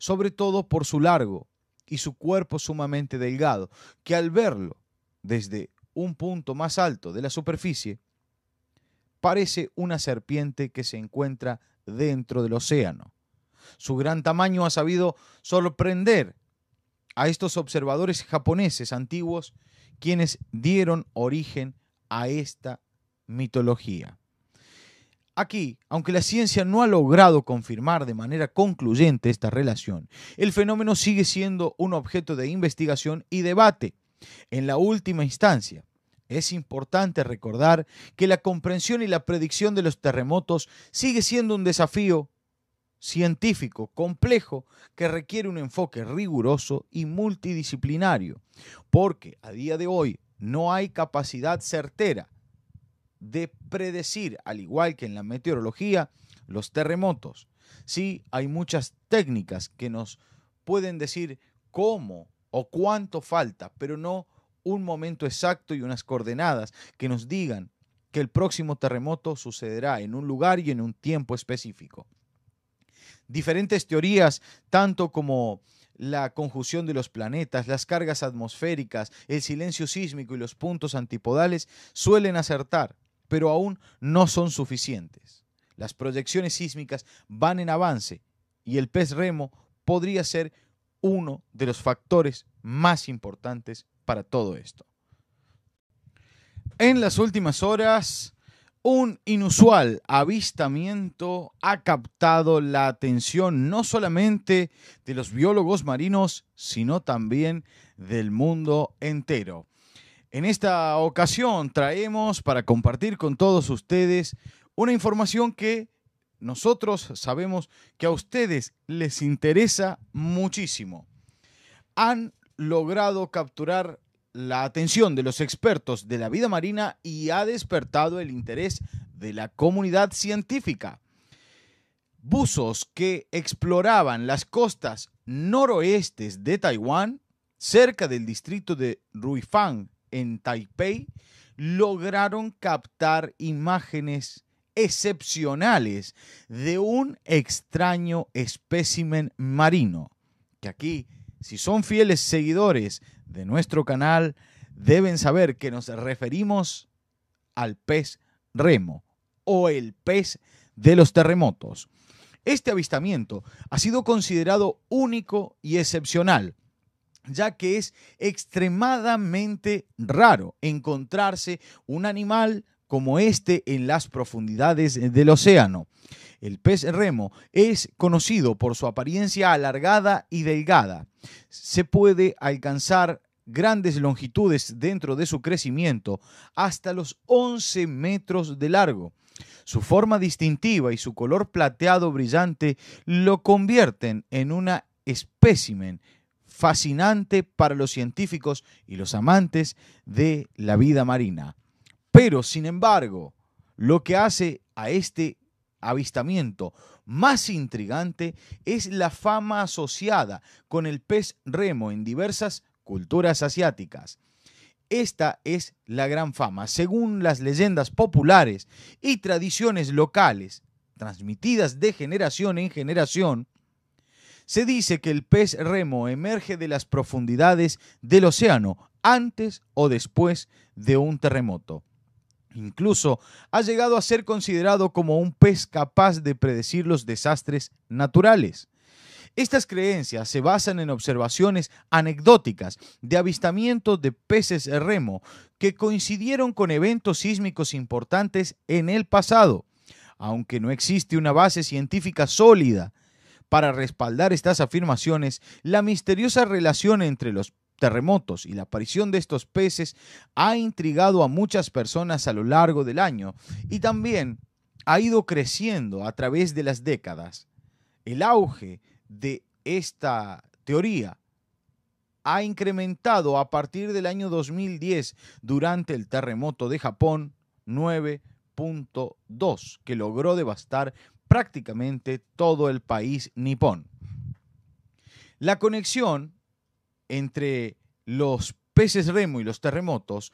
sobre todo por su largo y su cuerpo sumamente delgado, que al verlo desde un punto más alto de la superficie, parece una serpiente que se encuentra dentro del océano. Su gran tamaño ha sabido sorprender a estos observadores japoneses antiguos, quienes dieron origen a esta mitología. Aquí, aunque la ciencia no ha logrado confirmar de manera concluyente esta relación, el fenómeno sigue siendo un objeto de investigación y debate. En la última instancia, es importante recordar que la comprensión y la predicción de los terremotos sigue siendo un desafío científico complejo que requiere un enfoque riguroso y multidisciplinario, porque a día de hoy no hay capacidad certera de predecir, al igual que en la meteorología, los terremotos. Sí, hay muchas técnicas que nos pueden decir cómo o cuánto falta, pero no un momento exacto y unas coordenadas que nos digan que el próximo terremoto sucederá en un lugar y en un tiempo específico. Diferentes teorías, tanto como la conjunción de los planetas, las cargas atmosféricas, el silencio sísmico y los puntos antipodales, suelen acertar pero aún no son suficientes. Las proyecciones sísmicas van en avance y el pez remo podría ser uno de los factores más importantes para todo esto. En las últimas horas, un inusual avistamiento ha captado la atención no solamente de los biólogos marinos, sino también del mundo entero. En esta ocasión traemos para compartir con todos ustedes una información que nosotros sabemos que a ustedes les interesa muchísimo. Han logrado capturar la atención de los expertos de la vida marina y ha despertado el interés de la comunidad científica. Buzos que exploraban las costas noroestes de Taiwán, cerca del distrito de Ruifang, en Taipei, lograron captar imágenes excepcionales de un extraño espécimen marino, que aquí, si son fieles seguidores de nuestro canal, deben saber que nos referimos al pez remo o el pez de los terremotos. Este avistamiento ha sido considerado único y excepcional ya que es extremadamente raro encontrarse un animal como este en las profundidades del océano. El pez remo es conocido por su apariencia alargada y delgada. Se puede alcanzar grandes longitudes dentro de su crecimiento, hasta los 11 metros de largo. Su forma distintiva y su color plateado brillante lo convierten en una espécimen fascinante para los científicos y los amantes de la vida marina. Pero, sin embargo, lo que hace a este avistamiento más intrigante es la fama asociada con el pez remo en diversas culturas asiáticas. Esta es la gran fama. Según las leyendas populares y tradiciones locales transmitidas de generación en generación, se dice que el pez remo emerge de las profundidades del océano antes o después de un terremoto. Incluso ha llegado a ser considerado como un pez capaz de predecir los desastres naturales. Estas creencias se basan en observaciones anecdóticas de avistamientos de peces remo que coincidieron con eventos sísmicos importantes en el pasado. Aunque no existe una base científica sólida para respaldar estas afirmaciones, la misteriosa relación entre los terremotos y la aparición de estos peces ha intrigado a muchas personas a lo largo del año y también ha ido creciendo a través de las décadas. El auge de esta teoría ha incrementado a partir del año 2010 durante el terremoto de Japón 9.2 que logró devastar prácticamente todo el país nipón. La conexión entre los peces remo y los terremotos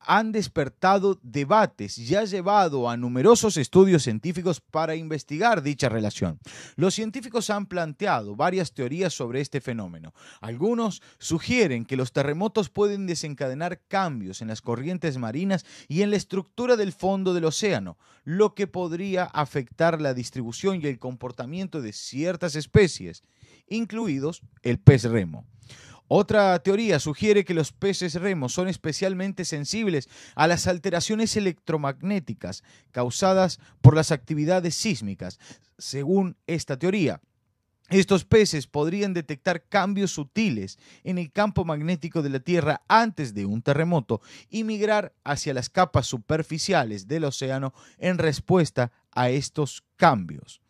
han despertado debates y ha llevado a numerosos estudios científicos para investigar dicha relación. Los científicos han planteado varias teorías sobre este fenómeno. Algunos sugieren que los terremotos pueden desencadenar cambios en las corrientes marinas y en la estructura del fondo del océano, lo que podría afectar la distribución y el comportamiento de ciertas especies, incluidos el pez remo. Otra teoría sugiere que los peces remos son especialmente sensibles a las alteraciones electromagnéticas causadas por las actividades sísmicas. Según esta teoría, estos peces podrían detectar cambios sutiles en el campo magnético de la Tierra antes de un terremoto y migrar hacia las capas superficiales del océano en respuesta a estos cambios.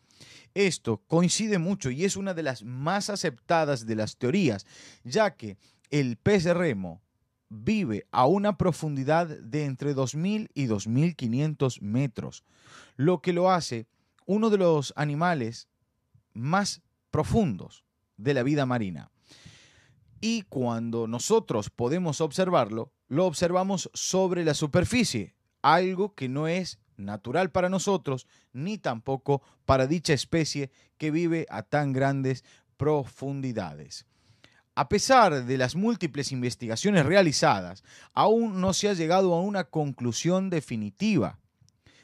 Esto coincide mucho y es una de las más aceptadas de las teorías, ya que el pez remo vive a una profundidad de entre 2.000 y 2.500 metros, lo que lo hace uno de los animales más profundos de la vida marina. Y cuando nosotros podemos observarlo, lo observamos sobre la superficie, algo que no es natural para nosotros, ni tampoco para dicha especie que vive a tan grandes profundidades. A pesar de las múltiples investigaciones realizadas, aún no se ha llegado a una conclusión definitiva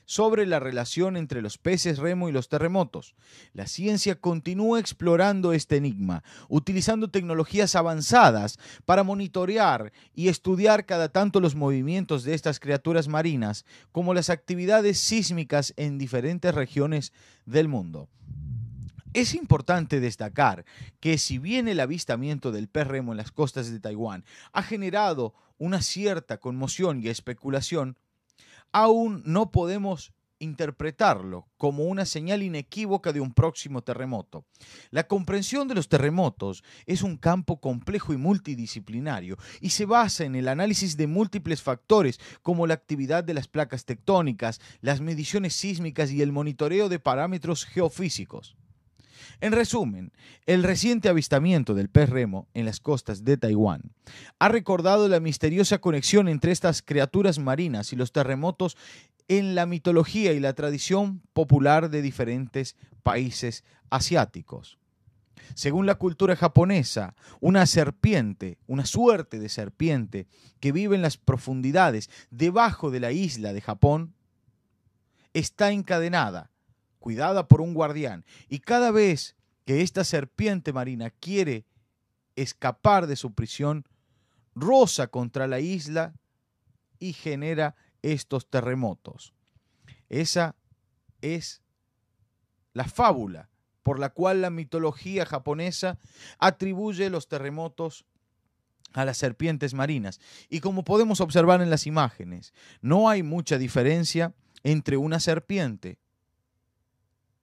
sobre la relación entre los peces remo y los terremotos. La ciencia continúa explorando este enigma, utilizando tecnologías avanzadas para monitorear y estudiar cada tanto los movimientos de estas criaturas marinas, como las actividades sísmicas en diferentes regiones del mundo. Es importante destacar que si bien el avistamiento del pez remo en las costas de Taiwán ha generado una cierta conmoción y especulación, aún no podemos interpretarlo como una señal inequívoca de un próximo terremoto. La comprensión de los terremotos es un campo complejo y multidisciplinario y se basa en el análisis de múltiples factores como la actividad de las placas tectónicas, las mediciones sísmicas y el monitoreo de parámetros geofísicos. En resumen, el reciente avistamiento del pez remo en las costas de Taiwán ha recordado la misteriosa conexión entre estas criaturas marinas y los terremotos en la mitología y la tradición popular de diferentes países asiáticos. Según la cultura japonesa, una serpiente, una suerte de serpiente que vive en las profundidades debajo de la isla de Japón, está encadenada cuidada por un guardián. Y cada vez que esta serpiente marina quiere escapar de su prisión, roza contra la isla y genera estos terremotos. Esa es la fábula por la cual la mitología japonesa atribuye los terremotos a las serpientes marinas. Y como podemos observar en las imágenes, no hay mucha diferencia entre una serpiente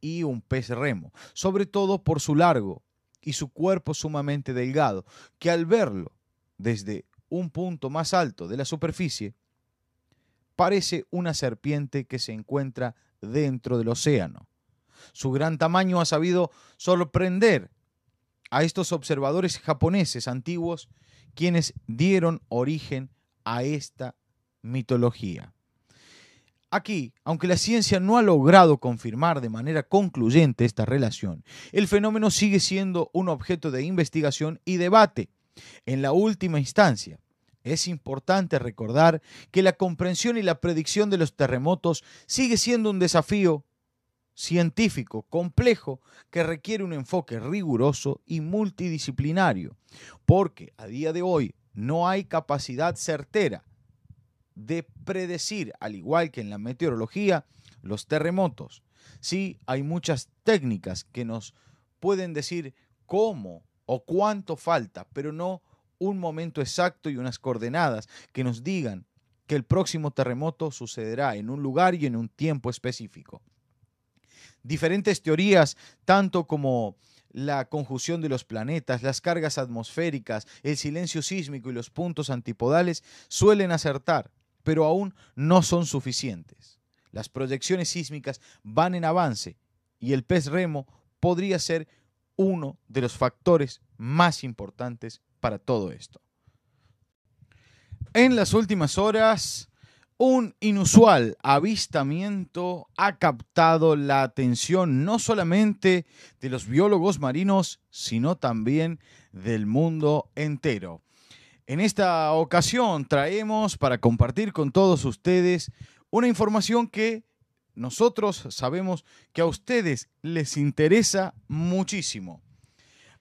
y un pez remo, sobre todo por su largo y su cuerpo sumamente delgado, que al verlo desde un punto más alto de la superficie, parece una serpiente que se encuentra dentro del océano. Su gran tamaño ha sabido sorprender a estos observadores japoneses antiguos quienes dieron origen a esta mitología. Aquí, aunque la ciencia no ha logrado confirmar de manera concluyente esta relación, el fenómeno sigue siendo un objeto de investigación y debate. En la última instancia, es importante recordar que la comprensión y la predicción de los terremotos sigue siendo un desafío científico complejo que requiere un enfoque riguroso y multidisciplinario, porque a día de hoy no hay capacidad certera de predecir, al igual que en la meteorología, los terremotos. Sí, hay muchas técnicas que nos pueden decir cómo o cuánto falta, pero no un momento exacto y unas coordenadas que nos digan que el próximo terremoto sucederá en un lugar y en un tiempo específico. Diferentes teorías, tanto como la conjunción de los planetas, las cargas atmosféricas, el silencio sísmico y los puntos antipodales, suelen acertar pero aún no son suficientes. Las proyecciones sísmicas van en avance y el pez remo podría ser uno de los factores más importantes para todo esto. En las últimas horas, un inusual avistamiento ha captado la atención no solamente de los biólogos marinos, sino también del mundo entero. En esta ocasión traemos para compartir con todos ustedes una información que nosotros sabemos que a ustedes les interesa muchísimo.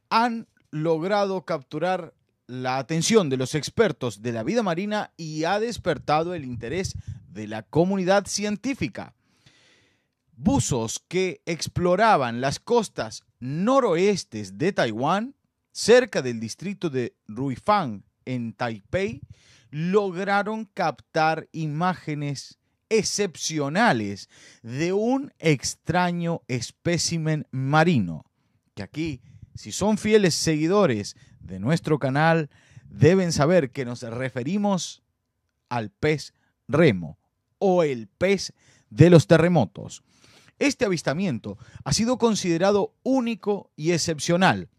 Han logrado capturar la atención de los expertos de la vida marina y ha despertado el interés de la comunidad científica. Buzos que exploraban las costas noroestes de Taiwán, cerca del distrito de Ruifang, en Taipei, lograron captar imágenes excepcionales de un extraño espécimen marino, que aquí, si son fieles seguidores de nuestro canal, deben saber que nos referimos al pez remo o el pez de los terremotos. Este avistamiento ha sido considerado único y excepcional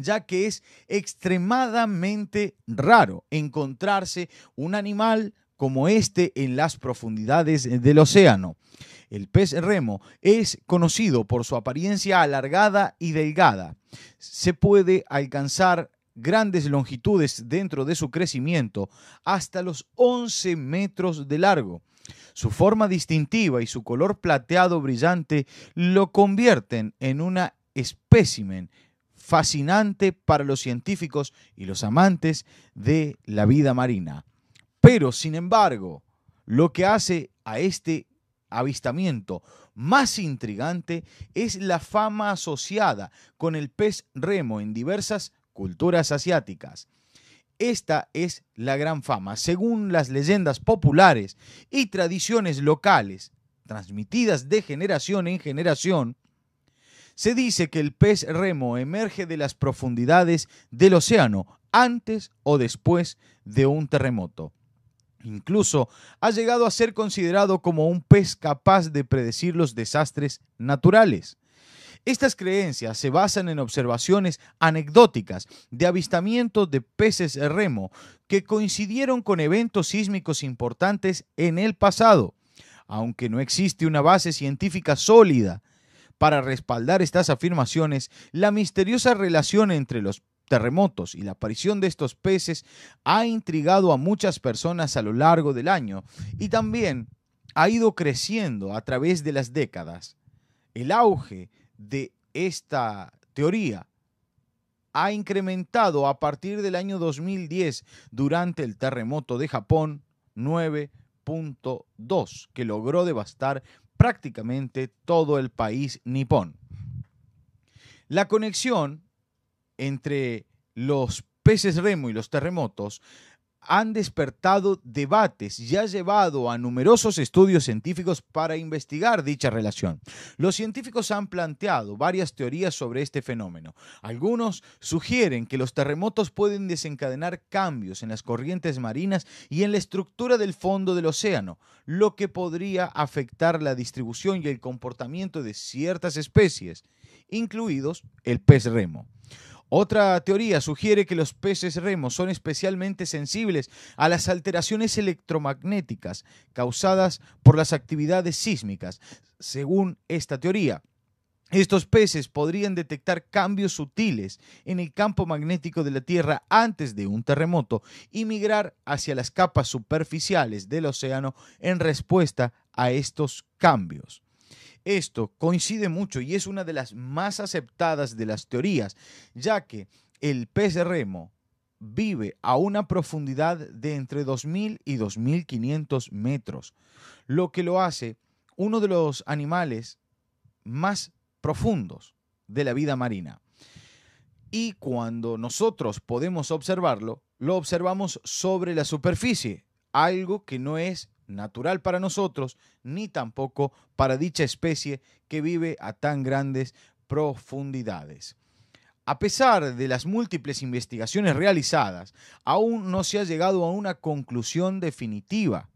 ya que es extremadamente raro encontrarse un animal como este en las profundidades del océano. El pez remo es conocido por su apariencia alargada y delgada. Se puede alcanzar grandes longitudes dentro de su crecimiento, hasta los 11 metros de largo. Su forma distintiva y su color plateado brillante lo convierten en una espécimen fascinante para los científicos y los amantes de la vida marina. Pero, sin embargo, lo que hace a este avistamiento más intrigante es la fama asociada con el pez remo en diversas culturas asiáticas. Esta es la gran fama, según las leyendas populares y tradiciones locales transmitidas de generación en generación, se dice que el pez remo emerge de las profundidades del océano antes o después de un terremoto. Incluso ha llegado a ser considerado como un pez capaz de predecir los desastres naturales. Estas creencias se basan en observaciones anecdóticas de avistamientos de peces remo que coincidieron con eventos sísmicos importantes en el pasado. Aunque no existe una base científica sólida para respaldar estas afirmaciones, la misteriosa relación entre los terremotos y la aparición de estos peces ha intrigado a muchas personas a lo largo del año y también ha ido creciendo a través de las décadas. El auge de esta teoría ha incrementado a partir del año 2010 durante el terremoto de Japón 9.2 que logró devastar prácticamente todo el país nipón. La conexión entre los peces remo y los terremotos han despertado debates y ha llevado a numerosos estudios científicos para investigar dicha relación. Los científicos han planteado varias teorías sobre este fenómeno. Algunos sugieren que los terremotos pueden desencadenar cambios en las corrientes marinas y en la estructura del fondo del océano, lo que podría afectar la distribución y el comportamiento de ciertas especies, incluidos el pez remo. Otra teoría sugiere que los peces remos son especialmente sensibles a las alteraciones electromagnéticas causadas por las actividades sísmicas. Según esta teoría, estos peces podrían detectar cambios sutiles en el campo magnético de la Tierra antes de un terremoto y migrar hacia las capas superficiales del océano en respuesta a estos cambios. Esto coincide mucho y es una de las más aceptadas de las teorías, ya que el pez de remo vive a una profundidad de entre 2.000 y 2.500 metros, lo que lo hace uno de los animales más profundos de la vida marina. Y cuando nosotros podemos observarlo, lo observamos sobre la superficie, algo que no es natural para nosotros, ni tampoco para dicha especie que vive a tan grandes profundidades. A pesar de las múltiples investigaciones realizadas, aún no se ha llegado a una conclusión definitiva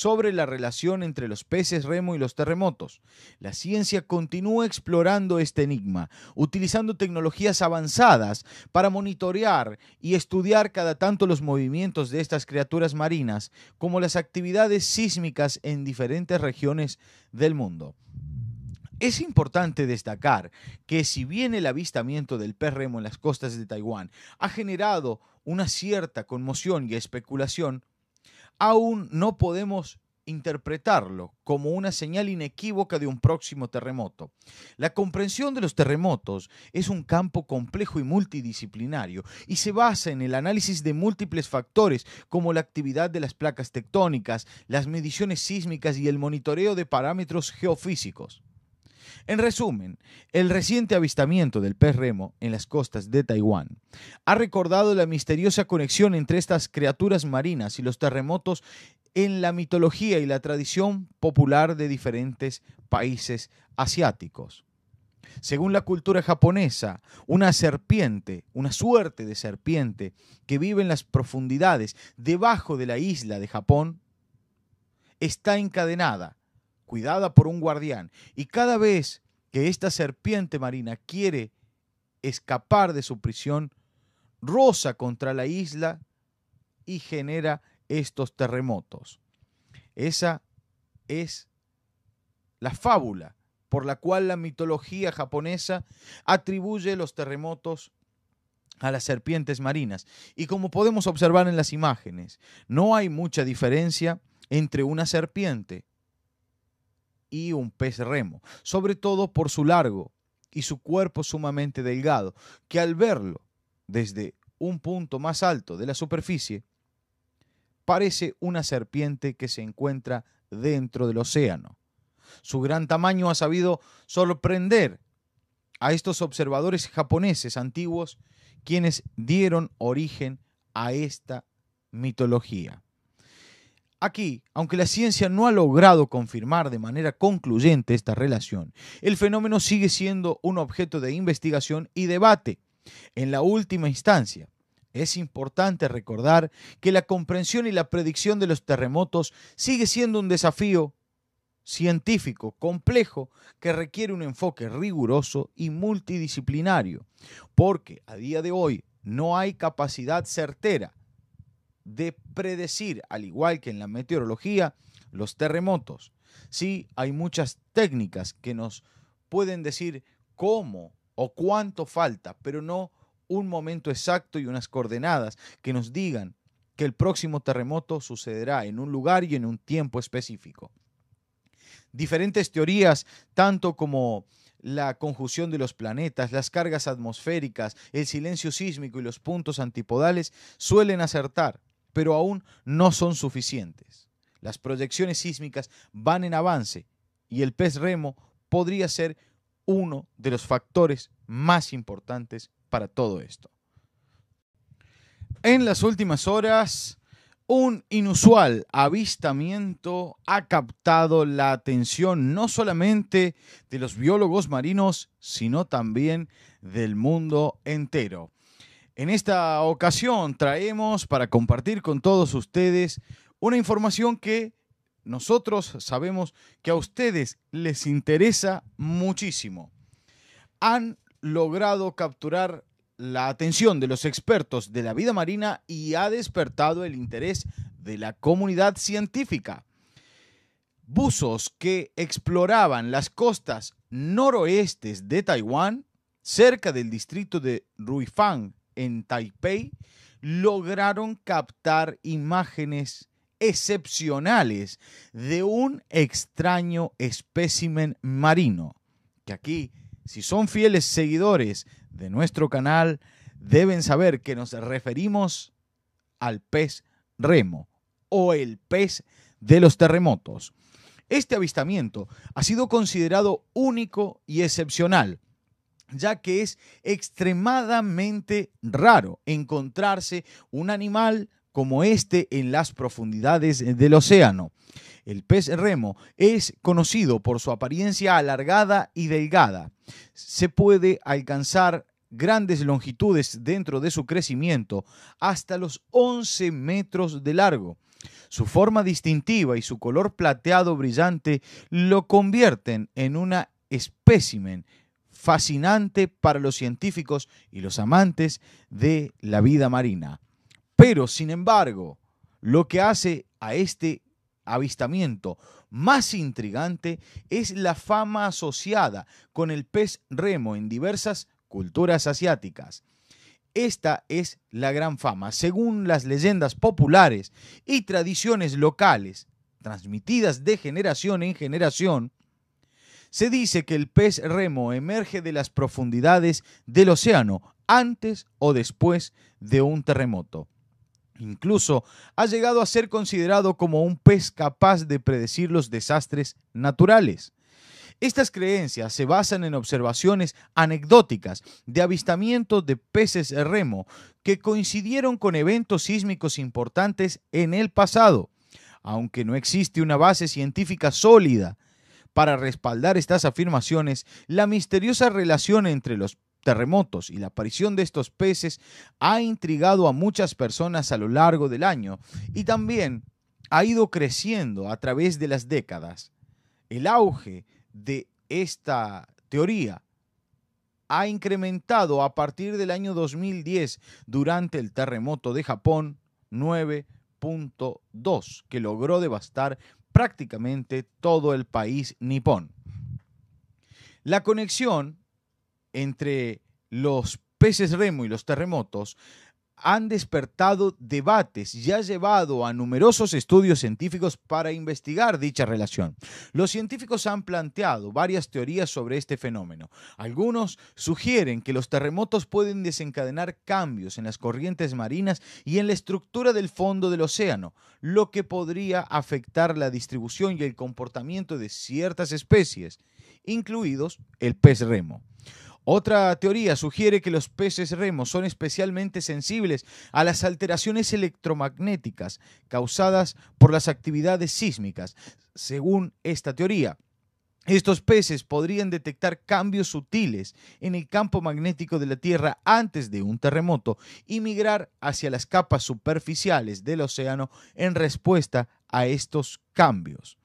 sobre la relación entre los peces remo y los terremotos. La ciencia continúa explorando este enigma, utilizando tecnologías avanzadas para monitorear y estudiar cada tanto los movimientos de estas criaturas marinas, como las actividades sísmicas en diferentes regiones del mundo. Es importante destacar que si bien el avistamiento del pez remo en las costas de Taiwán ha generado una cierta conmoción y especulación, aún no podemos interpretarlo como una señal inequívoca de un próximo terremoto. La comprensión de los terremotos es un campo complejo y multidisciplinario y se basa en el análisis de múltiples factores como la actividad de las placas tectónicas, las mediciones sísmicas y el monitoreo de parámetros geofísicos. En resumen, el reciente avistamiento del pez remo en las costas de Taiwán ha recordado la misteriosa conexión entre estas criaturas marinas y los terremotos en la mitología y la tradición popular de diferentes países asiáticos. Según la cultura japonesa, una serpiente, una suerte de serpiente que vive en las profundidades debajo de la isla de Japón, está encadenada cuidada por un guardián. Y cada vez que esta serpiente marina quiere escapar de su prisión, roza contra la isla y genera estos terremotos. Esa es la fábula por la cual la mitología japonesa atribuye los terremotos a las serpientes marinas. Y como podemos observar en las imágenes, no hay mucha diferencia entre una serpiente y un pez remo, sobre todo por su largo y su cuerpo sumamente delgado, que al verlo desde un punto más alto de la superficie, parece una serpiente que se encuentra dentro del océano. Su gran tamaño ha sabido sorprender a estos observadores japoneses antiguos, quienes dieron origen a esta mitología. Aquí, aunque la ciencia no ha logrado confirmar de manera concluyente esta relación, el fenómeno sigue siendo un objeto de investigación y debate. En la última instancia, es importante recordar que la comprensión y la predicción de los terremotos sigue siendo un desafío científico complejo que requiere un enfoque riguroso y multidisciplinario, porque a día de hoy no hay capacidad certera de predecir, al igual que en la meteorología, los terremotos. Sí, hay muchas técnicas que nos pueden decir cómo o cuánto falta, pero no un momento exacto y unas coordenadas que nos digan que el próximo terremoto sucederá en un lugar y en un tiempo específico. Diferentes teorías, tanto como la conjunción de los planetas, las cargas atmosféricas, el silencio sísmico y los puntos antipodales, suelen acertar, pero aún no son suficientes. Las proyecciones sísmicas van en avance y el pez remo podría ser uno de los factores más importantes para todo esto. En las últimas horas, un inusual avistamiento ha captado la atención no solamente de los biólogos marinos, sino también del mundo entero. En esta ocasión traemos para compartir con todos ustedes una información que nosotros sabemos que a ustedes les interesa muchísimo. Han logrado capturar la atención de los expertos de la vida marina y ha despertado el interés de la comunidad científica. Buzos que exploraban las costas noroestes de Taiwán, cerca del distrito de Ruifang, en Taipei, lograron captar imágenes excepcionales de un extraño espécimen marino, que aquí, si son fieles seguidores de nuestro canal, deben saber que nos referimos al pez remo o el pez de los terremotos. Este avistamiento ha sido considerado único y excepcional ya que es extremadamente raro encontrarse un animal como este en las profundidades del océano. El pez remo es conocido por su apariencia alargada y delgada. Se puede alcanzar grandes longitudes dentro de su crecimiento, hasta los 11 metros de largo. Su forma distintiva y su color plateado brillante lo convierten en una espécimen fascinante para los científicos y los amantes de la vida marina. Pero, sin embargo, lo que hace a este avistamiento más intrigante es la fama asociada con el pez remo en diversas culturas asiáticas. Esta es la gran fama, según las leyendas populares y tradiciones locales transmitidas de generación en generación, se dice que el pez remo emerge de las profundidades del océano antes o después de un terremoto. Incluso ha llegado a ser considerado como un pez capaz de predecir los desastres naturales. Estas creencias se basan en observaciones anecdóticas de avistamientos de peces remo que coincidieron con eventos sísmicos importantes en el pasado. Aunque no existe una base científica sólida para respaldar estas afirmaciones, la misteriosa relación entre los terremotos y la aparición de estos peces ha intrigado a muchas personas a lo largo del año y también ha ido creciendo a través de las décadas. El auge de esta teoría ha incrementado a partir del año 2010 durante el terremoto de Japón 9.2 que logró devastar prácticamente todo el país nipón. La conexión entre los peces remo y los terremotos han despertado debates y ha llevado a numerosos estudios científicos para investigar dicha relación. Los científicos han planteado varias teorías sobre este fenómeno. Algunos sugieren que los terremotos pueden desencadenar cambios en las corrientes marinas y en la estructura del fondo del océano, lo que podría afectar la distribución y el comportamiento de ciertas especies, incluidos el pez remo. Otra teoría sugiere que los peces remos son especialmente sensibles a las alteraciones electromagnéticas causadas por las actividades sísmicas. Según esta teoría, estos peces podrían detectar cambios sutiles en el campo magnético de la Tierra antes de un terremoto y migrar hacia las capas superficiales del océano en respuesta a estos cambios.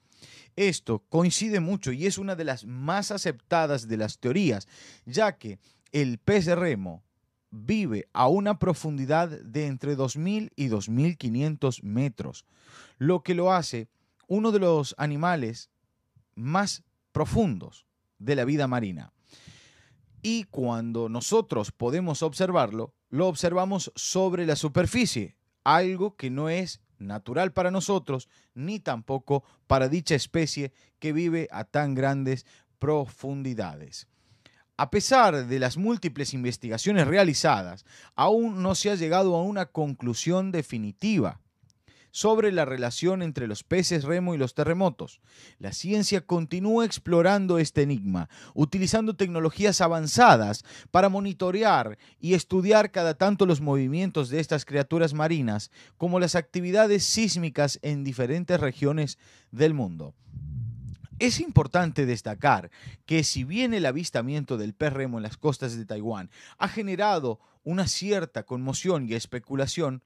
Esto coincide mucho y es una de las más aceptadas de las teorías, ya que el pez remo vive a una profundidad de entre 2.000 y 2.500 metros, lo que lo hace uno de los animales más profundos de la vida marina. Y cuando nosotros podemos observarlo, lo observamos sobre la superficie, algo que no es natural para nosotros, ni tampoco para dicha especie que vive a tan grandes profundidades. A pesar de las múltiples investigaciones realizadas, aún no se ha llegado a una conclusión definitiva sobre la relación entre los peces remo y los terremotos. La ciencia continúa explorando este enigma, utilizando tecnologías avanzadas para monitorear y estudiar cada tanto los movimientos de estas criaturas marinas, como las actividades sísmicas en diferentes regiones del mundo. Es importante destacar que si bien el avistamiento del pez remo en las costas de Taiwán ha generado una cierta conmoción y especulación,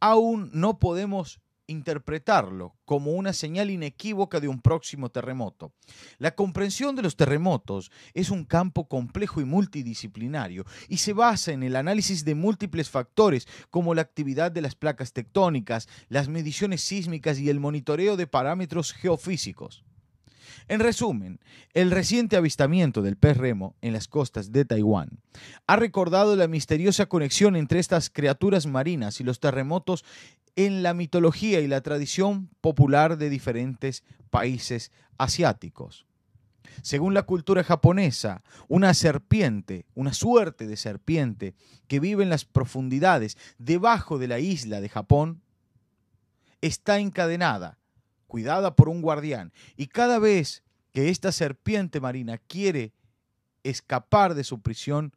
aún no podemos interpretarlo como una señal inequívoca de un próximo terremoto. La comprensión de los terremotos es un campo complejo y multidisciplinario y se basa en el análisis de múltiples factores como la actividad de las placas tectónicas, las mediciones sísmicas y el monitoreo de parámetros geofísicos. En resumen, el reciente avistamiento del pez remo en las costas de Taiwán ha recordado la misteriosa conexión entre estas criaturas marinas y los terremotos en la mitología y la tradición popular de diferentes países asiáticos. Según la cultura japonesa, una serpiente, una suerte de serpiente que vive en las profundidades debajo de la isla de Japón, está encadenada cuidada por un guardián. Y cada vez que esta serpiente marina quiere escapar de su prisión,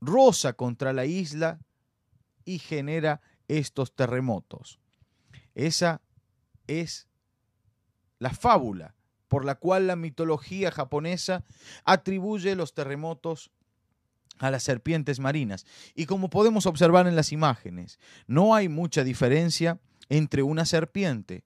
roza contra la isla y genera estos terremotos. Esa es la fábula por la cual la mitología japonesa atribuye los terremotos a las serpientes marinas. Y como podemos observar en las imágenes, no hay mucha diferencia entre una serpiente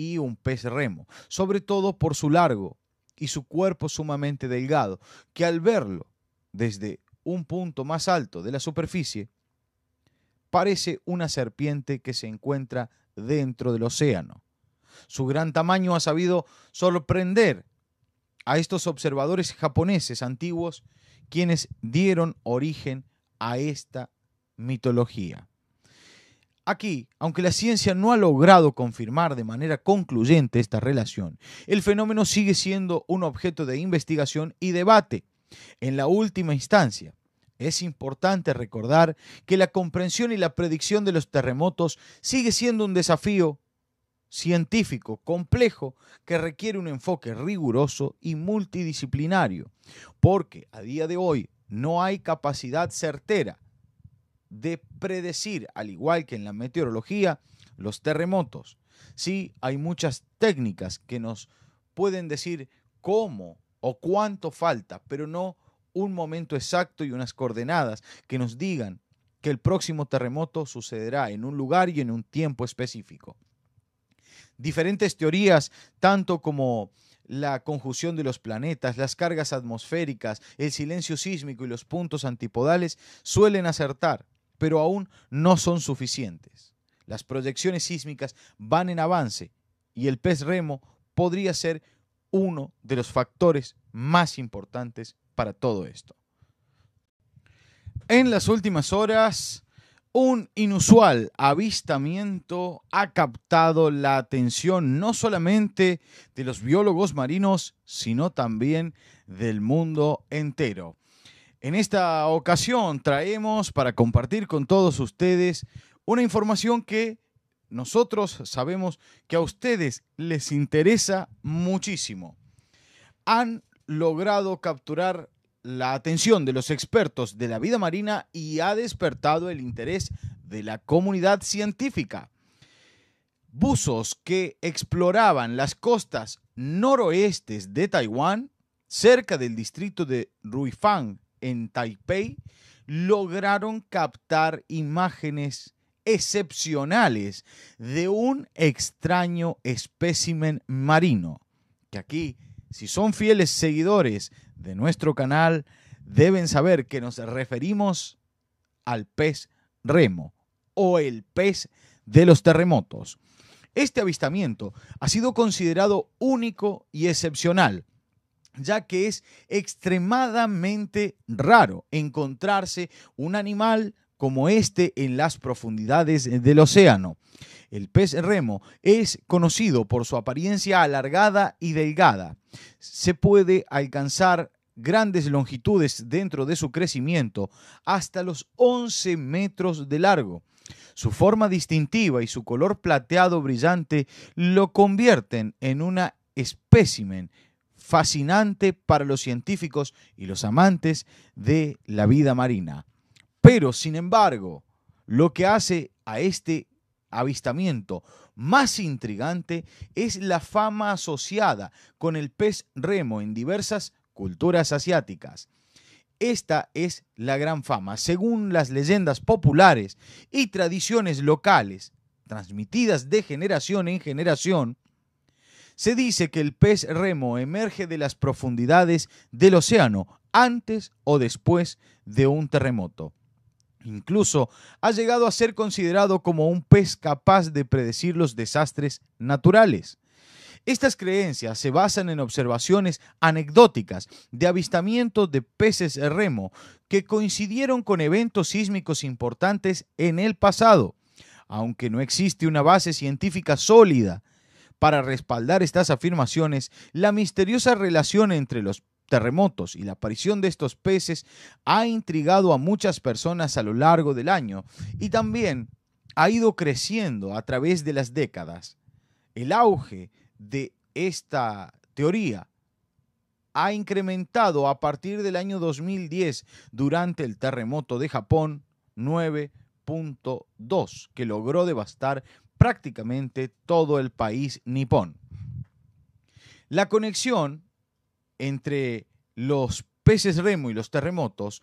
y un pez remo, sobre todo por su largo y su cuerpo sumamente delgado, que al verlo desde un punto más alto de la superficie, parece una serpiente que se encuentra dentro del océano. Su gran tamaño ha sabido sorprender a estos observadores japoneses antiguos, quienes dieron origen a esta mitología. Aquí, aunque la ciencia no ha logrado confirmar de manera concluyente esta relación, el fenómeno sigue siendo un objeto de investigación y debate. En la última instancia, es importante recordar que la comprensión y la predicción de los terremotos sigue siendo un desafío científico complejo que requiere un enfoque riguroso y multidisciplinario, porque a día de hoy no hay capacidad certera de predecir, al igual que en la meteorología, los terremotos. Sí, hay muchas técnicas que nos pueden decir cómo o cuánto falta, pero no un momento exacto y unas coordenadas que nos digan que el próximo terremoto sucederá en un lugar y en un tiempo específico. Diferentes teorías, tanto como la conjunción de los planetas, las cargas atmosféricas, el silencio sísmico y los puntos antipodales, suelen acertar, pero aún no son suficientes. Las proyecciones sísmicas van en avance y el pez remo podría ser uno de los factores más importantes para todo esto. En las últimas horas, un inusual avistamiento ha captado la atención no solamente de los biólogos marinos, sino también del mundo entero. En esta ocasión traemos para compartir con todos ustedes una información que nosotros sabemos que a ustedes les interesa muchísimo. Han logrado capturar la atención de los expertos de la vida marina y ha despertado el interés de la comunidad científica. Buzos que exploraban las costas noroestes de Taiwán, cerca del distrito de Ruifang, en Taipei, lograron captar imágenes excepcionales de un extraño espécimen marino, que aquí, si son fieles seguidores de nuestro canal, deben saber que nos referimos al pez remo o el pez de los terremotos. Este avistamiento ha sido considerado único y excepcional ya que es extremadamente raro encontrarse un animal como este en las profundidades del océano. El pez remo es conocido por su apariencia alargada y delgada. Se puede alcanzar grandes longitudes dentro de su crecimiento, hasta los 11 metros de largo. Su forma distintiva y su color plateado brillante lo convierten en una espécimen fascinante para los científicos y los amantes de la vida marina. Pero, sin embargo, lo que hace a este avistamiento más intrigante es la fama asociada con el pez remo en diversas culturas asiáticas. Esta es la gran fama. Según las leyendas populares y tradiciones locales, transmitidas de generación en generación, se dice que el pez remo emerge de las profundidades del océano antes o después de un terremoto. Incluso ha llegado a ser considerado como un pez capaz de predecir los desastres naturales. Estas creencias se basan en observaciones anecdóticas de avistamientos de peces remo que coincidieron con eventos sísmicos importantes en el pasado. Aunque no existe una base científica sólida para respaldar estas afirmaciones, la misteriosa relación entre los terremotos y la aparición de estos peces ha intrigado a muchas personas a lo largo del año y también ha ido creciendo a través de las décadas. El auge de esta teoría ha incrementado a partir del año 2010 durante el terremoto de Japón 9.2 que logró devastar prácticamente todo el país nipón. La conexión entre los peces remo y los terremotos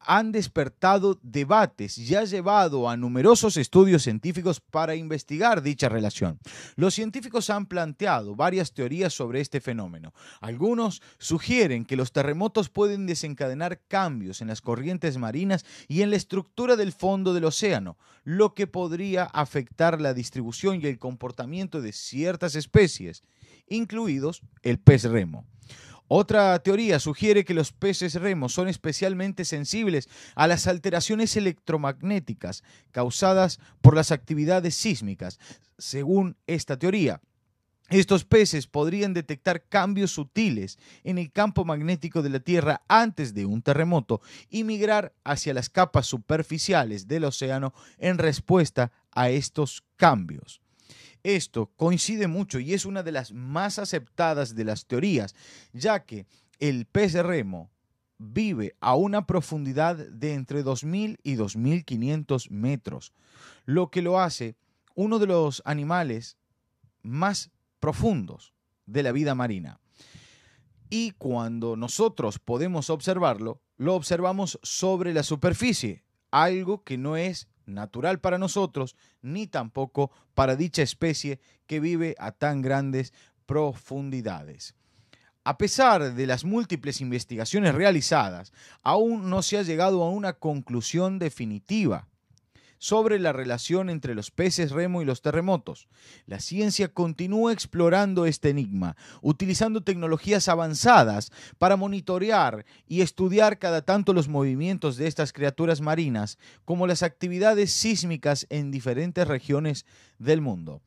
han despertado debates y ha llevado a numerosos estudios científicos para investigar dicha relación. Los científicos han planteado varias teorías sobre este fenómeno. Algunos sugieren que los terremotos pueden desencadenar cambios en las corrientes marinas y en la estructura del fondo del océano, lo que podría afectar la distribución y el comportamiento de ciertas especies, incluidos el pez remo. Otra teoría sugiere que los peces remos son especialmente sensibles a las alteraciones electromagnéticas causadas por las actividades sísmicas. Según esta teoría, estos peces podrían detectar cambios sutiles en el campo magnético de la Tierra antes de un terremoto y migrar hacia las capas superficiales del océano en respuesta a estos cambios. Esto coincide mucho y es una de las más aceptadas de las teorías, ya que el pez de remo vive a una profundidad de entre 2.000 y 2.500 metros, lo que lo hace uno de los animales más profundos de la vida marina. Y cuando nosotros podemos observarlo, lo observamos sobre la superficie, algo que no es natural para nosotros, ni tampoco para dicha especie que vive a tan grandes profundidades. A pesar de las múltiples investigaciones realizadas, aún no se ha llegado a una conclusión definitiva sobre la relación entre los peces remo y los terremotos. La ciencia continúa explorando este enigma, utilizando tecnologías avanzadas para monitorear y estudiar cada tanto los movimientos de estas criaturas marinas, como las actividades sísmicas en diferentes regiones del mundo.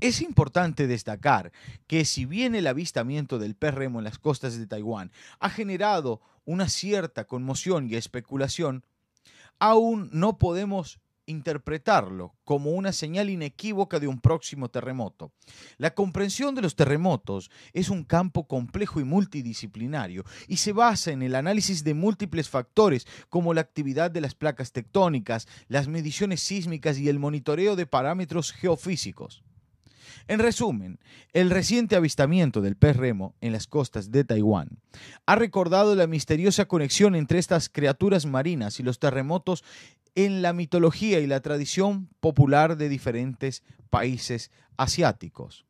Es importante destacar que si bien el avistamiento del pez remo en las costas de Taiwán ha generado una cierta conmoción y especulación, aún no podemos interpretarlo como una señal inequívoca de un próximo terremoto. La comprensión de los terremotos es un campo complejo y multidisciplinario y se basa en el análisis de múltiples factores como la actividad de las placas tectónicas, las mediciones sísmicas y el monitoreo de parámetros geofísicos. En resumen, el reciente avistamiento del pez remo en las costas de Taiwán ha recordado la misteriosa conexión entre estas criaturas marinas y los terremotos en la mitología y la tradición popular de diferentes países asiáticos.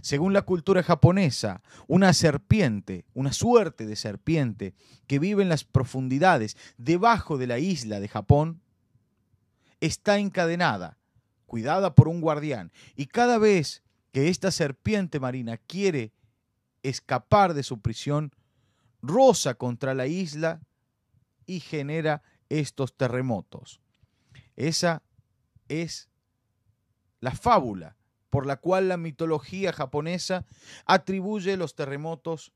Según la cultura japonesa, una serpiente, una suerte de serpiente que vive en las profundidades debajo de la isla de Japón, está encadenada cuidada por un guardián. Y cada vez que esta serpiente marina quiere escapar de su prisión, roza contra la isla y genera estos terremotos. Esa es la fábula por la cual la mitología japonesa atribuye los terremotos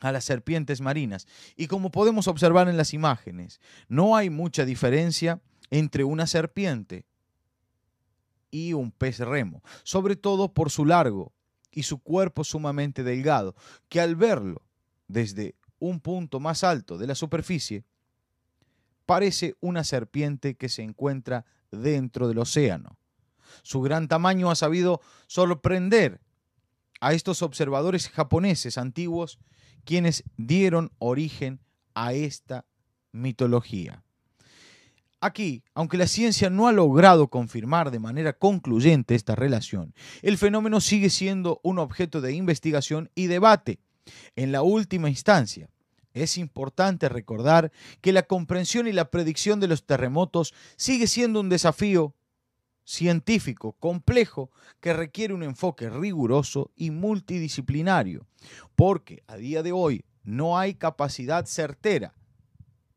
a las serpientes marinas. Y como podemos observar en las imágenes, no hay mucha diferencia entre una serpiente y un pez remo, sobre todo por su largo y su cuerpo sumamente delgado, que al verlo desde un punto más alto de la superficie, parece una serpiente que se encuentra dentro del océano. Su gran tamaño ha sabido sorprender a estos observadores japoneses antiguos, quienes dieron origen a esta mitología. Aquí, aunque la ciencia no ha logrado confirmar de manera concluyente esta relación, el fenómeno sigue siendo un objeto de investigación y debate. En la última instancia, es importante recordar que la comprensión y la predicción de los terremotos sigue siendo un desafío científico complejo que requiere un enfoque riguroso y multidisciplinario, porque a día de hoy no hay capacidad certera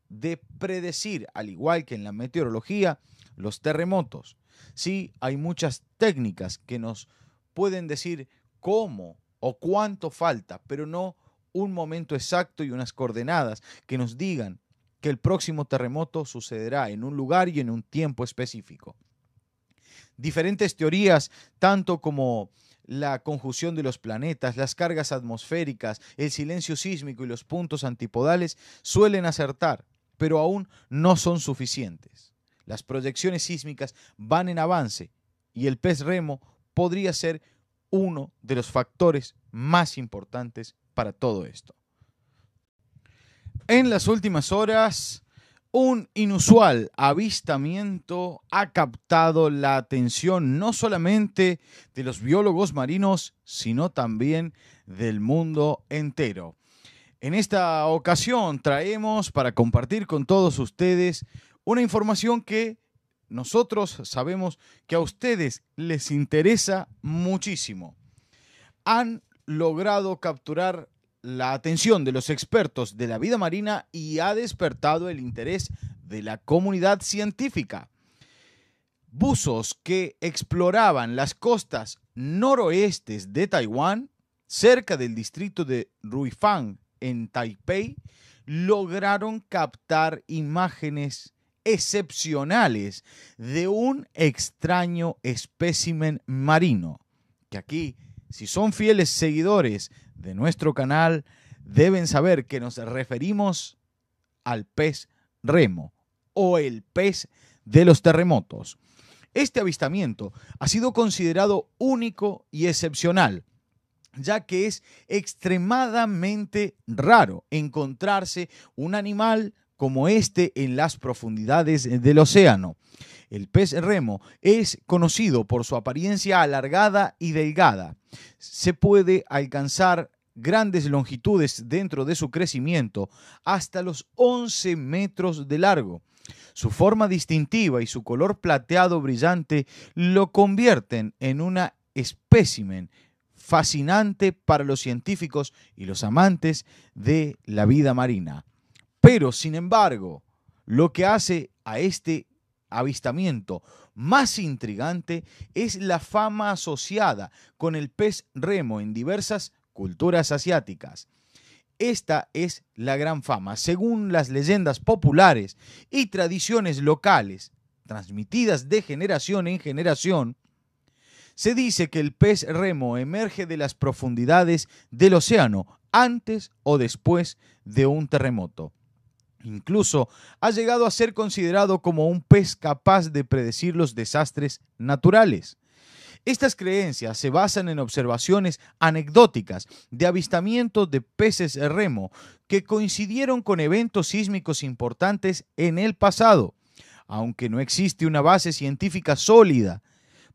de predecir, al igual que en la meteorología, los terremotos. Sí, hay muchas técnicas que nos pueden decir cómo o cuánto falta, pero no un momento exacto y unas coordenadas que nos digan que el próximo terremoto sucederá en un lugar y en un tiempo específico. Diferentes teorías, tanto como la conjunción de los planetas, las cargas atmosféricas, el silencio sísmico y los puntos antipodales, suelen acertar, pero aún no son suficientes. Las proyecciones sísmicas van en avance y el pez remo podría ser uno de los factores más importantes para todo esto. En las últimas horas, un inusual avistamiento ha captado la atención no solamente de los biólogos marinos, sino también del mundo entero. En esta ocasión traemos para compartir con todos ustedes una información que nosotros sabemos que a ustedes les interesa muchísimo. Han logrado capturar la atención de los expertos de la vida marina y ha despertado el interés de la comunidad científica. Buzos que exploraban las costas noroestes de Taiwán, cerca del distrito de Ruifang, en Taipei, lograron captar imágenes excepcionales de un extraño espécimen marino, que aquí, si son fieles seguidores de nuestro canal, deben saber que nos referimos al pez remo o el pez de los terremotos. Este avistamiento ha sido considerado único y excepcional ya que es extremadamente raro encontrarse un animal como este en las profundidades del océano. El pez remo es conocido por su apariencia alargada y delgada. Se puede alcanzar grandes longitudes dentro de su crecimiento, hasta los 11 metros de largo. Su forma distintiva y su color plateado brillante lo convierten en una espécimen fascinante para los científicos y los amantes de la vida marina. Pero, sin embargo, lo que hace a este avistamiento más intrigante es la fama asociada con el pez remo en diversas culturas asiáticas. Esta es la gran fama, según las leyendas populares y tradiciones locales transmitidas de generación en generación, se dice que el pez remo emerge de las profundidades del océano antes o después de un terremoto. Incluso ha llegado a ser considerado como un pez capaz de predecir los desastres naturales. Estas creencias se basan en observaciones anecdóticas de avistamientos de peces remo que coincidieron con eventos sísmicos importantes en el pasado. Aunque no existe una base científica sólida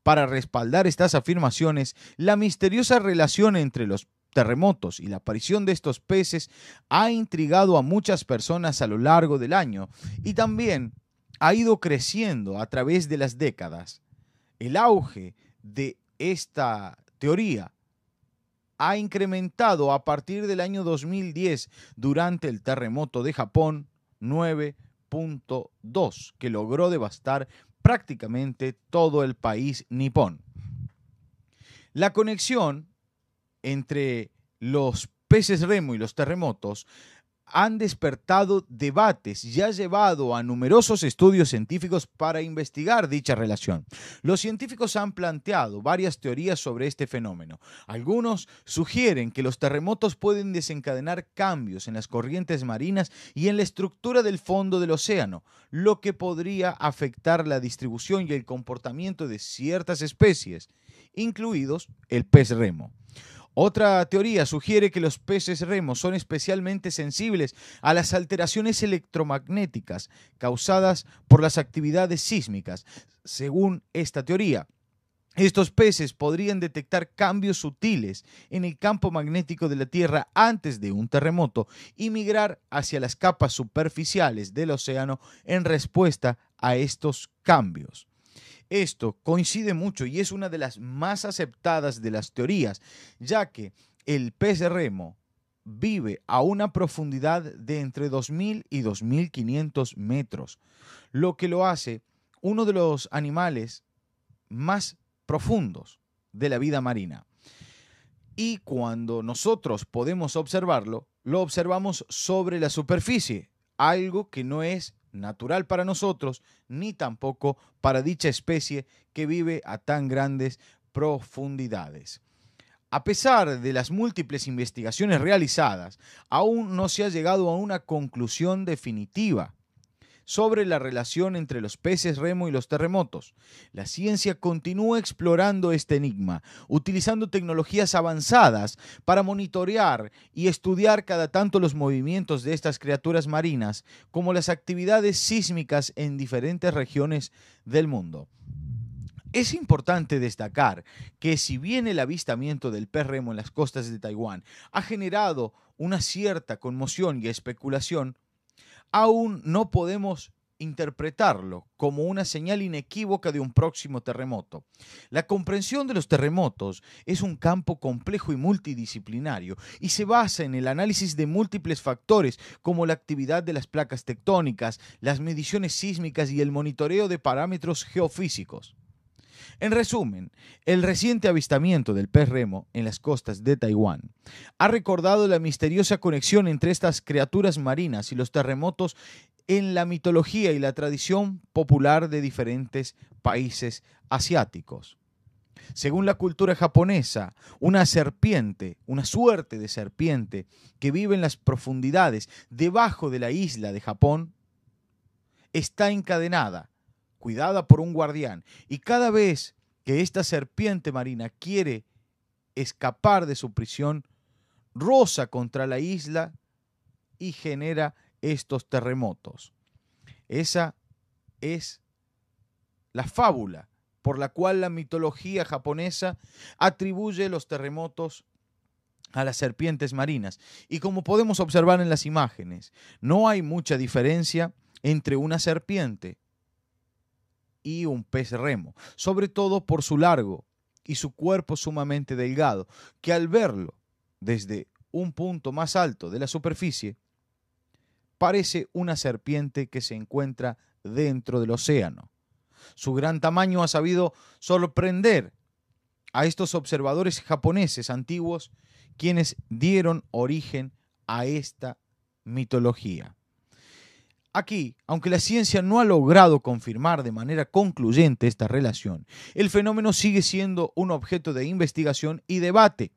para respaldar estas afirmaciones, la misteriosa relación entre los terremotos y la aparición de estos peces ha intrigado a muchas personas a lo largo del año y también ha ido creciendo a través de las décadas. El auge de esta teoría ha incrementado a partir del año 2010 durante el terremoto de Japón 9.2 que logró devastar prácticamente todo el país nipón. La conexión entre los peces remo y los terremotos han despertado debates y ha llevado a numerosos estudios científicos para investigar dicha relación. Los científicos han planteado varias teorías sobre este fenómeno. Algunos sugieren que los terremotos pueden desencadenar cambios en las corrientes marinas y en la estructura del fondo del océano, lo que podría afectar la distribución y el comportamiento de ciertas especies, incluidos el pez remo. Otra teoría sugiere que los peces remos son especialmente sensibles a las alteraciones electromagnéticas causadas por las actividades sísmicas. Según esta teoría, estos peces podrían detectar cambios sutiles en el campo magnético de la Tierra antes de un terremoto y migrar hacia las capas superficiales del océano en respuesta a estos cambios. Esto coincide mucho y es una de las más aceptadas de las teorías, ya que el pez remo vive a una profundidad de entre 2.000 y 2.500 metros, lo que lo hace uno de los animales más profundos de la vida marina. Y cuando nosotros podemos observarlo, lo observamos sobre la superficie, algo que no es natural para nosotros, ni tampoco para dicha especie que vive a tan grandes profundidades. A pesar de las múltiples investigaciones realizadas, aún no se ha llegado a una conclusión definitiva sobre la relación entre los peces remo y los terremotos. La ciencia continúa explorando este enigma, utilizando tecnologías avanzadas para monitorear y estudiar cada tanto los movimientos de estas criaturas marinas, como las actividades sísmicas en diferentes regiones del mundo. Es importante destacar que si bien el avistamiento del pez remo en las costas de Taiwán ha generado una cierta conmoción y especulación, aún no podemos interpretarlo como una señal inequívoca de un próximo terremoto. La comprensión de los terremotos es un campo complejo y multidisciplinario y se basa en el análisis de múltiples factores como la actividad de las placas tectónicas, las mediciones sísmicas y el monitoreo de parámetros geofísicos. En resumen, el reciente avistamiento del pez remo en las costas de Taiwán ha recordado la misteriosa conexión entre estas criaturas marinas y los terremotos en la mitología y la tradición popular de diferentes países asiáticos. Según la cultura japonesa, una serpiente, una suerte de serpiente que vive en las profundidades debajo de la isla de Japón, está encadenada cuidada por un guardián. Y cada vez que esta serpiente marina quiere escapar de su prisión, roza contra la isla y genera estos terremotos. Esa es la fábula por la cual la mitología japonesa atribuye los terremotos a las serpientes marinas. Y como podemos observar en las imágenes, no hay mucha diferencia entre una serpiente y un pez remo, sobre todo por su largo y su cuerpo sumamente delgado, que al verlo desde un punto más alto de la superficie, parece una serpiente que se encuentra dentro del océano. Su gran tamaño ha sabido sorprender a estos observadores japoneses antiguos, quienes dieron origen a esta mitología. Aquí, aunque la ciencia no ha logrado confirmar de manera concluyente esta relación, el fenómeno sigue siendo un objeto de investigación y debate.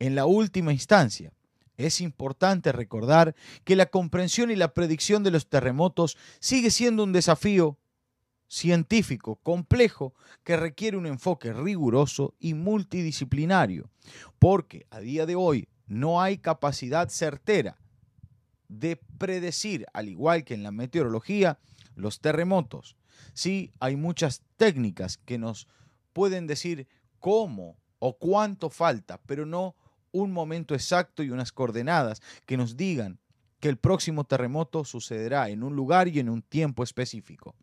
En la última instancia, es importante recordar que la comprensión y la predicción de los terremotos sigue siendo un desafío científico complejo que requiere un enfoque riguroso y multidisciplinario, porque a día de hoy no hay capacidad certera de predecir, al igual que en la meteorología, los terremotos. Sí, hay muchas técnicas que nos pueden decir cómo o cuánto falta, pero no un momento exacto y unas coordenadas que nos digan que el próximo terremoto sucederá en un lugar y en un tiempo específico.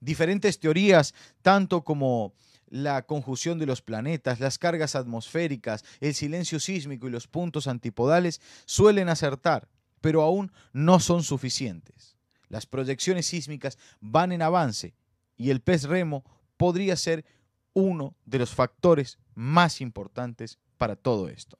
Diferentes teorías, tanto como la conjunción de los planetas, las cargas atmosféricas, el silencio sísmico y los puntos antipodales, suelen acertar, pero aún no son suficientes. Las proyecciones sísmicas van en avance y el pez remo podría ser uno de los factores más importantes para todo esto.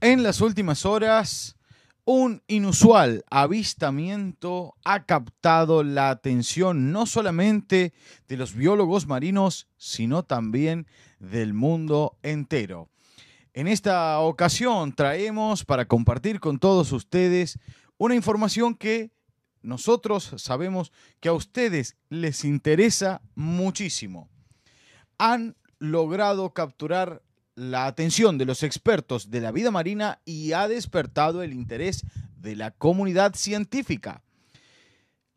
En las últimas horas, un inusual avistamiento ha captado la atención no solamente de los biólogos marinos, sino también del mundo entero. En esta ocasión traemos para compartir con todos ustedes una información que nosotros sabemos que a ustedes les interesa muchísimo. Han logrado capturar la atención de los expertos de la vida marina y ha despertado el interés de la comunidad científica.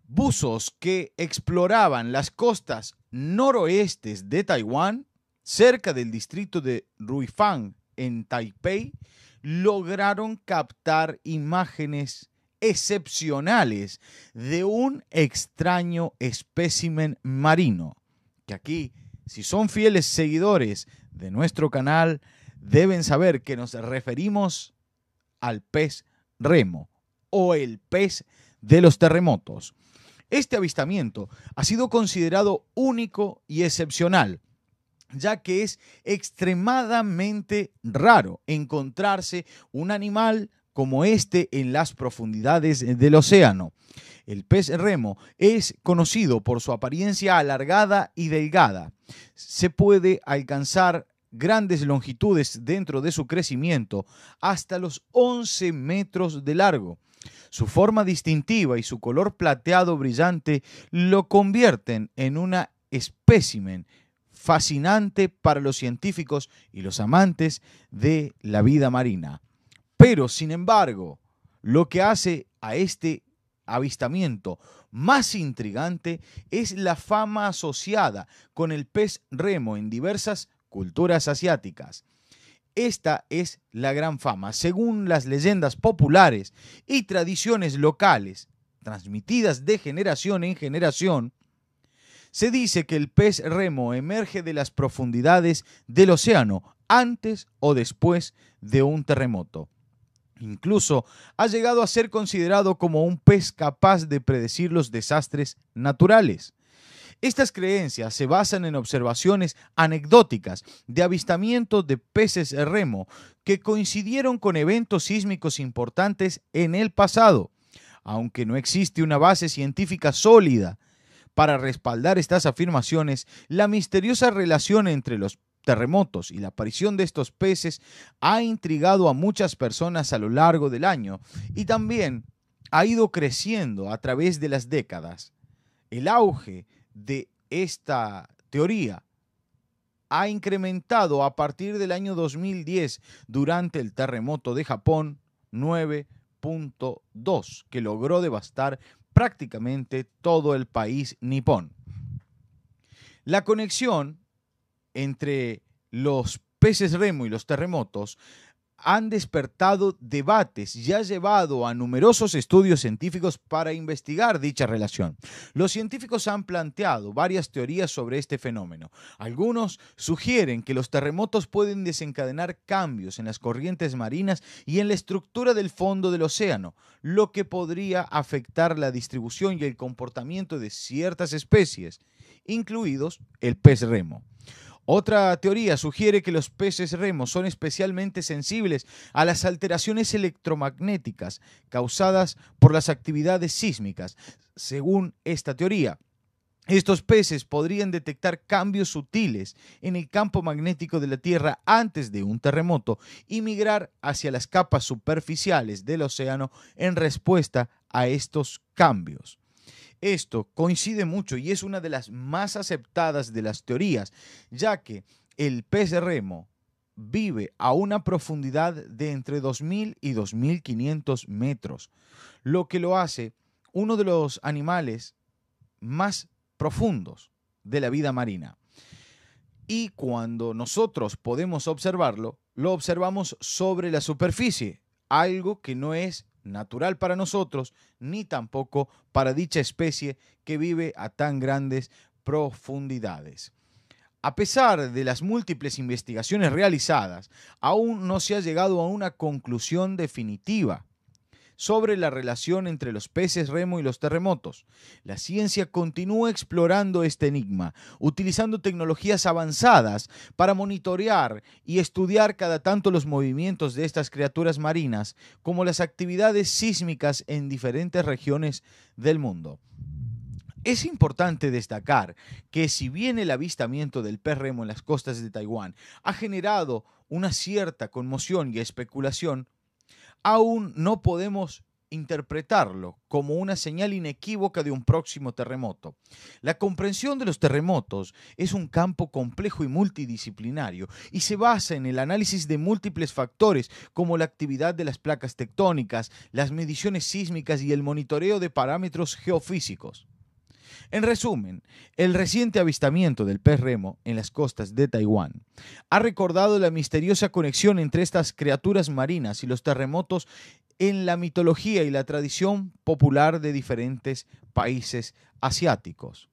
Buzos que exploraban las costas noroestes de Taiwán, cerca del distrito de Ruifang, en Taipei, lograron captar imágenes excepcionales de un extraño espécimen marino, que aquí, si son fieles seguidores de nuestro canal, deben saber que nos referimos al pez remo o el pez de los terremotos. Este avistamiento ha sido considerado único y excepcional ya que es extremadamente raro encontrarse un animal como este en las profundidades del océano. El pez remo es conocido por su apariencia alargada y delgada. Se puede alcanzar grandes longitudes dentro de su crecimiento, hasta los 11 metros de largo. Su forma distintiva y su color plateado brillante lo convierten en una espécimen fascinante para los científicos y los amantes de la vida marina. Pero, sin embargo, lo que hace a este avistamiento más intrigante es la fama asociada con el pez remo en diversas culturas asiáticas. Esta es la gran fama, según las leyendas populares y tradiciones locales transmitidas de generación en generación, se dice que el pez remo emerge de las profundidades del océano antes o después de un terremoto. Incluso ha llegado a ser considerado como un pez capaz de predecir los desastres naturales. Estas creencias se basan en observaciones anecdóticas de avistamientos de peces remo que coincidieron con eventos sísmicos importantes en el pasado. Aunque no existe una base científica sólida para respaldar estas afirmaciones, la misteriosa relación entre los terremotos y la aparición de estos peces ha intrigado a muchas personas a lo largo del año y también ha ido creciendo a través de las décadas. El auge de esta teoría ha incrementado a partir del año 2010 durante el terremoto de Japón 9.2 que logró devastar prácticamente todo el país nipón. La conexión entre los peces remo y los terremotos han despertado debates y ha llevado a numerosos estudios científicos para investigar dicha relación. Los científicos han planteado varias teorías sobre este fenómeno. Algunos sugieren que los terremotos pueden desencadenar cambios en las corrientes marinas y en la estructura del fondo del océano, lo que podría afectar la distribución y el comportamiento de ciertas especies, incluidos el pez remo. Otra teoría sugiere que los peces remos son especialmente sensibles a las alteraciones electromagnéticas causadas por las actividades sísmicas. Según esta teoría, estos peces podrían detectar cambios sutiles en el campo magnético de la Tierra antes de un terremoto y migrar hacia las capas superficiales del océano en respuesta a estos cambios. Esto coincide mucho y es una de las más aceptadas de las teorías, ya que el pez remo vive a una profundidad de entre 2.000 y 2.500 metros, lo que lo hace uno de los animales más profundos de la vida marina. Y cuando nosotros podemos observarlo, lo observamos sobre la superficie, algo que no es natural para nosotros, ni tampoco para dicha especie que vive a tan grandes profundidades. A pesar de las múltiples investigaciones realizadas, aún no se ha llegado a una conclusión definitiva sobre la relación entre los peces remo y los terremotos. La ciencia continúa explorando este enigma, utilizando tecnologías avanzadas para monitorear y estudiar cada tanto los movimientos de estas criaturas marinas, como las actividades sísmicas en diferentes regiones del mundo. Es importante destacar que si bien el avistamiento del pez remo en las costas de Taiwán ha generado una cierta conmoción y especulación, aún no podemos interpretarlo como una señal inequívoca de un próximo terremoto. La comprensión de los terremotos es un campo complejo y multidisciplinario y se basa en el análisis de múltiples factores como la actividad de las placas tectónicas, las mediciones sísmicas y el monitoreo de parámetros geofísicos. En resumen, el reciente avistamiento del pez remo en las costas de Taiwán ha recordado la misteriosa conexión entre estas criaturas marinas y los terremotos en la mitología y la tradición popular de diferentes países asiáticos.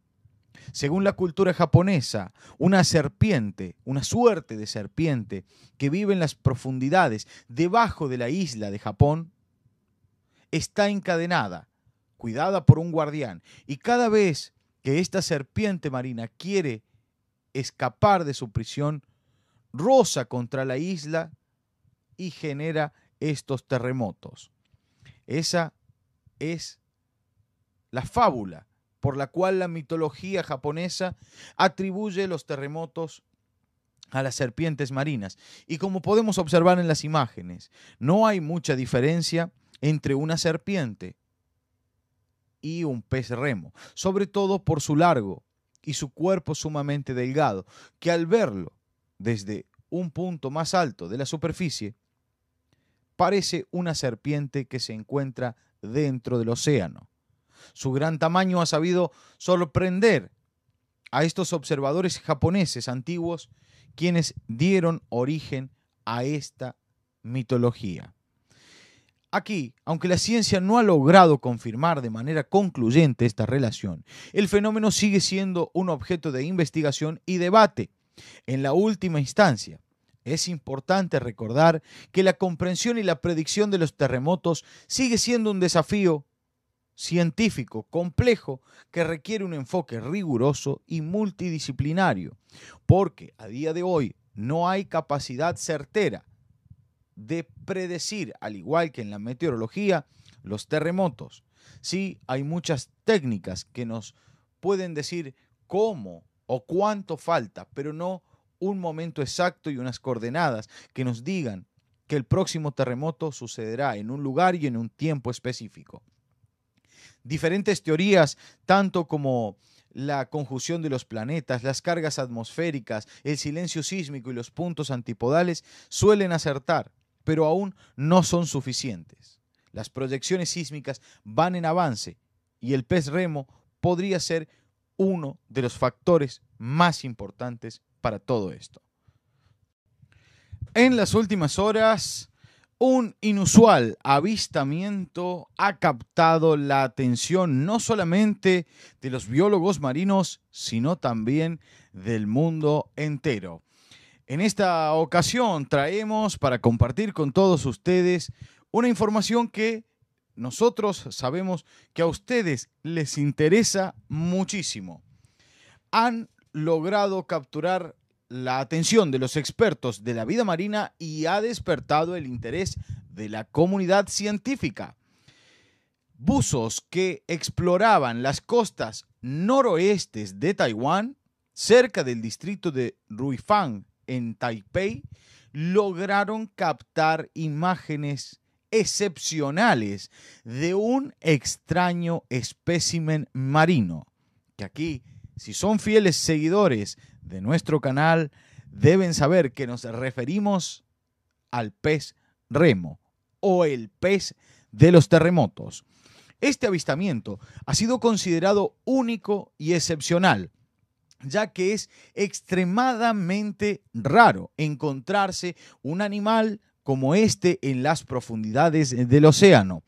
Según la cultura japonesa, una serpiente, una suerte de serpiente que vive en las profundidades debajo de la isla de Japón, está encadenada cuidada por un guardián. Y cada vez que esta serpiente marina quiere escapar de su prisión, roza contra la isla y genera estos terremotos. Esa es la fábula por la cual la mitología japonesa atribuye los terremotos a las serpientes marinas. Y como podemos observar en las imágenes, no hay mucha diferencia entre una serpiente y un pez remo, sobre todo por su largo y su cuerpo sumamente delgado, que al verlo desde un punto más alto de la superficie, parece una serpiente que se encuentra dentro del océano. Su gran tamaño ha sabido sorprender a estos observadores japoneses antiguos, quienes dieron origen a esta mitología. Aquí, aunque la ciencia no ha logrado confirmar de manera concluyente esta relación, el fenómeno sigue siendo un objeto de investigación y debate. En la última instancia, es importante recordar que la comprensión y la predicción de los terremotos sigue siendo un desafío científico complejo que requiere un enfoque riguroso y multidisciplinario, porque a día de hoy no hay capacidad certera de predecir, al igual que en la meteorología, los terremotos. Sí, hay muchas técnicas que nos pueden decir cómo o cuánto falta, pero no un momento exacto y unas coordenadas que nos digan que el próximo terremoto sucederá en un lugar y en un tiempo específico. Diferentes teorías, tanto como la conjunción de los planetas, las cargas atmosféricas, el silencio sísmico y los puntos antipodales, suelen acertar pero aún no son suficientes. Las proyecciones sísmicas van en avance y el pez remo podría ser uno de los factores más importantes para todo esto. En las últimas horas, un inusual avistamiento ha captado la atención no solamente de los biólogos marinos, sino también del mundo entero. En esta ocasión traemos para compartir con todos ustedes una información que nosotros sabemos que a ustedes les interesa muchísimo. Han logrado capturar la atención de los expertos de la vida marina y ha despertado el interés de la comunidad científica. Buzos que exploraban las costas noroestes de Taiwán, cerca del distrito de Ruifang, en Taipei, lograron captar imágenes excepcionales de un extraño espécimen marino, que aquí, si son fieles seguidores de nuestro canal, deben saber que nos referimos al pez remo o el pez de los terremotos. Este avistamiento ha sido considerado único y excepcional, ya que es extremadamente raro encontrarse un animal como este en las profundidades del océano.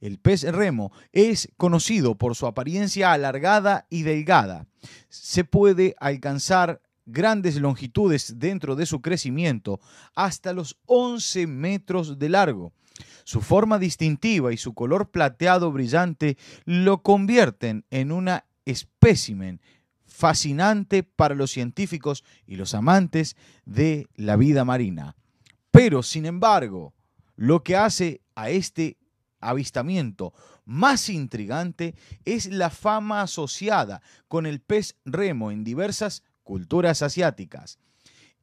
El pez remo es conocido por su apariencia alargada y delgada. Se puede alcanzar grandes longitudes dentro de su crecimiento, hasta los 11 metros de largo. Su forma distintiva y su color plateado brillante lo convierten en una espécimen fascinante para los científicos y los amantes de la vida marina. Pero, sin embargo, lo que hace a este avistamiento más intrigante es la fama asociada con el pez remo en diversas culturas asiáticas.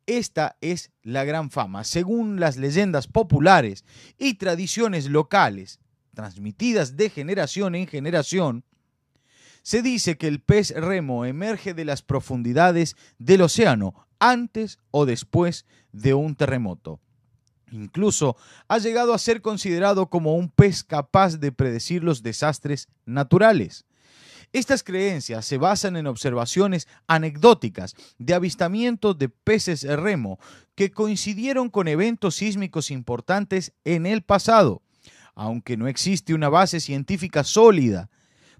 Esta es la gran fama. Según las leyendas populares y tradiciones locales transmitidas de generación en generación, se dice que el pez remo emerge de las profundidades del océano antes o después de un terremoto. Incluso ha llegado a ser considerado como un pez capaz de predecir los desastres naturales. Estas creencias se basan en observaciones anecdóticas de avistamientos de peces remo que coincidieron con eventos sísmicos importantes en el pasado. Aunque no existe una base científica sólida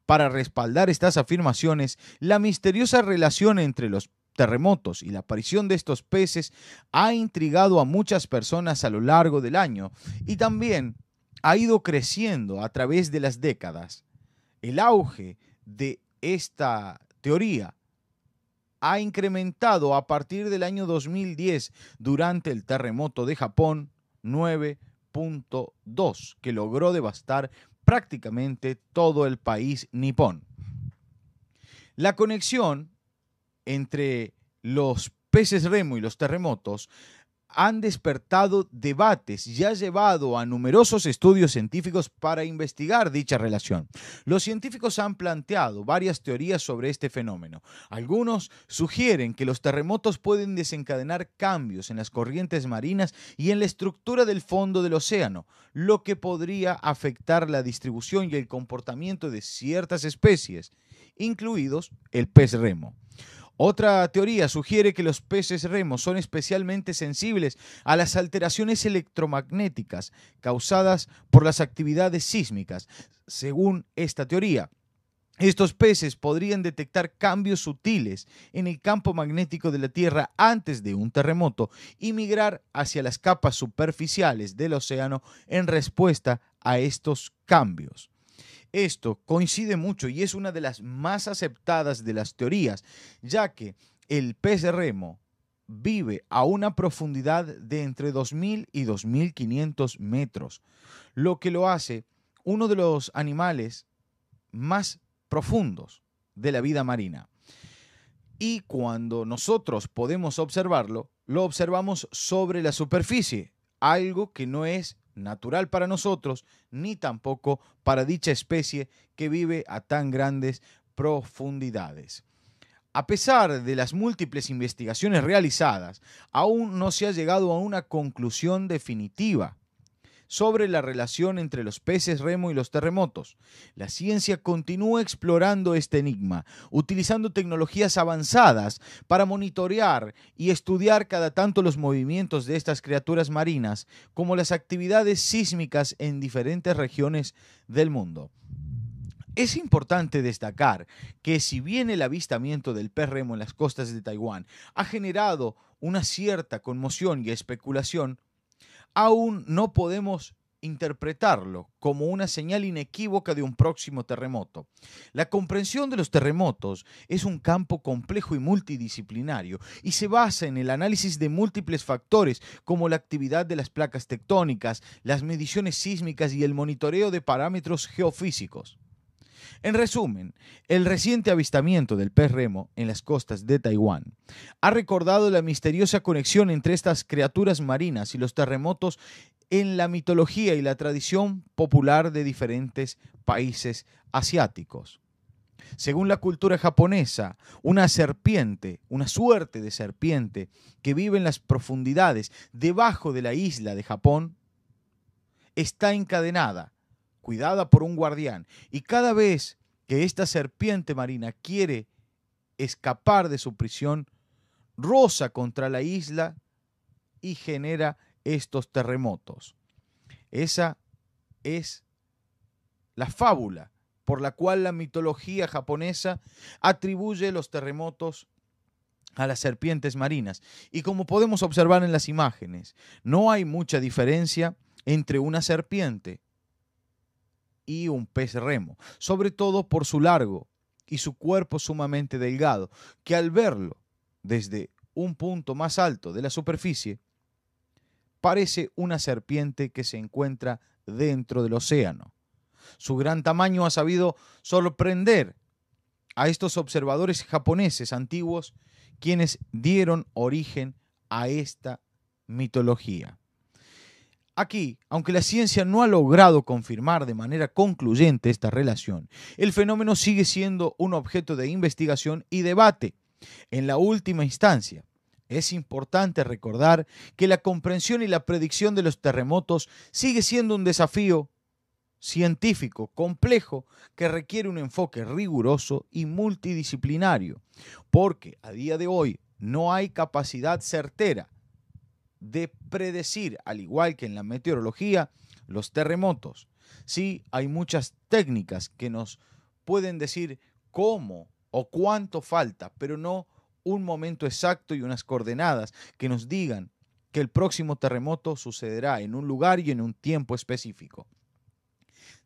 para respaldar estas afirmaciones, la misteriosa relación entre los terremotos y la aparición de estos peces ha intrigado a muchas personas a lo largo del año y también ha ido creciendo a través de las décadas. El auge de esta teoría ha incrementado a partir del año 2010 durante el terremoto de Japón 9.2 que logró devastar prácticamente todo el país nipón. La conexión entre los peces remo y los terremotos han despertado debates y ha llevado a numerosos estudios científicos para investigar dicha relación. Los científicos han planteado varias teorías sobre este fenómeno. Algunos sugieren que los terremotos pueden desencadenar cambios en las corrientes marinas y en la estructura del fondo del océano, lo que podría afectar la distribución y el comportamiento de ciertas especies, incluidos el pez remo. Otra teoría sugiere que los peces remos son especialmente sensibles a las alteraciones electromagnéticas causadas por las actividades sísmicas. Según esta teoría, estos peces podrían detectar cambios sutiles en el campo magnético de la Tierra antes de un terremoto y migrar hacia las capas superficiales del océano en respuesta a estos cambios. Esto coincide mucho y es una de las más aceptadas de las teorías, ya que el pez remo vive a una profundidad de entre 2.000 y 2.500 metros, lo que lo hace uno de los animales más profundos de la vida marina. Y cuando nosotros podemos observarlo, lo observamos sobre la superficie, algo que no es natural para nosotros, ni tampoco para dicha especie que vive a tan grandes profundidades. A pesar de las múltiples investigaciones realizadas, aún no se ha llegado a una conclusión definitiva sobre la relación entre los peces remo y los terremotos. La ciencia continúa explorando este enigma, utilizando tecnologías avanzadas para monitorear y estudiar cada tanto los movimientos de estas criaturas marinas, como las actividades sísmicas en diferentes regiones del mundo. Es importante destacar que si bien el avistamiento del pez remo en las costas de Taiwán ha generado una cierta conmoción y especulación, aún no podemos interpretarlo como una señal inequívoca de un próximo terremoto. La comprensión de los terremotos es un campo complejo y multidisciplinario y se basa en el análisis de múltiples factores como la actividad de las placas tectónicas, las mediciones sísmicas y el monitoreo de parámetros geofísicos. En resumen, el reciente avistamiento del pez remo en las costas de Taiwán ha recordado la misteriosa conexión entre estas criaturas marinas y los terremotos en la mitología y la tradición popular de diferentes países asiáticos. Según la cultura japonesa, una serpiente, una suerte de serpiente que vive en las profundidades debajo de la isla de Japón, está encadenada cuidada por un guardián. Y cada vez que esta serpiente marina quiere escapar de su prisión, roza contra la isla y genera estos terremotos. Esa es la fábula por la cual la mitología japonesa atribuye los terremotos a las serpientes marinas. Y como podemos observar en las imágenes, no hay mucha diferencia entre una serpiente y un pez remo, sobre todo por su largo y su cuerpo sumamente delgado, que al verlo desde un punto más alto de la superficie, parece una serpiente que se encuentra dentro del océano. Su gran tamaño ha sabido sorprender a estos observadores japoneses antiguos quienes dieron origen a esta mitología. Aquí, aunque la ciencia no ha logrado confirmar de manera concluyente esta relación, el fenómeno sigue siendo un objeto de investigación y debate. En la última instancia, es importante recordar que la comprensión y la predicción de los terremotos sigue siendo un desafío científico complejo que requiere un enfoque riguroso y multidisciplinario, porque a día de hoy no hay capacidad certera de predecir, al igual que en la meteorología, los terremotos. Sí, hay muchas técnicas que nos pueden decir cómo o cuánto falta, pero no un momento exacto y unas coordenadas que nos digan que el próximo terremoto sucederá en un lugar y en un tiempo específico.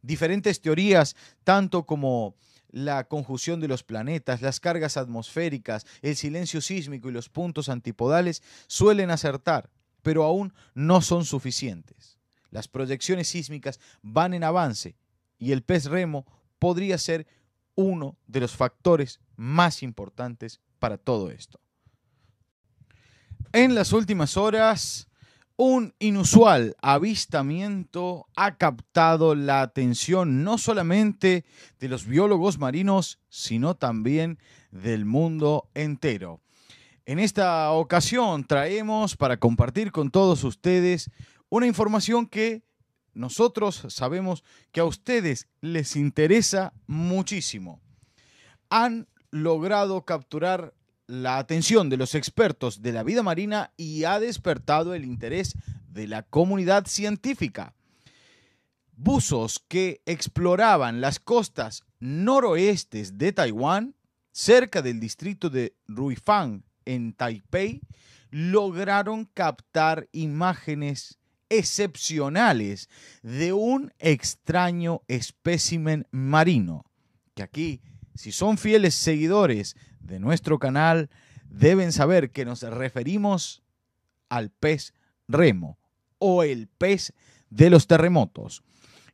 Diferentes teorías, tanto como la conjunción de los planetas, las cargas atmosféricas, el silencio sísmico y los puntos antipodales, suelen acertar, pero aún no son suficientes. Las proyecciones sísmicas van en avance y el pez remo podría ser uno de los factores más importantes para todo esto. En las últimas horas, un inusual avistamiento ha captado la atención no solamente de los biólogos marinos, sino también del mundo entero. En esta ocasión traemos para compartir con todos ustedes una información que nosotros sabemos que a ustedes les interesa muchísimo. Han logrado capturar la atención de los expertos de la vida marina y ha despertado el interés de la comunidad científica. Buzos que exploraban las costas noroestes de Taiwán, cerca del distrito de Ruifang, en Taipei, lograron captar imágenes excepcionales de un extraño espécimen marino, que aquí, si son fieles seguidores de nuestro canal, deben saber que nos referimos al pez remo o el pez de los terremotos.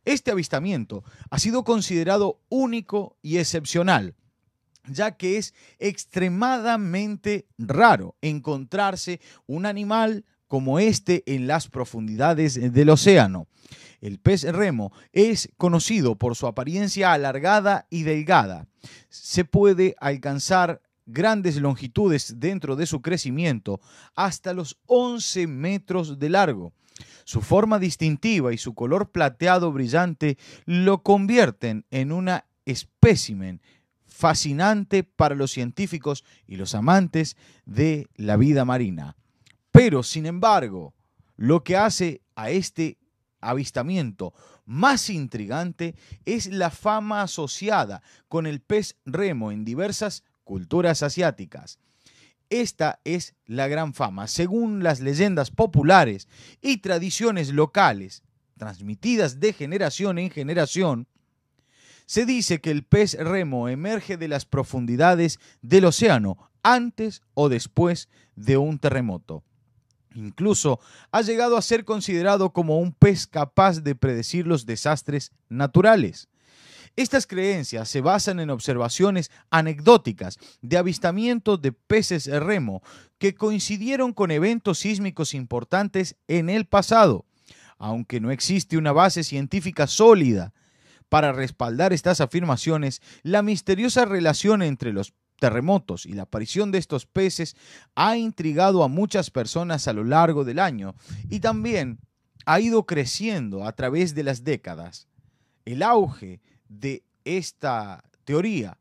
Este avistamiento ha sido considerado único y excepcional ya que es extremadamente raro encontrarse un animal como este en las profundidades del océano. El pez remo es conocido por su apariencia alargada y delgada. Se puede alcanzar grandes longitudes dentro de su crecimiento, hasta los 11 metros de largo. Su forma distintiva y su color plateado brillante lo convierten en una espécimen fascinante para los científicos y los amantes de la vida marina. Pero, sin embargo, lo que hace a este avistamiento más intrigante es la fama asociada con el pez remo en diversas culturas asiáticas. Esta es la gran fama, según las leyendas populares y tradiciones locales transmitidas de generación en generación, se dice que el pez remo emerge de las profundidades del océano antes o después de un terremoto. Incluso ha llegado a ser considerado como un pez capaz de predecir los desastres naturales. Estas creencias se basan en observaciones anecdóticas de avistamientos de peces remo que coincidieron con eventos sísmicos importantes en el pasado. Aunque no existe una base científica sólida para respaldar estas afirmaciones, la misteriosa relación entre los terremotos y la aparición de estos peces ha intrigado a muchas personas a lo largo del año y también ha ido creciendo a través de las décadas. El auge de esta teoría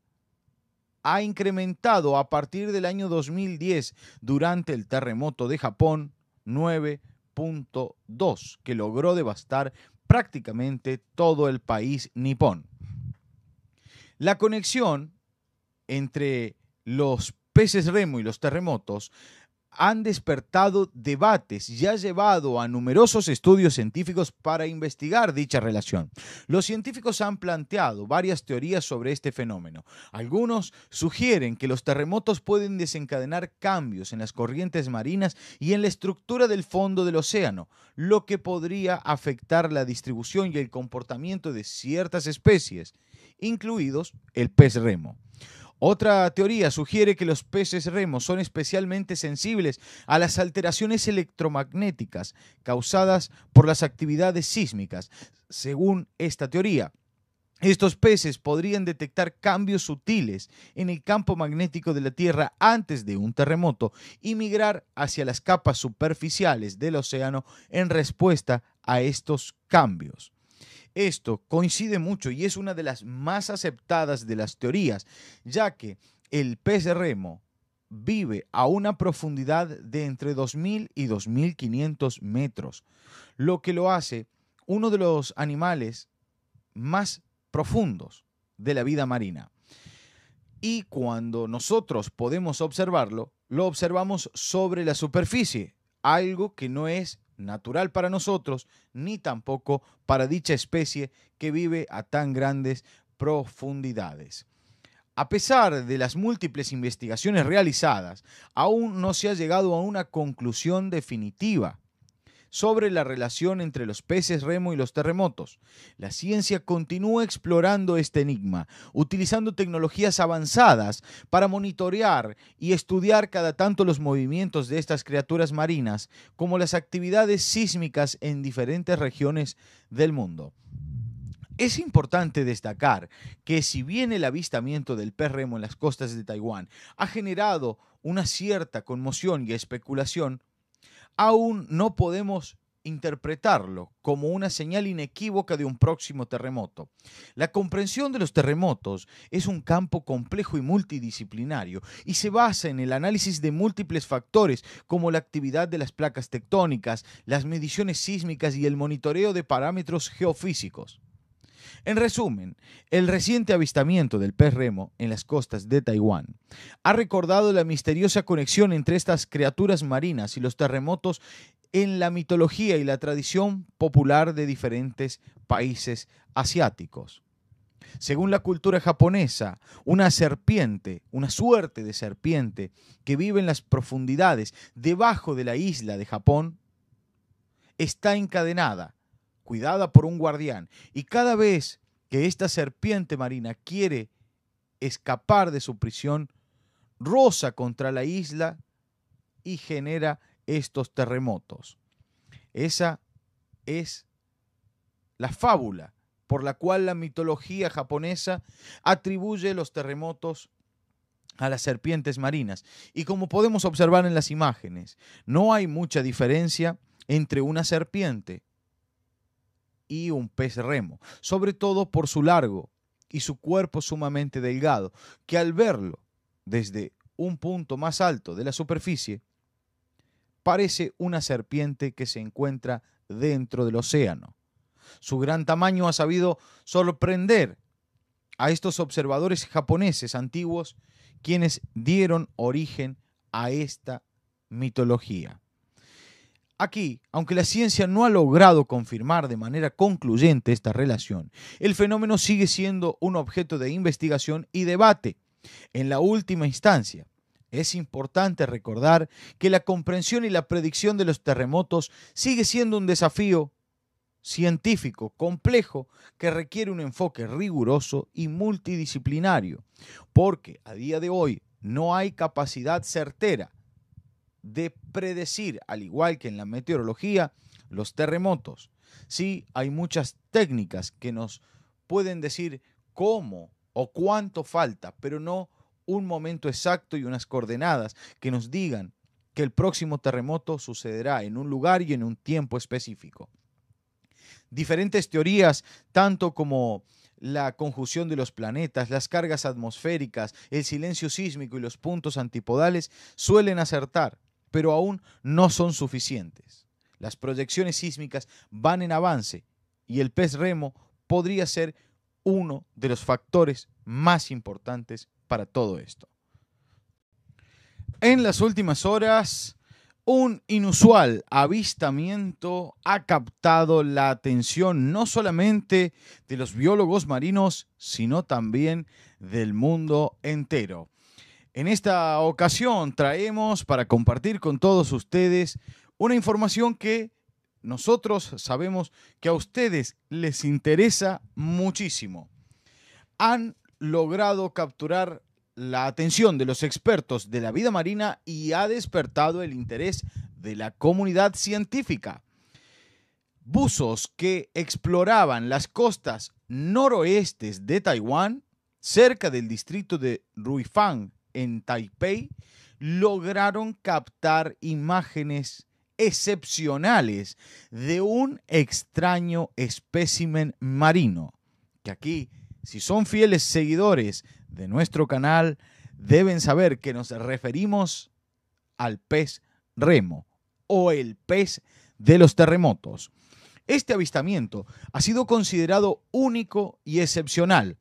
ha incrementado a partir del año 2010 durante el terremoto de Japón 9.2 que logró devastar prácticamente todo el país nipón. La conexión entre los peces remo y los terremotos han despertado debates y ha llevado a numerosos estudios científicos para investigar dicha relación. Los científicos han planteado varias teorías sobre este fenómeno. Algunos sugieren que los terremotos pueden desencadenar cambios en las corrientes marinas y en la estructura del fondo del océano, lo que podría afectar la distribución y el comportamiento de ciertas especies, incluidos el pez remo. Otra teoría sugiere que los peces remos son especialmente sensibles a las alteraciones electromagnéticas causadas por las actividades sísmicas. Según esta teoría, estos peces podrían detectar cambios sutiles en el campo magnético de la Tierra antes de un terremoto y migrar hacia las capas superficiales del océano en respuesta a estos cambios. Esto coincide mucho y es una de las más aceptadas de las teorías, ya que el pez remo vive a una profundidad de entre 2.000 y 2.500 metros, lo que lo hace uno de los animales más profundos de la vida marina. Y cuando nosotros podemos observarlo, lo observamos sobre la superficie, algo que no es natural para nosotros, ni tampoco para dicha especie que vive a tan grandes profundidades. A pesar de las múltiples investigaciones realizadas, aún no se ha llegado a una conclusión definitiva sobre la relación entre los peces remo y los terremotos. La ciencia continúa explorando este enigma, utilizando tecnologías avanzadas para monitorear y estudiar cada tanto los movimientos de estas criaturas marinas, como las actividades sísmicas en diferentes regiones del mundo. Es importante destacar que si bien el avistamiento del pez remo en las costas de Taiwán ha generado una cierta conmoción y especulación, aún no podemos interpretarlo como una señal inequívoca de un próximo terremoto. La comprensión de los terremotos es un campo complejo y multidisciplinario y se basa en el análisis de múltiples factores como la actividad de las placas tectónicas, las mediciones sísmicas y el monitoreo de parámetros geofísicos. En resumen, el reciente avistamiento del pez remo en las costas de Taiwán ha recordado la misteriosa conexión entre estas criaturas marinas y los terremotos en la mitología y la tradición popular de diferentes países asiáticos. Según la cultura japonesa, una serpiente, una suerte de serpiente que vive en las profundidades debajo de la isla de Japón, está encadenada cuidada por un guardián. Y cada vez que esta serpiente marina quiere escapar de su prisión, roza contra la isla y genera estos terremotos. Esa es la fábula por la cual la mitología japonesa atribuye los terremotos a las serpientes marinas. Y como podemos observar en las imágenes, no hay mucha diferencia entre una serpiente y un pez remo, sobre todo por su largo y su cuerpo sumamente delgado, que al verlo desde un punto más alto de la superficie, parece una serpiente que se encuentra dentro del océano. Su gran tamaño ha sabido sorprender a estos observadores japoneses antiguos, quienes dieron origen a esta mitología. Aquí, aunque la ciencia no ha logrado confirmar de manera concluyente esta relación, el fenómeno sigue siendo un objeto de investigación y debate. En la última instancia, es importante recordar que la comprensión y la predicción de los terremotos sigue siendo un desafío científico complejo que requiere un enfoque riguroso y multidisciplinario, porque a día de hoy no hay capacidad certera de predecir, al igual que en la meteorología, los terremotos. Sí, hay muchas técnicas que nos pueden decir cómo o cuánto falta, pero no un momento exacto y unas coordenadas que nos digan que el próximo terremoto sucederá en un lugar y en un tiempo específico. Diferentes teorías, tanto como la conjunción de los planetas, las cargas atmosféricas, el silencio sísmico y los puntos antipodales, suelen acertar, pero aún no son suficientes. Las proyecciones sísmicas van en avance y el pez remo podría ser uno de los factores más importantes para todo esto. En las últimas horas, un inusual avistamiento ha captado la atención no solamente de los biólogos marinos, sino también del mundo entero. En esta ocasión traemos para compartir con todos ustedes una información que nosotros sabemos que a ustedes les interesa muchísimo. Han logrado capturar la atención de los expertos de la vida marina y ha despertado el interés de la comunidad científica. Buzos que exploraban las costas noroestes de Taiwán, cerca del distrito de Ruifang, en Taipei, lograron captar imágenes excepcionales de un extraño espécimen marino, que aquí, si son fieles seguidores de nuestro canal, deben saber que nos referimos al pez remo o el pez de los terremotos. Este avistamiento ha sido considerado único y excepcional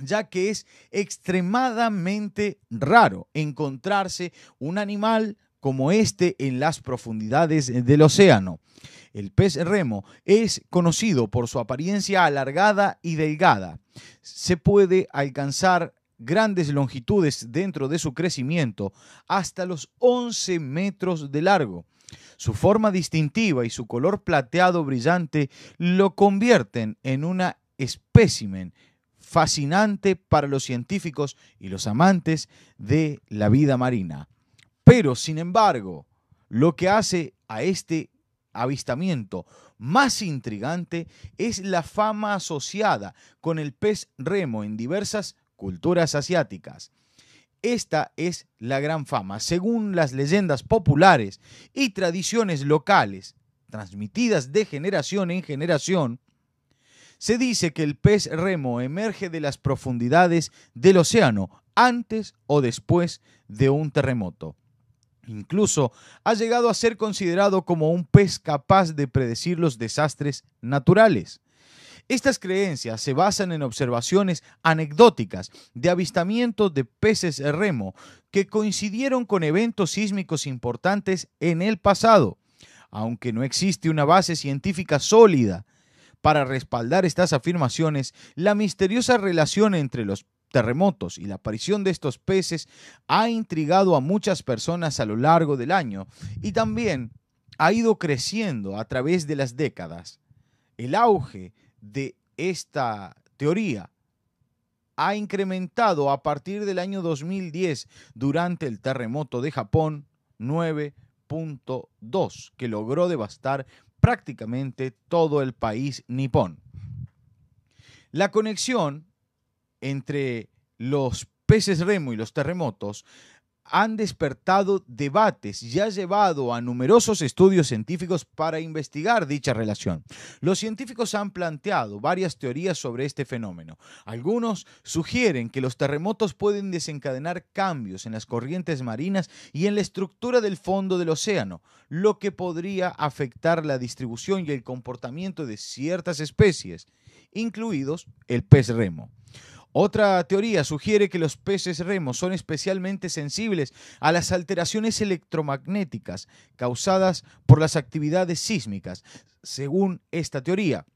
ya que es extremadamente raro encontrarse un animal como este en las profundidades del océano. El pez remo es conocido por su apariencia alargada y delgada. Se puede alcanzar grandes longitudes dentro de su crecimiento hasta los 11 metros de largo. Su forma distintiva y su color plateado brillante lo convierten en una espécimen fascinante para los científicos y los amantes de la vida marina. Pero, sin embargo, lo que hace a este avistamiento más intrigante es la fama asociada con el pez remo en diversas culturas asiáticas. Esta es la gran fama, según las leyendas populares y tradiciones locales transmitidas de generación en generación, se dice que el pez remo emerge de las profundidades del océano antes o después de un terremoto. Incluso ha llegado a ser considerado como un pez capaz de predecir los desastres naturales. Estas creencias se basan en observaciones anecdóticas de avistamientos de peces remo que coincidieron con eventos sísmicos importantes en el pasado. Aunque no existe una base científica sólida para respaldar estas afirmaciones, la misteriosa relación entre los terremotos y la aparición de estos peces ha intrigado a muchas personas a lo largo del año y también ha ido creciendo a través de las décadas. El auge de esta teoría ha incrementado a partir del año 2010 durante el terremoto de Japón 9.2 que logró devastar prácticamente todo el país nipón. La conexión entre los peces remo y los terremotos han despertado debates y ha llevado a numerosos estudios científicos para investigar dicha relación. Los científicos han planteado varias teorías sobre este fenómeno. Algunos sugieren que los terremotos pueden desencadenar cambios en las corrientes marinas y en la estructura del fondo del océano, lo que podría afectar la distribución y el comportamiento de ciertas especies, incluidos el pez remo. Otra teoría sugiere que los peces remos son especialmente sensibles a las alteraciones electromagnéticas causadas por las actividades sísmicas. Según esta teoría,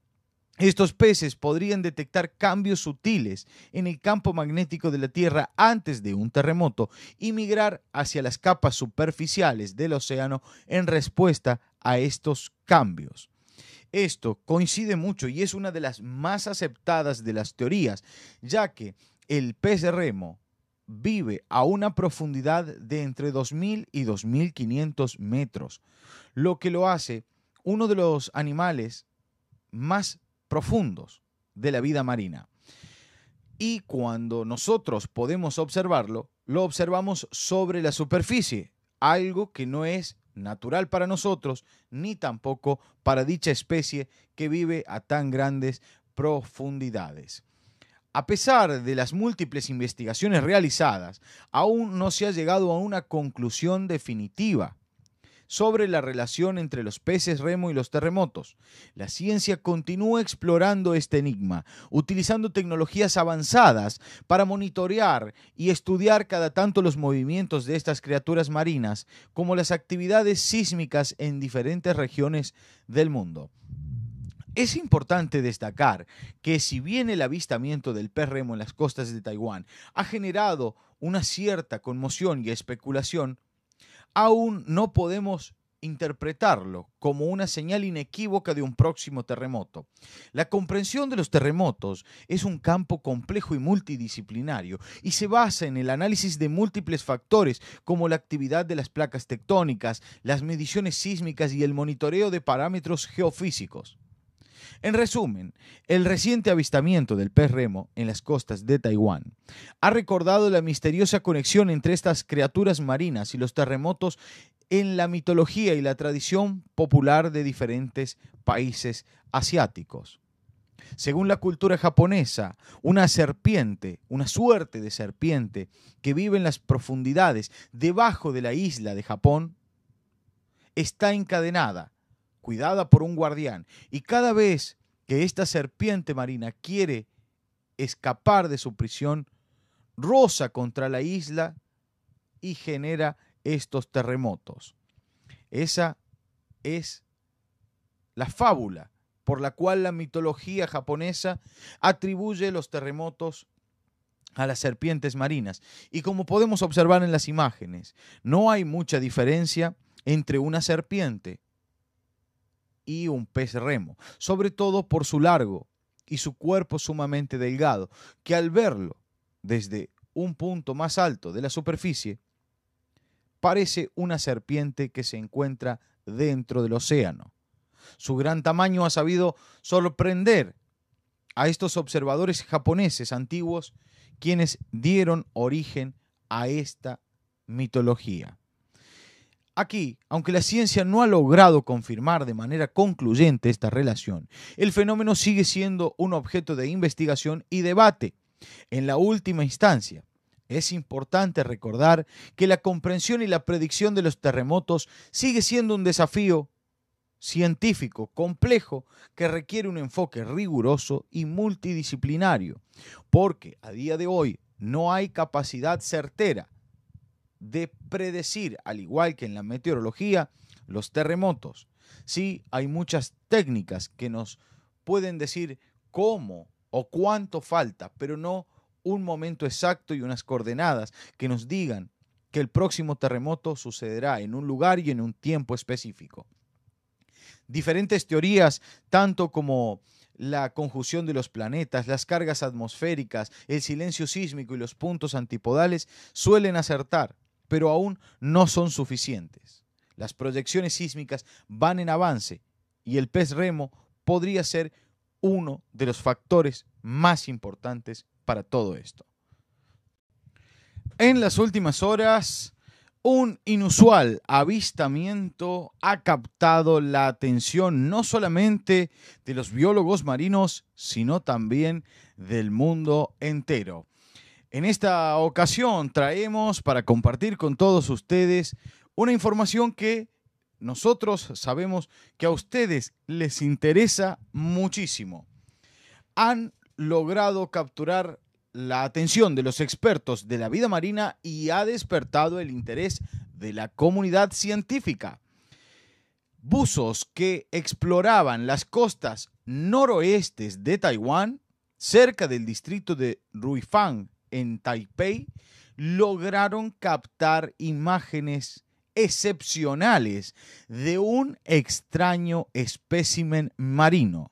estos peces podrían detectar cambios sutiles en el campo magnético de la Tierra antes de un terremoto y migrar hacia las capas superficiales del océano en respuesta a estos cambios. Esto coincide mucho y es una de las más aceptadas de las teorías, ya que el pez remo vive a una profundidad de entre 2.000 y 2.500 metros, lo que lo hace uno de los animales más profundos de la vida marina. Y cuando nosotros podemos observarlo, lo observamos sobre la superficie, algo que no es natural para nosotros, ni tampoco para dicha especie que vive a tan grandes profundidades. A pesar de las múltiples investigaciones realizadas, aún no se ha llegado a una conclusión definitiva sobre la relación entre los peces remo y los terremotos. La ciencia continúa explorando este enigma, utilizando tecnologías avanzadas para monitorear y estudiar cada tanto los movimientos de estas criaturas marinas, como las actividades sísmicas en diferentes regiones del mundo. Es importante destacar que si bien el avistamiento del pez remo en las costas de Taiwán ha generado una cierta conmoción y especulación, aún no podemos interpretarlo como una señal inequívoca de un próximo terremoto. La comprensión de los terremotos es un campo complejo y multidisciplinario y se basa en el análisis de múltiples factores como la actividad de las placas tectónicas, las mediciones sísmicas y el monitoreo de parámetros geofísicos. En resumen, el reciente avistamiento del pez remo en las costas de Taiwán ha recordado la misteriosa conexión entre estas criaturas marinas y los terremotos en la mitología y la tradición popular de diferentes países asiáticos. Según la cultura japonesa, una serpiente, una suerte de serpiente que vive en las profundidades debajo de la isla de Japón, está encadenada cuidada por un guardián. Y cada vez que esta serpiente marina quiere escapar de su prisión, roza contra la isla y genera estos terremotos. Esa es la fábula por la cual la mitología japonesa atribuye los terremotos a las serpientes marinas. Y como podemos observar en las imágenes, no hay mucha diferencia entre una serpiente y un pez remo, sobre todo por su largo y su cuerpo sumamente delgado, que al verlo desde un punto más alto de la superficie, parece una serpiente que se encuentra dentro del océano. Su gran tamaño ha sabido sorprender a estos observadores japoneses antiguos, quienes dieron origen a esta mitología. Aquí, aunque la ciencia no ha logrado confirmar de manera concluyente esta relación, el fenómeno sigue siendo un objeto de investigación y debate. En la última instancia, es importante recordar que la comprensión y la predicción de los terremotos sigue siendo un desafío científico complejo que requiere un enfoque riguroso y multidisciplinario, porque a día de hoy no hay capacidad certera de predecir, al igual que en la meteorología, los terremotos. Sí, hay muchas técnicas que nos pueden decir cómo o cuánto falta, pero no un momento exacto y unas coordenadas que nos digan que el próximo terremoto sucederá en un lugar y en un tiempo específico. Diferentes teorías, tanto como la conjunción de los planetas, las cargas atmosféricas, el silencio sísmico y los puntos antipodales, suelen acertar, pero aún no son suficientes. Las proyecciones sísmicas van en avance y el pez remo podría ser uno de los factores más importantes para todo esto. En las últimas horas, un inusual avistamiento ha captado la atención no solamente de los biólogos marinos, sino también del mundo entero. En esta ocasión traemos para compartir con todos ustedes una información que nosotros sabemos que a ustedes les interesa muchísimo. Han logrado capturar la atención de los expertos de la vida marina y ha despertado el interés de la comunidad científica. Buzos que exploraban las costas noroestes de Taiwán, cerca del distrito de Ruifang, en Taipei, lograron captar imágenes excepcionales de un extraño espécimen marino,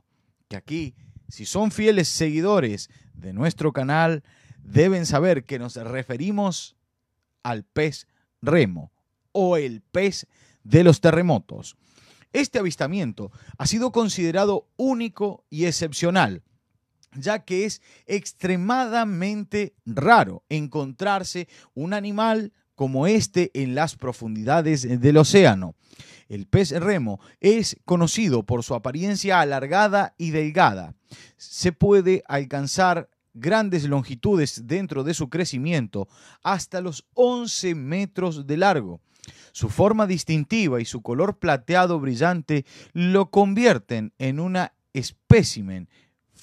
que aquí, si son fieles seguidores de nuestro canal, deben saber que nos referimos al pez remo o el pez de los terremotos. Este avistamiento ha sido considerado único y excepcional ya que es extremadamente raro encontrarse un animal como este en las profundidades del océano. El pez remo es conocido por su apariencia alargada y delgada. Se puede alcanzar grandes longitudes dentro de su crecimiento, hasta los 11 metros de largo. Su forma distintiva y su color plateado brillante lo convierten en una espécimen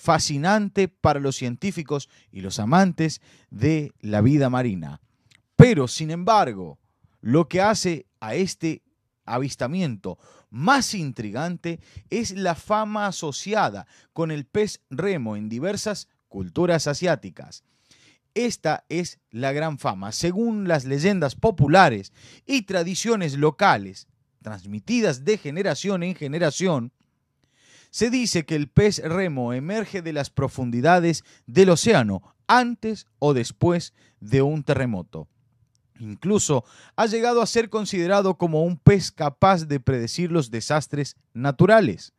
fascinante para los científicos y los amantes de la vida marina. Pero, sin embargo, lo que hace a este avistamiento más intrigante es la fama asociada con el pez remo en diversas culturas asiáticas. Esta es la gran fama. Según las leyendas populares y tradiciones locales, transmitidas de generación en generación, se dice que el pez remo emerge de las profundidades del océano antes o después de un terremoto. Incluso ha llegado a ser considerado como un pez capaz de predecir los desastres naturales.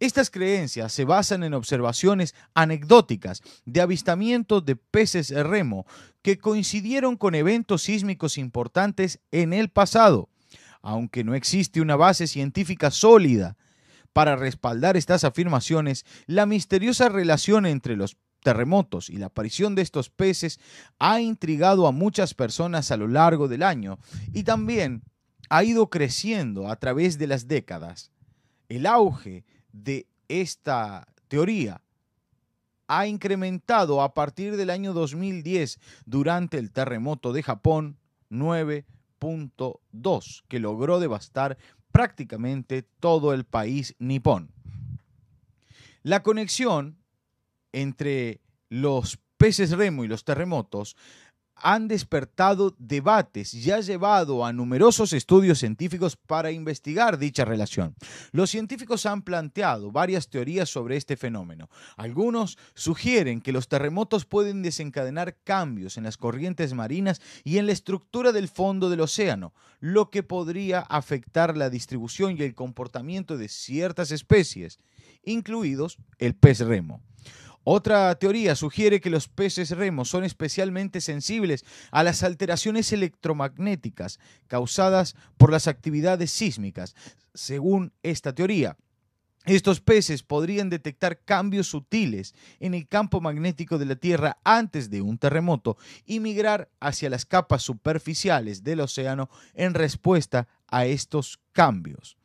Estas creencias se basan en observaciones anecdóticas de avistamientos de peces remo que coincidieron con eventos sísmicos importantes en el pasado. Aunque no existe una base científica sólida para respaldar estas afirmaciones, la misteriosa relación entre los terremotos y la aparición de estos peces ha intrigado a muchas personas a lo largo del año y también ha ido creciendo a través de las décadas. El auge de esta teoría ha incrementado a partir del año 2010 durante el terremoto de Japón 9.2 que logró devastar prácticamente todo el país nipón. La conexión entre los peces remo y los terremotos han despertado debates y ha llevado a numerosos estudios científicos para investigar dicha relación. Los científicos han planteado varias teorías sobre este fenómeno. Algunos sugieren que los terremotos pueden desencadenar cambios en las corrientes marinas y en la estructura del fondo del océano, lo que podría afectar la distribución y el comportamiento de ciertas especies, incluidos el pez remo. Otra teoría sugiere que los peces remos son especialmente sensibles a las alteraciones electromagnéticas causadas por las actividades sísmicas. Según esta teoría, estos peces podrían detectar cambios sutiles en el campo magnético de la Tierra antes de un terremoto y migrar hacia las capas superficiales del océano en respuesta a estos cambios.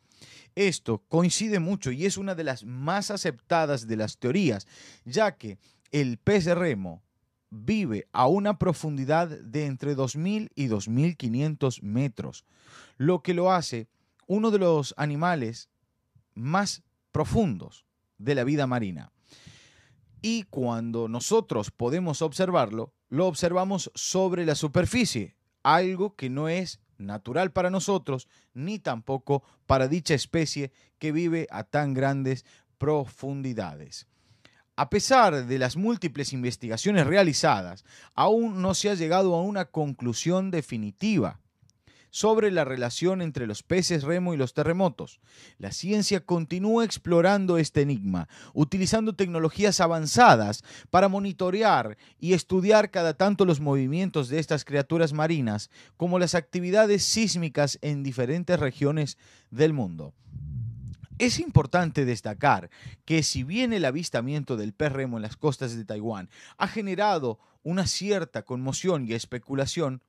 Esto coincide mucho y es una de las más aceptadas de las teorías, ya que el pez remo vive a una profundidad de entre 2.000 y 2.500 metros, lo que lo hace uno de los animales más profundos de la vida marina. Y cuando nosotros podemos observarlo, lo observamos sobre la superficie, algo que no es natural para nosotros, ni tampoco para dicha especie que vive a tan grandes profundidades. A pesar de las múltiples investigaciones realizadas, aún no se ha llegado a una conclusión definitiva sobre la relación entre los peces remo y los terremotos. La ciencia continúa explorando este enigma, utilizando tecnologías avanzadas para monitorear y estudiar cada tanto los movimientos de estas criaturas marinas, como las actividades sísmicas en diferentes regiones del mundo. Es importante destacar que si bien el avistamiento del pez remo en las costas de Taiwán ha generado una cierta conmoción y especulación,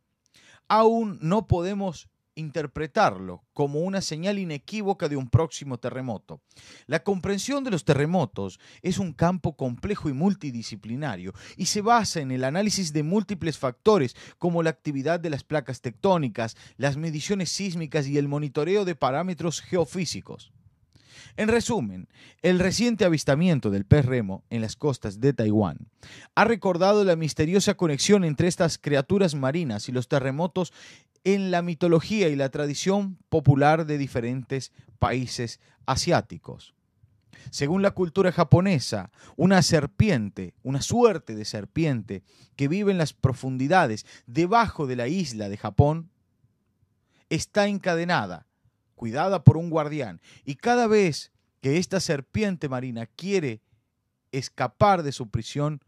aún no podemos interpretarlo como una señal inequívoca de un próximo terremoto. La comprensión de los terremotos es un campo complejo y multidisciplinario y se basa en el análisis de múltiples factores como la actividad de las placas tectónicas, las mediciones sísmicas y el monitoreo de parámetros geofísicos. En resumen, el reciente avistamiento del pez remo en las costas de Taiwán ha recordado la misteriosa conexión entre estas criaturas marinas y los terremotos en la mitología y la tradición popular de diferentes países asiáticos. Según la cultura japonesa, una serpiente, una suerte de serpiente que vive en las profundidades debajo de la isla de Japón, está encadenada cuidada por un guardián. Y cada vez que esta serpiente marina quiere escapar de su prisión,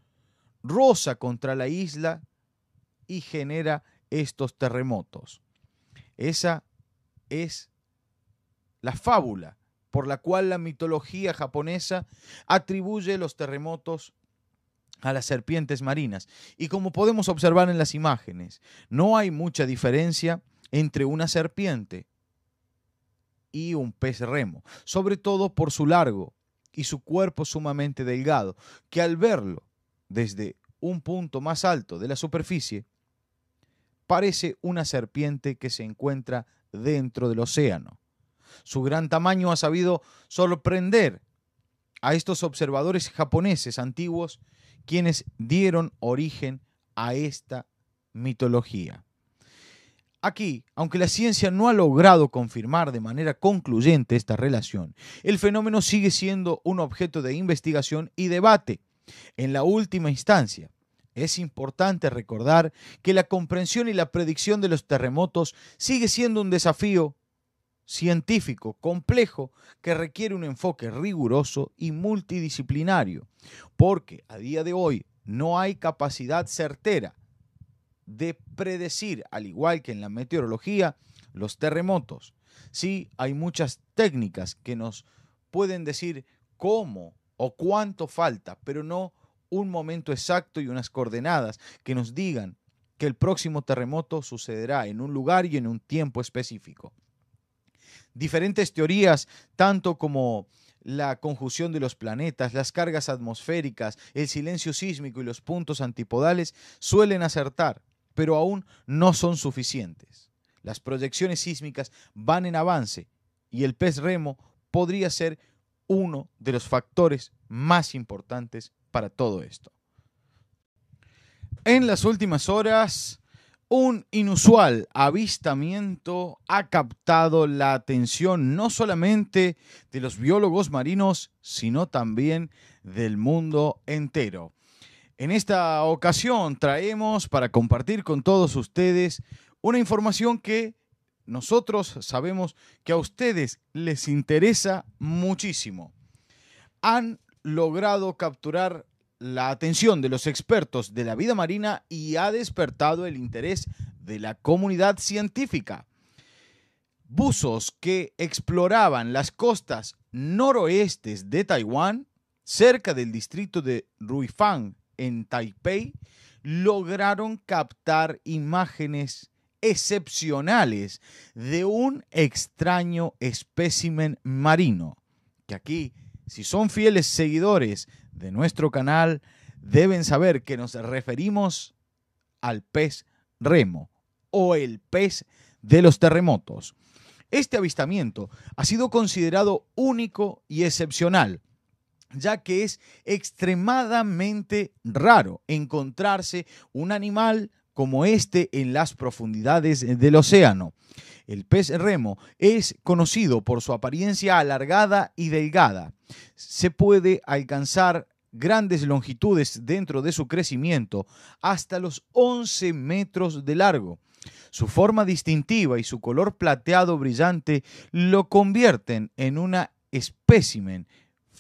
roza contra la isla y genera estos terremotos. Esa es la fábula por la cual la mitología japonesa atribuye los terremotos a las serpientes marinas. Y como podemos observar en las imágenes, no hay mucha diferencia entre una serpiente y un pez remo, sobre todo por su largo y su cuerpo sumamente delgado, que al verlo desde un punto más alto de la superficie, parece una serpiente que se encuentra dentro del océano. Su gran tamaño ha sabido sorprender a estos observadores japoneses antiguos quienes dieron origen a esta mitología. Aquí, aunque la ciencia no ha logrado confirmar de manera concluyente esta relación, el fenómeno sigue siendo un objeto de investigación y debate. En la última instancia, es importante recordar que la comprensión y la predicción de los terremotos sigue siendo un desafío científico complejo que requiere un enfoque riguroso y multidisciplinario, porque a día de hoy no hay capacidad certera de predecir, al igual que en la meteorología, los terremotos. Sí, hay muchas técnicas que nos pueden decir cómo o cuánto falta, pero no un momento exacto y unas coordenadas que nos digan que el próximo terremoto sucederá en un lugar y en un tiempo específico. Diferentes teorías, tanto como la conjunción de los planetas, las cargas atmosféricas, el silencio sísmico y los puntos antipodales, suelen acertar pero aún no son suficientes. Las proyecciones sísmicas van en avance y el pez remo podría ser uno de los factores más importantes para todo esto. En las últimas horas, un inusual avistamiento ha captado la atención no solamente de los biólogos marinos, sino también del mundo entero. En esta ocasión traemos para compartir con todos ustedes una información que nosotros sabemos que a ustedes les interesa muchísimo. Han logrado capturar la atención de los expertos de la vida marina y ha despertado el interés de la comunidad científica. Buzos que exploraban las costas noroestes de Taiwán, cerca del distrito de Ruifang, en Taipei, lograron captar imágenes excepcionales de un extraño espécimen marino, que aquí, si son fieles seguidores de nuestro canal, deben saber que nos referimos al pez remo o el pez de los terremotos. Este avistamiento ha sido considerado único y excepcional ya que es extremadamente raro encontrarse un animal como este en las profundidades del océano. El pez remo es conocido por su apariencia alargada y delgada. Se puede alcanzar grandes longitudes dentro de su crecimiento, hasta los 11 metros de largo. Su forma distintiva y su color plateado brillante lo convierten en una espécimen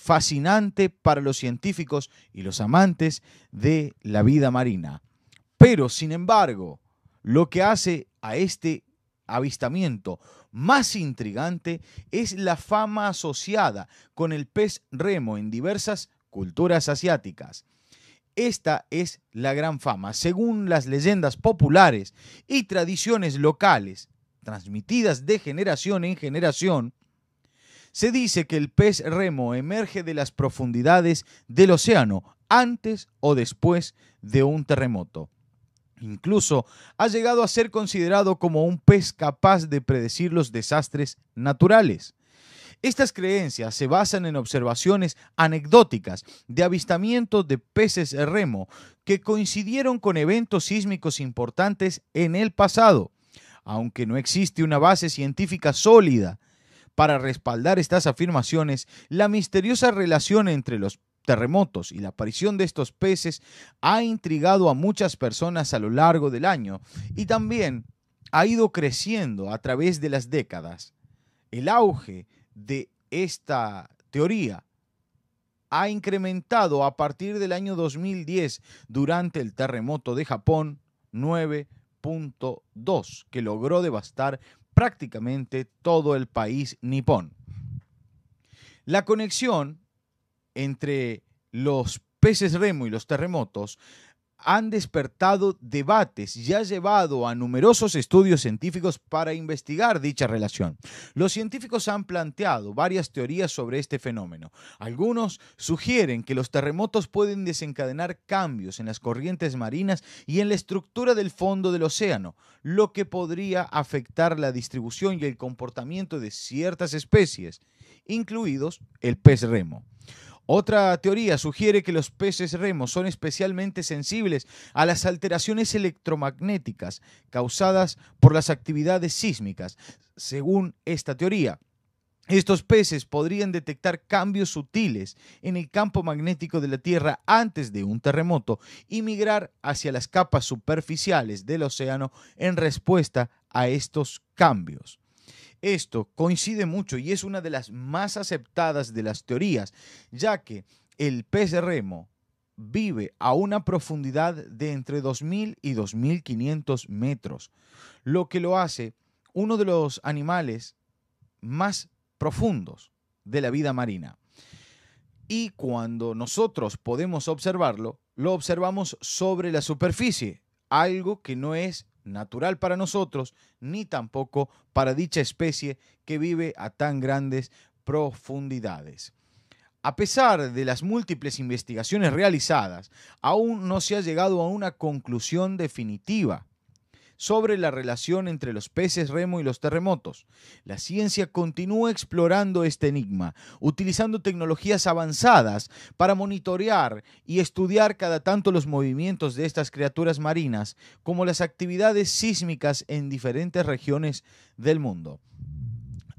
fascinante para los científicos y los amantes de la vida marina. Pero, sin embargo, lo que hace a este avistamiento más intrigante es la fama asociada con el pez remo en diversas culturas asiáticas. Esta es la gran fama, según las leyendas populares y tradiciones locales transmitidas de generación en generación, se dice que el pez remo emerge de las profundidades del océano antes o después de un terremoto. Incluso ha llegado a ser considerado como un pez capaz de predecir los desastres naturales. Estas creencias se basan en observaciones anecdóticas de avistamientos de peces remo que coincidieron con eventos sísmicos importantes en el pasado. Aunque no existe una base científica sólida para respaldar estas afirmaciones, la misteriosa relación entre los terremotos y la aparición de estos peces ha intrigado a muchas personas a lo largo del año y también ha ido creciendo a través de las décadas. El auge de esta teoría ha incrementado a partir del año 2010 durante el terremoto de Japón 9.2 que logró devastar prácticamente todo el país nipón. La conexión entre los peces remo y los terremotos han despertado debates y ha llevado a numerosos estudios científicos para investigar dicha relación. Los científicos han planteado varias teorías sobre este fenómeno. Algunos sugieren que los terremotos pueden desencadenar cambios en las corrientes marinas y en la estructura del fondo del océano, lo que podría afectar la distribución y el comportamiento de ciertas especies, incluidos el pez remo. Otra teoría sugiere que los peces remos son especialmente sensibles a las alteraciones electromagnéticas causadas por las actividades sísmicas. Según esta teoría, estos peces podrían detectar cambios sutiles en el campo magnético de la Tierra antes de un terremoto y migrar hacia las capas superficiales del océano en respuesta a estos cambios. Esto coincide mucho y es una de las más aceptadas de las teorías, ya que el pez de remo vive a una profundidad de entre 2.000 y 2.500 metros, lo que lo hace uno de los animales más profundos de la vida marina. Y cuando nosotros podemos observarlo, lo observamos sobre la superficie, algo que no es natural para nosotros, ni tampoco para dicha especie que vive a tan grandes profundidades. A pesar de las múltiples investigaciones realizadas, aún no se ha llegado a una conclusión definitiva sobre la relación entre los peces remo y los terremotos. La ciencia continúa explorando este enigma, utilizando tecnologías avanzadas para monitorear y estudiar cada tanto los movimientos de estas criaturas marinas, como las actividades sísmicas en diferentes regiones del mundo.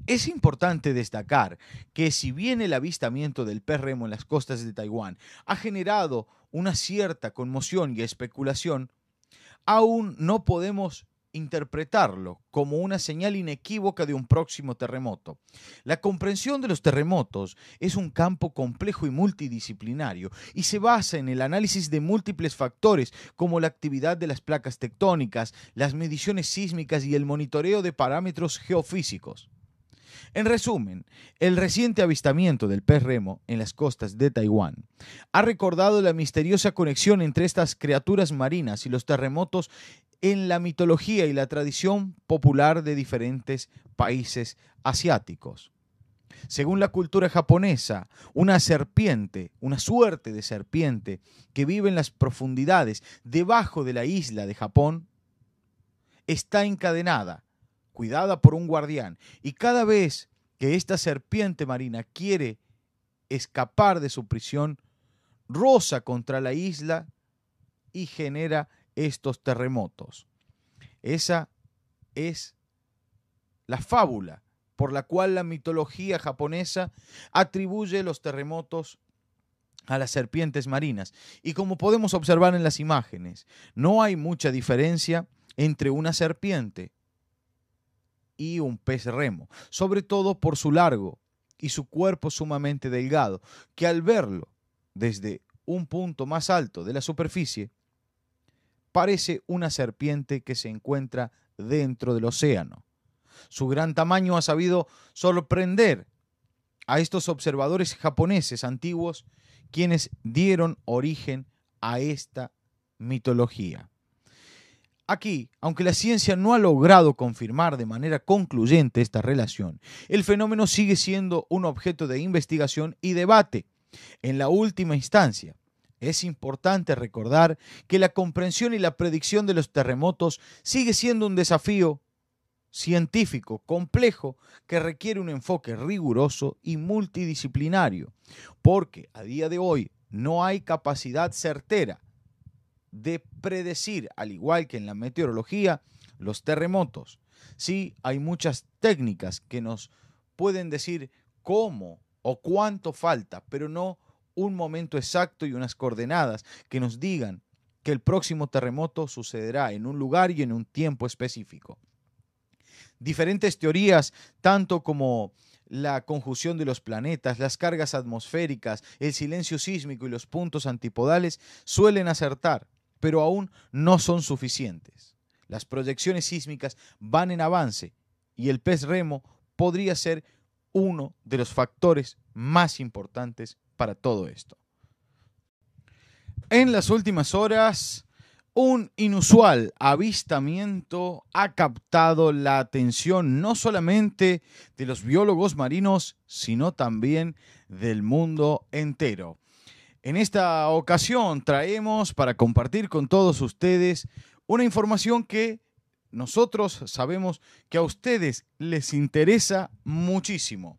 Es importante destacar que si bien el avistamiento del pez remo en las costas de Taiwán ha generado una cierta conmoción y especulación, aún no podemos interpretarlo como una señal inequívoca de un próximo terremoto. La comprensión de los terremotos es un campo complejo y multidisciplinario y se basa en el análisis de múltiples factores como la actividad de las placas tectónicas, las mediciones sísmicas y el monitoreo de parámetros geofísicos. En resumen, el reciente avistamiento del pez remo en las costas de Taiwán ha recordado la misteriosa conexión entre estas criaturas marinas y los terremotos en la mitología y la tradición popular de diferentes países asiáticos. Según la cultura japonesa, una serpiente, una suerte de serpiente que vive en las profundidades debajo de la isla de Japón, está encadenada cuidada por un guardián. Y cada vez que esta serpiente marina quiere escapar de su prisión, roza contra la isla y genera estos terremotos. Esa es la fábula por la cual la mitología japonesa atribuye los terremotos a las serpientes marinas. Y como podemos observar en las imágenes, no hay mucha diferencia entre una serpiente y un pez remo, sobre todo por su largo y su cuerpo sumamente delgado, que al verlo desde un punto más alto de la superficie, parece una serpiente que se encuentra dentro del océano. Su gran tamaño ha sabido sorprender a estos observadores japoneses antiguos, quienes dieron origen a esta mitología. Aquí, aunque la ciencia no ha logrado confirmar de manera concluyente esta relación, el fenómeno sigue siendo un objeto de investigación y debate. En la última instancia, es importante recordar que la comprensión y la predicción de los terremotos sigue siendo un desafío científico complejo que requiere un enfoque riguroso y multidisciplinario, porque a día de hoy no hay capacidad certera de predecir, al igual que en la meteorología, los terremotos. Sí, hay muchas técnicas que nos pueden decir cómo o cuánto falta, pero no un momento exacto y unas coordenadas que nos digan que el próximo terremoto sucederá en un lugar y en un tiempo específico. Diferentes teorías, tanto como la conjunción de los planetas, las cargas atmosféricas, el silencio sísmico y los puntos antipodales, suelen acertar, pero aún no son suficientes. Las proyecciones sísmicas van en avance y el pez remo podría ser uno de los factores más importantes para todo esto. En las últimas horas, un inusual avistamiento ha captado la atención no solamente de los biólogos marinos, sino también del mundo entero. En esta ocasión traemos para compartir con todos ustedes una información que nosotros sabemos que a ustedes les interesa muchísimo.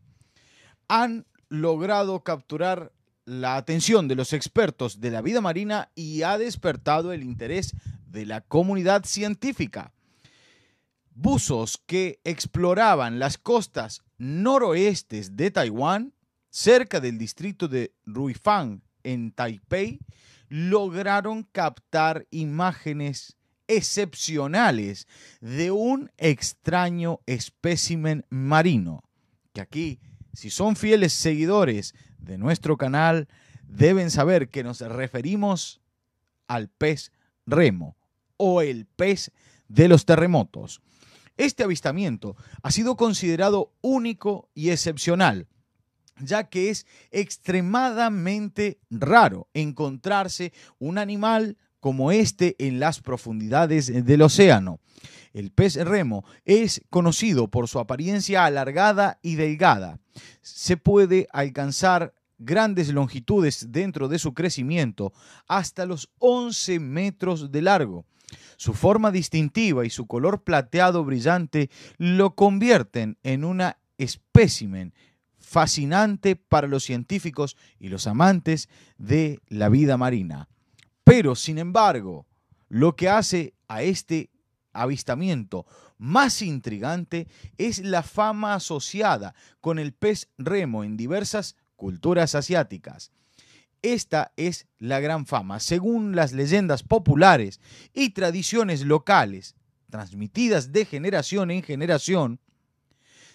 Han logrado capturar la atención de los expertos de la vida marina y ha despertado el interés de la comunidad científica. Buzos que exploraban las costas noroestes de Taiwán, cerca del distrito de Ruifang, en Taipei, lograron captar imágenes excepcionales de un extraño espécimen marino, que aquí, si son fieles seguidores de nuestro canal, deben saber que nos referimos al pez remo o el pez de los terremotos. Este avistamiento ha sido considerado único y excepcional ya que es extremadamente raro encontrarse un animal como este en las profundidades del océano. El pez remo es conocido por su apariencia alargada y delgada. Se puede alcanzar grandes longitudes dentro de su crecimiento, hasta los 11 metros de largo. Su forma distintiva y su color plateado brillante lo convierten en una espécimen fascinante para los científicos y los amantes de la vida marina. Pero, sin embargo, lo que hace a este avistamiento más intrigante es la fama asociada con el pez remo en diversas culturas asiáticas. Esta es la gran fama, según las leyendas populares y tradiciones locales transmitidas de generación en generación,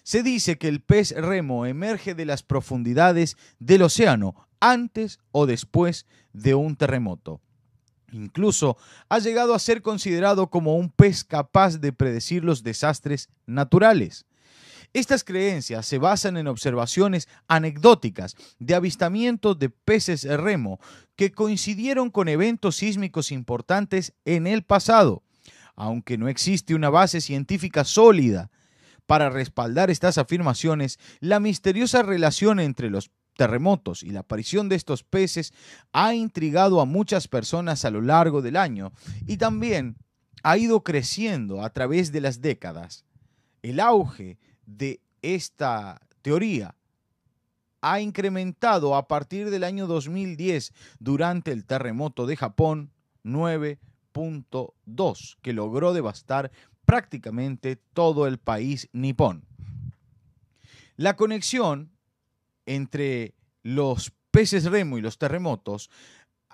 se dice que el pez remo emerge de las profundidades del océano antes o después de un terremoto. Incluso ha llegado a ser considerado como un pez capaz de predecir los desastres naturales. Estas creencias se basan en observaciones anecdóticas de avistamientos de peces remo que coincidieron con eventos sísmicos importantes en el pasado. Aunque no existe una base científica sólida para respaldar estas afirmaciones, la misteriosa relación entre los terremotos y la aparición de estos peces ha intrigado a muchas personas a lo largo del año y también ha ido creciendo a través de las décadas. El auge de esta teoría ha incrementado a partir del año 2010 durante el terremoto de Japón 9.2 que logró devastar prácticamente todo el país nipón. La conexión entre los peces remo y los terremotos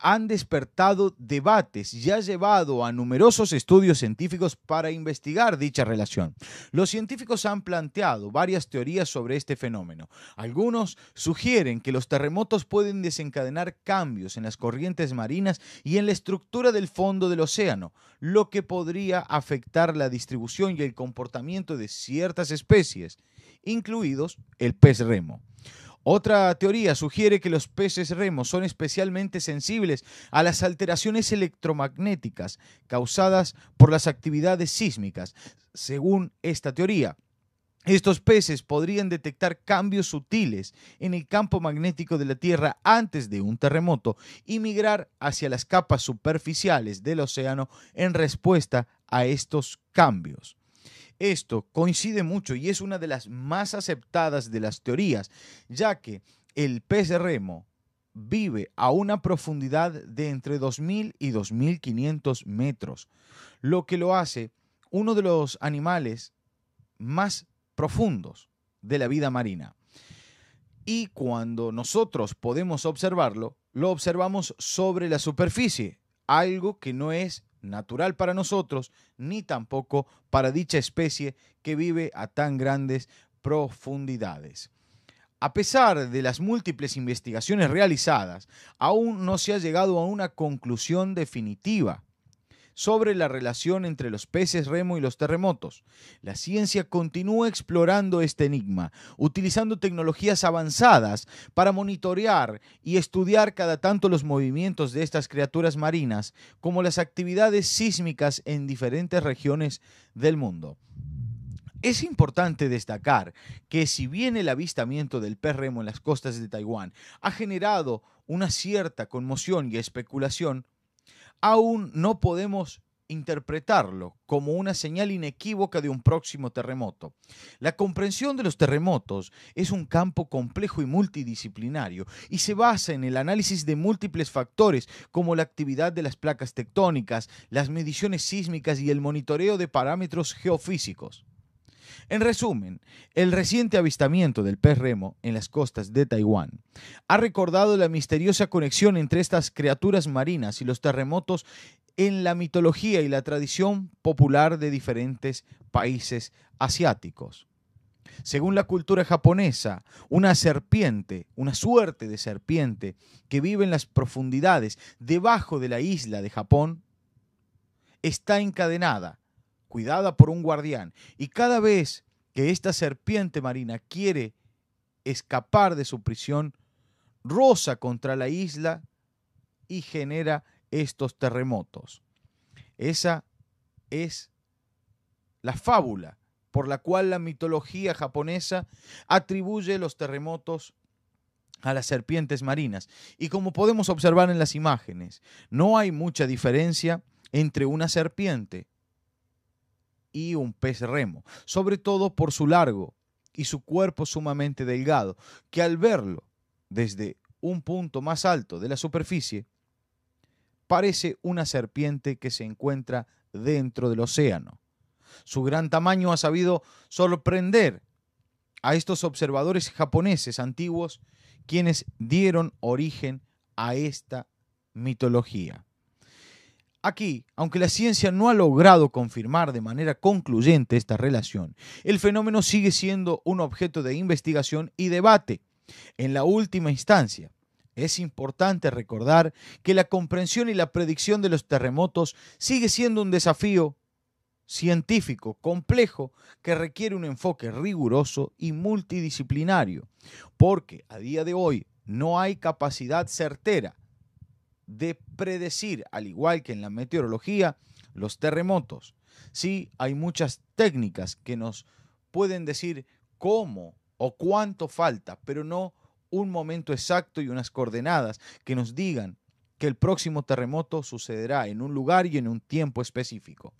han despertado debates y ha llevado a numerosos estudios científicos para investigar dicha relación. Los científicos han planteado varias teorías sobre este fenómeno. Algunos sugieren que los terremotos pueden desencadenar cambios en las corrientes marinas y en la estructura del fondo del océano, lo que podría afectar la distribución y el comportamiento de ciertas especies, incluidos el pez remo. Otra teoría sugiere que los peces remos son especialmente sensibles a las alteraciones electromagnéticas causadas por las actividades sísmicas. Según esta teoría, estos peces podrían detectar cambios sutiles en el campo magnético de la Tierra antes de un terremoto y migrar hacia las capas superficiales del océano en respuesta a estos cambios. Esto coincide mucho y es una de las más aceptadas de las teorías, ya que el pez remo vive a una profundidad de entre 2.000 y 2.500 metros, lo que lo hace uno de los animales más profundos de la vida marina. Y cuando nosotros podemos observarlo, lo observamos sobre la superficie, algo que no es natural para nosotros, ni tampoco para dicha especie que vive a tan grandes profundidades. A pesar de las múltiples investigaciones realizadas, aún no se ha llegado a una conclusión definitiva sobre la relación entre los peces remo y los terremotos. La ciencia continúa explorando este enigma, utilizando tecnologías avanzadas para monitorear y estudiar cada tanto los movimientos de estas criaturas marinas, como las actividades sísmicas en diferentes regiones del mundo. Es importante destacar que si bien el avistamiento del pez remo en las costas de Taiwán ha generado una cierta conmoción y especulación, aún no podemos interpretarlo como una señal inequívoca de un próximo terremoto. La comprensión de los terremotos es un campo complejo y multidisciplinario y se basa en el análisis de múltiples factores como la actividad de las placas tectónicas, las mediciones sísmicas y el monitoreo de parámetros geofísicos. En resumen, el reciente avistamiento del pez remo en las costas de Taiwán ha recordado la misteriosa conexión entre estas criaturas marinas y los terremotos en la mitología y la tradición popular de diferentes países asiáticos. Según la cultura japonesa, una serpiente, una suerte de serpiente que vive en las profundidades debajo de la isla de Japón, está encadenada cuidada por un guardián. Y cada vez que esta serpiente marina quiere escapar de su prisión, roza contra la isla y genera estos terremotos. Esa es la fábula por la cual la mitología japonesa atribuye los terremotos a las serpientes marinas. Y como podemos observar en las imágenes, no hay mucha diferencia entre una serpiente y un pez remo, sobre todo por su largo y su cuerpo sumamente delgado, que al verlo desde un punto más alto de la superficie, parece una serpiente que se encuentra dentro del océano. Su gran tamaño ha sabido sorprender a estos observadores japoneses antiguos, quienes dieron origen a esta mitología. Aquí, aunque la ciencia no ha logrado confirmar de manera concluyente esta relación, el fenómeno sigue siendo un objeto de investigación y debate. En la última instancia, es importante recordar que la comprensión y la predicción de los terremotos sigue siendo un desafío científico complejo que requiere un enfoque riguroso y multidisciplinario, porque a día de hoy no hay capacidad certera de predecir, al igual que en la meteorología, los terremotos. Sí, hay muchas técnicas que nos pueden decir cómo o cuánto falta, pero no un momento exacto y unas coordenadas que nos digan que el próximo terremoto sucederá en un lugar y en un tiempo específico.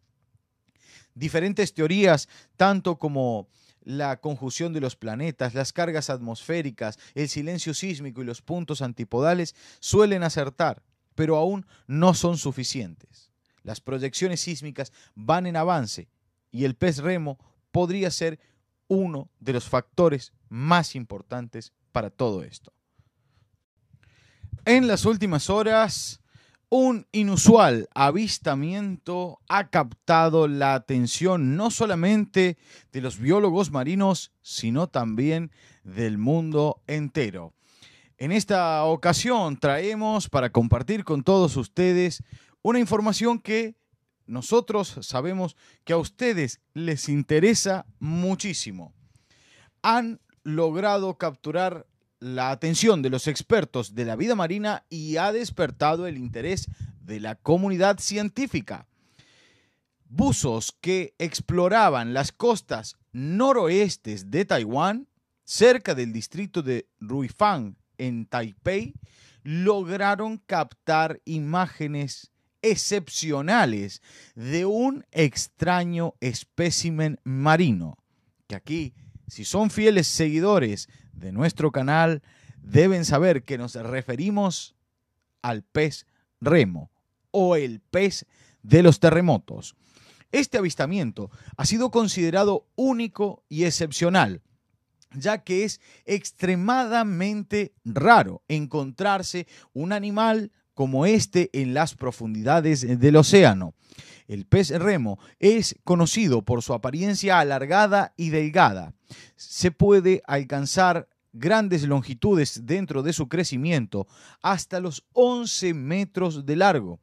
Diferentes teorías, tanto como la conjunción de los planetas, las cargas atmosféricas, el silencio sísmico y los puntos antipodales, suelen acertar pero aún no son suficientes. Las proyecciones sísmicas van en avance y el pez remo podría ser uno de los factores más importantes para todo esto. En las últimas horas, un inusual avistamiento ha captado la atención no solamente de los biólogos marinos, sino también del mundo entero. En esta ocasión traemos para compartir con todos ustedes una información que nosotros sabemos que a ustedes les interesa muchísimo. Han logrado capturar la atención de los expertos de la vida marina y ha despertado el interés de la comunidad científica. Buzos que exploraban las costas noroestes de Taiwán, cerca del distrito de Ruifang, en Taipei, lograron captar imágenes excepcionales de un extraño espécimen marino, que aquí, si son fieles seguidores de nuestro canal, deben saber que nos referimos al pez remo o el pez de los terremotos. Este avistamiento ha sido considerado único y excepcional, ya que es extremadamente raro encontrarse un animal como este en las profundidades del océano. El pez remo es conocido por su apariencia alargada y delgada. Se puede alcanzar grandes longitudes dentro de su crecimiento, hasta los 11 metros de largo.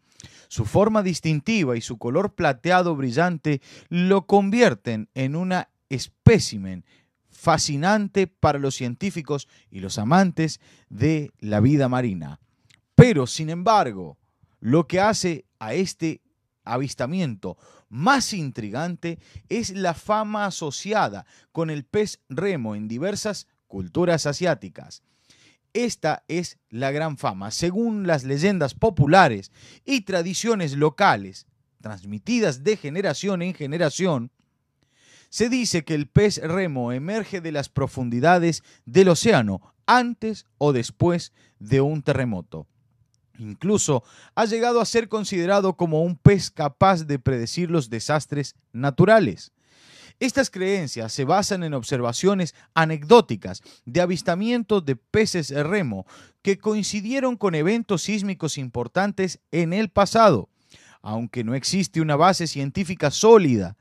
Su forma distintiva y su color plateado brillante lo convierten en una espécimen fascinante para los científicos y los amantes de la vida marina. Pero, sin embargo, lo que hace a este avistamiento más intrigante es la fama asociada con el pez remo en diversas culturas asiáticas. Esta es la gran fama. Según las leyendas populares y tradiciones locales, transmitidas de generación en generación, se dice que el pez remo emerge de las profundidades del océano antes o después de un terremoto. Incluso ha llegado a ser considerado como un pez capaz de predecir los desastres naturales. Estas creencias se basan en observaciones anecdóticas de avistamientos de peces remo que coincidieron con eventos sísmicos importantes en el pasado. Aunque no existe una base científica sólida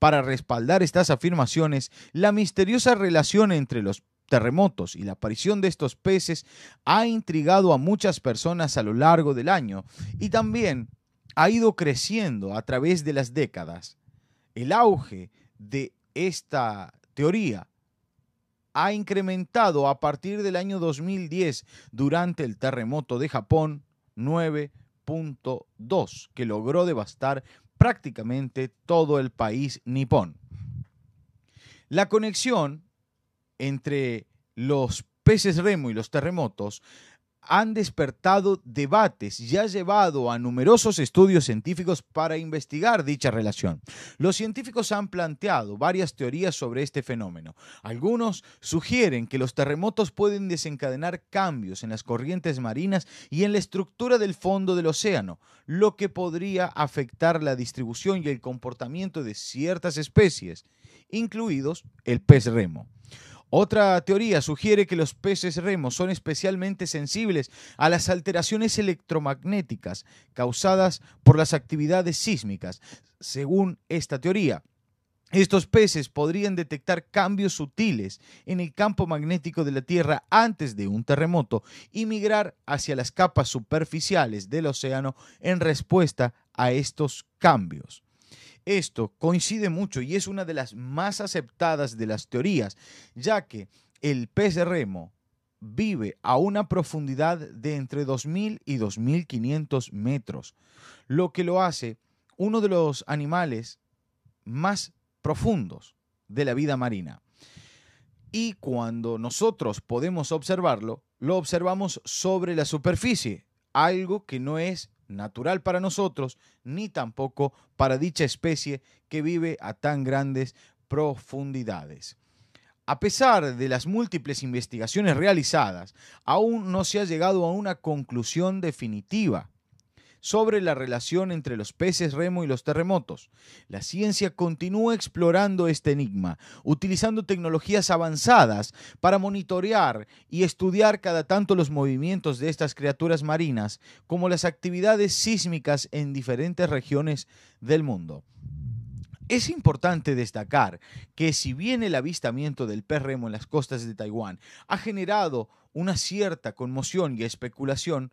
para respaldar estas afirmaciones, la misteriosa relación entre los terremotos y la aparición de estos peces ha intrigado a muchas personas a lo largo del año y también ha ido creciendo a través de las décadas. El auge de esta teoría ha incrementado a partir del año 2010 durante el terremoto de Japón 9.2 que logró devastar prácticamente todo el país nipón. La conexión entre los peces remo y los terremotos han despertado debates y ha llevado a numerosos estudios científicos para investigar dicha relación. Los científicos han planteado varias teorías sobre este fenómeno. Algunos sugieren que los terremotos pueden desencadenar cambios en las corrientes marinas y en la estructura del fondo del océano, lo que podría afectar la distribución y el comportamiento de ciertas especies, incluidos el pez remo. Otra teoría sugiere que los peces remos son especialmente sensibles a las alteraciones electromagnéticas causadas por las actividades sísmicas. Según esta teoría, estos peces podrían detectar cambios sutiles en el campo magnético de la Tierra antes de un terremoto y migrar hacia las capas superficiales del océano en respuesta a estos cambios. Esto coincide mucho y es una de las más aceptadas de las teorías, ya que el pez de remo vive a una profundidad de entre 2.000 y 2.500 metros, lo que lo hace uno de los animales más profundos de la vida marina. Y cuando nosotros podemos observarlo, lo observamos sobre la superficie, algo que no es natural para nosotros, ni tampoco para dicha especie que vive a tan grandes profundidades. A pesar de las múltiples investigaciones realizadas, aún no se ha llegado a una conclusión definitiva sobre la relación entre los peces remo y los terremotos. La ciencia continúa explorando este enigma, utilizando tecnologías avanzadas para monitorear y estudiar cada tanto los movimientos de estas criaturas marinas, como las actividades sísmicas en diferentes regiones del mundo. Es importante destacar que si bien el avistamiento del pez remo en las costas de Taiwán ha generado una cierta conmoción y especulación,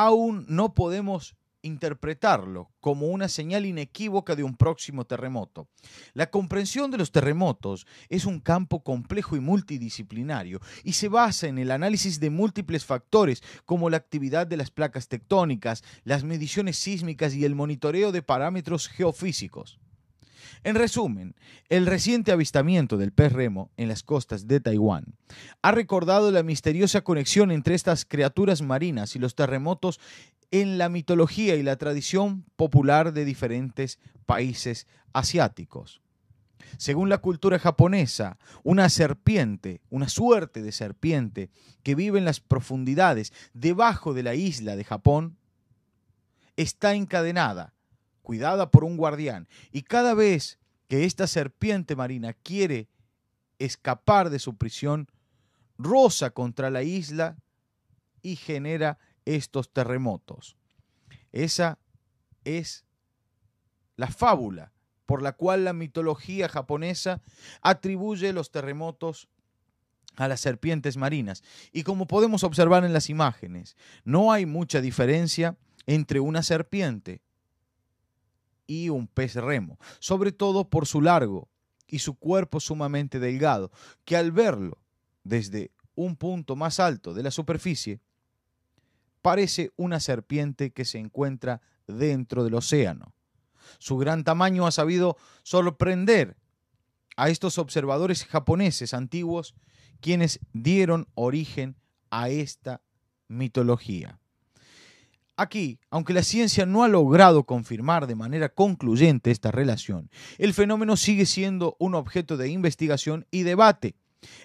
aún no podemos interpretarlo como una señal inequívoca de un próximo terremoto. La comprensión de los terremotos es un campo complejo y multidisciplinario y se basa en el análisis de múltiples factores como la actividad de las placas tectónicas, las mediciones sísmicas y el monitoreo de parámetros geofísicos. En resumen, el reciente avistamiento del pez remo en las costas de Taiwán ha recordado la misteriosa conexión entre estas criaturas marinas y los terremotos en la mitología y la tradición popular de diferentes países asiáticos. Según la cultura japonesa, una serpiente, una suerte de serpiente que vive en las profundidades debajo de la isla de Japón, está encadenada cuidada por un guardián. Y cada vez que esta serpiente marina quiere escapar de su prisión, roza contra la isla y genera estos terremotos. Esa es la fábula por la cual la mitología japonesa atribuye los terremotos a las serpientes marinas. Y como podemos observar en las imágenes, no hay mucha diferencia entre una serpiente y un pez remo, sobre todo por su largo y su cuerpo sumamente delgado, que al verlo desde un punto más alto de la superficie, parece una serpiente que se encuentra dentro del océano. Su gran tamaño ha sabido sorprender a estos observadores japoneses antiguos quienes dieron origen a esta mitología. Aquí, aunque la ciencia no ha logrado confirmar de manera concluyente esta relación, el fenómeno sigue siendo un objeto de investigación y debate.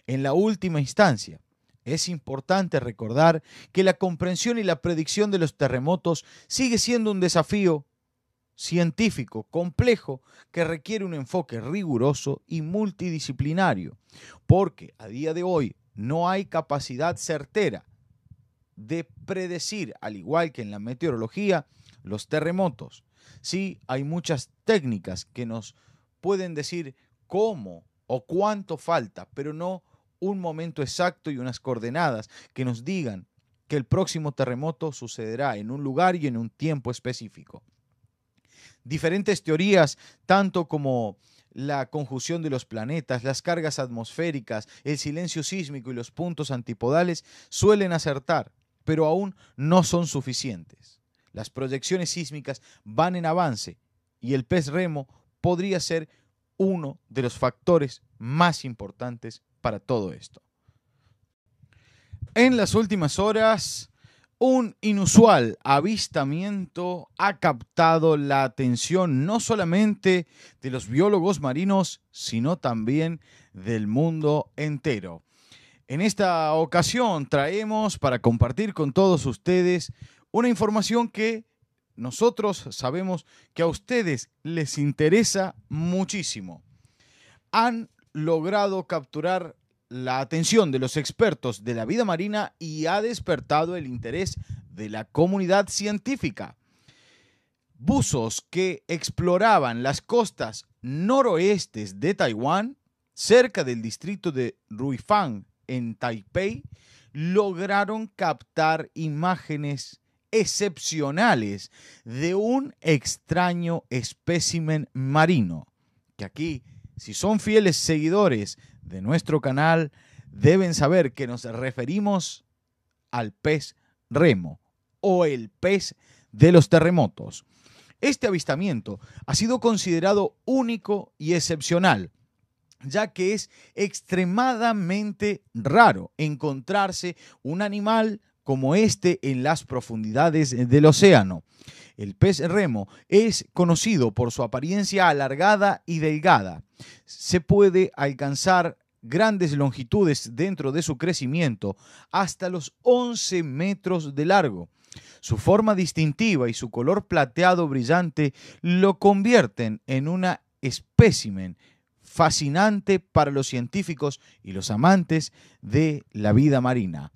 En la última instancia, es importante recordar que la comprensión y la predicción de los terremotos sigue siendo un desafío científico complejo que requiere un enfoque riguroso y multidisciplinario, porque a día de hoy no hay capacidad certera de predecir, al igual que en la meteorología, los terremotos. Sí, hay muchas técnicas que nos pueden decir cómo o cuánto falta, pero no un momento exacto y unas coordenadas que nos digan que el próximo terremoto sucederá en un lugar y en un tiempo específico. Diferentes teorías, tanto como la conjunción de los planetas, las cargas atmosféricas, el silencio sísmico y los puntos antipodales, suelen acertar, pero aún no son suficientes. Las proyecciones sísmicas van en avance y el pez remo podría ser uno de los factores más importantes para todo esto. En las últimas horas, un inusual avistamiento ha captado la atención no solamente de los biólogos marinos, sino también del mundo entero. En esta ocasión traemos para compartir con todos ustedes una información que nosotros sabemos que a ustedes les interesa muchísimo. Han logrado capturar la atención de los expertos de la vida marina y ha despertado el interés de la comunidad científica. Buzos que exploraban las costas noroestes de Taiwán, cerca del distrito de Ruifang, en Taipei, lograron captar imágenes excepcionales de un extraño espécimen marino, que aquí, si son fieles seguidores de nuestro canal, deben saber que nos referimos al pez remo o el pez de los terremotos. Este avistamiento ha sido considerado único y excepcional ya que es extremadamente raro encontrarse un animal como este en las profundidades del océano. El pez remo es conocido por su apariencia alargada y delgada. Se puede alcanzar grandes longitudes dentro de su crecimiento, hasta los 11 metros de largo. Su forma distintiva y su color plateado brillante lo convierten en una espécimen fascinante para los científicos y los amantes de la vida marina.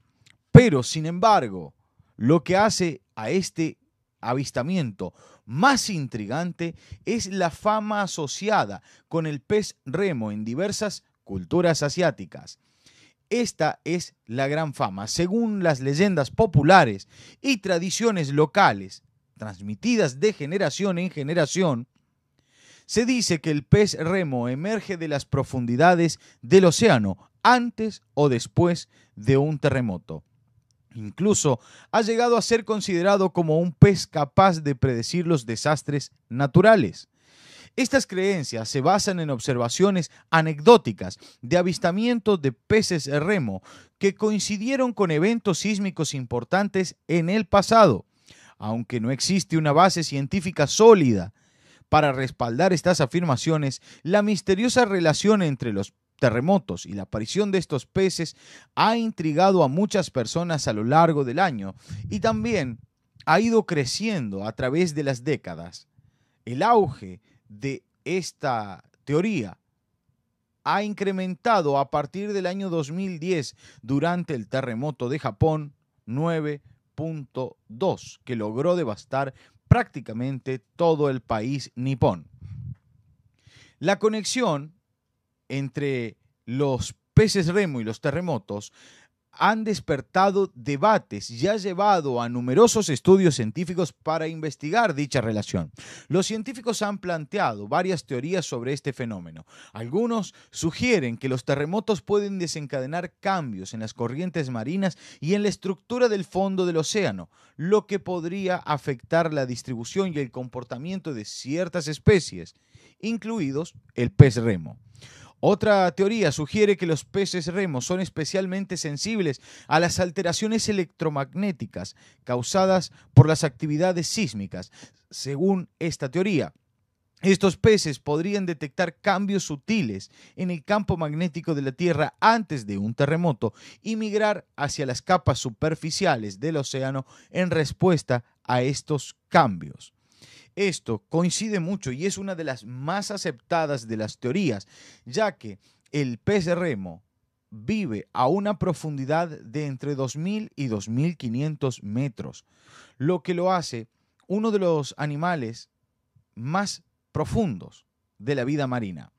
Pero, sin embargo, lo que hace a este avistamiento más intrigante es la fama asociada con el pez remo en diversas culturas asiáticas. Esta es la gran fama, según las leyendas populares y tradiciones locales transmitidas de generación en generación, se dice que el pez remo emerge de las profundidades del océano antes o después de un terremoto. Incluso ha llegado a ser considerado como un pez capaz de predecir los desastres naturales. Estas creencias se basan en observaciones anecdóticas de avistamientos de peces remo que coincidieron con eventos sísmicos importantes en el pasado. Aunque no existe una base científica sólida para respaldar estas afirmaciones, la misteriosa relación entre los terremotos y la aparición de estos peces ha intrigado a muchas personas a lo largo del año y también ha ido creciendo a través de las décadas. El auge de esta teoría ha incrementado a partir del año 2010 durante el terremoto de Japón 9.2 que logró devastar prácticamente todo el país nipón. La conexión entre los peces remo y los terremotos han despertado debates y ha llevado a numerosos estudios científicos para investigar dicha relación. Los científicos han planteado varias teorías sobre este fenómeno. Algunos sugieren que los terremotos pueden desencadenar cambios en las corrientes marinas y en la estructura del fondo del océano, lo que podría afectar la distribución y el comportamiento de ciertas especies, incluidos el pez remo. Otra teoría sugiere que los peces remos son especialmente sensibles a las alteraciones electromagnéticas causadas por las actividades sísmicas. Según esta teoría, estos peces podrían detectar cambios sutiles en el campo magnético de la Tierra antes de un terremoto y migrar hacia las capas superficiales del océano en respuesta a estos cambios. Esto coincide mucho y es una de las más aceptadas de las teorías, ya que el pez de remo vive a una profundidad de entre 2.000 y 2.500 metros, lo que lo hace uno de los animales más profundos de la vida marina.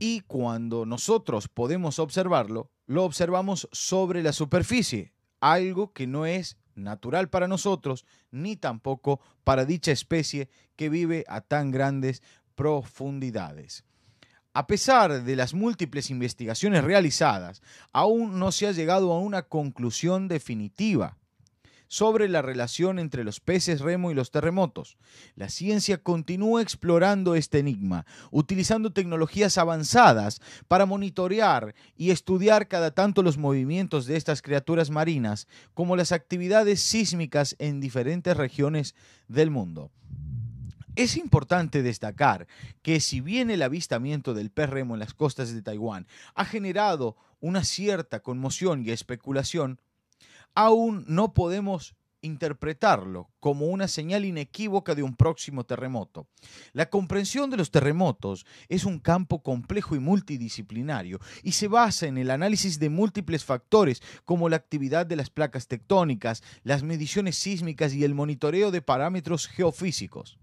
Y cuando nosotros podemos observarlo, lo observamos sobre la superficie, algo que no es natural para nosotros, ni tampoco para dicha especie que vive a tan grandes profundidades. A pesar de las múltiples investigaciones realizadas, aún no se ha llegado a una conclusión definitiva sobre la relación entre los peces remo y los terremotos. La ciencia continúa explorando este enigma, utilizando tecnologías avanzadas para monitorear y estudiar cada tanto los movimientos de estas criaturas marinas, como las actividades sísmicas en diferentes regiones del mundo. Es importante destacar que si bien el avistamiento del pez remo en las costas de Taiwán ha generado una cierta conmoción y especulación, aún no podemos interpretarlo como una señal inequívoca de un próximo terremoto. La comprensión de los terremotos es un campo complejo y multidisciplinario y se basa en el análisis de múltiples factores como la actividad de las placas tectónicas, las mediciones sísmicas y el monitoreo de parámetros geofísicos.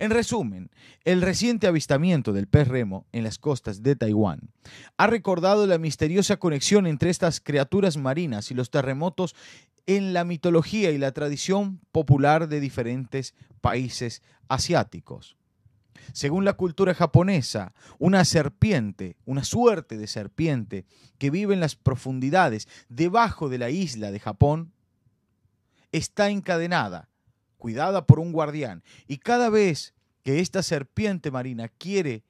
En resumen, el reciente avistamiento del pez remo en las costas de Taiwán ha recordado la misteriosa conexión entre estas criaturas marinas y los terremotos en la mitología y la tradición popular de diferentes países asiáticos. Según la cultura japonesa, una serpiente, una suerte de serpiente que vive en las profundidades debajo de la isla de Japón, está encadenada cuidada por un guardián. Y cada vez que esta serpiente marina quiere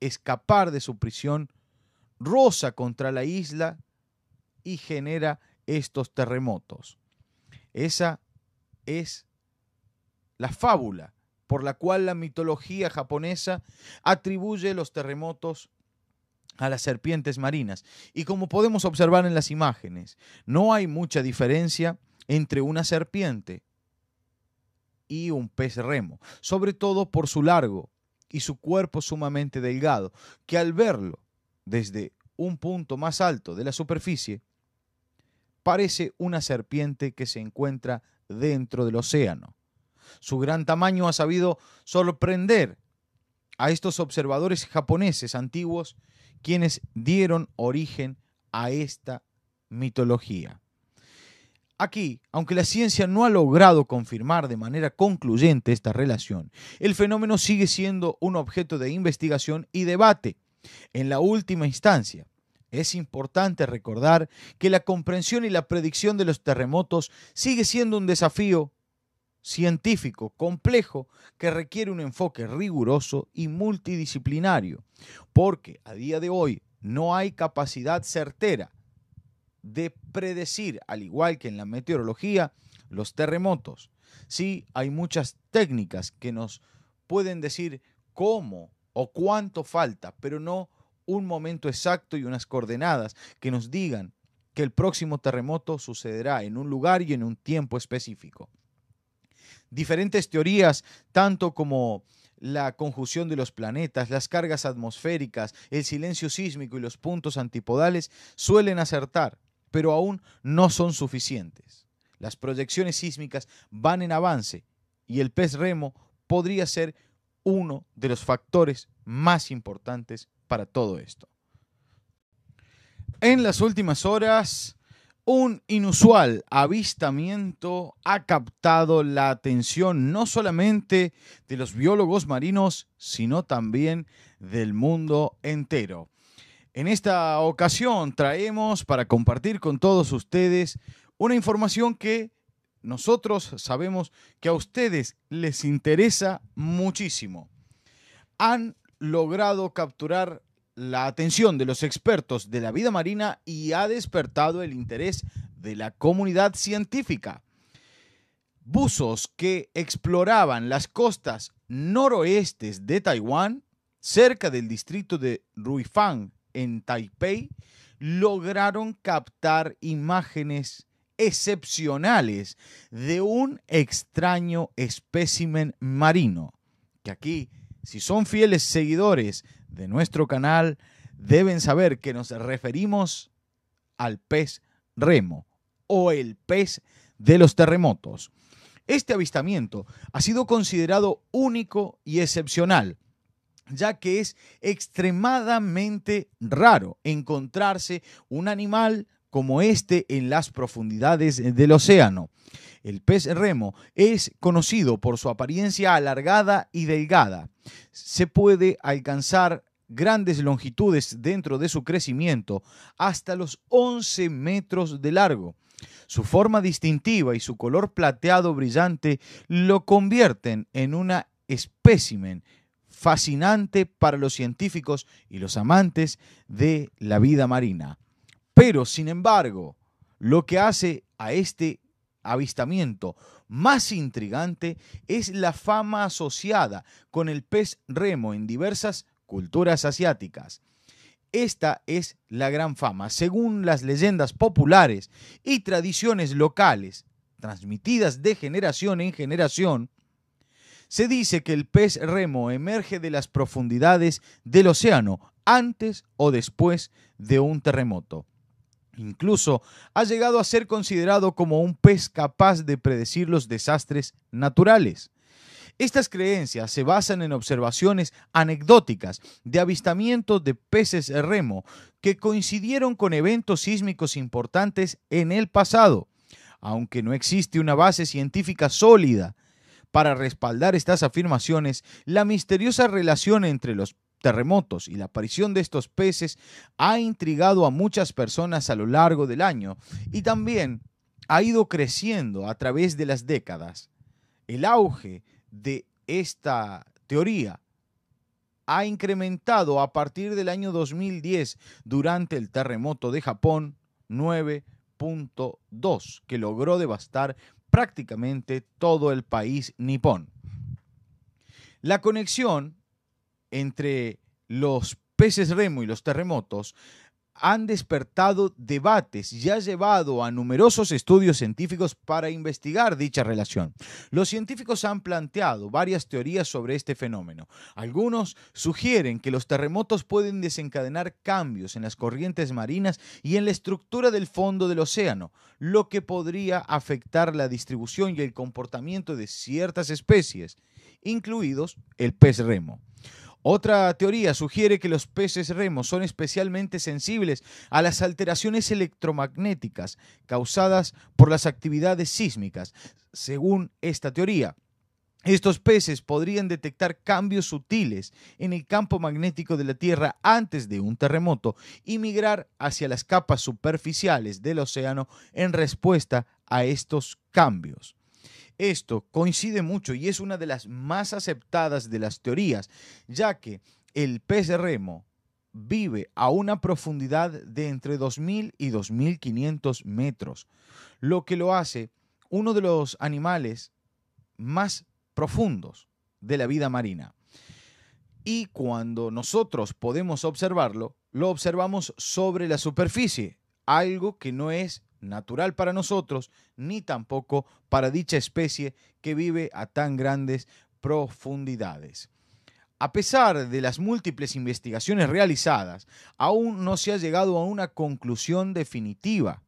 escapar de su prisión, roza contra la isla y genera estos terremotos. Esa es la fábula por la cual la mitología japonesa atribuye los terremotos a las serpientes marinas. Y como podemos observar en las imágenes, no hay mucha diferencia entre una serpiente y un pez remo, sobre todo por su largo y su cuerpo sumamente delgado, que al verlo desde un punto más alto de la superficie, parece una serpiente que se encuentra dentro del océano. Su gran tamaño ha sabido sorprender a estos observadores japoneses antiguos quienes dieron origen a esta mitología. Aquí, aunque la ciencia no ha logrado confirmar de manera concluyente esta relación, el fenómeno sigue siendo un objeto de investigación y debate. En la última instancia, es importante recordar que la comprensión y la predicción de los terremotos sigue siendo un desafío científico complejo que requiere un enfoque riguroso y multidisciplinario, porque a día de hoy no hay capacidad certera de predecir, al igual que en la meteorología, los terremotos. Sí, hay muchas técnicas que nos pueden decir cómo o cuánto falta, pero no un momento exacto y unas coordenadas que nos digan que el próximo terremoto sucederá en un lugar y en un tiempo específico. Diferentes teorías, tanto como la conjunción de los planetas, las cargas atmosféricas, el silencio sísmico y los puntos antipodales, suelen acertar, pero aún no son suficientes. Las proyecciones sísmicas van en avance y el pez remo podría ser uno de los factores más importantes para todo esto. En las últimas horas, un inusual avistamiento ha captado la atención no solamente de los biólogos marinos, sino también del mundo entero. En esta ocasión traemos para compartir con todos ustedes una información que nosotros sabemos que a ustedes les interesa muchísimo. Han logrado capturar la atención de los expertos de la vida marina y ha despertado el interés de la comunidad científica. Buzos que exploraban las costas noroestes de Taiwán, cerca del distrito de Ruifang, en Taipei, lograron captar imágenes excepcionales de un extraño espécimen marino, que aquí, si son fieles seguidores de nuestro canal, deben saber que nos referimos al pez remo o el pez de los terremotos. Este avistamiento ha sido considerado único y excepcional ya que es extremadamente raro encontrarse un animal como este en las profundidades del océano. El pez remo es conocido por su apariencia alargada y delgada. Se puede alcanzar grandes longitudes dentro de su crecimiento, hasta los 11 metros de largo. Su forma distintiva y su color plateado brillante lo convierten en una espécimen fascinante para los científicos y los amantes de la vida marina. Pero, sin embargo, lo que hace a este avistamiento más intrigante es la fama asociada con el pez remo en diversas culturas asiáticas. Esta es la gran fama, según las leyendas populares y tradiciones locales transmitidas de generación en generación, se dice que el pez remo emerge de las profundidades del océano antes o después de un terremoto. Incluso ha llegado a ser considerado como un pez capaz de predecir los desastres naturales. Estas creencias se basan en observaciones anecdóticas de avistamientos de peces remo que coincidieron con eventos sísmicos importantes en el pasado. Aunque no existe una base científica sólida para respaldar estas afirmaciones, la misteriosa relación entre los terremotos y la aparición de estos peces ha intrigado a muchas personas a lo largo del año y también ha ido creciendo a través de las décadas. El auge de esta teoría ha incrementado a partir del año 2010 durante el terremoto de Japón 9.2 que logró devastar prácticamente todo el país nipón. La conexión entre los peces remo y los terremotos han despertado debates y ha llevado a numerosos estudios científicos para investigar dicha relación. Los científicos han planteado varias teorías sobre este fenómeno. Algunos sugieren que los terremotos pueden desencadenar cambios en las corrientes marinas y en la estructura del fondo del océano, lo que podría afectar la distribución y el comportamiento de ciertas especies, incluidos el pez remo. Otra teoría sugiere que los peces remos son especialmente sensibles a las alteraciones electromagnéticas causadas por las actividades sísmicas. Según esta teoría, estos peces podrían detectar cambios sutiles en el campo magnético de la Tierra antes de un terremoto y migrar hacia las capas superficiales del océano en respuesta a estos cambios. Esto coincide mucho y es una de las más aceptadas de las teorías, ya que el pez de remo vive a una profundidad de entre 2.000 y 2.500 metros, lo que lo hace uno de los animales más profundos de la vida marina. Y cuando nosotros podemos observarlo, lo observamos sobre la superficie, algo que no es natural para nosotros, ni tampoco para dicha especie que vive a tan grandes profundidades. A pesar de las múltiples investigaciones realizadas, aún no se ha llegado a una conclusión definitiva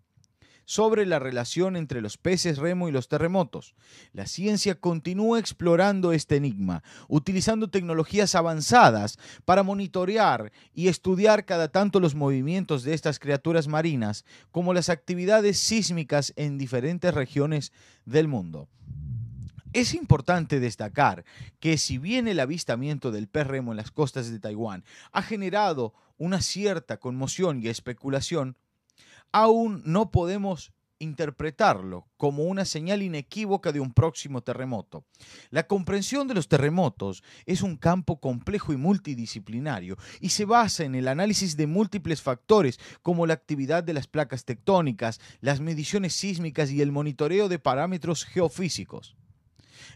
sobre la relación entre los peces remo y los terremotos. La ciencia continúa explorando este enigma, utilizando tecnologías avanzadas para monitorear y estudiar cada tanto los movimientos de estas criaturas marinas, como las actividades sísmicas en diferentes regiones del mundo. Es importante destacar que si bien el avistamiento del pez remo en las costas de Taiwán ha generado una cierta conmoción y especulación, aún no podemos interpretarlo como una señal inequívoca de un próximo terremoto. La comprensión de los terremotos es un campo complejo y multidisciplinario y se basa en el análisis de múltiples factores como la actividad de las placas tectónicas, las mediciones sísmicas y el monitoreo de parámetros geofísicos.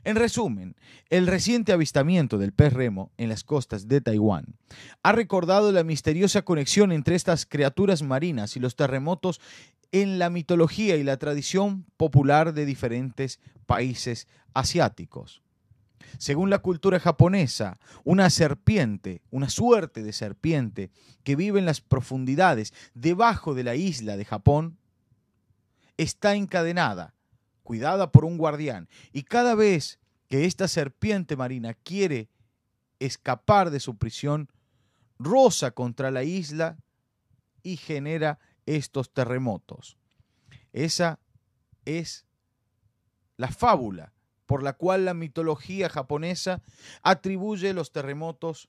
En resumen, el reciente avistamiento del pez remo en las costas de Taiwán ha recordado la misteriosa conexión entre estas criaturas marinas y los terremotos en la mitología y la tradición popular de diferentes países asiáticos. Según la cultura japonesa, una serpiente, una suerte de serpiente que vive en las profundidades debajo de la isla de Japón, está encadenada cuidada por un guardián. Y cada vez que esta serpiente marina quiere escapar de su prisión, roza contra la isla y genera estos terremotos. Esa es la fábula por la cual la mitología japonesa atribuye los terremotos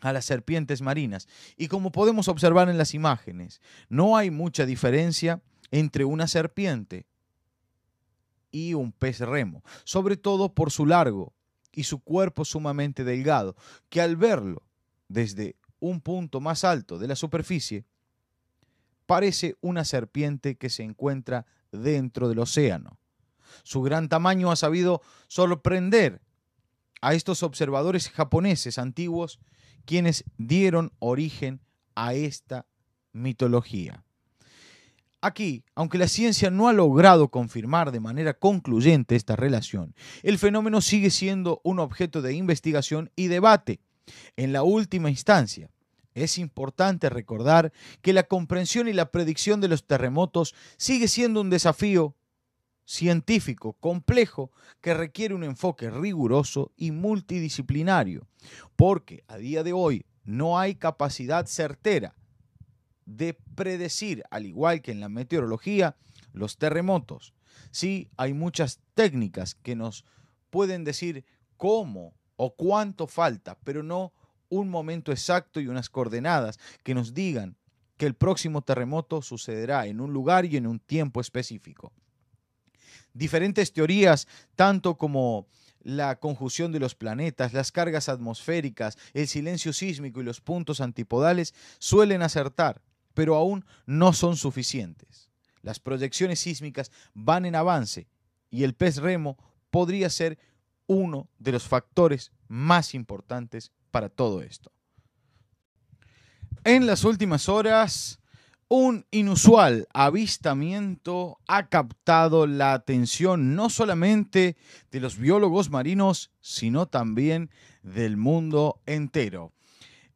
a las serpientes marinas. Y como podemos observar en las imágenes, no hay mucha diferencia entre una serpiente y un pez remo, sobre todo por su largo y su cuerpo sumamente delgado, que al verlo desde un punto más alto de la superficie, parece una serpiente que se encuentra dentro del océano. Su gran tamaño ha sabido sorprender a estos observadores japoneses antiguos, quienes dieron origen a esta mitología. Aquí, aunque la ciencia no ha logrado confirmar de manera concluyente esta relación, el fenómeno sigue siendo un objeto de investigación y debate. En la última instancia, es importante recordar que la comprensión y la predicción de los terremotos sigue siendo un desafío científico complejo que requiere un enfoque riguroso y multidisciplinario, porque a día de hoy no hay capacidad certera de predecir, al igual que en la meteorología, los terremotos. Sí, hay muchas técnicas que nos pueden decir cómo o cuánto falta, pero no un momento exacto y unas coordenadas que nos digan que el próximo terremoto sucederá en un lugar y en un tiempo específico. Diferentes teorías, tanto como la conjunción de los planetas, las cargas atmosféricas, el silencio sísmico y los puntos antipodales, suelen acertar pero aún no son suficientes. Las proyecciones sísmicas van en avance y el pez remo podría ser uno de los factores más importantes para todo esto. En las últimas horas, un inusual avistamiento ha captado la atención no solamente de los biólogos marinos, sino también del mundo entero.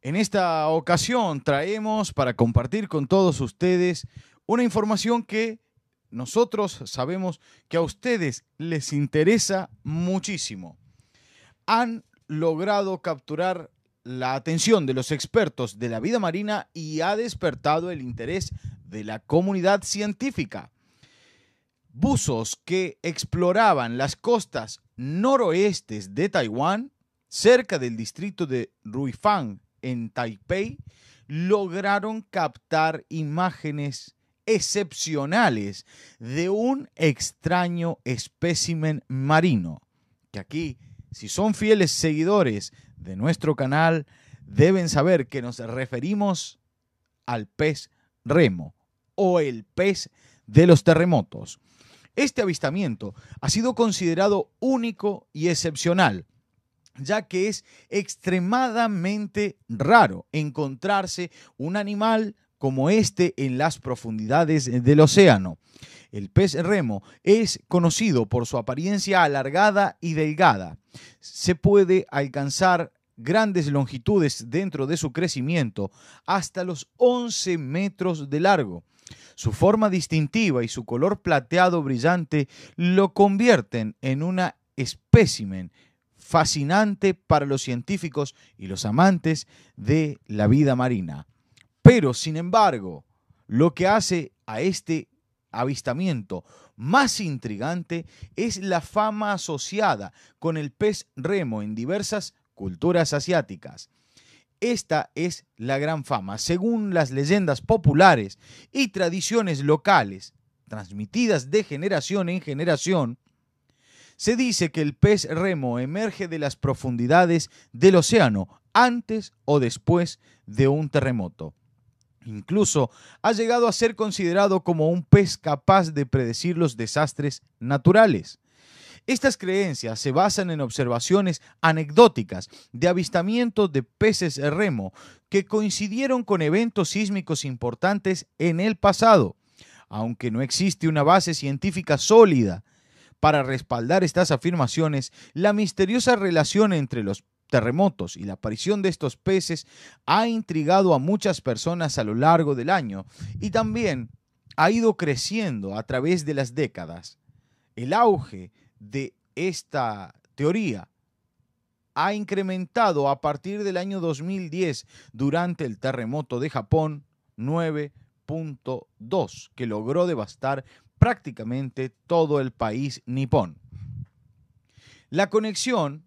En esta ocasión traemos para compartir con todos ustedes una información que nosotros sabemos que a ustedes les interesa muchísimo. Han logrado capturar la atención de los expertos de la vida marina y ha despertado el interés de la comunidad científica. Buzos que exploraban las costas noroestes de Taiwán, cerca del distrito de Ruifang, en Taipei, lograron captar imágenes excepcionales de un extraño espécimen marino, que aquí, si son fieles seguidores de nuestro canal, deben saber que nos referimos al pez remo o el pez de los terremotos. Este avistamiento ha sido considerado único y excepcional, ya que es extremadamente raro encontrarse un animal como este en las profundidades del océano. El pez remo es conocido por su apariencia alargada y delgada. Se puede alcanzar grandes longitudes dentro de su crecimiento, hasta los 11 metros de largo. Su forma distintiva y su color plateado brillante lo convierten en una espécimen fascinante para los científicos y los amantes de la vida marina. Pero, sin embargo, lo que hace a este avistamiento más intrigante es la fama asociada con el pez remo en diversas culturas asiáticas. Esta es la gran fama. Según las leyendas populares y tradiciones locales transmitidas de generación en generación, se dice que el pez remo emerge de las profundidades del océano antes o después de un terremoto. Incluso ha llegado a ser considerado como un pez capaz de predecir los desastres naturales. Estas creencias se basan en observaciones anecdóticas de avistamientos de peces remo que coincidieron con eventos sísmicos importantes en el pasado. Aunque no existe una base científica sólida para respaldar estas afirmaciones, la misteriosa relación entre los terremotos y la aparición de estos peces ha intrigado a muchas personas a lo largo del año y también ha ido creciendo a través de las décadas. El auge de esta teoría ha incrementado a partir del año 2010 durante el terremoto de Japón 9.2 que logró devastar prácticamente todo el país nipón. La conexión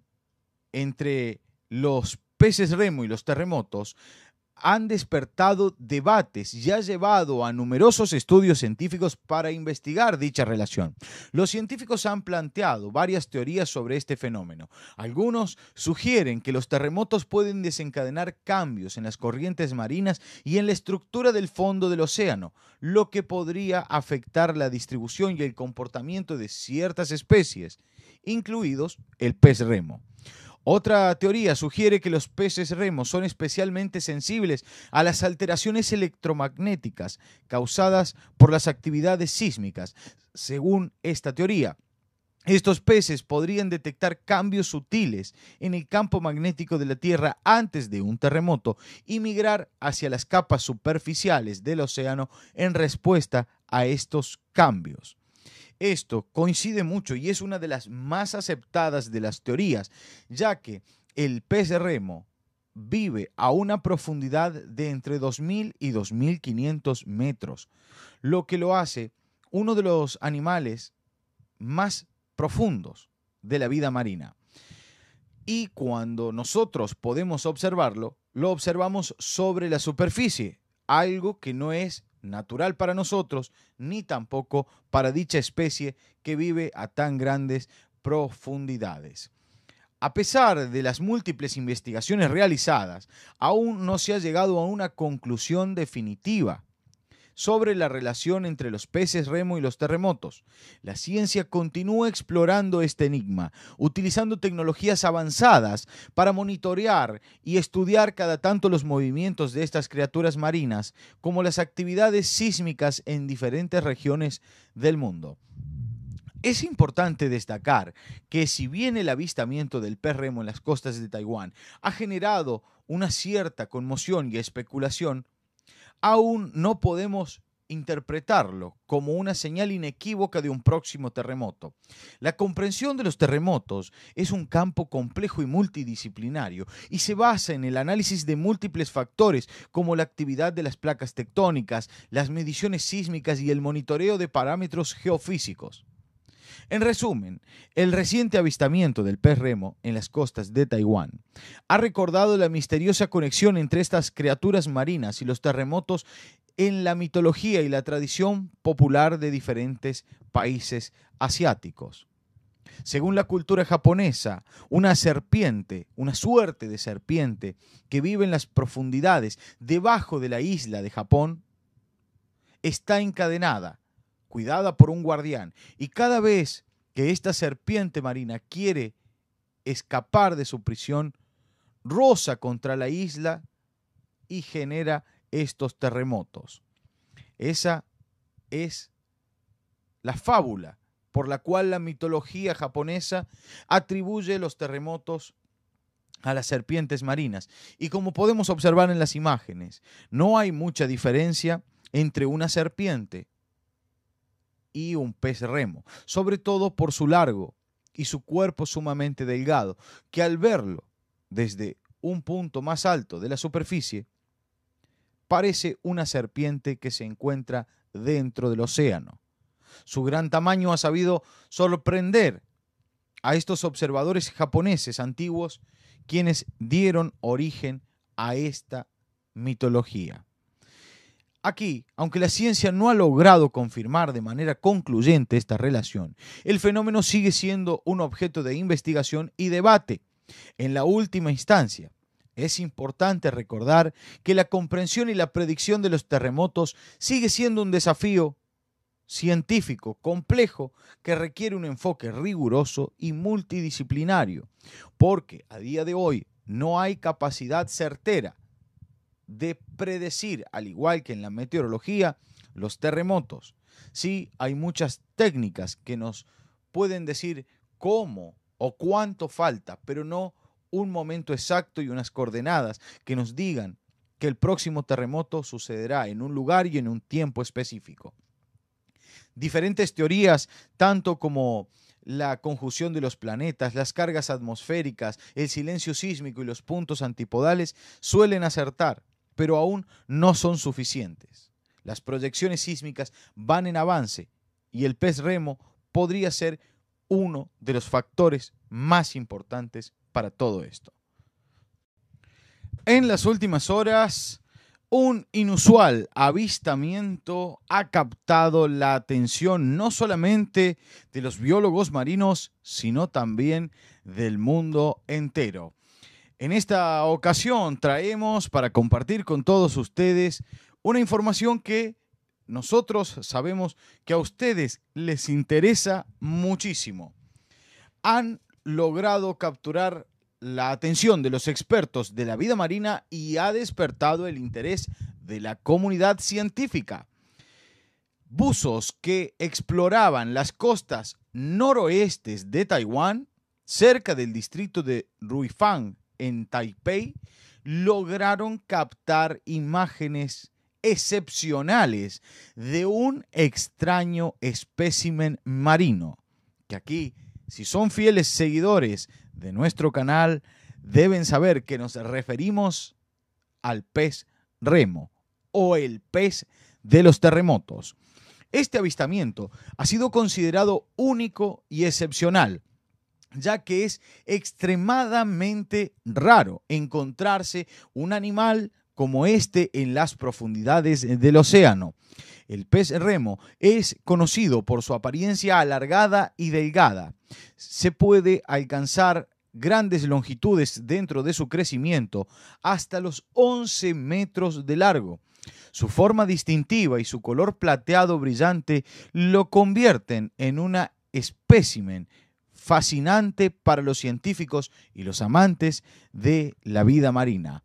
entre los peces remo y los terremotos han despertado debates y ha llevado a numerosos estudios científicos para investigar dicha relación. Los científicos han planteado varias teorías sobre este fenómeno. Algunos sugieren que los terremotos pueden desencadenar cambios en las corrientes marinas y en la estructura del fondo del océano, lo que podría afectar la distribución y el comportamiento de ciertas especies, incluidos el pez remo. Otra teoría sugiere que los peces remos son especialmente sensibles a las alteraciones electromagnéticas causadas por las actividades sísmicas. Según esta teoría, estos peces podrían detectar cambios sutiles en el campo magnético de la Tierra antes de un terremoto y migrar hacia las capas superficiales del océano en respuesta a estos cambios. Esto coincide mucho y es una de las más aceptadas de las teorías, ya que el pez remo vive a una profundidad de entre 2.000 y 2.500 metros, lo que lo hace uno de los animales más profundos de la vida marina. Y cuando nosotros podemos observarlo, lo observamos sobre la superficie, algo que no es natural para nosotros, ni tampoco para dicha especie que vive a tan grandes profundidades. A pesar de las múltiples investigaciones realizadas, aún no se ha llegado a una conclusión definitiva sobre la relación entre los peces remo y los terremotos. La ciencia continúa explorando este enigma, utilizando tecnologías avanzadas para monitorear y estudiar cada tanto los movimientos de estas criaturas marinas, como las actividades sísmicas en diferentes regiones del mundo. Es importante destacar que si bien el avistamiento del pez remo en las costas de Taiwán ha generado una cierta conmoción y especulación, aún no podemos interpretarlo como una señal inequívoca de un próximo terremoto. La comprensión de los terremotos es un campo complejo y multidisciplinario y se basa en el análisis de múltiples factores como la actividad de las placas tectónicas, las mediciones sísmicas y el monitoreo de parámetros geofísicos. En resumen, el reciente avistamiento del pez remo en las costas de Taiwán ha recordado la misteriosa conexión entre estas criaturas marinas y los terremotos en la mitología y la tradición popular de diferentes países asiáticos. Según la cultura japonesa, una serpiente, una suerte de serpiente que vive en las profundidades debajo de la isla de Japón, está encadenada cuidada por un guardián. Y cada vez que esta serpiente marina quiere escapar de su prisión, roza contra la isla y genera estos terremotos. Esa es la fábula por la cual la mitología japonesa atribuye los terremotos a las serpientes marinas. Y como podemos observar en las imágenes, no hay mucha diferencia entre una serpiente y un pez remo, sobre todo por su largo y su cuerpo sumamente delgado, que al verlo desde un punto más alto de la superficie, parece una serpiente que se encuentra dentro del océano. Su gran tamaño ha sabido sorprender a estos observadores japoneses antiguos quienes dieron origen a esta mitología. Aquí, aunque la ciencia no ha logrado confirmar de manera concluyente esta relación, el fenómeno sigue siendo un objeto de investigación y debate. En la última instancia, es importante recordar que la comprensión y la predicción de los terremotos sigue siendo un desafío científico complejo que requiere un enfoque riguroso y multidisciplinario, porque a día de hoy no hay capacidad certera de predecir, al igual que en la meteorología, los terremotos. Sí, hay muchas técnicas que nos pueden decir cómo o cuánto falta, pero no un momento exacto y unas coordenadas que nos digan que el próximo terremoto sucederá en un lugar y en un tiempo específico. Diferentes teorías, tanto como la conjunción de los planetas, las cargas atmosféricas, el silencio sísmico y los puntos antipodales, suelen acertar pero aún no son suficientes. Las proyecciones sísmicas van en avance y el pez remo podría ser uno de los factores más importantes para todo esto. En las últimas horas, un inusual avistamiento ha captado la atención no solamente de los biólogos marinos, sino también del mundo entero. En esta ocasión traemos para compartir con todos ustedes una información que nosotros sabemos que a ustedes les interesa muchísimo. Han logrado capturar la atención de los expertos de la vida marina y ha despertado el interés de la comunidad científica. Buzos que exploraban las costas noroestes de Taiwán, cerca del distrito de Ruifang, en Taipei, lograron captar imágenes excepcionales de un extraño espécimen marino, que aquí, si son fieles seguidores de nuestro canal, deben saber que nos referimos al pez remo o el pez de los terremotos. Este avistamiento ha sido considerado único y excepcional ya que es extremadamente raro encontrarse un animal como este en las profundidades del océano. El pez remo es conocido por su apariencia alargada y delgada. Se puede alcanzar grandes longitudes dentro de su crecimiento, hasta los 11 metros de largo. Su forma distintiva y su color plateado brillante lo convierten en una espécimen fascinante para los científicos y los amantes de la vida marina.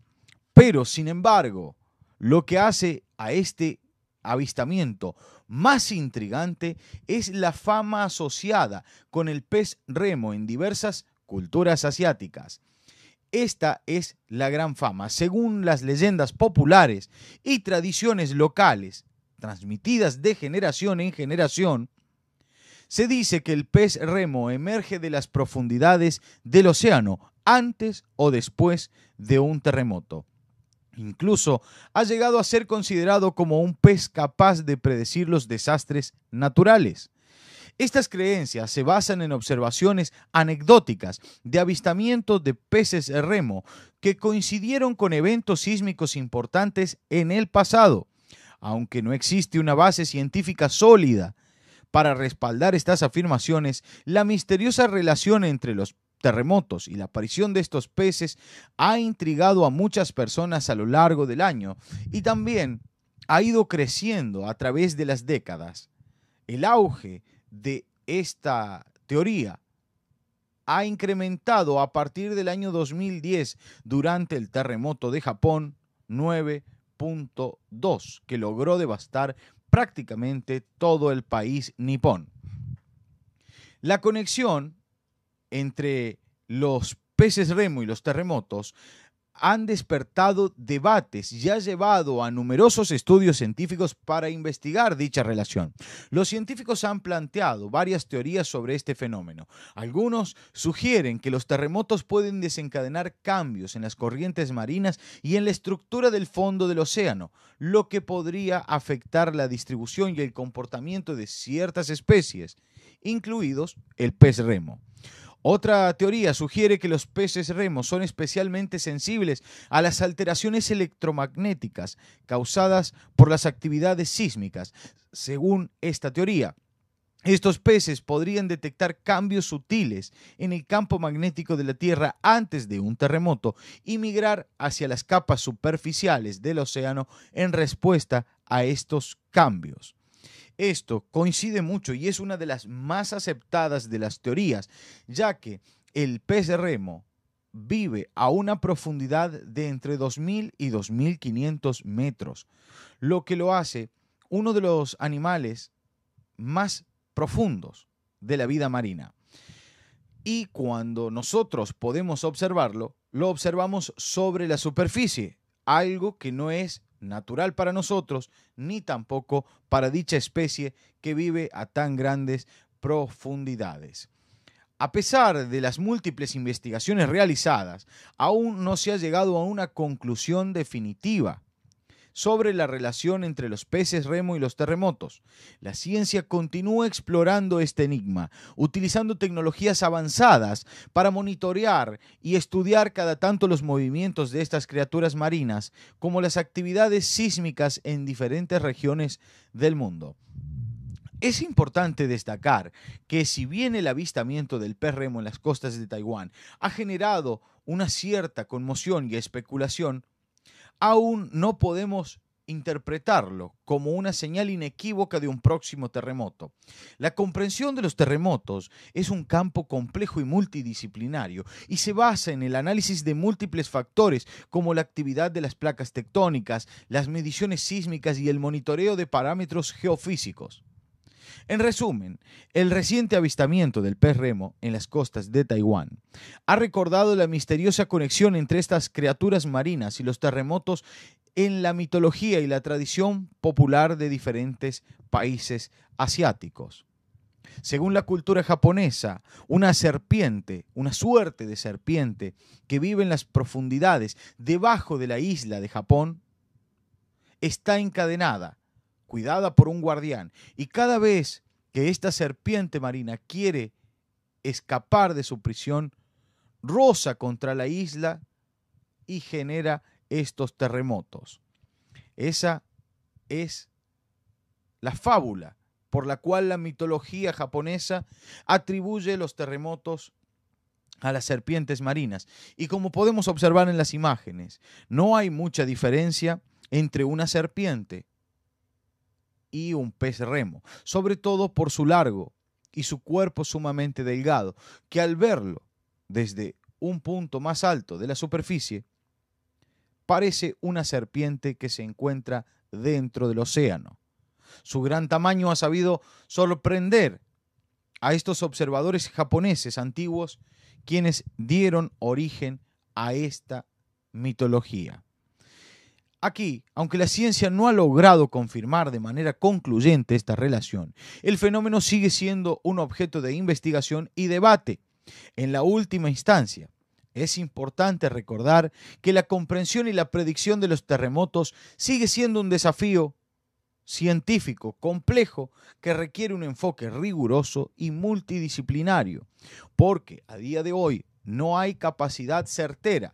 Pero, sin embargo, lo que hace a este avistamiento más intrigante es la fama asociada con el pez remo en diversas culturas asiáticas. Esta es la gran fama. Según las leyendas populares y tradiciones locales, transmitidas de generación en generación, se dice que el pez remo emerge de las profundidades del océano antes o después de un terremoto. Incluso ha llegado a ser considerado como un pez capaz de predecir los desastres naturales. Estas creencias se basan en observaciones anecdóticas de avistamientos de peces remo que coincidieron con eventos sísmicos importantes en el pasado. Aunque no existe una base científica sólida para respaldar estas afirmaciones, la misteriosa relación entre los terremotos y la aparición de estos peces ha intrigado a muchas personas a lo largo del año y también ha ido creciendo a través de las décadas. El auge de esta teoría ha incrementado a partir del año 2010 durante el terremoto de Japón 9.2 que logró devastar prácticamente todo el país nipón. La conexión entre los peces remo y los terremotos han despertado debates y ha llevado a numerosos estudios científicos para investigar dicha relación. Los científicos han planteado varias teorías sobre este fenómeno. Algunos sugieren que los terremotos pueden desencadenar cambios en las corrientes marinas y en la estructura del fondo del océano, lo que podría afectar la distribución y el comportamiento de ciertas especies, incluidos el pez remo. Otra teoría sugiere que los peces remos son especialmente sensibles a las alteraciones electromagnéticas causadas por las actividades sísmicas. Según esta teoría, estos peces podrían detectar cambios sutiles en el campo magnético de la Tierra antes de un terremoto y migrar hacia las capas superficiales del océano en respuesta a estos cambios. Esto coincide mucho y es una de las más aceptadas de las teorías, ya que el pez de remo vive a una profundidad de entre 2.000 y 2.500 metros, lo que lo hace uno de los animales más profundos de la vida marina. Y cuando nosotros podemos observarlo, lo observamos sobre la superficie, algo que no es natural para nosotros, ni tampoco para dicha especie que vive a tan grandes profundidades. A pesar de las múltiples investigaciones realizadas, aún no se ha llegado a una conclusión definitiva sobre la relación entre los peces remo y los terremotos. La ciencia continúa explorando este enigma, utilizando tecnologías avanzadas para monitorear y estudiar cada tanto los movimientos de estas criaturas marinas, como las actividades sísmicas en diferentes regiones del mundo. Es importante destacar que si bien el avistamiento del pez remo en las costas de Taiwán ha generado una cierta conmoción y especulación, aún no podemos interpretarlo como una señal inequívoca de un próximo terremoto. La comprensión de los terremotos es un campo complejo y multidisciplinario y se basa en el análisis de múltiples factores como la actividad de las placas tectónicas, las mediciones sísmicas y el monitoreo de parámetros geofísicos. En resumen, el reciente avistamiento del pez remo en las costas de Taiwán ha recordado la misteriosa conexión entre estas criaturas marinas y los terremotos en la mitología y la tradición popular de diferentes países asiáticos. Según la cultura japonesa, una serpiente, una suerte de serpiente que vive en las profundidades debajo de la isla de Japón, está encadenada cuidada por un guardián. Y cada vez que esta serpiente marina quiere escapar de su prisión, roza contra la isla y genera estos terremotos. Esa es la fábula por la cual la mitología japonesa atribuye los terremotos a las serpientes marinas. Y como podemos observar en las imágenes, no hay mucha diferencia entre una serpiente y un pez remo, sobre todo por su largo y su cuerpo sumamente delgado, que al verlo desde un punto más alto de la superficie, parece una serpiente que se encuentra dentro del océano. Su gran tamaño ha sabido sorprender a estos observadores japoneses antiguos, quienes dieron origen a esta mitología. Aquí, aunque la ciencia no ha logrado confirmar de manera concluyente esta relación, el fenómeno sigue siendo un objeto de investigación y debate. En la última instancia, es importante recordar que la comprensión y la predicción de los terremotos sigue siendo un desafío científico complejo que requiere un enfoque riguroso y multidisciplinario, porque a día de hoy no hay capacidad certera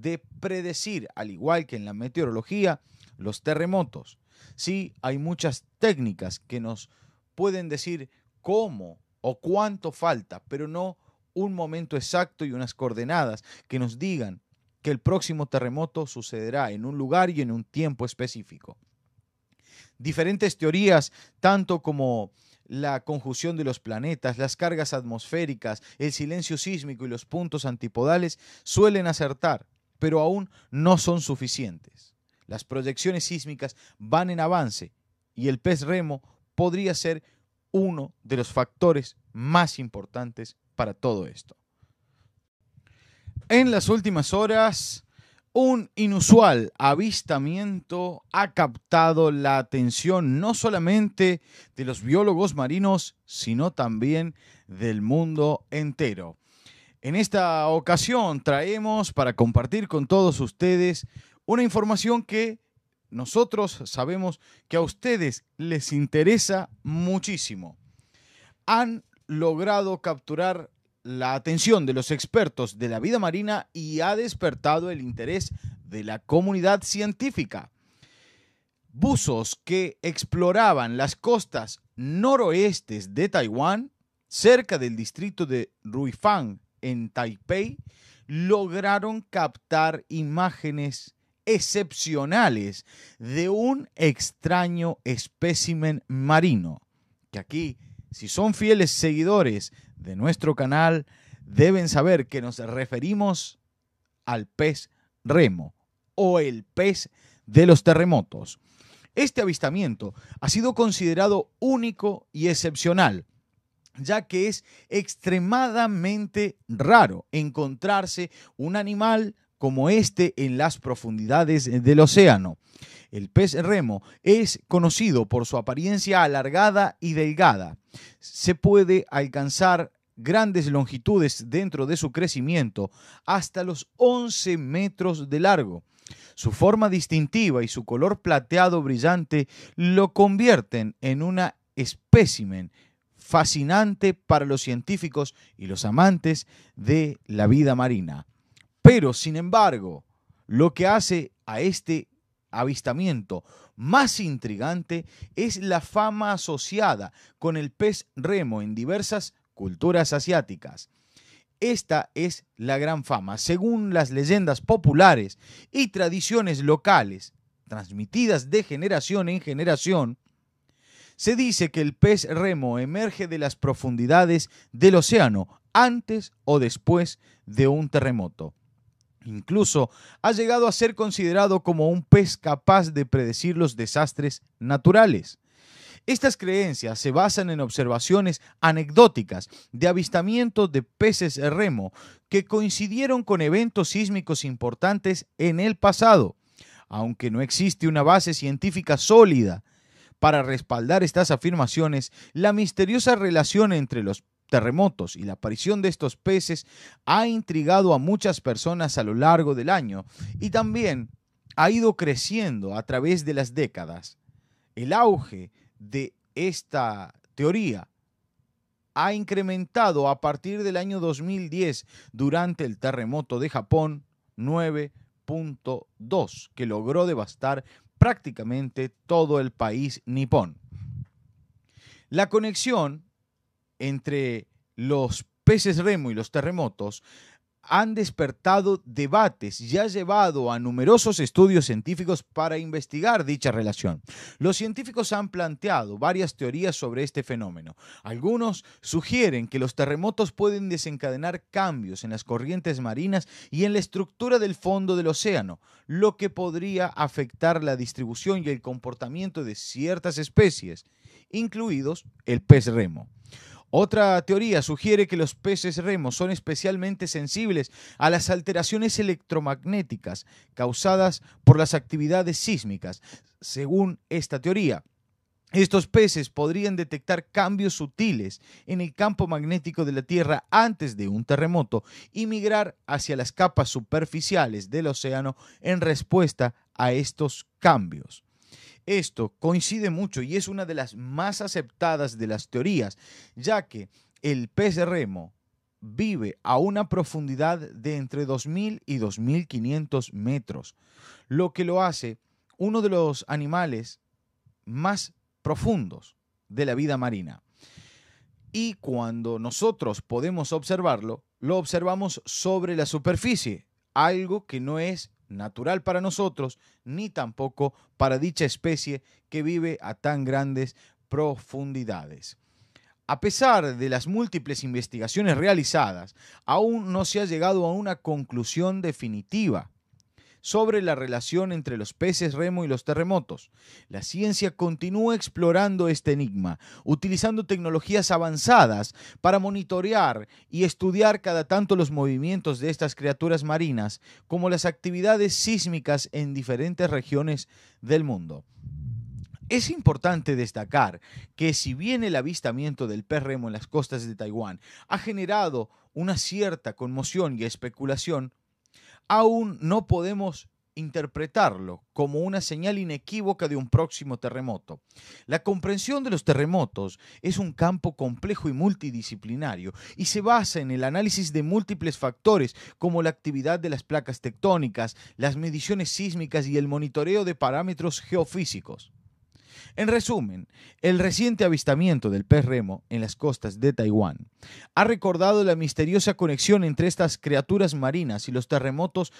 de predecir, al igual que en la meteorología, los terremotos. Sí, hay muchas técnicas que nos pueden decir cómo o cuánto falta, pero no un momento exacto y unas coordenadas que nos digan que el próximo terremoto sucederá en un lugar y en un tiempo específico. Diferentes teorías, tanto como la conjunción de los planetas, las cargas atmosféricas, el silencio sísmico y los puntos antipodales, suelen acertar, pero aún no son suficientes. Las proyecciones sísmicas van en avance y el pez remo podría ser uno de los factores más importantes para todo esto. En las últimas horas, un inusual avistamiento ha captado la atención no solamente de los biólogos marinos, sino también del mundo entero. En esta ocasión traemos para compartir con todos ustedes una información que nosotros sabemos que a ustedes les interesa muchísimo. Han logrado capturar la atención de los expertos de la vida marina y ha despertado el interés de la comunidad científica. Buzos que exploraban las costas noroestes de Taiwán, cerca del distrito de Ruifang, en Taipei, lograron captar imágenes excepcionales de un extraño espécimen marino, que aquí, si son fieles seguidores de nuestro canal, deben saber que nos referimos al pez remo o el pez de los terremotos. Este avistamiento ha sido considerado único y excepcional ya que es extremadamente raro encontrarse un animal como este en las profundidades del océano. El pez remo es conocido por su apariencia alargada y delgada. Se puede alcanzar grandes longitudes dentro de su crecimiento, hasta los 11 metros de largo. Su forma distintiva y su color plateado brillante lo convierten en una espécimen fascinante para los científicos y los amantes de la vida marina. Pero, sin embargo, lo que hace a este avistamiento más intrigante es la fama asociada con el pez remo en diversas culturas asiáticas. Esta es la gran fama, según las leyendas populares y tradiciones locales transmitidas de generación en generación, se dice que el pez remo emerge de las profundidades del océano antes o después de un terremoto. Incluso ha llegado a ser considerado como un pez capaz de predecir los desastres naturales. Estas creencias se basan en observaciones anecdóticas de avistamientos de peces remo que coincidieron con eventos sísmicos importantes en el pasado. Aunque no existe una base científica sólida para respaldar estas afirmaciones, la misteriosa relación entre los terremotos y la aparición de estos peces ha intrigado a muchas personas a lo largo del año y también ha ido creciendo a través de las décadas. El auge de esta teoría ha incrementado a partir del año 2010 durante el terremoto de Japón 9.2 que logró devastar prácticamente todo el país nipón. La conexión entre los peces remo y los terremotos han despertado debates y ha llevado a numerosos estudios científicos para investigar dicha relación. Los científicos han planteado varias teorías sobre este fenómeno. Algunos sugieren que los terremotos pueden desencadenar cambios en las corrientes marinas y en la estructura del fondo del océano, lo que podría afectar la distribución y el comportamiento de ciertas especies, incluidos el pez remo. Otra teoría sugiere que los peces remos son especialmente sensibles a las alteraciones electromagnéticas causadas por las actividades sísmicas. Según esta teoría, estos peces podrían detectar cambios sutiles en el campo magnético de la Tierra antes de un terremoto y migrar hacia las capas superficiales del océano en respuesta a estos cambios. Esto coincide mucho y es una de las más aceptadas de las teorías, ya que el pez remo vive a una profundidad de entre 2.000 y 2.500 metros, lo que lo hace uno de los animales más profundos de la vida marina. Y cuando nosotros podemos observarlo, lo observamos sobre la superficie, algo que no es natural para nosotros, ni tampoco para dicha especie que vive a tan grandes profundidades. A pesar de las múltiples investigaciones realizadas, aún no se ha llegado a una conclusión definitiva sobre la relación entre los peces remo y los terremotos. La ciencia continúa explorando este enigma, utilizando tecnologías avanzadas para monitorear y estudiar cada tanto los movimientos de estas criaturas marinas, como las actividades sísmicas en diferentes regiones del mundo. Es importante destacar que si bien el avistamiento del pez remo en las costas de Taiwán ha generado una cierta conmoción y especulación, aún no podemos interpretarlo como una señal inequívoca de un próximo terremoto. La comprensión de los terremotos es un campo complejo y multidisciplinario y se basa en el análisis de múltiples factores como la actividad de las placas tectónicas, las mediciones sísmicas y el monitoreo de parámetros geofísicos. En resumen, el reciente avistamiento del pez remo en las costas de Taiwán ha recordado la misteriosa conexión entre estas criaturas marinas y los terremotos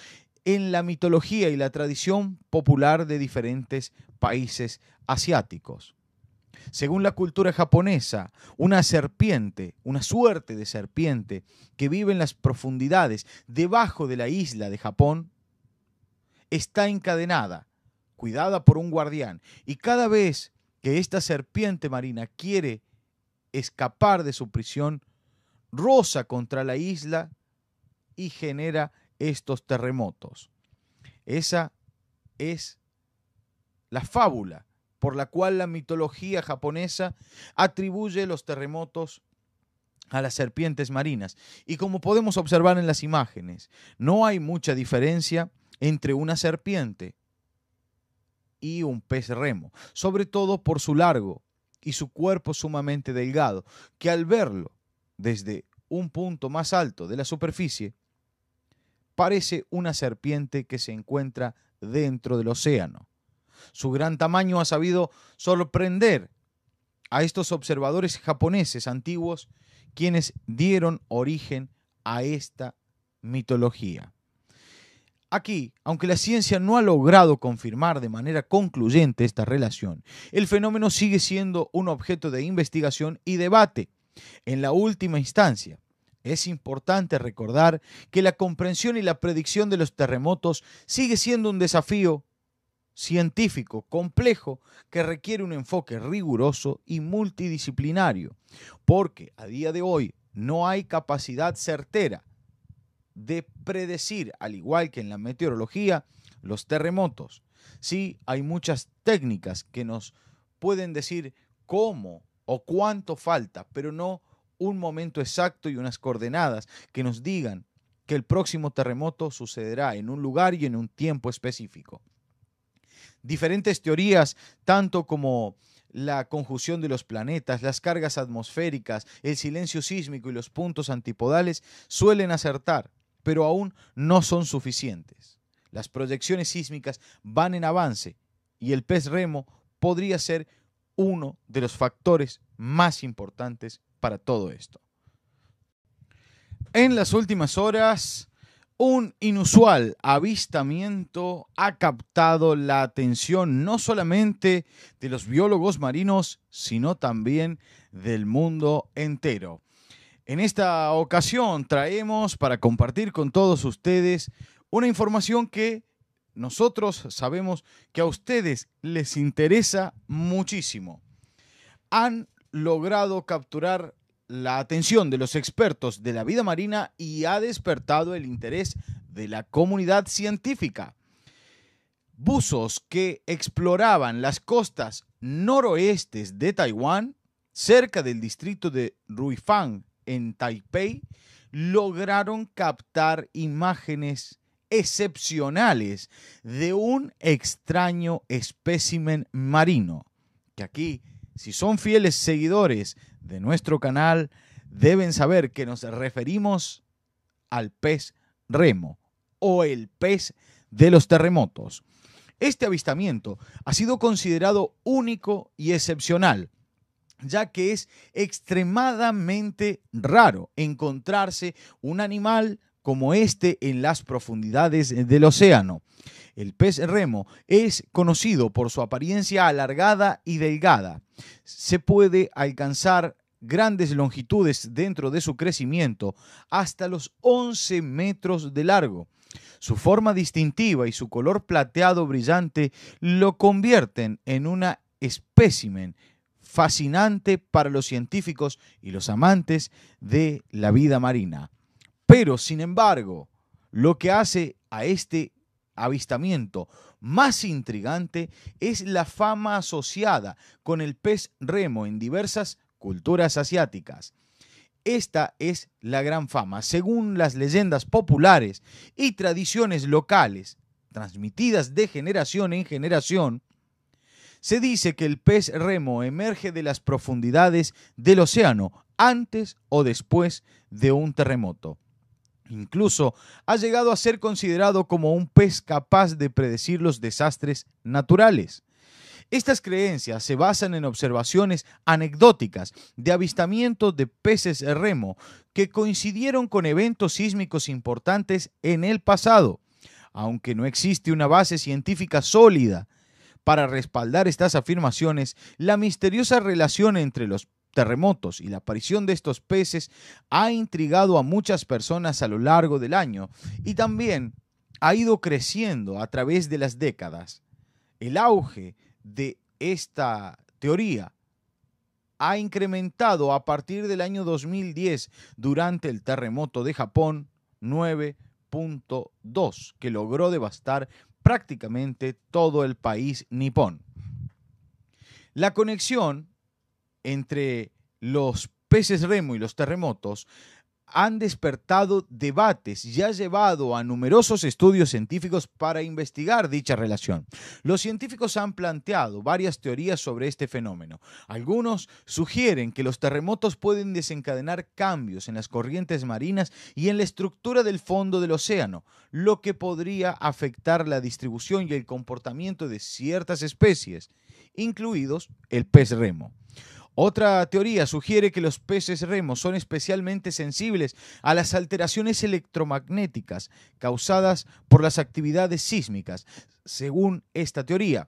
en la mitología y la tradición popular de diferentes países asiáticos. Según la cultura japonesa, una serpiente, una suerte de serpiente que vive en las profundidades debajo de la isla de Japón, está encadenada cuidada por un guardián. Y cada vez que esta serpiente marina quiere escapar de su prisión, roza contra la isla y genera estos terremotos. Esa es la fábula por la cual la mitología japonesa atribuye los terremotos a las serpientes marinas. Y como podemos observar en las imágenes, no hay mucha diferencia entre una serpiente y un pez remo, sobre todo por su largo y su cuerpo sumamente delgado, que al verlo desde un punto más alto de la superficie, parece una serpiente que se encuentra dentro del océano. Su gran tamaño ha sabido sorprender a estos observadores japoneses antiguos, quienes dieron origen a esta mitología. Aquí, aunque la ciencia no ha logrado confirmar de manera concluyente esta relación, el fenómeno sigue siendo un objeto de investigación y debate. En la última instancia, es importante recordar que la comprensión y la predicción de los terremotos sigue siendo un desafío científico complejo que requiere un enfoque riguroso y multidisciplinario, porque a día de hoy no hay capacidad certera de predecir, al igual que en la meteorología, los terremotos. Sí, hay muchas técnicas que nos pueden decir cómo o cuánto falta, pero no un momento exacto y unas coordenadas que nos digan que el próximo terremoto sucederá en un lugar y en un tiempo específico. Diferentes teorías, tanto como la conjunción de los planetas, las cargas atmosféricas, el silencio sísmico y los puntos antipodales, suelen acertar, pero aún no son suficientes. Las proyecciones sísmicas van en avance y el pez remo podría ser uno de los factores más importantes para todo esto. En las últimas horas, un inusual avistamiento ha captado la atención no solamente de los biólogos marinos, sino también del mundo entero. En esta ocasión traemos para compartir con todos ustedes una información que nosotros sabemos que a ustedes les interesa muchísimo. Han logrado capturar la atención de los expertos de la vida marina y ha despertado el interés de la comunidad científica. Buzos que exploraban las costas noroestes de Taiwán, cerca del distrito de Ruifang, en Taipei, lograron captar imágenes excepcionales de un extraño espécimen marino, que aquí, si son fieles seguidores de nuestro canal, deben saber que nos referimos al pez remo o el pez de los terremotos. Este avistamiento ha sido considerado único y excepcional ya que es extremadamente raro encontrarse un animal como este en las profundidades del océano. El pez remo es conocido por su apariencia alargada y delgada. Se puede alcanzar grandes longitudes dentro de su crecimiento, hasta los 11 metros de largo. Su forma distintiva y su color plateado brillante lo convierten en una espécimen fascinante para los científicos y los amantes de la vida marina. Pero, sin embargo, lo que hace a este avistamiento más intrigante es la fama asociada con el pez remo en diversas culturas asiáticas. Esta es la gran fama. Según las leyendas populares y tradiciones locales, transmitidas de generación en generación, se dice que el pez remo emerge de las profundidades del océano antes o después de un terremoto. Incluso ha llegado a ser considerado como un pez capaz de predecir los desastres naturales. Estas creencias se basan en observaciones anecdóticas de avistamientos de peces remo que coincidieron con eventos sísmicos importantes en el pasado. Aunque no existe una base científica sólida para respaldar estas afirmaciones, la misteriosa relación entre los terremotos y la aparición de estos peces ha intrigado a muchas personas a lo largo del año y también ha ido creciendo a través de las décadas. El auge de esta teoría ha incrementado a partir del año 2010 durante el terremoto de Japón 9.2 que logró devastar prácticamente todo el país nipón. La conexión entre los peces remo y los terremotos han despertado debates y ha llevado a numerosos estudios científicos para investigar dicha relación. Los científicos han planteado varias teorías sobre este fenómeno. Algunos sugieren que los terremotos pueden desencadenar cambios en las corrientes marinas y en la estructura del fondo del océano, lo que podría afectar la distribución y el comportamiento de ciertas especies, incluidos el pez remo. Otra teoría sugiere que los peces remos son especialmente sensibles a las alteraciones electromagnéticas causadas por las actividades sísmicas. Según esta teoría,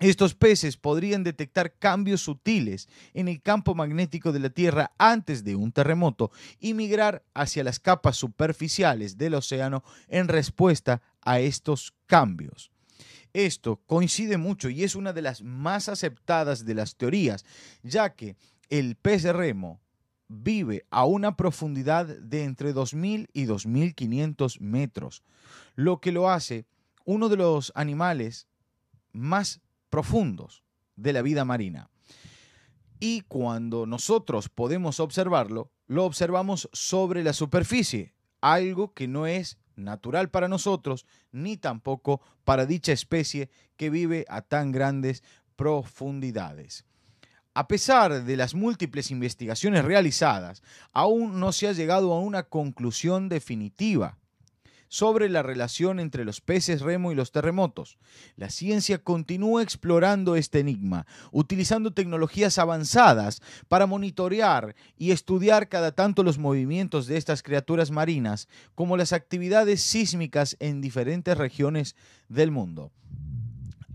estos peces podrían detectar cambios sutiles en el campo magnético de la Tierra antes de un terremoto y migrar hacia las capas superficiales del océano en respuesta a estos cambios. Esto coincide mucho y es una de las más aceptadas de las teorías, ya que el pez remo vive a una profundidad de entre 2.000 y 2.500 metros, lo que lo hace uno de los animales más profundos de la vida marina. Y cuando nosotros podemos observarlo, lo observamos sobre la superficie, algo que no es natural para nosotros, ni tampoco para dicha especie que vive a tan grandes profundidades. A pesar de las múltiples investigaciones realizadas, aún no se ha llegado a una conclusión definitiva sobre la relación entre los peces remo y los terremotos. La ciencia continúa explorando este enigma, utilizando tecnologías avanzadas para monitorear y estudiar cada tanto los movimientos de estas criaturas marinas, como las actividades sísmicas en diferentes regiones del mundo.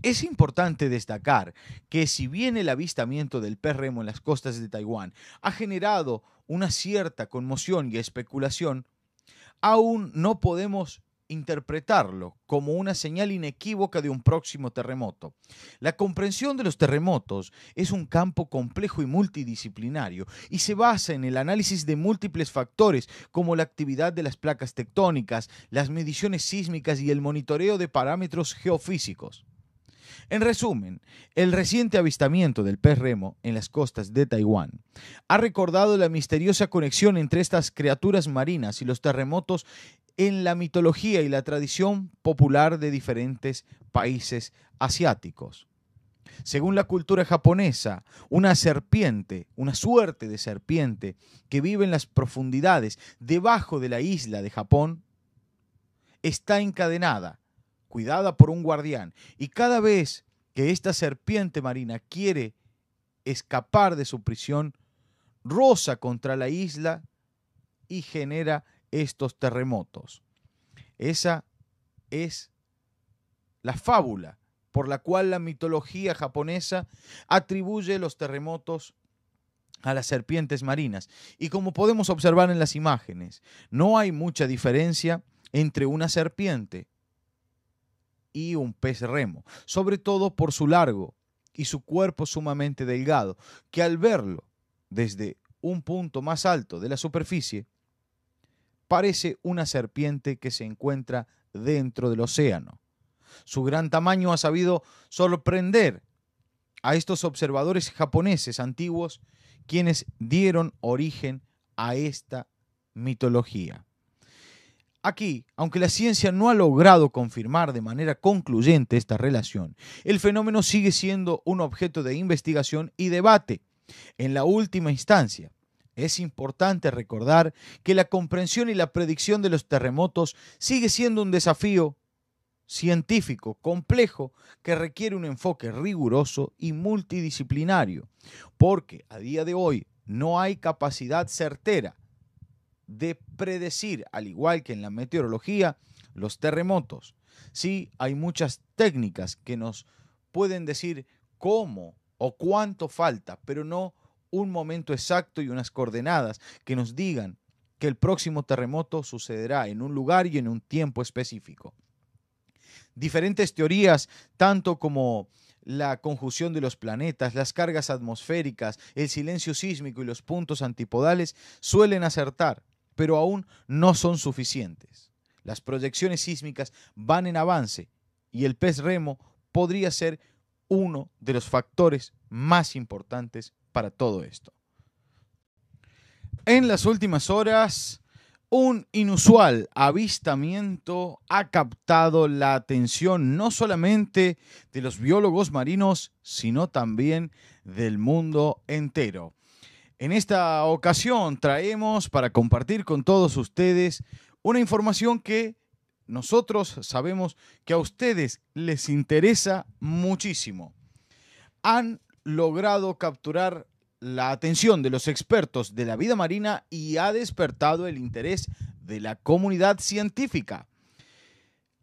Es importante destacar que si bien el avistamiento del pez remo en las costas de Taiwán ha generado una cierta conmoción y especulación, aún no podemos interpretarlo como una señal inequívoca de un próximo terremoto. La comprensión de los terremotos es un campo complejo y multidisciplinario y se basa en el análisis de múltiples factores como la actividad de las placas tectónicas, las mediciones sísmicas y el monitoreo de parámetros geofísicos. En resumen, el reciente avistamiento del pez remo en las costas de Taiwán ha recordado la misteriosa conexión entre estas criaturas marinas y los terremotos en la mitología y la tradición popular de diferentes países asiáticos. Según la cultura japonesa, una serpiente, una suerte de serpiente que vive en las profundidades debajo de la isla de Japón, está encadenada cuidada por un guardián. Y cada vez que esta serpiente marina quiere escapar de su prisión, roza contra la isla y genera estos terremotos. Esa es la fábula por la cual la mitología japonesa atribuye los terremotos a las serpientes marinas. Y como podemos observar en las imágenes, no hay mucha diferencia entre una serpiente y un pez remo, sobre todo por su largo y su cuerpo sumamente delgado, que al verlo desde un punto más alto de la superficie, parece una serpiente que se encuentra dentro del océano. Su gran tamaño ha sabido sorprender a estos observadores japoneses antiguos quienes dieron origen a esta mitología. Aquí, aunque la ciencia no ha logrado confirmar de manera concluyente esta relación, el fenómeno sigue siendo un objeto de investigación y debate. En la última instancia, es importante recordar que la comprensión y la predicción de los terremotos sigue siendo un desafío científico complejo que requiere un enfoque riguroso y multidisciplinario, porque a día de hoy no hay capacidad certera de predecir, al igual que en la meteorología, los terremotos. Sí, hay muchas técnicas que nos pueden decir cómo o cuánto falta, pero no un momento exacto y unas coordenadas que nos digan que el próximo terremoto sucederá en un lugar y en un tiempo específico. Diferentes teorías, tanto como la conjunción de los planetas, las cargas atmosféricas, el silencio sísmico y los puntos antipodales, suelen acertar, pero aún no son suficientes. Las proyecciones sísmicas van en avance y el pez remo podría ser uno de los factores más importantes para todo esto. En las últimas horas, un inusual avistamiento ha captado la atención no solamente de los biólogos marinos, sino también del mundo entero. En esta ocasión traemos para compartir con todos ustedes una información que nosotros sabemos que a ustedes les interesa muchísimo. Han logrado capturar la atención de los expertos de la vida marina y ha despertado el interés de la comunidad científica.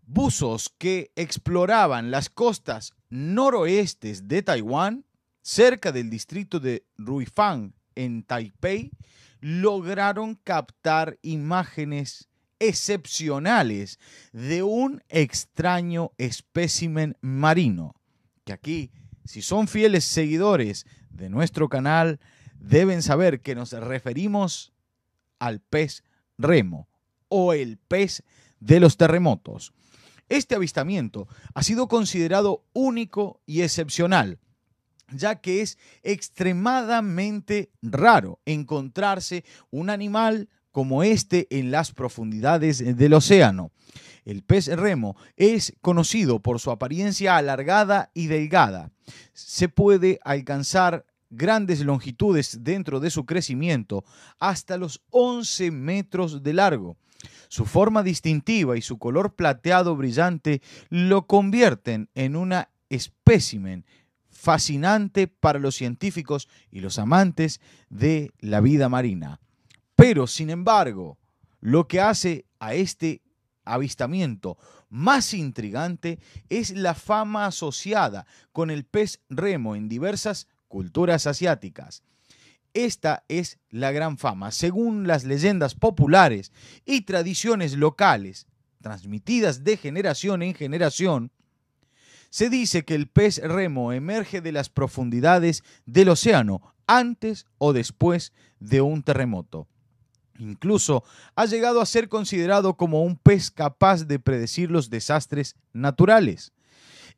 Buzos que exploraban las costas noroestes de Taiwán, cerca del distrito de Ruifang, en Taipei, lograron captar imágenes excepcionales de un extraño espécimen marino, que aquí, si son fieles seguidores de nuestro canal, deben saber que nos referimos al pez remo o el pez de los terremotos. Este avistamiento ha sido considerado único y excepcional ya que es extremadamente raro encontrarse un animal como este en las profundidades del océano. El pez remo es conocido por su apariencia alargada y delgada. Se puede alcanzar grandes longitudes dentro de su crecimiento, hasta los 11 metros de largo. Su forma distintiva y su color plateado brillante lo convierten en una espécimen fascinante para los científicos y los amantes de la vida marina. Pero, sin embargo, lo que hace a este avistamiento más intrigante es la fama asociada con el pez remo en diversas culturas asiáticas. Esta es la gran fama, según las leyendas populares y tradiciones locales transmitidas de generación en generación, se dice que el pez remo emerge de las profundidades del océano antes o después de un terremoto. Incluso ha llegado a ser considerado como un pez capaz de predecir los desastres naturales.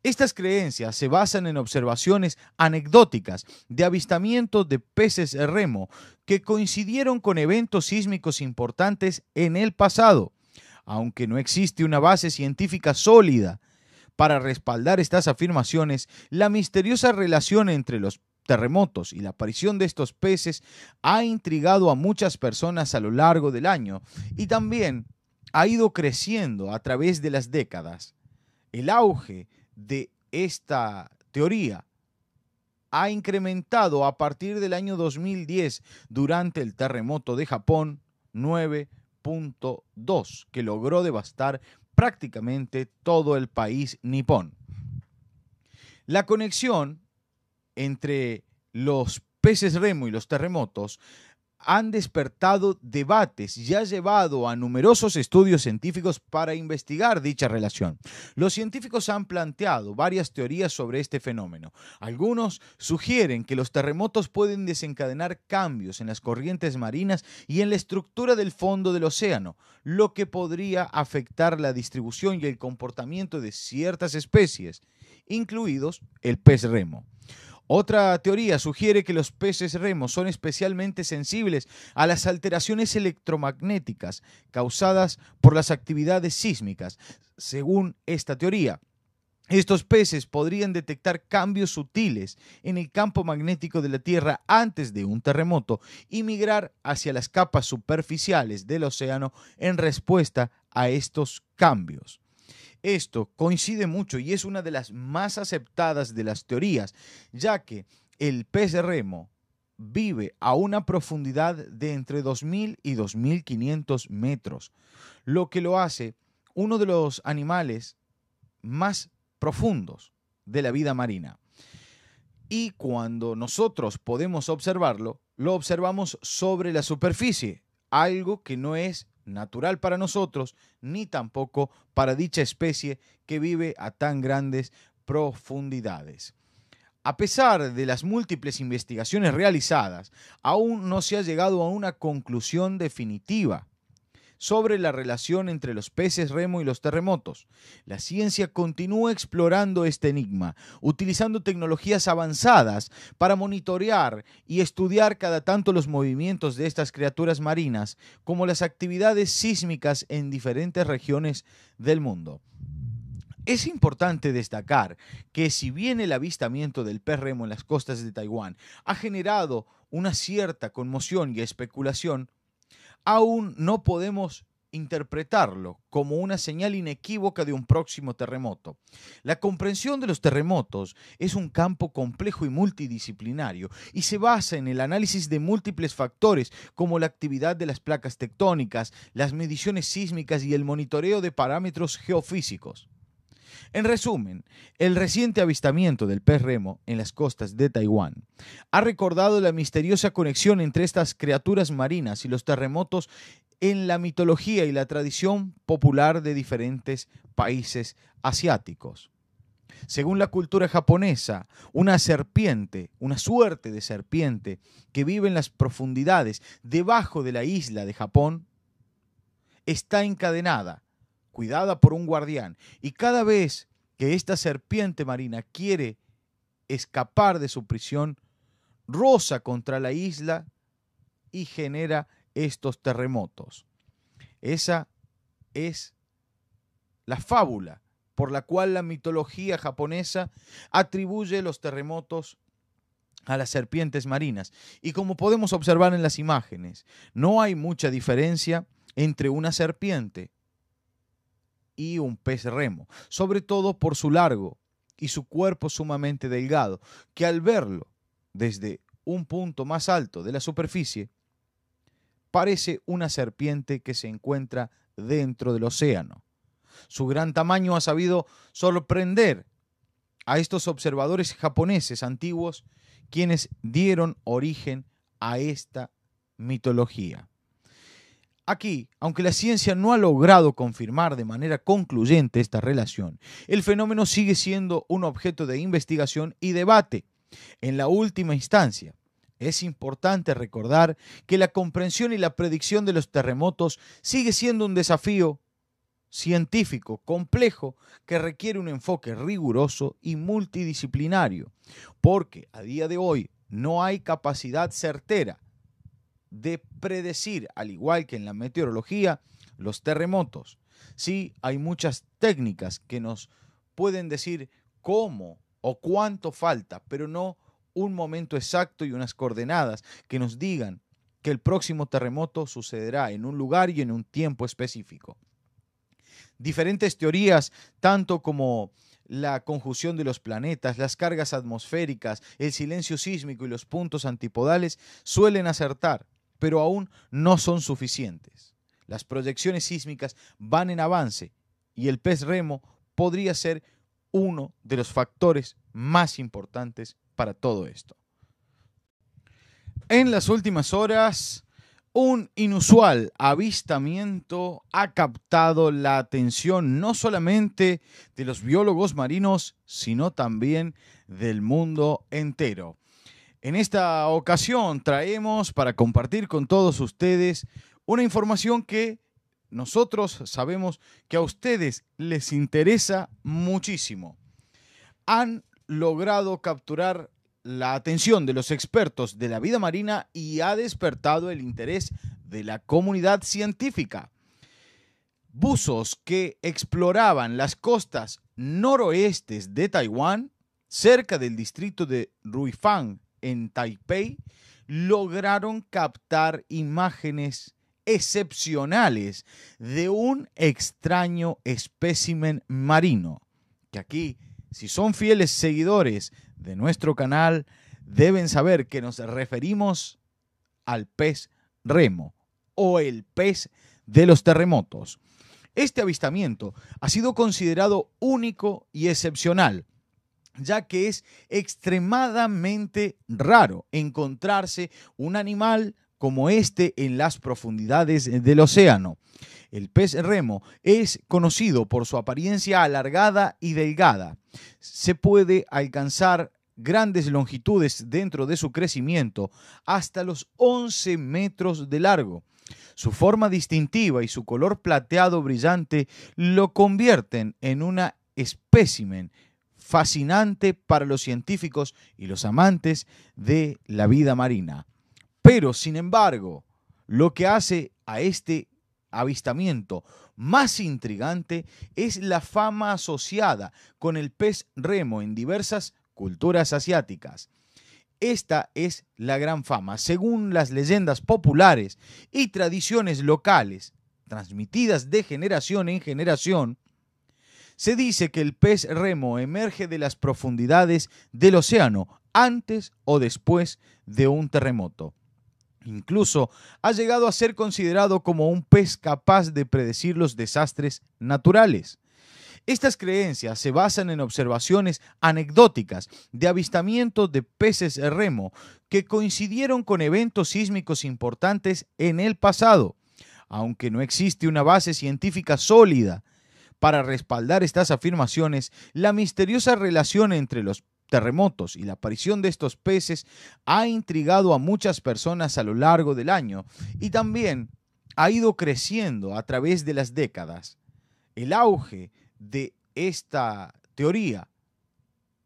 Estas creencias se basan en observaciones anecdóticas de avistamientos de peces remo que coincidieron con eventos sísmicos importantes en el pasado. Aunque no existe una base científica sólida para respaldar estas afirmaciones, la misteriosa relación entre los terremotos y la aparición de estos peces ha intrigado a muchas personas a lo largo del año y también ha ido creciendo a través de las décadas. El auge de esta teoría ha incrementado a partir del año 2010 durante el terremoto de Japón 9.2 que logró devastar prácticamente todo el país nipón. La conexión entre los peces remo y los terremotos han despertado debates y ha llevado a numerosos estudios científicos para investigar dicha relación. Los científicos han planteado varias teorías sobre este fenómeno. Algunos sugieren que los terremotos pueden desencadenar cambios en las corrientes marinas y en la estructura del fondo del océano, lo que podría afectar la distribución y el comportamiento de ciertas especies, incluidos el pez remo. Otra teoría sugiere que los peces remos son especialmente sensibles a las alteraciones electromagnéticas causadas por las actividades sísmicas. Según esta teoría, estos peces podrían detectar cambios sutiles en el campo magnético de la Tierra antes de un terremoto y migrar hacia las capas superficiales del océano en respuesta a estos cambios. Esto coincide mucho y es una de las más aceptadas de las teorías, ya que el pez remo vive a una profundidad de entre 2.000 y 2.500 metros, lo que lo hace uno de los animales más profundos de la vida marina. Y cuando nosotros podemos observarlo, lo observamos sobre la superficie, algo que no es natural para nosotros, ni tampoco para dicha especie que vive a tan grandes profundidades. A pesar de las múltiples investigaciones realizadas, aún no se ha llegado a una conclusión definitiva sobre la relación entre los peces remo y los terremotos. La ciencia continúa explorando este enigma, utilizando tecnologías avanzadas para monitorear y estudiar cada tanto los movimientos de estas criaturas marinas, como las actividades sísmicas en diferentes regiones del mundo. Es importante destacar que si bien el avistamiento del pez remo en las costas de Taiwán ha generado una cierta conmoción y especulación, aún no podemos interpretarlo como una señal inequívoca de un próximo terremoto. La comprensión de los terremotos es un campo complejo y multidisciplinario y se basa en el análisis de múltiples factores como la actividad de las placas tectónicas, las mediciones sísmicas y el monitoreo de parámetros geofísicos. En resumen, el reciente avistamiento del pez remo en las costas de Taiwán ha recordado la misteriosa conexión entre estas criaturas marinas y los terremotos en la mitología y la tradición popular de diferentes países asiáticos. Según la cultura japonesa, una serpiente, una suerte de serpiente que vive en las profundidades debajo de la isla de Japón, está encadenada cuidada por un guardián. Y cada vez que esta serpiente marina quiere escapar de su prisión, roza contra la isla y genera estos terremotos. Esa es la fábula por la cual la mitología japonesa atribuye los terremotos a las serpientes marinas. Y como podemos observar en las imágenes, no hay mucha diferencia entre una serpiente y un pez remo, sobre todo por su largo y su cuerpo sumamente delgado, que al verlo desde un punto más alto de la superficie, parece una serpiente que se encuentra dentro del océano. Su gran tamaño ha sabido sorprender a estos observadores japoneses antiguos, quienes dieron origen a esta mitología. Aquí, aunque la ciencia no ha logrado confirmar de manera concluyente esta relación, el fenómeno sigue siendo un objeto de investigación y debate. En la última instancia, es importante recordar que la comprensión y la predicción de los terremotos sigue siendo un desafío científico complejo que requiere un enfoque riguroso y multidisciplinario, porque a día de hoy no hay capacidad certera de predecir, al igual que en la meteorología, los terremotos. Sí, hay muchas técnicas que nos pueden decir cómo o cuánto falta, pero no un momento exacto y unas coordenadas que nos digan que el próximo terremoto sucederá en un lugar y en un tiempo específico. Diferentes teorías, tanto como la conjunción de los planetas, las cargas atmosféricas, el silencio sísmico y los puntos antipodales, suelen acertar, pero aún no son suficientes. Las proyecciones sísmicas van en avance y el pez remo podría ser uno de los factores más importantes para todo esto. En las últimas horas, un inusual avistamiento ha captado la atención no solamente de los biólogos marinos, sino también del mundo entero. En esta ocasión traemos para compartir con todos ustedes una información que nosotros sabemos que a ustedes les interesa muchísimo. Han logrado capturar la atención de los expertos de la vida marina y ha despertado el interés de la comunidad científica. Buzos que exploraban las costas noroestes de Taiwán, cerca del distrito de Ruifang, en Taipei, lograron captar imágenes excepcionales de un extraño espécimen marino, que aquí, si son fieles seguidores de nuestro canal, deben saber que nos referimos al pez remo o el pez de los terremotos. Este avistamiento ha sido considerado único y excepcional ya que es extremadamente raro encontrarse un animal como este en las profundidades del océano. El pez remo es conocido por su apariencia alargada y delgada. Se puede alcanzar grandes longitudes dentro de su crecimiento, hasta los 11 metros de largo. Su forma distintiva y su color plateado brillante lo convierten en una espécimen fascinante para los científicos y los amantes de la vida marina. Pero, sin embargo, lo que hace a este avistamiento más intrigante es la fama asociada con el pez remo en diversas culturas asiáticas. Esta es la gran fama, según las leyendas populares y tradiciones locales transmitidas de generación en generación, se dice que el pez remo emerge de las profundidades del océano antes o después de un terremoto. Incluso ha llegado a ser considerado como un pez capaz de predecir los desastres naturales. Estas creencias se basan en observaciones anecdóticas de avistamientos de peces remo que coincidieron con eventos sísmicos importantes en el pasado. Aunque no existe una base científica sólida para respaldar estas afirmaciones, la misteriosa relación entre los terremotos y la aparición de estos peces ha intrigado a muchas personas a lo largo del año y también ha ido creciendo a través de las décadas. El auge de esta teoría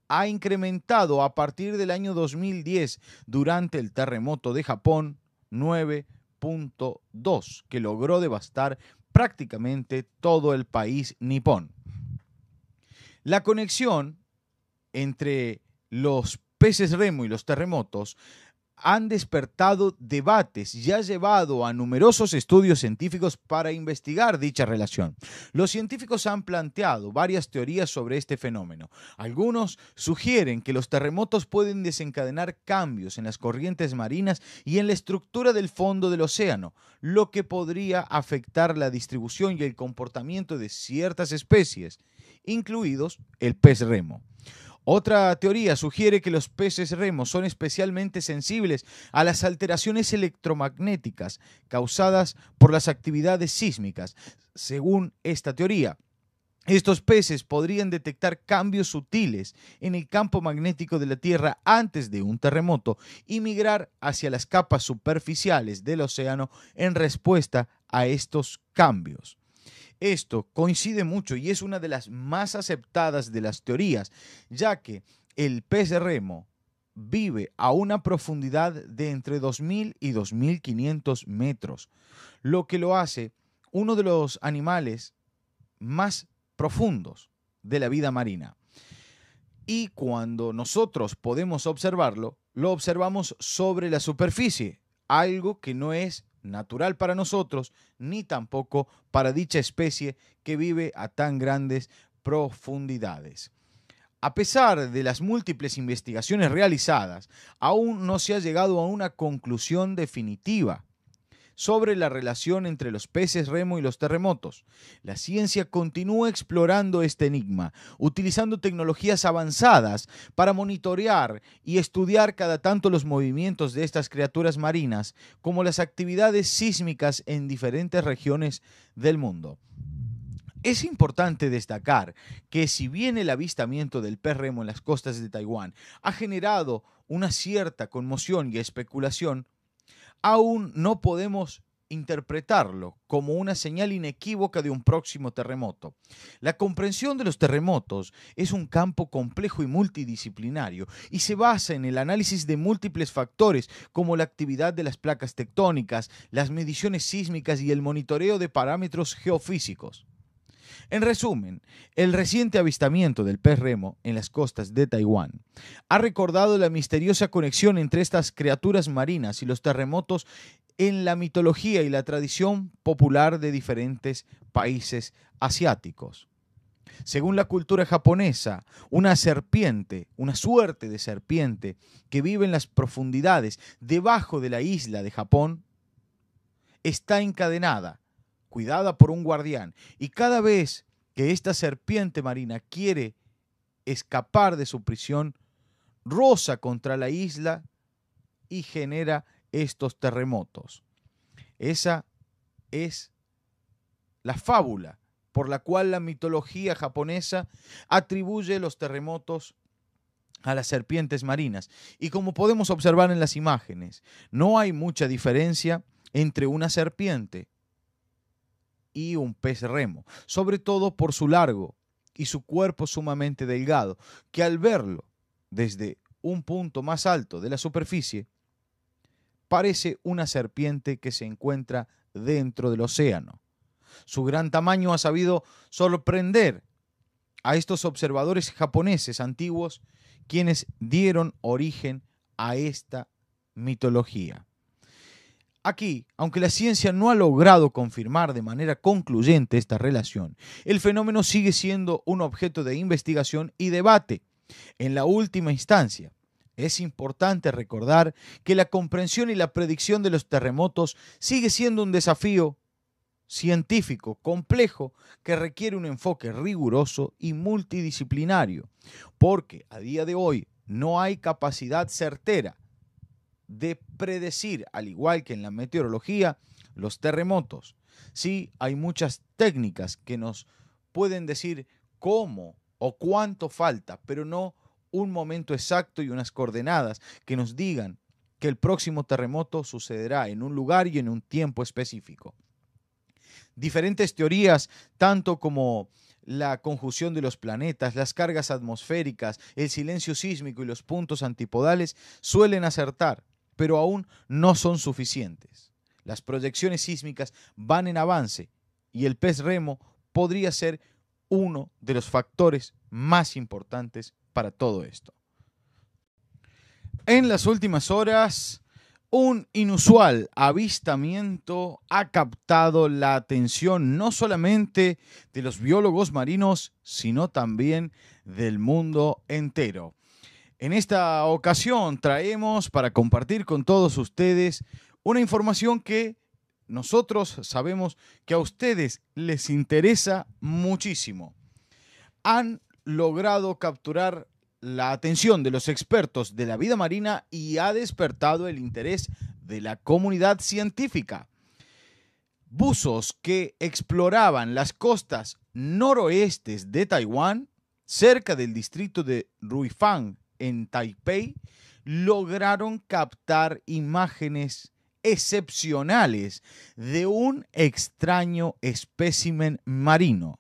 ha incrementado a partir del año 2010 durante el terremoto de Japón 9.2 que logró devastar prácticamente todo el país nipón. La conexión entre los peces remo y los terremotos han despertado debates y ha llevado a numerosos estudios científicos para investigar dicha relación. Los científicos han planteado varias teorías sobre este fenómeno. Algunos sugieren que los terremotos pueden desencadenar cambios en las corrientes marinas y en la estructura del fondo del océano, lo que podría afectar la distribución y el comportamiento de ciertas especies, incluidos el pez remo. Otra teoría sugiere que los peces remos son especialmente sensibles a las alteraciones electromagnéticas causadas por las actividades sísmicas. Según esta teoría, estos peces podrían detectar cambios sutiles en el campo magnético de la Tierra antes de un terremoto y migrar hacia las capas superficiales del océano en respuesta a estos cambios. Esto coincide mucho y es una de las más aceptadas de las teorías, ya que el pez remo vive a una profundidad de entre 2.000 y 2.500 metros, lo que lo hace uno de los animales más profundos de la vida marina. Y cuando nosotros podemos observarlo, lo observamos sobre la superficie, algo que no es natural para nosotros, ni tampoco para dicha especie que vive a tan grandes profundidades. A pesar de las múltiples investigaciones realizadas, aún no se ha llegado a una conclusión definitiva sobre la relación entre los peces remo y los terremotos. La ciencia continúa explorando este enigma, utilizando tecnologías avanzadas para monitorear y estudiar cada tanto los movimientos de estas criaturas marinas, como las actividades sísmicas en diferentes regiones del mundo. Es importante destacar que si bien el avistamiento del pez remo en las costas de Taiwán ha generado una cierta conmoción y especulación, aún no podemos interpretarlo como una señal inequívoca de un próximo terremoto. La comprensión de los terremotos es un campo complejo y multidisciplinario y se basa en el análisis de múltiples factores como la actividad de las placas tectónicas, las mediciones sísmicas y el monitoreo de parámetros geofísicos. En resumen, el reciente avistamiento del pez remo en las costas de Taiwán ha recordado la misteriosa conexión entre estas criaturas marinas y los terremotos en la mitología y la tradición popular de diferentes países asiáticos. Según la cultura japonesa, una serpiente, una suerte de serpiente que vive en las profundidades debajo de la isla de Japón, está encadenada cuidada por un guardián. Y cada vez que esta serpiente marina quiere escapar de su prisión, roza contra la isla y genera estos terremotos. Esa es la fábula por la cual la mitología japonesa atribuye los terremotos a las serpientes marinas. Y como podemos observar en las imágenes, no hay mucha diferencia entre una serpiente y un pez remo, sobre todo por su largo y su cuerpo sumamente delgado, que al verlo desde un punto más alto de la superficie, parece una serpiente que se encuentra dentro del océano. Su gran tamaño ha sabido sorprender a estos observadores japoneses antiguos, quienes dieron origen a esta mitología. Aquí, aunque la ciencia no ha logrado confirmar de manera concluyente esta relación, el fenómeno sigue siendo un objeto de investigación y debate. En la última instancia, es importante recordar que la comprensión y la predicción de los terremotos sigue siendo un desafío científico complejo que requiere un enfoque riguroso y multidisciplinario, porque a día de hoy no hay capacidad certera de predecir, al igual que en la meteorología, los terremotos. Sí, hay muchas técnicas que nos pueden decir cómo o cuánto falta, pero no un momento exacto y unas coordenadas que nos digan que el próximo terremoto sucederá en un lugar y en un tiempo específico. Diferentes teorías, tanto como la conjunción de los planetas, las cargas atmosféricas, el silencio sísmico y los puntos antipodales, suelen acertar pero aún no son suficientes. Las proyecciones sísmicas van en avance y el pez remo podría ser uno de los factores más importantes para todo esto. En las últimas horas, un inusual avistamiento ha captado la atención no solamente de los biólogos marinos, sino también del mundo entero. En esta ocasión traemos para compartir con todos ustedes una información que nosotros sabemos que a ustedes les interesa muchísimo. Han logrado capturar la atención de los expertos de la vida marina y ha despertado el interés de la comunidad científica. Buzos que exploraban las costas noroestes de Taiwán, cerca del distrito de Ruifang, en Taipei, lograron captar imágenes excepcionales de un extraño espécimen marino,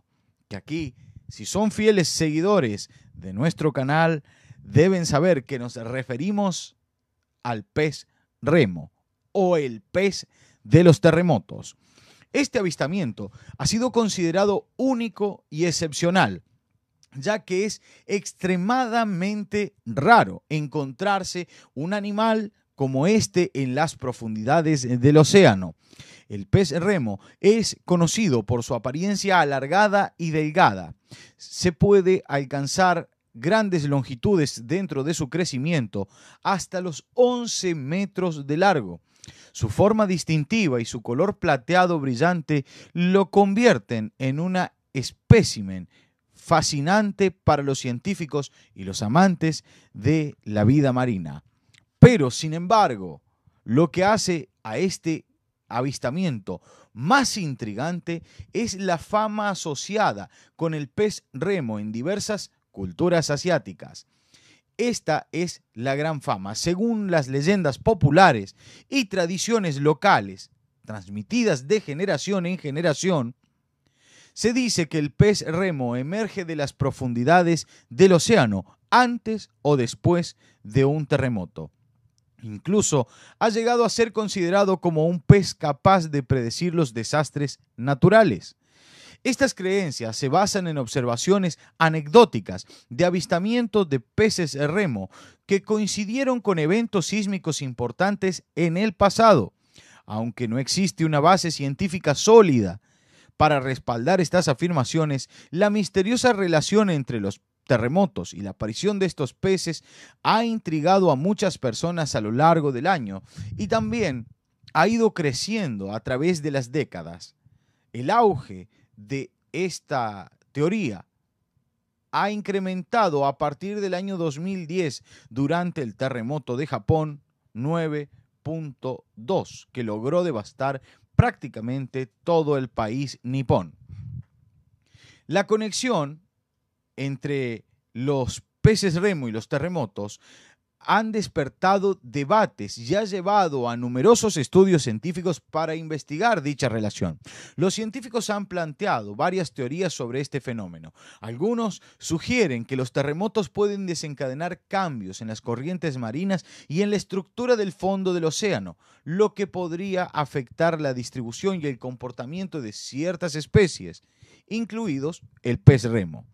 que aquí, si son fieles seguidores de nuestro canal, deben saber que nos referimos al pez remo o el pez de los terremotos. Este avistamiento ha sido considerado único y excepcional, ya que es extremadamente raro encontrarse un animal como este en las profundidades del océano. El pez remo es conocido por su apariencia alargada y delgada. Se puede alcanzar grandes longitudes dentro de su crecimiento, hasta los 11 metros de largo. Su forma distintiva y su color plateado brillante lo convierten en una espécimen fascinante para los científicos y los amantes de la vida marina. Pero, sin embargo, lo que hace a este avistamiento más intrigante es la fama asociada con el pez remo en diversas culturas asiáticas. Esta es la gran fama. Según las leyendas populares y tradiciones locales, transmitidas de generación en generación, se dice que el pez remo emerge de las profundidades del océano antes o después de un terremoto. Incluso ha llegado a ser considerado como un pez capaz de predecir los desastres naturales. Estas creencias se basan en observaciones anecdóticas de avistamientos de peces remo que coincidieron con eventos sísmicos importantes en el pasado. Aunque no existe una base científica sólida para respaldar estas afirmaciones, la misteriosa relación entre los terremotos y la aparición de estos peces ha intrigado a muchas personas a lo largo del año y también ha ido creciendo a través de las décadas. El auge de esta teoría ha incrementado a partir del año 2010 durante el terremoto de Japón 9.2 que logró devastar prácticamente todo el país nipón. La conexión entre los peces remo y los terremotos han despertado debates y ha llevado a numerosos estudios científicos para investigar dicha relación. Los científicos han planteado varias teorías sobre este fenómeno. Algunos sugieren que los terremotos pueden desencadenar cambios en las corrientes marinas y en la estructura del fondo del océano, lo que podría afectar la distribución y el comportamiento de ciertas especies, incluidos el pez remo.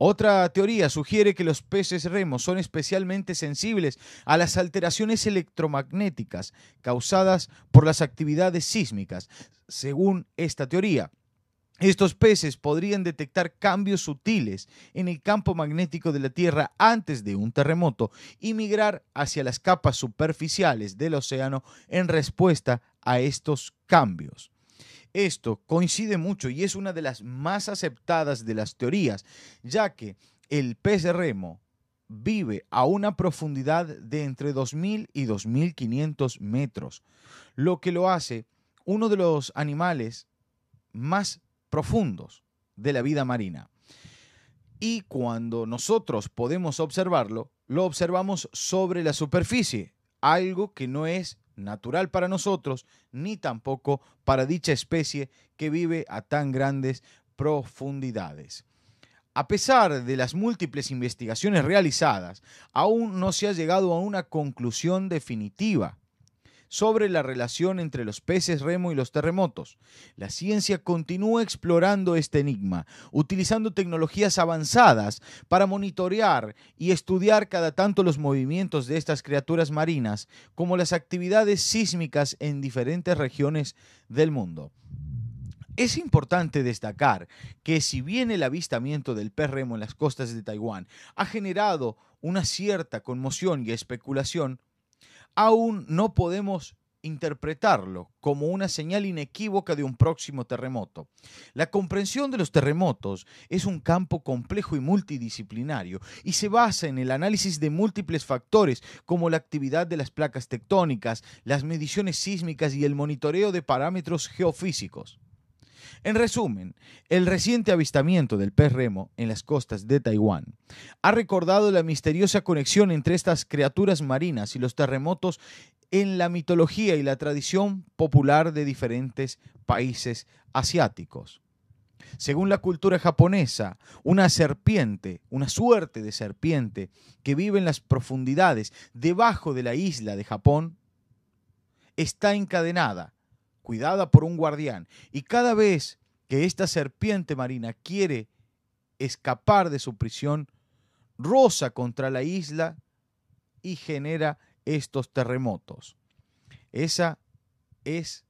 Otra teoría sugiere que los peces remos son especialmente sensibles a las alteraciones electromagnéticas causadas por las actividades sísmicas. Según esta teoría, estos peces podrían detectar cambios sutiles en el campo magnético de la Tierra antes de un terremoto y migrar hacia las capas superficiales del océano en respuesta a estos cambios. Esto coincide mucho y es una de las más aceptadas de las teorías, ya que el pez de remo vive a una profundidad de entre 2.000 y 2.500 metros, lo que lo hace uno de los animales más profundos de la vida marina. Y cuando nosotros podemos observarlo, lo observamos sobre la superficie, algo que no es natural para nosotros, ni tampoco para dicha especie que vive a tan grandes profundidades. A pesar de las múltiples investigaciones realizadas, aún no se ha llegado a una conclusión definitiva sobre la relación entre los peces remo y los terremotos. La ciencia continúa explorando este enigma, utilizando tecnologías avanzadas para monitorear y estudiar cada tanto los movimientos de estas criaturas marinas, como las actividades sísmicas en diferentes regiones del mundo. Es importante destacar que si bien el avistamiento del pez remo en las costas de Taiwán ha generado una cierta conmoción y especulación, aún no podemos interpretarlo como una señal inequívoca de un próximo terremoto. La comprensión de los terremotos es un campo complejo y multidisciplinario y se basa en el análisis de múltiples factores como la actividad de las placas tectónicas, las mediciones sísmicas y el monitoreo de parámetros geofísicos. En resumen, el reciente avistamiento del pez remo en las costas de Taiwán ha recordado la misteriosa conexión entre estas criaturas marinas y los terremotos en la mitología y la tradición popular de diferentes países asiáticos. Según la cultura japonesa, una serpiente, una suerte de serpiente que vive en las profundidades debajo de la isla de Japón, está encadenada cuidada por un guardián. Y cada vez que esta serpiente marina quiere escapar de su prisión, roza contra la isla y genera estos terremotos. Esa es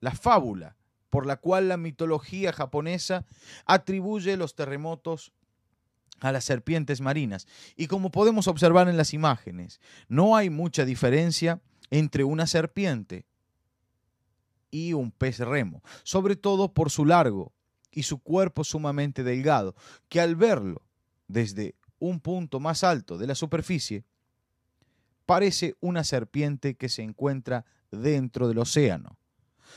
la fábula por la cual la mitología japonesa atribuye los terremotos a las serpientes marinas. Y como podemos observar en las imágenes, no hay mucha diferencia entre una serpiente y un pez remo, sobre todo por su largo y su cuerpo sumamente delgado, que al verlo desde un punto más alto de la superficie, parece una serpiente que se encuentra dentro del océano.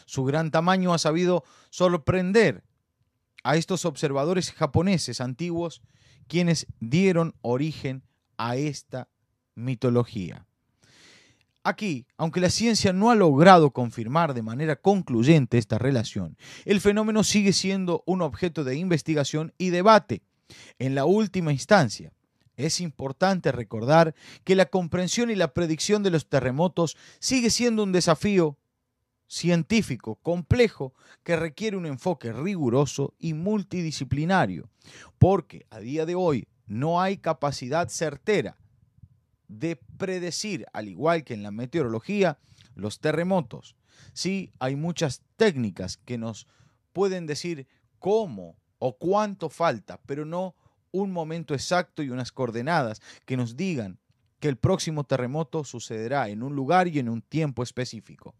Su gran tamaño ha sabido sorprender a estos observadores japoneses antiguos, quienes dieron origen a esta mitología. Aquí, aunque la ciencia no ha logrado confirmar de manera concluyente esta relación, el fenómeno sigue siendo un objeto de investigación y debate. En la última instancia, es importante recordar que la comprensión y la predicción de los terremotos sigue siendo un desafío científico complejo que requiere un enfoque riguroso y multidisciplinario, porque a día de hoy no hay capacidad certera de predecir, al igual que en la meteorología, los terremotos. Sí, hay muchas técnicas que nos pueden decir cómo o cuánto falta, pero no un momento exacto y unas coordenadas que nos digan que el próximo terremoto sucederá en un lugar y en un tiempo específico.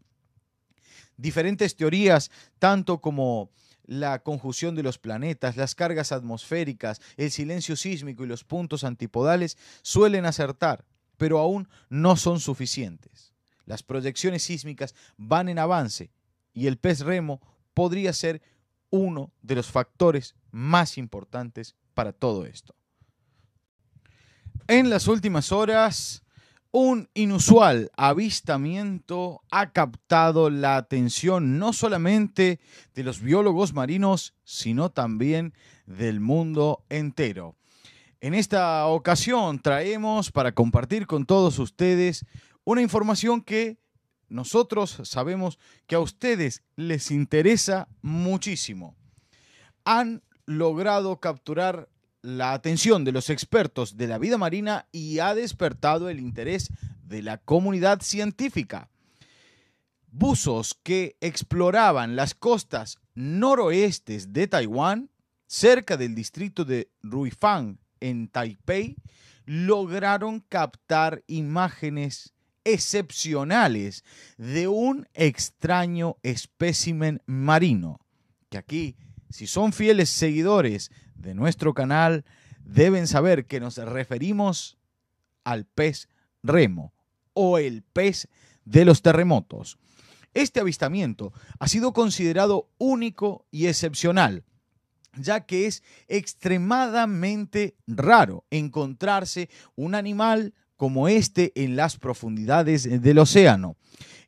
Diferentes teorías, tanto como la conjunción de los planetas, las cargas atmosféricas, el silencio sísmico y los puntos antipodales, suelen acertar, pero aún no son suficientes. Las proyecciones sísmicas van en avance y el pez remo podría ser uno de los factores más importantes para todo esto. En las últimas horas, un inusual avistamiento ha captado la atención no solamente de los biólogos marinos, sino también del mundo entero. En esta ocasión traemos para compartir con todos ustedes una información que nosotros sabemos que a ustedes les interesa muchísimo. Han logrado capturar la atención de los expertos de la vida marina y ha despertado el interés de la comunidad científica. Buzos que exploraban las costas noroestes de Taiwán, cerca del distrito de Ruifang, en Taipei, lograron captar imágenes excepcionales de un extraño espécimen marino, que aquí, si son fieles seguidores de nuestro canal, deben saber que nos referimos al pez remo o el pez de los terremotos. Este avistamiento ha sido considerado único y excepcional ya que es extremadamente raro encontrarse un animal como este en las profundidades del océano.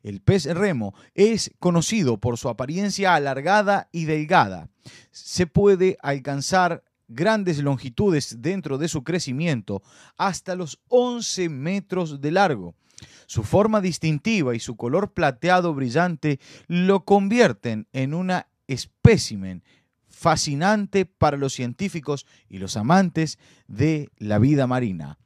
El pez remo es conocido por su apariencia alargada y delgada. Se puede alcanzar grandes longitudes dentro de su crecimiento, hasta los 11 metros de largo. Su forma distintiva y su color plateado brillante lo convierten en una espécimen fascinante para los científicos y los amantes de la vida marina.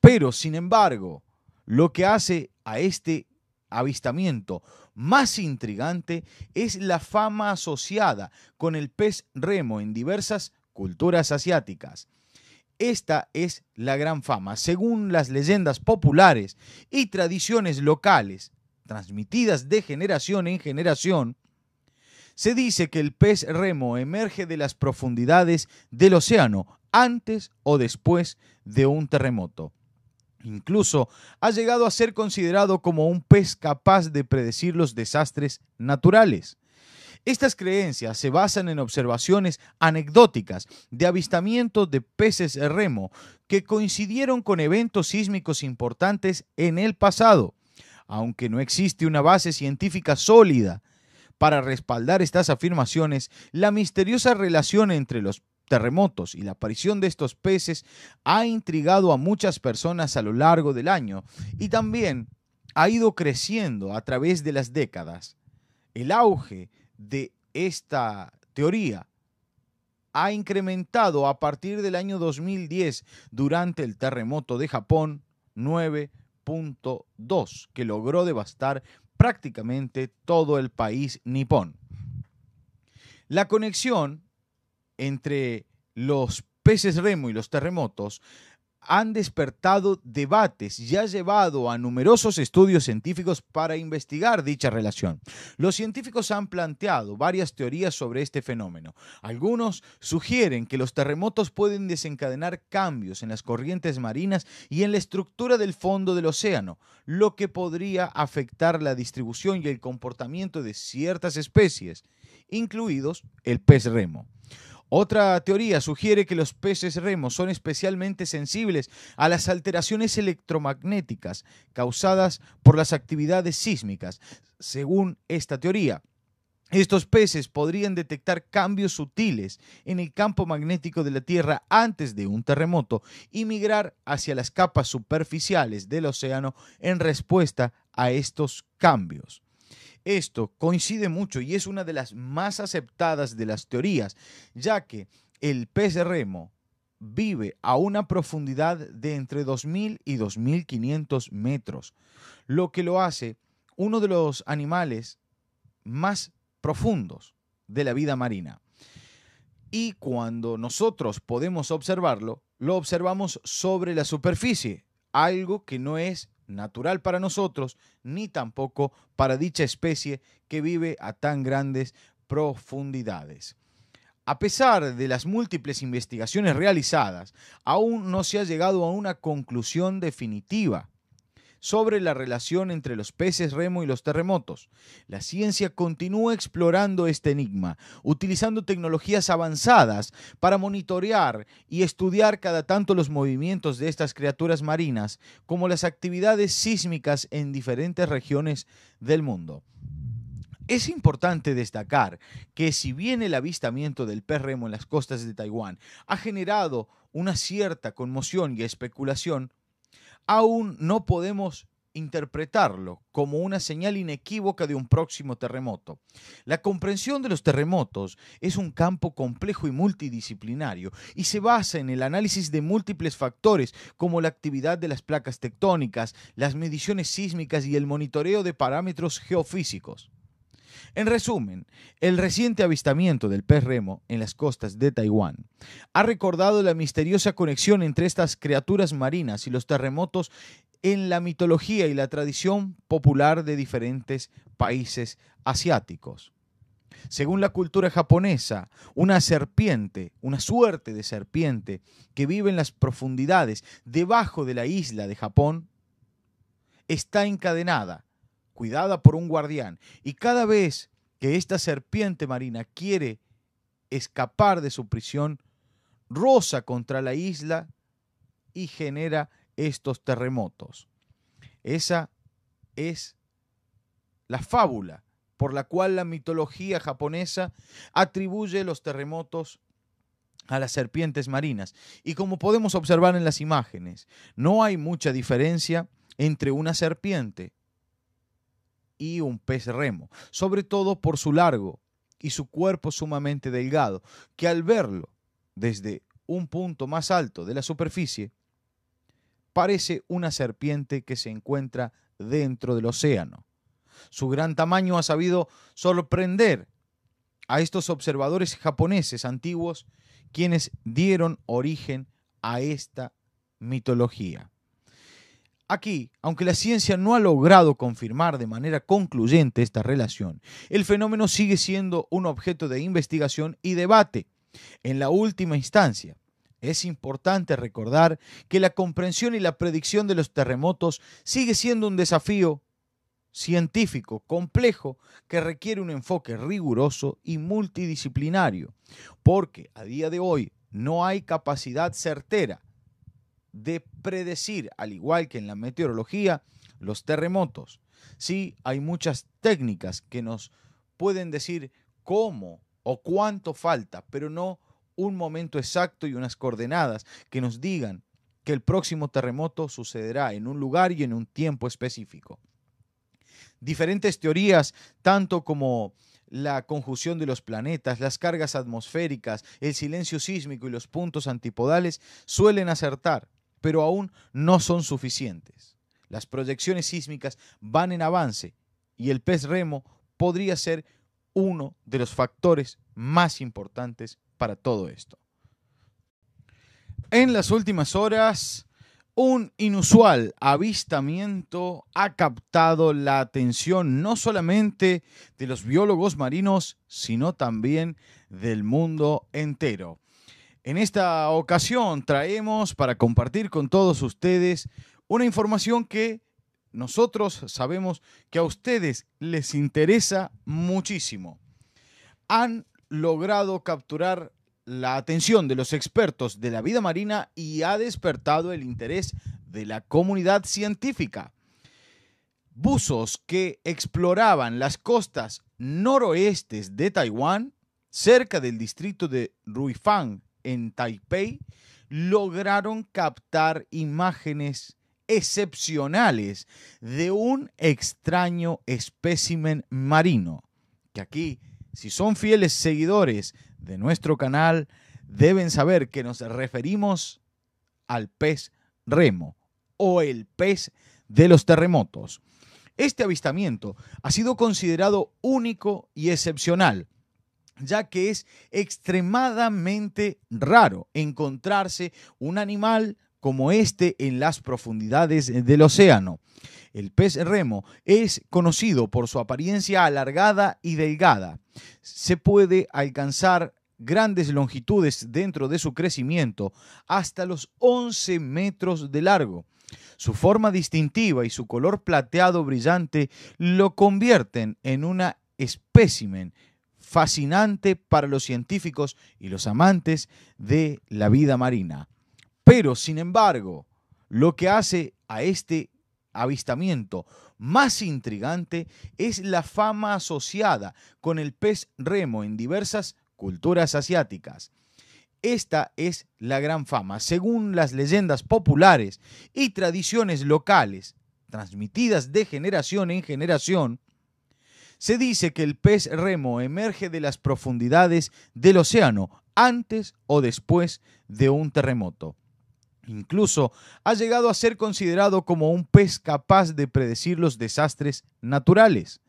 Pero, sin embargo, lo que hace a este avistamiento más intrigante es la fama asociada con el pez remo en diversas culturas asiáticas. Esta es la gran fama, según las leyendas populares y tradiciones locales transmitidas de generación en generación, se dice que el pez remo emerge de las profundidades del océano antes o después de un terremoto. Incluso ha llegado a ser considerado como un pez capaz de predecir los desastres naturales. Estas creencias se basan en observaciones anecdóticas de avistamientos de peces remo que coincidieron con eventos sísmicos importantes en el pasado. Aunque no existe una base científica sólida para respaldar estas afirmaciones, la misteriosa relación entre los terremotos y la aparición de estos peces ha intrigado a muchas personas a lo largo del año y también ha ido creciendo a través de las décadas. El auge de esta teoría ha incrementado a partir del año 2010 durante el terremoto de Japón 9.2 que logró devastar prácticamente todo el país nipón. La conexión entre los peces remo y los terremotos han despertado debates y ha llevado a numerosos estudios científicos para investigar dicha relación. Los científicos han planteado varias teorías sobre este fenómeno. Algunos sugieren que los terremotos pueden desencadenar cambios en las corrientes marinas y en la estructura del fondo del océano, lo que podría afectar la distribución y el comportamiento de ciertas especies, incluidos el pez remo. Otra teoría sugiere que los peces remos son especialmente sensibles a las alteraciones electromagnéticas causadas por las actividades sísmicas. Según esta teoría, estos peces podrían detectar cambios sutiles en el campo magnético de la Tierra antes de un terremoto y migrar hacia las capas superficiales del océano en respuesta a estos cambios. Esto coincide mucho y es una de las más aceptadas de las teorías, ya que el pez remo vive a una profundidad de entre 2.000 y 2.500 metros, lo que lo hace uno de los animales más profundos de la vida marina. Y cuando nosotros podemos observarlo, lo observamos sobre la superficie, algo que no es natural para nosotros, ni tampoco para dicha especie que vive a tan grandes profundidades. A pesar de las múltiples investigaciones realizadas, aún no se ha llegado a una conclusión definitiva sobre la relación entre los peces remo y los terremotos. La ciencia continúa explorando este enigma, utilizando tecnologías avanzadas para monitorear y estudiar cada tanto los movimientos de estas criaturas marinas, como las actividades sísmicas en diferentes regiones del mundo. Es importante destacar que si bien el avistamiento del pez remo en las costas de Taiwán ha generado una cierta conmoción y especulación, aún no podemos interpretarlo como una señal inequívoca de un próximo terremoto. La comprensión de los terremotos es un campo complejo y multidisciplinario y se basa en el análisis de múltiples factores como la actividad de las placas tectónicas, las mediciones sísmicas y el monitoreo de parámetros geofísicos. En resumen, el reciente avistamiento del pez remo en las costas de Taiwán ha recordado la misteriosa conexión entre estas criaturas marinas y los terremotos en la mitología y la tradición popular de diferentes países asiáticos. Según la cultura japonesa, una serpiente, una suerte de serpiente que vive en las profundidades debajo de la isla de Japón, está encadenada cuidada por un guardián. Y cada vez que esta serpiente marina quiere escapar de su prisión, roza contra la isla y genera estos terremotos. Esa es la fábula por la cual la mitología japonesa atribuye los terremotos a las serpientes marinas. Y como podemos observar en las imágenes, no hay mucha diferencia entre una serpiente y un pez remo, sobre todo por su largo y su cuerpo sumamente delgado, que al verlo desde un punto más alto de la superficie, parece una serpiente que se encuentra dentro del océano. Su gran tamaño ha sabido sorprender a estos observadores japoneses antiguos, quienes dieron origen a esta mitología. Aquí, aunque la ciencia no ha logrado confirmar de manera concluyente esta relación, el fenómeno sigue siendo un objeto de investigación y debate. En la última instancia, es importante recordar que la comprensión y la predicción de los terremotos sigue siendo un desafío científico complejo que requiere un enfoque riguroso y multidisciplinario, porque a día de hoy no hay capacidad certera de predecir, al igual que en la meteorología, los terremotos. Sí, hay muchas técnicas que nos pueden decir cómo o cuánto falta, pero no un momento exacto y unas coordenadas que nos digan que el próximo terremoto sucederá en un lugar y en un tiempo específico. Diferentes teorías, tanto como la conjunción de los planetas, las cargas atmosféricas, el silencio sísmico y los puntos antipodales, suelen acertar, pero aún no son suficientes. Las proyecciones sísmicas van en avance y el pez remo podría ser uno de los factores más importantes para todo esto. En las últimas horas, un inusual avistamiento ha captado la atención no solamente de los biólogos marinos, sino también del mundo entero. En esta ocasión traemos para compartir con todos ustedes una información que nosotros sabemos que a ustedes les interesa muchísimo. Han logrado capturar la atención de los expertos de la vida marina y ha despertado el interés de la comunidad científica. Buzos que exploraban las costas noroestes de Taiwán, cerca del distrito de Ruifang, en Taipei, lograron captar imágenes excepcionales de un extraño espécimen marino, que aquí, si son fieles seguidores de nuestro canal, deben saber que nos referimos al pez remo o el pez de los terremotos. Este avistamiento ha sido considerado único y excepcional ya que es extremadamente raro encontrarse un animal como este en las profundidades del océano. El pez remo es conocido por su apariencia alargada y delgada. Se puede alcanzar grandes longitudes dentro de su crecimiento, hasta los 11 metros de largo. Su forma distintiva y su color plateado brillante lo convierten en una espécimen fascinante para los científicos y los amantes de la vida marina. Pero, sin embargo, lo que hace a este avistamiento más intrigante es la fama asociada con el pez remo en diversas culturas asiáticas. Esta es la gran fama, según las leyendas populares y tradiciones locales transmitidas de generación en generación, se dice que el pez remo emerge de las profundidades del océano antes o después de un terremoto. Incluso ha llegado a ser considerado como un pez capaz de predecir los desastres naturales.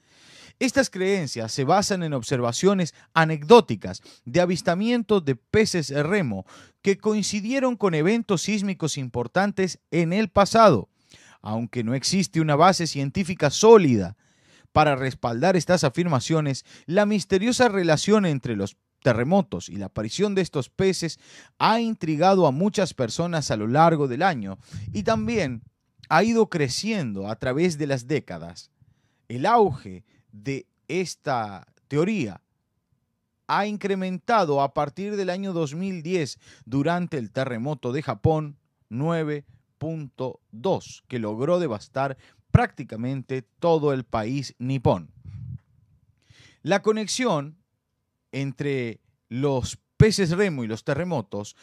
Estas creencias se basan en observaciones anecdóticas de avistamientos de peces remo que coincidieron con eventos sísmicos importantes en el pasado. Aunque no existe una base científica sólida para respaldar estas afirmaciones, la misteriosa relación entre los terremotos y la aparición de estos peces ha intrigado a muchas personas a lo largo del año y también ha ido creciendo a través de las décadas. El auge de esta teoría ha incrementado a partir del año 2010 durante el terremoto de Japón 9.2 que logró devastar prácticamente todo el país nipón. La conexión entre los peces remo y los terremotos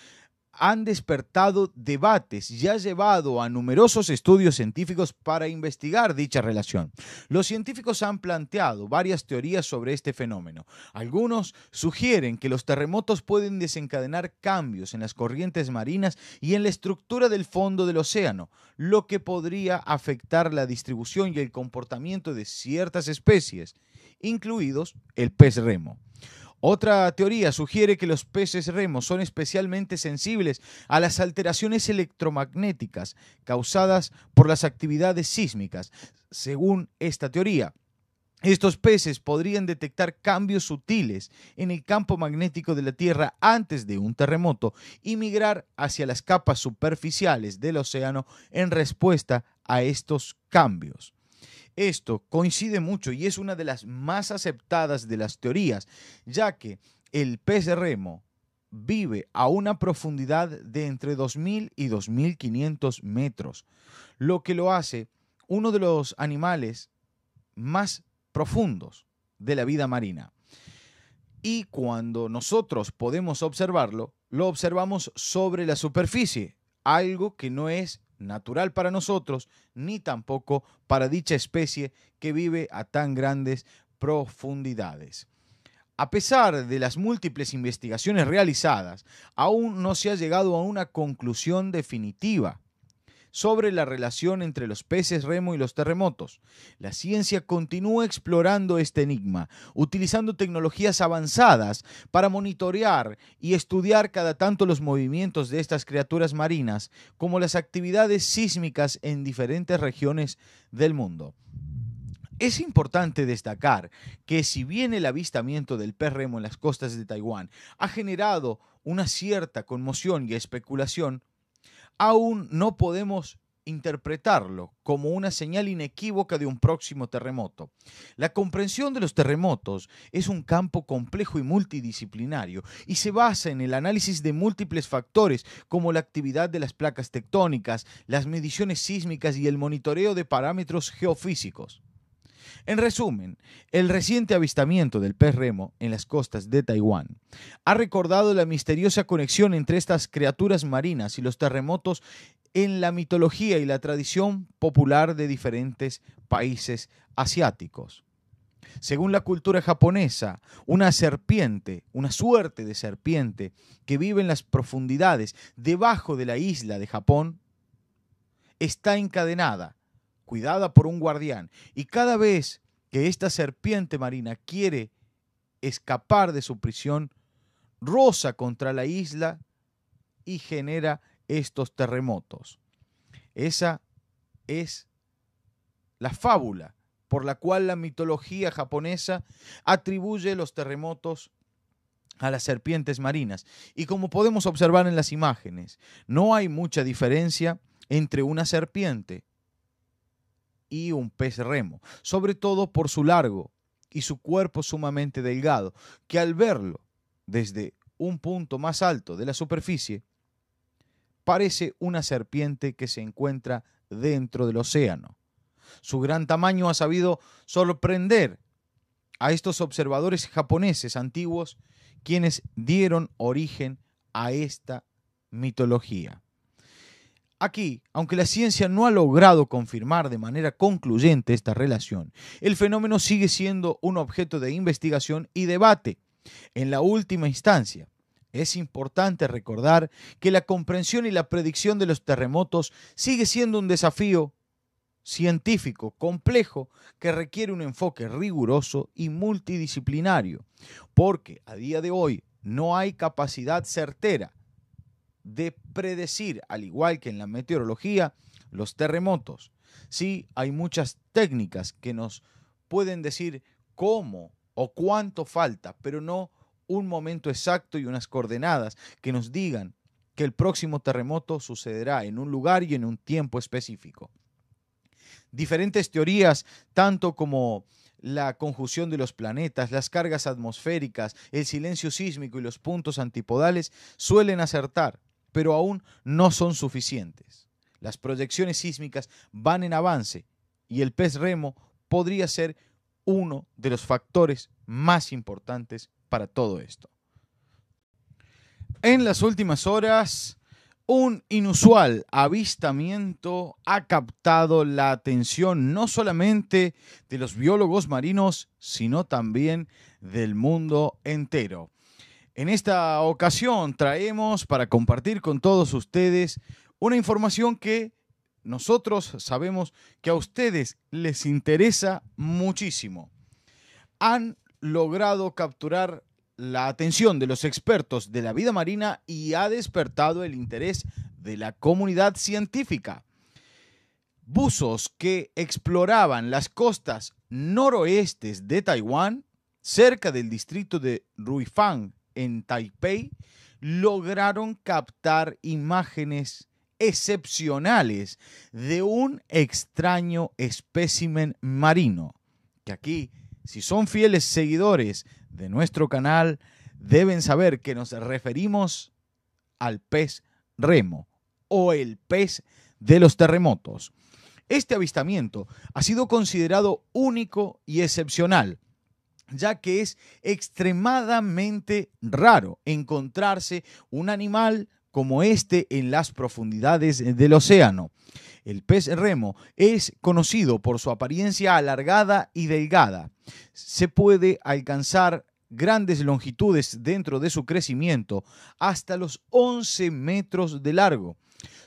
han despertado debates y ha llevado a numerosos estudios científicos para investigar dicha relación. Los científicos han planteado varias teorías sobre este fenómeno. Algunos sugieren que los terremotos pueden desencadenar cambios en las corrientes marinas y en la estructura del fondo del océano, lo que podría afectar la distribución y el comportamiento de ciertas especies, incluidos el pez remo. Otra teoría sugiere que los peces remos son especialmente sensibles a las alteraciones electromagnéticas causadas por las actividades sísmicas. Según esta teoría, estos peces podrían detectar cambios sutiles en el campo magnético de la Tierra antes de un terremoto y migrar hacia las capas superficiales del océano en respuesta a estos cambios. Esto coincide mucho y es una de las más aceptadas de las teorías, ya que el pez remo vive a una profundidad de entre 2.000 y 2.500 metros, lo que lo hace uno de los animales más profundos de la vida marina. Y cuando nosotros podemos observarlo, lo observamos sobre la superficie, algo que no es natural para nosotros, ni tampoco para dicha especie que vive a tan grandes profundidades. A pesar de las múltiples investigaciones realizadas, aún no se ha llegado a una conclusión definitiva sobre la relación entre los peces remo y los terremotos. La ciencia continúa explorando este enigma, utilizando tecnologías avanzadas para monitorear y estudiar cada tanto los movimientos de estas criaturas marinas, como las actividades sísmicas en diferentes regiones del mundo. Es importante destacar que si bien el avistamiento del pez remo en las costas de Taiwán ha generado una cierta conmoción y especulación, aún no podemos interpretarlo como una señal inequívoca de un próximo terremoto. La comprensión de los terremotos es un campo complejo y multidisciplinario y se basa en el análisis de múltiples factores como la actividad de las placas tectónicas, las mediciones sísmicas y el monitoreo de parámetros geofísicos. En resumen, el reciente avistamiento del pez remo en las costas de Taiwán ha recordado la misteriosa conexión entre estas criaturas marinas y los terremotos en la mitología y la tradición popular de diferentes países asiáticos. Según la cultura japonesa, una serpiente, una suerte de serpiente que vive en las profundidades debajo de la isla de Japón, está encadenada cuidada por un guardián. Y cada vez que esta serpiente marina quiere escapar de su prisión, roza contra la isla y genera estos terremotos. Esa es la fábula por la cual la mitología japonesa atribuye los terremotos a las serpientes marinas. Y como podemos observar en las imágenes, no hay mucha diferencia entre una serpiente y un pez remo, sobre todo por su largo y su cuerpo sumamente delgado, que al verlo desde un punto más alto de la superficie, parece una serpiente que se encuentra dentro del océano. Su gran tamaño ha sabido sorprender a estos observadores japoneses antiguos, quienes dieron origen a esta mitología. Aquí, aunque la ciencia no ha logrado confirmar de manera concluyente esta relación, el fenómeno sigue siendo un objeto de investigación y debate. En la última instancia, es importante recordar que la comprensión y la predicción de los terremotos sigue siendo un desafío científico complejo que requiere un enfoque riguroso y multidisciplinario, porque a día de hoy no hay capacidad certera de predecir, al igual que en la meteorología, los terremotos. Sí, hay muchas técnicas que nos pueden decir cómo o cuánto falta, pero no un momento exacto y unas coordenadas que nos digan que el próximo terremoto sucederá en un lugar y en un tiempo específico. Diferentes teorías, tanto como la conjunción de los planetas, las cargas atmosféricas, el silencio sísmico y los puntos antipodales, suelen acertar, pero aún no son suficientes. Las proyecciones sísmicas van en avance y el pez remo podría ser uno de los factores más importantes para todo esto. En las últimas horas, un inusual avistamiento ha captado la atención no solamente de los biólogos marinos, sino también del mundo entero. En esta ocasión traemos para compartir con todos ustedes una información que nosotros sabemos que a ustedes les interesa muchísimo. Han logrado capturar la atención de los expertos de la vida marina y ha despertado el interés de la comunidad científica. Buzos que exploraban las costas noroestes de Taiwán, cerca del distrito de Ruifang, en Taipei, lograron captar imágenes excepcionales de un extraño espécimen marino, que aquí, si son fieles seguidores de nuestro canal, deben saber que nos referimos al pez remo o el pez de los terremotos. Este avistamiento ha sido considerado único y excepcional, ya que es extremadamente raro encontrarse un animal como este en las profundidades del océano. El pez remo es conocido por su apariencia alargada y delgada. Se puede alcanzar grandes longitudes dentro de su crecimiento, hasta los 11 metros de largo.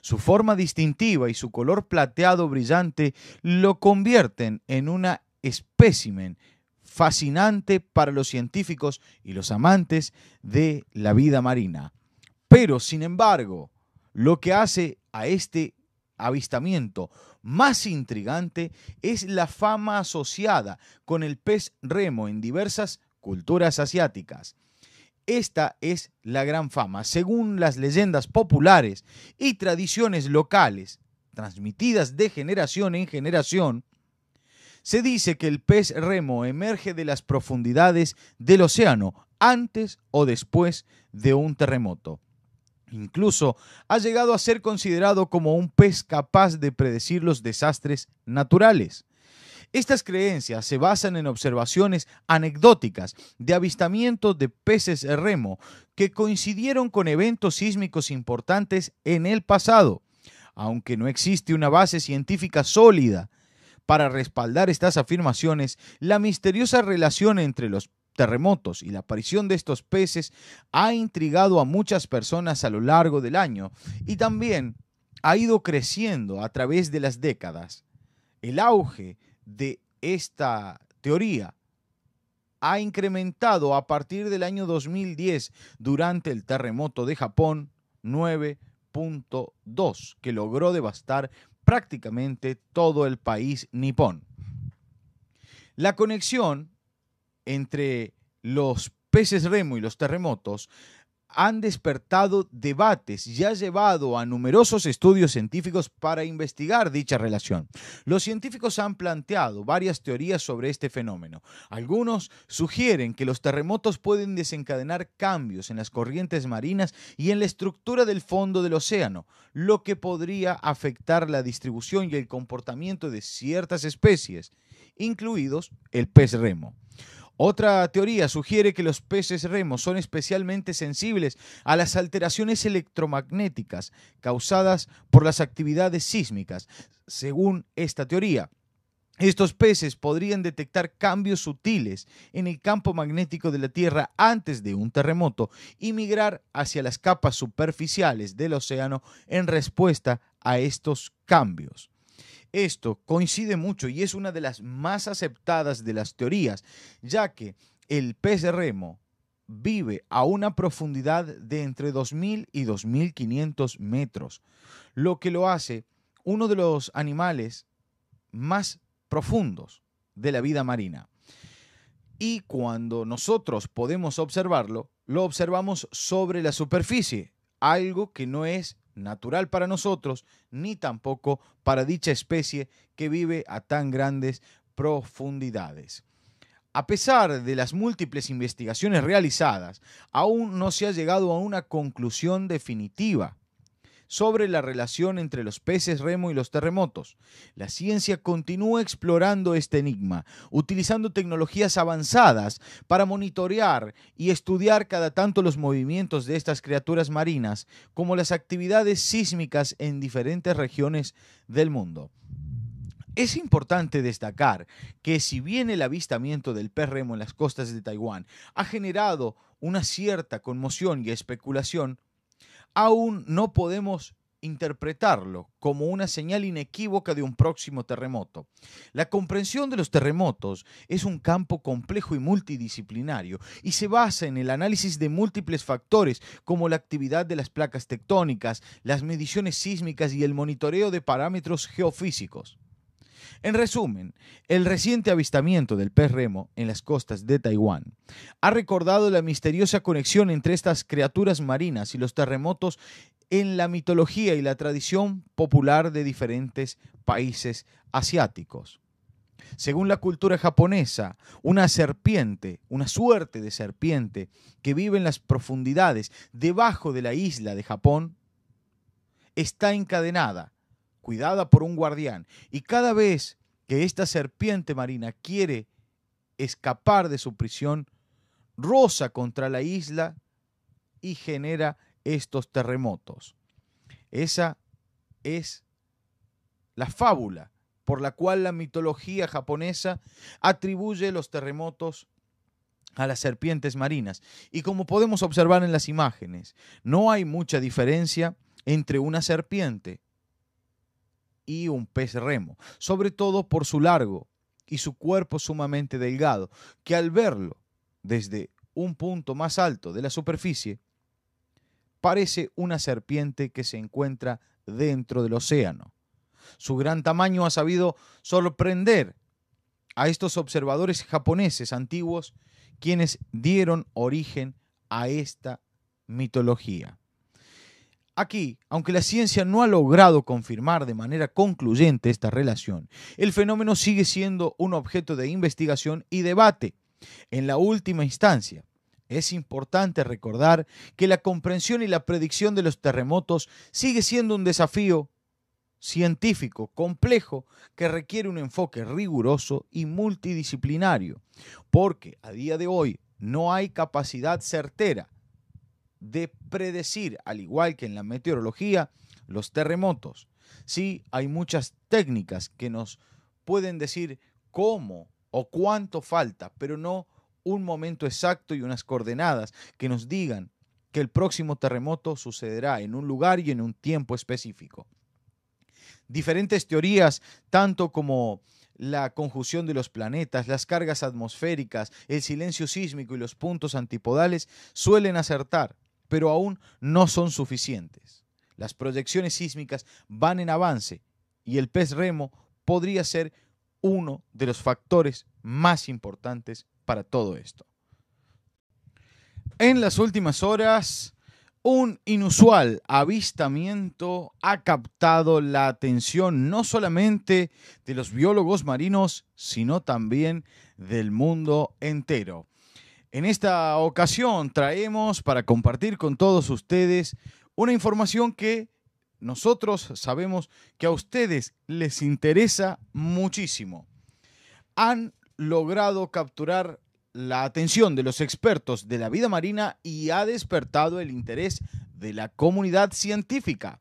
Su forma distintiva y su color plateado brillante lo convierten en una espécimen fascinante para los científicos y los amantes de la vida marina. Pero, sin embargo, lo que hace a este avistamiento más intrigante es la fama asociada con el pez remo en diversas culturas asiáticas. Esta es la gran fama. Según las leyendas populares y tradiciones locales, transmitidas de generación en generación, se dice que el pez remo emerge de las profundidades del océano antes o después de un terremoto. Incluso ha llegado a ser considerado como un pez capaz de predecir los desastres naturales. Estas creencias se basan en observaciones anecdóticas de avistamientos de peces remo que coincidieron con eventos sísmicos importantes en el pasado. Aunque no existe una base científica sólida para respaldar estas afirmaciones, la misteriosa relación entre los terremotos y la aparición de estos peces ha intrigado a muchas personas a lo largo del año y también ha ido creciendo a través de las décadas. El auge de esta teoría ha incrementado a partir del año 2010 durante el terremoto de Japón 9.2 que logró devastar prácticamente todo el país nipón. La conexión entre los peces remo y los terremotos han despertado debates y ha llevado a numerosos estudios científicos para investigar dicha relación. Los científicos han planteado varias teorías sobre este fenómeno. Algunos sugieren que los terremotos pueden desencadenar cambios en las corrientes marinas y en la estructura del fondo del océano, lo que podría afectar la distribución y el comportamiento de ciertas especies, incluidos el pez remo. Otra teoría sugiere que los peces remos son especialmente sensibles a las alteraciones electromagnéticas causadas por las actividades sísmicas. Según esta teoría, estos peces podrían detectar cambios sutiles en el campo magnético de la Tierra antes de un terremoto y migrar hacia las capas superficiales del océano en respuesta a estos cambios. Esto coincide mucho y es una de las más aceptadas de las teorías, ya que el pez de remo vive a una profundidad de entre 2.000 y 2.500 metros, lo que lo hace uno de los animales más profundos de la vida marina. Y cuando nosotros podemos observarlo, lo observamos sobre la superficie, algo que no es natural para nosotros, ni tampoco para dicha especie que vive a tan grandes profundidades. A pesar de las múltiples investigaciones realizadas, aún no se ha llegado a una conclusión definitiva sobre la relación entre los peces remo y los terremotos. La ciencia continúa explorando este enigma, utilizando tecnologías avanzadas para monitorear y estudiar cada tanto los movimientos de estas criaturas marinas, como las actividades sísmicas en diferentes regiones del mundo. Es importante destacar que si bien el avistamiento del pez remo en las costas de Taiwán ha generado una cierta conmoción y especulación, aún no podemos interpretarlo como una señal inequívoca de un próximo terremoto. La comprensión de los terremotos es un campo complejo y multidisciplinario y se basa en el análisis de múltiples factores como la actividad de las placas tectónicas, las mediciones sísmicas y el monitoreo de parámetros geofísicos. En resumen, el reciente avistamiento del pez remo en las costas de Taiwán ha recordado la misteriosa conexión entre estas criaturas marinas y los terremotos en la mitología y la tradición popular de diferentes países asiáticos. Según la cultura japonesa, una serpiente, una suerte de serpiente que vive en las profundidades debajo de la isla de Japón, está encadenada cuidada por un guardián. Y cada vez que esta serpiente marina quiere escapar de su prisión, roza contra la isla y genera estos terremotos. Esa es la fábula por la cual la mitología japonesa atribuye los terremotos a las serpientes marinas. Y como podemos observar en las imágenes, no hay mucha diferencia entre una serpiente y un pez remo, sobre todo por su largo y su cuerpo sumamente delgado, que al verlo desde un punto más alto de la superficie, parece una serpiente que se encuentra dentro del océano. Su gran tamaño ha sabido sorprender a estos observadores japoneses antiguos, quienes dieron origen a esta mitología. Aquí, aunque la ciencia no ha logrado confirmar de manera concluyente esta relación, el fenómeno sigue siendo un objeto de investigación y debate. En la última instancia, es importante recordar que la comprensión y la predicción de los terremotos sigue siendo un desafío científico complejo que requiere un enfoque riguroso y multidisciplinario, porque a día de hoy no hay capacidad certera de predecir, al igual que en la meteorología, los terremotos. Sí, hay muchas técnicas que nos pueden decir cómo o cuánto falta, pero no un momento exacto y unas coordenadas que nos digan que el próximo terremoto sucederá en un lugar y en un tiempo específico. Diferentes teorías, tanto como la conjunción de los planetas, las cargas atmosféricas, el silencio sísmico y los puntos antipodales, suelen acertar pero aún no son suficientes. Las proyecciones sísmicas van en avance y el pez remo podría ser uno de los factores más importantes para todo esto. En las últimas horas, un inusual avistamiento ha captado la atención no solamente de los biólogos marinos, sino también del mundo entero. En esta ocasión traemos para compartir con todos ustedes una información que nosotros sabemos que a ustedes les interesa muchísimo. Han logrado capturar la atención de los expertos de la vida marina y ha despertado el interés de la comunidad científica.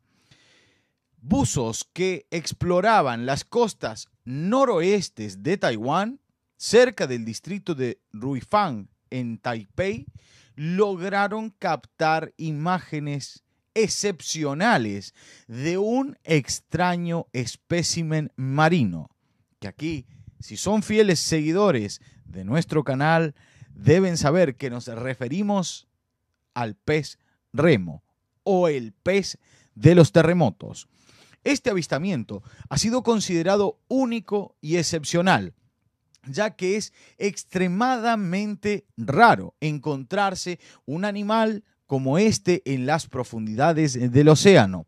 Buzos que exploraban las costas noroestes de Taiwán, cerca del distrito de Ruifang, en Taipei, lograron captar imágenes excepcionales de un extraño espécimen marino, que aquí, si son fieles seguidores de nuestro canal, deben saber que nos referimos al pez remo o el pez de los terremotos. Este avistamiento ha sido considerado único y excepcional ya que es extremadamente raro encontrarse un animal como este en las profundidades del océano.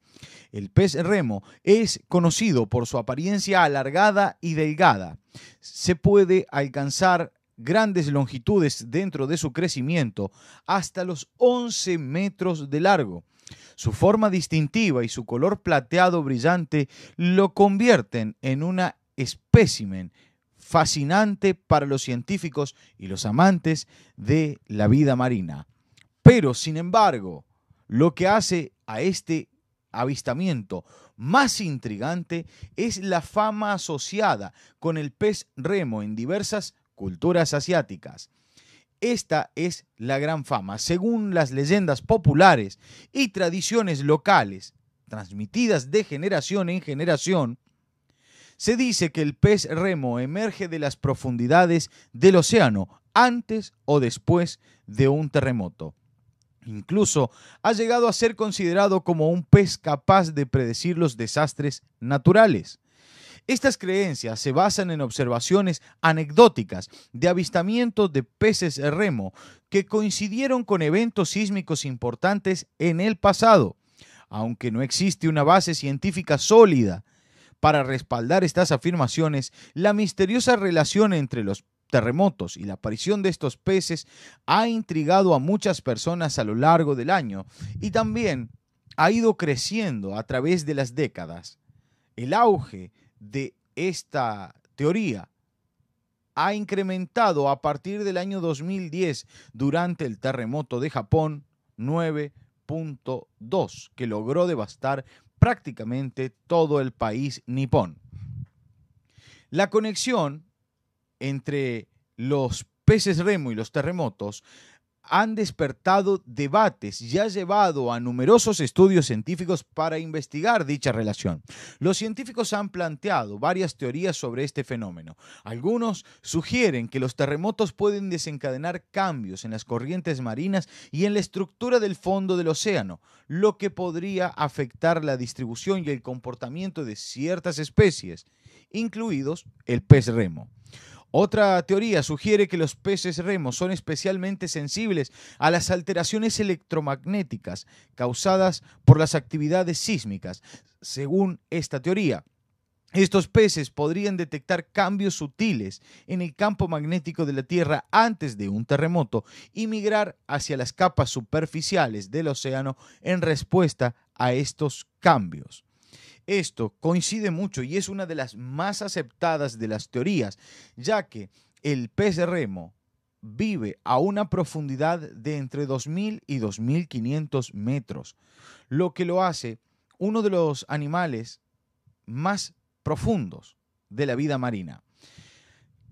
El pez remo es conocido por su apariencia alargada y delgada. Se puede alcanzar grandes longitudes dentro de su crecimiento, hasta los 11 metros de largo. Su forma distintiva y su color plateado brillante lo convierten en una espécimen fascinante para los científicos y los amantes de la vida marina. Pero, sin embargo, lo que hace a este avistamiento más intrigante es la fama asociada con el pez remo en diversas culturas asiáticas. Esta es la gran fama, según las leyendas populares y tradiciones locales transmitidas de generación en generación, se dice que el pez remo emerge de las profundidades del océano antes o después de un terremoto. Incluso ha llegado a ser considerado como un pez capaz de predecir los desastres naturales. Estas creencias se basan en observaciones anecdóticas de avistamientos de peces remo que coincidieron con eventos sísmicos importantes en el pasado. Aunque no existe una base científica sólida para respaldar estas afirmaciones, la misteriosa relación entre los terremotos y la aparición de estos peces ha intrigado a muchas personas a lo largo del año y también ha ido creciendo a través de las décadas. El auge de esta teoría ha incrementado a partir del año 2010 durante el terremoto de Japón 9.2 que logró devastar prácticamente todo el país nipón. La conexión entre los peces remo y los terremotos han despertado debates y ha llevado a numerosos estudios científicos para investigar dicha relación. Los científicos han planteado varias teorías sobre este fenómeno. Algunos sugieren que los terremotos pueden desencadenar cambios en las corrientes marinas y en la estructura del fondo del océano, lo que podría afectar la distribución y el comportamiento de ciertas especies, incluidos el pez remo. Otra teoría sugiere que los peces remos son especialmente sensibles a las alteraciones electromagnéticas causadas por las actividades sísmicas. Según esta teoría, estos peces podrían detectar cambios sutiles en el campo magnético de la Tierra antes de un terremoto y migrar hacia las capas superficiales del océano en respuesta a estos cambios. Esto coincide mucho y es una de las más aceptadas de las teorías, ya que el pez de remo vive a una profundidad de entre 2.000 y 2.500 metros, lo que lo hace uno de los animales más profundos de la vida marina.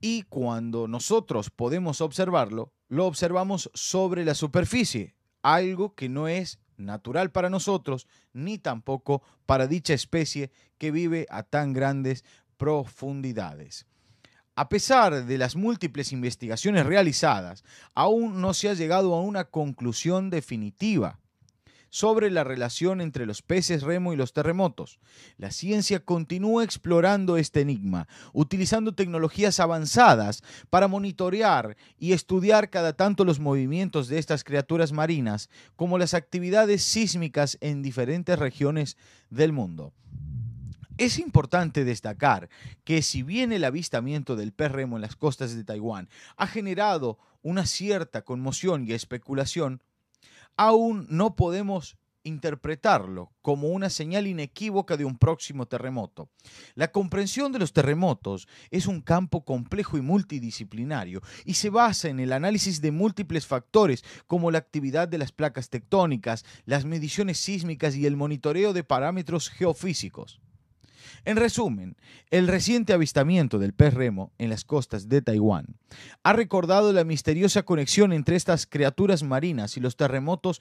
Y cuando nosotros podemos observarlo, lo observamos sobre la superficie, algo que no es natural para nosotros, ni tampoco para dicha especie que vive a tan grandes profundidades. A pesar de las múltiples investigaciones realizadas, aún no se ha llegado a una conclusión definitiva sobre la relación entre los peces remo y los terremotos. La ciencia continúa explorando este enigma, utilizando tecnologías avanzadas para monitorear y estudiar cada tanto los movimientos de estas criaturas marinas, como las actividades sísmicas en diferentes regiones del mundo. Es importante destacar que si bien el avistamiento del pez remo en las costas de Taiwán ha generado una cierta conmoción y especulación, aún no podemos interpretarlo como una señal inequívoca de un próximo terremoto. La comprensión de los terremotos es un campo complejo y multidisciplinario y se basa en el análisis de múltiples factores como la actividad de las placas tectónicas, las mediciones sísmicas y el monitoreo de parámetros geofísicos. En resumen, el reciente avistamiento del pez remo en las costas de Taiwán ha recordado la misteriosa conexión entre estas criaturas marinas y los terremotos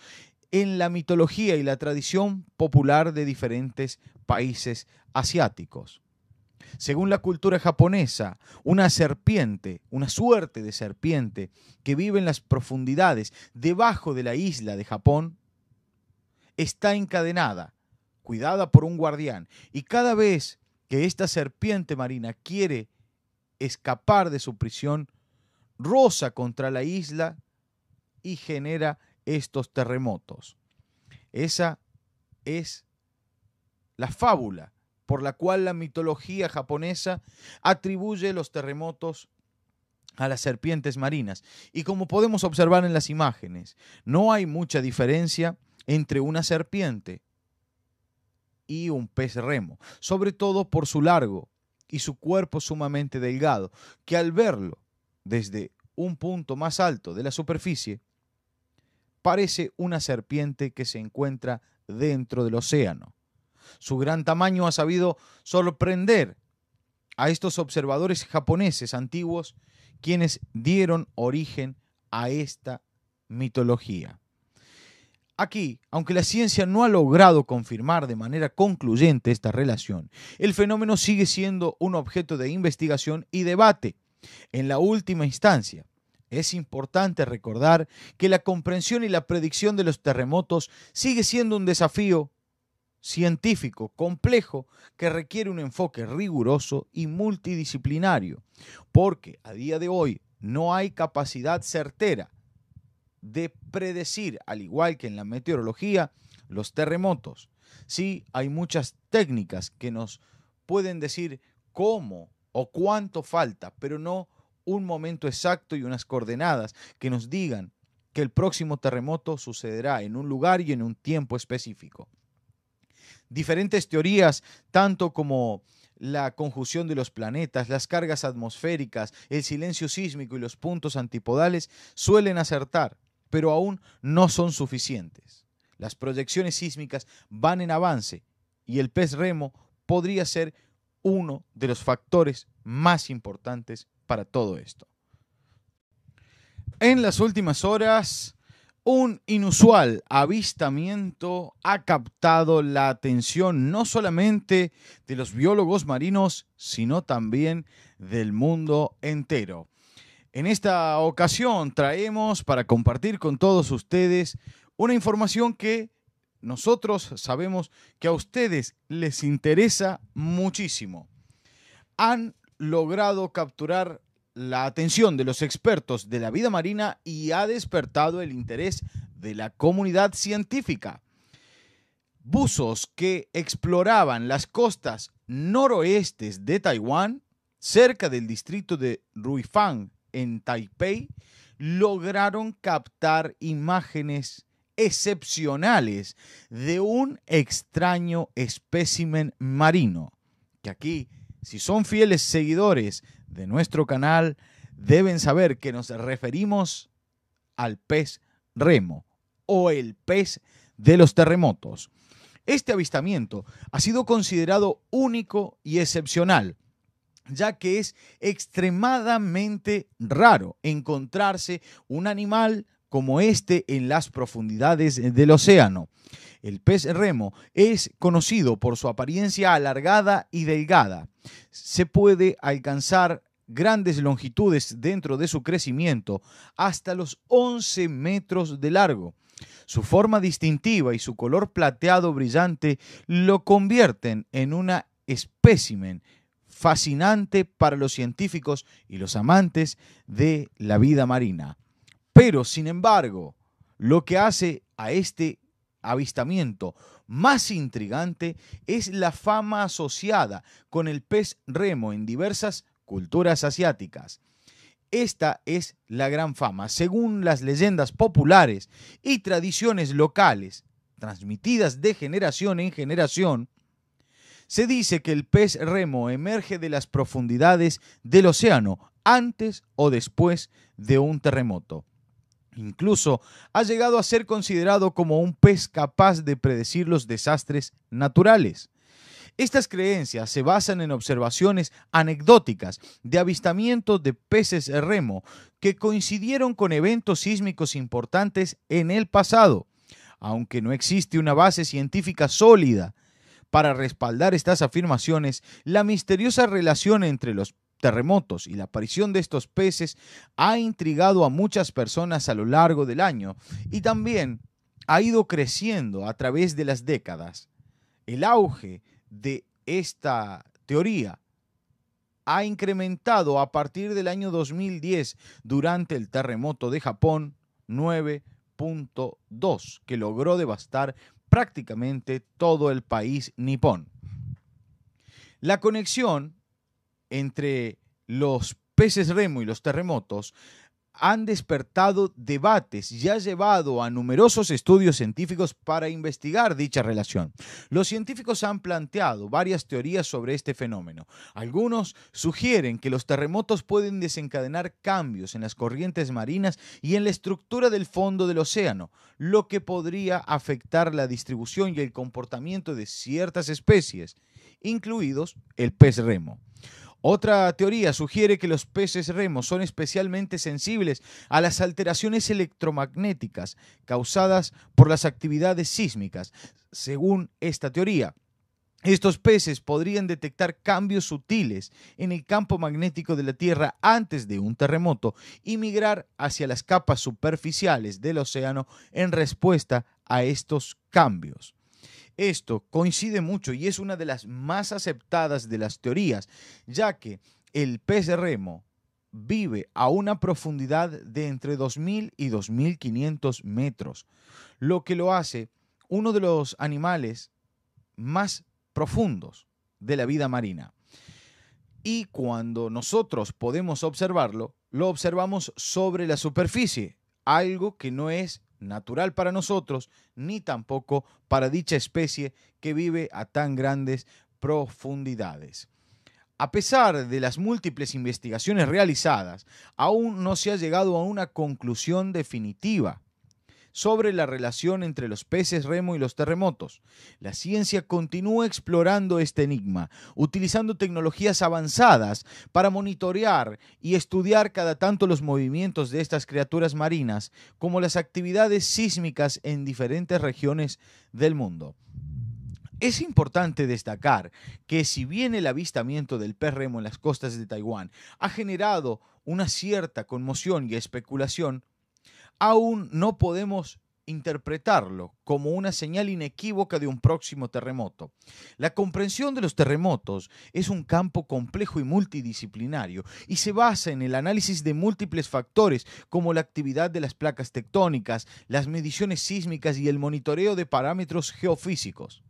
en la mitología y la tradición popular de diferentes países asiáticos. Según la cultura japonesa, una serpiente, una suerte de serpiente que vive en las profundidades debajo de la isla de Japón, está encadenada cuidada por un guardián. Y cada vez que esta serpiente marina quiere escapar de su prisión, roza contra la isla y genera estos terremotos. Esa es la fábula por la cual la mitología japonesa atribuye los terremotos a las serpientes marinas. Y como podemos observar en las imágenes, no hay mucha diferencia entre una serpiente y un pez remo, sobre todo por su largo y su cuerpo sumamente delgado, que al verlo desde un punto más alto de la superficie, parece una serpiente que se encuentra dentro del océano. Su gran tamaño ha sabido sorprender a estos observadores japoneses antiguos, quienes dieron origen a esta mitología. Aquí, aunque la ciencia no ha logrado confirmar de manera concluyente esta relación, el fenómeno sigue siendo un objeto de investigación y debate. En la última instancia, es importante recordar que la comprensión y la predicción de los terremotos sigue siendo un desafío científico complejo que requiere un enfoque riguroso y multidisciplinario, porque a día de hoy no hay capacidad certera de predecir, al igual que en la meteorología, los terremotos. Sí, hay muchas técnicas que nos pueden decir cómo o cuánto falta, pero no un momento exacto y unas coordenadas que nos digan que el próximo terremoto sucederá en un lugar y en un tiempo específico. Diferentes teorías, tanto como la conjunción de los planetas, las cargas atmosféricas, el silencio sísmico y los puntos antipodales, suelen acertar, pero aún no son suficientes. Las proyecciones sísmicas van en avance y el pez remo podría ser uno de los factores más importantes para todo esto. En las últimas horas, un inusual avistamiento ha captado la atención no solamente de los biólogos marinos, sino también del mundo entero. En esta ocasión traemos para compartir con todos ustedes una información que nosotros sabemos que a ustedes les interesa muchísimo. Han logrado capturar la atención de los expertos de la vida marina y ha despertado el interés de la comunidad científica. Buzos que exploraban las costas noroestes de Taiwán, cerca del distrito de Ruifang, en Taipei, lograron captar imágenes excepcionales de un extraño espécimen marino, que aquí, si son fieles seguidores de nuestro canal, deben saber que nos referimos al pez remo o el pez de los terremotos. Este avistamiento ha sido considerado único y excepcional ya que es extremadamente raro encontrarse un animal como este en las profundidades del océano. El pez remo es conocido por su apariencia alargada y delgada. Se puede alcanzar grandes longitudes dentro de su crecimiento hasta los 11 metros de largo. Su forma distintiva y su color plateado brillante lo convierten en una espécimen fascinante para los científicos y los amantes de la vida marina. Pero, sin embargo, lo que hace a este avistamiento más intrigante es la fama asociada con el pez remo en diversas culturas asiáticas. Esta es la gran fama, según las leyendas populares y tradiciones locales transmitidas de generación en generación, se dice que el pez remo emerge de las profundidades del océano antes o después de un terremoto. Incluso ha llegado a ser considerado como un pez capaz de predecir los desastres naturales. Estas creencias se basan en observaciones anecdóticas de avistamientos de peces remo que coincidieron con eventos sísmicos importantes en el pasado. Aunque no existe una base científica sólida para respaldar estas afirmaciones, la misteriosa relación entre los terremotos y la aparición de estos peces ha intrigado a muchas personas a lo largo del año y también ha ido creciendo a través de las décadas. El auge de esta teoría ha incrementado a partir del año 2010 durante el terremoto de Japón 9.2 que logró devastar prácticamente todo el país nipón. La conexión entre los peces remo y los terremotos han despertado debates y ha llevado a numerosos estudios científicos para investigar dicha relación. Los científicos han planteado varias teorías sobre este fenómeno. Algunos sugieren que los terremotos pueden desencadenar cambios en las corrientes marinas y en la estructura del fondo del océano, lo que podría afectar la distribución y el comportamiento de ciertas especies, incluidos el pez remo. Otra teoría sugiere que los peces remos son especialmente sensibles a las alteraciones electromagnéticas causadas por las actividades sísmicas. Según esta teoría, estos peces podrían detectar cambios sutiles en el campo magnético de la Tierra antes de un terremoto y migrar hacia las capas superficiales del océano en respuesta a estos cambios. Esto coincide mucho y es una de las más aceptadas de las teorías, ya que el pez de remo vive a una profundidad de entre 2.000 y 2.500 metros, lo que lo hace uno de los animales más profundos de la vida marina. Y cuando nosotros podemos observarlo, lo observamos sobre la superficie, algo que no es natural para nosotros, ni tampoco para dicha especie que vive a tan grandes profundidades. A pesar de las múltiples investigaciones realizadas, aún no se ha llegado a una conclusión definitiva sobre la relación entre los peces remo y los terremotos. La ciencia continúa explorando este enigma, utilizando tecnologías avanzadas para monitorear y estudiar cada tanto los movimientos de estas criaturas marinas, como las actividades sísmicas en diferentes regiones del mundo. Es importante destacar que si bien el avistamiento del pez remo en las costas de Taiwán ha generado una cierta conmoción y especulación, aún no podemos interpretarlo como una señal inequívoca de un próximo terremoto. La comprensión de los terremotos es un campo complejo y multidisciplinario y se basa en el análisis de múltiples factores como la actividad de las placas tectónicas, las mediciones sísmicas y el monitoreo de parámetros geofísicos.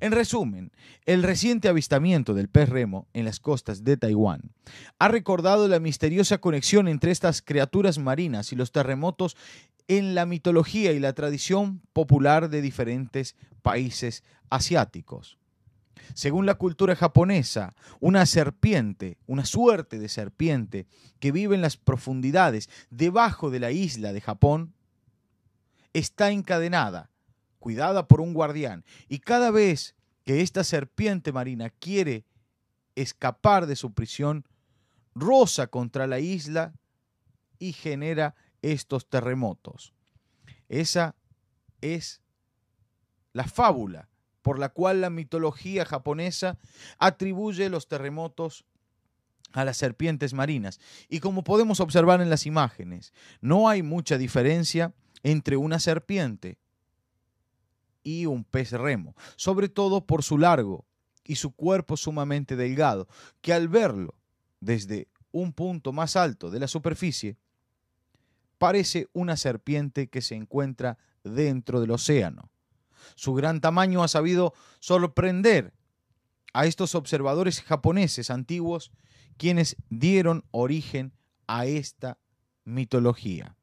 En resumen, el reciente avistamiento del pez remo en las costas de Taiwán ha recordado la misteriosa conexión entre estas criaturas marinas y los terremotos en la mitología y la tradición popular de diferentes países asiáticos. Según la cultura japonesa, una serpiente, una suerte de serpiente que vive en las profundidades debajo de la isla de Japón, está encadenada cuidada por un guardián. Y cada vez que esta serpiente marina quiere escapar de su prisión, roza contra la isla y genera estos terremotos. Esa es la fábula por la cual la mitología japonesa atribuye los terremotos a las serpientes marinas. Y como podemos observar en las imágenes, no hay mucha diferencia entre una serpiente y un pez remo, sobre todo por su largo y su cuerpo sumamente delgado, que al verlo desde un punto más alto de la superficie, parece una serpiente que se encuentra dentro del océano. Su gran tamaño ha sabido sorprender a estos observadores japoneses antiguos, quienes dieron origen a esta mitología.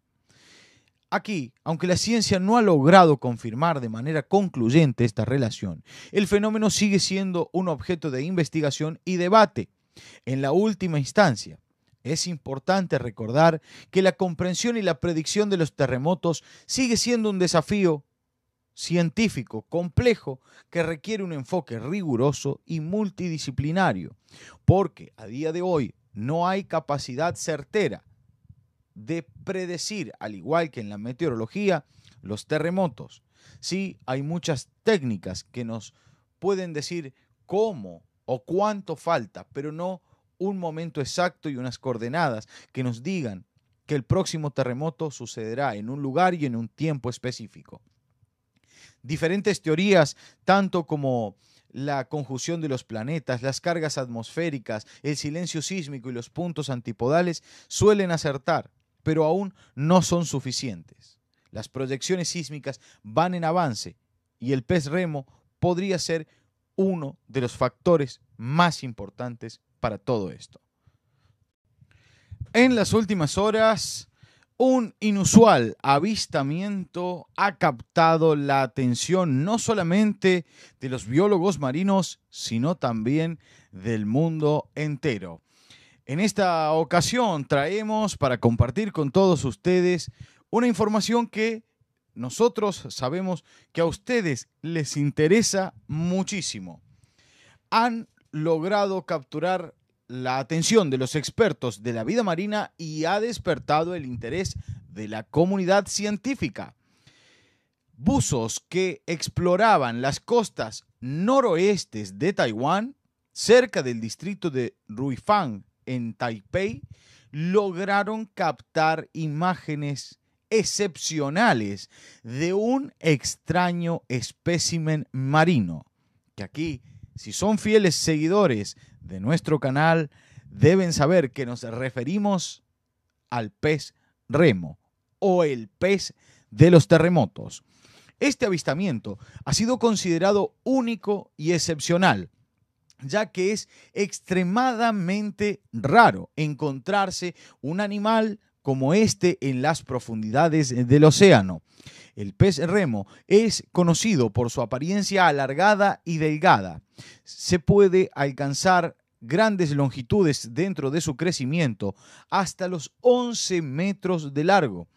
Aquí, aunque la ciencia no ha logrado confirmar de manera concluyente esta relación, el fenómeno sigue siendo un objeto de investigación y debate. En la última instancia, es importante recordar que la comprensión y la predicción de los terremotos sigue siendo un desafío científico complejo que requiere un enfoque riguroso y multidisciplinario, porque a día de hoy no hay capacidad certera de predecir, al igual que en la meteorología, los terremotos. Sí, hay muchas técnicas que nos pueden decir cómo o cuánto falta, pero no un momento exacto y unas coordenadas que nos digan que el próximo terremoto sucederá en un lugar y en un tiempo específico. Diferentes teorías, tanto como la conjunción de los planetas, las cargas atmosféricas, el silencio sísmico y los puntos antipodales, suelen acertar, pero aún no son suficientes. Las proyecciones sísmicas van en avance y el pez remo podría ser uno de los factores más importantes para todo esto. En las últimas horas, un inusual avistamiento ha captado la atención no solamente de los biólogos marinos, sino también del mundo entero. En esta ocasión traemos para compartir con todos ustedes una información que nosotros sabemos que a ustedes les interesa muchísimo. Han logrado capturar la atención de los expertos de la vida marina y ha despertado el interés de la comunidad científica. Buzos que exploraban las costas noroestes de Taiwán, cerca del distrito de Ruifang, en Taipei, lograron captar imágenes excepcionales de un extraño espécimen marino, que aquí, si son fieles seguidores de nuestro canal, deben saber que nos referimos al pez remo o el pez de los terremotos. Este avistamiento ha sido considerado único y excepcional ya que es extremadamente raro encontrarse un animal como este en las profundidades del océano. El pez remo es conocido por su apariencia alargada y delgada. Se puede alcanzar grandes longitudes dentro de su crecimiento, hasta los 11 metros de largo.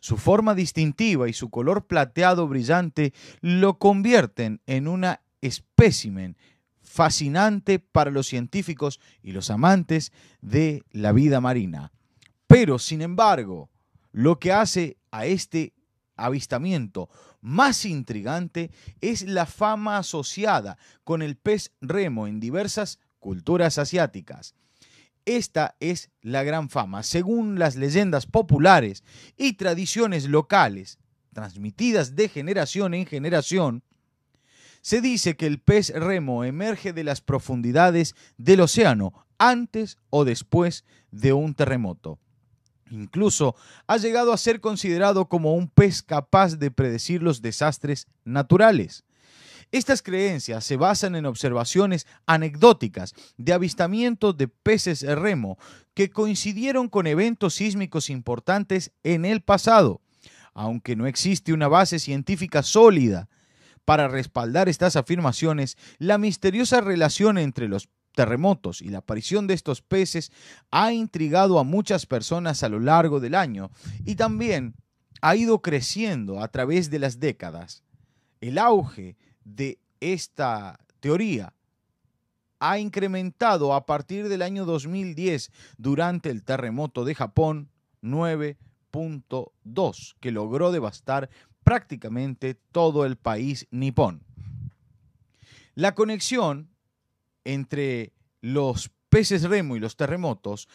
Su forma distintiva y su color plateado brillante lo convierten en una espécimen fascinante para los científicos y los amantes de la vida marina. Pero, sin embargo, lo que hace a este avistamiento más intrigante es la fama asociada con el pez remo en diversas culturas asiáticas. Esta es la gran fama. Según las leyendas populares y tradiciones locales, transmitidas de generación en generación, se dice que el pez remo emerge de las profundidades del océano antes o después de un terremoto. Incluso ha llegado a ser considerado como un pez capaz de predecir los desastres naturales. Estas creencias se basan en observaciones anecdóticas de avistamientos de peces remo que coincidieron con eventos sísmicos importantes en el pasado. Aunque no existe una base científica sólida para respaldar estas afirmaciones, la misteriosa relación entre los terremotos y la aparición de estos peces ha intrigado a muchas personas a lo largo del año y también ha ido creciendo a través de las décadas. El auge de esta teoría ha incrementado a partir del año 2010 durante el terremoto de Japón 9.2 que logró devastar prácticamente todo el país nipón. La conexión entre los peces remo y los terremotos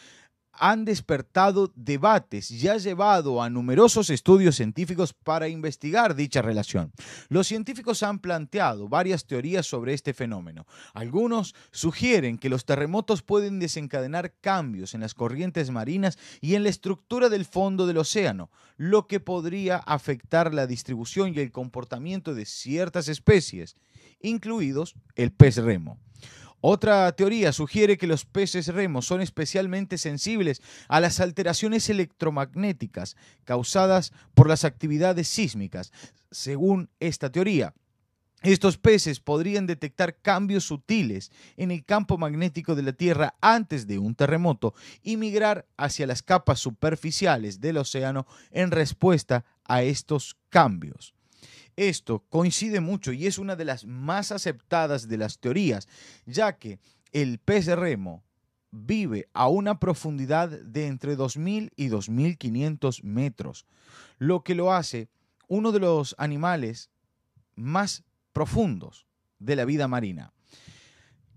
han despertado debates y ha llevado a numerosos estudios científicos para investigar dicha relación. Los científicos han planteado varias teorías sobre este fenómeno. Algunos sugieren que los terremotos pueden desencadenar cambios en las corrientes marinas y en la estructura del fondo del océano, lo que podría afectar la distribución y el comportamiento de ciertas especies, incluidos el pez remo. Otra teoría sugiere que los peces remos son especialmente sensibles a las alteraciones electromagnéticas causadas por las actividades sísmicas. Según esta teoría, estos peces podrían detectar cambios sutiles en el campo magnético de la Tierra antes de un terremoto y migrar hacia las capas superficiales del océano en respuesta a estos cambios. Esto coincide mucho y es una de las más aceptadas de las teorías, ya que el pez de remo vive a una profundidad de entre 2.000 y 2.500 metros, lo que lo hace uno de los animales más profundos de la vida marina.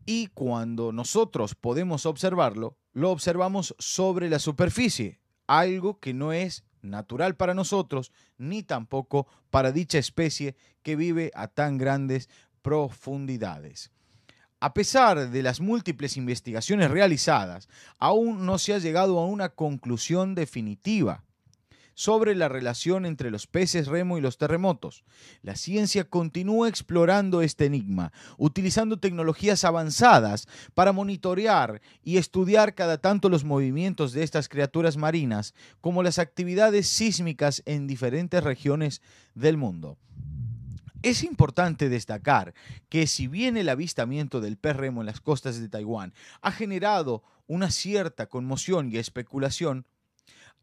Y cuando nosotros podemos observarlo, lo observamos sobre la superficie, algo que no es natural para nosotros, ni tampoco para dicha especie que vive a tan grandes profundidades. A pesar de las múltiples investigaciones realizadas, aún no se ha llegado a una conclusión definitiva sobre la relación entre los peces remo y los terremotos. La ciencia continúa explorando este enigma, utilizando tecnologías avanzadas para monitorear y estudiar cada tanto los movimientos de estas criaturas marinas, como las actividades sísmicas en diferentes regiones del mundo. Es importante destacar que si bien el avistamiento del pez remo en las costas de Taiwán ha generado una cierta conmoción y especulación,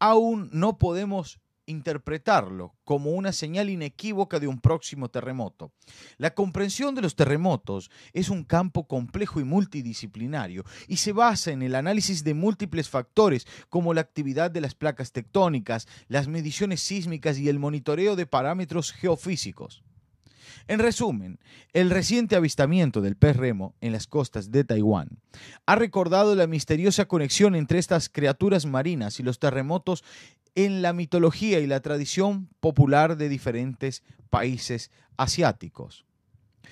aún no podemos interpretarlo como una señal inequívoca de un próximo terremoto. La comprensión de los terremotos es un campo complejo y multidisciplinario y se basa en el análisis de múltiples factores como la actividad de las placas tectónicas, las mediciones sísmicas y el monitoreo de parámetros geofísicos. En resumen, el reciente avistamiento del pez remo en las costas de Taiwán ha recordado la misteriosa conexión entre estas criaturas marinas y los terremotos en la mitología y la tradición popular de diferentes países asiáticos.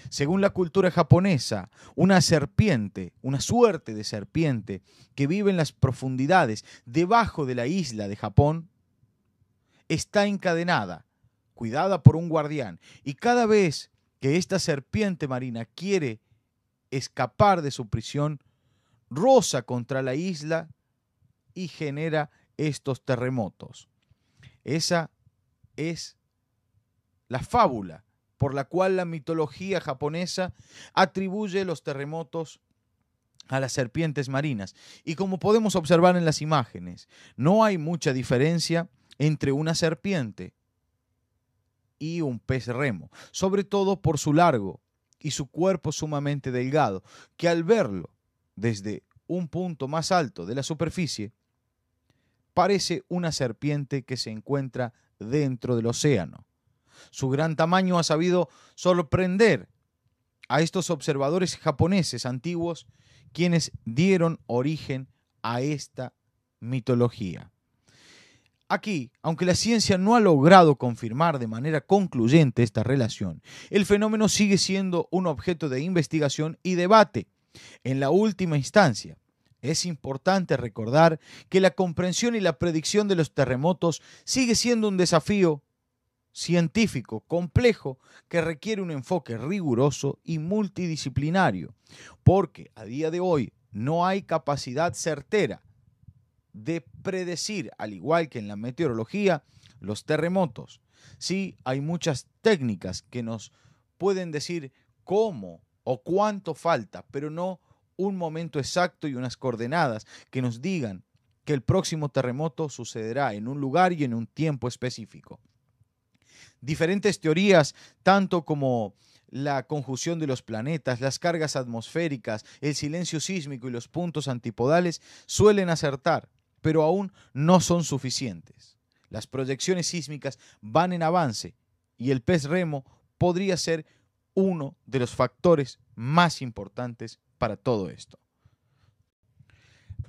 Según la cultura japonesa, una serpiente, una suerte de serpiente que vive en las profundidades debajo de la isla de Japón, está encadenada cuidada por un guardián. Y cada vez que esta serpiente marina quiere escapar de su prisión, roza contra la isla y genera estos terremotos. Esa es la fábula por la cual la mitología japonesa atribuye los terremotos a las serpientes marinas. Y como podemos observar en las imágenes, no hay mucha diferencia entre una serpiente y un pez remo, sobre todo por su largo y su cuerpo sumamente delgado, que al verlo desde un punto más alto de la superficie, parece una serpiente que se encuentra dentro del océano. Su gran tamaño ha sabido sorprender a estos observadores japoneses antiguos, quienes dieron origen a esta mitología. Aquí, aunque la ciencia no ha logrado confirmar de manera concluyente esta relación, el fenómeno sigue siendo un objeto de investigación y debate. En la última instancia, es importante recordar que la comprensión y la predicción de los terremotos sigue siendo un desafío científico complejo que requiere un enfoque riguroso y multidisciplinario, porque a día de hoy no hay capacidad certera de predecir, al igual que en la meteorología, los terremotos. Sí, hay muchas técnicas que nos pueden decir cómo o cuánto falta, pero no un momento exacto y unas coordenadas que nos digan que el próximo terremoto sucederá en un lugar y en un tiempo específico. Diferentes teorías, tanto como la conjunción de los planetas, las cargas atmosféricas, el silencio sísmico y los puntos antipodales, suelen acertar, pero aún no son suficientes. Las proyecciones sísmicas van en avance y el pez remo podría ser uno de los factores más importantes para todo esto.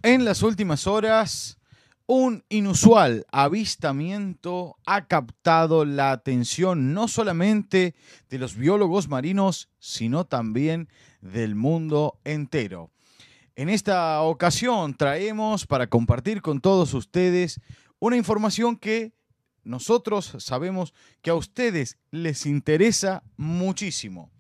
En las últimas horas, un inusual avistamiento ha captado la atención no solamente de los biólogos marinos, sino también del mundo entero. En esta ocasión traemos para compartir con todos ustedes una información que nosotros sabemos que a ustedes les interesa muchísimo.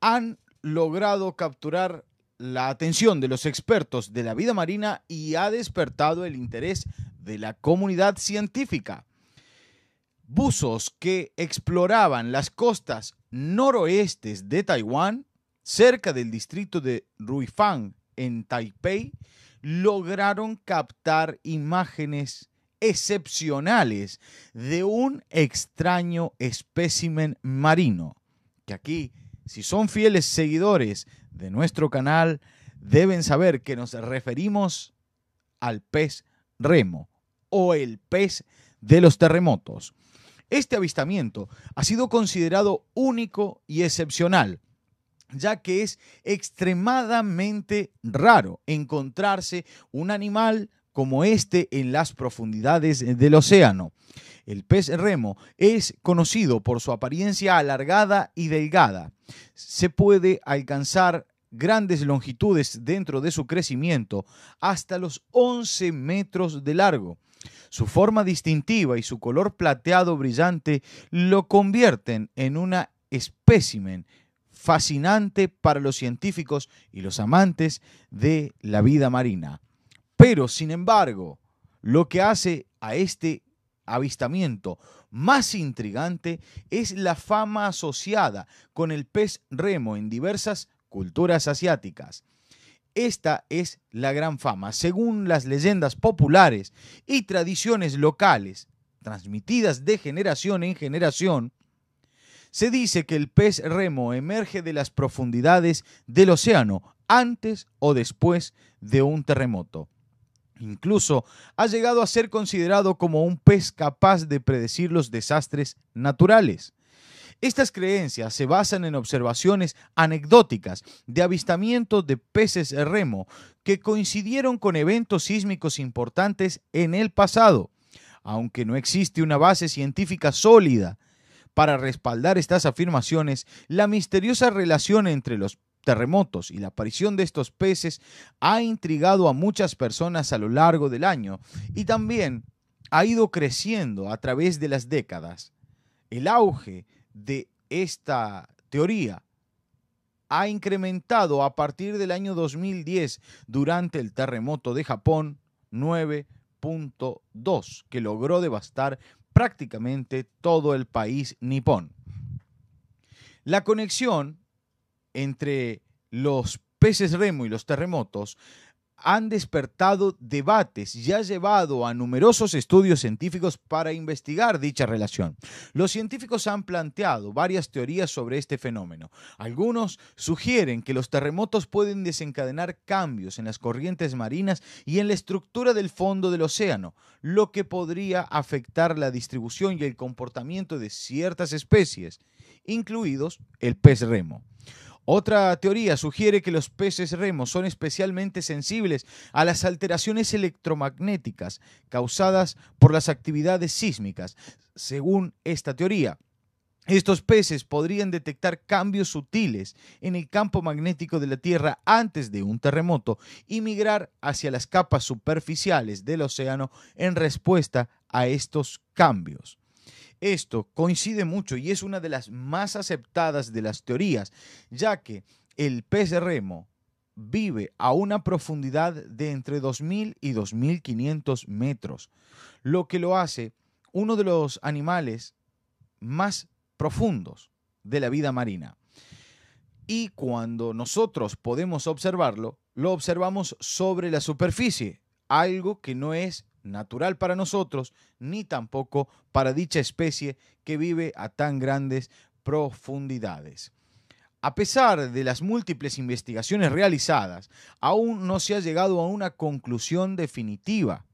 Han logrado capturar la atención de los expertos de la vida marina y ha despertado el interés de la comunidad científica. Buzos que exploraban las costas noroestes de Taiwán, cerca del distrito de Ruifang, en Taipei, lograron captar imágenes excepcionales de un extraño espécimen marino, que aquí, si son fieles seguidores de nuestro canal, deben saber que nos referimos al pez remo o el pez de los terremotos. Este avistamiento ha sido considerado único y excepcional ya que es extremadamente raro encontrarse un animal como este en las profundidades del océano. El pez remo es conocido por su apariencia alargada y delgada. Se puede alcanzar grandes longitudes dentro de su crecimiento, hasta los 11 metros de largo. Su forma distintiva y su color plateado brillante lo convierten en una espécimen fascinante para los científicos y los amantes de la vida marina. Pero, sin embargo, lo que hace a este avistamiento más intrigante es la fama asociada con el pez remo en diversas culturas asiáticas. Esta es la gran fama, según las leyendas populares y tradiciones locales transmitidas de generación en generación, se dice que el pez remo emerge de las profundidades del océano antes o después de un terremoto. Incluso ha llegado a ser considerado como un pez capaz de predecir los desastres naturales. Estas creencias se basan en observaciones anecdóticas de avistamientos de peces remo que coincidieron con eventos sísmicos importantes en el pasado. Aunque no existe una base científica sólida para respaldar estas afirmaciones, la misteriosa relación entre los terremotos y la aparición de estos peces ha intrigado a muchas personas a lo largo del año y también ha ido creciendo a través de las décadas. El auge de esta teoría ha incrementado a partir del año 2010 durante el terremoto de Japón 9.2 que logró devastar prácticamente todo el país nipón. La conexión entre los peces remo y los terremotos han despertado debates y ha llevado a numerosos estudios científicos para investigar dicha relación. Los científicos han planteado varias teorías sobre este fenómeno. Algunos sugieren que los terremotos pueden desencadenar cambios en las corrientes marinas y en la estructura del fondo del océano, lo que podría afectar la distribución y el comportamiento de ciertas especies, incluidos el pez remo. Otra teoría sugiere que los peces remos son especialmente sensibles a las alteraciones electromagnéticas causadas por las actividades sísmicas. Según esta teoría, estos peces podrían detectar cambios sutiles en el campo magnético de la Tierra antes de un terremoto y migrar hacia las capas superficiales del océano en respuesta a estos cambios. Esto coincide mucho y es una de las más aceptadas de las teorías, ya que el pez remo vive a una profundidad de entre 2.000 y 2.500 metros, lo que lo hace uno de los animales más profundos de la vida marina. Y cuando nosotros podemos observarlo, lo observamos sobre la superficie, algo que no es natural para nosotros, ni tampoco para dicha especie que vive a tan grandes profundidades. A pesar de las múltiples investigaciones realizadas, aún no se ha llegado a una conclusión definitiva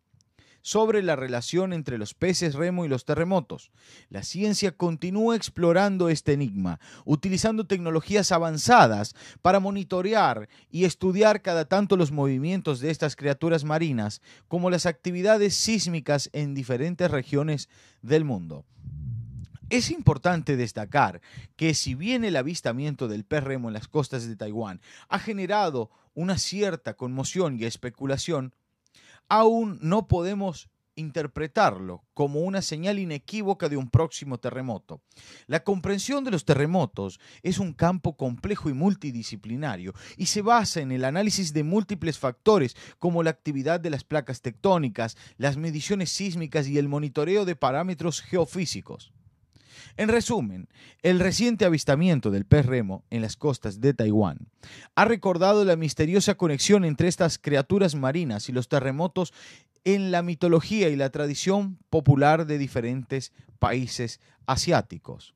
sobre la relación entre los peces remo y los terremotos. La ciencia continúa explorando este enigma, utilizando tecnologías avanzadas para monitorear y estudiar cada tanto los movimientos de estas criaturas marinas, como las actividades sísmicas en diferentes regiones del mundo. Es importante destacar que si bien el avistamiento del pez remo en las costas de Taiwán ha generado una cierta conmoción y especulación, aún no podemos interpretarlo como una señal inequívoca de un próximo terremoto. La comprensión de los terremotos es un campo complejo y multidisciplinario y se basa en el análisis de múltiples factores como la actividad de las placas tectónicas, las mediciones sísmicas y el monitoreo de parámetros geofísicos. En resumen, el reciente avistamiento del pez remo en las costas de Taiwán ha recordado la misteriosa conexión entre estas criaturas marinas y los terremotos en la mitología y la tradición popular de diferentes países asiáticos.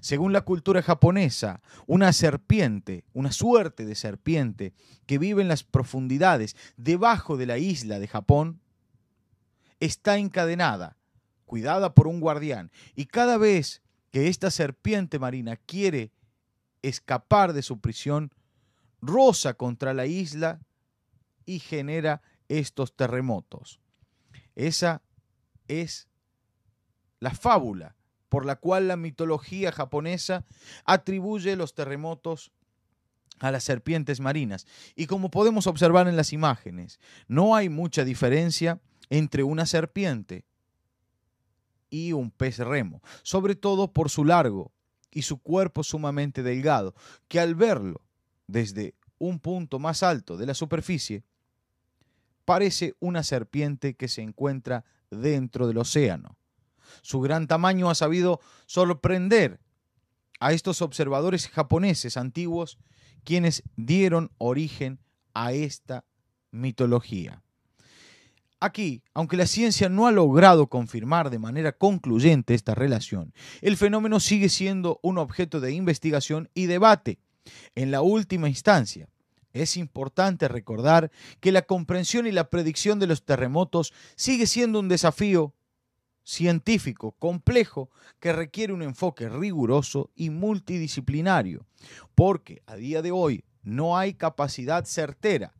Según la cultura japonesa, una serpiente, una suerte de serpiente que vive en las profundidades debajo de la isla de Japón, está encadenada cuidada por un guardián. Y cada vez que esta serpiente marina quiere escapar de su prisión, roza contra la isla y genera estos terremotos. Esa es la fábula por la cual la mitología japonesa atribuye los terremotos a las serpientes marinas. Y como podemos observar en las imágenes, no hay mucha diferencia entre una serpiente y un pez remo, sobre todo por su largo y su cuerpo sumamente delgado, que al verlo desde un punto más alto de la superficie, parece una serpiente que se encuentra dentro del océano. Su gran tamaño ha sabido sorprender a estos observadores japoneses antiguos, quienes dieron origen a esta mitología. Aquí, aunque la ciencia no ha logrado confirmar de manera concluyente esta relación, el fenómeno sigue siendo un objeto de investigación y debate. En la última instancia, es importante recordar que la comprensión y la predicción de los terremotos sigue siendo un desafío científico complejo que requiere un enfoque riguroso y multidisciplinario, porque a día de hoy no hay capacidad certera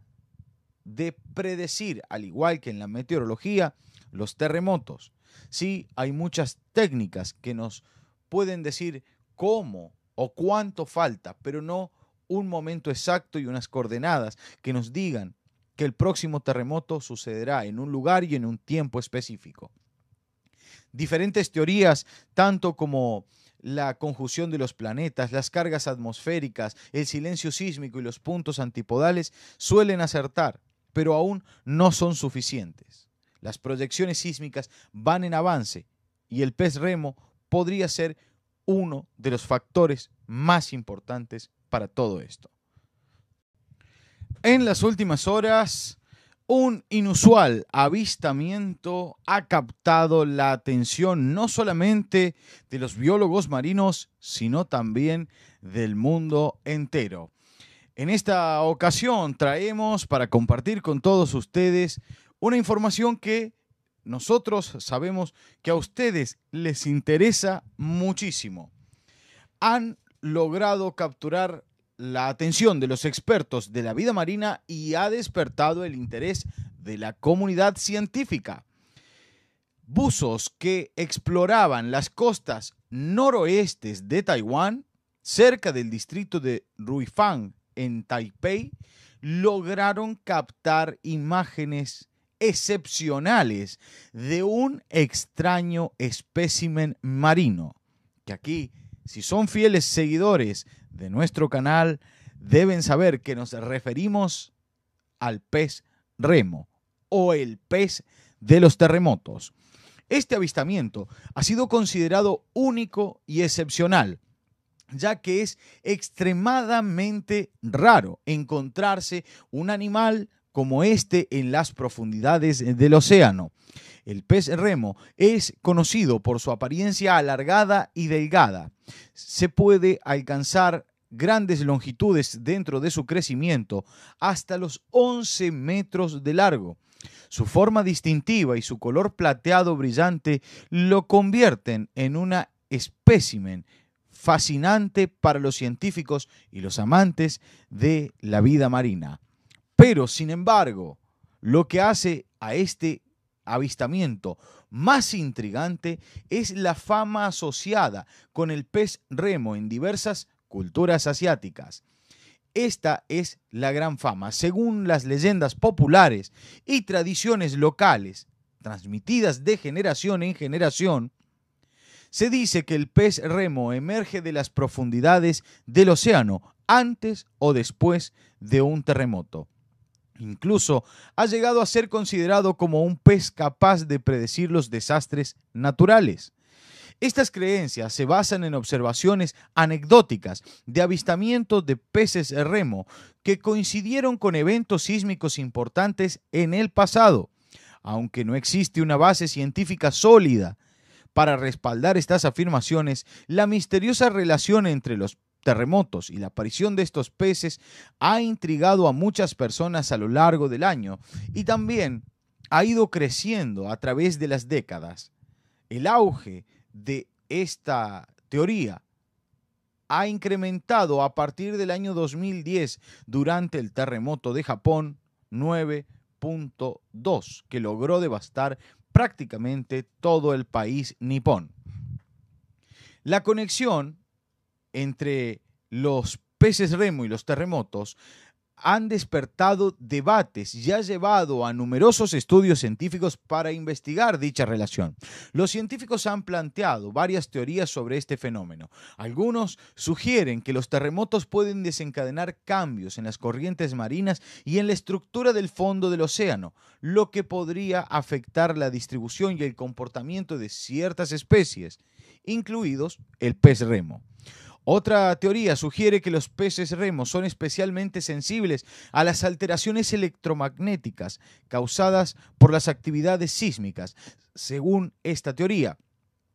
de predecir, al igual que en la meteorología, los terremotos. Sí, hay muchas técnicas que nos pueden decir cómo o cuánto falta, pero no un momento exacto y unas coordenadas que nos digan que el próximo terremoto sucederá en un lugar y en un tiempo específico. Diferentes teorías, tanto como la conjunción de los planetas, las cargas atmosféricas, el silencio sísmico y los puntos antipodales, suelen acertar, pero aún no son suficientes. Las proyecciones sísmicas van en avance y el pez remo podría ser uno de los factores más importantes para todo esto. En las últimas horas, un inusual avistamiento ha captado la atención no solamente de los biólogos marinos, sino también del mundo entero. En esta ocasión traemos para compartir con todos ustedes una información que nosotros sabemos que a ustedes les interesa muchísimo. Han logrado capturar la atención de los expertos de la vida marina y ha despertado el interés de la comunidad científica. Buzos que exploraban las costas noroestes de Taiwán, cerca del distrito de Ruifang, en Taipei, lograron captar imágenes excepcionales de un extraño espécimen marino, que aquí, si son fieles seguidores de nuestro canal, deben saber que nos referimos al pez remo o el pez de los terremotos. Este avistamiento ha sido considerado único y excepcional ya que es extremadamente raro encontrarse un animal como este en las profundidades del océano. El pez remo es conocido por su apariencia alargada y delgada. Se puede alcanzar grandes longitudes dentro de su crecimiento hasta los 11 metros de largo. Su forma distintiva y su color plateado brillante lo convierten en una espécimen fascinante para los científicos y los amantes de la vida marina. Pero, sin embargo, lo que hace a este avistamiento más intrigante es la fama asociada con el pez remo en diversas culturas asiáticas. Esta es la gran fama, según las leyendas populares y tradiciones locales transmitidas de generación en generación, se dice que el pez remo emerge de las profundidades del océano antes o después de un terremoto. Incluso ha llegado a ser considerado como un pez capaz de predecir los desastres naturales. Estas creencias se basan en observaciones anecdóticas de avistamientos de peces remo que coincidieron con eventos sísmicos importantes en el pasado. Aunque no existe una base científica sólida para respaldar estas afirmaciones, la misteriosa relación entre los terremotos y la aparición de estos peces ha intrigado a muchas personas a lo largo del año y también ha ido creciendo a través de las décadas. El auge de esta teoría ha incrementado a partir del año 2010 durante el terremoto de Japón 9.2 que logró devastar prácticamente todo el país nipón. La conexión entre los peces remo y los terremotos han despertado debates y ha llevado a numerosos estudios científicos para investigar dicha relación. Los científicos han planteado varias teorías sobre este fenómeno. Algunos sugieren que los terremotos pueden desencadenar cambios en las corrientes marinas y en la estructura del fondo del océano, lo que podría afectar la distribución y el comportamiento de ciertas especies, incluidos el pez remo. Otra teoría sugiere que los peces remos son especialmente sensibles a las alteraciones electromagnéticas causadas por las actividades sísmicas. Según esta teoría,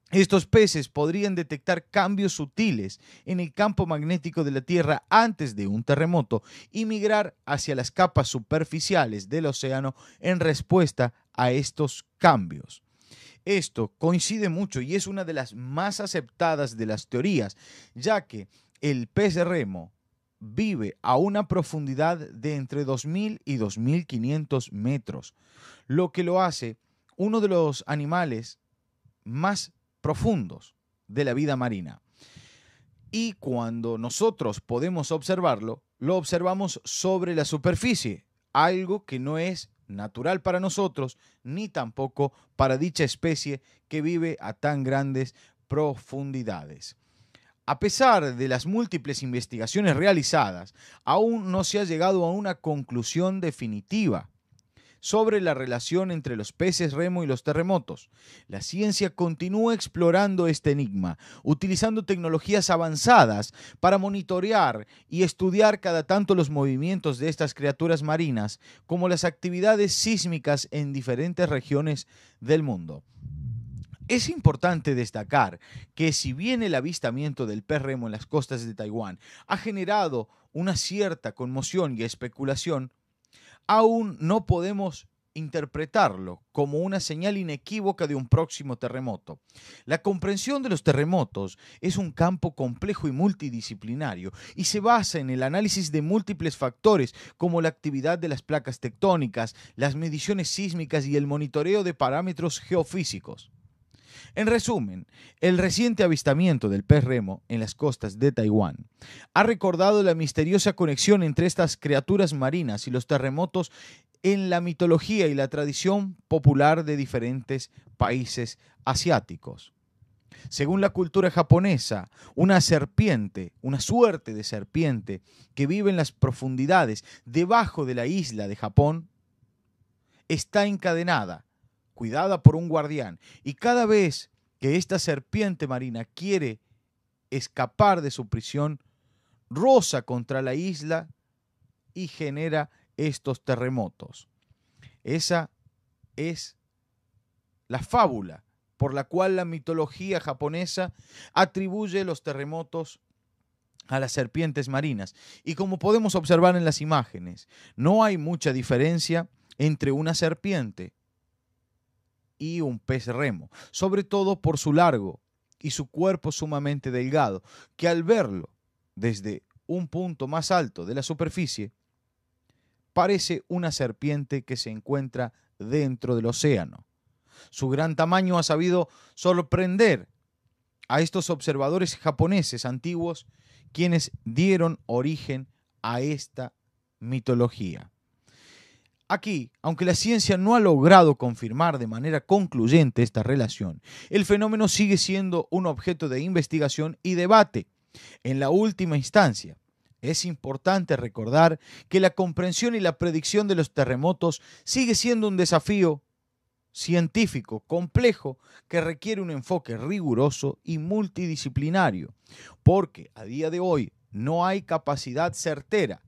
estos peces podrían detectar cambios sutiles en el campo magnético de la Tierra antes de un terremoto y migrar hacia las capas superficiales del océano en respuesta a estos cambios. Esto coincide mucho y es una de las más aceptadas de las teorías, ya que el pez remo vive a una profundidad de entre 2.000 y 2.500 metros, lo que lo hace uno de los animales más profundos de la vida marina. Y cuando nosotros podemos observarlo, lo observamos sobre la superficie, algo que no es natural para nosotros, ni tampoco para dicha especie que vive a tan grandes profundidades. A pesar de las múltiples investigaciones realizadas, aún no se ha llegado a una conclusión definitiva sobre la relación entre los peces remo y los terremotos. La ciencia continúa explorando este enigma, utilizando tecnologías avanzadas para monitorear y estudiar cada tanto los movimientos de estas criaturas marinas, como las actividades sísmicas en diferentes regiones del mundo. Es importante destacar que si bien el avistamiento del pez remo en las costas de Taiwán ha generado una cierta conmoción y especulación, aún no podemos interpretarlo como una señal inequívoca de un próximo terremoto. La comprensión de los terremotos es un campo complejo y multidisciplinario y se basa en el análisis de múltiples factores como la actividad de las placas tectónicas, las mediciones sísmicas y el monitoreo de parámetros geofísicos. En resumen, el reciente avistamiento del pez remo en las costas de Taiwán ha recordado la misteriosa conexión entre estas criaturas marinas y los terremotos en la mitología y la tradición popular de diferentes países asiáticos. Según la cultura japonesa, una serpiente, una suerte de serpiente que vive en las profundidades debajo de la isla de Japón, está encadenada cuidada por un guardián. Y cada vez que esta serpiente marina quiere escapar de su prisión, roza contra la isla y genera estos terremotos. Esa es la fábula por la cual la mitología japonesa atribuye los terremotos a las serpientes marinas. Y como podemos observar en las imágenes, no hay mucha diferencia entre una serpiente y un pez remo, sobre todo por su largo y su cuerpo sumamente delgado, que al verlo desde un punto más alto de la superficie, parece una serpiente que se encuentra dentro del océano. Su gran tamaño ha sabido sorprender a estos observadores japoneses antiguos, quienes dieron origen a esta mitología. Aquí, aunque la ciencia no ha logrado confirmar de manera concluyente esta relación, el fenómeno sigue siendo un objeto de investigación y debate. En la última instancia, es importante recordar que la comprensión y la predicción de los terremotos sigue siendo un desafío científico complejo que requiere un enfoque riguroso y multidisciplinario, porque a día de hoy no hay capacidad certera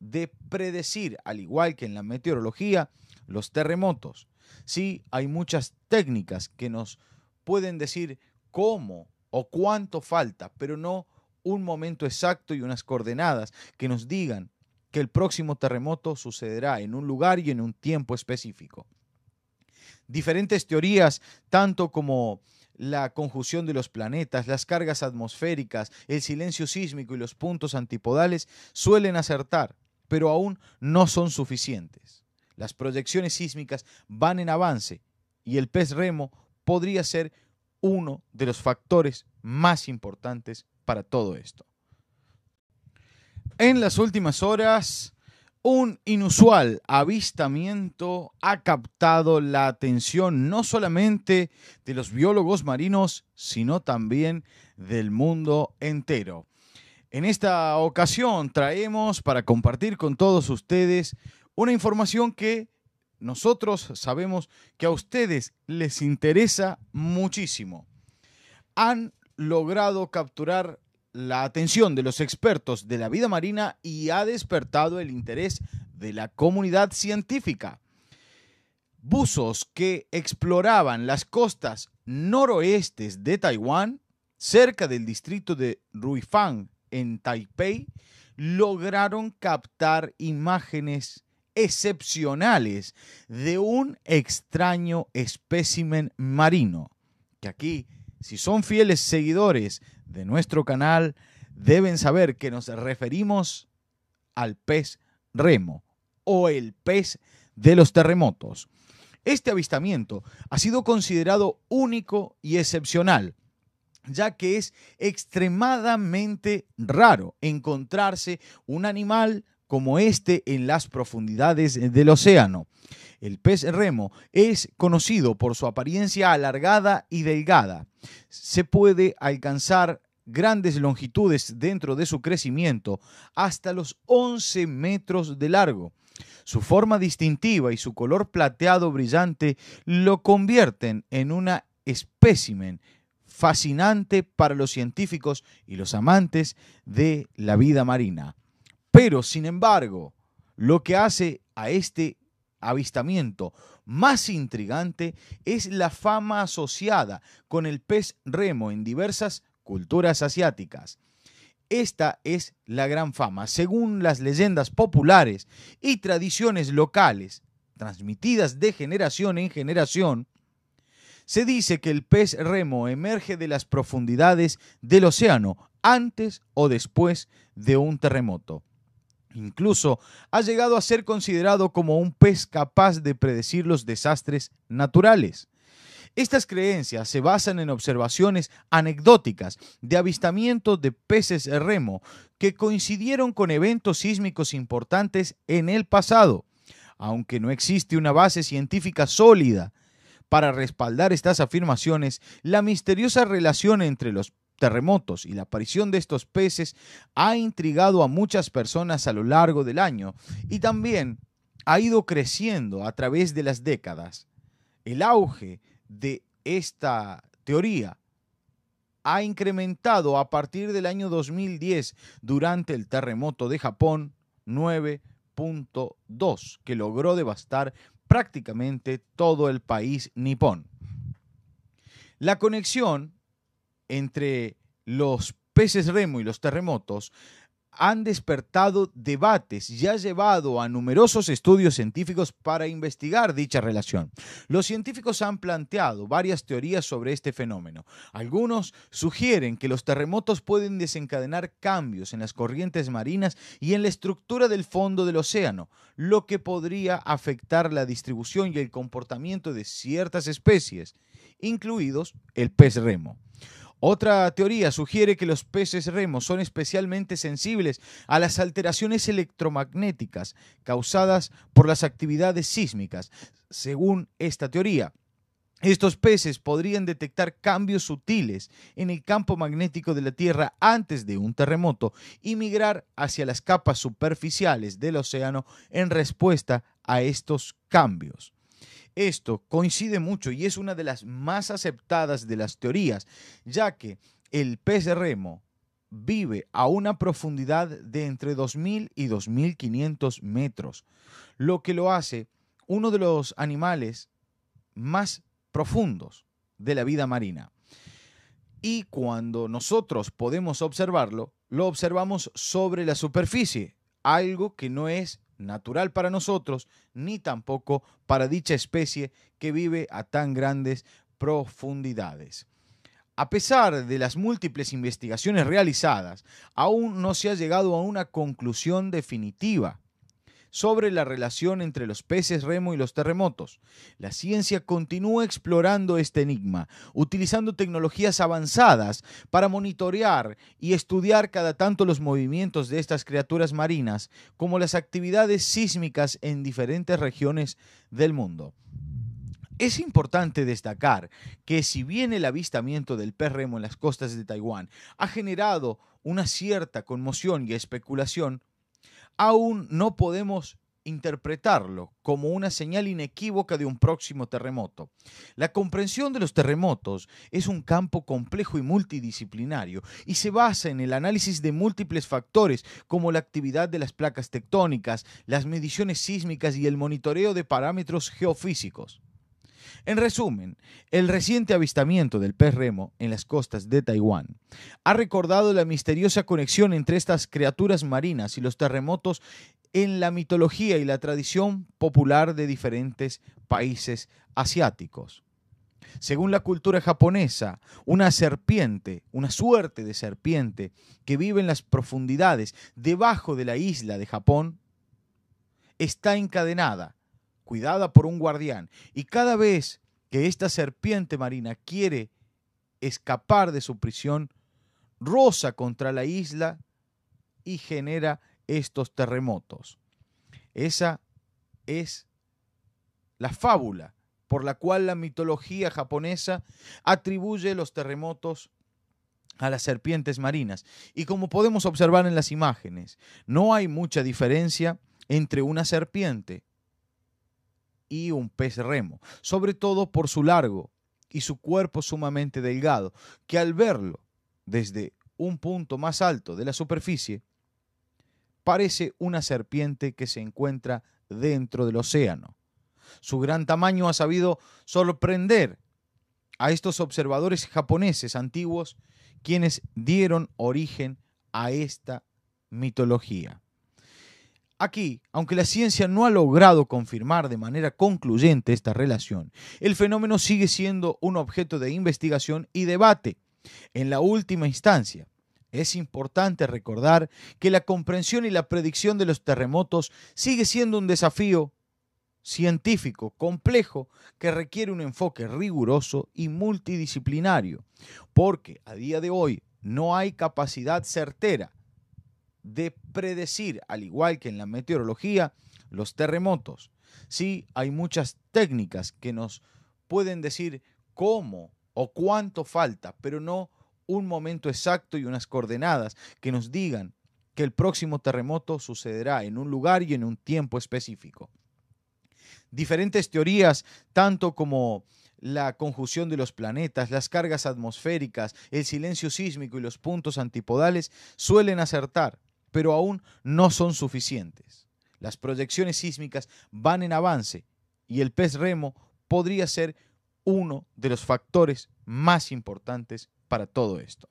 de predecir, al igual que en la meteorología, los terremotos. Sí, hay muchas técnicas que nos pueden decir cómo o cuánto falta, pero no un momento exacto y unas coordenadas que nos digan que el próximo terremoto sucederá en un lugar y en un tiempo específico. Diferentes teorías, tanto como la conjunción de los planetas, las cargas atmosféricas, el silencio sísmico y los puntos antipodales, suelen acertar pero aún no son suficientes. Las proyecciones sísmicas van en avance y el pez remo podría ser uno de los factores más importantes para todo esto. En las últimas horas, un inusual avistamiento ha captado la atención no solamente de los biólogos marinos, sino también del mundo entero. En esta ocasión traemos para compartir con todos ustedes una información que nosotros sabemos que a ustedes les interesa muchísimo. Han logrado capturar la atención de los expertos de la vida marina y ha despertado el interés de la comunidad científica. Buzos que exploraban las costas noroestes de Taiwán, cerca del distrito de Ruifang, en Taipei, lograron captar imágenes excepcionales de un extraño espécimen marino, que aquí, si son fieles seguidores de nuestro canal, deben saber que nos referimos al pez remo o el pez de los terremotos. Este avistamiento ha sido considerado único y excepcional, ya que es extremadamente raro encontrarse un animal como este en las profundidades del océano. El pez remo es conocido por su apariencia alargada y delgada. Se puede alcanzar grandes longitudes dentro de su crecimiento, hasta los 11 metros de largo. Su forma distintiva y su color plateado brillante lo convierten en una espécimen fascinante para los científicos y los amantes de la vida marina. Pero, sin embargo, lo que hace a este avistamiento más intrigante es la fama asociada con el pez remo en diversas culturas asiáticas. Esta es la gran fama. Según las leyendas populares y tradiciones locales transmitidas de generación en generación, se dice que el pez remo emerge de las profundidades del océano antes o después de un terremoto. Incluso ha llegado a ser considerado como un pez capaz de predecir los desastres naturales. Estas creencias se basan en observaciones anecdóticas de avistamientos de peces remo que coincidieron con eventos sísmicos importantes en el pasado. Aunque no existe una base científica sólida para respaldar estas afirmaciones, la misteriosa relación entre los terremotos y la aparición de estos peces ha intrigado a muchas personas a lo largo del año y también ha ido creciendo a través de las décadas. El auge de esta teoría ha incrementado a partir del año 2010 durante el terremoto de Japón 9.2 que logró devastar prácticamente todo el país nipón. La conexión entre los peces remo y los terremotos han despertado debates y ha llevado a numerosos estudios científicos para investigar dicha relación. Los científicos han planteado varias teorías sobre este fenómeno. Algunos sugieren que los terremotos pueden desencadenar cambios en las corrientes marinas y en la estructura del fondo del océano, lo que podría afectar la distribución y el comportamiento de ciertas especies, incluidos el pez remo. Otra teoría sugiere que los peces remos son especialmente sensibles a las alteraciones electromagnéticas causadas por las actividades sísmicas. Según esta teoría, estos peces podrían detectar cambios sutiles en el campo magnético de la Tierra antes de un terremoto y migrar hacia las capas superficiales del océano en respuesta a estos cambios. Esto coincide mucho y es una de las más aceptadas de las teorías, ya que el pez remo vive a una profundidad de entre 2.000 y 2.500 metros, lo que lo hace uno de los animales más profundos de la vida marina. Y cuando nosotros podemos observarlo, lo observamos sobre la superficie, algo que no es natural para nosotros, ni tampoco para dicha especie que vive a tan grandes profundidades. A pesar de las múltiples investigaciones realizadas, aún no se ha llegado a una conclusión definitiva sobre la relación entre los peces remo y los terremotos. La ciencia continúa explorando este enigma, utilizando tecnologías avanzadas para monitorear y estudiar cada tanto los movimientos de estas criaturas marinas, como las actividades sísmicas en diferentes regiones del mundo. Es importante destacar que si bien el avistamiento del pez remo en las costas de Taiwán ha generado una cierta conmoción y especulación, aún no podemos interpretarlo como una señal inequívoca de un próximo terremoto. La comprensión de los terremotos es un campo complejo y multidisciplinario y se basa en el análisis de múltiples factores como la actividad de las placas tectónicas, las mediciones sísmicas y el monitoreo de parámetros geofísicos. En resumen, el reciente avistamiento del pez remo en las costas de Taiwán ha recordado la misteriosa conexión entre estas criaturas marinas y los terremotos en la mitología y la tradición popular de diferentes países asiáticos. Según la cultura japonesa, una serpiente, una suerte de serpiente que vive en las profundidades debajo de la isla de Japón, está encadenada cuidada por un guardián. Y cada vez que esta serpiente marina quiere escapar de su prisión, roza contra la isla y genera estos terremotos. Esa es la fábula por la cual la mitología japonesa atribuye los terremotos a las serpientes marinas. Y como podemos observar en las imágenes, no hay mucha diferencia entre una serpiente y un pez remo, sobre todo por su largo y su cuerpo sumamente delgado, que al verlo desde un punto más alto de la superficie, parece una serpiente que se encuentra dentro del océano. Su gran tamaño ha sabido sorprender a estos observadores japoneses antiguos, quienes dieron origen a esta mitología. Aquí, aunque la ciencia no ha logrado confirmar de manera concluyente esta relación, el fenómeno sigue siendo un objeto de investigación y debate. En la última instancia, es importante recordar que la comprensión y la predicción de los terremotos sigue siendo un desafío científico complejo que requiere un enfoque riguroso y multidisciplinario, porque a día de hoy no hay capacidad certera de predecir, al igual que en la meteorología, los terremotos. Sí, hay muchas técnicas que nos pueden decir cómo o cuánto falta, pero no un momento exacto y unas coordenadas que nos digan que el próximo terremoto sucederá en un lugar y en un tiempo específico. Diferentes teorías, tanto como la conjunción de los planetas, las cargas atmosféricas, el silencio sísmico y los puntos antipodales, suelen acertar, pero aún no son suficientes. Las proyecciones sísmicas van en avance y el pez remo podría ser uno de los factores más importantes para todo esto.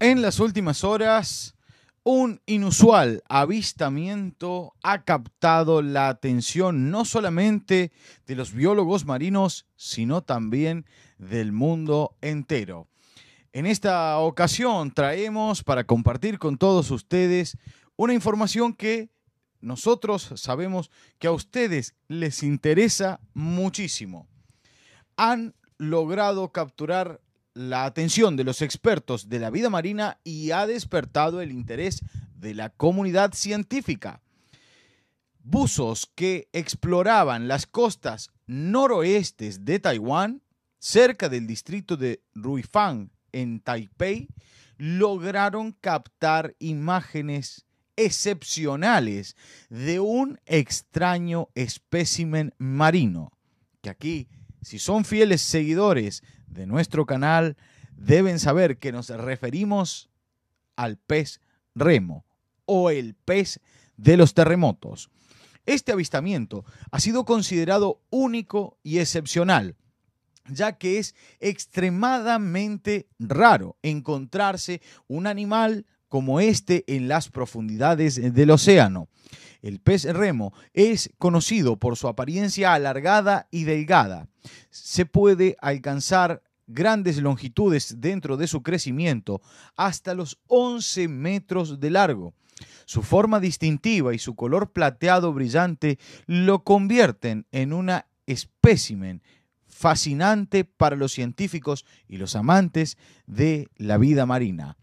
En las últimas horas, un inusual avistamiento ha captado la atención no solamente de los biólogos marinos, sino también del mundo entero. En esta ocasión traemos para compartir con todos ustedes una información que nosotros sabemos que a ustedes les interesa muchísimo. Han logrado capturar la atención de los expertos de la vida marina y ha despertado el interés de la comunidad científica. Buzos que exploraban las costas noroestes de Taiwán, cerca del distrito de Ruifang, en Taipei, lograron captar imágenes excepcionales de un extraño espécimen marino, que aquí, si son fieles seguidores de nuestro canal, deben saber que nos referimos al pez remo o el pez de los terremotos. Este avistamiento ha sido considerado único y excepcional ya que es extremadamente raro encontrarse un animal como este en las profundidades del océano. El pez remo es conocido por su apariencia alargada y delgada. Se puede alcanzar grandes longitudes dentro de su crecimiento, hasta los 11 metros de largo. Su forma distintiva y su color plateado brillante lo convierten en una espécimen fascinante para los científicos y los amantes de la vida marina.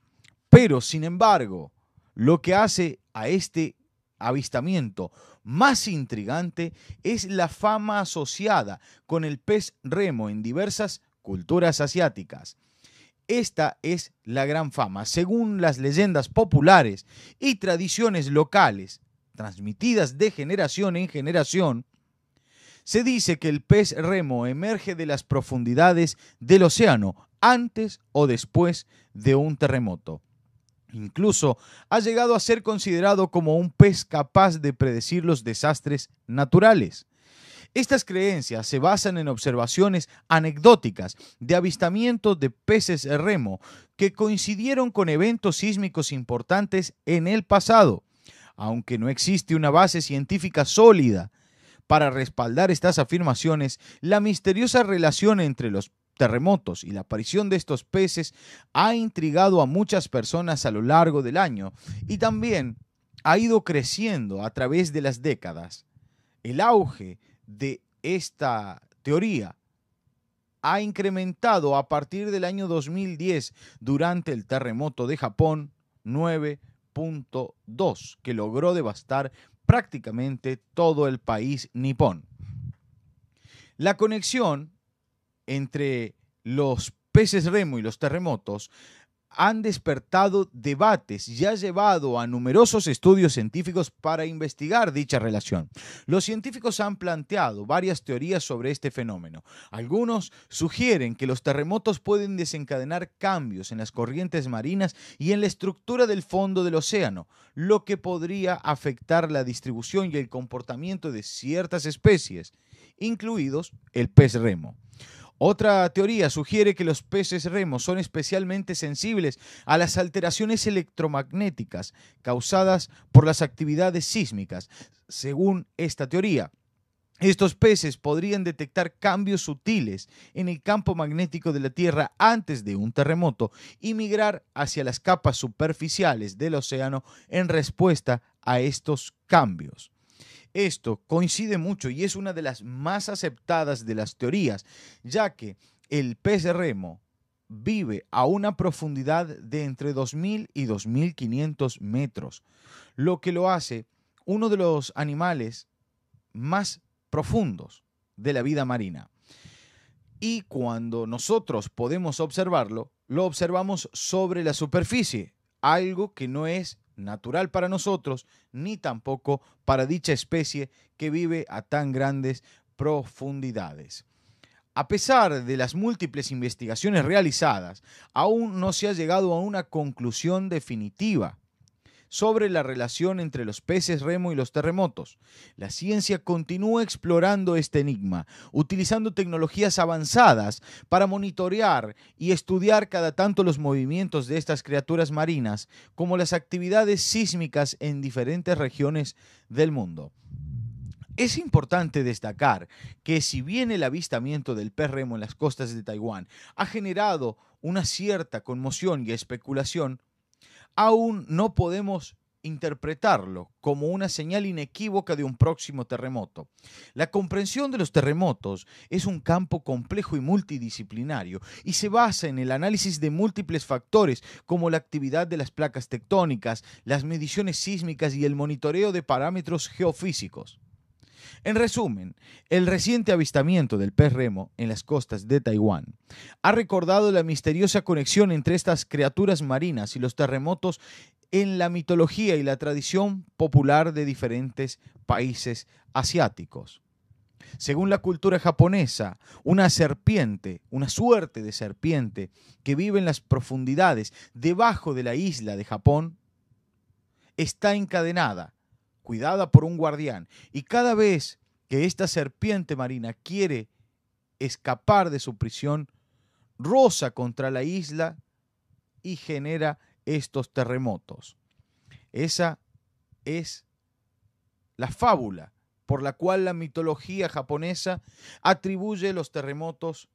Pero, sin embargo, lo que hace a este avistamiento más intrigante es la fama asociada con el pez remo en diversas culturas asiáticas. Esta es la gran fama, según las leyendas populares y tradiciones locales transmitidas de generación en generación, se dice que el pez remo emerge de las profundidades del océano antes o después de un terremoto. Incluso ha llegado a ser considerado como un pez capaz de predecir los desastres naturales. Estas creencias se basan en observaciones anecdóticas de avistamientos de peces remo que coincidieron con eventos sísmicos importantes en el pasado. Aunque no existe una base científica sólida para respaldar estas afirmaciones, la misteriosa relación entre los terremotos y la aparición de estos peces ha intrigado a muchas personas a lo largo del año y también ha ido creciendo a través de las décadas. El auge de esta teoría ha incrementado a partir del año 2010 durante el terremoto de Japón 9.2 que logró devastar prácticamente todo el país nipón. La conexión entre los peces remo y los terremotos han despertado debates y ha llevado a numerosos estudios científicos para investigar dicha relación. Los científicos han planteado varias teorías sobre este fenómeno. Algunos sugieren que los terremotos pueden desencadenar cambios en las corrientes marinas y en la estructura del fondo del océano, lo que podría afectar la distribución y el comportamiento de ciertas especies, incluidos el pez remo. Otra teoría sugiere que los peces remos son especialmente sensibles a las alteraciones electromagnéticas causadas por las actividades sísmicas. Según esta teoría, estos peces podrían detectar cambios sutiles en el campo magnético de la Tierra antes de un terremoto y migrar hacia las capas superficiales del océano en respuesta a estos cambios. Esto coincide mucho y es una de las más aceptadas de las teorías, ya que el pez remo vive a una profundidad de entre 2.000 y 2.500 metros, lo que lo hace uno de los animales más profundos de la vida marina. Y cuando nosotros podemos observarlo, lo observamos sobre la superficie, algo que no es natural para nosotros, ni tampoco para dicha especie que vive a tan grandes profundidades. A pesar de las múltiples investigaciones realizadas, aún no se ha llegado a una conclusión definitiva sobre la relación entre los peces remo y los terremotos. La ciencia continúa explorando este enigma, utilizando tecnologías avanzadas para monitorear y estudiar cada tanto los movimientos de estas criaturas marinas, como las actividades sísmicas en diferentes regiones del mundo. Es importante destacar que si bien el avistamiento del pez remo en las costas de Taiwán ha generado una cierta conmoción y especulación, aún no podemos interpretarlo como una señal inequívoca de un próximo terremoto. La comprensión de los terremotos es un campo complejo y multidisciplinario y se basa en el análisis de múltiples factores como la actividad de las placas tectónicas, las mediciones sísmicas y el monitoreo de parámetros geofísicos. En resumen, el reciente avistamiento del pez remo en las costas de Taiwán ha recordado la misteriosa conexión entre estas criaturas marinas y los terremotos en la mitología y la tradición popular de diferentes países asiáticos. Según la cultura japonesa, una serpiente, una suerte de serpiente que vive en las profundidades debajo de la isla de Japón, está encadenada cuidada por un guardián. Y cada vez que esta serpiente marina quiere escapar de su prisión, roza contra la isla y genera estos terremotos. Esa es la fábula por la cual la mitología japonesa atribuye los terremotos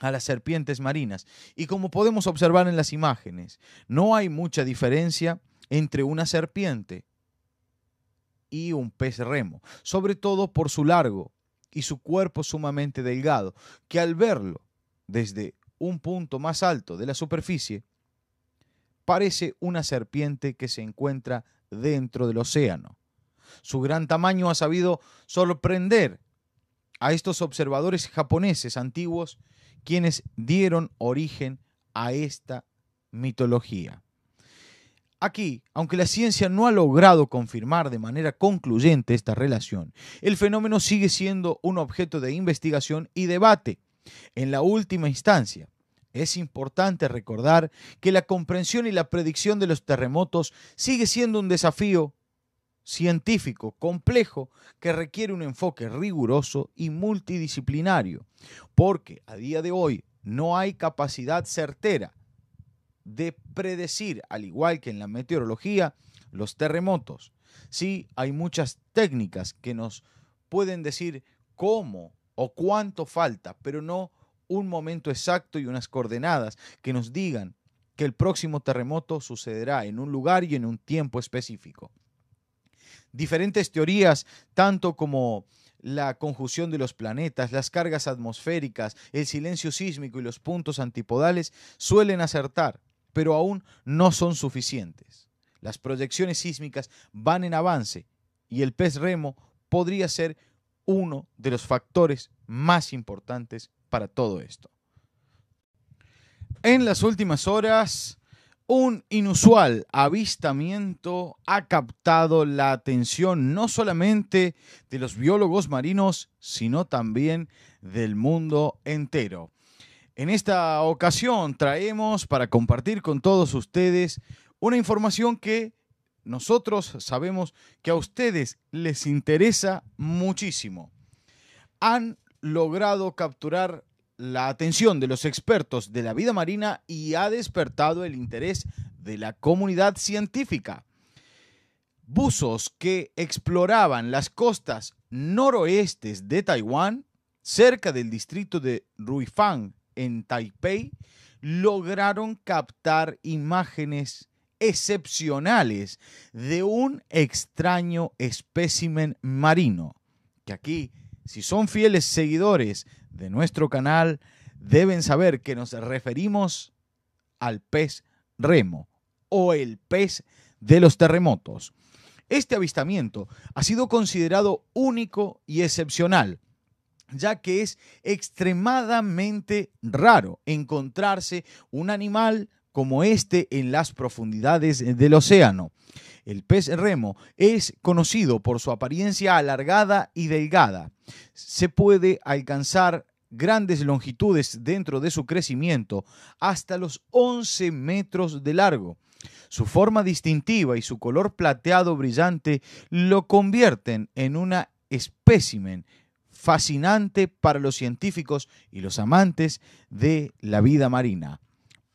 a las serpientes marinas. Y como podemos observar en las imágenes, no hay mucha diferencia entre una serpiente y un pez remo, sobre todo por su largo y su cuerpo sumamente delgado, que al verlo desde un punto más alto de la superficie, parece una serpiente que se encuentra dentro del océano. Su gran tamaño ha sabido sorprender a estos observadores japoneses antiguos, quienes dieron origen a esta mitología. Aquí, aunque la ciencia no ha logrado confirmar de manera concluyente esta relación, el fenómeno sigue siendo un objeto de investigación y debate. En la última instancia, es importante recordar que la comprensión y la predicción de los terremotos sigue siendo un desafío científico complejo que requiere un enfoque riguroso y multidisciplinario, porque a día de hoy no hay capacidad certera de predecir, al igual que en la meteorología, los terremotos. Sí, hay muchas técnicas que nos pueden decir cómo o cuánto falta, pero no un momento exacto y unas coordenadas que nos digan que el próximo terremoto sucederá en un lugar y en un tiempo específico. Diferentes teorías, tanto como la conjunción de los planetas, las cargas atmosféricas, el silencio sísmico y los puntos antipodales, suelen acertar, pero aún no son suficientes. Las proyecciones sísmicas van en avance y el pez remo podría ser uno de los factores más importantes para todo esto. En las últimas horas, un inusual avistamiento ha captado la atención no solamente de los biólogos marinos, sino también del mundo entero. En esta ocasión traemos para compartir con todos ustedes una información que nosotros sabemos que a ustedes les interesa muchísimo. Han logrado capturar la atención de los expertos de la vida marina y ha despertado el interés de la comunidad científica. Buzos que exploraban las costas noroestes de Taiwán, cerca del distrito de Ruifang, en Taipei, lograron captar imágenes excepcionales de un extraño espécimen marino, que aquí, si son fieles seguidores de nuestro canal, deben saber que nos referimos al pez remo o el pez de los terremotos. Este avistamiento ha sido considerado único y excepcional ya que es extremadamente raro encontrarse un animal como este en las profundidades del océano. El pez remo es conocido por su apariencia alargada y delgada. Se puede alcanzar grandes longitudes dentro de su crecimiento hasta los 11 metros de largo. Su forma distintiva y su color plateado brillante lo convierten en una espécimen fascinante para los científicos y los amantes de la vida marina.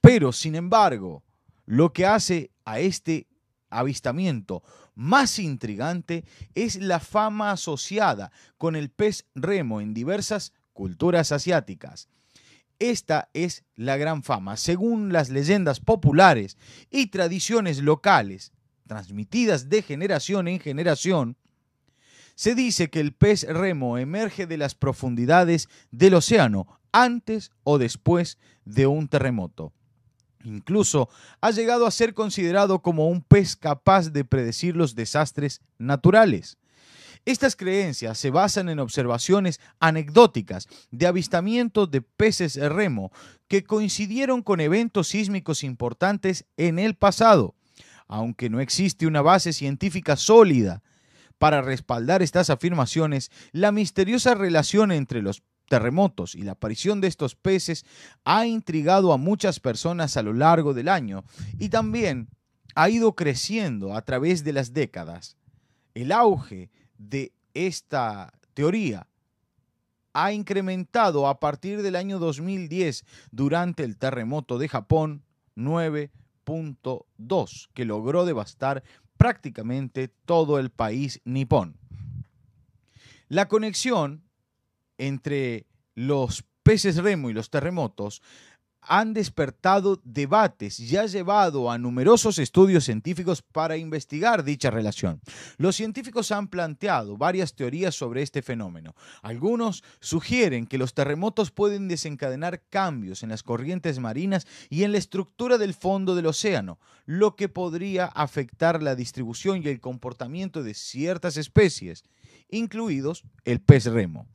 Pero, sin embargo, lo que hace a este avistamiento más intrigante es la fama asociada con el pez remo en diversas culturas asiáticas. Esta es la gran fama, según las leyendas populares y tradiciones locales transmitidas de generación en generación, se dice que el pez remo emerge de las profundidades del océano antes o después de un terremoto. Incluso ha llegado a ser considerado como un pez capaz de predecir los desastres naturales. Estas creencias se basan en observaciones anecdóticas de avistamientos de peces remo que coincidieron con eventos sísmicos importantes en el pasado. Aunque no existe una base científica sólida para respaldar estas afirmaciones, la misteriosa relación entre los terremotos y la aparición de estos peces ha intrigado a muchas personas a lo largo del año y también ha ido creciendo a través de las décadas. El auge de esta teoría ha incrementado a partir del año 2010 durante el terremoto de Japón 9.2 que logró devastar prácticamente todo el país nipón. La conexión entre los peces remo y los terremotos han despertado debates y ha llevado a numerosos estudios científicos para investigar dicha relación. Los científicos han planteado varias teorías sobre este fenómeno. Algunos sugieren que los terremotos pueden desencadenar cambios en las corrientes marinas y en la estructura del fondo del océano, lo que podría afectar la distribución y el comportamiento de ciertas especies, incluidos el pez remo.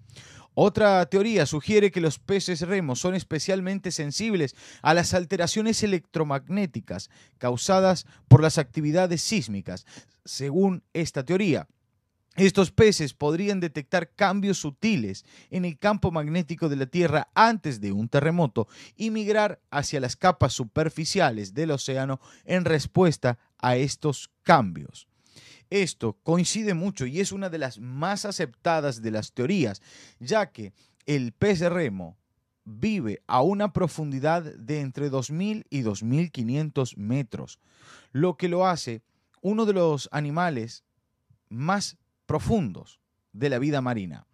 Otra teoría sugiere que los peces remos son especialmente sensibles a las alteraciones electromagnéticas causadas por las actividades sísmicas. Según esta teoría, estos peces podrían detectar cambios sutiles en el campo magnético de la Tierra antes de un terremoto y migrar hacia las capas superficiales del océano en respuesta a estos cambios. Esto coincide mucho y es una de las más aceptadas de las teorías, ya que el pez remo vive a una profundidad de entre 2.000 y 2.500 metros, lo que lo hace uno de los animales más profundos de la vida marina.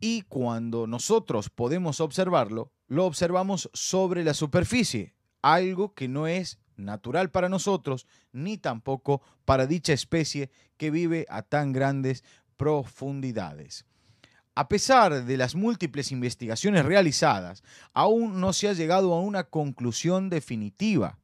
Y cuando nosotros podemos observarlo, lo observamos sobre la superficie, algo que no es natural para nosotros, ni tampoco para dicha especie que vive a tan grandes profundidades. A pesar de las múltiples investigaciones realizadas, aún no se ha llegado a una conclusión definitiva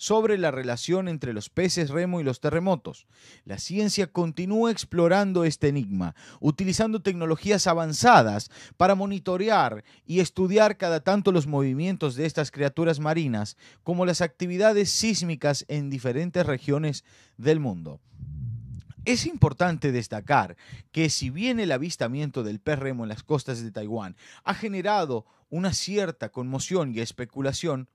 sobre la relación entre los peces remo y los terremotos. La ciencia continúa explorando este enigma, utilizando tecnologías avanzadas para monitorear y estudiar cada tanto los movimientos de estas criaturas marinas, como las actividades sísmicas en diferentes regiones del mundo. Es importante destacar que si bien el avistamiento del pez remo en las costas de Taiwán ha generado una cierta conmoción y especulación,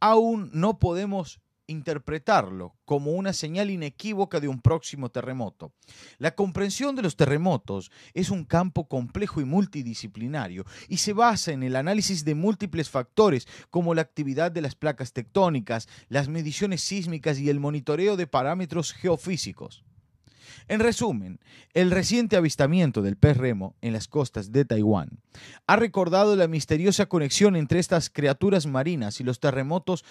aún no podemos interpretarlo como una señal inequívoca de un próximo terremoto. La comprensión de los terremotos es un campo complejo y multidisciplinario y se basa en el análisis de múltiples factores como la actividad de las placas tectónicas, las mediciones sísmicas y el monitoreo de parámetros geofísicos. En resumen, el reciente avistamiento del pez remo en las costas de Taiwán ha recordado la misteriosa conexión entre estas criaturas marinas y los terremotos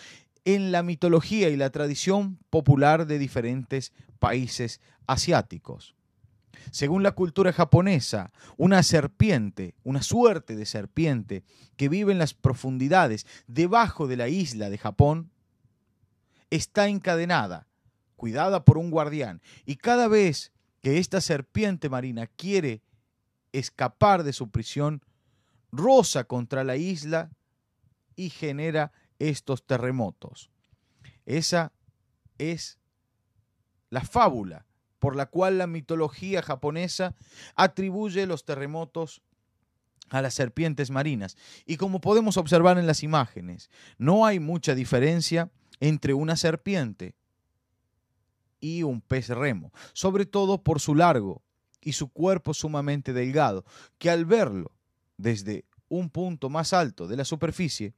en la mitología y la tradición popular de diferentes países asiáticos. Según la cultura japonesa, una serpiente, una suerte de serpiente que vive en las profundidades debajo de la isla de Japón, está encadenada cuidada por un guardián. Y cada vez que esta serpiente marina quiere escapar de su prisión, roza contra la isla y genera estos terremotos. Esa es la fábula por la cual la mitología japonesa atribuye los terremotos a las serpientes marinas. Y como podemos observar en las imágenes, no hay mucha diferencia entre una serpiente y un pez remo, sobre todo por su largo y su cuerpo sumamente delgado, que al verlo desde un punto más alto de la superficie,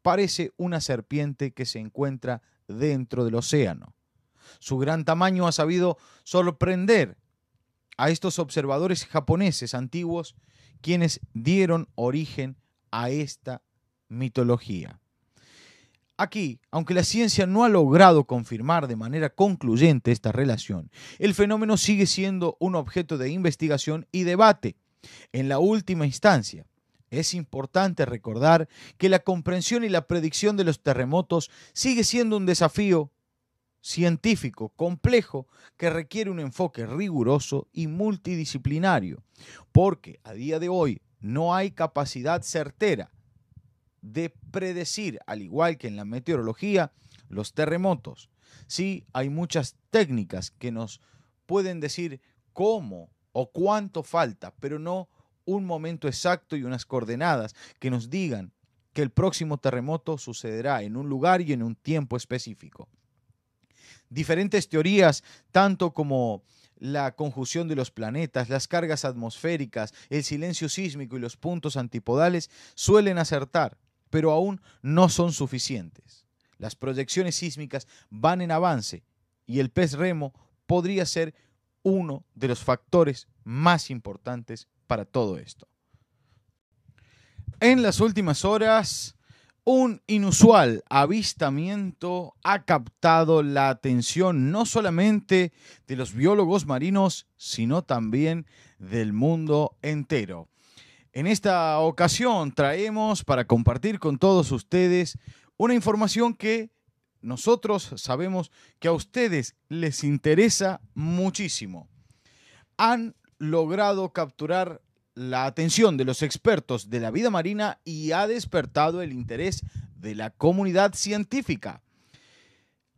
parece una serpiente que se encuentra dentro del océano. Su gran tamaño ha sabido sorprender a estos observadores japoneses antiguos, quienes dieron origen a esta mitología. Aquí, aunque la ciencia no ha logrado confirmar de manera concluyente esta relación, el fenómeno sigue siendo un objeto de investigación y debate. En la última instancia, es importante recordar que la comprensión y la predicción de los terremotos sigue siendo un desafío científico complejo que requiere un enfoque riguroso y multidisciplinario, porque a día de hoy no hay capacidad certera de predecir, al igual que en la meteorología, los terremotos. Sí, hay muchas técnicas que nos pueden decir cómo o cuánto falta, pero no un momento exacto y unas coordenadas que nos digan que el próximo terremoto sucederá en un lugar y en un tiempo específico. Diferentes teorías, tanto como la conjunción de los planetas, las cargas atmosféricas, el silencio sísmico y los puntos antipodales, suelen acertar, pero aún no son suficientes. Las proyecciones sísmicas van en avance y el pez remo podría ser uno de los factores más importantes para todo esto. En las últimas horas, un inusual avistamiento ha captado la atención no solamente de los biólogos marinos, sino también del mundo entero. En esta ocasión traemos para compartir con todos ustedes una información que nosotros sabemos que a ustedes les interesa muchísimo. Han logrado capturar la atención de los expertos de la vida marina y ha despertado el interés de la comunidad científica.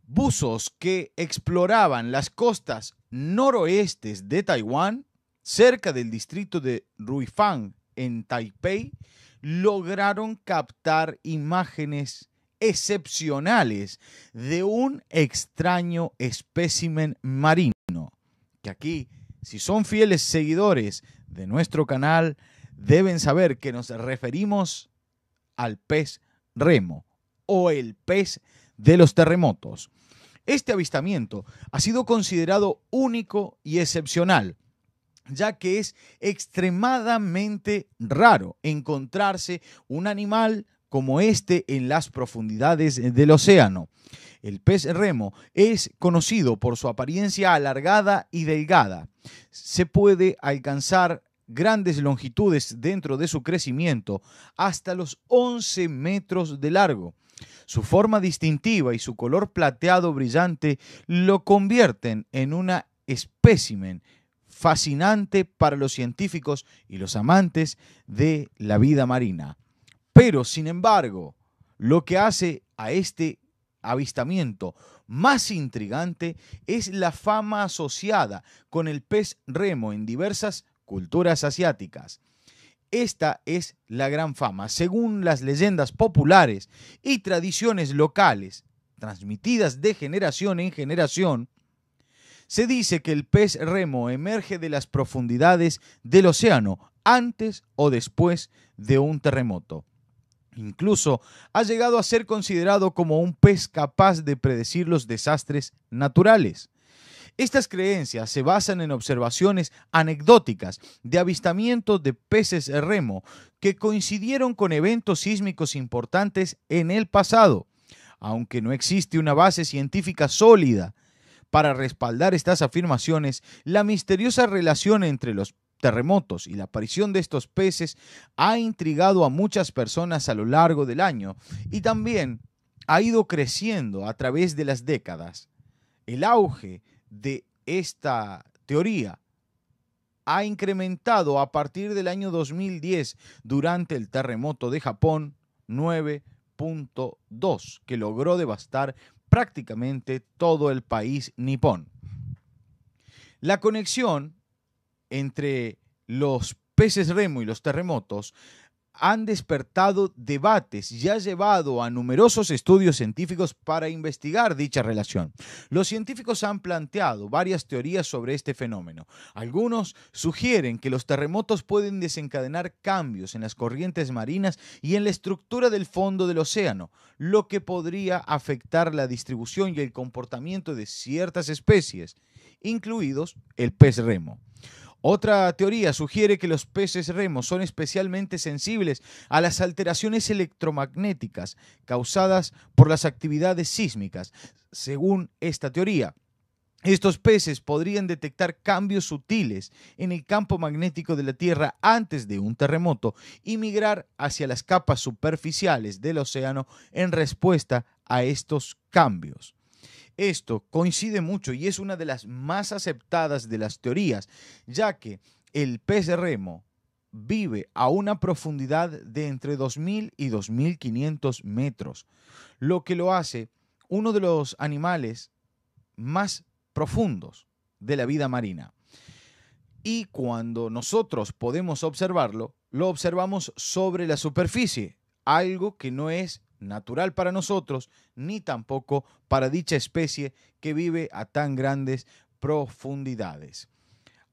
Buzos que exploraban las costas noroestes de Taiwán, cerca del distrito de Ruifang, en Taipei, lograron captar imágenes excepcionales de un extraño espécimen marino. Que aquí, si son fieles seguidores de nuestro canal, deben saber que nos referimos al pez remo o el pez de los terremotos. Este avistamiento ha sido considerado único y excepcional ya que es extremadamente raro encontrarse un animal como este en las profundidades del océano. El pez remo es conocido por su apariencia alargada y delgada. Se puede alcanzar grandes longitudes dentro de su crecimiento, hasta los 11 metros de largo. Su forma distintiva y su color plateado brillante lo convierten en una espécimen fascinante para los científicos y los amantes de la vida marina. Pero, sin embargo, lo que hace a este avistamiento más intrigante es la fama asociada con el pez remo en diversas culturas asiáticas. Esta es la gran fama, según las leyendas populares y tradiciones locales transmitidas de generación en generación, se dice que el pez remo emerge de las profundidades del océano antes o después de un terremoto. Incluso ha llegado a ser considerado como un pez capaz de predecir los desastres naturales. Estas creencias se basan en observaciones anecdóticas de avistamientos de peces remo que coincidieron con eventos sísmicos importantes en el pasado. Aunque no existe una base científica sólida para respaldar estas afirmaciones, la misteriosa relación entre los terremotos y la aparición de estos peces ha intrigado a muchas personas a lo largo del año y también ha ido creciendo a través de las décadas. El auge de esta teoría ha incrementado a partir del año 2010 durante el terremoto de Japón 9.2 que logró devastar prácticamente todo el país nipón. La conexión entre los peces remo y los terremotos han despertado debates y ha llevado a numerosos estudios científicos para investigar dicha relación. Los científicos han planteado varias teorías sobre este fenómeno. Algunos sugieren que los terremotos pueden desencadenar cambios en las corrientes marinas y en la estructura del fondo del océano, lo que podría afectar la distribución y el comportamiento de ciertas especies, incluidos el pez remo. Otra teoría sugiere que los peces remos son especialmente sensibles a las alteraciones electromagnéticas causadas por las actividades sísmicas. Según esta teoría, estos peces podrían detectar cambios sutiles en el campo magnético de la Tierra antes de un terremoto y migrar hacia las capas superficiales del océano en respuesta a estos cambios. Esto coincide mucho y es una de las más aceptadas de las teorías, ya que el pez remo vive a una profundidad de entre 2.000 y 2.500 metros, lo que lo hace uno de los animales más profundos de la vida marina. Y cuando nosotros podemos observarlo, lo observamos sobre la superficie, algo que no es natural para nosotros, ni tampoco para dicha especie que vive a tan grandes profundidades.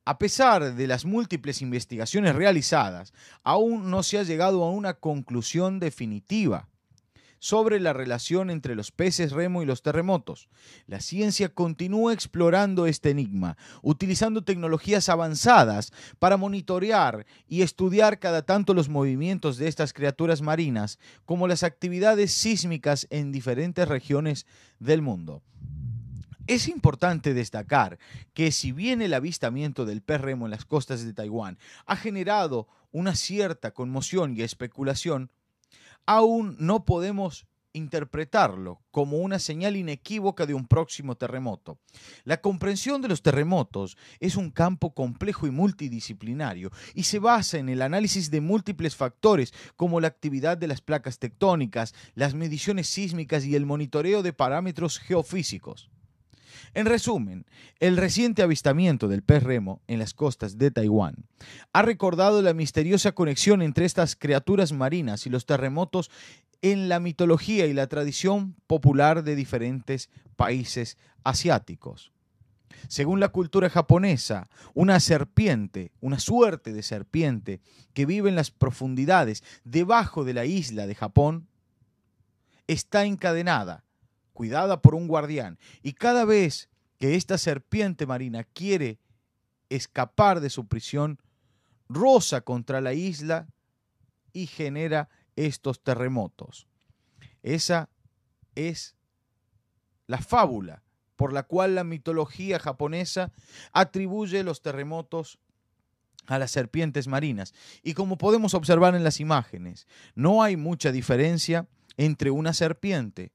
A pesar de las múltiples investigaciones realizadas, aún no se ha llegado a una conclusión definitiva sobre la relación entre los peces remo y los terremotos. La ciencia continúa explorando este enigma, utilizando tecnologías avanzadas para monitorear y estudiar cada tanto los movimientos de estas criaturas marinas, como las actividades sísmicas en diferentes regiones del mundo. Es importante destacar que si bien el avistamiento del pez remo en las costas de Taiwán ha generado una cierta conmoción y especulación, aún no podemos interpretarlo como una señal inequívoca de un próximo terremoto. La comprensión de los terremotos es un campo complejo y multidisciplinario y se basa en el análisis de múltiples factores como la actividad de las placas tectónicas, las mediciones sísmicas y el monitoreo de parámetros geofísicos. En resumen, el reciente avistamiento del pez remo en las costas de Taiwán ha recordado la misteriosa conexión entre estas criaturas marinas y los terremotos en la mitología y la tradición popular de diferentes países asiáticos. Según la cultura japonesa, una serpiente, una suerte de serpiente que vive en las profundidades debajo de la isla de Japón, está encadenada cuidada por un guardián. Y cada vez que esta serpiente marina quiere escapar de su prisión, roza contra la isla y genera estos terremotos. Esa es la fábula por la cual la mitología japonesa atribuye los terremotos a las serpientes marinas. Y como podemos observar en las imágenes, no hay mucha diferencia entre una serpiente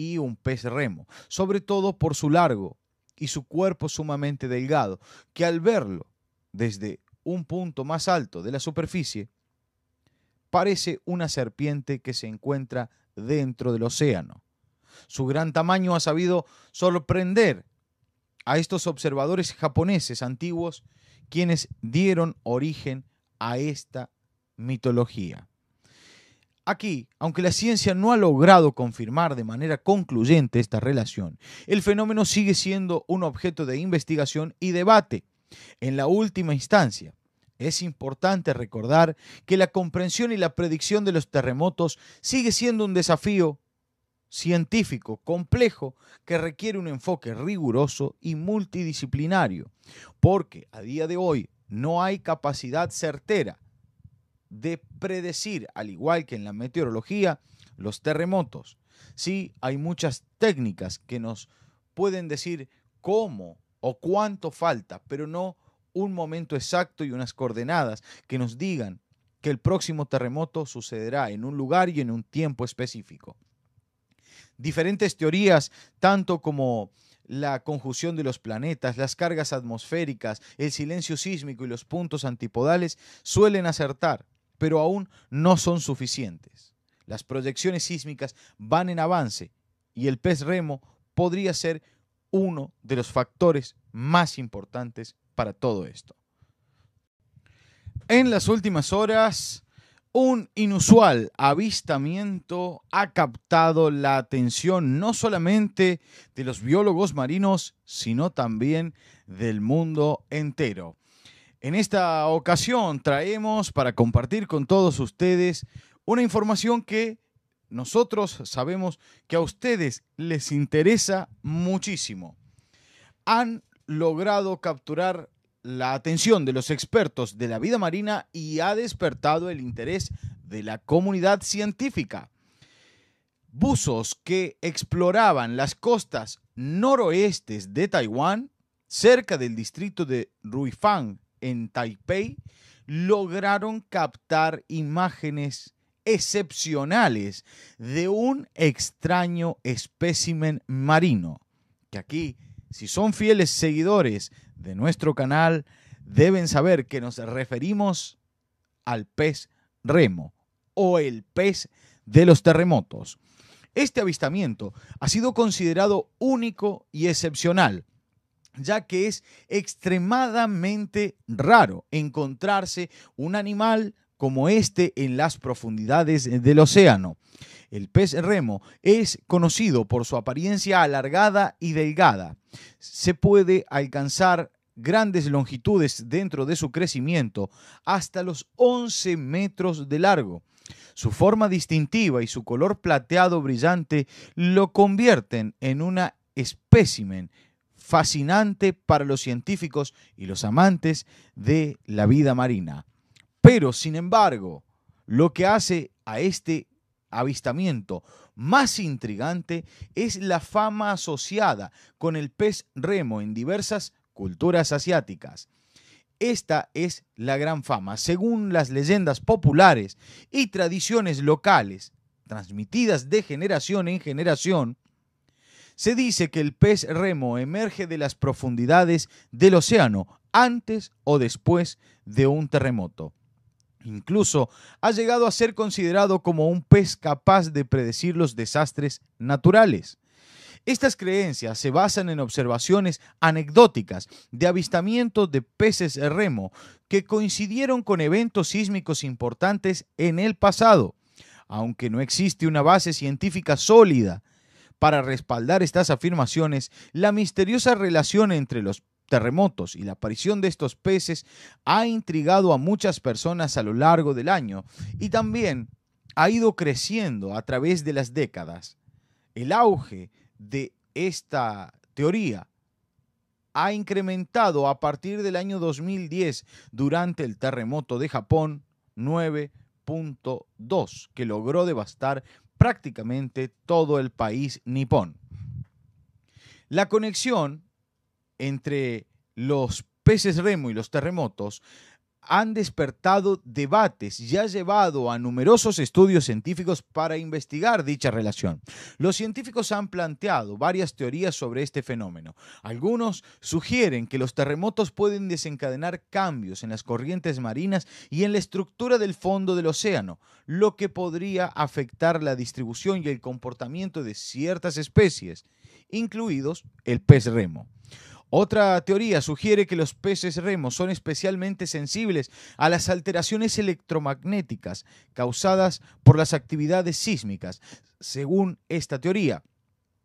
y un pez remo, sobre todo por su largo y su cuerpo sumamente delgado, que al verlo desde un punto más alto de la superficie, parece una serpiente que se encuentra dentro del océano. Su gran tamaño ha sabido sorprender a estos observadores japoneses antiguos, quienes dieron origen a esta mitología. Aquí, aunque la ciencia no ha logrado confirmar de manera concluyente esta relación, el fenómeno sigue siendo un objeto de investigación y debate. En la última instancia, es importante recordar que la comprensión y la predicción de los terremotos sigue siendo un desafío científico complejo que requiere un enfoque riguroso y multidisciplinario, porque a día de hoy no hay capacidad certera de predecir, al igual que en la meteorología, los terremotos. Sí, hay muchas técnicas que nos pueden decir cómo o cuánto falta, pero no un momento exacto y unas coordenadas que nos digan que el próximo terremoto sucederá en un lugar y en un tiempo específico. Diferentes teorías, tanto como la conjunción de los planetas, las cargas atmosféricas, el silencio sísmico y los puntos antipodales, suelen acertar, pero aún no son suficientes. Las proyecciones sísmicas van en avance y el pez remo podría ser uno de los factores más importantes para todo esto. En las últimas horas, un inusual avistamiento ha captado la atención no solamente de los biólogos marinos, sino también del mundo entero. En esta ocasión traemos para compartir con todos ustedes una información que nosotros sabemos que a ustedes les interesa muchísimo. Han logrado capturar la atención de los expertos de la vida marina y ha despertado el interés de la comunidad científica. Buzos que exploraban las costas noroestes de Taiwán, cerca del distrito de Ruifang, en Taipei, lograron captar imágenes excepcionales de un extraño espécimen marino, que aquí, si son fieles seguidores de nuestro canal, deben saber que nos referimos al pez remo o el pez de los terremotos. Este avistamiento ha sido considerado único y excepcional ya que es extremadamente raro encontrarse un animal como este en las profundidades del océano. El pez remo es conocido por su apariencia alargada y delgada. Se puede alcanzar grandes longitudes dentro de su crecimiento, hasta los 11 metros de largo. Su forma distintiva y su color plateado brillante lo convierten en una espécimen fascinante para los científicos y los amantes de la vida marina. Pero, sin embargo, lo que hace a este avistamiento más intrigante es la fama asociada con el pez remo en diversas culturas asiáticas. Esta es la gran fama. Según las leyendas populares y tradiciones locales, transmitidas de generación en generación, se dice que el pez remo emerge de las profundidades del océano antes o después de un terremoto. Incluso ha llegado a ser considerado como un pez capaz de predecir los desastres naturales. Estas creencias se basan en observaciones anecdóticas de avistamientos de peces remo que coincidieron con eventos sísmicos importantes en el pasado. Aunque no existe una base científica sólida para respaldar estas afirmaciones, la misteriosa relación entre los terremotos y la aparición de estos peces ha intrigado a muchas personas a lo largo del año y también ha ido creciendo a través de las décadas. El auge de esta teoría ha incrementado a partir del año 2010 durante el terremoto de Japón 9.2 que logró devastar prácticamente todo el país nipón. La conexión entre los peces remo y los terremotos han despertado debates y ha llevado a numerosos estudios científicos para investigar dicha relación. Los científicos han planteado varias teorías sobre este fenómeno. Algunos sugieren que los terremotos pueden desencadenar cambios en las corrientes marinas y en la estructura del fondo del océano, lo que podría afectar la distribución y el comportamiento de ciertas especies, incluidos el pez remo. Otra teoría sugiere que los peces remos son especialmente sensibles a las alteraciones electromagnéticas causadas por las actividades sísmicas. Según esta teoría,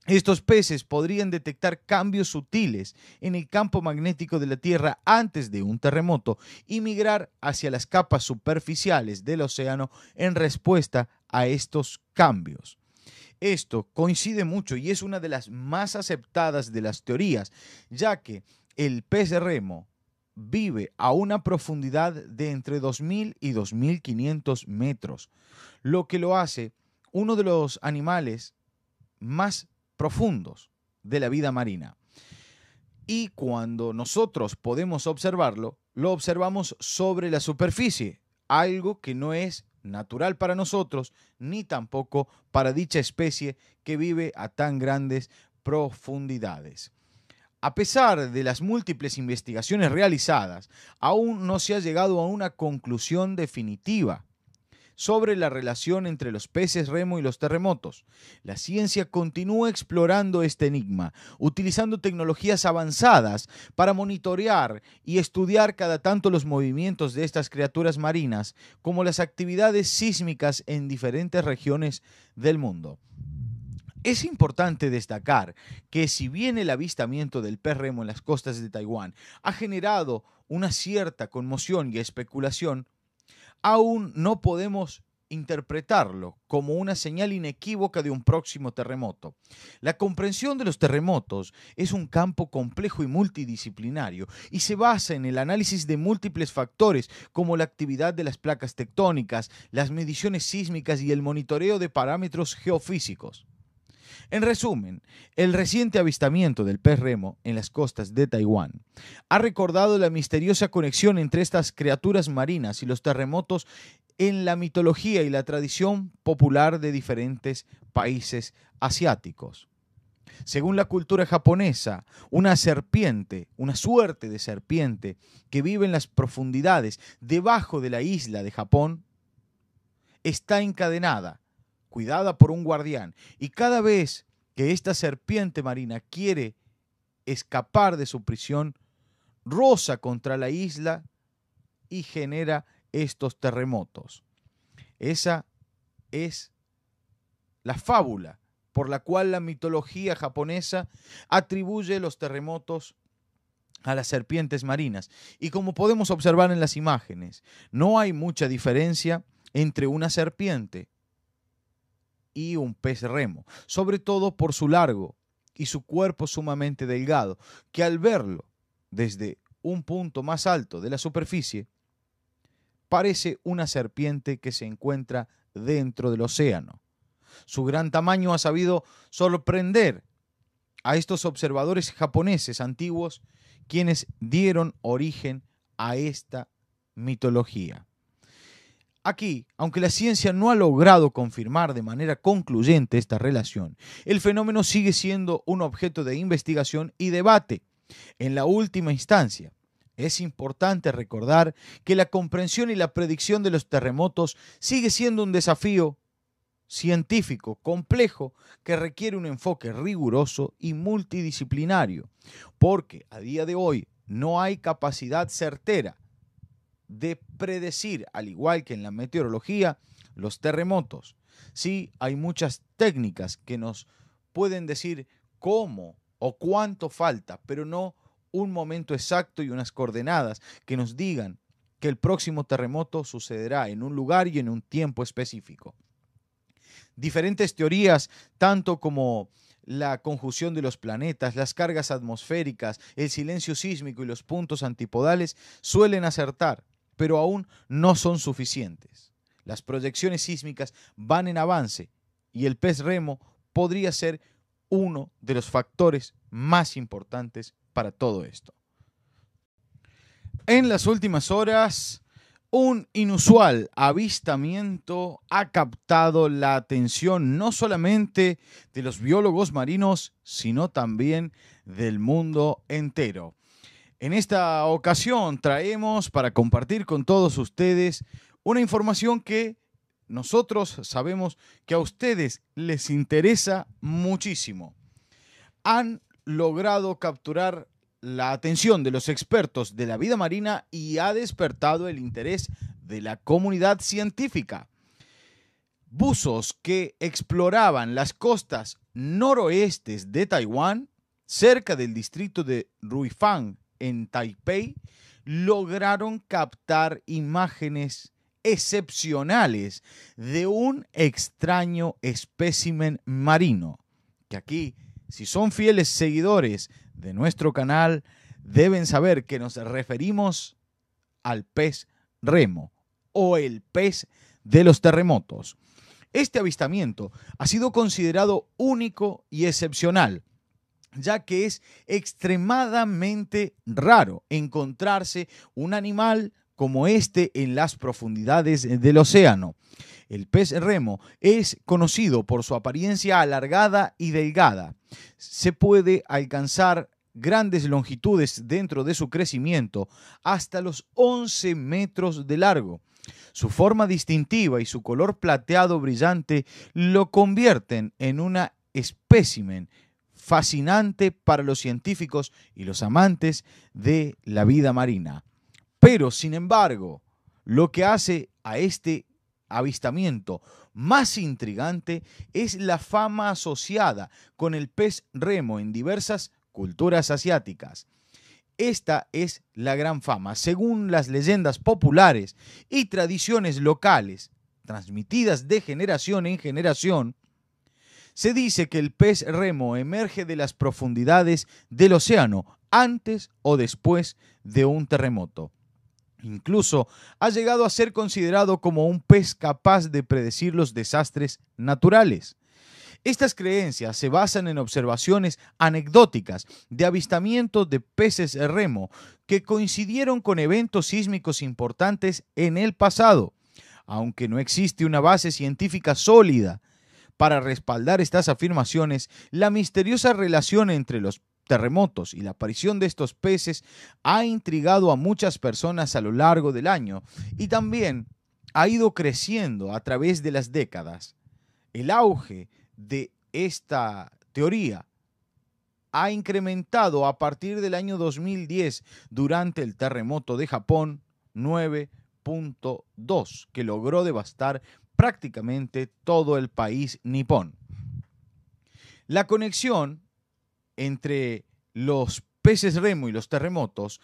estos peces podrían detectar cambios sutiles en el campo magnético de la Tierra antes de un terremoto y migrar hacia las capas superficiales del océano en respuesta a estos cambios. Esto coincide mucho y es una de las más aceptadas de las teorías, ya que el pez de remo vive a una profundidad de entre 2.000 y 2.500 metros, lo que lo hace uno de los animales más profundos de la vida marina. Y cuando nosotros podemos observarlo, lo observamos sobre la superficie, algo que no es natural para nosotros, ni tampoco para dicha especie que vive a tan grandes profundidades. A pesar de las múltiples investigaciones realizadas, aún no se ha llegado a una conclusión definitiva sobre la relación entre los peces remo y los terremotos. La ciencia continúa explorando este enigma, utilizando tecnologías avanzadas para monitorear y estudiar cada tanto los movimientos de estas criaturas marinas, como las actividades sísmicas en diferentes regiones del mundo. Es importante destacar que si bien el avistamiento del pez remo en las costas de Taiwán ha generado una cierta conmoción y especulación, aún no podemos interpretarlo como una señal inequívoca de un próximo terremoto. La comprensión de los terremotos es un campo complejo y multidisciplinario y se basa en el análisis de múltiples factores como la actividad de las placas tectónicas, las mediciones sísmicas y el monitoreo de parámetros geofísicos. En resumen, el reciente avistamiento del pez remo en las costas de Taiwán ha recordado la misteriosa conexión entre estas criaturas marinas y los terremotos en la mitología y la tradición popular de diferentes países asiáticos. Según la cultura japonesa, una serpiente, una suerte de serpiente que vive en las profundidades debajo de la isla de Japón, está encadenada cuidada por un guardián. Y cada vez que esta serpiente marina quiere escapar de su prisión, roza contra la isla y genera estos terremotos. Esa es la fábula por la cual la mitología japonesa atribuye los terremotos a las serpientes marinas. Y como podemos observar en las imágenes, no hay mucha diferencia entre una serpiente y un pez remo, sobre todo por su largo y su cuerpo sumamente delgado, que al verlo desde un punto más alto de la superficie, parece una serpiente que se encuentra dentro del océano. Su gran tamaño ha sabido sorprender a estos observadores japoneses antiguos quienes dieron origen a esta mitología. Aquí, aunque la ciencia no ha logrado confirmar de manera concluyente esta relación, el fenómeno sigue siendo un objeto de investigación y debate. En la última instancia, es importante recordar que la comprensión y la predicción de los terremotos sigue siendo un desafío científico complejo que requiere un enfoque riguroso y multidisciplinario, porque a día de hoy no hay capacidad certera de predecir, al igual que en la meteorología, los terremotos. Sí, hay muchas técnicas que nos pueden decir cómo o cuánto falta, pero no un momento exacto y unas coordenadas que nos digan que el próximo terremoto sucederá en un lugar y en un tiempo específico. Diferentes teorías, tanto como la conjunción de los planetas, las cargas atmosféricas, el silencio sísmico y los puntos antipodales, suelen acertar pero aún no son suficientes. Las proyecciones sísmicas van en avance y el pez remo podría ser uno de los factores más importantes para todo esto. En las últimas horas, un inusual avistamiento ha captado la atención no solamente de los biólogos marinos, sino también del mundo entero. En esta ocasión traemos para compartir con todos ustedes una información que nosotros sabemos que a ustedes les interesa muchísimo. Han logrado capturar la atención de los expertos de la vida marina y ha despertado el interés de la comunidad científica. Buzos que exploraban las costas noroestes de Taiwán, cerca del distrito de Ruifang, en Taipei, lograron captar imágenes excepcionales de un extraño espécimen marino, que aquí, si son fieles seguidores de nuestro canal, deben saber que nos referimos al pez remo o el pez de los terremotos. Este avistamiento ha sido considerado único y excepcional ya que es extremadamente raro encontrarse un animal como este en las profundidades del océano. El pez remo es conocido por su apariencia alargada y delgada. Se puede alcanzar grandes longitudes dentro de su crecimiento, hasta los 11 metros de largo. Su forma distintiva y su color plateado brillante lo convierten en una espécimen fascinante para los científicos y los amantes de la vida marina. Pero, sin embargo, lo que hace a este avistamiento más intrigante es la fama asociada con el pez remo en diversas culturas asiáticas. Esta es la gran fama, según las leyendas populares y tradiciones locales transmitidas de generación en generación, se dice que el pez remo emerge de las profundidades del océano antes o después de un terremoto. Incluso ha llegado a ser considerado como un pez capaz de predecir los desastres naturales. Estas creencias se basan en observaciones anecdóticas de avistamientos de peces remo que coincidieron con eventos sísmicos importantes en el pasado. Aunque no existe una base científica sólida para respaldar estas afirmaciones, la misteriosa relación entre los terremotos y la aparición de estos peces ha intrigado a muchas personas a lo largo del año y también ha ido creciendo a través de las décadas. El auge de esta teoría ha incrementado a partir del año 2010 durante el terremoto de Japón 9.2 que logró devastar prácticamente todo el país nipón. La conexión entre los peces remo y los terremotos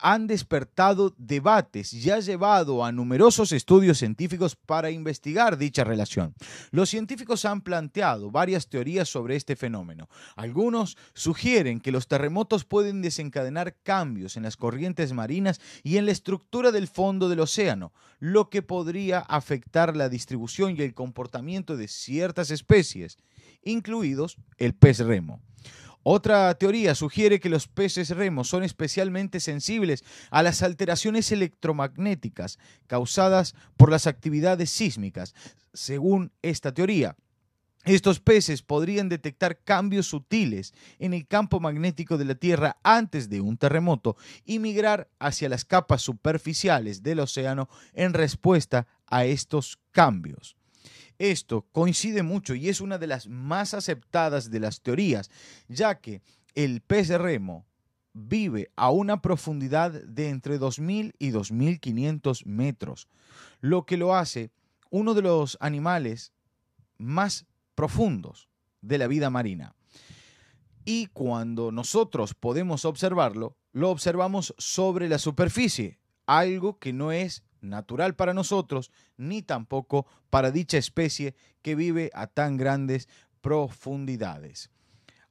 han despertado debates y ha llevado a numerosos estudios científicos para investigar dicha relación. Los científicos han planteado varias teorías sobre este fenómeno. Algunos sugieren que los terremotos pueden desencadenar cambios en las corrientes marinas y en la estructura del fondo del océano, lo que podría afectar la distribución y el comportamiento de ciertas especies, incluidos el pez remo. Otra teoría sugiere que los peces remos son especialmente sensibles a las alteraciones electromagnéticas causadas por las actividades sísmicas. Según esta teoría, estos peces podrían detectar cambios sutiles en el campo magnético de la Tierra antes de un terremoto y migrar hacia las capas superficiales del océano en respuesta a estos cambios. Esto coincide mucho y es una de las más aceptadas de las teorías, ya que el pez de remo vive a una profundidad de entre 2.000 y 2.500 metros, lo que lo hace uno de los animales más profundos de la vida marina. Y cuando nosotros podemos observarlo, lo observamos sobre la superficie, algo que no es natural para nosotros, ni tampoco para dicha especie que vive a tan grandes profundidades.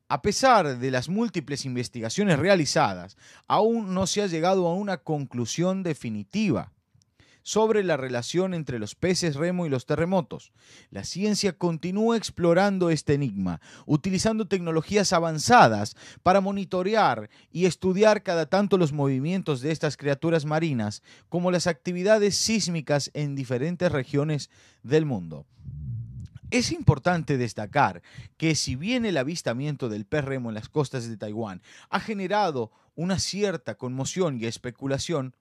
A pesar de las múltiples investigaciones realizadas, aún no se ha llegado a una conclusión definitiva sobre la relación entre los peces remo y los terremotos. La ciencia continúa explorando este enigma, utilizando tecnologías avanzadas para monitorear y estudiar cada tanto los movimientos de estas criaturas marinas, como las actividades sísmicas en diferentes regiones del mundo. Es importante destacar que si bien el avistamiento del pez remo en las costas de Taiwán ha generado una cierta conmoción y especulación,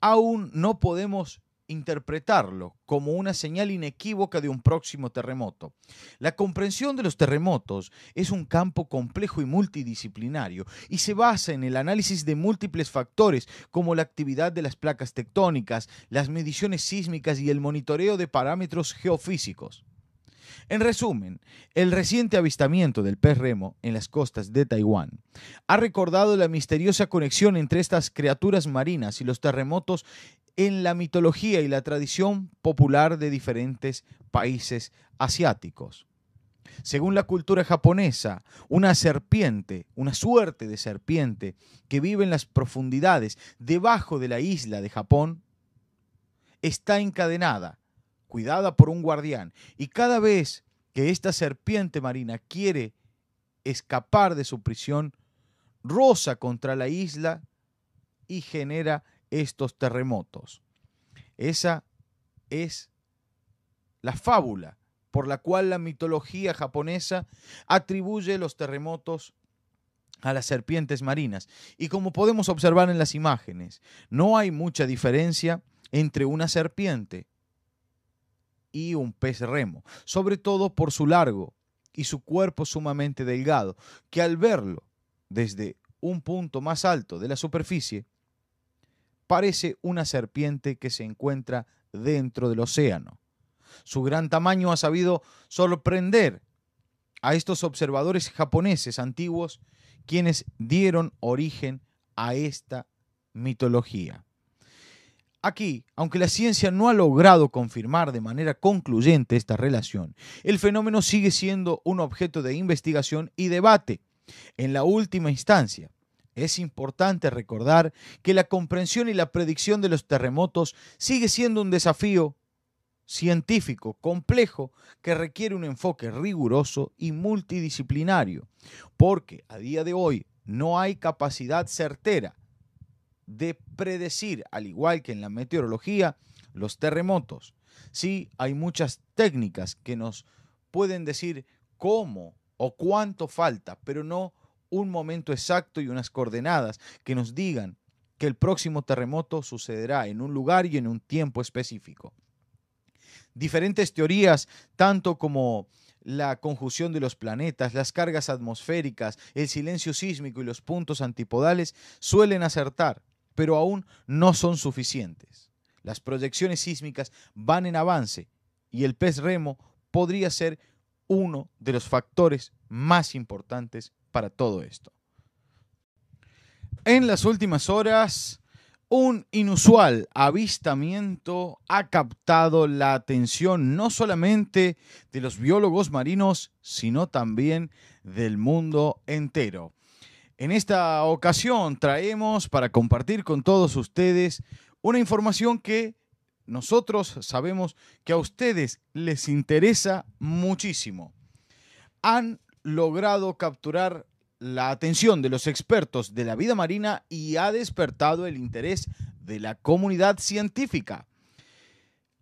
aún no podemos interpretarlo como una señal inequívoca de un próximo terremoto. La comprensión de los terremotos es un campo complejo y multidisciplinario y se basa en el análisis de múltiples factores como la actividad de las placas tectónicas, las mediciones sísmicas y el monitoreo de parámetros geofísicos. En resumen, el reciente avistamiento del pez remo en las costas de Taiwán ha recordado la misteriosa conexión entre estas criaturas marinas y los terremotos en la mitología y la tradición popular de diferentes países asiáticos. Según la cultura japonesa, una serpiente, una suerte de serpiente que vive en las profundidades debajo de la isla de Japón, está encadenada cuidada por un guardián. Y cada vez que esta serpiente marina quiere escapar de su prisión, roza contra la isla y genera estos terremotos. Esa es la fábula por la cual la mitología japonesa atribuye los terremotos a las serpientes marinas. Y como podemos observar en las imágenes, no hay mucha diferencia entre una serpiente y un pez remo, sobre todo por su largo y su cuerpo sumamente delgado, que al verlo desde un punto más alto de la superficie, parece una serpiente que se encuentra dentro del océano. Su gran tamaño ha sabido sorprender a estos observadores japoneses antiguos, quienes dieron origen a esta mitología. Aquí, aunque la ciencia no ha logrado confirmar de manera concluyente esta relación, el fenómeno sigue siendo un objeto de investigación y debate. En la última instancia, es importante recordar que la comprensión y la predicción de los terremotos sigue siendo un desafío científico complejo que requiere un enfoque riguroso y multidisciplinario, porque a día de hoy no hay capacidad certera de predecir, al igual que en la meteorología, los terremotos. Sí, hay muchas técnicas que nos pueden decir cómo o cuánto falta, pero no un momento exacto y unas coordenadas que nos digan que el próximo terremoto sucederá en un lugar y en un tiempo específico. Diferentes teorías, tanto como la conjunción de los planetas, las cargas atmosféricas, el silencio sísmico y los puntos antipodales, suelen acertar, pero aún no son suficientes. Las proyecciones sísmicas van en avance y el pez remo podría ser uno de los factores más importantes para todo esto. En las últimas horas, un inusual avistamiento ha captado la atención no solamente de los biólogos marinos, sino también del mundo entero. En esta ocasión traemos para compartir con todos ustedes una información que nosotros sabemos que a ustedes les interesa muchísimo. Han logrado capturar la atención de los expertos de la vida marina y ha despertado el interés de la comunidad científica.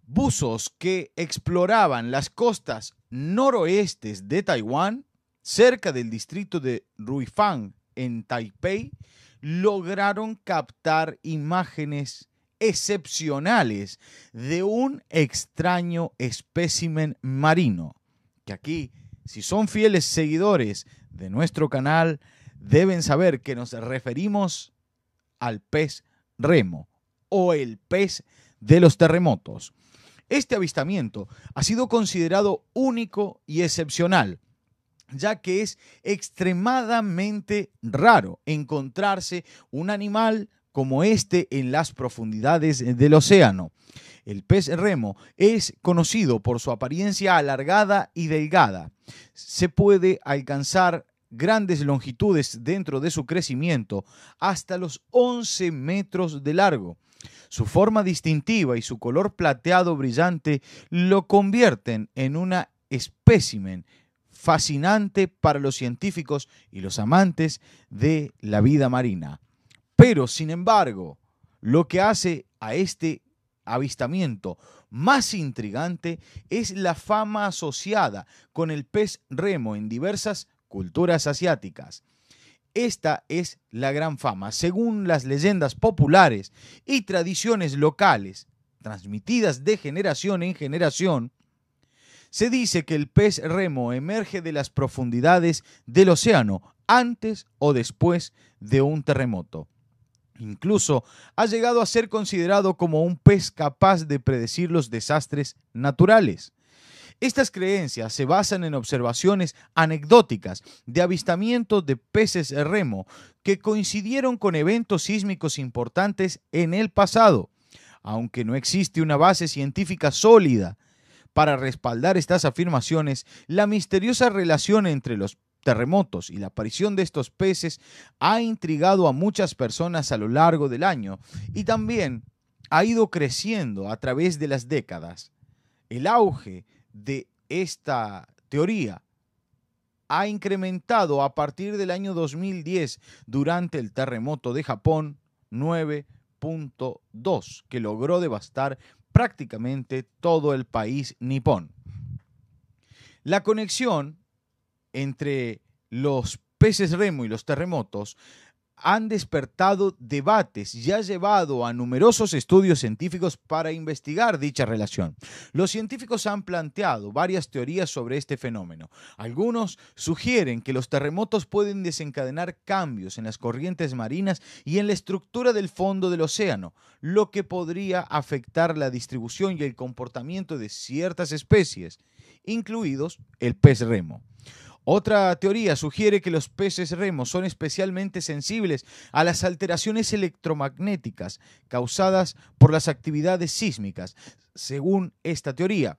Buzos que exploraban las costas noroestes de Taiwán, cerca del distrito de Ruifang, en Taipei, lograron captar imágenes excepcionales de un extraño espécimen marino, que aquí, si son fieles seguidores de nuestro canal, deben saber que nos referimos al pez remo o el pez de los terremotos. Este avistamiento ha sido considerado único y excepcional ya que es extremadamente raro encontrarse un animal como este en las profundidades del océano. El pez remo es conocido por su apariencia alargada y delgada. Se puede alcanzar grandes longitudes dentro de su crecimiento, hasta los 11 metros de largo. Su forma distintiva y su color plateado brillante lo convierten en una espécimen fascinante para los científicos y los amantes de la vida marina. Pero, sin embargo, lo que hace a este avistamiento más intrigante es la fama asociada con el pez remo en diversas culturas asiáticas. Esta es la gran fama, según las leyendas populares y tradiciones locales transmitidas de generación en generación, se dice que el pez remo emerge de las profundidades del océano antes o después de un terremoto. Incluso ha llegado a ser considerado como un pez capaz de predecir los desastres naturales. Estas creencias se basan en observaciones anecdóticas de avistamientos de peces remo que coincidieron con eventos sísmicos importantes en el pasado. Aunque no existe una base científica sólida para respaldar estas afirmaciones, la misteriosa relación entre los terremotos y la aparición de estos peces ha intrigado a muchas personas a lo largo del año y también ha ido creciendo a través de las décadas. El auge de esta teoría ha incrementado a partir del año 2010 durante el terremoto de Japón 9.2 que logró devastar prácticamente todo el país nipón. La conexión entre los peces remo y los terremotos han despertado debates y ha llevado a numerosos estudios científicos para investigar dicha relación. Los científicos han planteado varias teorías sobre este fenómeno. Algunos sugieren que los terremotos pueden desencadenar cambios en las corrientes marinas y en la estructura del fondo del océano, lo que podría afectar la distribución y el comportamiento de ciertas especies, incluidos el pez remo. Otra teoría sugiere que los peces remos son especialmente sensibles a las alteraciones electromagnéticas causadas por las actividades sísmicas. Según esta teoría,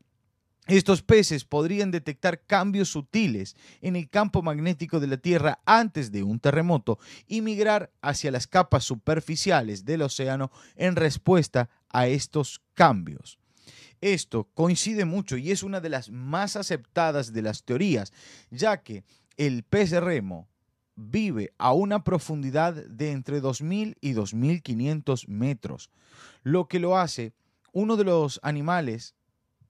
estos peces podrían detectar cambios sutiles en el campo magnético de la Tierra antes de un terremoto y migrar hacia las capas superficiales del océano en respuesta a estos cambios. Esto coincide mucho y es una de las más aceptadas de las teorías, ya que el pez remo vive a una profundidad de entre 2.000 y 2.500 metros, lo que lo hace uno de los animales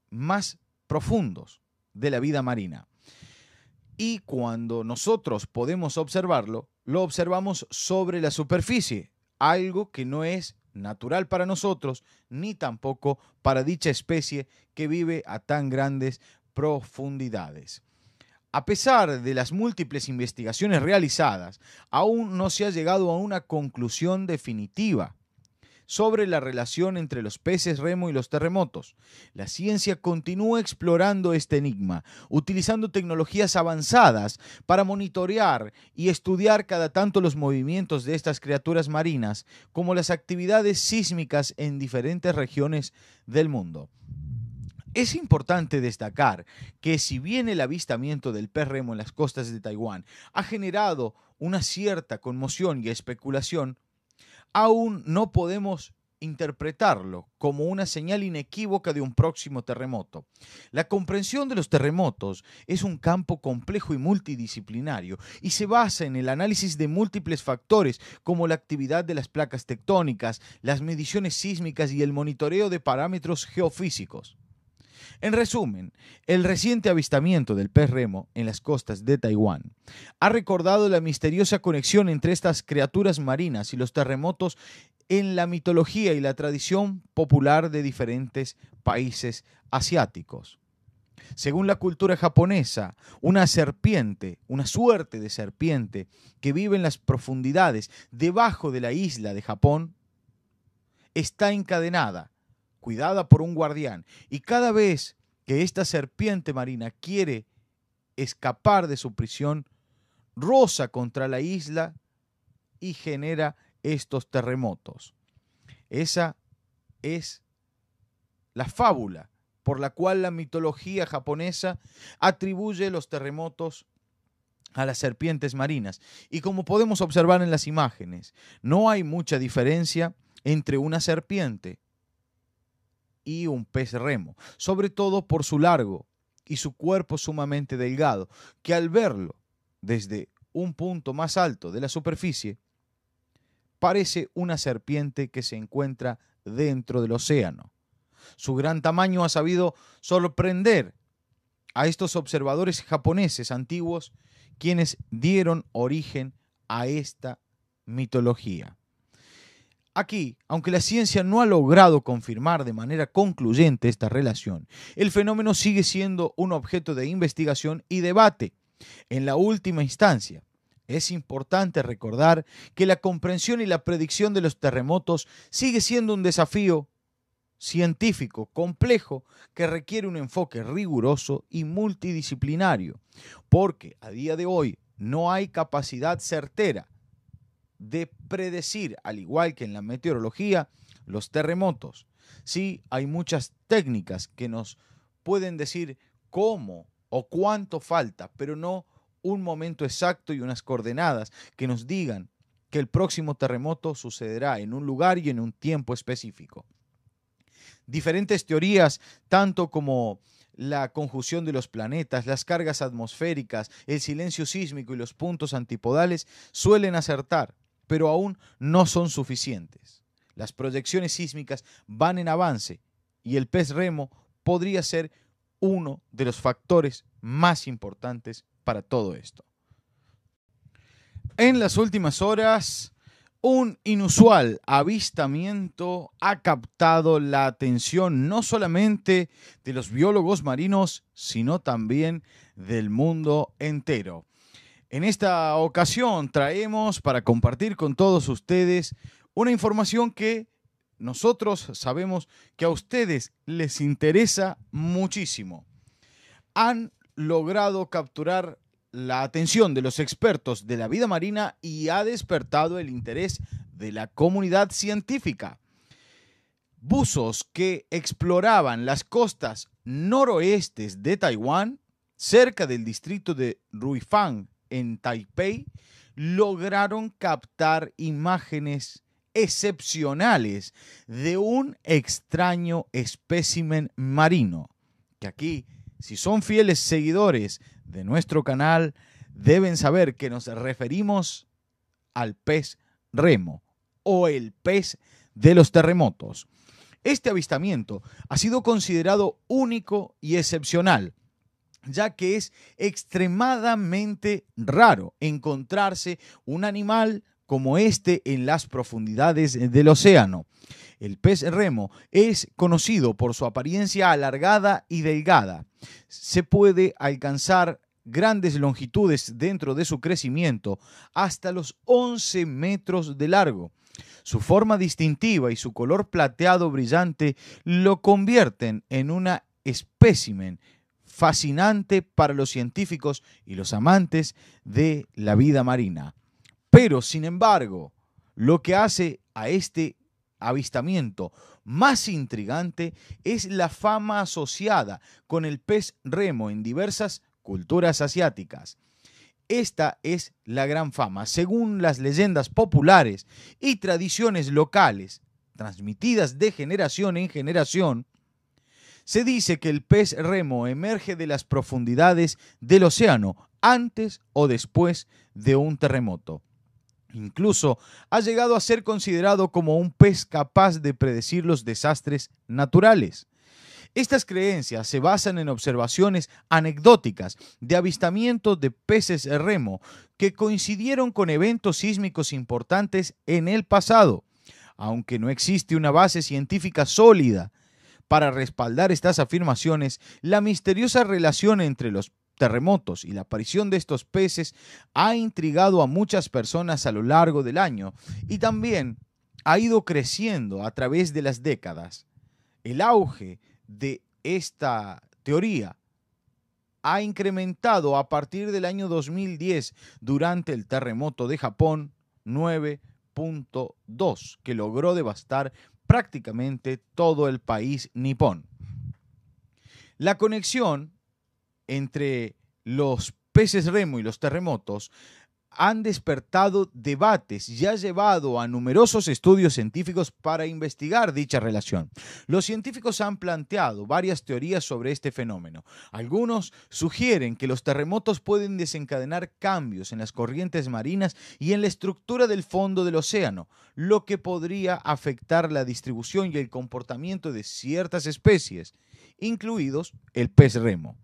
más profundos de la vida marina. Y cuando nosotros podemos observarlo, lo observamos sobre la superficie, algo que no es natural para nosotros, ni tampoco para dicha especie que vive a tan grandes profundidades. A pesar de las múltiples investigaciones realizadas, aún no se ha llegado a una conclusión definitiva sobre la relación entre los peces remo y los terremotos. La ciencia continúa explorando este enigma, utilizando tecnologías avanzadas para monitorear y estudiar cada tanto los movimientos de estas criaturas marinas, como las actividades sísmicas en diferentes regiones del mundo. Es importante destacar que si bien el avistamiento del pez remo en las costas de Taiwán ha generado una cierta conmoción y especulación, aún no podemos interpretarlo como una señal inequívoca de un próximo terremoto. La comprensión de los terremotos es un campo complejo y multidisciplinario y se basa en el análisis de múltiples factores como la actividad de las placas tectónicas, las mediciones sísmicas y el monitoreo de parámetros geofísicos. En resumen, el reciente avistamiento del pez remo en las costas de Taiwán ha recordado la misteriosa conexión entre estas criaturas marinas y los terremotos en la mitología y la tradición popular de diferentes países asiáticos. Según la cultura japonesa, una serpiente, una suerte de serpiente que vive en las profundidades debajo de la isla de Japón, está encadenada cuidada por un guardián. Y cada vez que esta serpiente marina quiere escapar de su prisión, roza contra la isla y genera estos terremotos. Esa es la fábula por la cual la mitología japonesa atribuye los terremotos a las serpientes marinas. Y como podemos observar en las imágenes, no hay mucha diferencia entre una serpiente y un pez remo, sobre todo por su largo y su cuerpo sumamente delgado, que al verlo desde un punto más alto de la superficie, parece una serpiente que se encuentra dentro del océano. Su gran tamaño ha sabido sorprender a estos observadores japoneses antiguos, quienes dieron origen a esta mitología. Aquí, aunque la ciencia no ha logrado confirmar de manera concluyente esta relación, el fenómeno sigue siendo un objeto de investigación y debate. En la última instancia, es importante recordar que la comprensión y la predicción de los terremotos sigue siendo un desafío científico complejo que requiere un enfoque riguroso y multidisciplinario, porque a día de hoy no hay capacidad certera de predecir, al igual que en la meteorología, los terremotos. Sí, hay muchas técnicas que nos pueden decir cómo o cuánto falta, pero no un momento exacto y unas coordenadas que nos digan que el próximo terremoto sucederá en un lugar y en un tiempo específico. Diferentes teorías, tanto como la conjunción de los planetas, las cargas atmosféricas, el silencio sísmico y los puntos antipodales, suelen acertar pero aún no son suficientes. Las proyecciones sísmicas van en avance y el pez remo podría ser uno de los factores más importantes para todo esto. En las últimas horas, un inusual avistamiento ha captado la atención no solamente de los biólogos marinos, sino también del mundo entero. En esta ocasión traemos para compartir con todos ustedes una información que nosotros sabemos que a ustedes les interesa muchísimo. Han logrado capturar la atención de los expertos de la vida marina y ha despertado el interés de la comunidad científica. Buzos que exploraban las costas noroestes de Taiwán, cerca del distrito de Ruifang, en Taipei, lograron captar imágenes excepcionales de un extraño espécimen marino, que aquí, si son fieles seguidores de nuestro canal, deben saber que nos referimos al pez remo o el pez de los terremotos. Este avistamiento ha sido considerado único y excepcional, ya que es extremadamente raro encontrarse un animal como este en las profundidades del océano. El pez remo es conocido por su apariencia alargada y delgada. Se puede alcanzar grandes longitudes dentro de su crecimiento, hasta los 11 metros de largo. Su forma distintiva y su color plateado brillante lo convierten en una espécimen fascinante para los científicos y los amantes de la vida marina. Pero, sin embargo, lo que hace a este avistamiento más intrigante es la fama asociada con el pez remo en diversas culturas asiáticas. Esta es la gran fama. Según las leyendas populares y tradiciones locales transmitidas de generación en generación, se dice que el pez remo emerge de las profundidades del océano antes o después de un terremoto. Incluso ha llegado a ser considerado como un pez capaz de predecir los desastres naturales. Estas creencias se basan en observaciones anecdóticas de avistamientos de peces remo que coincidieron con eventos sísmicos importantes en el pasado. Aunque no existe una base científica sólida para respaldar estas afirmaciones, la misteriosa relación entre los terremotos y la aparición de estos peces ha intrigado a muchas personas a lo largo del año y también ha ido creciendo a través de las décadas. El auge de esta teoría ha incrementado a partir del año 2010 durante el terremoto de Japón 9.2 que logró devastar prácticamente todo el país nipón. La conexión entre los peces remo y los terremotos han despertado debates y ha llevado a numerosos estudios científicos para investigar dicha relación. Los científicos han planteado varias teorías sobre este fenómeno. Algunos sugieren que los terremotos pueden desencadenar cambios en las corrientes marinas y en la estructura del fondo del océano, lo que podría afectar la distribución y el comportamiento de ciertas especies, incluidos el pez remo.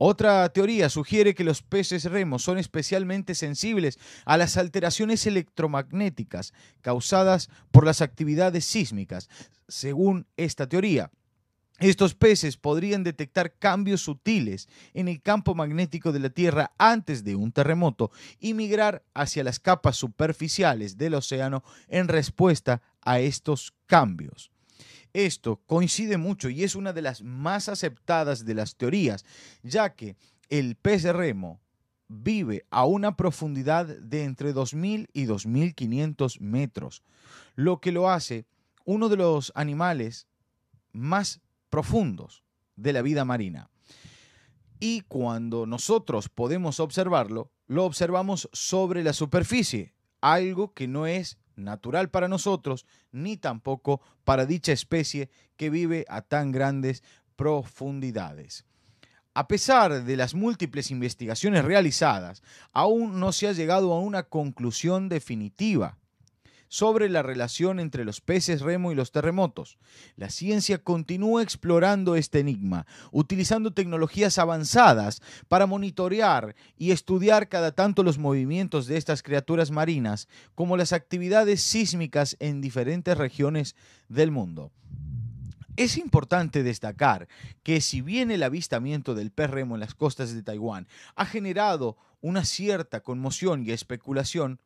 Otra teoría sugiere que los peces remos son especialmente sensibles a las alteraciones electromagnéticas causadas por las actividades sísmicas. Según esta teoría, estos peces podrían detectar cambios sutiles en el campo magnético de la Tierra antes de un terremoto y migrar hacia las capas superficiales del océano en respuesta a estos cambios. Esto coincide mucho y es una de las más aceptadas de las teorías, ya que el pez de remo vive a una profundidad de entre 2.000 y 2.500 metros, lo que lo hace uno de los animales más profundos de la vida marina. Y cuando nosotros podemos observarlo, lo observamos sobre la superficie, algo que no es natural para nosotros, ni tampoco para dicha especie que vive a tan grandes profundidades. A pesar de las múltiples investigaciones realizadas, aún no se ha llegado a una conclusión definitiva sobre la relación entre los peces remo y los terremotos. La ciencia continúa explorando este enigma, utilizando tecnologías avanzadas para monitorear y estudiar cada tanto los movimientos de estas criaturas marinas, como las actividades sísmicas en diferentes regiones del mundo. Es importante destacar que si bien el avistamiento del pez remo en las costas de Taiwán ha generado una cierta conmoción y especulación,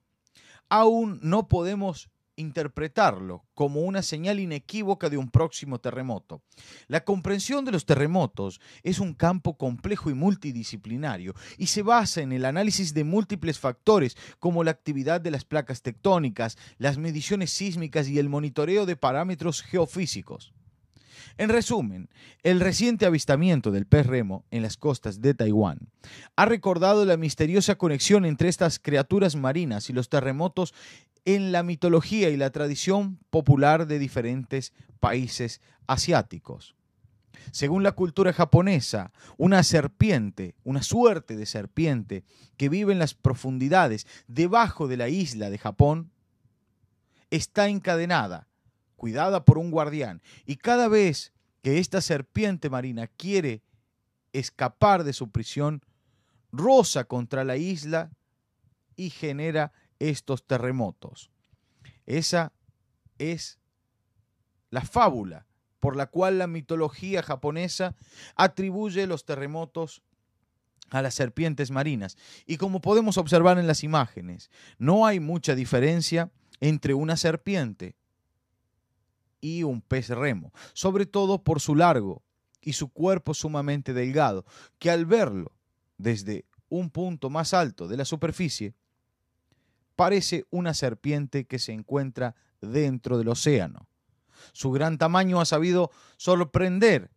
aún no podemos interpretarlo como una señal inequívoca de un próximo terremoto. La comprensión de los terremotos es un campo complejo y multidisciplinario y se basa en el análisis de múltiples factores como la actividad de las placas tectónicas, las mediciones sísmicas y el monitoreo de parámetros geofísicos. En resumen, el reciente avistamiento del pez remo en las costas de Taiwán ha recordado la misteriosa conexión entre estas criaturas marinas y los terremotos en la mitología y la tradición popular de diferentes países asiáticos. Según la cultura japonesa, una serpiente, una suerte de serpiente que vive en las profundidades debajo de la isla de Japón, está encadenada cuidada por un guardián. Y cada vez que esta serpiente marina quiere escapar de su prisión, roza contra la isla y genera estos terremotos. Esa es la fábula por la cual la mitología japonesa atribuye los terremotos a las serpientes marinas. Y como podemos observar en las imágenes, no hay mucha diferencia entre una serpiente y un pez remo, sobre todo por su largo y su cuerpo sumamente delgado, que al verlo desde un punto más alto de la superficie, parece una serpiente que se encuentra dentro del océano. Su gran tamaño ha sabido sorprender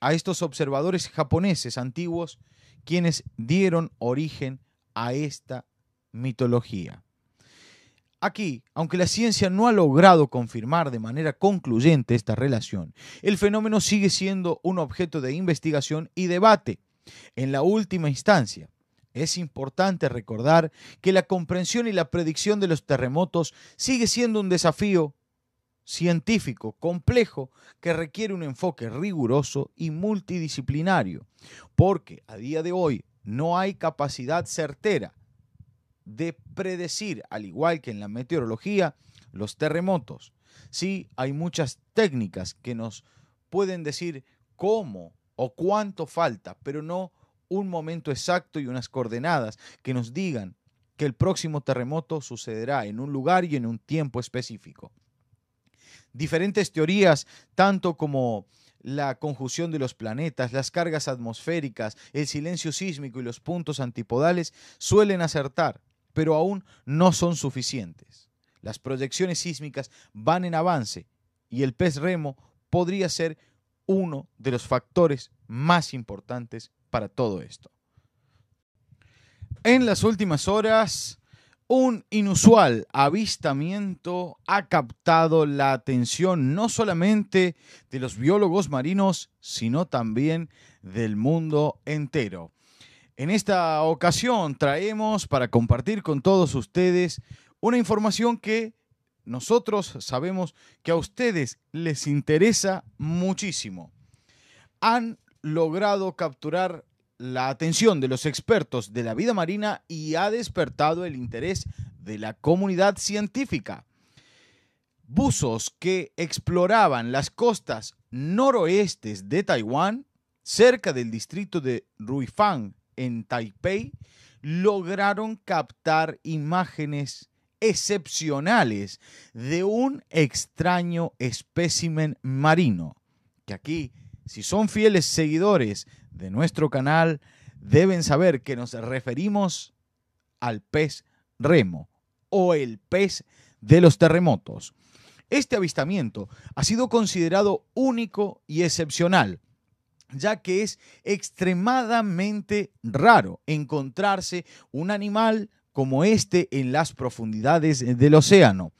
a estos observadores japoneses antiguos quienes dieron origen a esta mitología. Aquí, aunque la ciencia no ha logrado confirmar de manera concluyente esta relación, el fenómeno sigue siendo un objeto de investigación y debate. En la última instancia, es importante recordar que la comprensión y la predicción de los terremotos sigue siendo un desafío científico complejo que requiere un enfoque riguroso y multidisciplinario, porque a día de hoy no hay capacidad certera de predecir, al igual que en la meteorología, los terremotos. Sí, hay muchas técnicas que nos pueden decir cómo o cuánto falta, pero no un momento exacto y unas coordenadas que nos digan que el próximo terremoto sucederá en un lugar y en un tiempo específico. Diferentes teorías, tanto como la conjunción de los planetas, las cargas atmosféricas, el silencio sísmico y los puntos antipodales, suelen acertar, pero aún no son suficientes. Las proyecciones sísmicas van en avance y el pez remo podría ser uno de los factores más importantes para todo esto. En las últimas horas, un inusual avistamiento ha captado la atención no solamente de los biólogos marinos, sino también del mundo entero. En esta ocasión traemos para compartir con todos ustedes una información que nosotros sabemos que a ustedes les interesa muchísimo. Han logrado capturar la atención de los expertos de la vida marina y ha despertado el interés de la comunidad científica. Buzos que exploraban las costas noroestes de Taiwán, cerca del distrito de Ruifang, en Taipei, lograron captar imágenes excepcionales de un extraño espécimen marino, que aquí, si son fieles seguidores de nuestro canal, deben saber que nos referimos al pez remo o el pez de los terremotos. Este avistamiento ha sido considerado único y excepcional ya que es extremadamente raro encontrarse un animal como este en las profundidades del océano.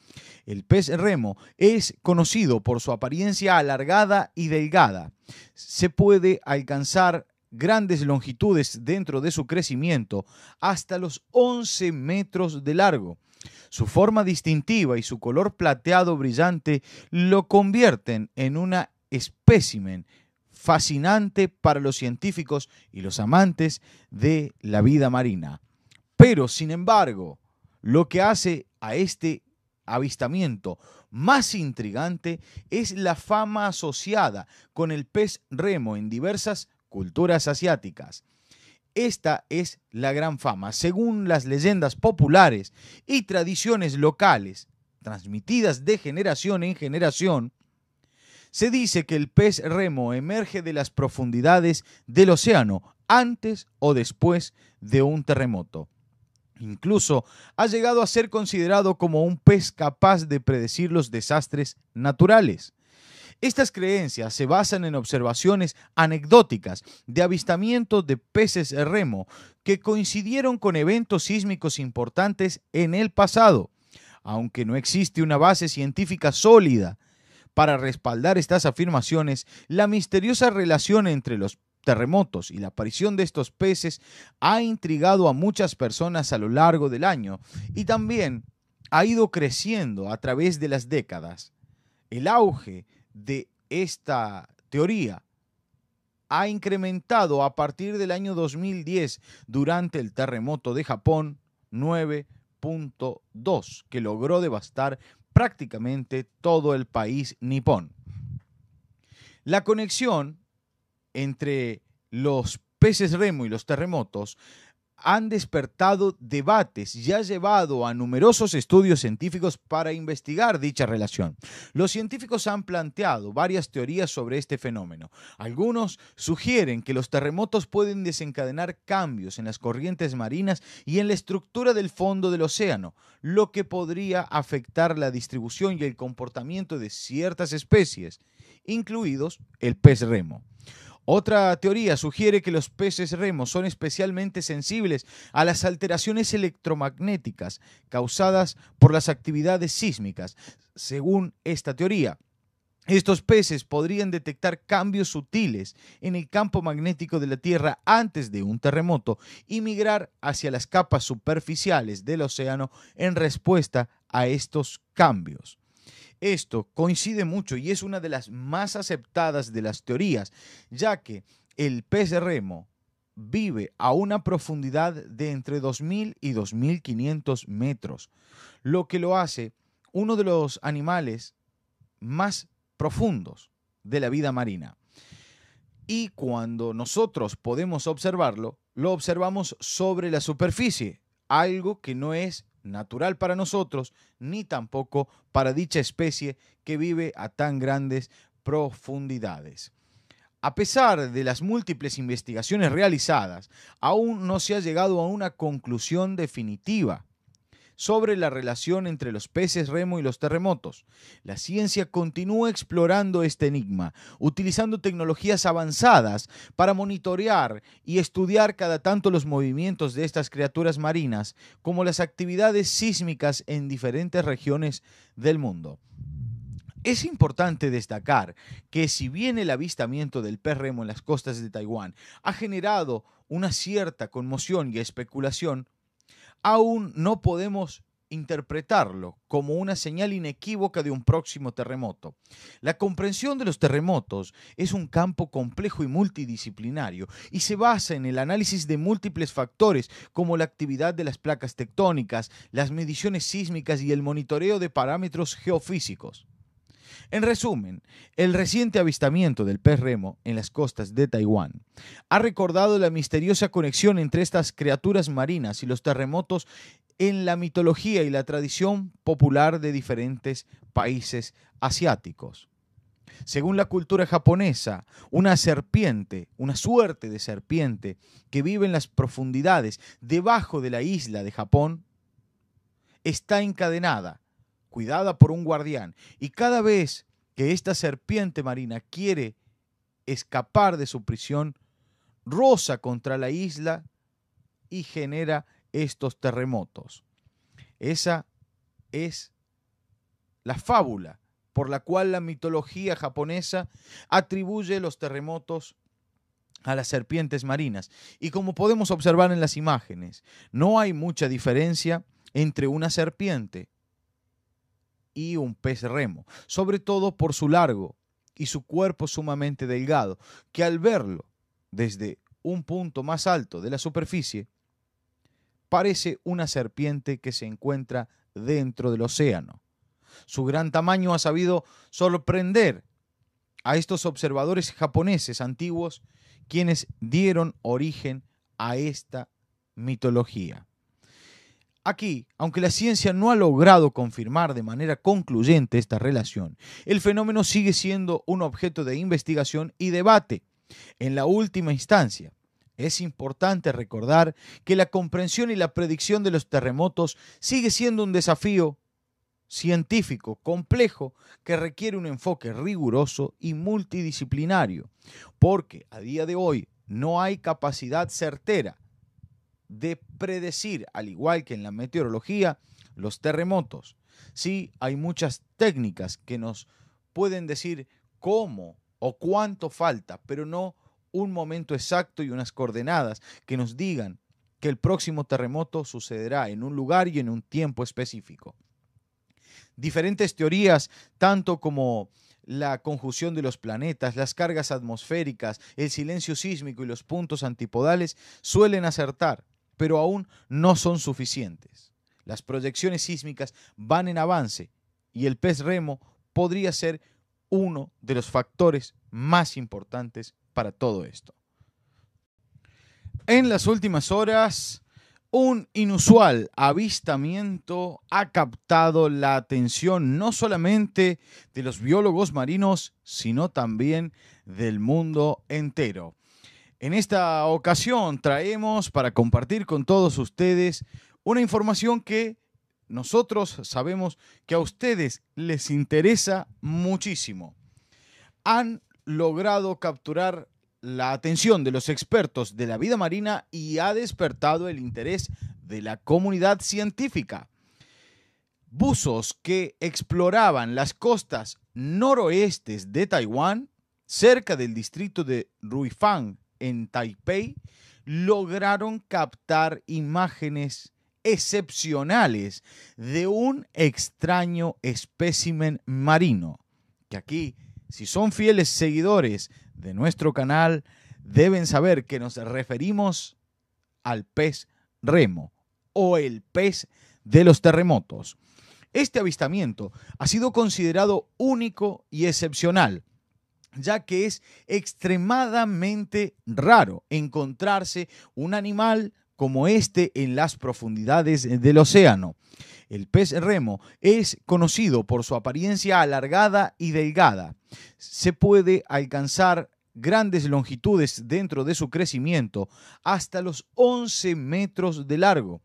El pez remo es conocido por su apariencia alargada y delgada. Se puede alcanzar grandes longitudes dentro de su crecimiento, hasta los 11 metros de largo. Su forma distintiva y su color plateado brillante lo convierten en una espécimen fascinante para los científicos y los amantes de la vida marina. Pero, sin embargo, lo que hace a este avistamiento más intrigante es la fama asociada con el pez remo en diversas culturas asiáticas. Esta es la gran fama, según las leyendas populares y tradiciones locales transmitidas de generación en generación, se dice que el pez remo emerge de las profundidades del océano antes o después de un terremoto. Incluso ha llegado a ser considerado como un pez capaz de predecir los desastres naturales. Estas creencias se basan en observaciones anecdóticas de avistamientos de peces remo que coincidieron con eventos sísmicos importantes en el pasado. Aunque no existe una base científica sólida para respaldar estas afirmaciones, la misteriosa relación entre los terremotos y la aparición de estos peces ha intrigado a muchas personas a lo largo del año y también ha ido creciendo a través de las décadas. El auge de esta teoría ha incrementado a partir del año 2010 durante el terremoto de Japón 9.2 que logró devastar prácticamente todo el país nipón. La conexión entre los peces remo y los terremotos han despertado debates y ha llevado a numerosos estudios científicos para investigar dicha relación. Los científicos han planteado varias teorías sobre este fenómeno. Algunos sugieren que los terremotos pueden desencadenar cambios en las corrientes marinas y en la estructura del fondo del océano, lo que podría afectar la distribución y el comportamiento de ciertas especies, incluidos el pez remo. Otra teoría sugiere que los peces remos son especialmente sensibles a las alteraciones electromagnéticas causadas por las actividades sísmicas. Según esta teoría, estos peces podrían detectar cambios sutiles en el campo magnético de la Tierra antes de un terremoto y migrar hacia las capas superficiales del océano en respuesta a estos cambios. Esto coincide mucho y es una de las más aceptadas de las teorías, ya que el pez de remo vive a una profundidad de entre 2.000 y 2.500 metros, lo que lo hace uno de los animales más profundos de la vida marina. Y cuando nosotros podemos observarlo, lo observamos sobre la superficie, algo que no es natural para nosotros, ni tampoco para dicha especie que vive a tan grandes profundidades. A pesar de las múltiples investigaciones realizadas, aún no se ha llegado a una conclusión definitiva sobre la relación entre los peces remo y los terremotos. La ciencia continúa explorando este enigma, utilizando tecnologías avanzadas para monitorear y estudiar cada tanto los movimientos de estas criaturas marinas, como las actividades sísmicas en diferentes regiones del mundo. Es importante destacar que si bien el avistamiento del pez remo en las costas de Taiwán ha generado una cierta conmoción y especulación, aún no podemos interpretarlo como una señal inequívoca de un próximo terremoto. La comprensión de los terremotos es un campo complejo y multidisciplinario y se basa en el análisis de múltiples factores como la actividad de las placas tectónicas, las mediciones sísmicas y el monitoreo de parámetros geofísicos. En resumen, el reciente avistamiento del pez remo en las costas de Taiwán ha recordado la misteriosa conexión entre estas criaturas marinas y los terremotos en la mitología y la tradición popular de diferentes países asiáticos. Según la cultura japonesa, una serpiente, una suerte de serpiente que vive en las profundidades debajo de la isla de Japón, está encadenada cuidada por un guardián. Y cada vez que esta serpiente marina quiere escapar de su prisión, roza contra la isla y genera estos terremotos. Esa es la fábula por la cual la mitología japonesa atribuye los terremotos a las serpientes marinas. Y como podemos observar en las imágenes, no hay mucha diferencia entre una serpiente y un pez remo, sobre todo por su largo y su cuerpo sumamente delgado, que al verlo desde un punto más alto de la superficie, parece una serpiente que se encuentra dentro del océano. Su gran tamaño ha sabido sorprender a estos observadores japoneses antiguos, quienes dieron origen a esta mitología. Aquí, aunque la ciencia no ha logrado confirmar de manera concluyente esta relación, el fenómeno sigue siendo un objeto de investigación y debate. En la última instancia, es importante recordar que la comprensión y la predicción de los terremotos sigue siendo un desafío científico complejo que requiere un enfoque riguroso y multidisciplinario, porque a día de hoy no hay capacidad certera de predecir, al igual que en la meteorología, los terremotos. Sí, hay muchas técnicas que nos pueden decir cómo o cuánto falta, pero no un momento exacto y unas coordenadas que nos digan que el próximo terremoto sucederá en un lugar y en un tiempo específico. Diferentes teorías, tanto como la conjunción de los planetas, las cargas atmosféricas, el silencio sísmico y los puntos antipodales, suelen acertar, pero aún no son suficientes. Las proyecciones sísmicas van en avance y el pez remo podría ser uno de los factores más importantes para todo esto. En las últimas horas, un inusual avistamiento ha captado la atención no solamente de los biólogos marinos, sino también del mundo entero. En esta ocasión traemos para compartir con todos ustedes una información que nosotros sabemos que a ustedes les interesa muchísimo. Han logrado capturar la atención de los expertos de la vida marina y ha despertado el interés de la comunidad científica. Buzos que exploraban las costas noroestes de Taiwán, cerca del distrito de Ruifang, en Taipei, lograron captar imágenes excepcionales de un extraño espécimen marino, que aquí, si son fieles seguidores de nuestro canal, deben saber que nos referimos al pez remo o el pez de los terremotos. Este avistamiento ha sido considerado único y excepcional ya que es extremadamente raro encontrarse un animal como este en las profundidades del océano. El pez remo es conocido por su apariencia alargada y delgada. Se puede alcanzar grandes longitudes dentro de su crecimiento, hasta los 11 metros de largo.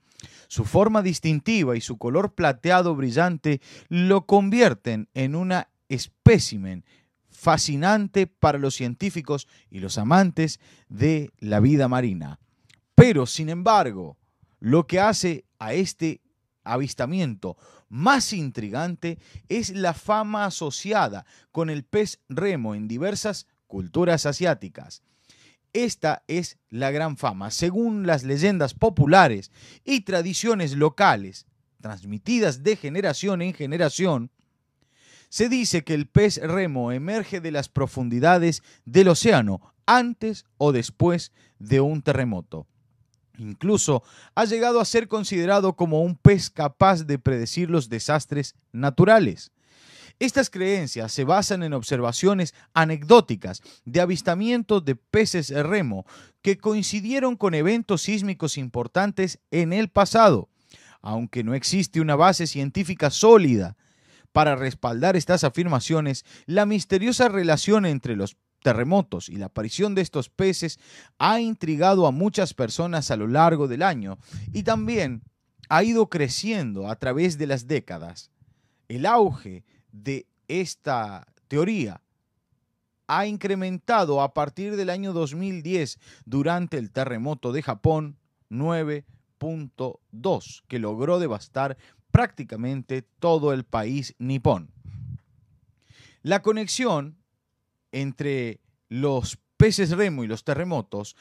Su forma distintiva y su color plateado brillante lo convierten en una espécimen fascinante para los científicos y los amantes de la vida marina. Pero, sin embargo, lo que hace a este avistamiento más intrigante es la fama asociada con el pez remo en diversas culturas asiáticas. Esta es la gran fama, según las leyendas populares y tradiciones locales transmitidas de generación en generación, se dice que el pez remo emerge de las profundidades del océano antes o después de un terremoto. Incluso ha llegado a ser considerado como un pez capaz de predecir los desastres naturales. Estas creencias se basan en observaciones anecdóticas de avistamientos de peces remo que coincidieron con eventos sísmicos importantes en el pasado. Aunque no existe una base científica sólida para respaldar estas afirmaciones, la misteriosa relación entre los terremotos y la aparición de estos peces ha intrigado a muchas personas a lo largo del año y también ha ido creciendo a través de las décadas. El auge de esta teoría ha incrementado a partir del año 2010 durante el terremoto de Japón 9.2 que logró devastar prácticamente todo el país nipón. La conexión entre los peces remo y los terremotos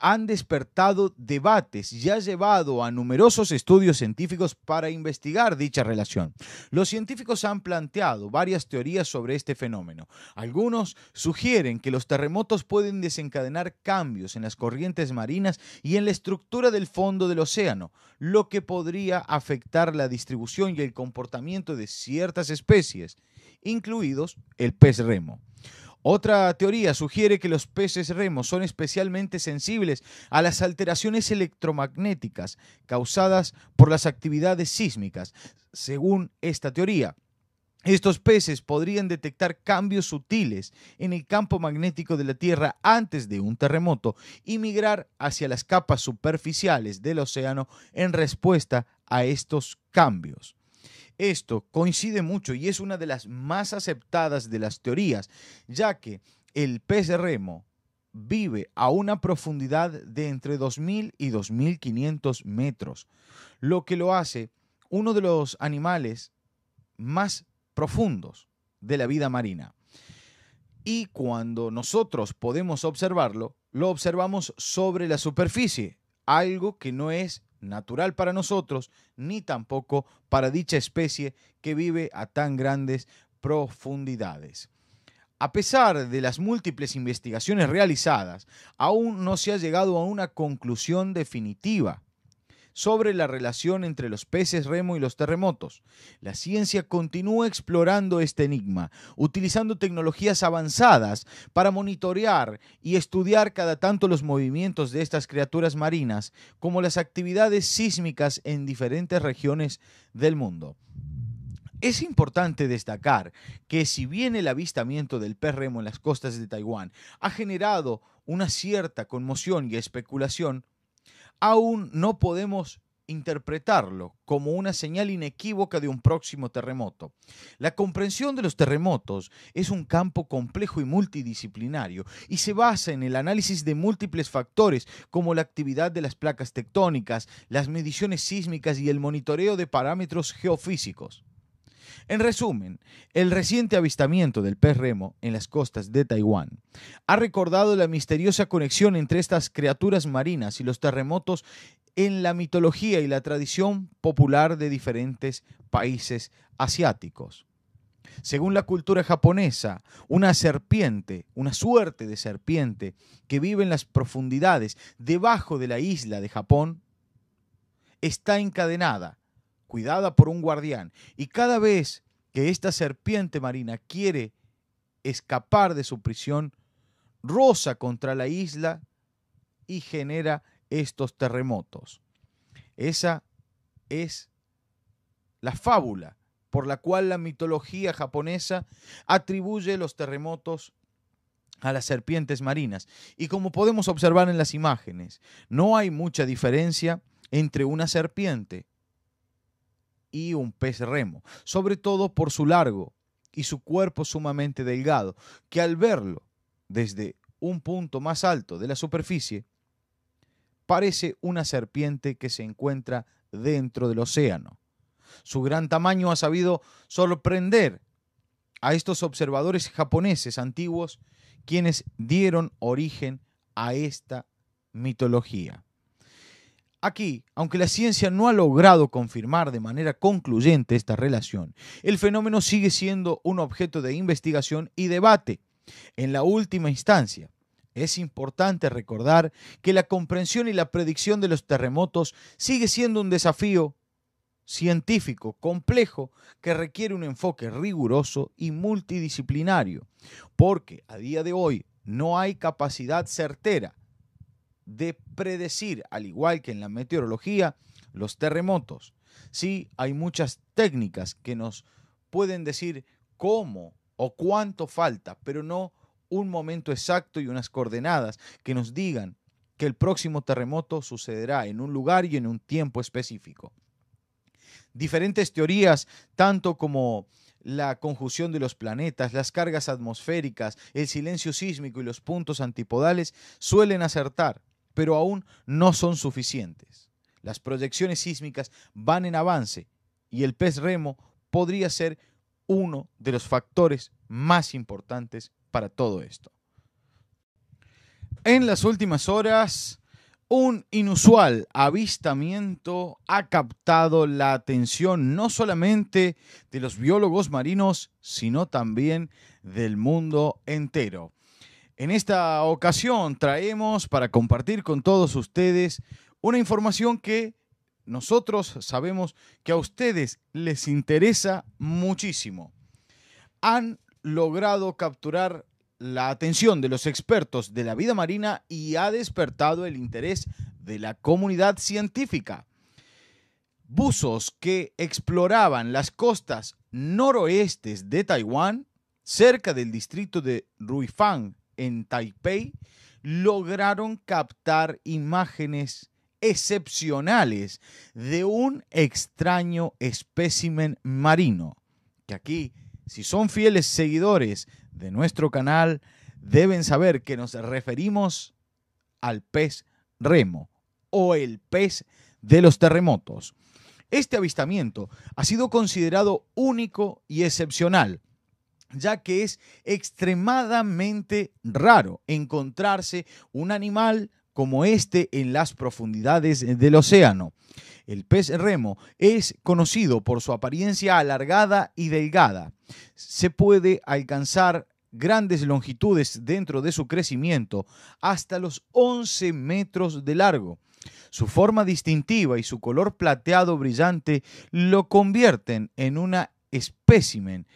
han despertado debates y ha llevado a numerosos estudios científicos para investigar dicha relación. Los científicos han planteado varias teorías sobre este fenómeno. Algunos sugieren que los terremotos pueden desencadenar cambios en las corrientes marinas y en la estructura del fondo del océano, lo que podría afectar la distribución y el comportamiento de ciertas especies, incluidos el pez remo. Otra teoría sugiere que los peces remos son especialmente sensibles a las alteraciones electromagnéticas causadas por las actividades sísmicas. Según esta teoría, estos peces podrían detectar cambios sutiles en el campo magnético de la Tierra antes de un terremoto y migrar hacia las capas superficiales del océano en respuesta a estos cambios. Esto coincide mucho y es una de las más aceptadas de las teorías, ya que el pez remo vive a una profundidad de entre 2.000 y 2.500 metros, lo que lo hace uno de los animales más profundos de la vida marina. Y cuando nosotros podemos observarlo, lo observamos sobre la superficie, algo que no es natural para nosotros, ni tampoco para dicha especie que vive a tan grandes profundidades. A pesar de las múltiples investigaciones realizadas, aún no se ha llegado a una conclusión definitiva sobre la relación entre los peces remo y los terremotos. La ciencia continúa explorando este enigma, utilizando tecnologías avanzadas para monitorear y estudiar cada tanto los movimientos de estas criaturas marinas, como las actividades sísmicas en diferentes regiones del mundo. Es importante destacar que si bien el avistamiento del pez remo en las costas de Taiwán ha generado una cierta conmoción y especulación, aún no podemos interpretarlo como una señal inequívoca de un próximo terremoto. La comprensión de los terremotos es un campo complejo y multidisciplinario y se basa en el análisis de múltiples factores como la actividad de las placas tectónicas, las mediciones sísmicas y el monitoreo de parámetros geofísicos. En resumen, el reciente avistamiento del pez remo en las costas de Taiwán ha recordado la misteriosa conexión entre estas criaturas marinas y los terremotos en la mitología y la tradición popular de diferentes países asiáticos. Según la cultura japonesa, una serpiente, una suerte de serpiente que vive en las profundidades debajo de la isla de Japón, está encadenada cuidada por un guardián. Y cada vez que esta serpiente marina quiere escapar de su prisión, roza contra la isla y genera estos terremotos. Esa es la fábula por la cual la mitología japonesa atribuye los terremotos a las serpientes marinas. Y como podemos observar en las imágenes, no hay mucha diferencia entre una serpiente y un pez remo, sobre todo por su largo y su cuerpo sumamente delgado, que al verlo desde un punto más alto de la superficie, parece una serpiente que se encuentra dentro del océano. Su gran tamaño ha sabido sorprender a estos observadores japoneses antiguos, quienes dieron origen a esta mitología. Aquí, aunque la ciencia no ha logrado confirmar de manera concluyente esta relación, el fenómeno sigue siendo un objeto de investigación y debate. En la última instancia, es importante recordar que la comprensión y la predicción de los terremotos sigue siendo un desafío científico complejo que requiere un enfoque riguroso y multidisciplinario, porque a día de hoy no hay capacidad certera de predecir, al igual que en la meteorología, los terremotos. Sí, hay muchas técnicas que nos pueden decir cómo o cuánto falta, pero no un momento exacto y unas coordenadas que nos digan que el próximo terremoto sucederá en un lugar y en un tiempo específico. Diferentes teorías, tanto como la conjunción de los planetas, las cargas atmosféricas, el silencio sísmico y los puntos antipodales, suelen acertar, pero aún no son suficientes. Las proyecciones sísmicas van en avance y el pez remo podría ser uno de los factores más importantes para todo esto. En las últimas horas, un inusual avistamiento ha captado la atención no solamente de los biólogos marinos, sino también del mundo entero. En esta ocasión traemos para compartir con todos ustedes una información que nosotros sabemos que a ustedes les interesa muchísimo. Han logrado capturar la atención de los expertos de la vida marina y ha despertado el interés de la comunidad científica. Buzos que exploraban las costas noroestes de Taiwán, cerca del distrito de Ruifang, en Taipei, lograron captar imágenes excepcionales de un extraño espécimen marino, que aquí, si son fieles seguidores de nuestro canal, deben saber que nos referimos al pez remo o el pez de los terremotos. Este avistamiento ha sido considerado único y excepcional ya que es extremadamente raro encontrarse un animal como este en las profundidades del océano. El pez remo es conocido por su apariencia alargada y delgada. Se puede alcanzar grandes longitudes dentro de su crecimiento hasta los 11 metros de largo. Su forma distintiva y su color plateado brillante lo convierten en una espécimen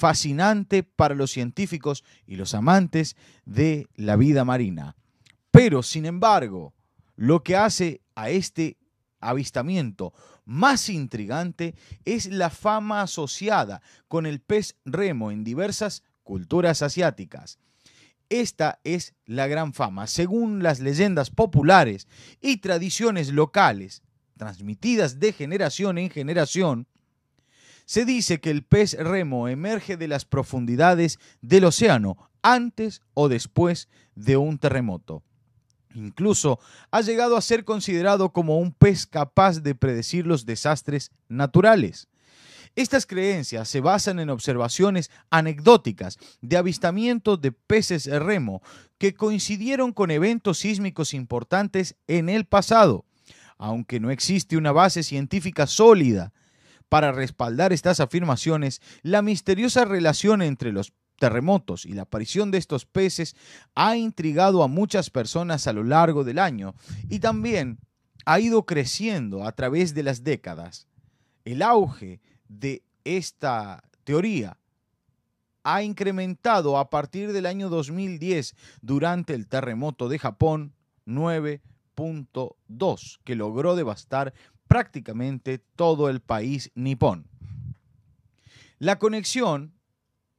fascinante para los científicos y los amantes de la vida marina. Pero, sin embargo, lo que hace a este avistamiento más intrigante es la fama asociada con el pez remo en diversas culturas asiáticas. Esta es la gran fama. Según las leyendas populares y tradiciones locales, transmitidas de generación en generación, se dice que el pez remo emerge de las profundidades del océano antes o después de un terremoto. Incluso ha llegado a ser considerado como un pez capaz de predecir los desastres naturales. Estas creencias se basan en observaciones anecdóticas de avistamientos de peces remo que coincidieron con eventos sísmicos importantes en el pasado. Aunque no existe una base científica sólida para respaldar estas afirmaciones, la misteriosa relación entre los terremotos y la aparición de estos peces ha intrigado a muchas personas a lo largo del año y también ha ido creciendo a través de las décadas. El auge de esta teoría ha incrementado a partir del año 2010 durante el terremoto de Japón 9.2 que logró devastar prácticamente todo el país nipón. La conexión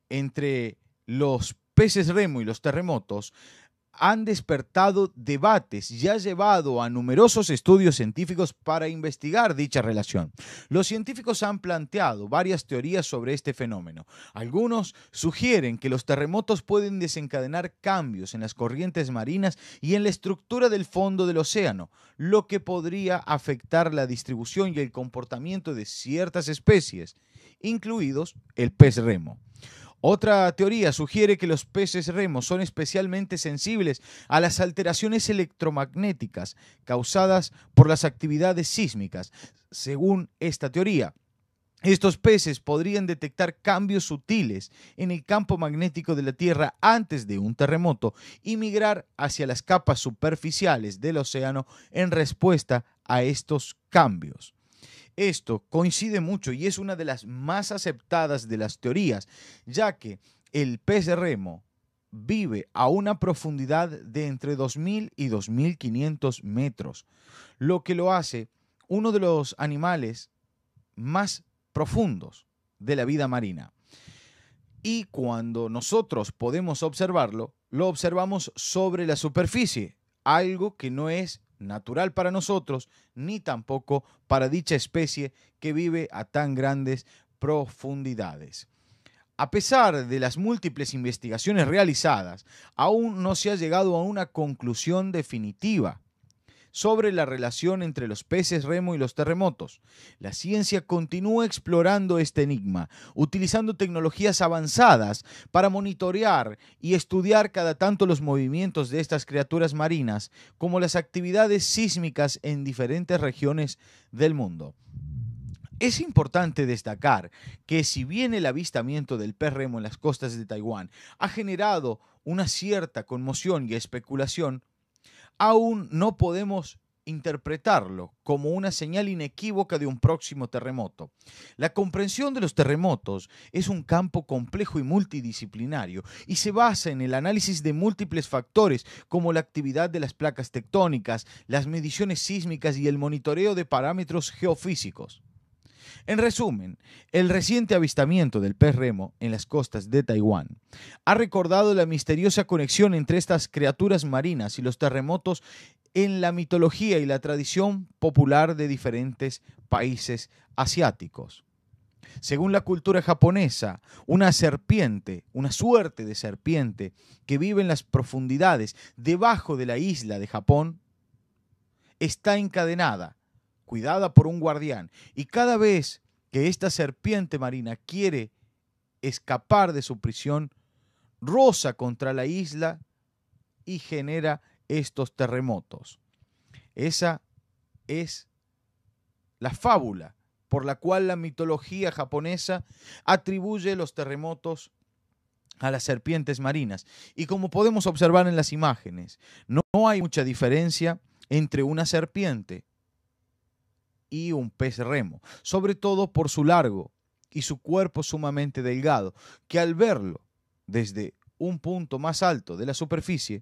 entre los peces remo y los terremotos han despertado debates y ha llevado a numerosos estudios científicos para investigar dicha relación. Los científicos han planteado varias teorías sobre este fenómeno. Algunos sugieren que los terremotos pueden desencadenar cambios en las corrientes marinas y en la estructura del fondo del océano, lo que podría afectar la distribución y el comportamiento de ciertas especies, incluidos el pez remo. Otra teoría sugiere que los peces remos son especialmente sensibles a las alteraciones electromagnéticas causadas por las actividades sísmicas. Según esta teoría, estos peces podrían detectar cambios sutiles en el campo magnético de la Tierra antes de un terremoto y migrar hacia las capas superficiales del océano en respuesta a estos cambios. Esto coincide mucho y es una de las más aceptadas de las teorías, ya que el pez de remo vive a una profundidad de entre 2.000 y 2.500 metros, lo que lo hace uno de los animales más profundos de la vida marina. Y cuando nosotros podemos observarlo, lo observamos sobre la superficie, algo que no es natural para nosotros, ni tampoco para dicha especie que vive a tan grandes profundidades. A pesar de las múltiples investigaciones realizadas, aún no se ha llegado a una conclusión definitiva sobre la relación entre los peces remo y los terremotos. La ciencia continúa explorando este enigma, utilizando tecnologías avanzadas para monitorear y estudiar cada tanto los movimientos de estas criaturas marinas, como las actividades sísmicas en diferentes regiones del mundo. Es importante destacar que si bien el avistamiento del pez remo en las costas de Taiwán ha generado una cierta conmoción y especulación, aún no podemos interpretarlo como una señal inequívoca de un próximo terremoto. La comprensión de los terremotos es un campo complejo y multidisciplinario y se basa en el análisis de múltiples factores como la actividad de las placas tectónicas, las mediciones sísmicas y el monitoreo de parámetros geofísicos. En resumen, el reciente avistamiento del pez remo en las costas de Taiwán ha recordado la misteriosa conexión entre estas criaturas marinas y los terremotos en la mitología y la tradición popular de diferentes países asiáticos. Según la cultura japonesa, una serpiente, una suerte de serpiente que vive en las profundidades debajo de la isla de Japón, está encadenada cuidada por un guardián. Y cada vez que esta serpiente marina quiere escapar de su prisión, roza contra la isla y genera estos terremotos. Esa es la fábula por la cual la mitología japonesa atribuye los terremotos a las serpientes marinas. Y como podemos observar en las imágenes, no hay mucha diferencia entre una serpiente y un pez remo, sobre todo por su largo y su cuerpo sumamente delgado, que al verlo desde un punto más alto de la superficie,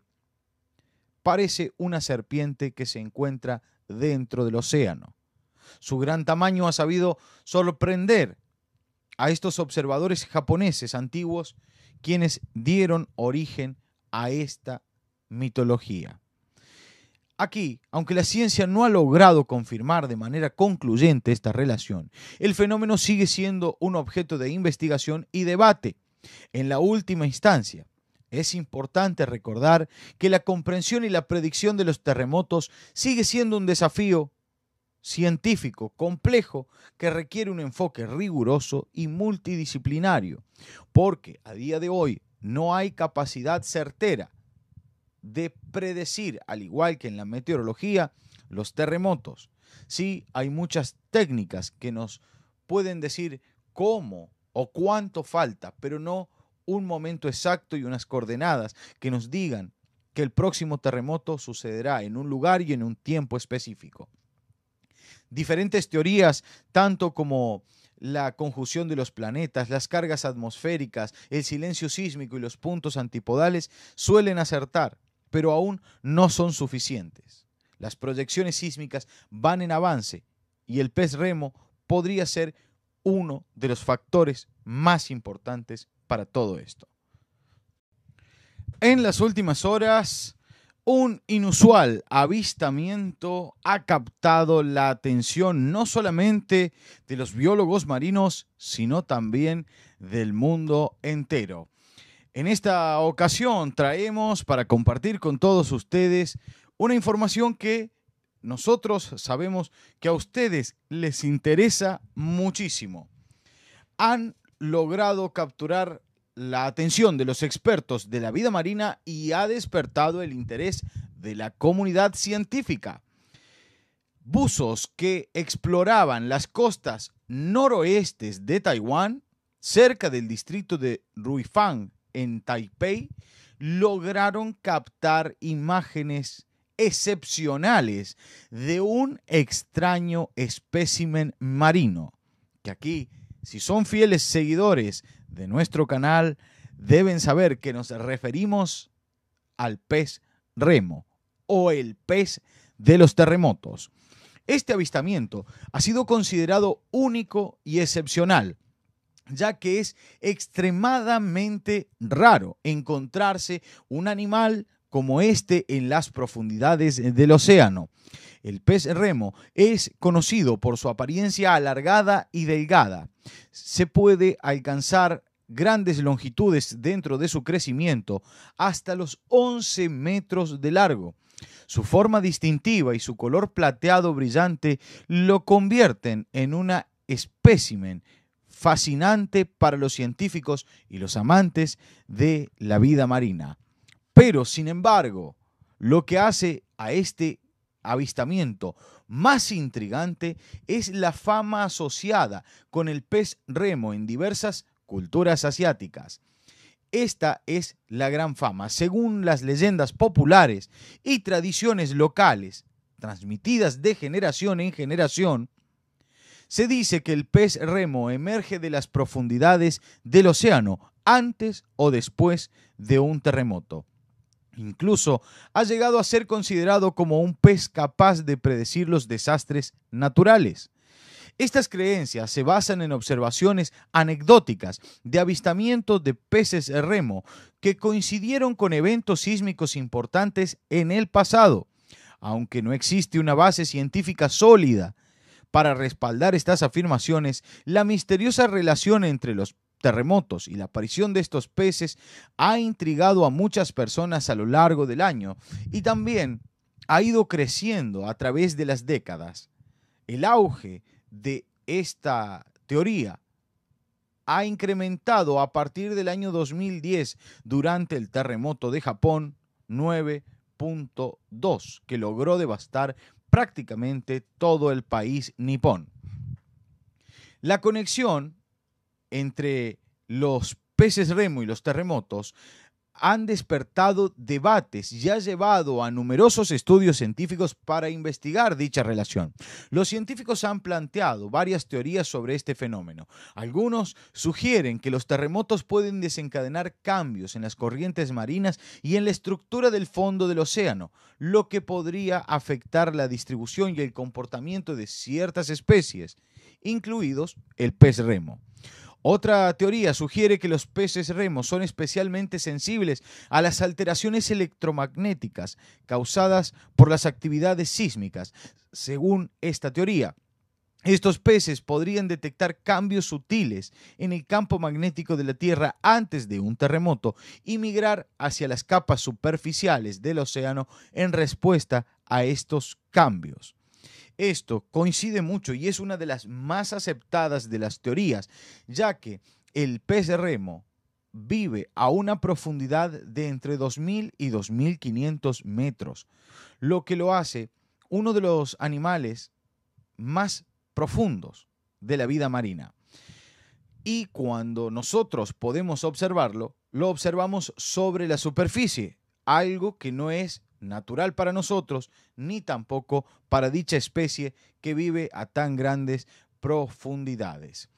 parece una serpiente que se encuentra dentro del océano. Su gran tamaño ha sabido sorprender a estos observadores japoneses antiguos quienes dieron origen a esta mitología. Aquí, aunque la ciencia no ha logrado confirmar de manera concluyente esta relación, el fenómeno sigue siendo un objeto de investigación y debate. En la última instancia, es importante recordar que la comprensión y la predicción de los terremotos sigue siendo un desafío científico complejo que requiere un enfoque riguroso y multidisciplinario, porque a día de hoy no hay capacidad certera de predecir, al igual que en la meteorología, los terremotos. Sí, hay muchas técnicas que nos pueden decir cómo o cuánto falta, pero no un momento exacto y unas coordenadas que nos digan que el próximo terremoto sucederá en un lugar y en un tiempo específico. Diferentes teorías, tanto como la conjunción de los planetas, las cargas atmosféricas, el silencio sísmico y los puntos antipodales, suelen acertar, pero aún no son suficientes. Las proyecciones sísmicas van en avance y el pez remo podría ser uno de los factores más importantes para todo esto. En las últimas horas, un inusual avistamiento ha captado la atención no solamente de los biólogos marinos, sino también del mundo entero. En esta ocasión traemos para compartir con todos ustedes una información que nosotros sabemos que a ustedes les interesa muchísimo. Han logrado capturar la atención de los expertos de la vida marina y ha despertado el interés de la comunidad científica. Buzos que exploraban las costas noroestes de Taiwán, cerca del distrito de Ruifang, en Taipei, lograron captar imágenes excepcionales de un extraño espécimen marino, que aquí, si son fieles seguidores de nuestro canal, deben saber que nos referimos al pez remo o el pez de los terremotos. Este avistamiento ha sido considerado único y excepcional ya que es extremadamente raro encontrarse un animal como este en las profundidades del océano. El pez remo es conocido por su apariencia alargada y delgada. Se puede alcanzar grandes longitudes dentro de su crecimiento, hasta los 11 metros de largo. Su forma distintiva y su color plateado brillante lo convierten en una espécimen fascinante para los científicos y los amantes de la vida marina. Pero, sin embargo, lo que hace a este avistamiento más intrigante es la fama asociada con el pez remo en diversas culturas asiáticas. Esta es la gran fama, según las leyendas populares y tradiciones locales transmitidas de generación en generación, se dice que el pez remo emerge de las profundidades del océano antes o después de un terremoto. Incluso ha llegado a ser considerado como un pez capaz de predecir los desastres naturales. Estas creencias se basan en observaciones anecdóticas de avistamientos de peces remo que coincidieron con eventos sísmicos importantes en el pasado. Aunque no existe una base científica sólida para respaldar estas afirmaciones, la misteriosa relación entre los terremotos y la aparición de estos peces ha intrigado a muchas personas a lo largo del año y también ha ido creciendo a través de las décadas. El auge de esta teoría ha incrementado a partir del año 2010 durante el terremoto de Japón 9.2 que logró devastar prácticamente todo el país nipón. La conexión entre los peces remo y los terremotos han despertado debates y ha llevado a numerosos estudios científicos para investigar dicha relación. Los científicos han planteado varias teorías sobre este fenómeno. Algunos sugieren que los terremotos pueden desencadenar cambios en las corrientes marinas y en la estructura del fondo del océano, lo que podría afectar la distribución y el comportamiento de ciertas especies, incluidos el pez remo. Otra teoría sugiere que los peces remos son especialmente sensibles a las alteraciones electromagnéticas causadas por las actividades sísmicas. Según esta teoría, estos peces podrían detectar cambios sutiles en el campo magnético de la Tierra antes de un terremoto y migrar hacia las capas superficiales del océano en respuesta a estos cambios. Esto coincide mucho y es una de las más aceptadas de las teorías, ya que el pez de remo vive a una profundidad de entre 2.000 y 2.500 metros, lo que lo hace uno de los animales más profundos de la vida marina. Y cuando nosotros podemos observarlo, lo observamos sobre la superficie, algo que no es natural para nosotros, ni tampoco para dicha especie que vive a tan grandes profundidades.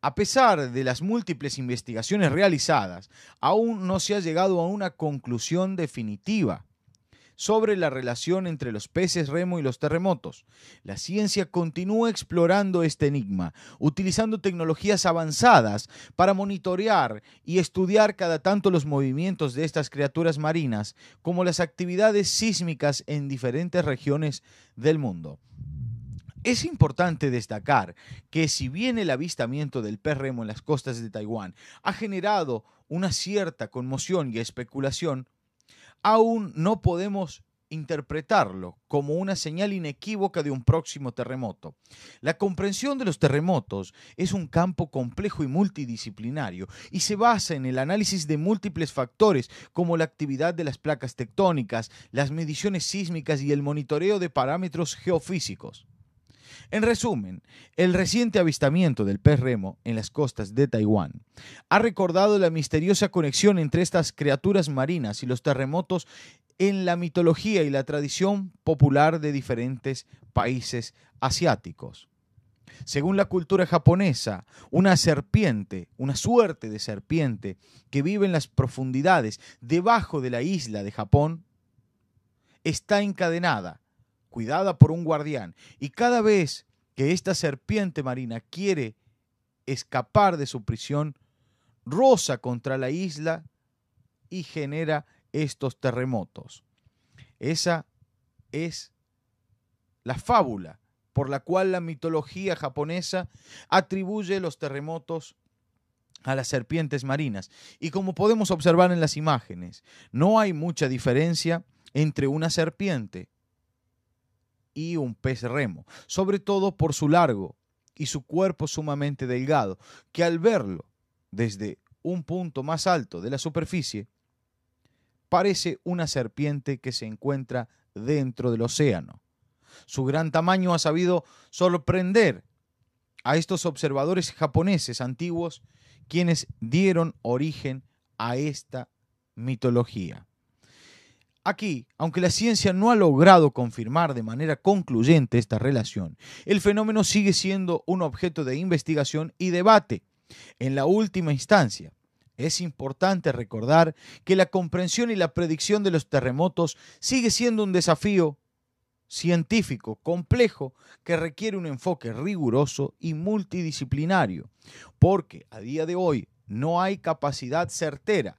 A pesar de las múltiples investigaciones realizadas, aún no se ha llegado a una conclusión definitiva sobre la relación entre los peces remo y los terremotos. La ciencia continúa explorando este enigma, utilizando tecnologías avanzadas para monitorear y estudiar cada tanto los movimientos de estas criaturas marinas, como las actividades sísmicas en diferentes regiones del mundo. Es importante destacar que si bien el avistamiento del pez remo en las costas de Taiwán ha generado una cierta conmoción y especulación, aún no podemos interpretarlo como una señal inequívoca de un próximo terremoto. La comprensión de los terremotos es un campo complejo y multidisciplinario y se basa en el análisis de múltiples factores como la actividad de las placas tectónicas, las mediciones sísmicas y el monitoreo de parámetros geofísicos. En resumen, el reciente avistamiento del pez remo en las costas de Taiwán ha recordado la misteriosa conexión entre estas criaturas marinas y los terremotos en la mitología y la tradición popular de diferentes países asiáticos. Según la cultura japonesa, una serpiente, una suerte de serpiente que vive en las profundidades debajo de la isla de Japón, está encadenada cuidada por un guardián. Y cada vez que esta serpiente marina quiere escapar de su prisión, roza contra la isla y genera estos terremotos. Esa es la fábula por la cual la mitología japonesa atribuye los terremotos a las serpientes marinas. Y como podemos observar en las imágenes, no hay mucha diferencia entre una serpiente y un pez remo, sobre todo por su largo y su cuerpo sumamente delgado, que al verlo desde un punto más alto de la superficie, parece una serpiente que se encuentra dentro del océano. Su gran tamaño ha sabido sorprender a estos observadores japoneses antiguos quienes dieron origen a esta mitología. Aquí, aunque la ciencia no ha logrado confirmar de manera concluyente esta relación, el fenómeno sigue siendo un objeto de investigación y debate. En la última instancia, es importante recordar que la comprensión y la predicción de los terremotos sigue siendo un desafío científico complejo que requiere un enfoque riguroso y multidisciplinario, porque a día de hoy no hay capacidad certera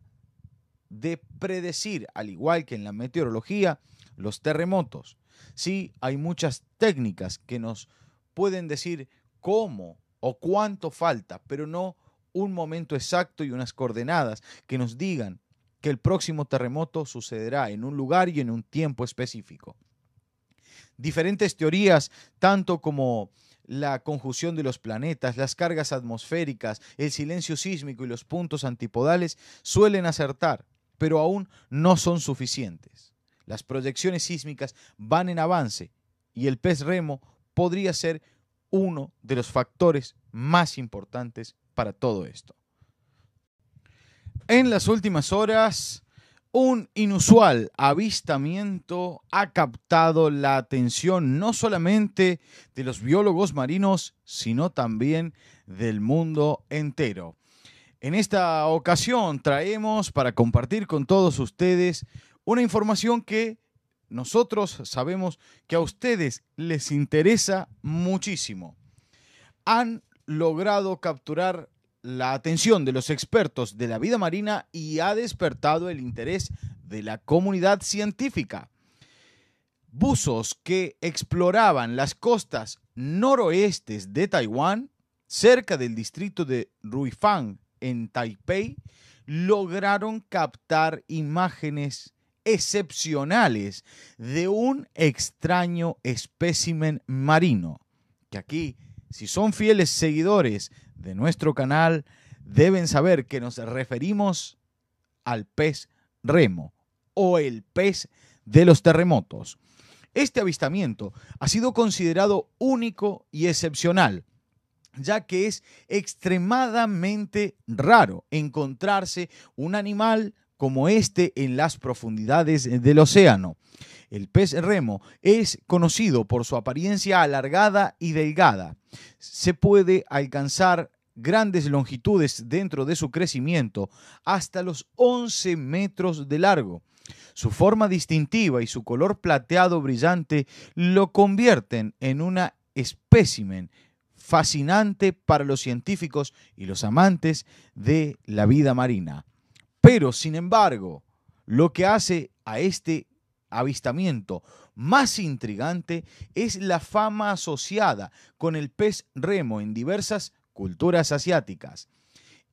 de predecir, al igual que en la meteorología, los terremotos. Sí, hay muchas técnicas que nos pueden decir cómo o cuánto falta, pero no un momento exacto y unas coordenadas que nos digan que el próximo terremoto sucederá en un lugar y en un tiempo específico. Diferentes teorías, tanto como la conjunción de los planetas, las cargas atmosféricas, el silencio sísmico y los puntos antipodales, suelen acertar, pero aún no son suficientes. Las proyecciones sísmicas van en avance y el pez remo podría ser uno de los factores más importantes para todo esto. En las últimas horas, un inusual avistamiento ha captado la atención no solamente de los biólogos marinos, sino también del mundo entero. En esta ocasión traemos para compartir con todos ustedes una información que nosotros sabemos que a ustedes les interesa muchísimo. Han logrado capturar la atención de los expertos de la vida marina y ha despertado el interés de la comunidad científica. Buzos que exploraban las costas noroestes de Taiwán, cerca del distrito de Ruifang, en Taipei, lograron captar imágenes excepcionales de un extraño espécimen marino, que aquí, si son fieles seguidores de nuestro canal, deben saber que nos referimos al pez remo o el pez de los terremotos. Este avistamiento ha sido considerado único y excepcional ya que es extremadamente raro encontrarse un animal como este en las profundidades del océano. El pez remo es conocido por su apariencia alargada y delgada. Se puede alcanzar grandes longitudes dentro de su crecimiento, hasta los 11 metros de largo. Su forma distintiva y su color plateado brillante lo convierten en una espécimen fascinante para los científicos y los amantes de la vida marina. Pero, sin embargo, lo que hace a este avistamiento más intrigante es la fama asociada con el pez remo en diversas culturas asiáticas.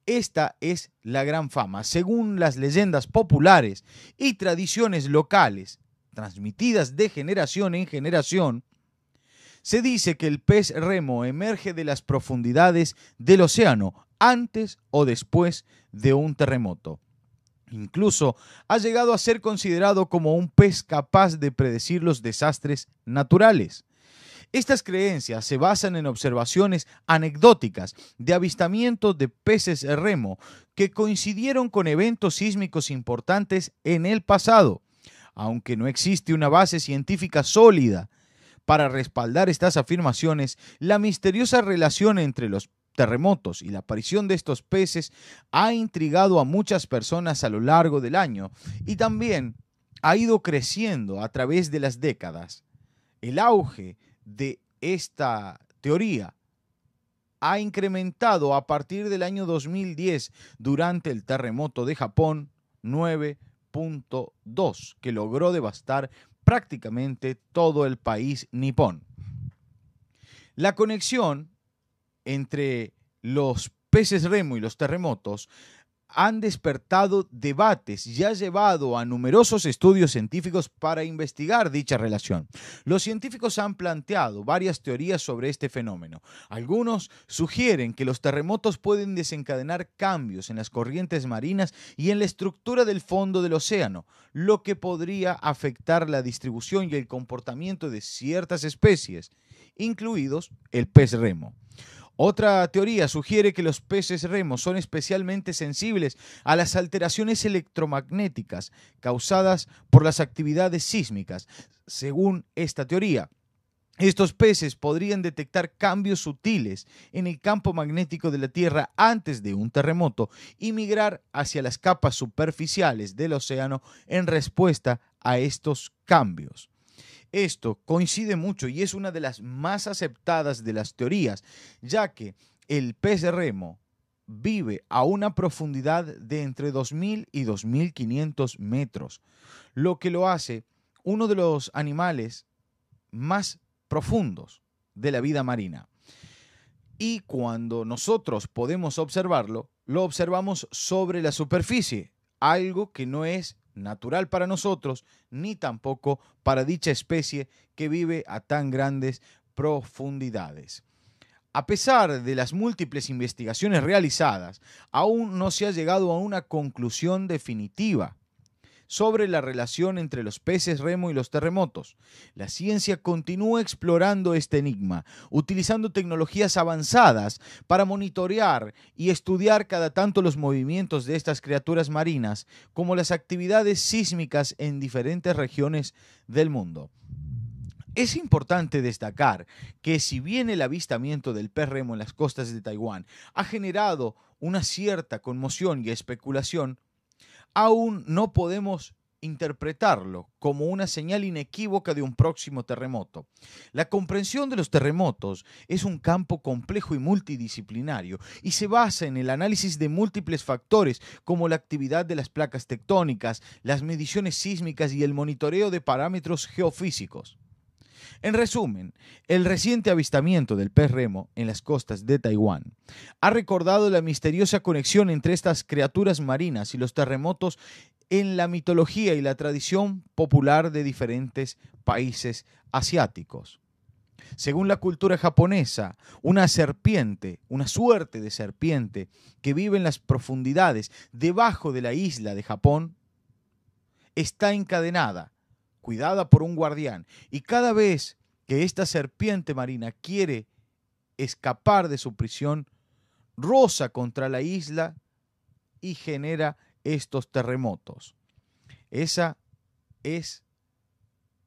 Esta es la gran fama, según las leyendas populares y tradiciones locales transmitidas de generación en generación, se dice que el pez remo emerge de las profundidades del océano antes o después de un terremoto. Incluso ha llegado a ser considerado como un pez capaz de predecir los desastres naturales. Estas creencias se basan en observaciones anecdóticas de avistamientos de peces remo que coincidieron con eventos sísmicos importantes en el pasado. Aunque no existe una base científica sólida para respaldar estas afirmaciones, la misteriosa relación entre los terremotos y la aparición de estos peces ha intrigado a muchas personas a lo largo del año y también ha ido creciendo a través de las décadas. El auge de esta teoría ha incrementado a partir del año 2010 durante el terremoto de Japón 9.2 que logró devastar prácticamente todo el país nipón. La conexión entre los peces remo y los terremotos han despertado debates y ha llevado a numerosos estudios científicos para investigar dicha relación. Los científicos han planteado varias teorías sobre este fenómeno. Algunos sugieren que los terremotos pueden desencadenar cambios en las corrientes marinas y en la estructura del fondo del océano, lo que podría afectar la distribución y el comportamiento de ciertas especies, incluidos el pez remo. Otra teoría sugiere que los peces remos son especialmente sensibles a las alteraciones electromagnéticas causadas por las actividades sísmicas. Según esta teoría, estos peces podrían detectar cambios sutiles en el campo magnético de la Tierra antes de un terremoto y migrar hacia las capas superficiales del océano en respuesta a estos cambios. Esto coincide mucho y es una de las más aceptadas de las teorías, ya que el pez de remo vive a una profundidad de entre 2.000 y 2.500 metros, lo que lo hace uno de los animales más profundos de la vida marina. Y cuando nosotros podemos observarlo, lo observamos sobre la superficie, algo que no es natural para nosotros, ni tampoco para dicha especie que vive a tan grandes profundidades. A pesar de las múltiples investigaciones realizadas, aún no se ha llegado a una conclusión definitiva sobre la relación entre los peces remo y los terremotos. La ciencia continúa explorando este enigma, utilizando tecnologías avanzadas para monitorear y estudiar cada tanto los movimientos de estas criaturas marinas, como las actividades sísmicas en diferentes regiones del mundo. Es importante destacar que si bien el avistamiento del pez remo en las costas de Taiwán ha generado una cierta conmoción y especulación, aún no podemos interpretarlo como una señal inequívoca de un próximo terremoto. La comprensión de los terremotos es un campo complejo y multidisciplinario y se basa en el análisis de múltiples factores como la actividad de las placas tectónicas, las mediciones sísmicas y el monitoreo de parámetros geofísicos. En resumen, el reciente avistamiento del pez remo en las costas de Taiwán ha recordado la misteriosa conexión entre estas criaturas marinas y los terremotos en la mitología y la tradición popular de diferentes países asiáticos. Según la cultura japonesa, una serpiente, una suerte de serpiente que vive en las profundidades debajo de la isla de Japón, está encadenada cuidada por un guardián. Y cada vez que esta serpiente marina quiere escapar de su prisión, roza contra la isla y genera estos terremotos. Esa es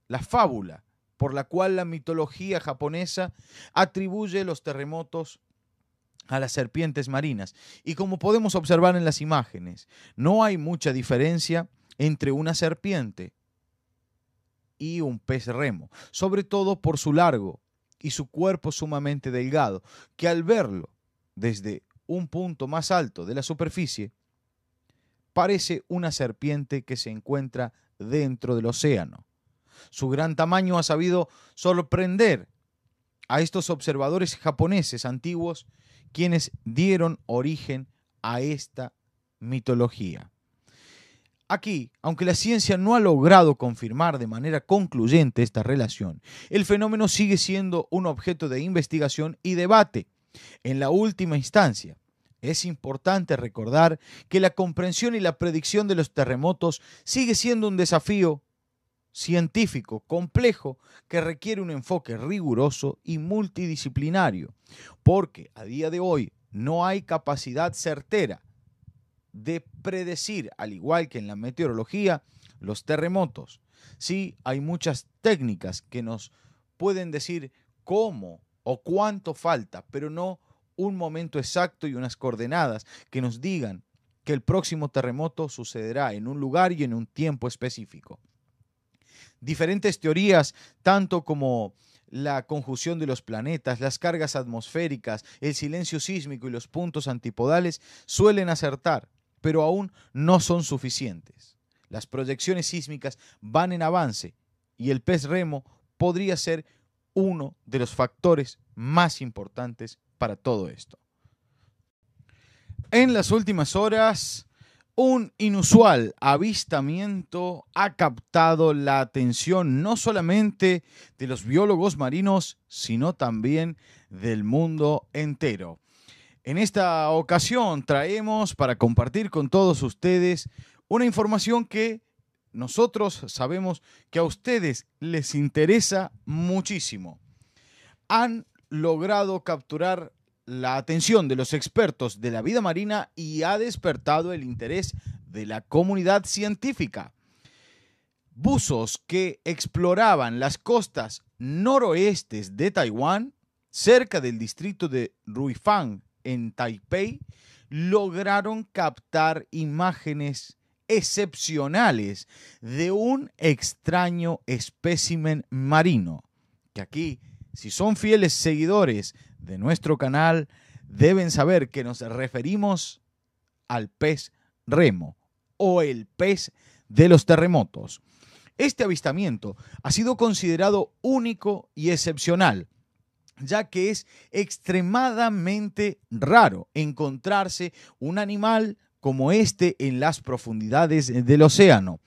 la fábula por la cual la mitología japonesa atribuye los terremotos a las serpientes marinas. Y como podemos observar en las imágenes, no hay mucha diferencia entre una serpiente y un pez remo, sobre todo por su largo y su cuerpo sumamente delgado, que al verlo desde un punto más alto de la superficie, parece una serpiente que se encuentra dentro del océano. Su gran tamaño ha sabido sorprender a estos observadores japoneses antiguos, quienes dieron origen a esta mitología. Aquí, aunque la ciencia no ha logrado confirmar de manera concluyente esta relación, el fenómeno sigue siendo un objeto de investigación y debate. En la última instancia, es importante recordar que la comprensión y la predicción de los terremotos sigue siendo un desafío científico complejo que requiere un enfoque riguroso y multidisciplinario, porque a día de hoy no hay capacidad certera de predecir, al igual que en la meteorología, los terremotos. Sí, hay muchas técnicas que nos pueden decir cómo o cuánto falta, pero no un momento exacto y unas coordenadas que nos digan que el próximo terremoto sucederá en un lugar y en un tiempo específico. Diferentes teorías, tanto como la conjunción de los planetas, las cargas atmosféricas, el silencio sísmico y los puntos antipodales, suelen acertar pero aún no son suficientes. Las proyecciones sísmicas van en avance y el pez remo podría ser uno de los factores más importantes para todo esto. En las últimas horas, un inusual avistamiento ha captado la atención no solamente de los biólogos marinos, sino también del mundo entero. En esta ocasión traemos para compartir con todos ustedes una información que nosotros sabemos que a ustedes les interesa muchísimo. Han logrado capturar la atención de los expertos de la vida marina y ha despertado el interés de la comunidad científica. Buzos que exploraban las costas noroestes de Taiwán, cerca del distrito de Ruifang, en Taipei, lograron captar imágenes excepcionales de un extraño espécimen marino, que aquí, si son fieles seguidores de nuestro canal, deben saber que nos referimos al pez remo o el pez de los terremotos. Este avistamiento ha sido considerado único y excepcional, ya que es extremadamente raro encontrarse un animal como este en las profundidades del océano.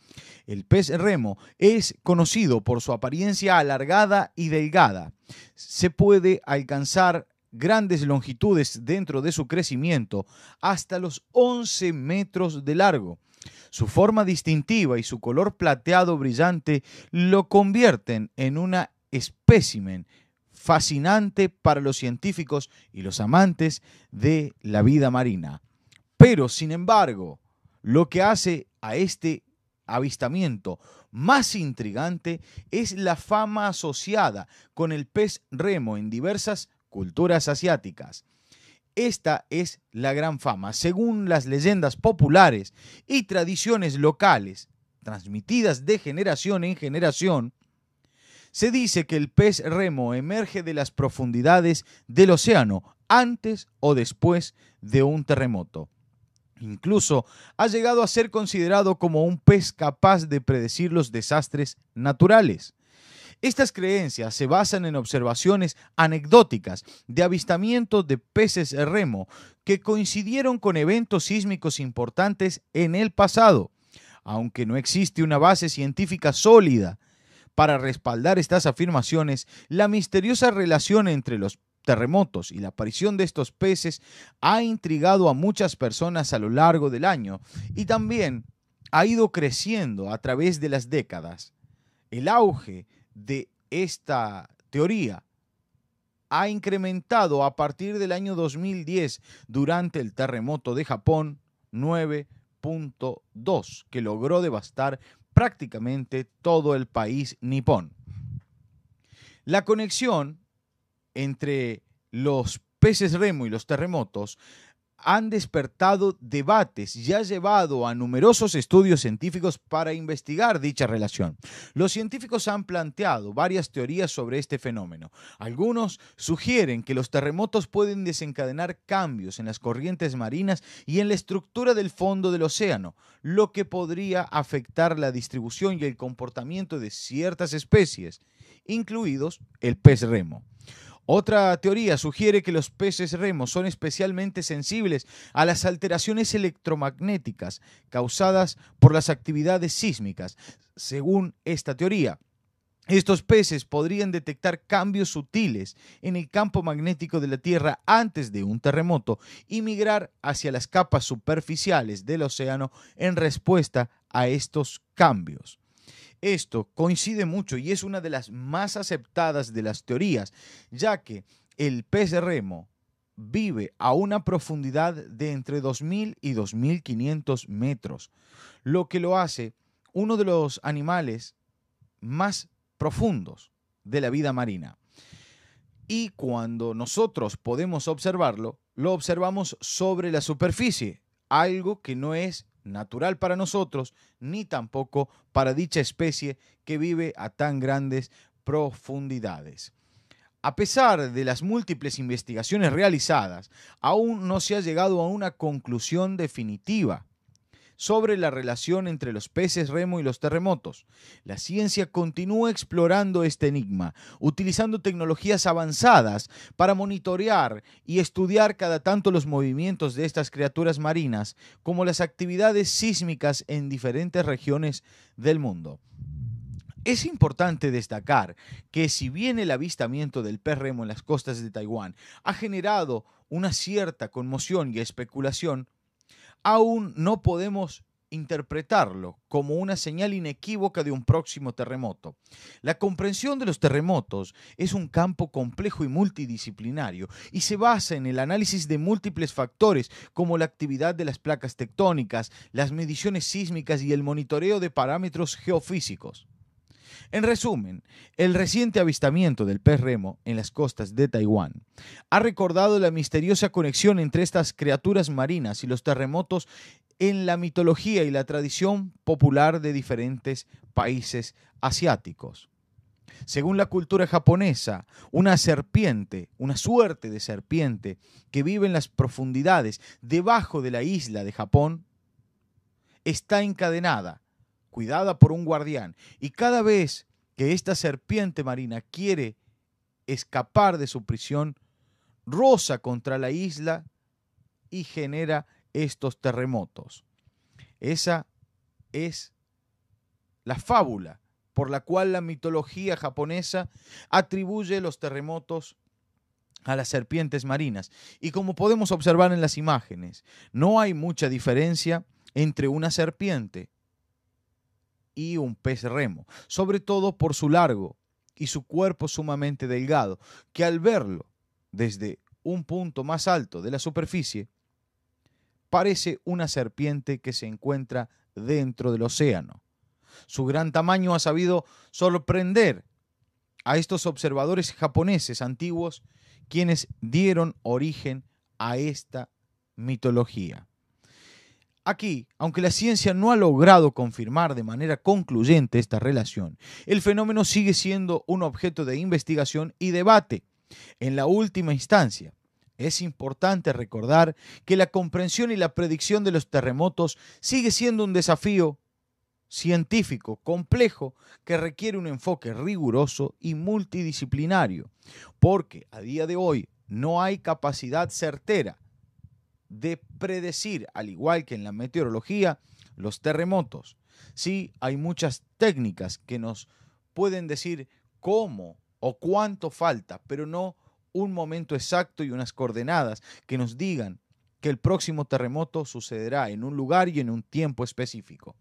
El pez remo es conocido por su apariencia alargada y delgada. Se puede alcanzar grandes longitudes dentro de su crecimiento hasta los 11 metros de largo. Su forma distintiva y su color plateado brillante lo convierten en una espécimen fascinante para los científicos y los amantes de la vida marina. Pero, sin embargo, lo que hace a este avistamiento más intrigante es la fama asociada con el pez remo en diversas culturas asiáticas. Esta es la gran fama. Según las leyendas populares y tradiciones locales, transmitidas de generación en generación, se dice que el pez remo emerge de las profundidades del océano antes o después de un terremoto. Incluso ha llegado a ser considerado como un pez capaz de predecir los desastres naturales. Estas creencias se basan en observaciones anecdóticas de avistamientos de peces remo que coincidieron con eventos sísmicos importantes en el pasado. Aunque no existe una base científica sólida para respaldar estas afirmaciones, la misteriosa relación entre los terremotos y la aparición de estos peces ha intrigado a muchas personas a lo largo del año y también ha ido creciendo a través de las décadas. El auge de esta teoría ha incrementado a partir del año 2010 durante el terremoto de Japón 9.2 que logró devastar prácticamente todo el país nipón. La conexión entre los peces remo y los terremotos han despertado debates y ha llevado a numerosos estudios científicos para investigar dicha relación. Los científicos han planteado varias teorías sobre este fenómeno. Algunos sugieren que los terremotos pueden desencadenar cambios en las corrientes marinas y en la estructura del fondo del océano, lo que podría afectar la distribución y el comportamiento de ciertas especies, incluidos el pez remo. Otra teoría sugiere que los peces remos son especialmente sensibles a las alteraciones electromagnéticas causadas por las actividades sísmicas. Según esta teoría, estos peces podrían detectar cambios sutiles en el campo magnético de la Tierra antes de un terremoto y migrar hacia las capas superficiales del océano en respuesta a estos cambios. Esto coincide mucho y es una de las más aceptadas de las teorías, ya que el pez de remo vive a una profundidad de entre 2.000 y 2.500 metros, lo que lo hace uno de los animales más profundos de la vida marina. Y cuando nosotros podemos observarlo, lo observamos sobre la superficie, algo que no es natural para nosotros, ni tampoco para dicha especie que vive a tan grandes profundidades. A pesar de las múltiples investigaciones realizadas, aún no se ha llegado a una conclusión definitiva sobre la relación entre los peces remo y los terremotos. La ciencia continúa explorando este enigma, utilizando tecnologías avanzadas para monitorear y estudiar cada tanto los movimientos de estas criaturas marinas, como las actividades sísmicas en diferentes regiones del mundo. Es importante destacar que si bien el avistamiento del pez remo en las costas de Taiwán ha generado una cierta conmoción y especulación, aún no podemos interpretarlo como una señal inequívoca de un próximo terremoto. La comprensión de los terremotos es un campo complejo y multidisciplinario y se basa en el análisis de múltiples factores como la actividad de las placas tectónicas, las mediciones sísmicas y el monitoreo de parámetros geofísicos. En resumen, el reciente avistamiento del pez remo en las costas de Taiwán ha recordado la misteriosa conexión entre estas criaturas marinas y los terremotos en la mitología y la tradición popular de diferentes países asiáticos. Según la cultura japonesa, una serpiente, una suerte de serpiente que vive en las profundidades debajo de la isla de Japón, está encadenada cuidada por un guardián. Y cada vez que esta serpiente marina quiere escapar de su prisión, roza contra la isla y genera estos terremotos. Esa es la fábula por la cual la mitología japonesa atribuye los terremotos a las serpientes marinas. Y como podemos observar en las imágenes, no hay mucha diferencia entre una serpiente y un pez remo, sobre todo por su largo y su cuerpo sumamente delgado, que al verlo desde un punto más alto de la superficie, parece una serpiente que se encuentra dentro del océano. Su gran tamaño ha sabido sorprender a estos observadores japoneses antiguos quienes dieron origen a esta mitología. Aquí, aunque la ciencia no ha logrado confirmar de manera concluyente esta relación, el fenómeno sigue siendo un objeto de investigación y debate. En la última instancia, es importante recordar que la comprensión y la predicción de los terremotos sigue siendo un desafío científico complejo que requiere un enfoque riguroso y multidisciplinario, porque a día de hoy no hay capacidad certera de predecir, al igual que en la meteorología, los terremotos. Sí, hay muchas técnicas que nos pueden decir cómo o cuánto falta, pero no un momento exacto y unas coordenadas que nos digan que el próximo terremoto sucederá en un lugar y en un tiempo específico.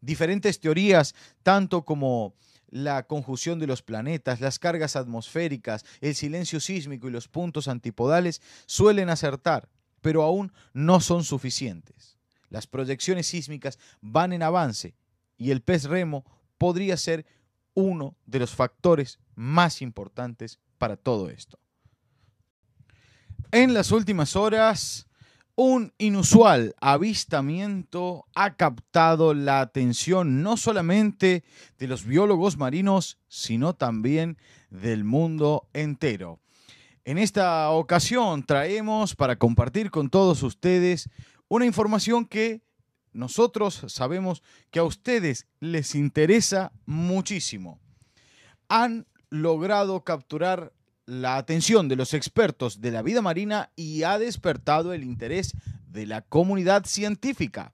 Diferentes teorías, tanto como la conjunción de los planetas, las cargas atmosféricas, el silencio sísmico y los puntos antipodales, suelen acertar pero aún no son suficientes. Las proyecciones sísmicas van en avance y el pez remo podría ser uno de los factores más importantes para todo esto. En las últimas horas, un inusual avistamiento ha captado la atención no solamente de los biólogos marinos, sino también del mundo entero. En esta ocasión traemos para compartir con todos ustedes una información que nosotros sabemos que a ustedes les interesa muchísimo. Han logrado capturar la atención de los expertos de la vida marina y ha despertado el interés de la comunidad científica.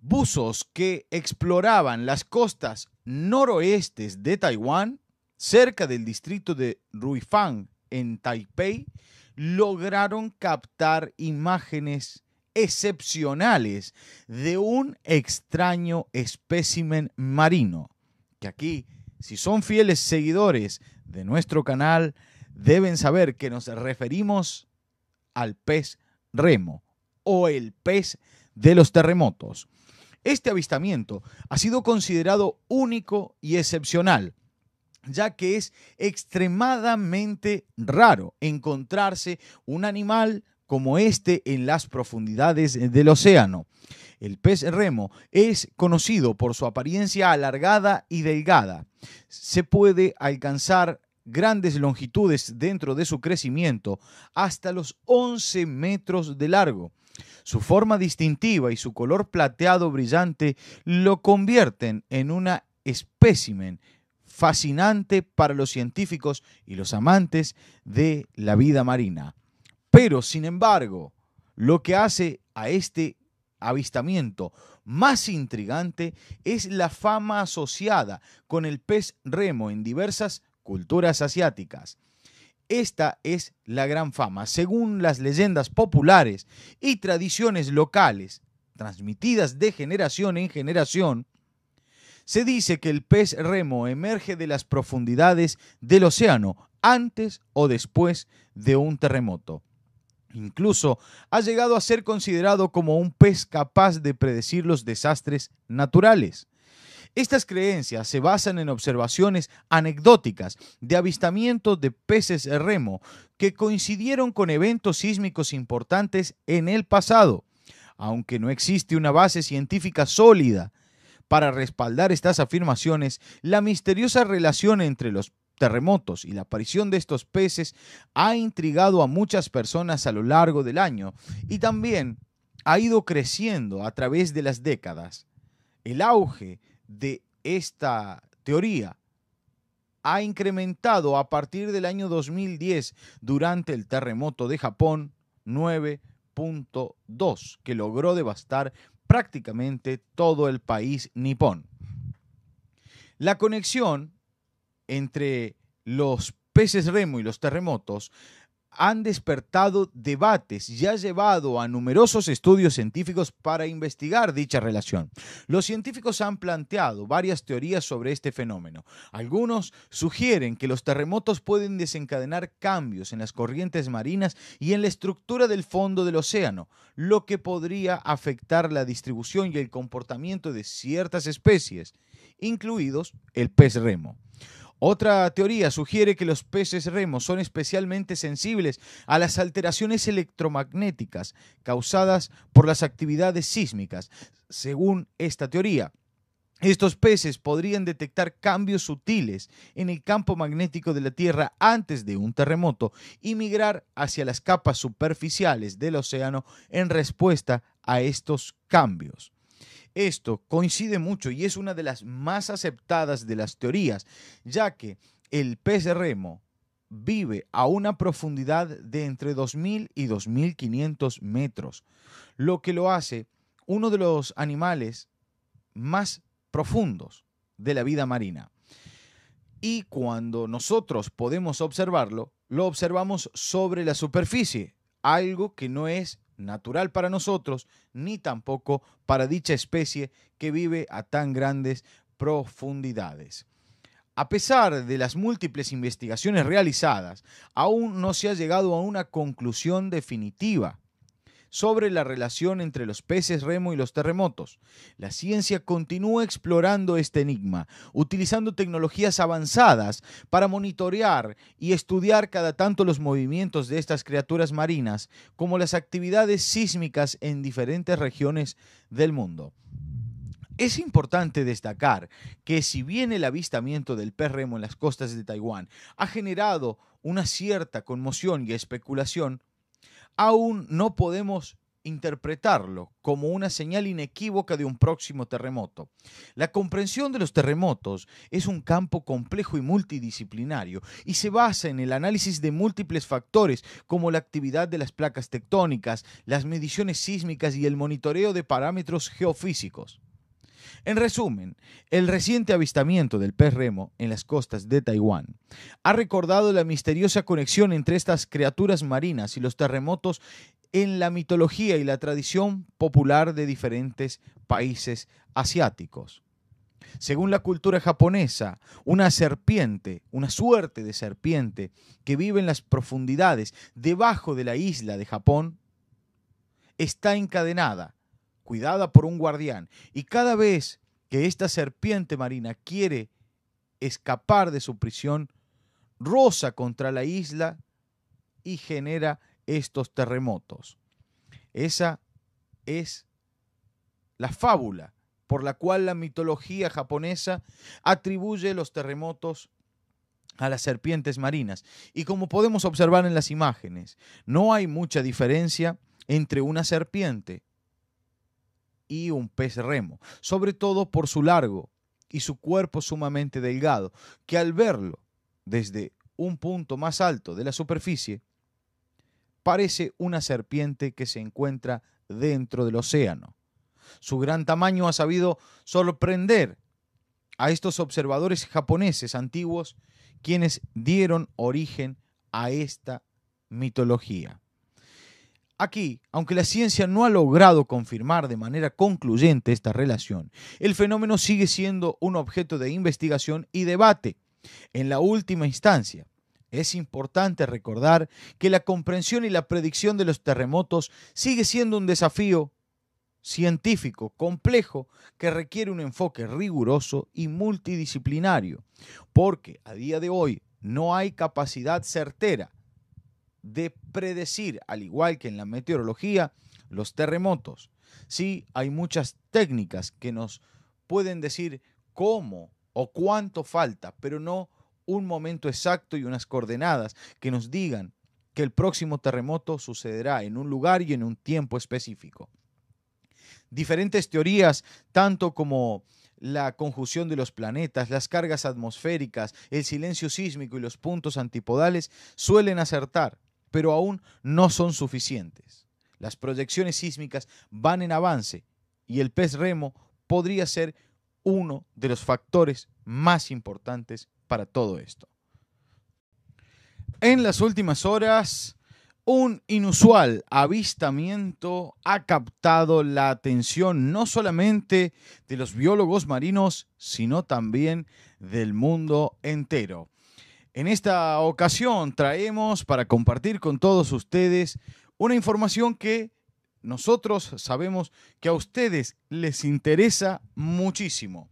Buzos que exploraban las costas noroestes de Taiwán, cerca del distrito de Ruifang, en Taipei, lograron captar imágenes excepcionales de un extraño espécimen marino, que aquí, si son fieles seguidores de nuestro canal, deben saber que nos referimos al pez remo o el pez de los terremotos. Este avistamiento ha sido considerado único y excepcional ya que es extremadamente raro encontrarse un animal como este en las profundidades del océano. El pez remo es conocido por su apariencia alargada y delgada. Se puede alcanzar grandes longitudes dentro de su crecimiento, hasta los 11 metros de largo. Su forma distintiva y su color plateado brillante lo convierten en una espécimen fascinante para los científicos y los amantes de la vida marina. Pero, sin embargo, lo que hace a este avistamiento más intrigante es la fama asociada con el pez remo en diversas culturas asiáticas. Esta es la gran fama, según las leyendas populares y tradiciones locales transmitidas de generación en generación, se dice que el pez remo emerge de las profundidades del océano antes o después de un terremoto. Incluso ha llegado a ser considerado como un pez capaz de predecir los desastres naturales. Estas creencias se basan en observaciones anecdóticas de avistamientos de peces remo que coincidieron con eventos sísmicos importantes en el pasado. Aunque no existe una base científica sólida para respaldar estas afirmaciones, la misteriosa relación entre los terremotos y la aparición de estos peces ha intrigado a muchas personas a lo largo del año y también ha ido creciendo a través de las décadas. El auge de esta teoría ha incrementado a partir del año 2010 durante el terremoto de Japón 9.2 que logró devastar prácticamente todo el país nipón. La conexión entre los peces remo y los terremotos han despertado debates y ha llevado a numerosos estudios científicos para investigar dicha relación. Los científicos han planteado varias teorías sobre este fenómeno. Algunos sugieren que los terremotos pueden desencadenar cambios en las corrientes marinas y en la estructura del fondo del océano, lo que podría afectar la distribución y el comportamiento de ciertas especies, incluidos el pez remo. Otra teoría sugiere que los peces remos son especialmente sensibles a las alteraciones electromagnéticas causadas por las actividades sísmicas. Según esta teoría, estos peces podrían detectar cambios sutiles en el campo magnético de la Tierra antes de un terremoto y migrar hacia las capas superficiales del océano en respuesta a estos cambios. Esto coincide mucho y es una de las más aceptadas de las teorías, ya que el pez de remo vive a una profundidad de entre 2.000 y 2.500 metros, lo que lo hace uno de los animales más profundos de la vida marina. Y cuando nosotros podemos observarlo, lo observamos sobre la superficie, algo que no es natural para nosotros, ni tampoco para dicha especie que vive a tan grandes profundidades. A pesar de las múltiples investigaciones realizadas, aún no se ha llegado a una conclusión definitiva sobre la relación entre los peces remo y los terremotos. La ciencia continúa explorando este enigma, utilizando tecnologías avanzadas para monitorear y estudiar cada tanto los movimientos de estas criaturas marinas, como las actividades sísmicas en diferentes regiones del mundo. Es importante destacar que si bien el avistamiento del pez remo en las costas de Taiwán ha generado una cierta conmoción y especulación, aún no podemos interpretarlo como una señal inequívoca de un próximo terremoto. La comprensión de los terremotos es un campo complejo y multidisciplinario y se basa en el análisis de múltiples factores como la actividad de las placas tectónicas, las mediciones sísmicas y el monitoreo de parámetros geofísicos. En resumen, el reciente avistamiento del pez remo en las costas de Taiwán ha recordado la misteriosa conexión entre estas criaturas marinas y los terremotos en la mitología y la tradición popular de diferentes países asiáticos. Según la cultura japonesa, una serpiente, una suerte de serpiente que vive en las profundidades debajo de la isla de Japón, está encadenada cuidada por un guardián. Y cada vez que esta serpiente marina quiere escapar de su prisión, roza contra la isla y genera estos terremotos. Esa es la fábula por la cual la mitología japonesa atribuye los terremotos a las serpientes marinas. Y como podemos observar en las imágenes, no hay mucha diferencia entre una serpiente y un pez remo, sobre todo por su largo y su cuerpo sumamente delgado, que al verlo desde un punto más alto de la superficie, parece una serpiente que se encuentra dentro del océano. Su gran tamaño ha sabido sorprender a estos observadores japoneses antiguos, quienes dieron origen a esta mitología. Aquí, aunque la ciencia no ha logrado confirmar de manera concluyente esta relación, el fenómeno sigue siendo un objeto de investigación y debate. En la última instancia, es importante recordar que la comprensión y la predicción de los terremotos sigue siendo un desafío científico complejo que requiere un enfoque riguroso y multidisciplinario, porque a día de hoy no hay capacidad certera de predecir, al igual que en la meteorología, los terremotos. Sí, hay muchas técnicas que nos pueden decir cómo o cuánto falta, pero no un momento exacto y unas coordenadas que nos digan que el próximo terremoto sucederá en un lugar y en un tiempo específico. Diferentes teorías, tanto como la conjunción de los planetas, las cargas atmosféricas, el silencio sísmico y los puntos antipodales, suelen acertar, pero aún no son suficientes. Las proyecciones sísmicas van en avance y el pez remo podría ser uno de los factores más importantes para todo esto. En las últimas horas, un inusual avistamiento ha captado la atención no solamente de los biólogos marinos, sino también del mundo entero. En esta ocasión traemos para compartir con todos ustedes una información que nosotros sabemos que a ustedes les interesa muchísimo.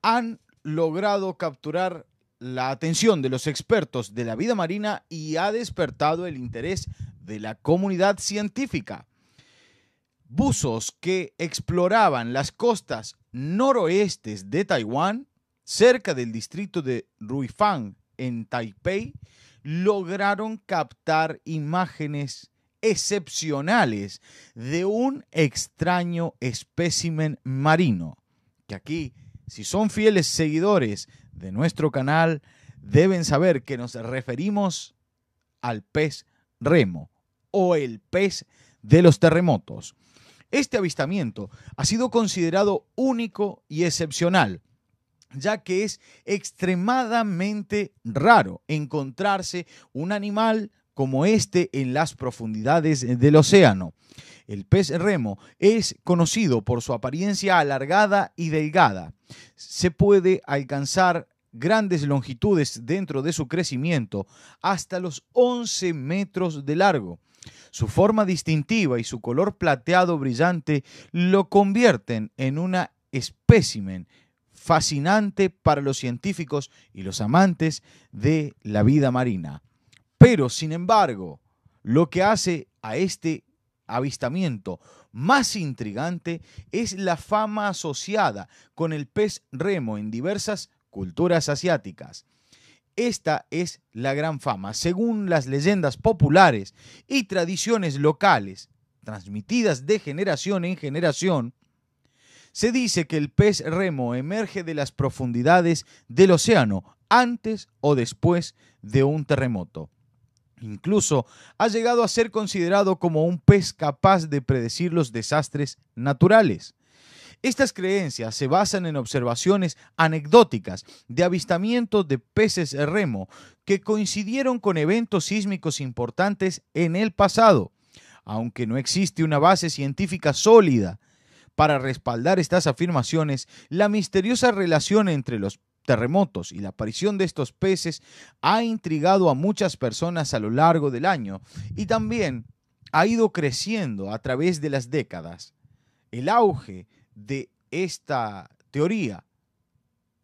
Han logrado capturar la atención de los expertos de la vida marina y ha despertado el interés de la comunidad científica. Buzos que exploraban las costas noroestes de Taiwán, cerca del distrito de Ruifang, en Taipei, lograron captar imágenes excepcionales de un extraño espécimen marino, que aquí, si son fieles seguidores de nuestro canal, deben saber que nos referimos al pez remo o el pez de los terremotos. Este avistamiento ha sido considerado único y excepcional ya que es extremadamente raro encontrarse un animal como este en las profundidades del océano. El pez remo es conocido por su apariencia alargada y delgada. Se puede alcanzar grandes longitudes dentro de su crecimiento, hasta los 11 metros de largo. Su forma distintiva y su color plateado brillante lo convierten en una espécimen fascinante para los científicos y los amantes de la vida marina. Pero, sin embargo, lo que hace a este avistamiento más intrigante es la fama asociada con el pez remo en diversas culturas asiáticas. Esta es la gran fama, según las leyendas populares y tradiciones locales transmitidas de generación en generación, se dice que el pez remo emerge de las profundidades del océano antes o después de un terremoto. Incluso ha llegado a ser considerado como un pez capaz de predecir los desastres naturales. Estas creencias se basan en observaciones anecdóticas de avistamientos de peces remo que coincidieron con eventos sísmicos importantes en el pasado. Aunque no existe una base científica sólida para respaldar estas afirmaciones, la misteriosa relación entre los terremotos y la aparición de estos peces ha intrigado a muchas personas a lo largo del año y también ha ido creciendo a través de las décadas. El auge de esta teoría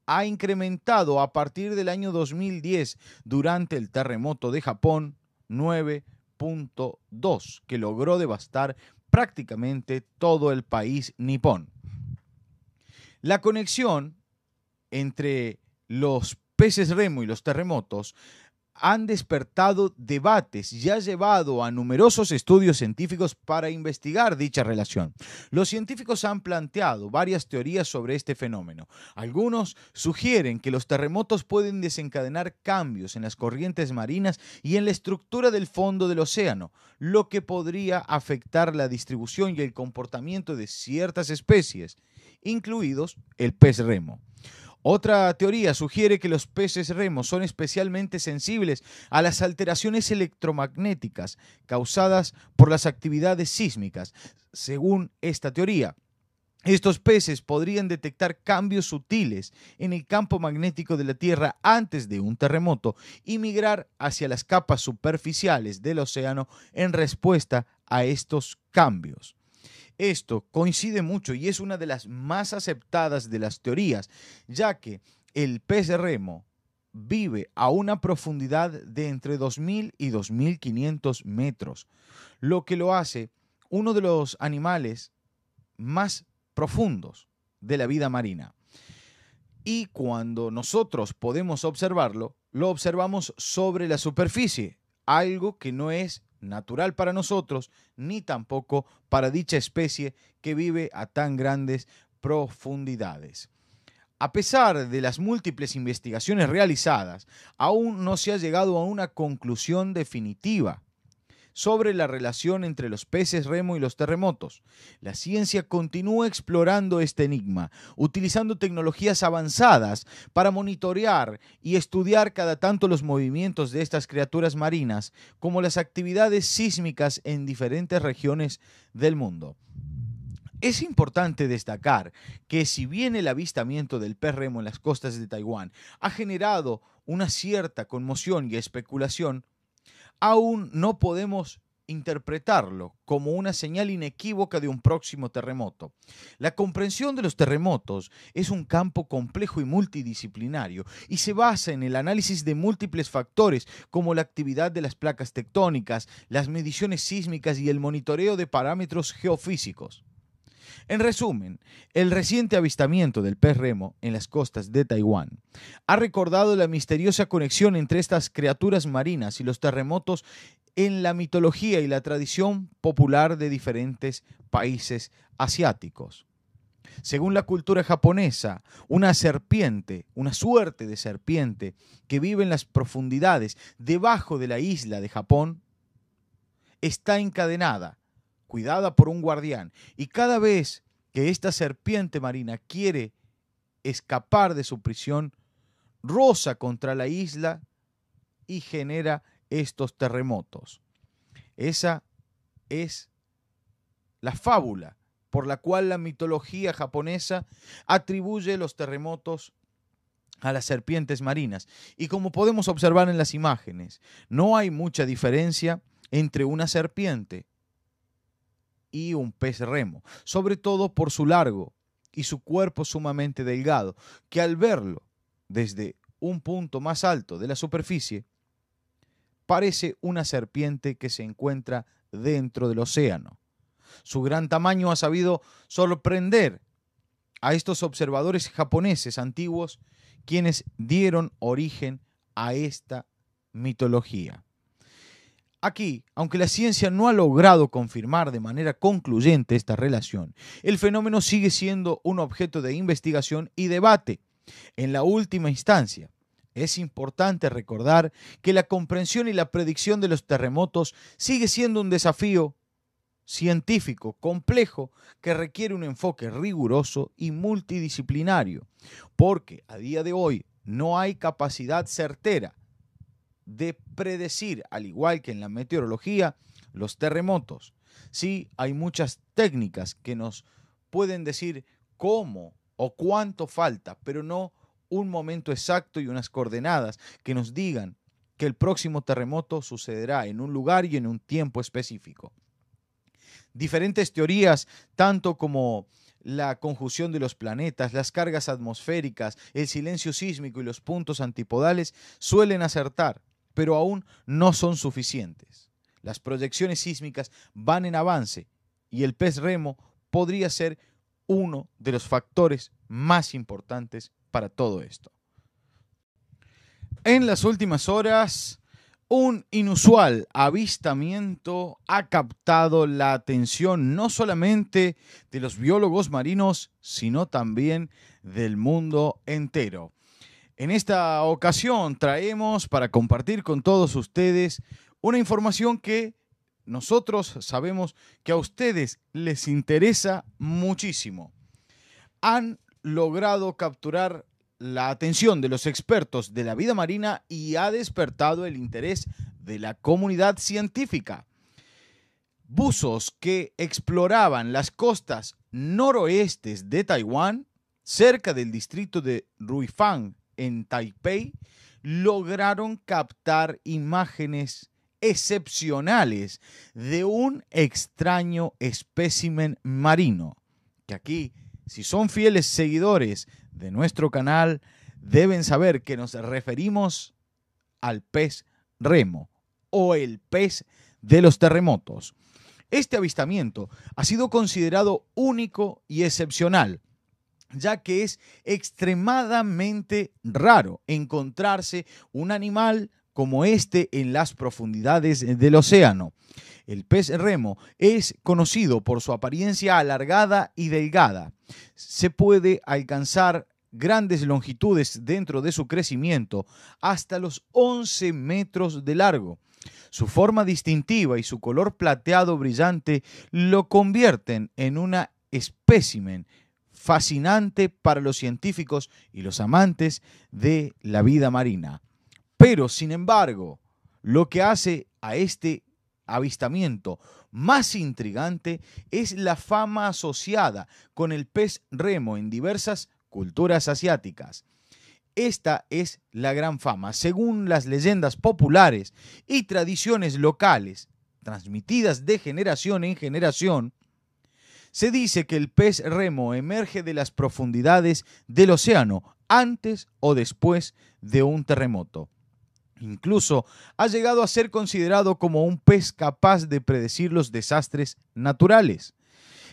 ha incrementado a partir del año 2010 durante el terremoto de Japón 9.2 que logró devastar prácticamente todo el país nipón. La conexión entre los peces remo y los terremotos han despertado debates y ha llevado a numerosos estudios científicos para investigar dicha relación. Los científicos han planteado varias teorías sobre este fenómeno. Algunos sugieren que los terremotos pueden desencadenar cambios en las corrientes marinas y en la estructura del fondo del océano, lo que podría afectar la distribución y el comportamiento de ciertas especies, incluidos el pez remo. Otra teoría sugiere que los peces remos son especialmente sensibles a las alteraciones electromagnéticas causadas por las actividades sísmicas. Según esta teoría, estos peces podrían detectar cambios sutiles en el campo magnético de la Tierra antes de un terremoto y migrar hacia las capas superficiales del océano en respuesta a estos cambios. Esto coincide mucho y es una de las más aceptadas de las teorías, ya que el pez remo vive a una profundidad de entre 2.000 y 2.500 metros, lo que lo hace uno de los animales más profundos de la vida marina. Y cuando nosotros podemos observarlo, lo observamos sobre la superficie, algo que no es natural para nosotros, ni tampoco para dicha especie que vive a tan grandes profundidades. A pesar de las múltiples investigaciones realizadas, aún no se ha llegado a una conclusión definitiva sobre la relación entre los peces remo y los terremotos. La ciencia continúa explorando este enigma, utilizando tecnologías avanzadas para monitorear y estudiar cada tanto los movimientos de estas criaturas marinas, como las actividades sísmicas en diferentes regiones del mundo. Es importante destacar que si bien el avistamiento del pez remo en las costas de Taiwán ha generado una cierta conmoción y especulación, aún no podemos interpretarlo como una señal inequívoca de un próximo terremoto. La comprensión de los terremotos es un campo complejo y multidisciplinario y se basa en el análisis de múltiples factores como la actividad de las placas tectónicas, las mediciones sísmicas y el monitoreo de parámetros geofísicos. En resumen, el reciente avistamiento del pez remo en las costas de Taiwán ha recordado la misteriosa conexión entre estas criaturas marinas y los terremotos en la mitología y la tradición popular de diferentes países asiáticos. Según la cultura japonesa, una serpiente, una suerte de serpiente que vive en las profundidades debajo de la isla de Japón, está encadenada cuidada por un guardián. Y cada vez que esta serpiente marina quiere escapar de su prisión, roza contra la isla y genera estos terremotos. Esa es la fábula por la cual la mitología japonesa atribuye los terremotos a las serpientes marinas. Y como podemos observar en las imágenes, no hay mucha diferencia entre una serpiente y un pez remo, sobre todo por su largo y su cuerpo sumamente delgado, que al verlo desde un punto más alto de la superficie, parece una serpiente que se encuentra dentro del océano. Su gran tamaño ha sabido sorprender a estos observadores japoneses antiguos, quienes dieron origen a esta mitología. Aquí, aunque la ciencia no ha logrado confirmar de manera concluyente esta relación, el fenómeno sigue siendo un objeto de investigación y debate. En la última instancia, es importante recordar que la comprensión y la predicción de los terremotos sigue siendo un desafío científico complejo que requiere un enfoque riguroso y multidisciplinario, porque a día de hoy no hay capacidad certera de predecir, al igual que en la meteorología, los terremotos. Sí, hay muchas técnicas que nos pueden decir cómo o cuánto falta, pero no un momento exacto y unas coordenadas que nos digan que el próximo terremoto sucederá en un lugar y en un tiempo específico. Diferentes teorías, tanto como la conjunción de los planetas, las cargas atmosféricas, el silencio sísmico y los puntos antipodales, suelen acertar pero aún no son suficientes. Las proyecciones sísmicas van en avance y el pez remo podría ser uno de los factores más importantes para todo esto. En las últimas horas, un inusual avistamiento ha captado la atención no solamente de los biólogos marinos, sino también del mundo entero. En esta ocasión traemos para compartir con todos ustedes una información que nosotros sabemos que a ustedes les interesa muchísimo. Han logrado capturar la atención de los expertos de la vida marina y ha despertado el interés de la comunidad científica. Buzos que exploraban las costas noroestes de Taiwán, cerca del distrito de Ruifang, en Taipei, lograron captar imágenes excepcionales de un extraño espécimen marino, que aquí, si son fieles seguidores de nuestro canal, deben saber que nos referimos al pez remo o el pez de los terremotos. Este avistamiento ha sido considerado único y excepcional, ya que es extremadamente raro encontrarse un animal como este en las profundidades del océano. El pez remo es conocido por su apariencia alargada y delgada. Se puede alcanzar grandes longitudes dentro de su crecimiento, hasta los 11 metros de largo. Su forma distintiva y su color plateado brillante lo convierten en una espécimen fascinante para los científicos y los amantes de la vida marina. Pero, sin embargo, lo que hace a este avistamiento más intrigante es la fama asociada con el pez remo en diversas culturas asiáticas. Esta es la gran fama. Según las leyendas populares y tradiciones locales transmitidas de generación en generación, se dice que el pez remo emerge de las profundidades del océano antes o después de un terremoto. Incluso ha llegado a ser considerado como un pez capaz de predecir los desastres naturales.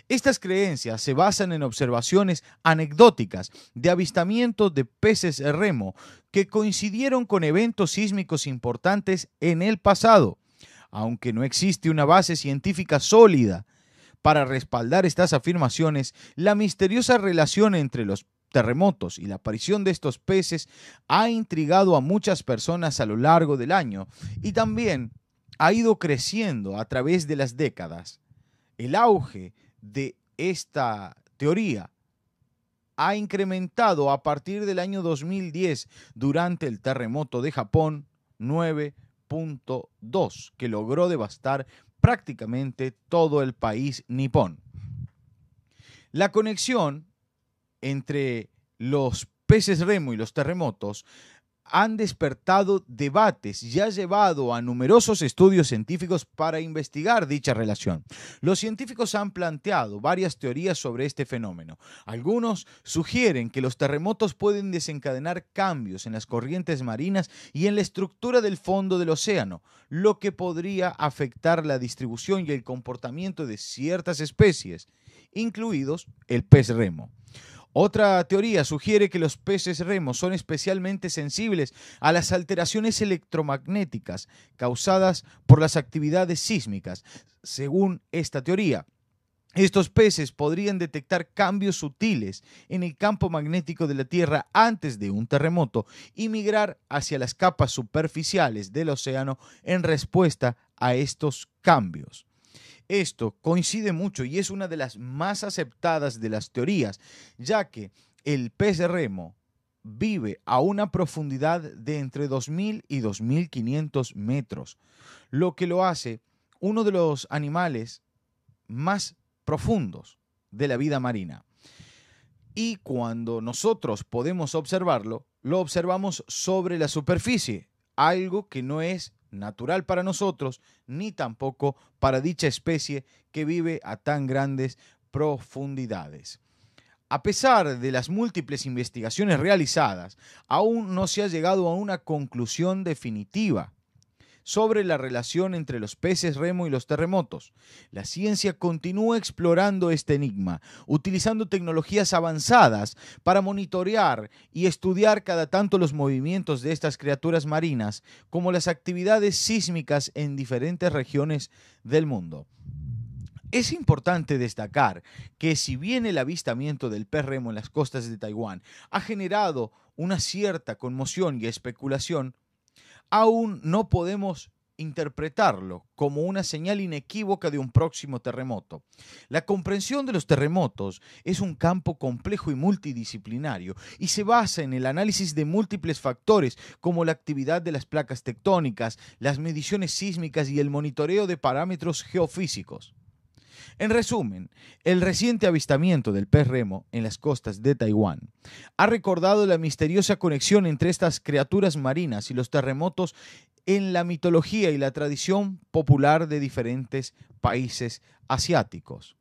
Estas creencias se basan en observaciones anecdóticas de avistamientos de peces remo que coincidieron con eventos sísmicos importantes en el pasado. Aunque no existe una base científica sólida para respaldar estas afirmaciones, la misteriosa relación entre los terremotos y la aparición de estos peces ha intrigado a muchas personas a lo largo del año y también ha ido creciendo a través de las décadas. El auge de esta teoría ha incrementado a partir del año 2010 durante el terremoto de Japón 9.2 que logró devastar prácticamente todo el país nipón. La conexión entre los peces remo y los terremotos han despertado debates y ha llevado a numerosos estudios científicos para investigar dicha relación. Los científicos han planteado varias teorías sobre este fenómeno. Algunos sugieren que los terremotos pueden desencadenar cambios en las corrientes marinas y en la estructura del fondo del océano, lo que podría afectar la distribución y el comportamiento de ciertas especies, incluidos el pez remo. Otra teoría sugiere que los peces remos son especialmente sensibles a las alteraciones electromagnéticas causadas por las actividades sísmicas. Según esta teoría, estos peces podrían detectar cambios sutiles en el campo magnético de la Tierra antes de un terremoto y migrar hacia las capas superficiales del océano en respuesta a estos cambios. Esto coincide mucho y es una de las más aceptadas de las teorías, ya que el pez remo vive a una profundidad de entre 2.000 y 2.500 metros, lo que lo hace uno de los animales más profundos de la vida marina. Y cuando nosotros podemos observarlo, lo observamos sobre la superficie, algo que no es natural para nosotros, ni tampoco para dicha especie que vive a tan grandes profundidades. A pesar de las múltiples investigaciones realizadas, aún no se ha llegado a una conclusión definitiva sobre la relación entre los peces remo y los terremotos. La ciencia continúa explorando este enigma, utilizando tecnologías avanzadas para monitorear y estudiar cada tanto los movimientos de estas criaturas marinas, como las actividades sísmicas en diferentes regiones del mundo. Es importante destacar que si bien el avistamiento del pez remo en las costas de Taiwán ha generado una cierta conmoción y especulación, aún no podemos interpretarlo como una señal inequívoca de un próximo terremoto. La comprensión de los terremotos es un campo complejo y multidisciplinario y se basa en el análisis de múltiples factores como la actividad de las placas tectónicas, las mediciones sísmicas y el monitoreo de parámetros geofísicos. En resumen, el reciente avistamiento del pez remo en las costas de Taiwán ha recordado la misteriosa conexión entre estas criaturas marinas y los terremotos en la mitología y la tradición popular de diferentes países asiáticos.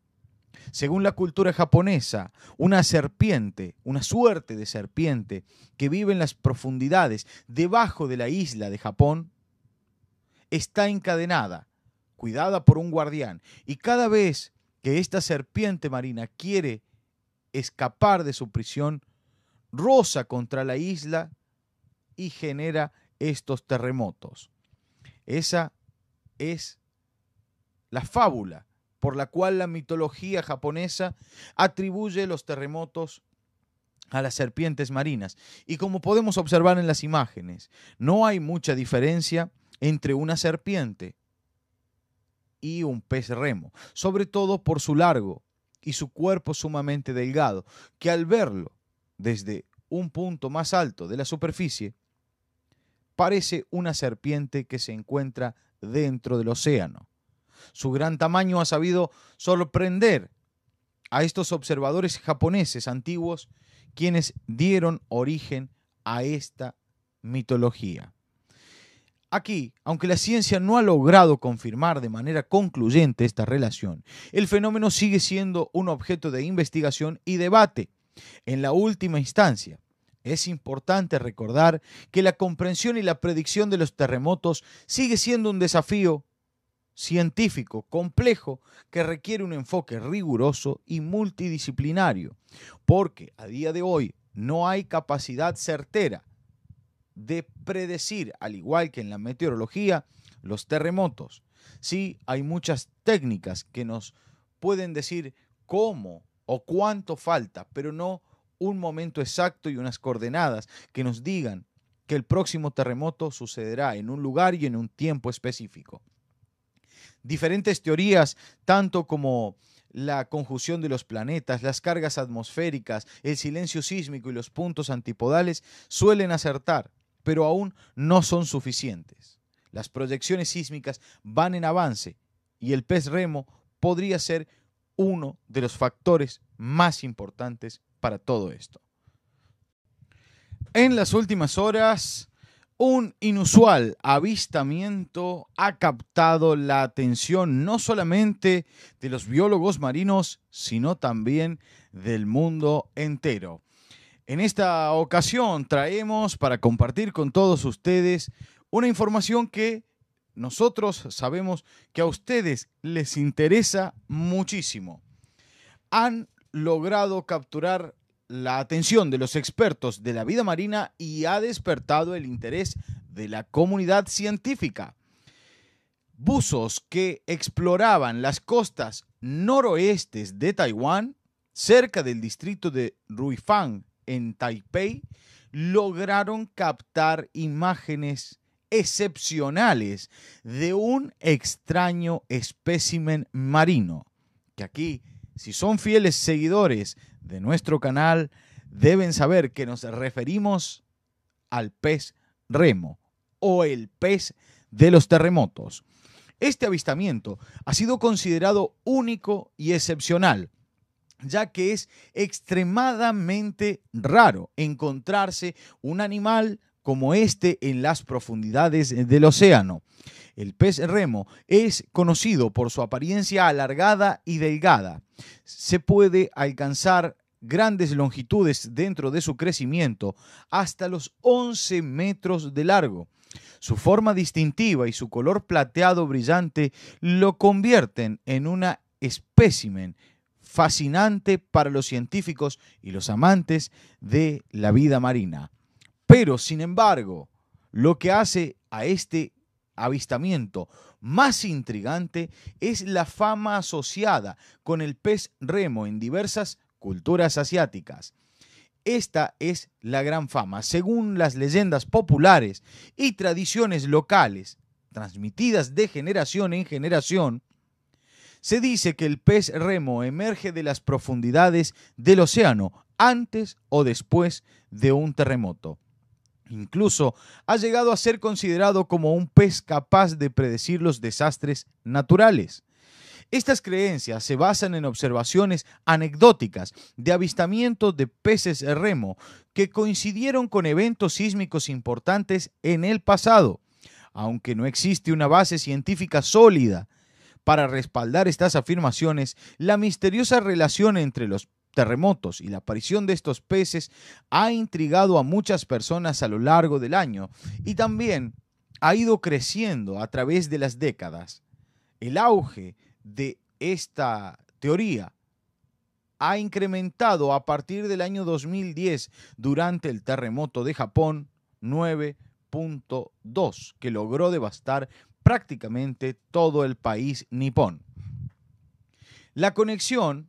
Según la cultura japonesa, una serpiente, una suerte de serpiente que vive en las profundidades debajo de la isla de Japón, está encadenada cuidada por un guardián. Y cada vez que esta serpiente marina quiere escapar de su prisión, roza contra la isla y genera estos terremotos. Esa es la fábula por la cual la mitología japonesa atribuye los terremotos a las serpientes marinas. Y como podemos observar en las imágenes, no hay mucha diferencia entre una serpiente y un pez remo, sobre todo por su largo y su cuerpo sumamente delgado, que al verlo desde un punto más alto de la superficie, parece una serpiente que se encuentra dentro del océano. Su gran tamaño ha sabido sorprender a estos observadores japoneses antiguos quienes dieron origen a esta mitología. Aquí, aunque la ciencia no ha logrado confirmar de manera concluyente esta relación, el fenómeno sigue siendo un objeto de investigación y debate. En la última instancia, es importante recordar que la comprensión y la predicción de los terremotos sigue siendo un desafío científico complejo que requiere un enfoque riguroso y multidisciplinario, porque a día de hoy no hay capacidad certera de predecir, al igual que en la meteorología, los terremotos. Sí, hay muchas técnicas que nos pueden decir cómo o cuánto falta, pero no un momento exacto y unas coordenadas que nos digan que el próximo terremoto sucederá en un lugar y en un tiempo específico. Diferentes teorías, tanto como la conjunción de los planetas, las cargas atmosféricas, el silencio sísmico y los puntos antipodales, suelen acertar, pero aún no son suficientes. Las proyecciones sísmicas van en avance y el pez remo podría ser uno de los factores más importantes para todo esto. En las últimas horas, un inusual avistamiento ha captado la atención no solamente de los biólogos marinos, sino también del mundo entero. En esta ocasión traemos para compartir con todos ustedes una información que nosotros sabemos que a ustedes les interesa muchísimo. Han logrado capturar la atención de los expertos de la vida marina y ha despertado el interés de la comunidad científica. Buzos que exploraban las costas noroestes de Taiwán, cerca del distrito de Ruifang, en Taipei, lograron captar imágenes excepcionales de un extraño espécimen marino, que aquí, si son fieles seguidores de nuestro canal, deben saber que nos referimos al pez remo o el pez de los terremotos. Este avistamiento ha sido considerado único y excepcional ya que es extremadamente raro encontrarse un animal como este en las profundidades del océano. El pez remo es conocido por su apariencia alargada y delgada. Se puede alcanzar grandes longitudes dentro de su crecimiento, hasta los 11 metros de largo. Su forma distintiva y su color plateado brillante lo convierten en una espécimen fascinante para los científicos y los amantes de la vida marina. Pero, sin embargo, lo que hace a este avistamiento más intrigante es la fama asociada con el pez remo en diversas culturas asiáticas. Esta es la gran fama, según las leyendas populares y tradiciones locales transmitidas de generación en generación, se dice que el pez remo emerge de las profundidades del océano antes o después de un terremoto. Incluso ha llegado a ser considerado como un pez capaz de predecir los desastres naturales. Estas creencias se basan en observaciones anecdóticas de avistamientos de peces remo que coincidieron con eventos sísmicos importantes en el pasado. Aunque no existe una base científica sólida para respaldar estas afirmaciones, la misteriosa relación entre los terremotos y la aparición de estos peces ha intrigado a muchas personas a lo largo del año y también ha ido creciendo a través de las décadas. El auge de esta teoría ha incrementado a partir del año 2010 durante el terremoto de Japón 9.2 que logró devastar prácticamente todo el país nipón. La conexión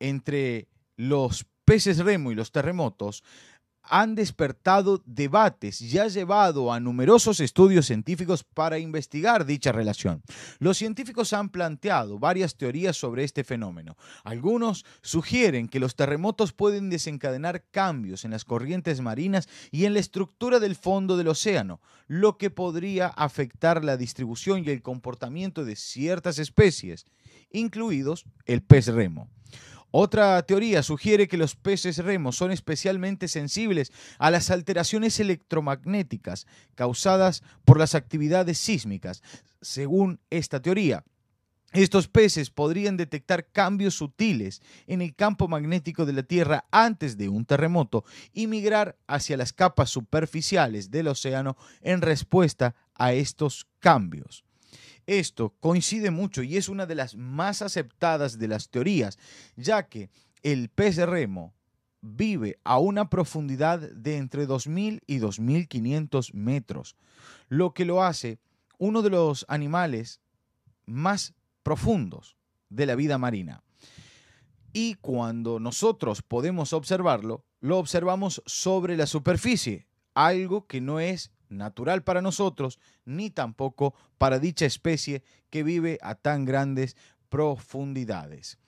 entre los peces remo y los terremotos han despertado debates y ha llevado a numerosos estudios científicos para investigar dicha relación. Los científicos han planteado varias teorías sobre este fenómeno. Algunos sugieren que los terremotos pueden desencadenar cambios en las corrientes marinas y en la estructura del fondo del océano, lo que podría afectar la distribución y el comportamiento de ciertas especies, incluidos el pez remo. Otra teoría sugiere que los peces remos son especialmente sensibles a las alteraciones electromagnéticas causadas por las actividades sísmicas. Según esta teoría, estos peces podrían detectar cambios sutiles en el campo magnético de la Tierra antes de un terremoto y migrar hacia las capas superficiales del océano en respuesta a estos cambios. Esto coincide mucho y es una de las más aceptadas de las teorías, ya que el pez de remo vive a una profundidad de entre 2.000 y 2.500 metros, lo que lo hace uno de los animales más profundos de la vida marina. Y cuando nosotros podemos observarlo, lo observamos sobre la superficie, algo que no es natural para nosotros, ni tampoco para dicha especie que vive a tan grandes profundidades.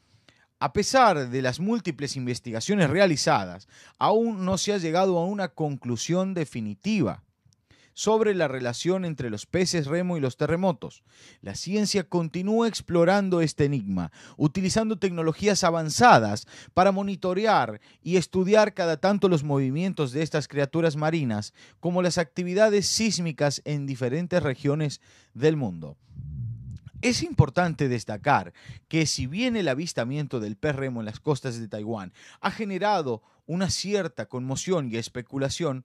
A pesar de las múltiples investigaciones realizadas, aún no se ha llegado a una conclusión definitiva sobre la relación entre los peces remo y los terremotos. La ciencia continúa explorando este enigma, utilizando tecnologías avanzadas para monitorear y estudiar cada tanto los movimientos de estas criaturas marinas, como las actividades sísmicas en diferentes regiones del mundo. Es importante destacar que si bien el avistamiento del pez remo en las costas de Taiwán ha generado una cierta conmoción y especulación,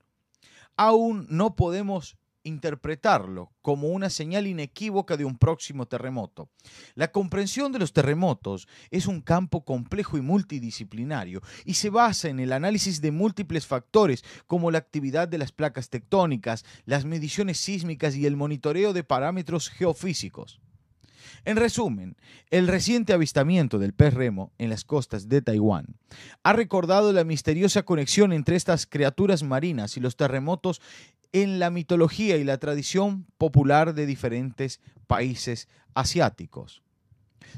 aún no podemos interpretarlo como una señal inequívoca de un próximo terremoto. La comprensión de los terremotos es un campo complejo y multidisciplinario y se basa en el análisis de múltiples factores como la actividad de las placas tectónicas, las mediciones sísmicas y el monitoreo de parámetros geofísicos. En resumen, el reciente avistamiento del pez remo en las costas de Taiwán ha recordado la misteriosa conexión entre estas criaturas marinas y los terremotos en la mitología y la tradición popular de diferentes países asiáticos.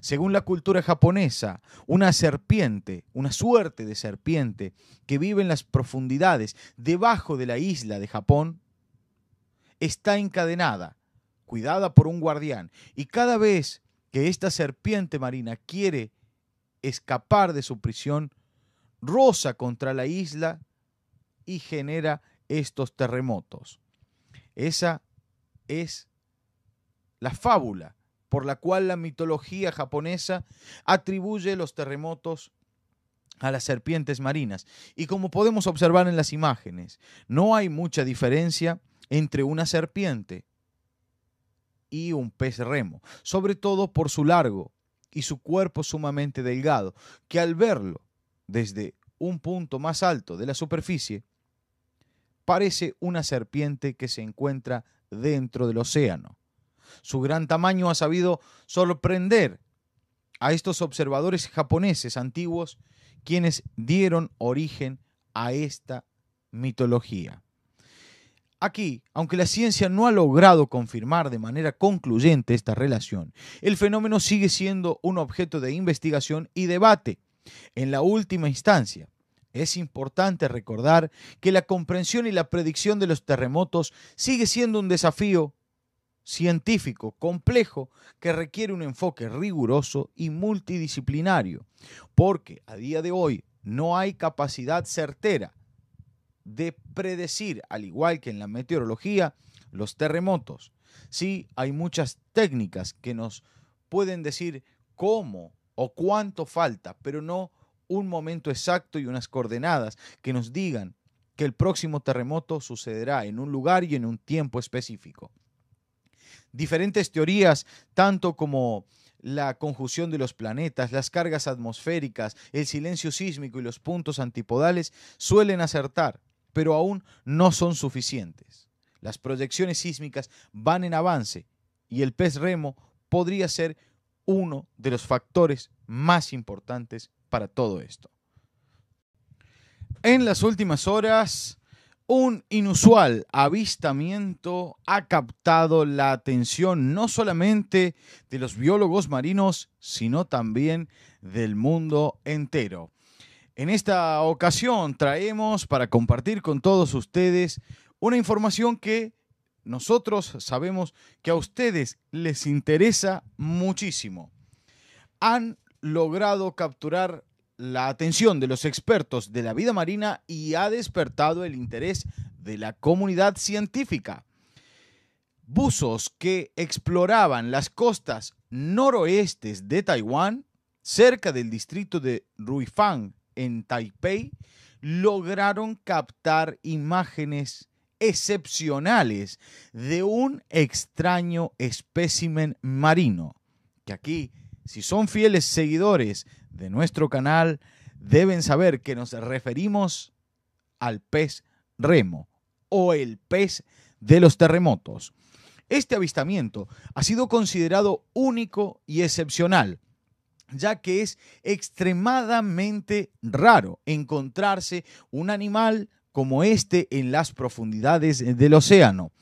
Según la cultura japonesa, una serpiente, una suerte de serpiente que vive en las profundidades debajo de la isla de Japón, está encadenada cuidada por un guardián. Y cada vez que esta serpiente marina quiere escapar de su prisión, roza contra la isla y genera estos terremotos. Esa es la fábula por la cual la mitología japonesa atribuye los terremotos a las serpientes marinas. Y como podemos observar en las imágenes, no hay mucha diferencia entre una serpiente y un pez remo, sobre todo por su largo y su cuerpo sumamente delgado, que al verlo desde un punto más alto de la superficie, parece una serpiente que se encuentra dentro del océano. Su gran tamaño ha sabido sorprender a estos observadores japoneses antiguos, quienes dieron origen a esta mitología. Aquí, aunque la ciencia no ha logrado confirmar de manera concluyente esta relación, el fenómeno sigue siendo un objeto de investigación y debate. En la última instancia, es importante recordar que la comprensión y la predicción de los terremotos sigue siendo un desafío científico complejo que requiere un enfoque riguroso y multidisciplinario, porque a día de hoy no hay capacidad certera de predecir, al igual que en la meteorología, los terremotos. Sí, hay muchas técnicas que nos pueden decir cómo o cuánto falta, pero no un momento exacto y unas coordenadas que nos digan que el próximo terremoto sucederá en un lugar y en un tiempo específico. Diferentes teorías, tanto como la conjunción de los planetas, las cargas atmosféricas, el silencio sísmico y los puntos antipodales, suelen acertar, pero aún no son suficientes. Las proyecciones sísmicas van en avance y el pez remo podría ser uno de los factores más importantes para todo esto. En las últimas horas, un inusual avistamiento ha captado la atención no solamente de los biólogos marinos, sino también del mundo entero. En esta ocasión traemos para compartir con todos ustedes una información que nosotros sabemos que a ustedes les interesa muchísimo. Han logrado capturar la atención de los expertos de la vida marina y ha despertado el interés de la comunidad científica. Buzos que exploraban las costas noroestes de Taiwán, cerca del distrito de Ruifang, en Taipei, lograron captar imágenes excepcionales de un extraño espécimen marino, que aquí, si son fieles seguidores de nuestro canal, deben saber que nos referimos al pez remo o el pez de los terremotos. Este avistamiento ha sido considerado único y excepcional ya que es extremadamente raro encontrarse un animal como este en las profundidades del océano.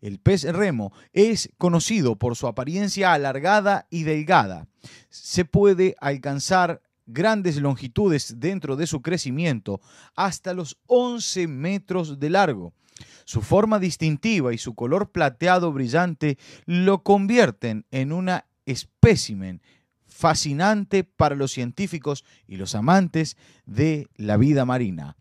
El pez remo es conocido por su apariencia alargada y delgada. Se puede alcanzar grandes longitudes dentro de su crecimiento, hasta los 11 metros de largo. Su forma distintiva y su color plateado brillante lo convierten en una espécimen fascinante para los científicos y los amantes de la vida marina.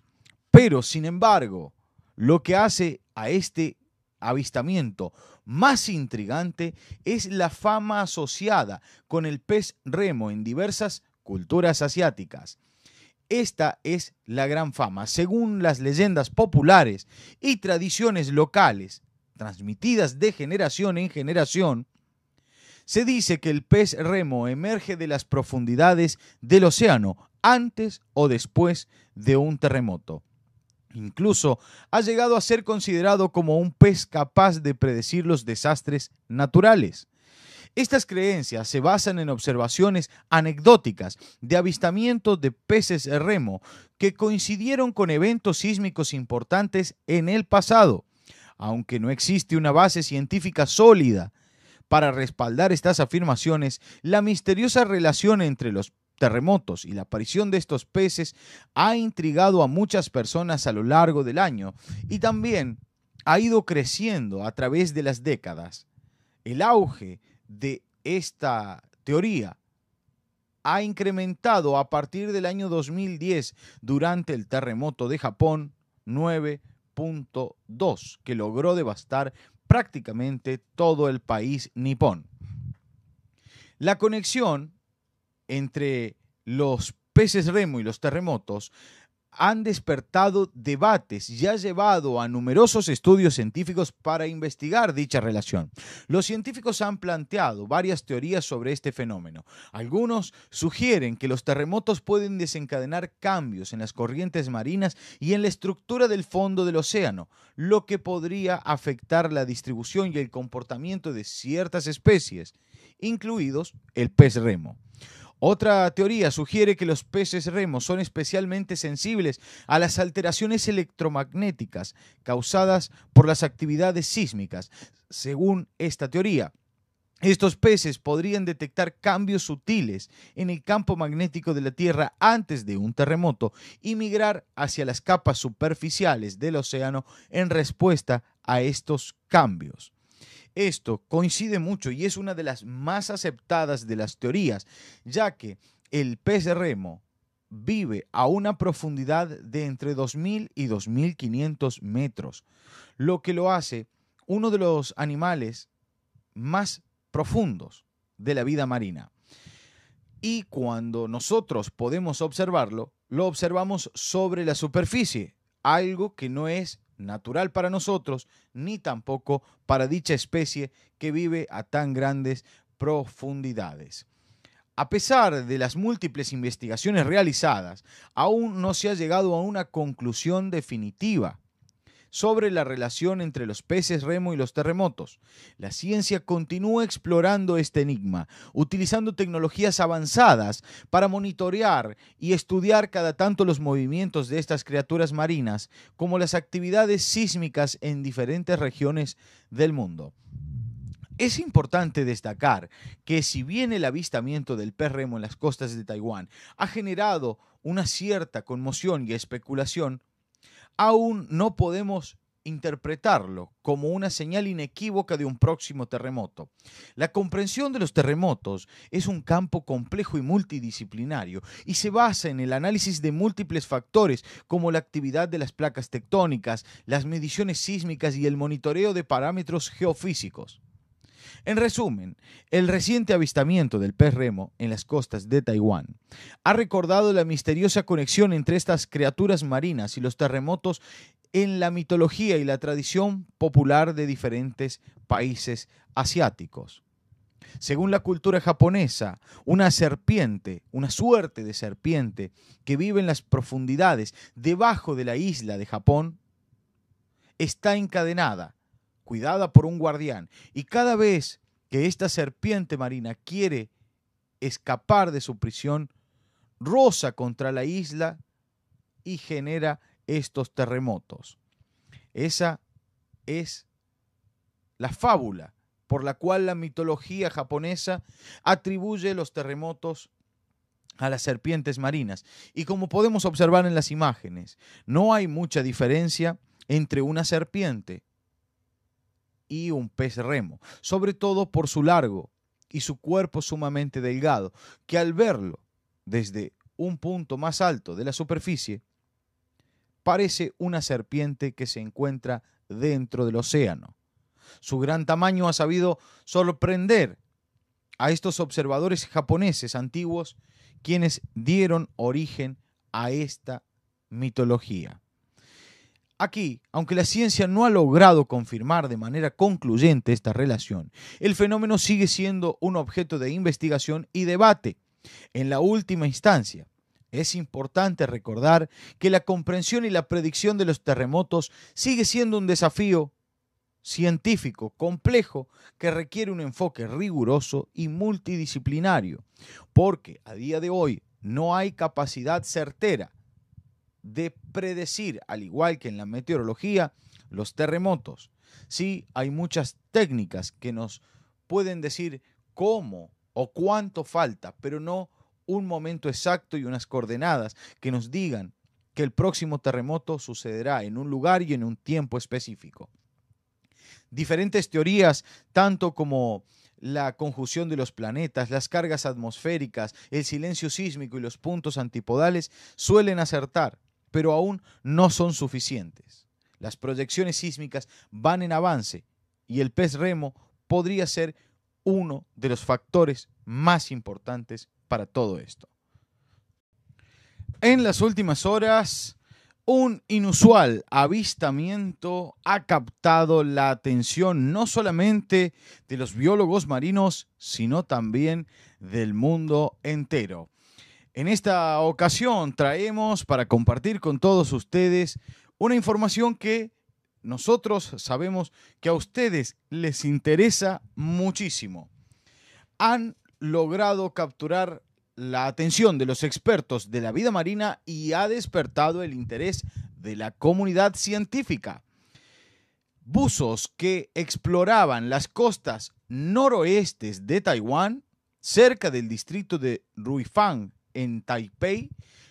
Pero, sin embargo, lo que hace a este avistamiento más intrigante es la fama asociada con el pez remo en diversas culturas asiáticas. Esta es la gran fama, según las leyendas populares y tradiciones locales transmitidas de generación en generación, se dice que el pez remo emerge de las profundidades del océano antes o después de un terremoto. Incluso ha llegado a ser considerado como un pez capaz de predecir los desastres naturales. Estas creencias se basan en observaciones anecdóticas de avistamientos de peces remo que coincidieron con eventos sísmicos importantes en el pasado. Aunque no existe una base científica sólida para respaldar estas afirmaciones, la misteriosa relación entre los terremotos y la aparición de estos peces ha intrigado a muchas personas a lo largo del año y también ha ido creciendo a través de las décadas. El auge de esta teoría ha incrementado a partir del año 2010 durante el terremoto de Japón 9.2 que logró devastar prácticamente todo el país nipón. La conexión entre los peces remo y los terremotos han despertado debates y ha llevado a numerosos estudios científicos para investigar dicha relación. Los científicos han planteado varias teorías sobre este fenómeno. Algunos sugieren que los terremotos pueden desencadenar cambios en las corrientes marinas y en la estructura del fondo del océano, lo que podría afectar la distribución y el comportamiento de ciertas especies, incluidos el pez remo. Otra teoría sugiere que los peces remos son especialmente sensibles a las alteraciones electromagnéticas causadas por las actividades sísmicas. Según esta teoría, estos peces podrían detectar cambios sutiles en el campo magnético de la Tierra antes de un terremoto y migrar hacia las capas superficiales del océano en respuesta a estos cambios. Esto coincide mucho y es una de las más aceptadas de las teorías, ya que el pez remo vive a una profundidad de entre 2.000 y 2.500 metros, lo que lo hace uno de los animales más profundos de la vida marina. Y cuando nosotros podemos observarlo, lo observamos sobre la superficie, algo que no es natural para nosotros, ni tampoco para dicha especie que vive a tan grandes profundidades. A pesar de las múltiples investigaciones realizadas, aún no se ha llegado a una conclusión definitiva sobre la relación entre los peces remo y los terremotos. La ciencia continúa explorando este enigma, utilizando tecnologías avanzadas para monitorear y estudiar cada tanto los movimientos de estas criaturas marinas, como las actividades sísmicas en diferentes regiones del mundo. Es importante destacar que si bien el avistamiento del pez remo en las costas de Taiwán ha generado una cierta conmoción y especulación, aún no podemos interpretarlo como una señal inequívoca de un próximo terremoto. La comprensión de los terremotos es un campo complejo y multidisciplinario y se basa en el análisis de múltiples factores como la actividad de las placas tectónicas, las mediciones sísmicas y el monitoreo de parámetros geofísicos. En resumen, el reciente avistamiento del pez remo en las costas de Taiwán ha recordado la misteriosa conexión entre estas criaturas marinas y los terremotos en la mitología y la tradición popular de diferentes países asiáticos. Según la cultura japonesa, una serpiente, una suerte de serpiente que vive en las profundidades debajo de la isla de Japón, está encadenada cuidada por un guardián. Y cada vez que esta serpiente marina quiere escapar de su prisión, roza contra la isla y genera estos terremotos. Esa es la fábula por la cual la mitología japonesa atribuye los terremotos a las serpientes marinas. Y como podemos observar en las imágenes, no hay mucha diferencia entre una serpiente y un pez remo, sobre todo por su largo y su cuerpo sumamente delgado, que al verlo desde un punto más alto de la superficie, parece una serpiente que se encuentra dentro del océano. Su gran tamaño ha sabido sorprender a estos observadores japoneses antiguos, quienes dieron origen a esta mitología. Aquí, aunque la ciencia no ha logrado confirmar de manera concluyente esta relación, el fenómeno sigue siendo un objeto de investigación y debate. En la última instancia, es importante recordar que la comprensión y la predicción de los terremotos sigue siendo un desafío científico complejo que requiere un enfoque riguroso y multidisciplinario, porque a día de hoy no hay capacidad certera de predecir, al igual que en la meteorología, los terremotos. Sí, hay muchas técnicas que nos pueden decir cómo o cuánto falta, pero no un momento exacto y unas coordenadas que nos digan que el próximo terremoto sucederá en un lugar y en un tiempo específico. Diferentes teorías, tanto como la conjunción de los planetas, las cargas atmosféricas, el silencio sísmico y los puntos antipodales, suelen acertar, pero aún no son suficientes. Las proyecciones sísmicas van en avance y el pez remo podría ser uno de los factores más importantes para todo esto. En las últimas horas, un inusual avistamiento ha captado la atención no solamente de los biólogos marinos, sino también del mundo entero. En esta ocasión traemos para compartir con todos ustedes una información que nosotros sabemos que a ustedes les interesa muchísimo. Han logrado capturar la atención de los expertos de la vida marina y ha despertado el interés de la comunidad científica. Buzos que exploraban las costas noroestes de Taiwán, cerca del distrito de Ruifang, en Taipei,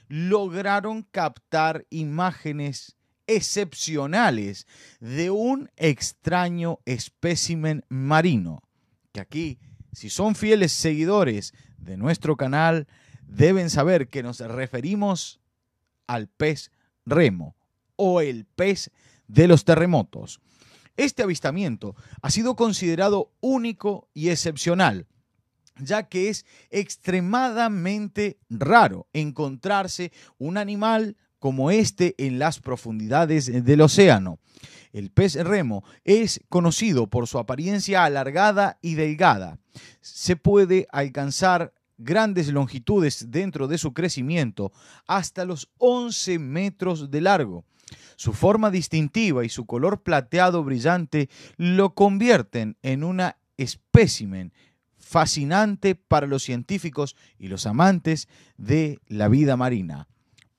lograron captar imágenes excepcionales de un extraño espécimen marino, que aquí, si son fieles seguidores de nuestro canal, deben saber que nos referimos al pez remo o el pez de los terremotos. Este avistamiento ha sido considerado único y excepcional ya que es extremadamente raro encontrarse un animal como este en las profundidades del océano. El pez remo es conocido por su apariencia alargada y delgada. Se puede alcanzar grandes longitudes dentro de su crecimiento, hasta los 11 metros de largo. Su forma distintiva y su color plateado brillante lo convierten en una espécimen fascinante para los científicos y los amantes de la vida marina.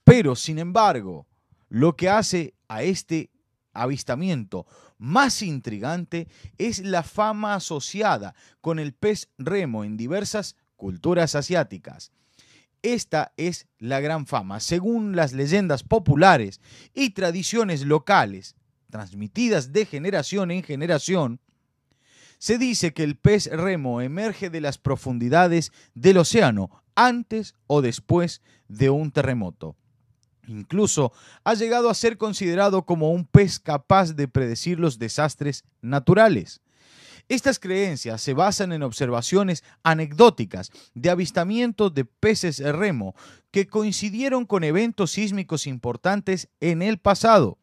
Pero, sin embargo, lo que hace a este avistamiento más intrigante es la fama asociada con el pez remo en diversas culturas asiáticas. Esta es la gran fama. Según las leyendas populares y tradiciones locales, transmitidas de generación en generación, se dice que el pez remo emerge de las profundidades del océano antes o después de un terremoto. Incluso ha llegado a ser considerado como un pez capaz de predecir los desastres naturales. Estas creencias se basan en observaciones anecdóticas de avistamientos de peces remo que coincidieron con eventos sísmicos importantes en el pasado.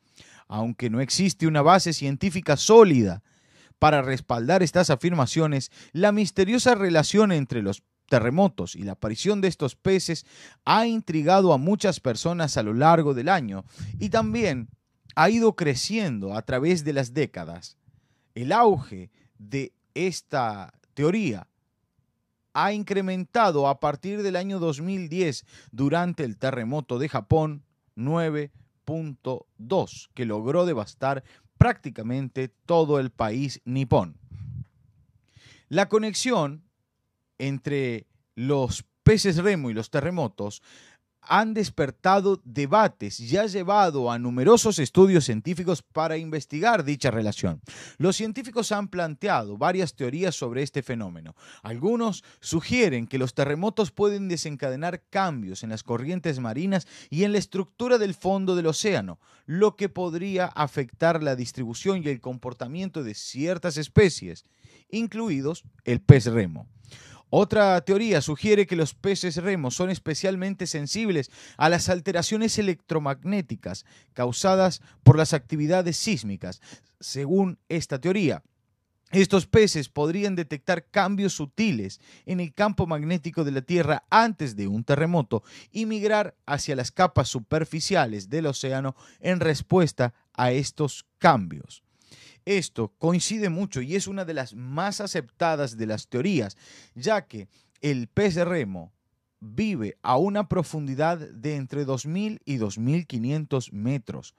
Aunque no existe una base científica sólida para respaldar estas afirmaciones, la misteriosa relación entre los terremotos y la aparición de estos peces ha intrigado a muchas personas a lo largo del año y también ha ido creciendo a través de las décadas. El auge de esta teoría ha incrementado a partir del año 2010 durante el terremoto de Japón 9.2 que logró devastar prácticamente todo el país nipón. La conexión entre los peces remo y los terremotos han despertado debates y ha llevado a numerosos estudios científicos para investigar dicha relación. Los científicos han planteado varias teorías sobre este fenómeno. Algunos sugieren que los terremotos pueden desencadenar cambios en las corrientes marinas y en la estructura del fondo del océano, lo que podría afectar la distribución y el comportamiento de ciertas especies, incluidos el pez remo. Otra teoría sugiere que los peces remos son especialmente sensibles a las alteraciones electromagnéticas causadas por las actividades sísmicas. Según esta teoría, estos peces podrían detectar cambios sutiles en el campo magnético de la Tierra antes de un terremoto y migrar hacia las capas superficiales del océano en respuesta a estos cambios. Esto coincide mucho y es una de las más aceptadas de las teorías, ya que el pez de remo vive a una profundidad de entre 2.000 y 2.500 metros,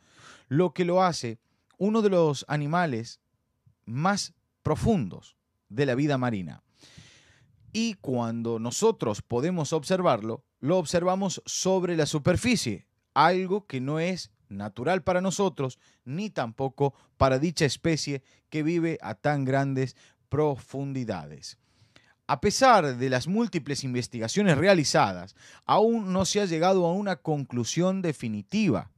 lo que lo hace uno de los animales más profundos de la vida marina. Y cuando nosotros podemos observarlo, lo observamos sobre la superficie, algo que no es natural para nosotros, ni tampoco para dicha especie que vive a tan grandes profundidades. A pesar de las múltiples investigaciones realizadas, aún no se ha llegado a una conclusión definitiva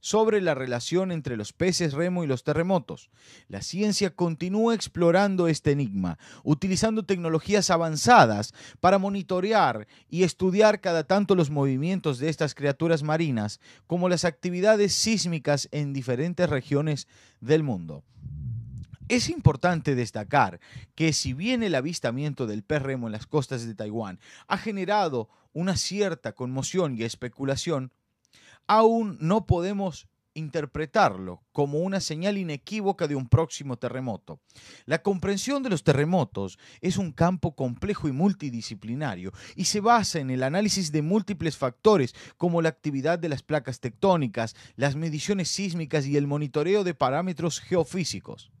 sobre la relación entre los peces remo y los terremotos. La ciencia continúa explorando este enigma, utilizando tecnologías avanzadas para monitorear y estudiar cada tanto los movimientos de estas criaturas marinas, como las actividades sísmicas en diferentes regiones del mundo. Es importante destacar que si bien el avistamiento del pez remo en las costas de Taiwán ha generado una cierta conmoción y especulación, aún no podemos interpretarlo como una señal inequívoca de un próximo terremoto. La comprensión de los terremotos es un campo complejo y multidisciplinario y se basa en el análisis de múltiples factores como la actividad de las placas tectónicas, las mediciones sísmicas y el monitoreo de parámetros geofísicos.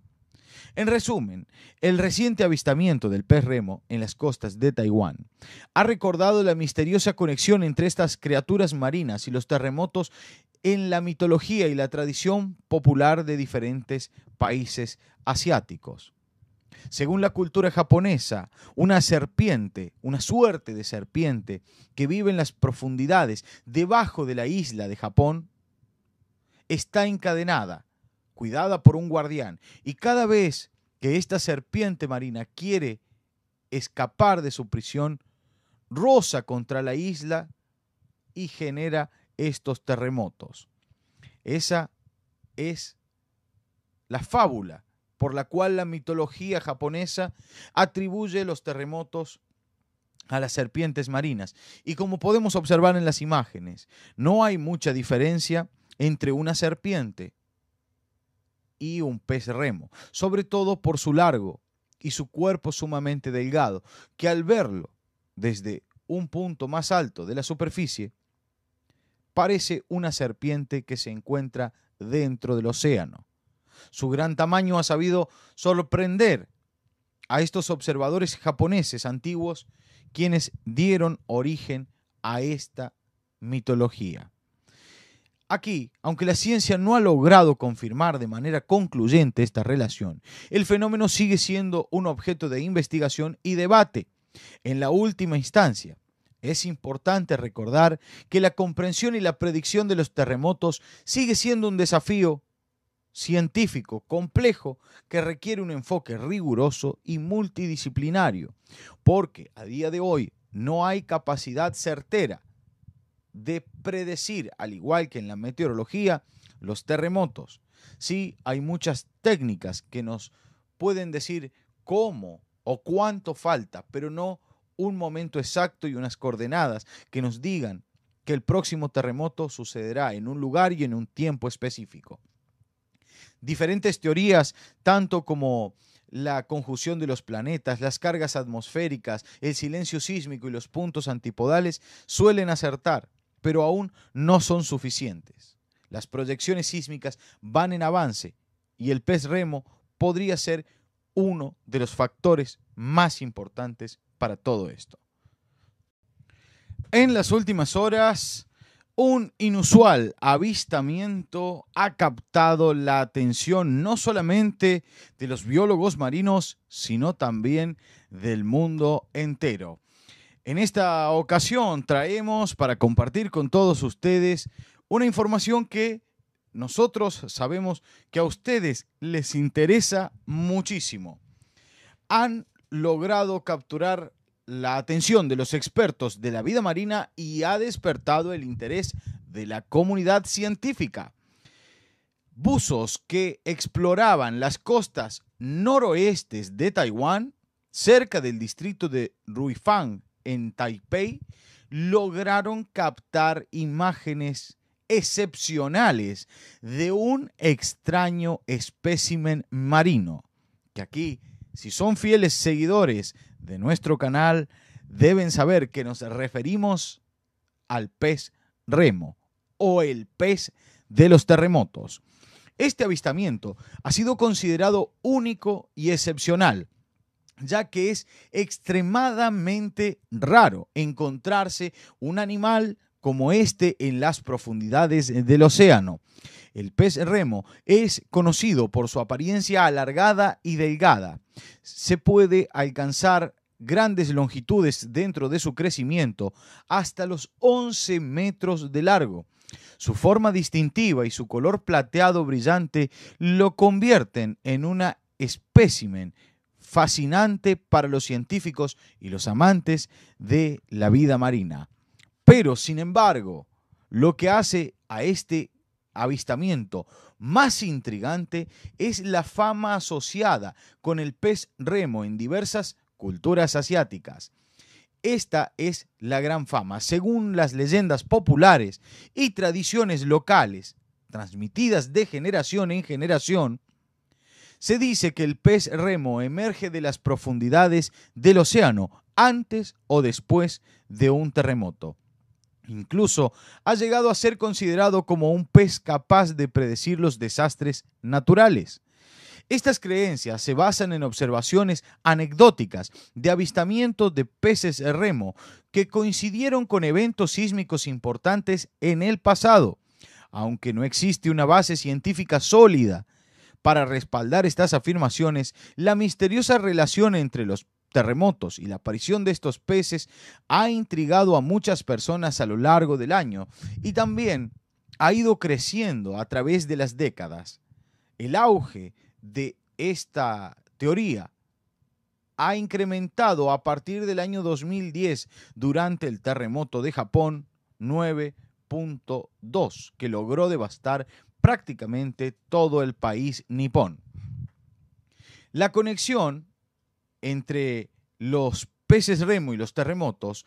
En resumen, el reciente avistamiento del pez remo en las costas de Taiwán ha recordado la misteriosa conexión entre estas criaturas marinas y los terremotos en la mitología y la tradición popular de diferentes países asiáticos. Según la cultura japonesa, una serpiente, una suerte de serpiente que vive en las profundidades debajo de la isla de Japón, está encadenada cuidada por un guardián. Y cada vez que esta serpiente marina quiere escapar de su prisión, roza contra la isla y genera estos terremotos. Esa es la fábula por la cual la mitología japonesa atribuye los terremotos a las serpientes marinas. Y como podemos observar en las imágenes, no hay mucha diferencia entre una serpiente y un pez remo, sobre todo por su largo y su cuerpo sumamente delgado, que al verlo desde un punto más alto de la superficie, parece una serpiente que se encuentra dentro del océano. Su gran tamaño ha sabido sorprender a estos observadores japoneses antiguos, quienes dieron origen a esta mitología. Aquí, aunque la ciencia no ha logrado confirmar de manera concluyente esta relación, el fenómeno sigue siendo un objeto de investigación y debate. En la última instancia, es importante recordar que la comprensión y la predicción de los terremotos sigue siendo un desafío científico complejo que requiere un enfoque riguroso y multidisciplinario, porque a día de hoy no hay capacidad certera de predecir, al igual que en la meteorología, los terremotos. Sí, hay muchas técnicas que nos pueden decir cómo o cuánto falta, pero no un momento exacto y unas coordenadas que nos digan que el próximo terremoto sucederá en un lugar y en un tiempo específico. Diferentes teorías, tanto como la conjunción de los planetas, las cargas atmosféricas, el silencio sísmico y los puntos antipodales, suelen acertar, pero aún no son suficientes. Las proyecciones sísmicas van en avance y el pez remo podría ser uno de los factores más importantes para todo esto. En las últimas horas, un inusual avistamiento ha captado la atención no solamente de los biólogos marinos, sino también del mundo entero. En esta ocasión traemos para compartir con todos ustedes una información que nosotros sabemos que a ustedes les interesa muchísimo. Han logrado capturar la atención de los expertos de la vida marina y ha despertado el interés de la comunidad científica. Buzos que exploraban las costas noroestes de Taiwán, cerca del distrito de Ruifang, en Taipei, lograron captar imágenes excepcionales de un extraño espécimen marino, que aquí, si son fieles seguidores de nuestro canal, deben saber que nos referimos al pez remo o el pez de los terremotos. Este avistamiento ha sido considerado único y excepcional ya que es extremadamente raro encontrarse un animal como este en las profundidades del océano. El pez remo es conocido por su apariencia alargada y delgada. Se puede alcanzar grandes longitudes dentro de su crecimiento, hasta los 11 metros de largo. Su forma distintiva y su color plateado brillante lo convierten en una espécimen fascinante para los científicos y los amantes de la vida marina. Pero, sin embargo, lo que hace a este avistamiento más intrigante es la fama asociada con el pez remo en diversas culturas asiáticas. Esta es la gran fama, según las leyendas populares y tradiciones locales transmitidas de generación en generación, se dice que el pez remo emerge de las profundidades del océano antes o después de un terremoto. Incluso ha llegado a ser considerado como un pez capaz de predecir los desastres naturales. Estas creencias se basan en observaciones anecdóticas de avistamientos de peces remo que coincidieron con eventos sísmicos importantes en el pasado. Aunque no existe una base científica sólida para respaldar estas afirmaciones, la misteriosa relación entre los terremotos y la aparición de estos peces ha intrigado a muchas personas a lo largo del año y también ha ido creciendo a través de las décadas. El auge de esta teoría ha incrementado a partir del año 2010 durante el terremoto de Japón 9.2 que logró devastar prácticamente todo el país nipón. La conexión entre los peces remo y los terremotos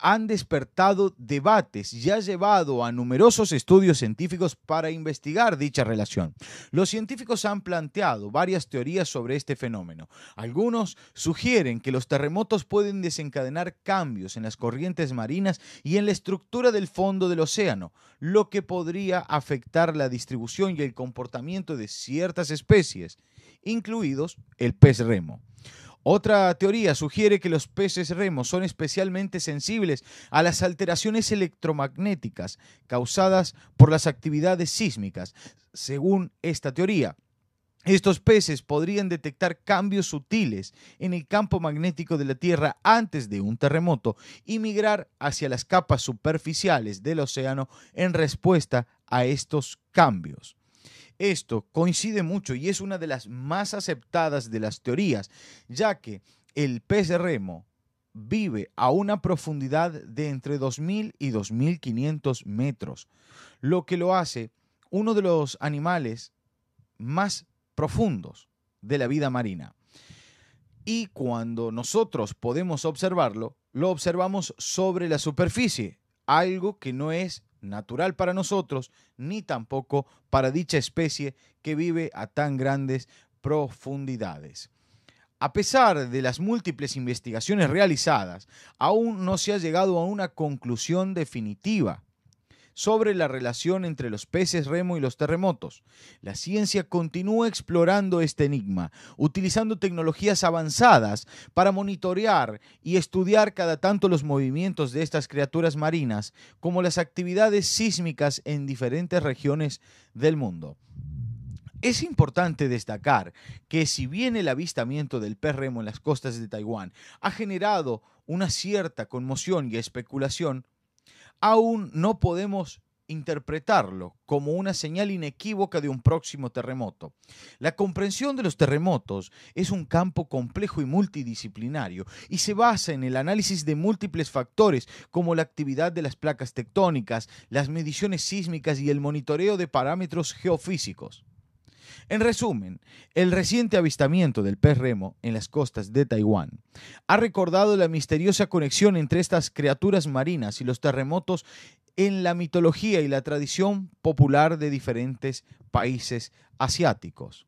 han despertado debates y ha llevado a numerosos estudios científicos para investigar dicha relación. Los científicos han planteado varias teorías sobre este fenómeno. Algunos sugieren que los terremotos pueden desencadenar cambios en las corrientes marinas y en la estructura del fondo del océano, lo que podría afectar la distribución y el comportamiento de ciertas especies, incluidos el pez remo. Otra teoría sugiere que los peces remos son especialmente sensibles a las alteraciones electromagnéticas causadas por las actividades sísmicas. Según esta teoría, estos peces podrían detectar cambios sutiles en el campo magnético de la Tierra antes de un terremoto y migrar hacia las capas superficiales del océano en respuesta a estos cambios. Esto coincide mucho y es una de las más aceptadas de las teorías, ya que el pez de remo vive a una profundidad de entre 2.000 y 2.500 metros, lo que lo hace uno de los animales más profundos de la vida marina. Y cuando nosotros podemos observarlo, lo observamos sobre la superficie, algo que no es natural para nosotros, ni tampoco para dicha especie que vive a tan grandes profundidades. A pesar de las múltiples investigaciones realizadas, aún no se ha llegado a una conclusión definitiva sobre la relación entre los peces remo y los terremotos. La ciencia continúa explorando este enigma, utilizando tecnologías avanzadas para monitorear y estudiar cada tanto los movimientos de estas criaturas marinas, como las actividades sísmicas en diferentes regiones del mundo. Es importante destacar que si bien el avistamiento del pez remo en las costas de Taiwán ha generado una cierta conmoción y especulación, aún no podemos interpretarlo como una señal inequívoca de un próximo terremoto. La comprensión de los terremotos es un campo complejo y multidisciplinario y se basa en el análisis de múltiples factores como la actividad de las placas tectónicas, las mediciones sísmicas y el monitoreo de parámetros geofísicos. En resumen, el reciente avistamiento del pez remo en las costas de Taiwán ha recordado la misteriosa conexión entre estas criaturas marinas y los terremotos en la mitología y la tradición popular de diferentes países asiáticos.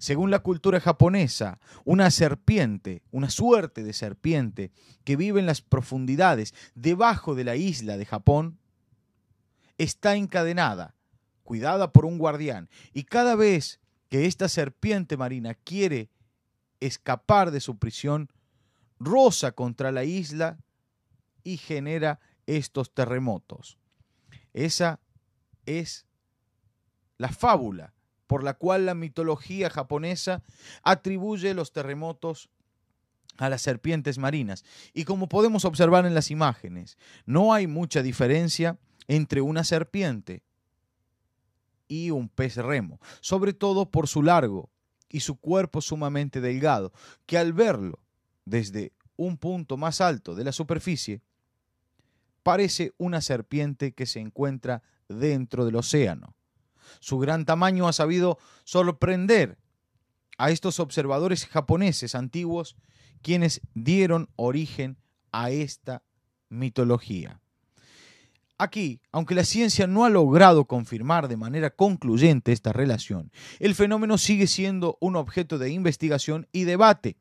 Según la cultura japonesa, una serpiente, una suerte de serpiente que vive en las profundidades debajo de la isla de Japón, está encadenada cuidada por un guardián. Y cada vez que esta serpiente marina quiere escapar de su prisión, roza contra la isla y genera estos terremotos. Esa es la fábula por la cual la mitología japonesa atribuye los terremotos a las serpientes marinas. Y como podemos observar en las imágenes, no hay mucha diferencia entre una serpiente y un pez remo, sobre todo por su largo y su cuerpo sumamente delgado, que al verlo desde un punto más alto de la superficie, parece una serpiente que se encuentra dentro del océano. Su gran tamaño ha sabido sorprender a estos observadores japoneses antiguos quienes dieron origen a esta mitología. Aquí, aunque la ciencia no ha logrado confirmar de manera concluyente esta relación, el fenómeno sigue siendo un objeto de investigación y debate.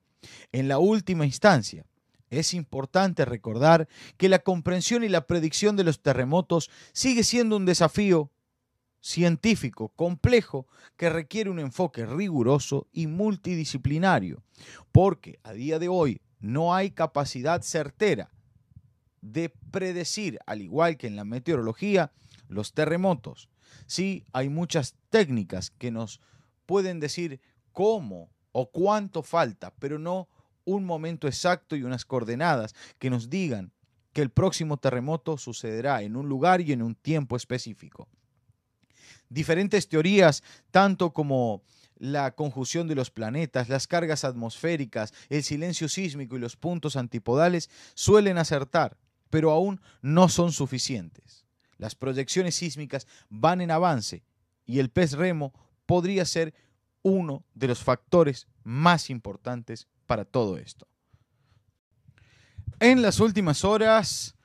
En la última instancia, es importante recordar que la comprensión y la predicción de los terremotos sigue siendo un desafío científico complejo que requiere un enfoque riguroso y multidisciplinario, porque a día de hoy no hay capacidad certera de predecir, al igual que en la meteorología, los terremotos. Sí, hay muchas técnicas que nos pueden decir cómo o cuánto falta, pero no un momento exacto y unas coordenadas que nos digan que el próximo terremoto sucederá en un lugar y en un tiempo específico. Diferentes teorías, tanto como la conjunción de los planetas, las cargas atmosféricas, el silencio sísmico y los puntos antipodales, suelen acertar, pero aún no son suficientes. Las proyecciones sísmicas van en avance y el pez remo podría ser uno de los factores más importantes para todo esto. En las últimas horas,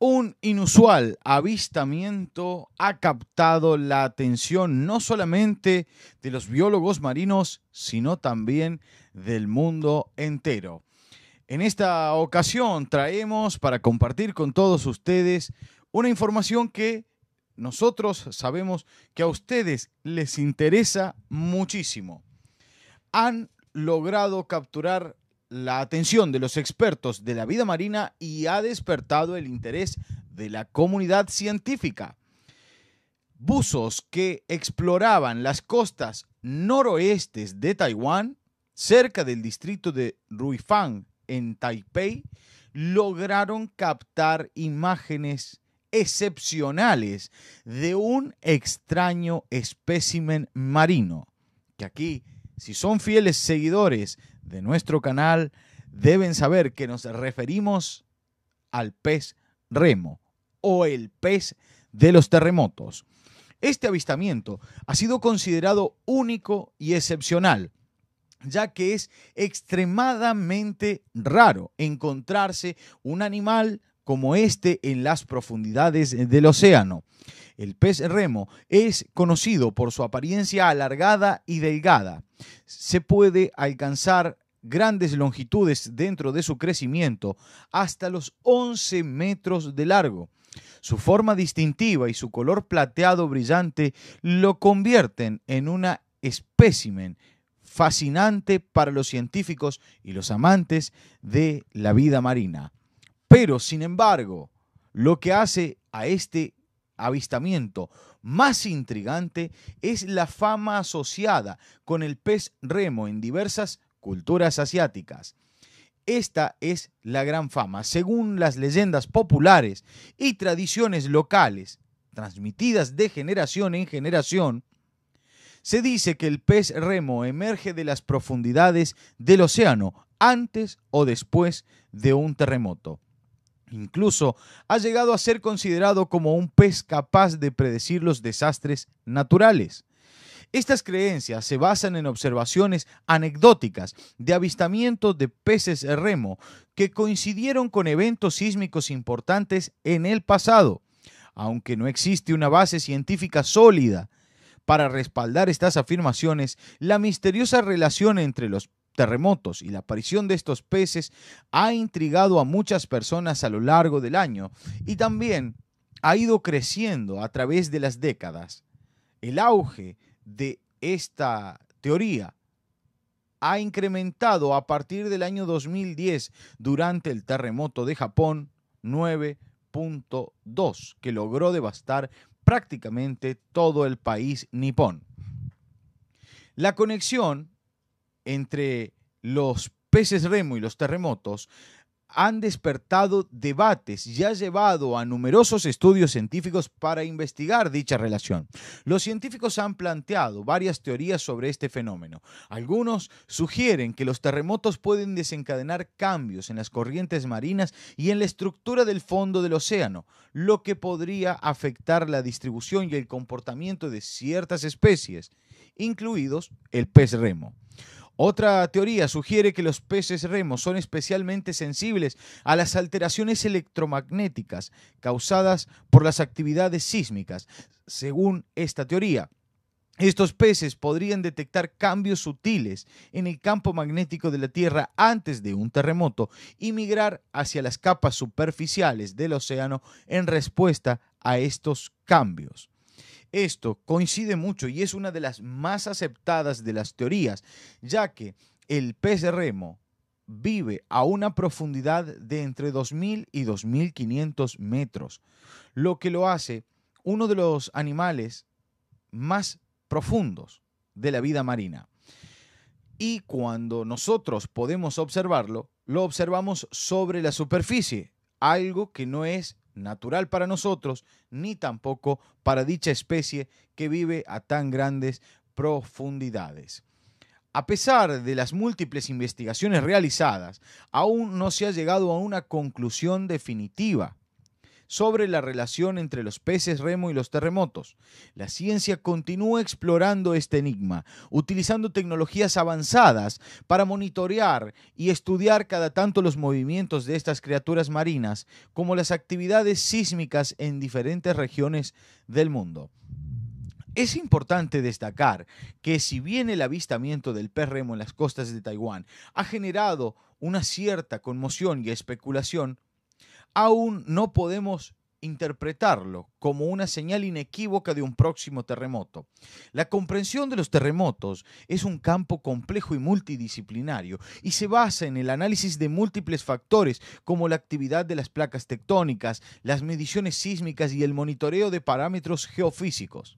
un inusual avistamiento ha captado la atención no solamente de los biólogos marinos, sino también del mundo entero. En esta ocasión traemos para compartir con todos ustedes una información que nosotros sabemos que a ustedes les interesa muchísimo. Han logrado capturar la atención de los expertos de la vida marina y ha despertado el interés de la comunidad científica. Buzos que exploraban las costas noroestes de Taiwán, cerca del distrito de Ruifang, en Taipei, lograron captar imágenes excepcionales de un extraño espécimen marino, que aquí, si son fieles seguidores de nuestro canal, deben saber que nos referimos al pez remo o el pez de los terremotos. Este avistamiento ha sido considerado único y excepcional ya que es extremadamente raro encontrarse un animal como este en las profundidades del océano. El pez remo es conocido por su apariencia alargada y delgada. Se puede alcanzar grandes longitudes dentro de su crecimiento, hasta los 11 metros de largo. Su forma distintiva y su color plateado brillante lo convierten en una espécimen fascinante para los científicos y los amantes de la vida marina. Pero, sin embargo, lo que hace a este avistamiento más intrigante es la fama asociada con el pez remo en diversas culturas asiáticas. Esta es la gran fama, según las leyendas populares y tradiciones locales transmitidas de generación en generación, se dice que el pez remo emerge de las profundidades del océano antes o después de un terremoto. Incluso ha llegado a ser considerado como un pez capaz de predecir los desastres naturales. Estas creencias se basan en observaciones anecdóticas de avistamientos de peces remo que coincidieron con eventos sísmicos importantes en el pasado. Aunque no existe una base científica sólida para respaldar estas afirmaciones, la misteriosa relación entre los terremotos y la aparición de estos peces ha intrigado a muchas personas a lo largo del año y también ha ido creciendo a través de las décadas. El auge de esta teoría ha incrementado a partir del año 2010 durante el terremoto de Japón 9.2 que logró devastar prácticamente todo el país nipón. La conexión entre los peces remo y los terremotos han despertado debates y ha llevado a numerosos estudios científicos para investigar dicha relación. Los científicos han planteado varias teorías sobre este fenómeno. Algunos sugieren que los terremotos pueden desencadenar cambios en las corrientes marinas y en la estructura del fondo del océano, lo que podría afectar la distribución y el comportamiento de ciertas especies, incluidos el pez remo. Otra teoría sugiere que los peces remos son especialmente sensibles a las alteraciones electromagnéticas causadas por las actividades sísmicas. Según esta teoría, estos peces podrían detectar cambios sutiles en el campo magnético de la Tierra antes de un terremoto y migrar hacia las capas superficiales del océano en respuesta a estos cambios. Esto coincide mucho y es una de las más aceptadas de las teorías, ya que el pez remo vive a una profundidad de entre 2.000 y 2.500 metros, lo que lo hace uno de los animales más profundos de la vida marina. Y cuando nosotros podemos observarlo, lo observamos sobre la superficie, algo que no es natural para nosotros, ni tampoco para dicha especie que vive a tan grandes profundidades. A pesar de las múltiples investigaciones realizadas, aún no se ha llegado a una conclusión definitiva sobre la relación entre los peces remo y los terremotos. La ciencia continúa explorando este enigma, utilizando tecnologías avanzadas para monitorear y estudiar cada tanto los movimientos de estas criaturas marinas, como las actividades sísmicas en diferentes regiones del mundo. Es importante destacar que si bien el avistamiento del pez remo en las costas de Taiwán ha generado una cierta conmoción y especulación, aún no podemos interpretarlo como una señal inequívoca de un próximo terremoto. La comprensión de los terremotos es un campo complejo y multidisciplinario y se basa en el análisis de múltiples factores como la actividad de las placas tectónicas, las mediciones sísmicas y el monitoreo de parámetros geofísicos.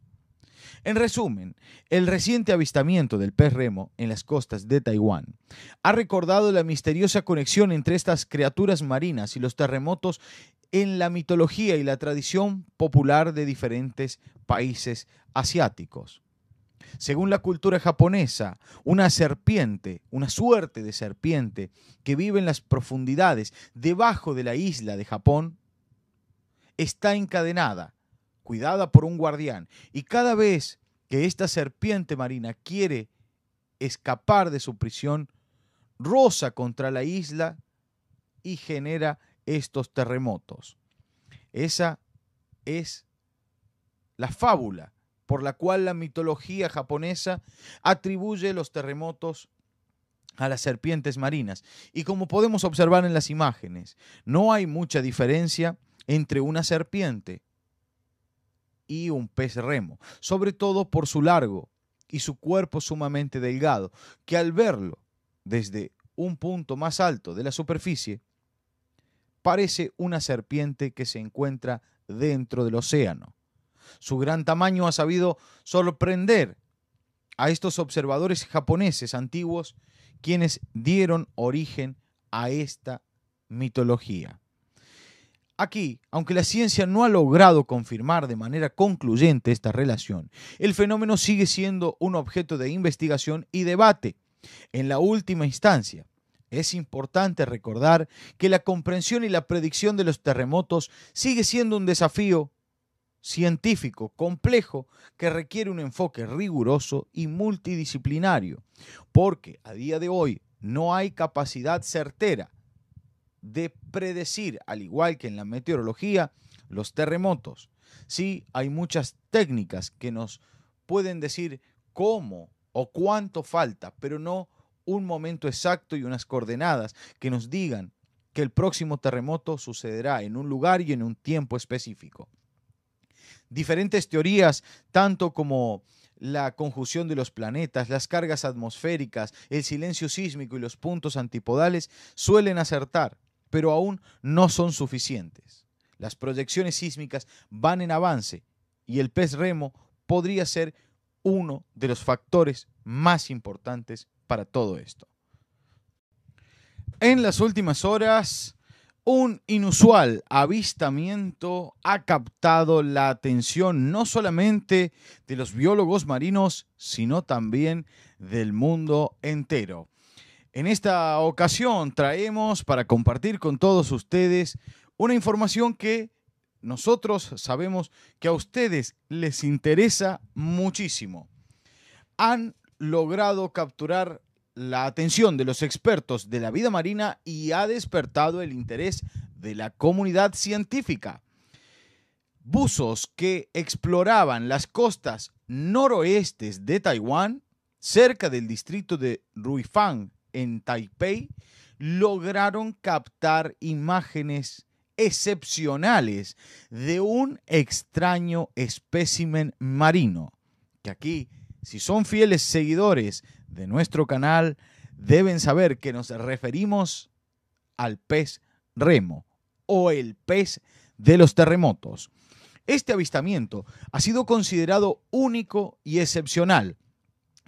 En resumen, el reciente avistamiento del pez remo en las costas de Taiwán ha recordado la misteriosa conexión entre estas criaturas marinas y los terremotos en la mitología y la tradición popular de diferentes países asiáticos. Según la cultura japonesa, una serpiente, una suerte de serpiente que vive en las profundidades debajo de la isla de Japón, está encadenada cuidada por un guardián. Y cada vez que esta serpiente marina quiere escapar de su prisión, roza contra la isla y genera estos terremotos. Esa es la fábula por la cual la mitología japonesa atribuye los terremotos a las serpientes marinas. Y como podemos observar en las imágenes, no hay mucha diferencia entre una serpiente y un pez remo, sobre todo por su largo y su cuerpo sumamente delgado, que al verlo desde un punto más alto de la superficie, parece una serpiente que se encuentra dentro del océano. Su gran tamaño ha sabido sorprender a estos observadores japoneses antiguos, quienes dieron origen a esta mitología. Aquí, aunque la ciencia no ha logrado confirmar de manera concluyente esta relación, el fenómeno sigue siendo un objeto de investigación y debate. En la última instancia, es importante recordar que la comprensión y la predicción de los terremotos sigue siendo un desafío científico complejo que requiere un enfoque riguroso y multidisciplinario, porque a día de hoy no hay capacidad certera de predecir, al igual que en la meteorología, los terremotos. Sí, hay muchas técnicas que nos pueden decir cómo o cuánto falta, pero no un momento exacto y unas coordenadas que nos digan que el próximo terremoto sucederá en un lugar y en un tiempo específico. Diferentes teorías, tanto como la conjunción de los planetas, las cargas atmosféricas, el silencio sísmico y los puntos antipodales, suelen acertar pero aún no son suficientes. Las proyecciones sísmicas van en avance y el pez remo podría ser uno de los factores más importantes para todo esto. En las últimas horas, un inusual avistamiento ha captado la atención no solamente de los biólogos marinos, sino también del mundo entero. En esta ocasión traemos para compartir con todos ustedes una información que nosotros sabemos que a ustedes les interesa muchísimo. Han logrado capturar la atención de los expertos de la vida marina y ha despertado el interés de la comunidad científica. Buzos que exploraban las costas noroestes de Taiwán, cerca del distrito de Ruifang, en Taipei, lograron captar imágenes excepcionales de un extraño espécimen marino, que aquí, si son fieles seguidores de nuestro canal, deben saber que nos referimos al pez remo o el pez de los terremotos. Este avistamiento ha sido considerado único y excepcional,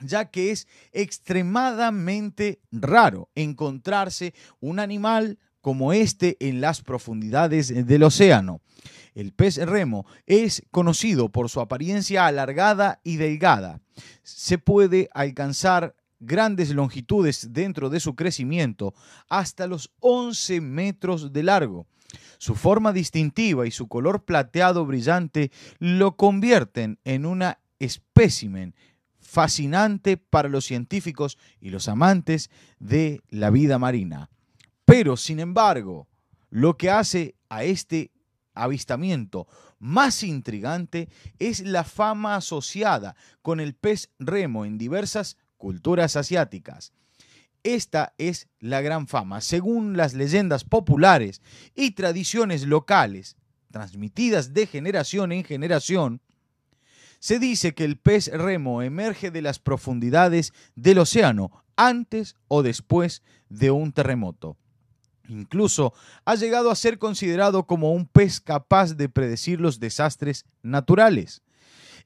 ya que es extremadamente raro encontrarse un animal como este en las profundidades del océano. El pez remo es conocido por su apariencia alargada y delgada. Se puede alcanzar grandes longitudes dentro de su crecimiento, hasta los 11 metros de largo. Su forma distintiva y su color plateado brillante lo convierten en una espécimen fascinante para los científicos y los amantes de la vida marina. Pero, sin embargo, lo que hace a este avistamiento más intrigante es la fama asociada con el pez remo en diversas culturas asiáticas. Esta es la gran fama. Según las leyendas populares y tradiciones locales transmitidas de generación en generación, se dice que el pez remo emerge de las profundidades del océano antes o después de un terremoto. Incluso ha llegado a ser considerado como un pez capaz de predecir los desastres naturales.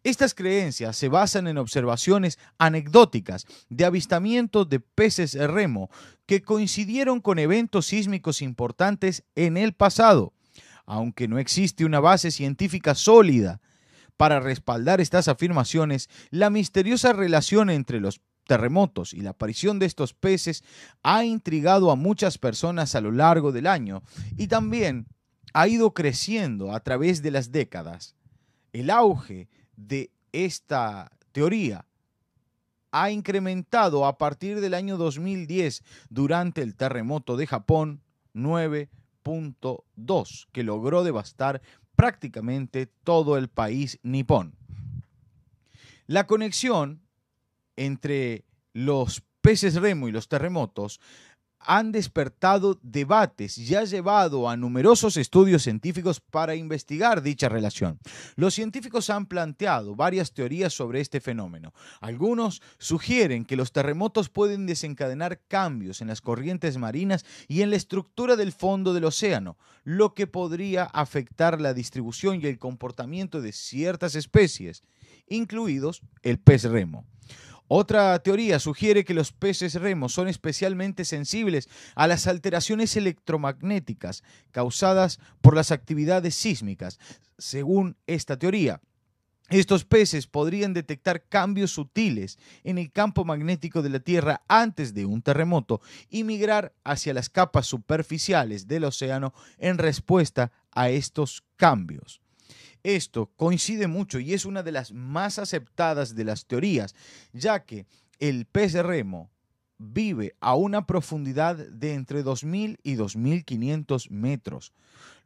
Estas creencias se basan en observaciones anecdóticas de avistamientos de peces remo que coincidieron con eventos sísmicos importantes en el pasado. Aunque no existe una base científica sólida para respaldar estas afirmaciones, la misteriosa relación entre los terremotos y la aparición de estos peces ha intrigado a muchas personas a lo largo del año y también ha ido creciendo a través de las décadas. El auge de esta teoría ha incrementado a partir del año 2010 durante el terremoto de Japón 9.2 que logró devastar prácticamente todo el país nipón. La conexión entre los peces remo y los terremotos han despertado debates y ha llevado a numerosos estudios científicos para investigar dicha relación. Los científicos han planteado varias teorías sobre este fenómeno. Algunos sugieren que los terremotos pueden desencadenar cambios en las corrientes marinas y en la estructura del fondo del océano, lo que podría afectar la distribución y el comportamiento de ciertas especies, incluidos el pez remo. Otra teoría sugiere que los peces remos son especialmente sensibles a las alteraciones electromagnéticas causadas por las actividades sísmicas. Según esta teoría, estos peces podrían detectar cambios sutiles en el campo magnético de la Tierra antes de un terremoto y migrar hacia las capas superficiales del océano en respuesta a estos cambios. Esto coincide mucho y es una de las más aceptadas de las teorías, ya que el pez de remo vive a una profundidad de entre 2.000 y 2.500 metros,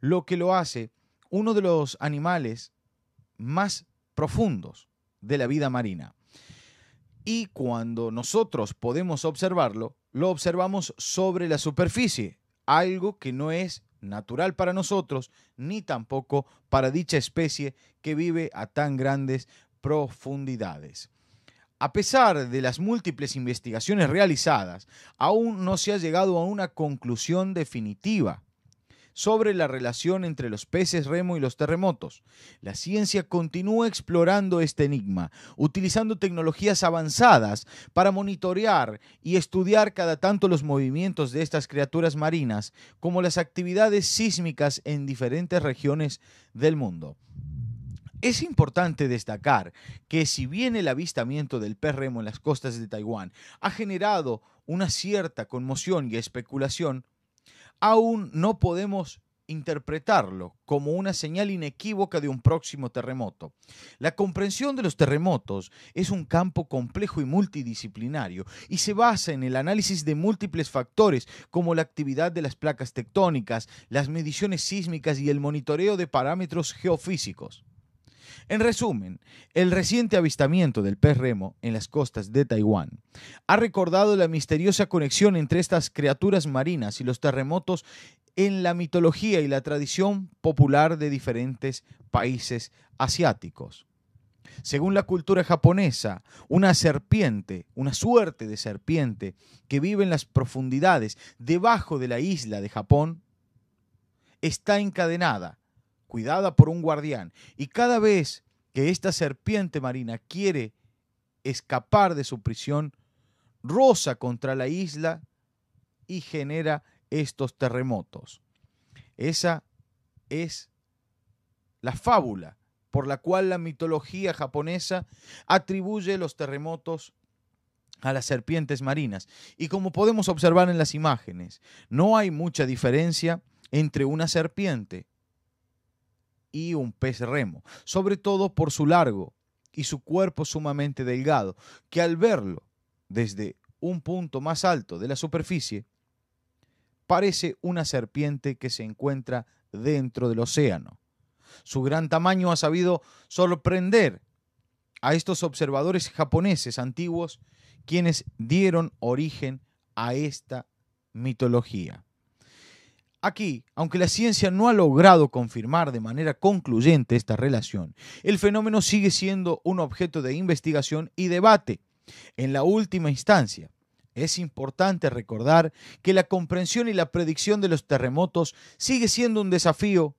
lo que lo hace uno de los animales más profundos de la vida marina. Y cuando nosotros podemos observarlo, lo observamos sobre la superficie, algo que no es natural para nosotros, ni tampoco para dicha especie que vive a tan grandes profundidades. A pesar de las múltiples investigaciones realizadas, aún no se ha llegado a una conclusión definitiva sobre la relación entre los peces remo y los terremotos. La ciencia continúa explorando este enigma, utilizando tecnologías avanzadas para monitorear y estudiar cada tanto los movimientos de estas criaturas marinas, como las actividades sísmicas en diferentes regiones del mundo. Es importante destacar que si bien el avistamiento del pez remo en las costas de Taiwán ha generado una cierta conmoción y especulación, aún no podemos interpretarlo como una señal inequívoca de un próximo terremoto. La comprensión de los terremotos es un campo complejo y multidisciplinario y se basa en el análisis de múltiples factores como la actividad de las placas tectónicas, las mediciones sísmicas y el monitoreo de parámetros geofísicos. En resumen, el reciente avistamiento del pez remo en las costas de Taiwán ha recordado la misteriosa conexión entre estas criaturas marinas y los terremotos en la mitología y la tradición popular de diferentes países asiáticos. Según la cultura japonesa, una serpiente, una suerte de serpiente que vive en las profundidades debajo de la isla de Japón, está encadenada cuidada por un guardián. Y cada vez que esta serpiente marina quiere escapar de su prisión, roza contra la isla y genera estos terremotos. Esa es la fábula por la cual la mitología japonesa atribuye los terremotos a las serpientes marinas. Y como podemos observar en las imágenes, no hay mucha diferencia entre una serpiente y un pez remo, sobre todo por su largo y su cuerpo sumamente delgado, que al verlo desde un punto más alto de la superficie, parece una serpiente que se encuentra dentro del océano. Su gran tamaño ha sabido sorprender a estos observadores japoneses antiguos quienes dieron origen a esta mitología. Aquí, aunque la ciencia no ha logrado confirmar de manera concluyente esta relación, el fenómeno sigue siendo un objeto de investigación y debate. En la última instancia, es importante recordar que la comprensión y la predicción de los terremotos sigue siendo un desafío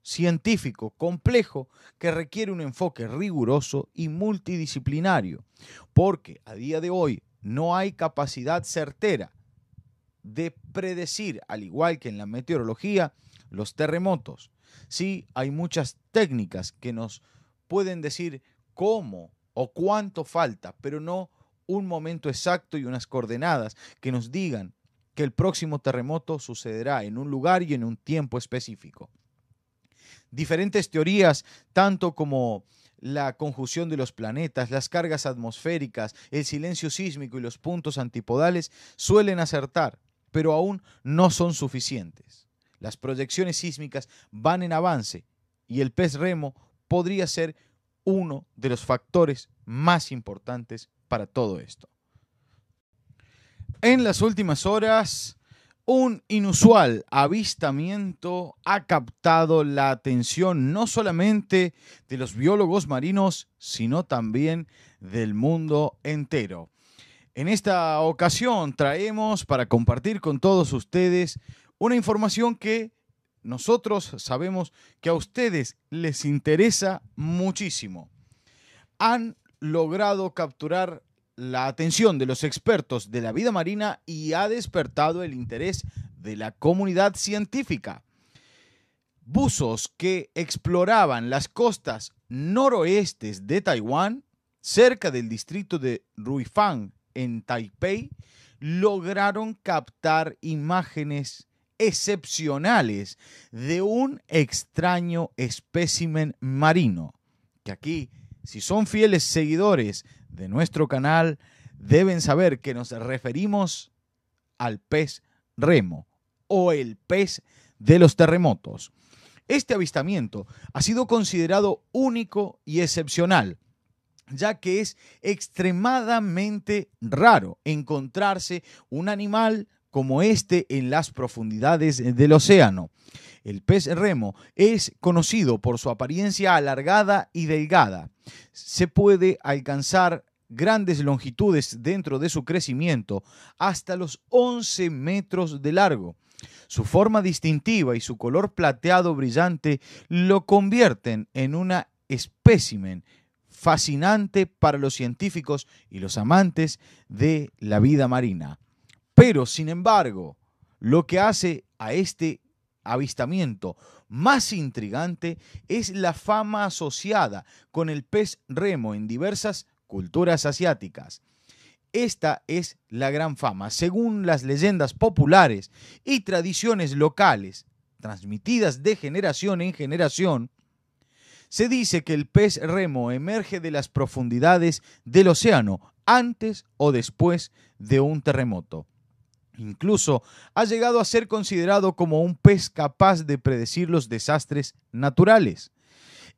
científico complejo que requiere un enfoque riguroso y multidisciplinario, porque a día de hoy no hay capacidad certera de predecir, al igual que en la meteorología, los terremotos. Sí, hay muchas técnicas que nos pueden decir cómo o cuánto falta, pero no un momento exacto y unas coordenadas que nos digan que el próximo terremoto sucederá en un lugar y en un tiempo específico. Diferentes teorías, tanto como la conjunción de los planetas, las cargas atmosféricas, el silencio sísmico y los puntos antipodales, suelen acertar, pero aún no son suficientes. Las proyecciones sísmicas van en avance y el pez remo podría ser uno de los factores más importantes para todo esto. En las últimas horas, un inusual avistamiento ha captado la atención no solamente de los biólogos marinos, sino también del mundo entero. En esta ocasión traemos para compartir con todos ustedes una información que nosotros sabemos que a ustedes les interesa muchísimo. Han logrado capturar la atención de los expertos de la vida marina y ha despertado el interés de la comunidad científica. Buzos que exploraban las costas noroestes de Taiwán, cerca del distrito de Ruifang, en Taipei, lograron captar imágenes excepcionales de un extraño espécimen marino, que aquí, si son fieles seguidores de nuestro canal, deben saber que nos referimos al pez remo o el pez de los terremotos. Este avistamiento ha sido considerado único y excepcional ya que es extremadamente raro encontrarse un animal como este en las profundidades del océano. El pez remo es conocido por su apariencia alargada y delgada. Se puede alcanzar grandes longitudes dentro de su crecimiento, hasta los 11 metros de largo. Su forma distintiva y su color plateado brillante lo convierten en una espécimen fascinante para los científicos y los amantes de la vida marina. Pero, sin embargo, lo que hace a este avistamiento más intrigante es la fama asociada con el pez remo en diversas culturas asiáticas. Esta es la gran fama, según las leyendas populares y tradiciones locales transmitidas de generación en generación, se dice que el pez remo emerge de las profundidades del océano antes o después de un terremoto. Incluso ha llegado a ser considerado como un pez capaz de predecir los desastres naturales.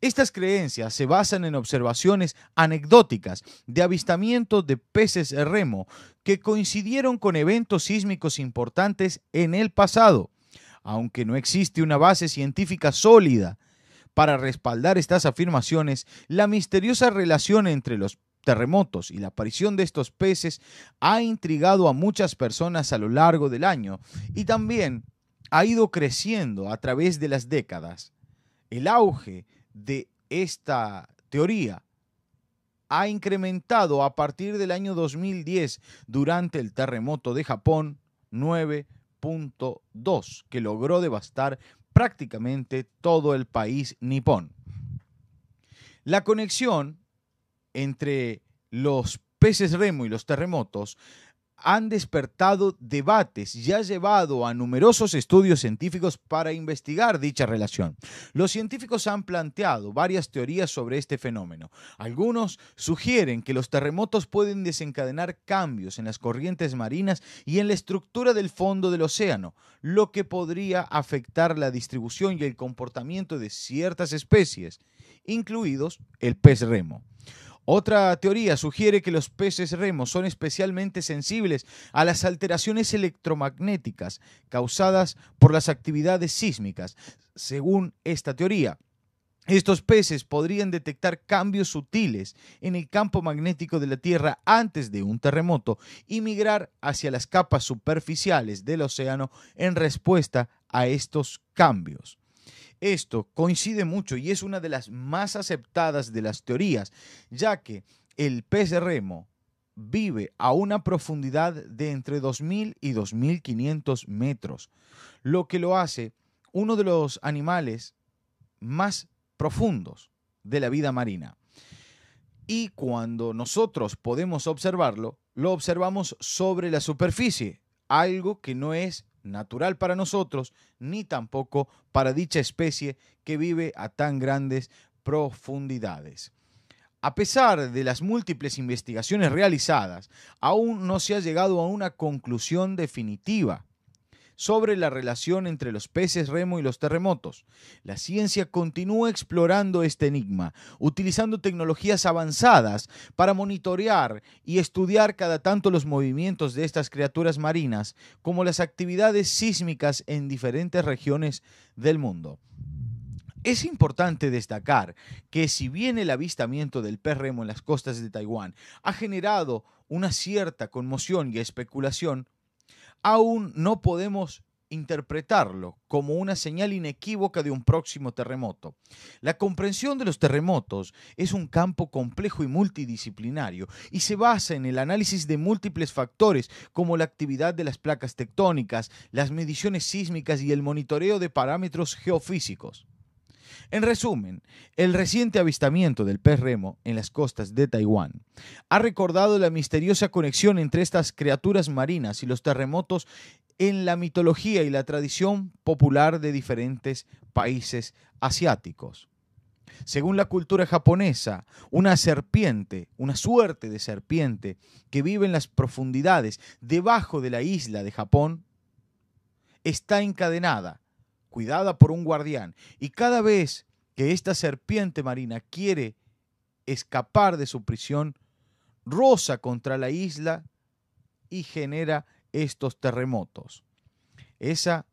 Estas creencias se basan en observaciones anecdóticas de avistamientos de peces remo que coincidieron con eventos sísmicos importantes en el pasado. Aunque no existe una base científica sólida para respaldar estas afirmaciones, la misteriosa relación entre los terremotos y la aparición de estos peces ha intrigado a muchas personas a lo largo del año y también ha ido creciendo a través de las décadas. El auge de esta teoría ha incrementado a partir del año 2010 durante el terremoto de Japón 9.2 que logró devastar prácticamente todo el país nipón. La conexión entre los peces remo y los terremotos han despertado debates y ha llevado a numerosos estudios científicos para investigar dicha relación. Los científicos han planteado varias teorías sobre este fenómeno. Algunos sugieren que los terremotos pueden desencadenar cambios en las corrientes marinas y en la estructura del fondo del océano, lo que podría afectar la distribución y el comportamiento de ciertas especies, incluidos el pez remo. Otra teoría sugiere que los peces remos son especialmente sensibles a las alteraciones electromagnéticas causadas por las actividades sísmicas. Según esta teoría, estos peces podrían detectar cambios sutiles en el campo magnético de la Tierra antes de un terremoto y migrar hacia las capas superficiales del océano en respuesta a estos cambios. Esto coincide mucho y es una de las más aceptadas de las teorías, ya que el pez de remo vive a una profundidad de entre 2.000 y 2.500 metros, lo que lo hace uno de los animales más profundos de la vida marina. Y cuando nosotros podemos observarlo, lo observamos sobre la superficie, algo que no es natural para nosotros, ni tampoco para dicha especie que vive a tan grandes profundidades. A pesar de las múltiples investigaciones realizadas, aún no se ha llegado a una conclusión definitiva sobre la relación entre los peces remo y los terremotos. La ciencia continúa explorando este enigma, utilizando tecnologías avanzadas para monitorear y estudiar cada tanto los movimientos de estas criaturas marinas, como las actividades sísmicas en diferentes regiones del mundo. Es importante destacar que si bien el avistamiento del pez remo en las costas de Taiwán ha generado una cierta conmoción y especulación, aún no podemos interpretarlo como una señal inequívoca de un próximo terremoto. La comprensión de los terremotos es un campo complejo y multidisciplinario y se basa en el análisis de múltiples factores como la actividad de las placas tectónicas, las mediciones sísmicas y el monitoreo de parámetros geofísicos. En resumen, el reciente avistamiento del pez remo en las costas de Taiwán ha recordado la misteriosa conexión entre estas criaturas marinas y los terremotos en la mitología y la tradición popular de diferentes países asiáticos. Según la cultura japonesa, una serpiente, una suerte de serpiente que vive en las profundidades debajo de la isla de Japón, está encadenada cuidada por un guardián. Y cada vez que esta serpiente marina quiere escapar de su prisión, roza contra la isla y genera estos terremotos. Esa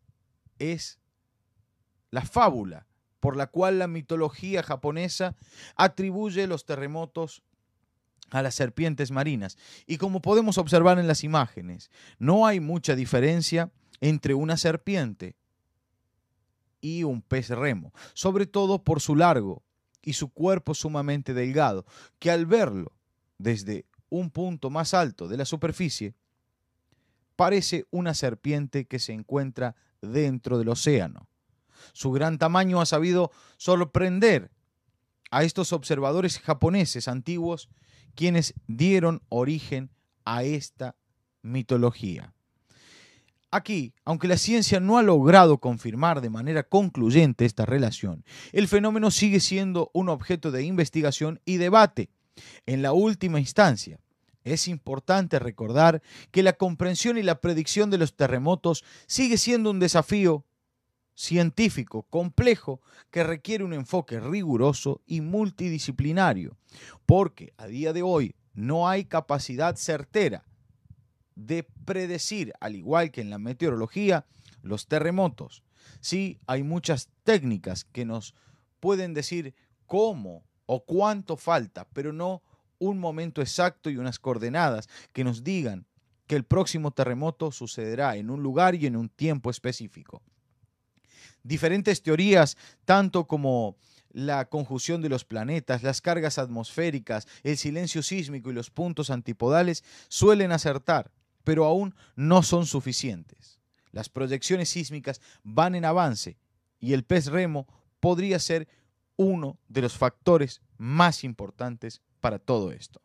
es la fábula por la cual la mitología japonesa atribuye los terremotos a las serpientes marinas. Y como podemos observar en las imágenes, no hay mucha diferencia entre una serpiente y un pez remo, sobre todo por su largo y su cuerpo sumamente delgado, que al verlo desde un punto más alto de la superficie, parece una serpiente que se encuentra dentro del océano. Su gran tamaño ha sabido sorprender a estos observadores japoneses antiguos, quienes dieron origen a esta mitología. Aquí, aunque la ciencia no ha logrado confirmar de manera concluyente esta relación, el fenómeno sigue siendo un objeto de investigación y debate. En la última instancia, es importante recordar que la comprensión y la predicción de los terremotos sigue siendo un desafío científico complejo que requiere un enfoque riguroso y multidisciplinario, porque a día de hoy no hay capacidad certera de predecir, al igual que en la meteorología, los terremotos. Sí, hay muchas técnicas que nos pueden decir cómo o cuánto falta, pero no un momento exacto y unas coordenadas que nos digan que el próximo terremoto sucederá en un lugar y en un tiempo específico. Diferentes teorías, tanto como la conjunción de los planetas, las cargas atmosféricas, el silencio sísmico y los puntos antipodales, suelen acertar, pero aún no son suficientes. Las proyecciones sísmicas van en avance y el pez remo podría ser uno de los factores más importantes para todo esto.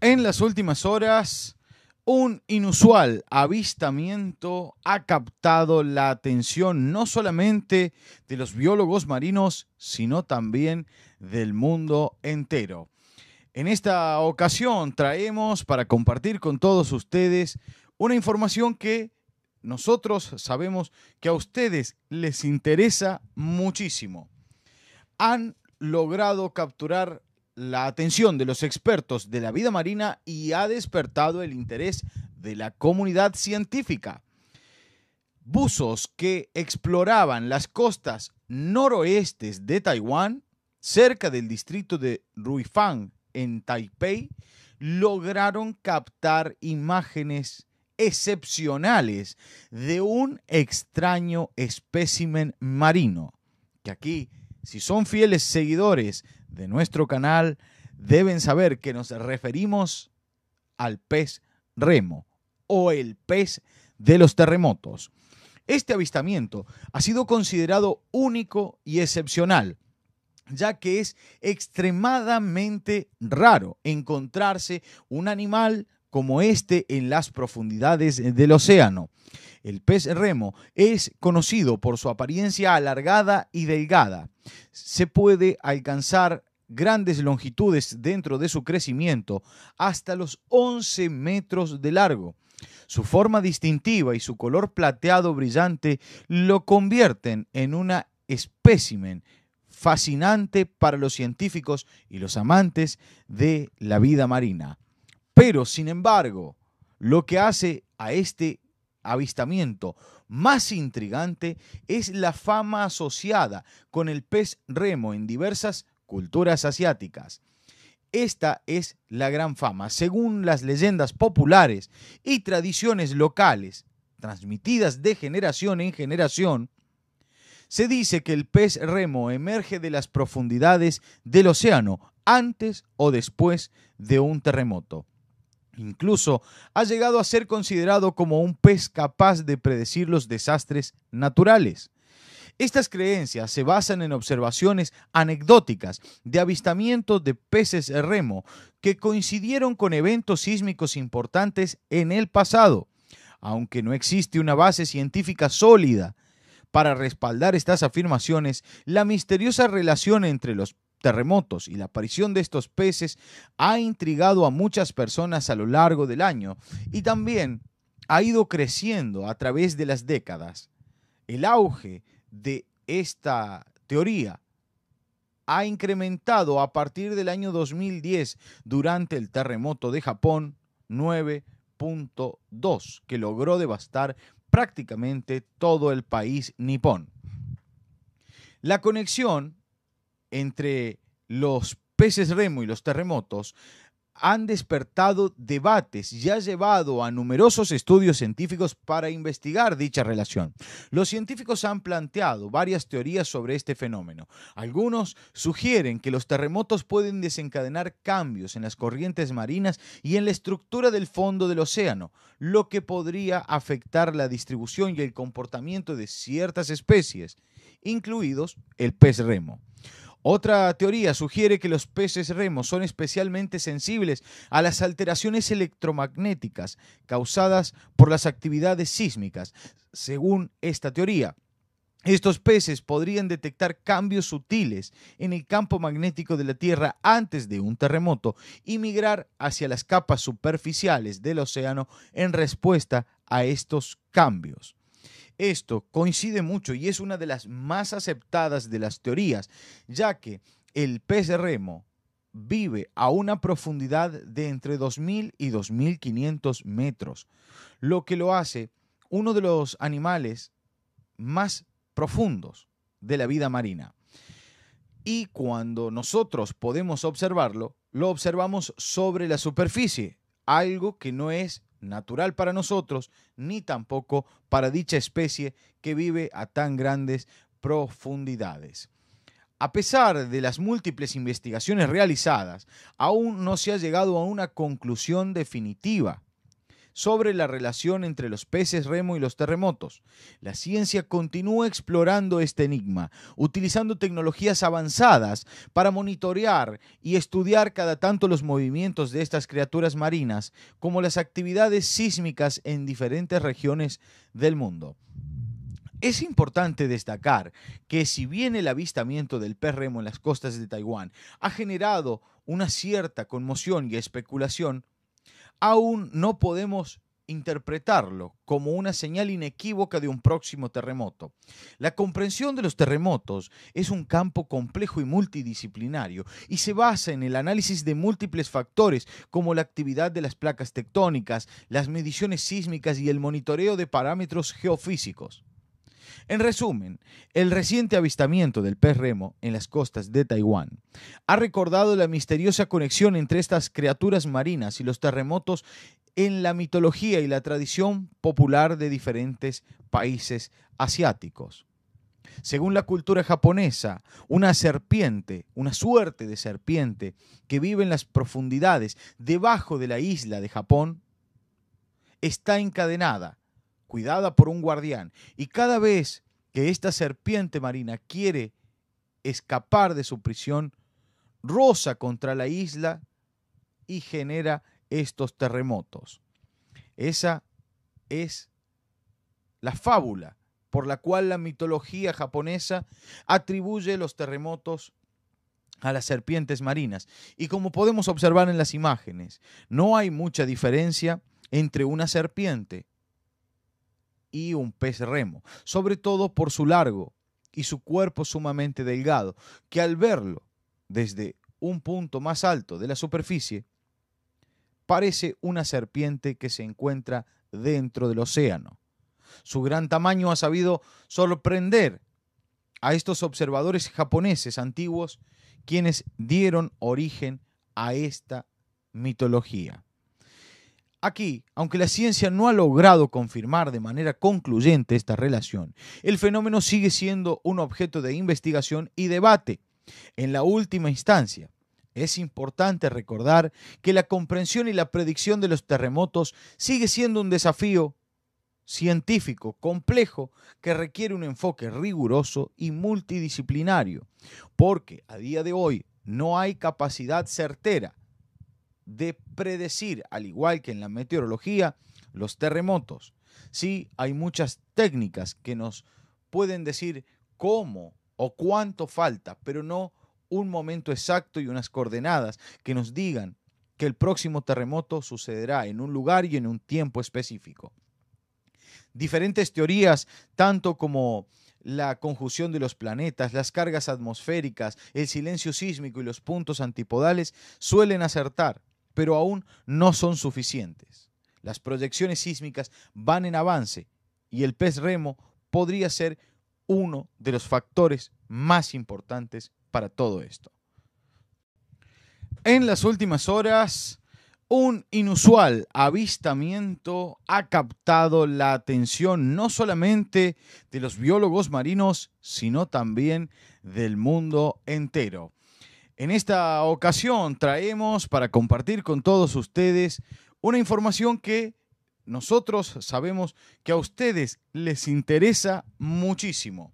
En las últimas horas, un inusual avistamiento ha captado la atención no solamente de los biólogos marinos, sino también del mundo entero. En esta ocasión traemos para compartir con todos ustedes una información que nosotros sabemos que a ustedes les interesa muchísimo. Han logrado capturar la atención de los expertos de la vida marina y ha despertado el interés de la comunidad científica. Buzos que exploraban las costas noroestes de Taiwán, cerca del distrito de Ruifang, en Taipei, lograron captar imágenes excepcionales de un extraño espécimen marino, que aquí, si son fieles seguidores de nuestro canal, deben saber que nos referimos al pez remo o el pez de los terremotos. Este avistamiento ha sido considerado único y excepcional ya que es extremadamente raro encontrarse un animal como este en las profundidades del océano. El pez remo es conocido por su apariencia alargada y delgada. Se puede alcanzar grandes longitudes dentro de su crecimiento, hasta los 11 metros de largo. Su forma distintiva y su color plateado brillante lo convierten en una espécimen fascinante para los científicos y los amantes de la vida marina. Pero, sin embargo, lo que hace a este avistamiento más intrigante es la fama asociada con el pez remo en diversas culturas asiáticas. Esta es la gran fama, según las leyendas populares y tradiciones locales transmitidas de generación en generación, se dice que el pez remo emerge de las profundidades del océano antes o después de un terremoto. Incluso ha llegado a ser considerado como un pez capaz de predecir los desastres naturales. Estas creencias se basan en observaciones anecdóticas de avistamientos de peces remo que coincidieron con eventos sísmicos importantes en el pasado. Aunque no existe una base científica sólida para respaldar estas afirmaciones, la misteriosa relación entre los terremotos y la aparición de estos peces ha intrigado a muchas personas a lo largo del año y también ha ido creciendo a través de las décadas. El auge de esta teoría ha incrementado a partir del año 2010 durante el terremoto de Japón 9.2 que logró devastar prácticamente todo el país nipón. La conexión entre los peces remo y los terremotos han despertado debates y ha llevado a numerosos estudios científicos para investigar dicha relación. Los científicos han planteado varias teorías sobre este fenómeno. Algunos sugieren que los terremotos pueden desencadenar cambios en las corrientes marinas y en la estructura del fondo del océano, lo que podría afectar la distribución y el comportamiento de ciertas especies, incluidos el pez remo. Otra teoría sugiere que los peces remos son especialmente sensibles a las alteraciones electromagnéticas causadas por las actividades sísmicas. Según esta teoría, estos peces podrían detectar cambios sutiles en el campo magnético de la Tierra antes de un terremoto y migrar hacia las capas superficiales del océano en respuesta a estos cambios. Esto coincide mucho y es una de las más aceptadas de las teorías, ya que el pez remo vive a una profundidad de entre 2.000 y 2.500 metros, lo que lo hace uno de los animales más profundos de la vida marina. Y cuando nosotros podemos observarlo, lo observamos sobre la superficie, algo que no es natural para nosotros, ni tampoco para dicha especie que vive a tan grandes profundidades. A pesar de las múltiples investigaciones realizadas, aún no se ha llegado a una conclusión definitiva sobre la relación entre los peces remo y los terremotos. La ciencia continúa explorando este enigma, utilizando tecnologías avanzadas para monitorear y estudiar cada tanto los movimientos de estas criaturas marinas, como las actividades sísmicas en diferentes regiones del mundo. Es importante destacar que si bien el avistamiento del pez remo en las costas de Taiwán ha generado una cierta conmoción y especulación, aún no podemos interpretarlo como una señal inequívoca de un próximo terremoto. La comprensión de los terremotos es un campo complejo y multidisciplinario y se basa en el análisis de múltiples factores como la actividad de las placas tectónicas, las mediciones sísmicas y el monitoreo de parámetros geofísicos. En resumen, el reciente avistamiento del pez remo en las costas de Taiwán ha recordado la misteriosa conexión entre estas criaturas marinas y los terremotos en la mitología y la tradición popular de diferentes países asiáticos. Según la cultura japonesa, una serpiente, una suerte de serpiente que vive en las profundidades debajo de la isla de Japón, está encadenada cuidada por un guardián. Y cada vez que esta serpiente marina quiere escapar de su prisión, roza contra la isla y genera estos terremotos. Esa es la fábula por la cual la mitología japonesa atribuye los terremotos a las serpientes marinas. Y como podemos observar en las imágenes, no hay mucha diferencia entre una serpiente y un pez remo, sobre todo por su largo y su cuerpo sumamente delgado, que al verlo desde un punto más alto de la superficie, parece una serpiente que se encuentra dentro del océano. Su gran tamaño ha sabido sorprender a estos observadores japoneses antiguos, quienes dieron origen a esta mitología. Aquí, aunque la ciencia no ha logrado confirmar de manera concluyente esta relación, el fenómeno sigue siendo un objeto de investigación y debate. En la última instancia, es importante recordar que la comprensión y la predicción de los terremotos sigue siendo un desafío científico complejo que requiere un enfoque riguroso y multidisciplinario, porque a día de hoy no hay capacidad certera de predecir, al igual que en la meteorología, los terremotos. Sí, hay muchas técnicas que nos pueden decir cómo o cuánto falta, pero no un momento exacto y unas coordenadas que nos digan que el próximo terremoto sucederá en un lugar y en un tiempo específico. Diferentes teorías, tanto como la conjunción de los planetas, las cargas atmosféricas, el silencio sísmico y los puntos antipodales, suelen acertar, pero aún no son suficientes. Las proyecciones sísmicas van en avance y el pez remo podría ser uno de los factores más importantes para todo esto. En las últimas horas, un inusual avistamiento ha captado la atención no solamente de los biólogos marinos, sino también del mundo entero. En esta ocasión traemos para compartir con todos ustedes una información que nosotros sabemos que a ustedes les interesa muchísimo.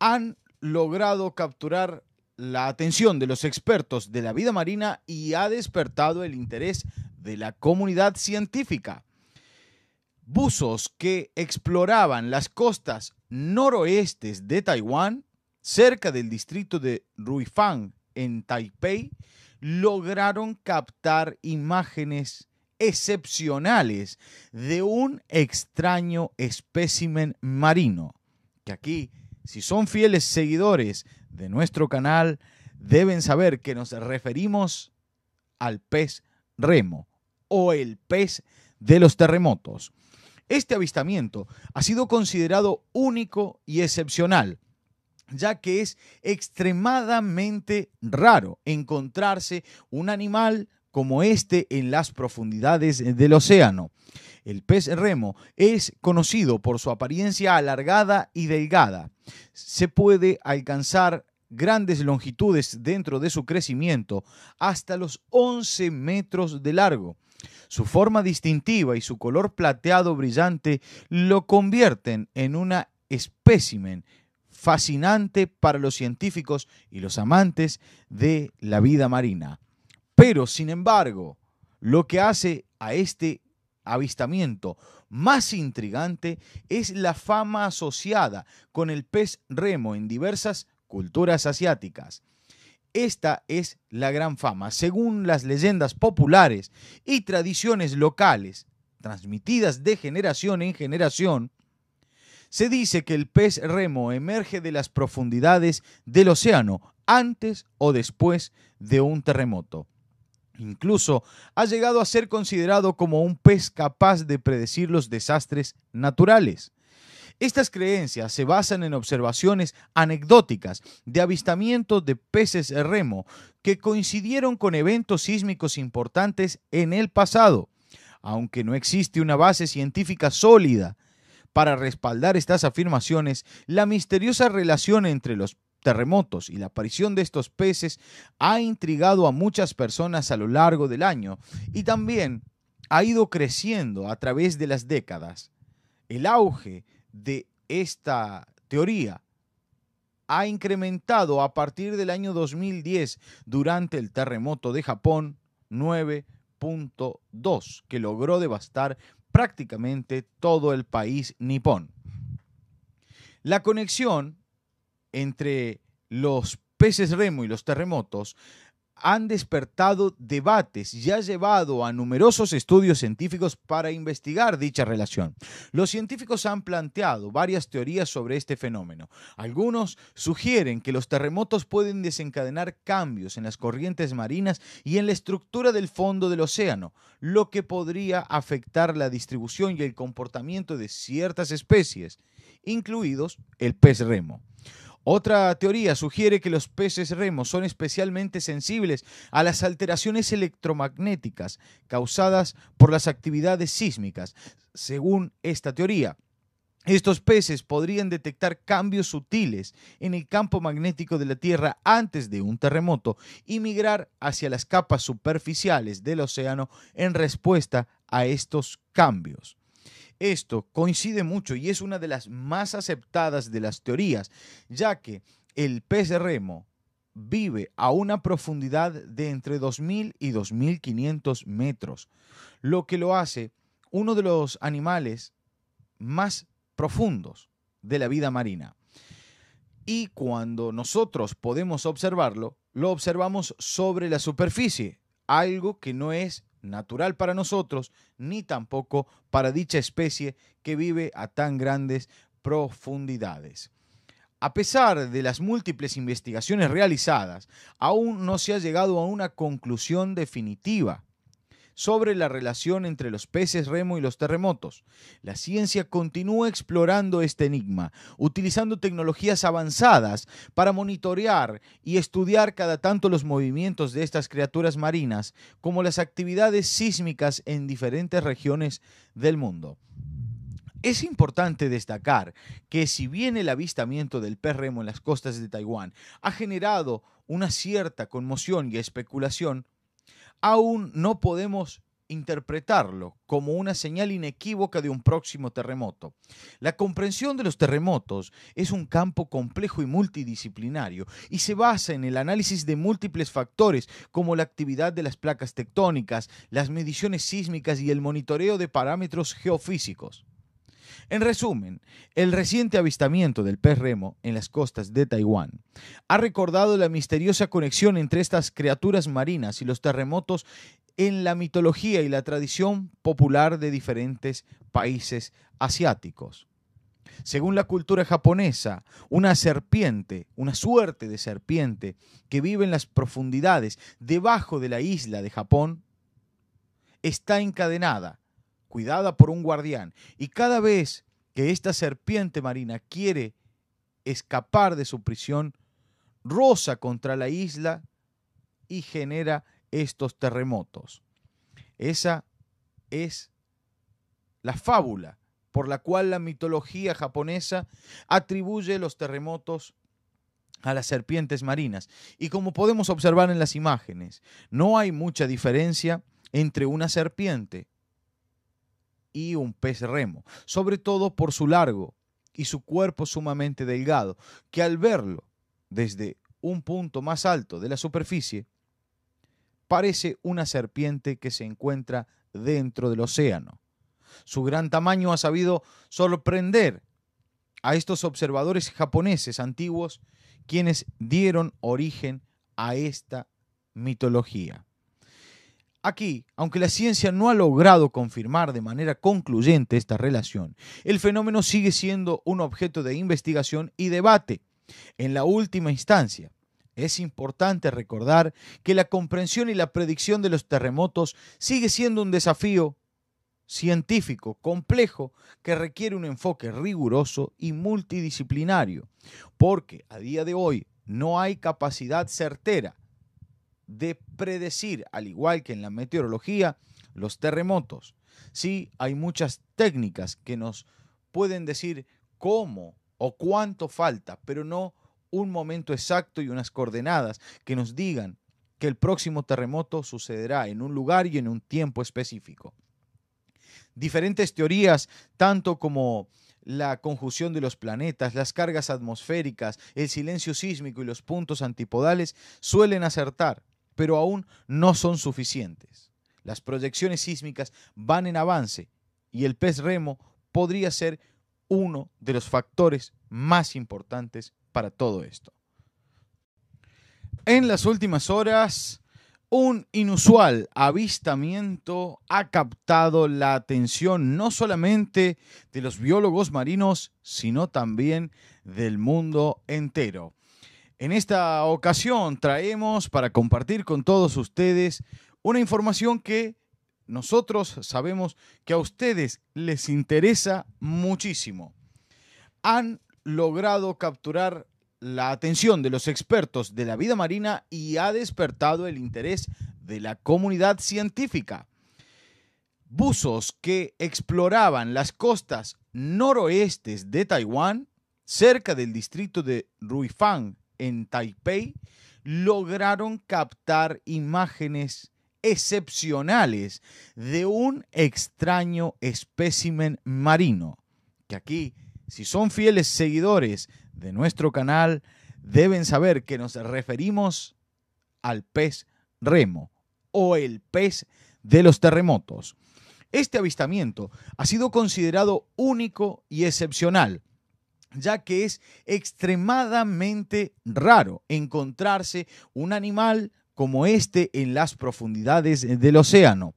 Han logrado capturar la atención de los expertos de la vida marina y ha despertado el interés de la comunidad científica. Buzos que exploraban las costas noroestes de Taiwán, cerca del distrito de Ruifang, en Taipei, lograron captar imágenes excepcionales de un extraño espécimen marino, que aquí, si son fieles seguidores de nuestro canal, deben saber que nos referimos al pez remo o el pez de los terremotos. Este avistamiento ha sido considerado único y excepcional ya que es extremadamente raro encontrarse un animal como este en las profundidades del océano. El pez remo es conocido por su apariencia alargada y delgada. Se puede alcanzar grandes longitudes dentro de su crecimiento, hasta los 11 metros de largo. Su forma distintiva y su color plateado brillante lo convierten en una espécimen fascinante para los científicos y los amantes de la vida marina. Pero, sin embargo, lo que hace a este avistamiento más intrigante es la fama asociada con el pez remo en diversas culturas asiáticas. Esta es la gran fama. Según las leyendas populares y tradiciones locales transmitidas de generación en generación, se dice que el pez remo emerge de las profundidades del océano antes o después de un terremoto. Incluso ha llegado a ser considerado como un pez capaz de predecir los desastres naturales. Estas creencias se basan en observaciones anecdóticas de avistamientos de peces remo que coincidieron con eventos sísmicos importantes en el pasado. Aunque no existe una base científica sólida para respaldar estas afirmaciones, la misteriosa relación entre los terremotos y la aparición de estos peces ha intrigado a muchas personas a lo largo del año y también ha ido creciendo a través de las décadas. El auge de esta teoría ha incrementado a partir del año 2010 durante el terremoto de Japón 9.2 que logró devastar prácticamente todo el país nipón. La conexión entre los peces remo y los terremotos han despertado debates y ha llevado a numerosos estudios científicos para investigar dicha relación. Los científicos han planteado varias teorías sobre este fenómeno. Algunos sugieren que los terremotos pueden desencadenar cambios en las corrientes marinas y en la estructura del fondo del océano, lo que podría afectar la distribución y el comportamiento de ciertas especies, incluidos el pez remo. Otra teoría sugiere que los peces remos son especialmente sensibles a las alteraciones electromagnéticas causadas por las actividades sísmicas. Según esta teoría, estos peces podrían detectar cambios sutiles en el campo magnético de la Tierra antes de un terremoto y migrar hacia las capas superficiales del océano en respuesta a estos cambios. Esto coincide mucho y es una de las más aceptadas de las teorías, ya que el pez de remo vive a una profundidad de entre 2.000 y 2.500 metros, lo que lo hace uno de los animales más profundos de la vida marina. Y cuando nosotros podemos observarlo, lo observamos sobre la superficie, algo que no es natural para nosotros, ni tampoco para dicha especie que vive a tan grandes profundidades. A pesar de las múltiples investigaciones realizadas, aún no se ha llegado a una conclusión definitiva sobre la relación entre los peces remo y los terremotos. La ciencia continúa explorando este enigma, utilizando tecnologías avanzadas para monitorear y estudiar cada tanto los movimientos de estas criaturas marinas, como las actividades sísmicas en diferentes regiones del mundo. Es importante destacar que si bien el avistamiento del pez remo en las costas de Taiwán ha generado una cierta conmoción y especulación, aún no podemos interpretarlo como una señal inequívoca de un próximo terremoto. La comprensión de los terremotos es un campo complejo y multidisciplinario y se basa en el análisis de múltiples factores como la actividad de las placas tectónicas, las mediciones sísmicas y el monitoreo de parámetros geofísicos. En resumen, el reciente avistamiento del pez remo en las costas de Taiwán ha recordado la misteriosa conexión entre estas criaturas marinas y los terremotos en la mitología y la tradición popular de diferentes países asiáticos. Según la cultura japonesa, una serpiente, una suerte de serpiente que vive en las profundidades debajo de la isla de Japón, está encadenada cuidada por un guardián. Y cada vez que esta serpiente marina quiere escapar de su prisión, roza contra la isla y genera estos terremotos. Esa es la fábula por la cual la mitología japonesa atribuye los terremotos a las serpientes marinas. Y como podemos observar en las imágenes, no hay mucha diferencia entre una serpiente y un pez remo, sobre todo por su largo y su cuerpo sumamente delgado, que al verlo desde un punto más alto de la superficie, parece una serpiente que se encuentra dentro del océano. Su gran tamaño ha sabido sorprender a estos observadores japoneses antiguos quienes dieron origen a esta mitología. Aquí, aunque la ciencia no ha logrado confirmar de manera concluyente esta relación, el fenómeno sigue siendo un objeto de investigación y debate. En la última instancia, es importante recordar que la comprensión y la predicción de los terremotos sigue siendo un desafío científico complejo que requiere un enfoque riguroso y multidisciplinario, porque a día de hoy no hay capacidad certera de predecir, al igual que en la meteorología, los terremotos. Sí, hay muchas técnicas que nos pueden decir cómo o cuánto falta, pero no un momento exacto y unas coordenadas que nos digan que el próximo terremoto sucederá en un lugar y en un tiempo específico. Diferentes teorías, tanto como la conjunción de los planetas, las cargas atmosféricas, el silencio sísmico y los puntos antipodales, suelen acertar, pero aún no son suficientes. Las proyecciones sísmicas van en avance y el pez remo podría ser uno de los factores más importantes para todo esto. En las últimas horas, un inusual avistamiento ha captado la atención no solamente de los biólogos marinos, sino también del mundo entero. En esta ocasión traemos para compartir con todos ustedes una información que nosotros sabemos que a ustedes les interesa muchísimo. Han logrado capturar la atención de los expertos de la vida marina y ha despertado el interés de la comunidad científica. Buzos que exploraban las costas noroestes de Taiwán, cerca del distrito de Ruifang, en Taipei, lograron captar imágenes excepcionales de un extraño espécimen marino, que aquí, si son fieles seguidores de nuestro canal, deben saber que nos referimos al pez remo o el pez de los terremotos. Este avistamiento ha sido considerado único y excepcional ya que es extremadamente raro encontrarse un animal como este en las profundidades del océano.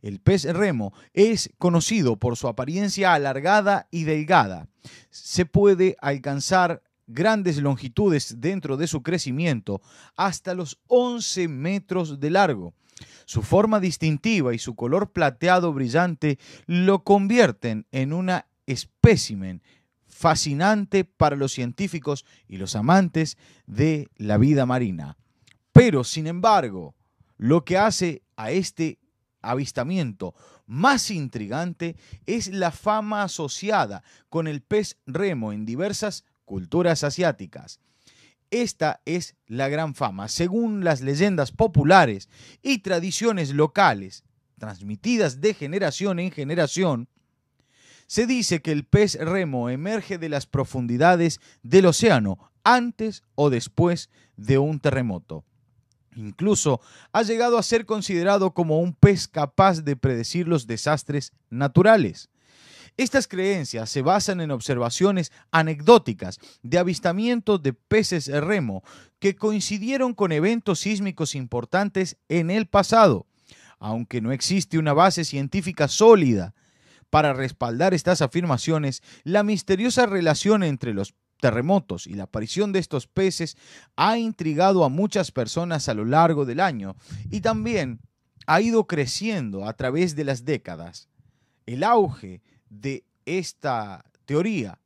El pez remo es conocido por su apariencia alargada y delgada. Se puede alcanzar grandes longitudes dentro de su crecimiento, hasta los 11 metros de largo. Su forma distintiva y su color plateado brillante lo convierten en una espécimen fascinante para los científicos y los amantes de la vida marina. Pero, sin embargo, lo que hace a este avistamiento más intrigante es la fama asociada con el pez remo en diversas culturas asiáticas. Esta es la gran fama, según las leyendas populares y tradiciones locales transmitidas de generación en generación, se dice que el pez remo emerge de las profundidades del océano antes o después de un terremoto. Incluso ha llegado a ser considerado como un pez capaz de predecir los desastres naturales. Estas creencias se basan en observaciones anecdóticas de avistamientos de peces remo que coincidieron con eventos sísmicos importantes en el pasado. Aunque no existe una base científica sólida para respaldar estas afirmaciones, la misteriosa relación entre los terremotos y la aparición de estos peces ha intrigado a muchas personas a lo largo del año y también ha ido creciendo a través de las décadas. El auge de esta teoría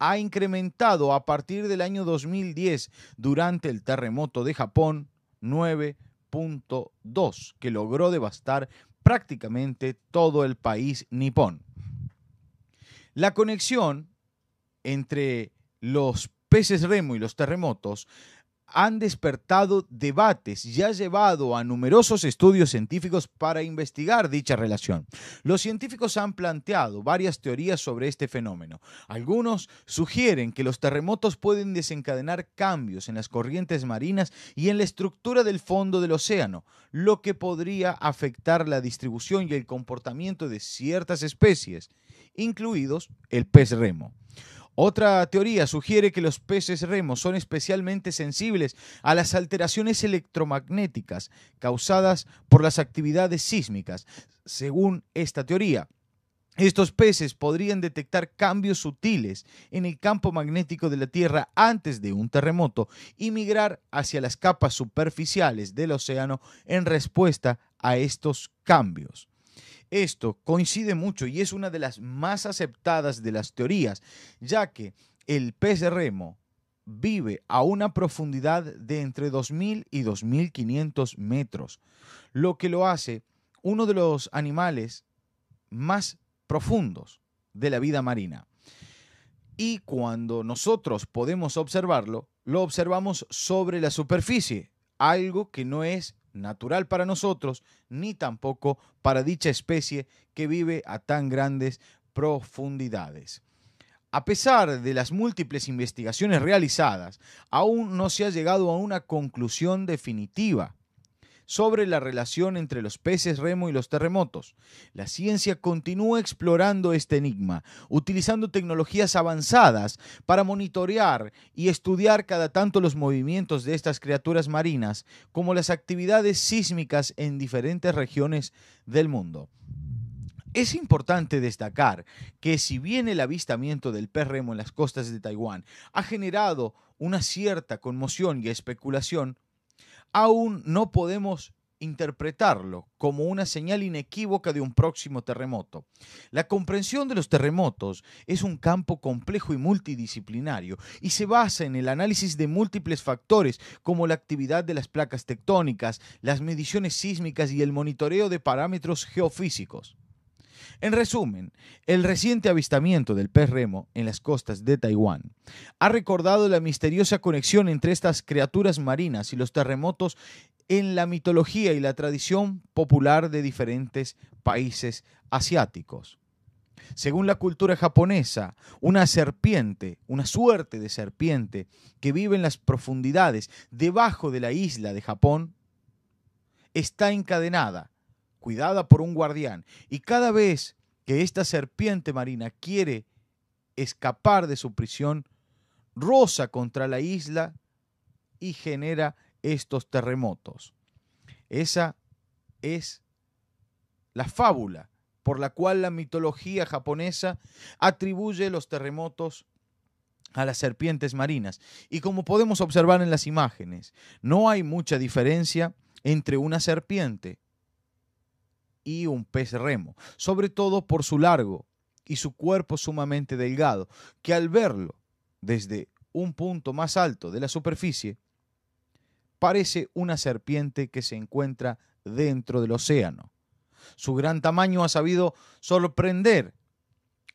ha incrementado a partir del año 2010 durante el terremoto de Japón 9.2 que logró devastar prácticamente todo el país nipón. La conexión entre los peces remo y los terremotos han despertado debates y ha llevado a numerosos estudios científicos para investigar dicha relación. Los científicos han planteado varias teorías sobre este fenómeno. Algunos sugieren que los terremotos pueden desencadenar cambios en las corrientes marinas y en la estructura del fondo del océano, lo que podría afectar la distribución y el comportamiento de ciertas especies, incluidos el pez remo. Otra teoría sugiere que los peces remos son especialmente sensibles a las alteraciones electromagnéticas causadas por las actividades sísmicas. Según esta teoría, estos peces podrían detectar cambios sutiles en el campo magnético de la Tierra antes de un terremoto y migrar hacia las capas superficiales del océano en respuesta a estos cambios. Esto coincide mucho y es una de las más aceptadas de las teorías, ya que el pez de remo vive a una profundidad de entre 2.000 y 2.500 metros, lo que lo hace uno de los animales más profundos de la vida marina. Y cuando nosotros podemos observarlo, lo observamos sobre la superficie, algo que no es natural para nosotros, ni tampoco para dicha especie que vive a tan grandes profundidades. A pesar de las múltiples investigaciones realizadas, aún no se ha llegado a una conclusión definitiva sobre la relación entre los peces remo y los terremotos. La ciencia continúa explorando este enigma, utilizando tecnologías avanzadas para monitorear y estudiar cada tanto los movimientos de estas criaturas marinas, como las actividades sísmicas en diferentes regiones del mundo. Es importante destacar que si bien el avistamiento del pez remo en las costas de Taiwán ha generado una cierta conmoción y especulación, aún no podemos interpretarlo como una señal inequívoca de un próximo terremoto. La comprensión de los terremotos es un campo complejo y multidisciplinario y se basa en el análisis de múltiples factores como la actividad de las placas tectónicas, las mediciones sísmicas y el monitoreo de parámetros geofísicos. En resumen, el reciente avistamiento del pez remo en las costas de Taiwán ha recordado la misteriosa conexión entre estas criaturas marinas y los terremotos en la mitología y la tradición popular de diferentes países asiáticos. Según la cultura japonesa, una serpiente, una suerte de serpiente que vive en las profundidades debajo de la isla de Japón, está encadenada cuidada por un guardián. Y cada vez que esta serpiente marina quiere escapar de su prisión, roza contra la isla y genera estos terremotos. Esa es la fábula por la cual la mitología japonesa atribuye los terremotos a las serpientes marinas. Y como podemos observar en las imágenes, no hay mucha diferencia entre una serpiente y un pez remo, sobre todo por su largo y su cuerpo sumamente delgado, que al verlo desde un punto más alto de la superficie, parece una serpiente que se encuentra dentro del océano. Su gran tamaño ha sabido sorprender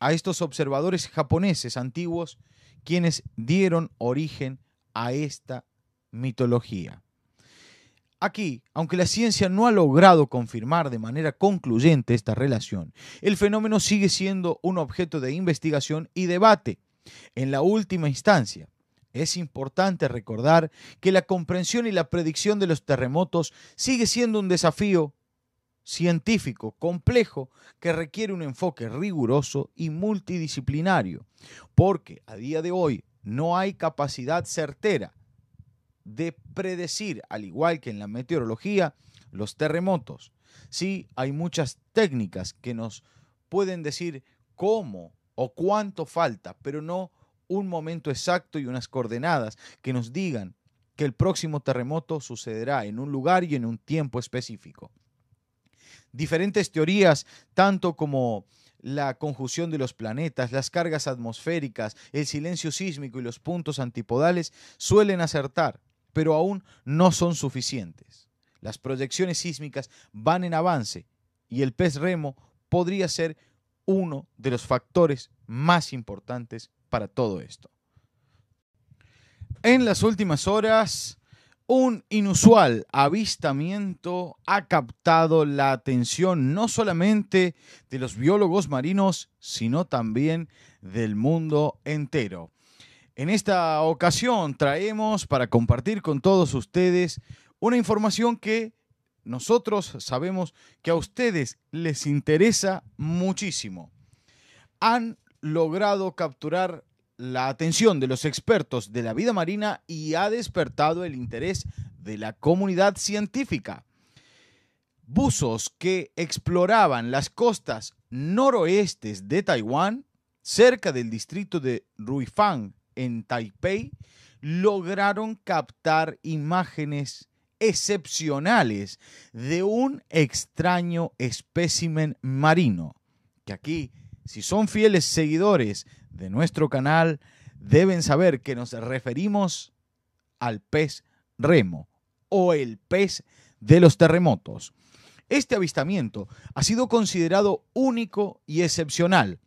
a estos observadores japoneses antiguos, quienes dieron origen a esta mitología. Aquí, aunque la ciencia no ha logrado confirmar de manera concluyente esta relación, el fenómeno sigue siendo un objeto de investigación y debate. En la última instancia, es importante recordar que la comprensión y la predicción de los terremotos sigue siendo un desafío científico complejo que requiere un enfoque riguroso y multidisciplinario, porque a día de hoy no hay capacidad certera de predecir, al igual que en la meteorología, los terremotos. Sí, hay muchas técnicas que nos pueden decir cómo o cuánto falta, pero no un momento exacto y unas coordenadas que nos digan que el próximo terremoto sucederá en un lugar y en un tiempo específico. Diferentes teorías, tanto como la conjunción de los planetas, las cargas atmosféricas, el silencio sísmico y los puntos antipodales, suelen acertar, pero aún no son suficientes. Las proyecciones sísmicas van en avance y el pez remo podría ser uno de los factores más importantes para todo esto. En las últimas horas, un inusual avistamiento ha captado la atención no solamente de los biólogos marinos, sino también del mundo entero. En esta ocasión traemos para compartir con todos ustedes una información que nosotros sabemos que a ustedes les interesa muchísimo. Han logrado capturar la atención de los expertos de la vida marina y ha despertado el interés de la comunidad científica. Buzos que exploraban las costas noroestes de Taiwán, cerca del distrito de Ruifang, en Taipei, lograron captar imágenes excepcionales de un extraño espécimen marino, que aquí, si son fieles seguidores de nuestro canal, deben saber que nos referimos al pez remo o el pez de los terremotos. Este avistamiento ha sido considerado único y excepcional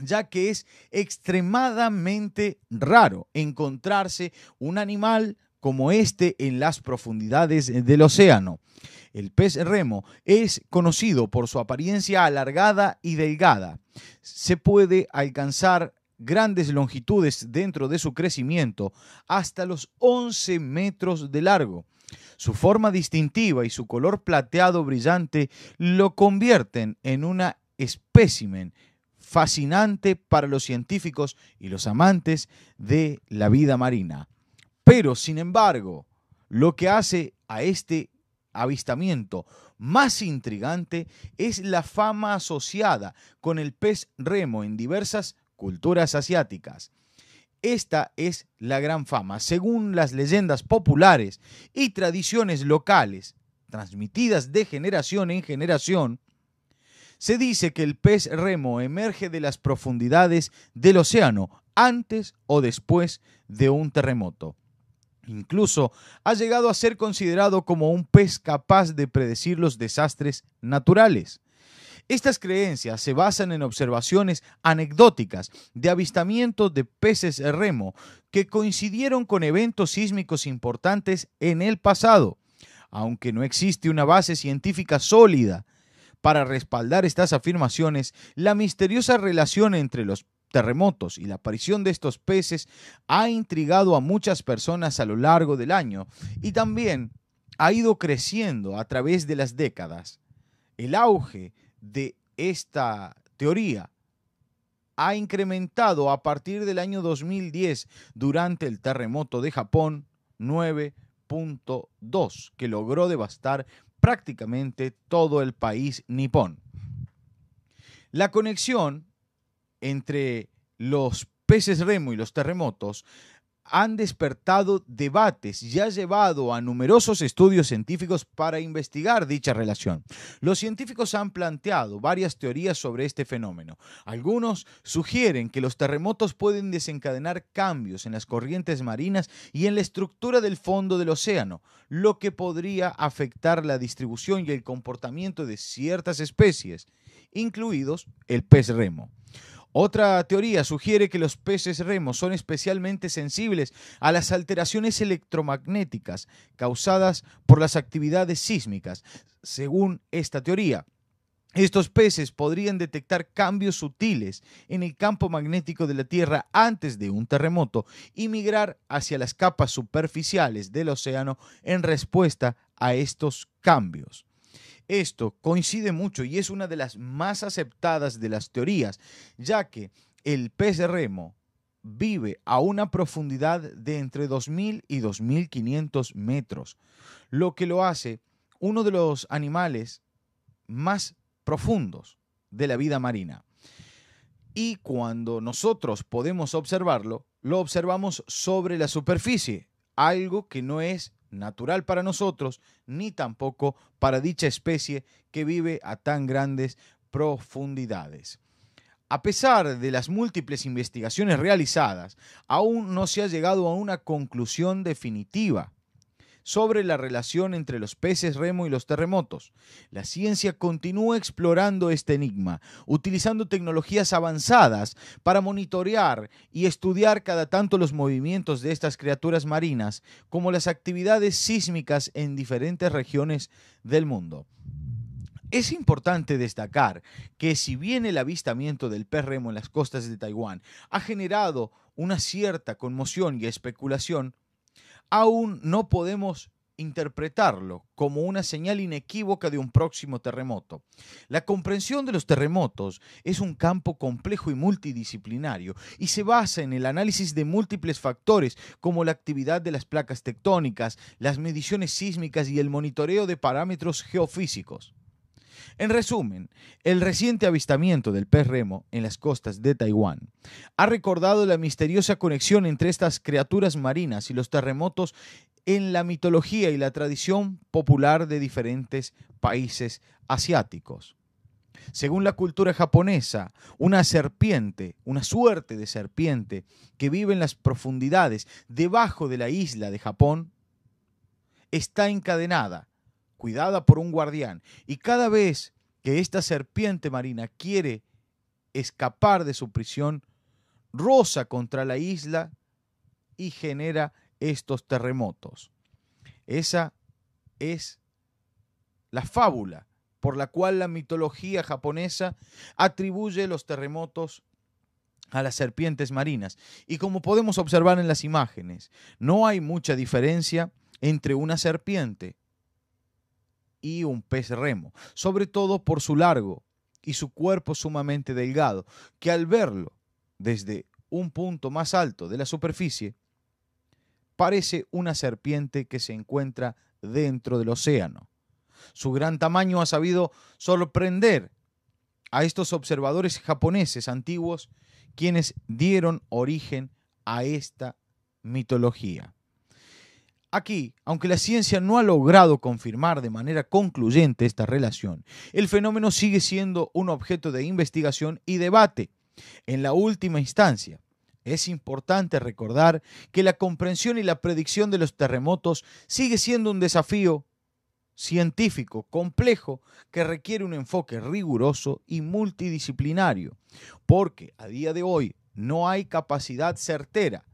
ya que es extremadamente raro encontrarse un animal como este en las profundidades del océano. El pez remo es conocido por su apariencia alargada y delgada. Se puede alcanzar grandes longitudes dentro de su crecimiento, hasta los 11 metros de largo. Su forma distintiva y su color plateado brillante lo convierten en una espécimen fascinante para los científicos y los amantes de la vida marina. Pero, sin embargo, lo que hace a este avistamiento más intrigante es la fama asociada con el pez remo en diversas culturas asiáticas. Esta es la gran fama, según las leyendas populares y tradiciones locales transmitidas de generación en generación, se dice que el pez remo emerge de las profundidades del océano antes o después de un terremoto. Incluso ha llegado a ser considerado como un pez capaz de predecir los desastres naturales. Estas creencias se basan en observaciones anecdóticas de avistamientos de peces remo que coincidieron con eventos sísmicos importantes en el pasado. Aunque no existe una base científica sólida para respaldar estas afirmaciones, la misteriosa relación entre los terremotos y la aparición de estos peces ha intrigado a muchas personas a lo largo del año y también ha ido creciendo a través de las décadas. El auge de esta teoría ha incrementado a partir del año 2010 durante el terremoto de Japón 9.2 que logró devastar prácticamente todo el país nipón. La conexión entre los peces remo y los terremotos han despertado debates y ha llevado a numerosos estudios científicos para investigar dicha relación. Los científicos han planteado varias teorías sobre este fenómeno. Algunos sugieren que los terremotos pueden desencadenar cambios en las corrientes marinas y en la estructura del fondo del océano, lo que podría afectar la distribución y el comportamiento de ciertas especies, incluidos el pez remo. Otra teoría sugiere que los peces remos son especialmente sensibles a las alteraciones electromagnéticas causadas por las actividades sísmicas. Según esta teoría, estos peces podrían detectar cambios sutiles en el campo magnético de la Tierra antes de un terremoto y migrar hacia las capas superficiales del océano en respuesta a estos cambios. Esto coincide mucho y es una de las más aceptadas de las teorías, ya que el pez de remo vive a una profundidad de entre 2.000 y 2.500 metros, lo que lo hace uno de los animales más profundos de la vida marina. Y cuando nosotros podemos observarlo, lo observamos sobre la superficie, algo que no es natural para nosotros, ni tampoco para dicha especie que vive a tan grandes profundidades. A pesar de las múltiples investigaciones realizadas, aún no se ha llegado a una conclusión definitiva sobre la relación entre los peces remo y los terremotos. La ciencia continúa explorando este enigma, utilizando tecnologías avanzadas para monitorear y estudiar cada tanto los movimientos de estas criaturas marinas, como las actividades sísmicas en diferentes regiones del mundo. Es importante destacar que si bien el avistamiento del pez remo en las costas de Taiwán ha generado una cierta conmoción y especulación, aún no podemos interpretarlo como una señal inequívoca de un próximo terremoto. La comprensión de los terremotos es un campo complejo y multidisciplinario y se basa en el análisis de múltiples factores como la actividad de las placas tectónicas, las mediciones sísmicas y el monitoreo de parámetros geofísicos. En resumen, el reciente avistamiento del pez remo en las costas de Taiwán ha recordado la misteriosa conexión entre estas criaturas marinas y los terremotos en la mitología y la tradición popular de diferentes países asiáticos. Según la cultura japonesa, una serpiente, una suerte de serpiente que vive en las profundidades debajo de la isla de Japón, está encadenada cuidada por un guardián. Y cada vez que esta serpiente marina quiere escapar de su prisión, roza contra la isla y genera estos terremotos. Esa es la fábula por la cual la mitología japonesa atribuye los terremotos a las serpientes marinas. Y como podemos observar en las imágenes, no hay mucha diferencia entre una serpiente y un pez remo, sobre todo por su largo y su cuerpo sumamente delgado, que al verlo desde un punto más alto de la superficie, parece una serpiente que se encuentra dentro del océano. Su gran tamaño ha sabido sorprender a estos observadores japoneses antiguos, quienes dieron origen a esta mitología. Aquí, aunque la ciencia no ha logrado confirmar de manera concluyente esta relación, el fenómeno sigue siendo un objeto de investigación y debate. En la última instancia, es importante recordar que la comprensión y la predicción de los terremotos sigue siendo un desafío científico complejo que requiere un enfoque riguroso y multidisciplinario, porque a día de hoy no hay capacidad certera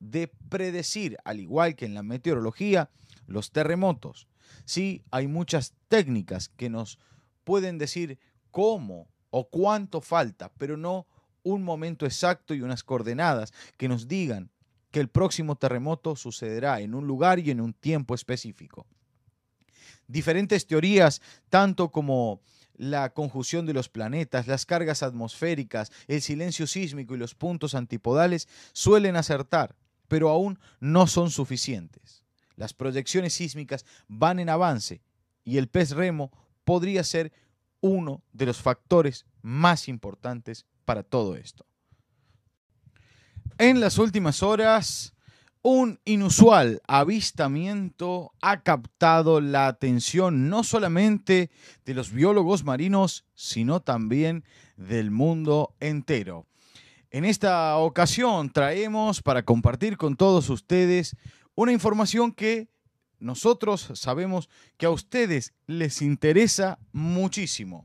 de predecir, al igual que en la meteorología, los terremotos. Sí, hay muchas técnicas que nos pueden decir cómo o cuánto falta, pero no un momento exacto y unas coordenadas que nos digan que el próximo terremoto sucederá en un lugar y en un tiempo específico. Diferentes teorías, tanto como la conjunción de los planetas, las cargas atmosféricas, el silencio sísmico y los puntos antipodales, suelen acertar, pero aún no son suficientes. Las proyecciones sísmicas van en avance y el pez remo podría ser uno de los factores más importantes para todo esto. En las últimas horas, un inusual avistamiento ha captado la atención no solamente de los biólogos marinos, sino también del mundo entero. En esta ocasión traemos para compartir con todos ustedes una información que nosotros sabemos que a ustedes les interesa muchísimo.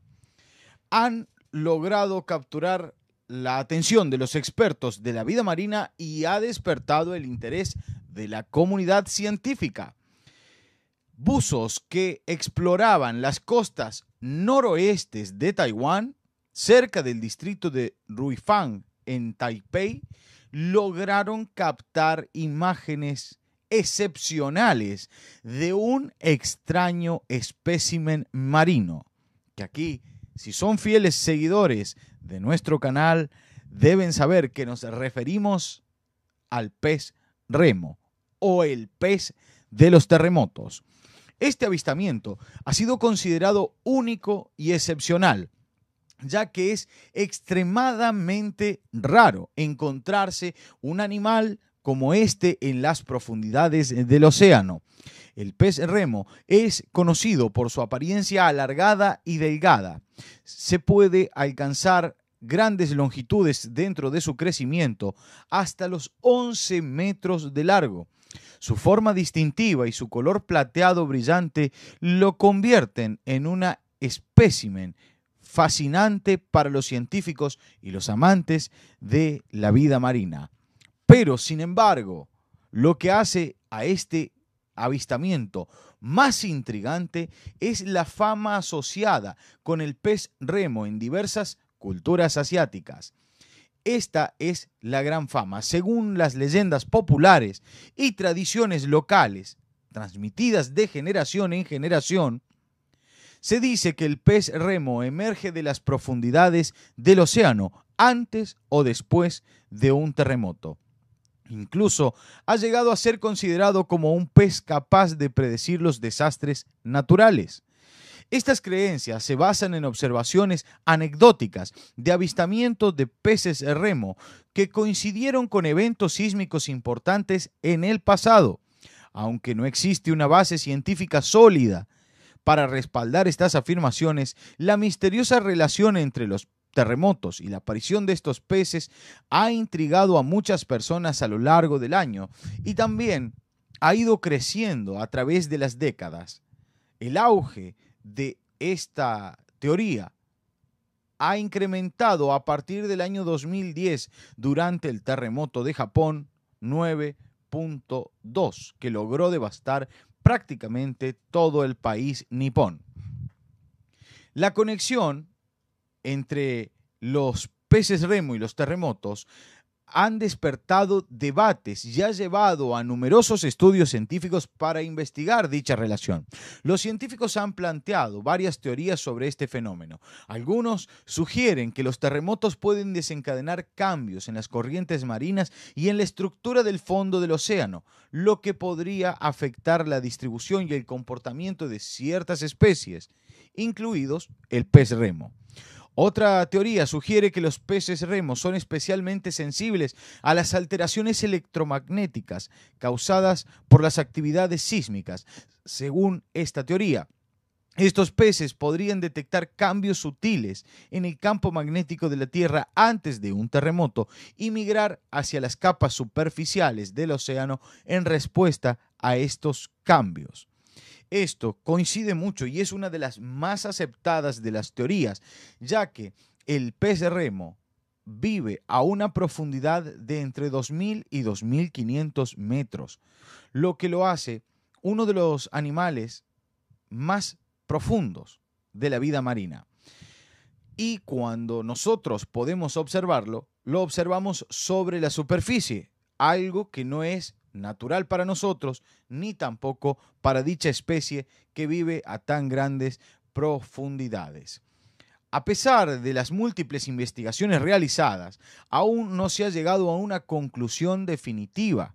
Han logrado capturar la atención de los expertos de la vida marina y ha despertado el interés de la comunidad científica. Buzos que exploraban las costas noroestes de Taiwán, cerca del distrito de Ruifang, en Taipei, lograron captar imágenes excepcionales de un extraño espécimen marino, que aquí, si son fieles seguidores de nuestro canal, deben saber que nos referimos al pez remo o el pez de los terremotos. Este avistamiento ha sido considerado único y excepcional ya que es extremadamente raro encontrarse un animal como este en las profundidades del océano. El pez remo es conocido por su apariencia alargada y delgada. Se puede alcanzar grandes longitudes dentro de su crecimiento, hasta los 11 metros de largo. Su forma distintiva y su color plateado brillante lo convierten en una espécimen fascinante para los científicos y los amantes de la vida marina. Pero, sin embargo, lo que hace a este avistamiento más intrigante es la fama asociada con el pez remo en diversas culturas asiáticas. Esta es la gran fama. Según las leyendas populares y tradiciones locales transmitidas de generación en generación, se dice que el pez remo emerge de las profundidades del océano antes o después de un terremoto. Incluso ha llegado a ser considerado como un pez capaz de predecir los desastres naturales. Estas creencias se basan en observaciones anecdóticas de avistamientos de peces remo que coincidieron con eventos sísmicos importantes en el pasado. Aunque no existe una base científica sólida para respaldar estas afirmaciones, la misteriosa relación entre los terremotos y la aparición de estos peces ha intrigado a muchas personas a lo largo del año y también ha ido creciendo a través de las décadas. El auge de esta teoría ha incrementado a partir del año 2010 durante el terremoto de Japón 9.2 que logró devastar prácticamente todo el país nipón. La conexión entre los peces remo y los terremotos han despertado debates y ha llevado a numerosos estudios científicos para investigar dicha relación. Los científicos han planteado varias teorías sobre este fenómeno. Algunos sugieren que los terremotos pueden desencadenar cambios en las corrientes marinas y en la estructura del fondo del océano, lo que podría afectar la distribución y el comportamiento de ciertas especies, incluidos el pez remo. Otra teoría sugiere que los peces remos son especialmente sensibles a las alteraciones electromagnéticas causadas por las actividades sísmicas. Según esta teoría, estos peces podrían detectar cambios sutiles en el campo magnético de la Tierra antes de un terremoto y migrar hacia las capas superficiales del océano en respuesta a estos cambios. Esto coincide mucho y es una de las más aceptadas de las teorías, ya que el pez de remo vive a una profundidad de entre 2.000 y 2.500 metros, lo que lo hace uno de los animales más profundos de la vida marina. Y cuando nosotros podemos observarlo, lo observamos sobre la superficie, algo que no es natural para nosotros, ni tampoco para dicha especie que vive a tan grandes profundidades. A pesar de las múltiples investigaciones realizadas, aún no se ha llegado a una conclusión definitiva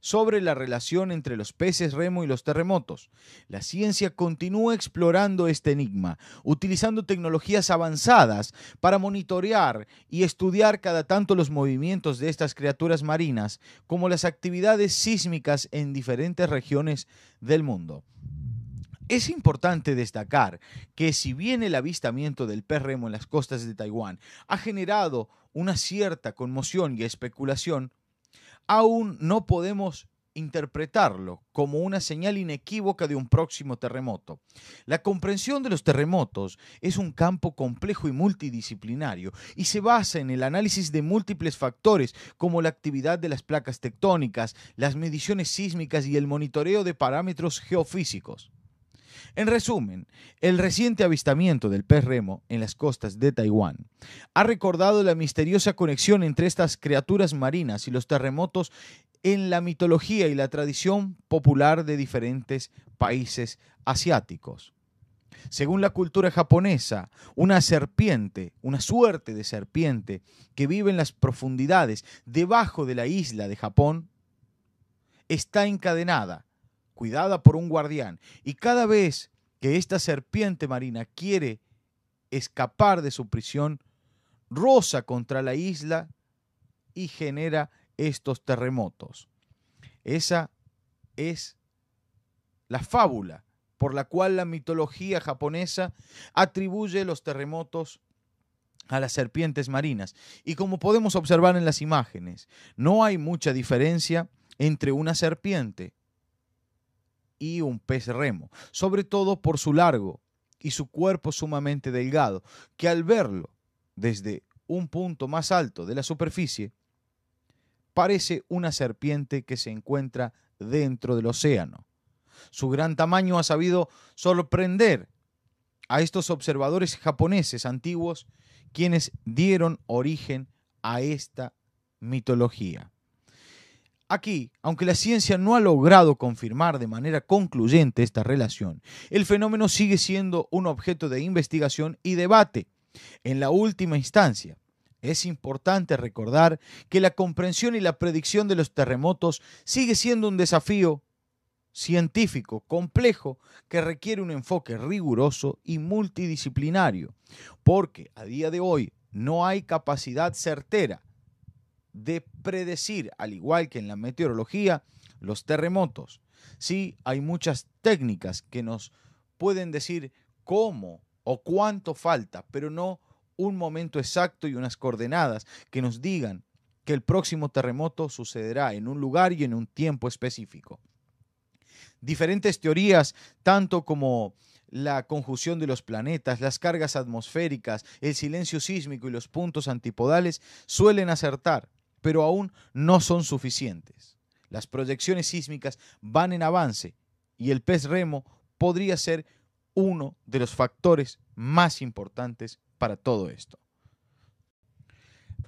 sobre la relación entre los peces remo y los terremotos. La ciencia continúa explorando este enigma, utilizando tecnologías avanzadas para monitorear y estudiar cada tanto los movimientos de estas criaturas marinas, como las actividades sísmicas en diferentes regiones del mundo. Es importante destacar que si bien el avistamiento del pez remo en las costas de Taiwán ha generado una cierta conmoción y especulación, aún no podemos interpretarlo como una señal inequívoca de un próximo terremoto. La comprensión de los terremotos es un campo complejo y multidisciplinario y se basa en el análisis de múltiples factores como la actividad de las placas tectónicas, las mediciones sísmicas y el monitoreo de parámetros geofísicos. En resumen, el reciente avistamiento del pez remo en las costas de Taiwán ha recordado la misteriosa conexión entre estas criaturas marinas y los terremotos en la mitología y la tradición popular de diferentes países asiáticos. Según la cultura japonesa, una serpiente, una suerte de serpiente que vive en las profundidades debajo de la isla de Japón, está encadenada cuidada por un guardián. Y cada vez que esta serpiente marina quiere escapar de su prisión, roza contra la isla y genera estos terremotos. Esa es la fábula por la cual la mitología japonesa atribuye los terremotos a las serpientes marinas. Y como podemos observar en las imágenes, no hay mucha diferencia entre una serpiente y un pez remo, sobre todo por su largo y su cuerpo sumamente delgado, que al verlo desde un punto más alto de la superficie, parece una serpiente que se encuentra dentro del océano. Su gran tamaño ha sabido sorprender a estos observadores japoneses antiguos quienes dieron origen a esta mitología. Aquí, aunque la ciencia no ha logrado confirmar de manera concluyente esta relación, el fenómeno sigue siendo un objeto de investigación y debate. En la última instancia, es importante recordar que la comprensión y la predicción de los terremotos sigue siendo un desafío científico complejo que requiere un enfoque riguroso y multidisciplinario, porque a día de hoy no hay capacidad certera de predecir, al igual que en la meteorología, los terremotos. Sí, hay muchas técnicas que nos pueden decir cómo o cuánto falta, pero no un momento exacto y unas coordenadas que nos digan que el próximo terremoto sucederá en un lugar y en un tiempo específico. Diferentes teorías, tanto como la conjunción de los planetas, las cargas atmosféricas, el silencio sísmico y los puntos antipodales, suelen acertar, pero aún no son suficientes. Las proyecciones sísmicas van en avance y el pez remo podría ser uno de los factores más importantes para todo esto.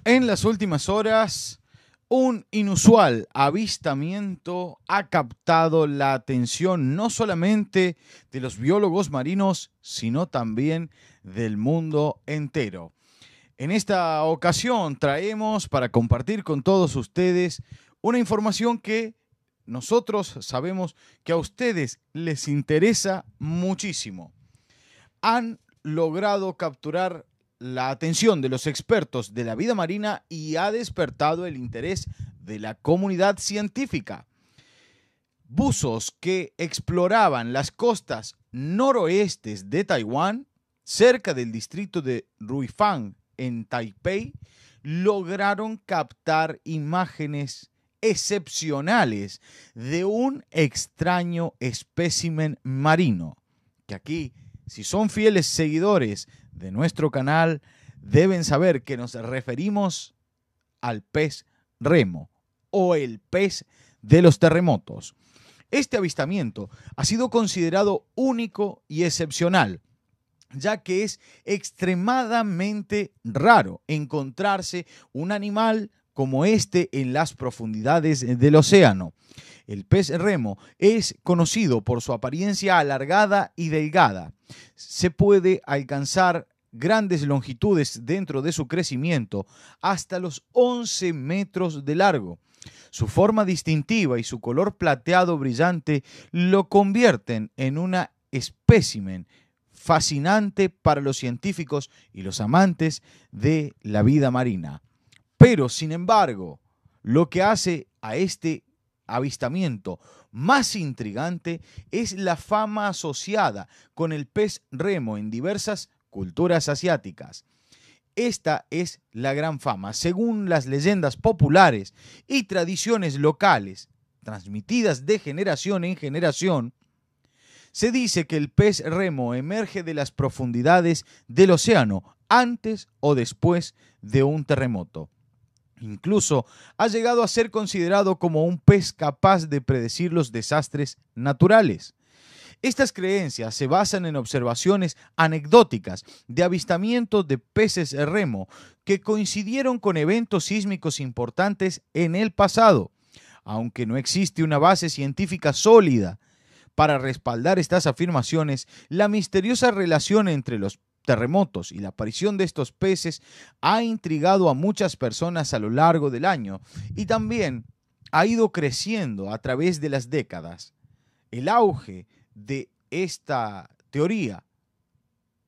En las últimas horas, un inusual avistamiento ha captado la atención no solamente de los biólogos marinos, sino también del mundo entero. En esta ocasión traemos para compartir con todos ustedes una información que nosotros sabemos que a ustedes les interesa muchísimo. Han logrado capturar la atención de los expertos de la vida marina y ha despertado el interés de la comunidad científica. Buzos que exploraban las costas noroestes de Taiwán, cerca del distrito de Ruifang, en Taipei, lograron captar imágenes excepcionales de un extraño espécimen marino, que aquí, si son fieles seguidores de nuestro canal, deben saber que nos referimos al pez remo o el pez de los terremotos. Este avistamiento ha sido considerado único y excepcional ya que es extremadamente raro encontrarse un animal como este en las profundidades del océano. El pez remo es conocido por su apariencia alargada y delgada. Se puede alcanzar grandes longitudes dentro de su crecimiento, hasta los 11 metros de largo. Su forma distintiva y su color plateado brillante lo convierten en una espécimen fascinante para los científicos y los amantes de la vida marina. Pero, sin embargo, lo que hace a este avistamiento más intrigante es la fama asociada con el pez remo en diversas culturas asiáticas. Esta es la gran fama. Según las leyendas populares y tradiciones locales, transmitidas de generación en generación, se dice que el pez remo emerge de las profundidades del océano antes o después de un terremoto. Incluso ha llegado a ser considerado como un pez capaz de predecir los desastres naturales. Estas creencias se basan en observaciones anecdóticas de avistamientos de peces remo que coincidieron con eventos sísmicos importantes en el pasado. Aunque no existe una base científica sólida para respaldar estas afirmaciones, la misteriosa relación entre los terremotos y la aparición de estos peces ha intrigado a muchas personas a lo largo del año y también ha ido creciendo a través de las décadas. El auge de esta teoría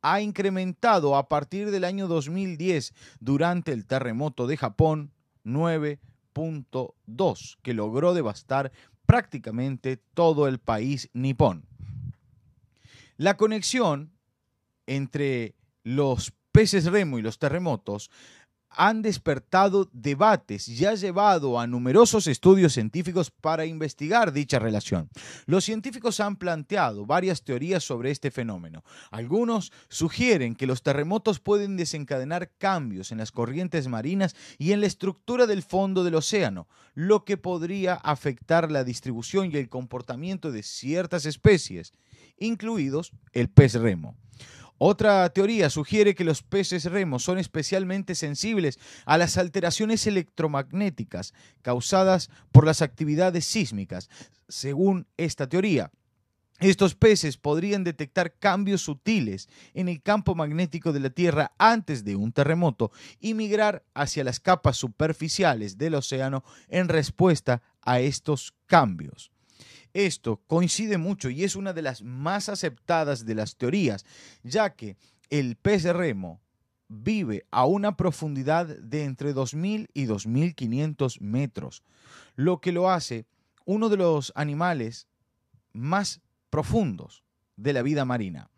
ha incrementado a partir del año 2010 durante el terremoto de Japón 9.2 que logró devastar prácticamente todo el país nipón. La conexión entre los peces remo y los terremotos han despertado debates y ha llevado a numerosos estudios científicos para investigar dicha relación. Los científicos han planteado varias teorías sobre este fenómeno. Algunos sugieren que los terremotos pueden desencadenar cambios en las corrientes marinas y en la estructura del fondo del océano, lo que podría afectar la distribución y el comportamiento de ciertas especies, incluidos el pez remo. Otra teoría sugiere que los peces remos son especialmente sensibles a las alteraciones electromagnéticas causadas por las actividades sísmicas. Según esta teoría, estos peces podrían detectar cambios sutiles en el campo magnético de la Tierra antes de un terremoto y migrar hacia las capas superficiales del océano en respuesta a estos cambios. Esto coincide mucho y es una de las más aceptadas de las teorías, ya que el pez de remo vive a una profundidad de entre 2.000 y 2.500 metros, lo que lo hace uno de los animales más profundos de la vida marina.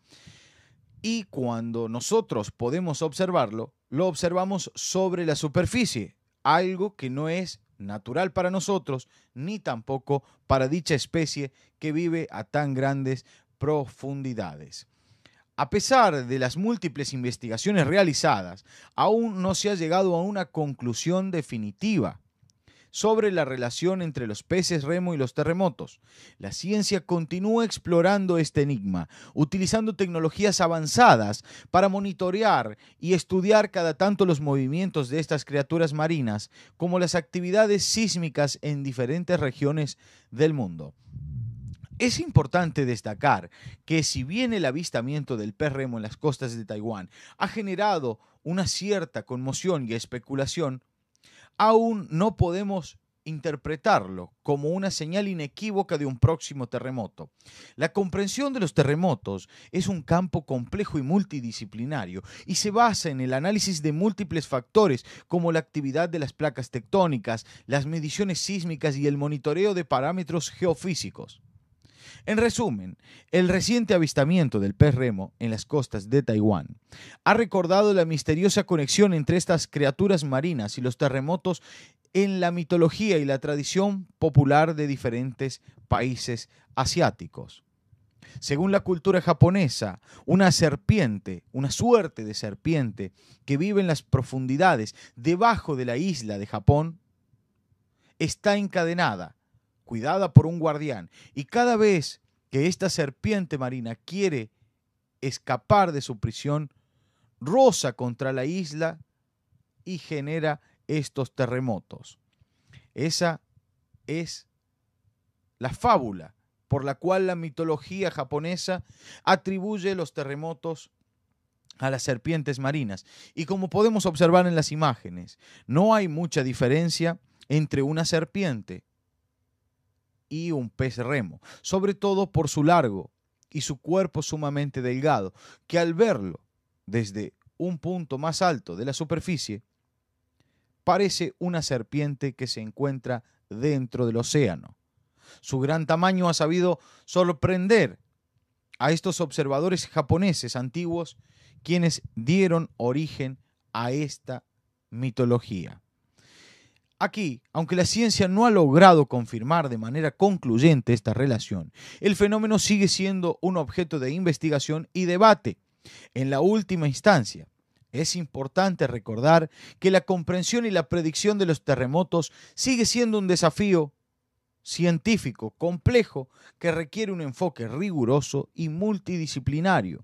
Y cuando nosotros podemos observarlo, lo observamos sobre la superficie, algo que no es natural para nosotros, ni tampoco para dicha especie que vive a tan grandes profundidades. A pesar de las múltiples investigaciones realizadas, aún no se ha llegado a una conclusión definitiva sobre la relación entre los peces remo y los terremotos. La ciencia continúa explorando este enigma, utilizando tecnologías avanzadas para monitorear y estudiar cada tanto los movimientos de estas criaturas marinas, como las actividades sísmicas en diferentes regiones del mundo. Es importante destacar que si bien el avistamiento del pez remo en las costas de Taiwán ha generado una cierta conmoción y especulación, aún no podemos interpretarlo como una señal inequívoca de un próximo terremoto. La comprensión de los terremotos es un campo complejo y multidisciplinario y se basa en el análisis de múltiples factores como la actividad de las placas tectónicas, las mediciones sísmicas y el monitoreo de parámetros geofísicos. En resumen, el reciente avistamiento del pez remo en las costas de Taiwán ha recordado la misteriosa conexión entre estas criaturas marinas y los terremotos en la mitología y la tradición popular de diferentes países asiáticos. Según la cultura japonesa, una serpiente, una suerte de serpiente que vive en las profundidades debajo de la isla de Japón, está encadenada cuidada por un guardián. Y cada vez que esta serpiente marina quiere escapar de su prisión, roza contra la isla y genera estos terremotos. Esa es la fábula por la cual la mitología japonesa atribuye los terremotos a las serpientes marinas. Y como podemos observar en las imágenes, no hay mucha diferencia entre una serpiente y un pez remo, sobre todo por su largo y su cuerpo sumamente delgado, que al verlo desde un punto más alto de la superficie, parece una serpiente que se encuentra dentro del océano. Su gran tamaño ha sabido sorprender a estos observadores japoneses antiguos, quienes dieron origen a esta mitología. Aquí, aunque la ciencia no ha logrado confirmar de manera concluyente esta relación, el fenómeno sigue siendo un objeto de investigación y debate. En la última instancia, es importante recordar que la comprensión y la predicción de los terremotos sigue siendo un desafío científico complejo que requiere un enfoque riguroso y multidisciplinario,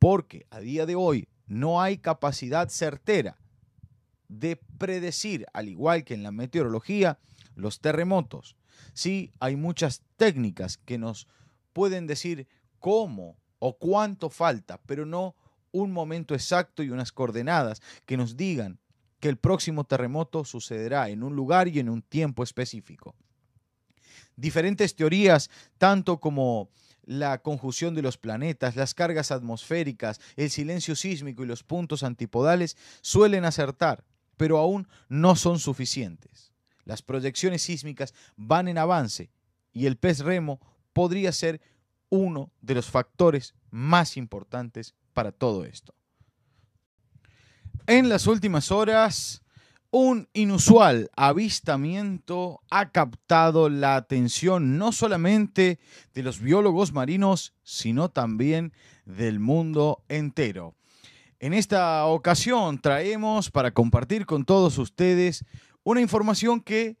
porque a día de hoy no hay capacidad certera de predecir, al igual que en la meteorología, los terremotos. Sí, hay muchas técnicas que nos pueden decir cómo o cuánto falta, pero no un momento exacto y unas coordenadas que nos digan que el próximo terremoto sucederá en un lugar y en un tiempo específico. Diferentes teorías, tanto como la conjunción de los planetas, las cargas atmosféricas, el silencio sísmico y los puntos antipodales, suelen acertar, pero aún no son suficientes. Las proyecciones sísmicas van en avance y el pez remo podría ser uno de los factores más importantes para todo esto. En las últimas horas, un inusual avistamiento ha captado la atención no solamente de los biólogos marinos, sino también del mundo entero. En esta ocasión traemos para compartir con todos ustedes una información que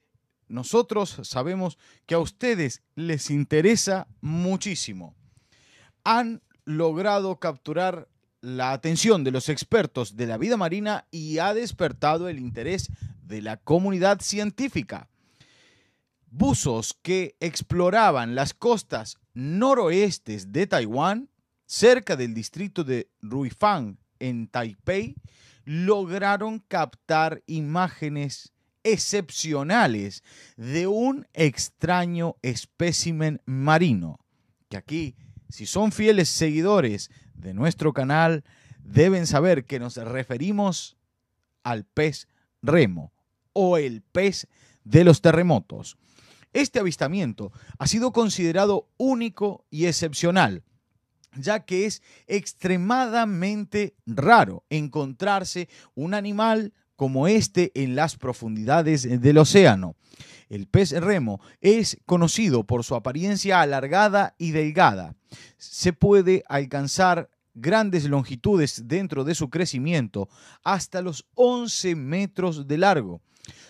nosotros sabemos que a ustedes les interesa muchísimo. Han logrado capturar la atención de los expertos de la vida marina y ha despertado el interés de la comunidad científica. Buzos que exploraban las costas noroestes de Taiwán, cerca del distrito de Ruifang, en Taipei, lograron captar imágenes excepcionales de un extraño espécimen marino, que aquí, si son fieles seguidores de nuestro canal, deben saber que nos referimos al pez remo o el pez de los terremotos. Este avistamiento ha sido considerado único y excepcional ya que es extremadamente raro encontrarse un animal como este en las profundidades del océano. El pez remo es conocido por su apariencia alargada y delgada. Se puede alcanzar grandes longitudes dentro de su crecimiento, hasta los 11 metros de largo.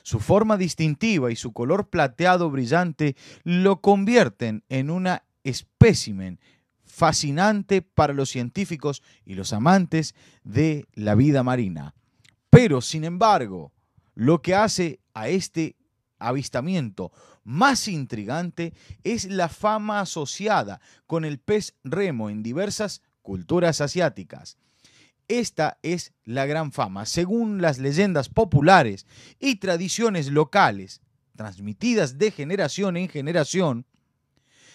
Su forma distintiva y su color plateado brillante lo convierten en una espécimen fascinante para los científicos y los amantes de la vida marina. Pero, sin embargo, lo que hace a este avistamiento más intrigante es la fama asociada con el pez remo en diversas culturas asiáticas. Esta es la gran fama, según las leyendas populares y tradiciones locales transmitidas de generación en generación,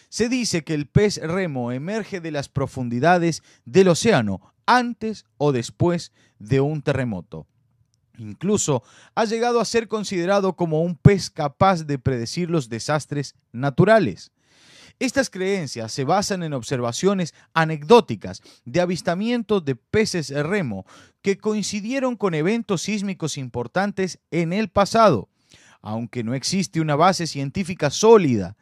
se dice que el pez remo emerge de las profundidades del océano antes o después de un terremoto. Incluso ha llegado a ser considerado como un pez capaz de predecir los desastres naturales. Estas creencias se basan en observaciones anecdóticas de avistamientos de peces remo que coincidieron con eventos sísmicos importantes en el pasado. Aunque no existe una base científica sólida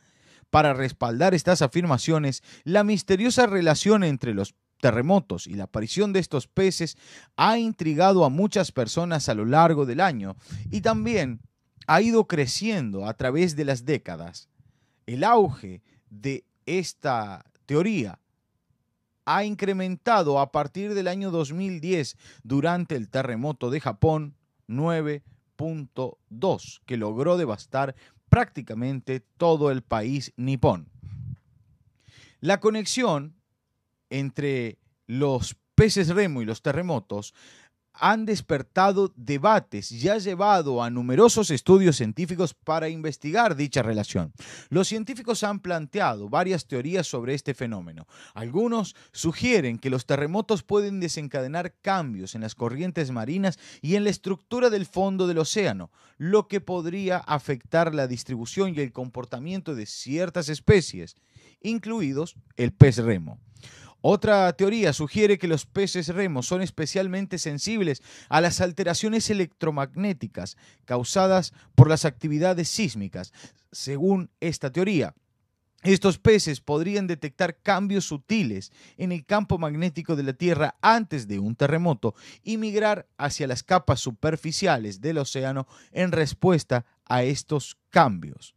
para respaldar estas afirmaciones, la misteriosa relación entre los terremotos y la aparición de estos peces ha intrigado a muchas personas a lo largo del año y también ha ido creciendo a través de las décadas. El auge de esta teoría ha incrementado a partir del año 2010 durante el terremoto de Japón 9.2 que logró devastar prácticamente todo el país nipón. La conexión entre los peces remo y los terremotos han despertado debates y ha llevado a numerosos estudios científicos para investigar dicha relación. Los científicos han planteado varias teorías sobre este fenómeno. Algunos sugieren que los terremotos pueden desencadenar cambios en las corrientes marinas y en la estructura del fondo del océano, lo que podría afectar la distribución y el comportamiento de ciertas especies, incluidos el pez remo. Otra teoría sugiere que los peces remos son especialmente sensibles a las alteraciones electromagnéticas causadas por las actividades sísmicas. Según esta teoría, estos peces podrían detectar cambios sutiles en el campo magnético de la Tierra antes de un terremoto y migrar hacia las capas superficiales del océano en respuesta a estos cambios.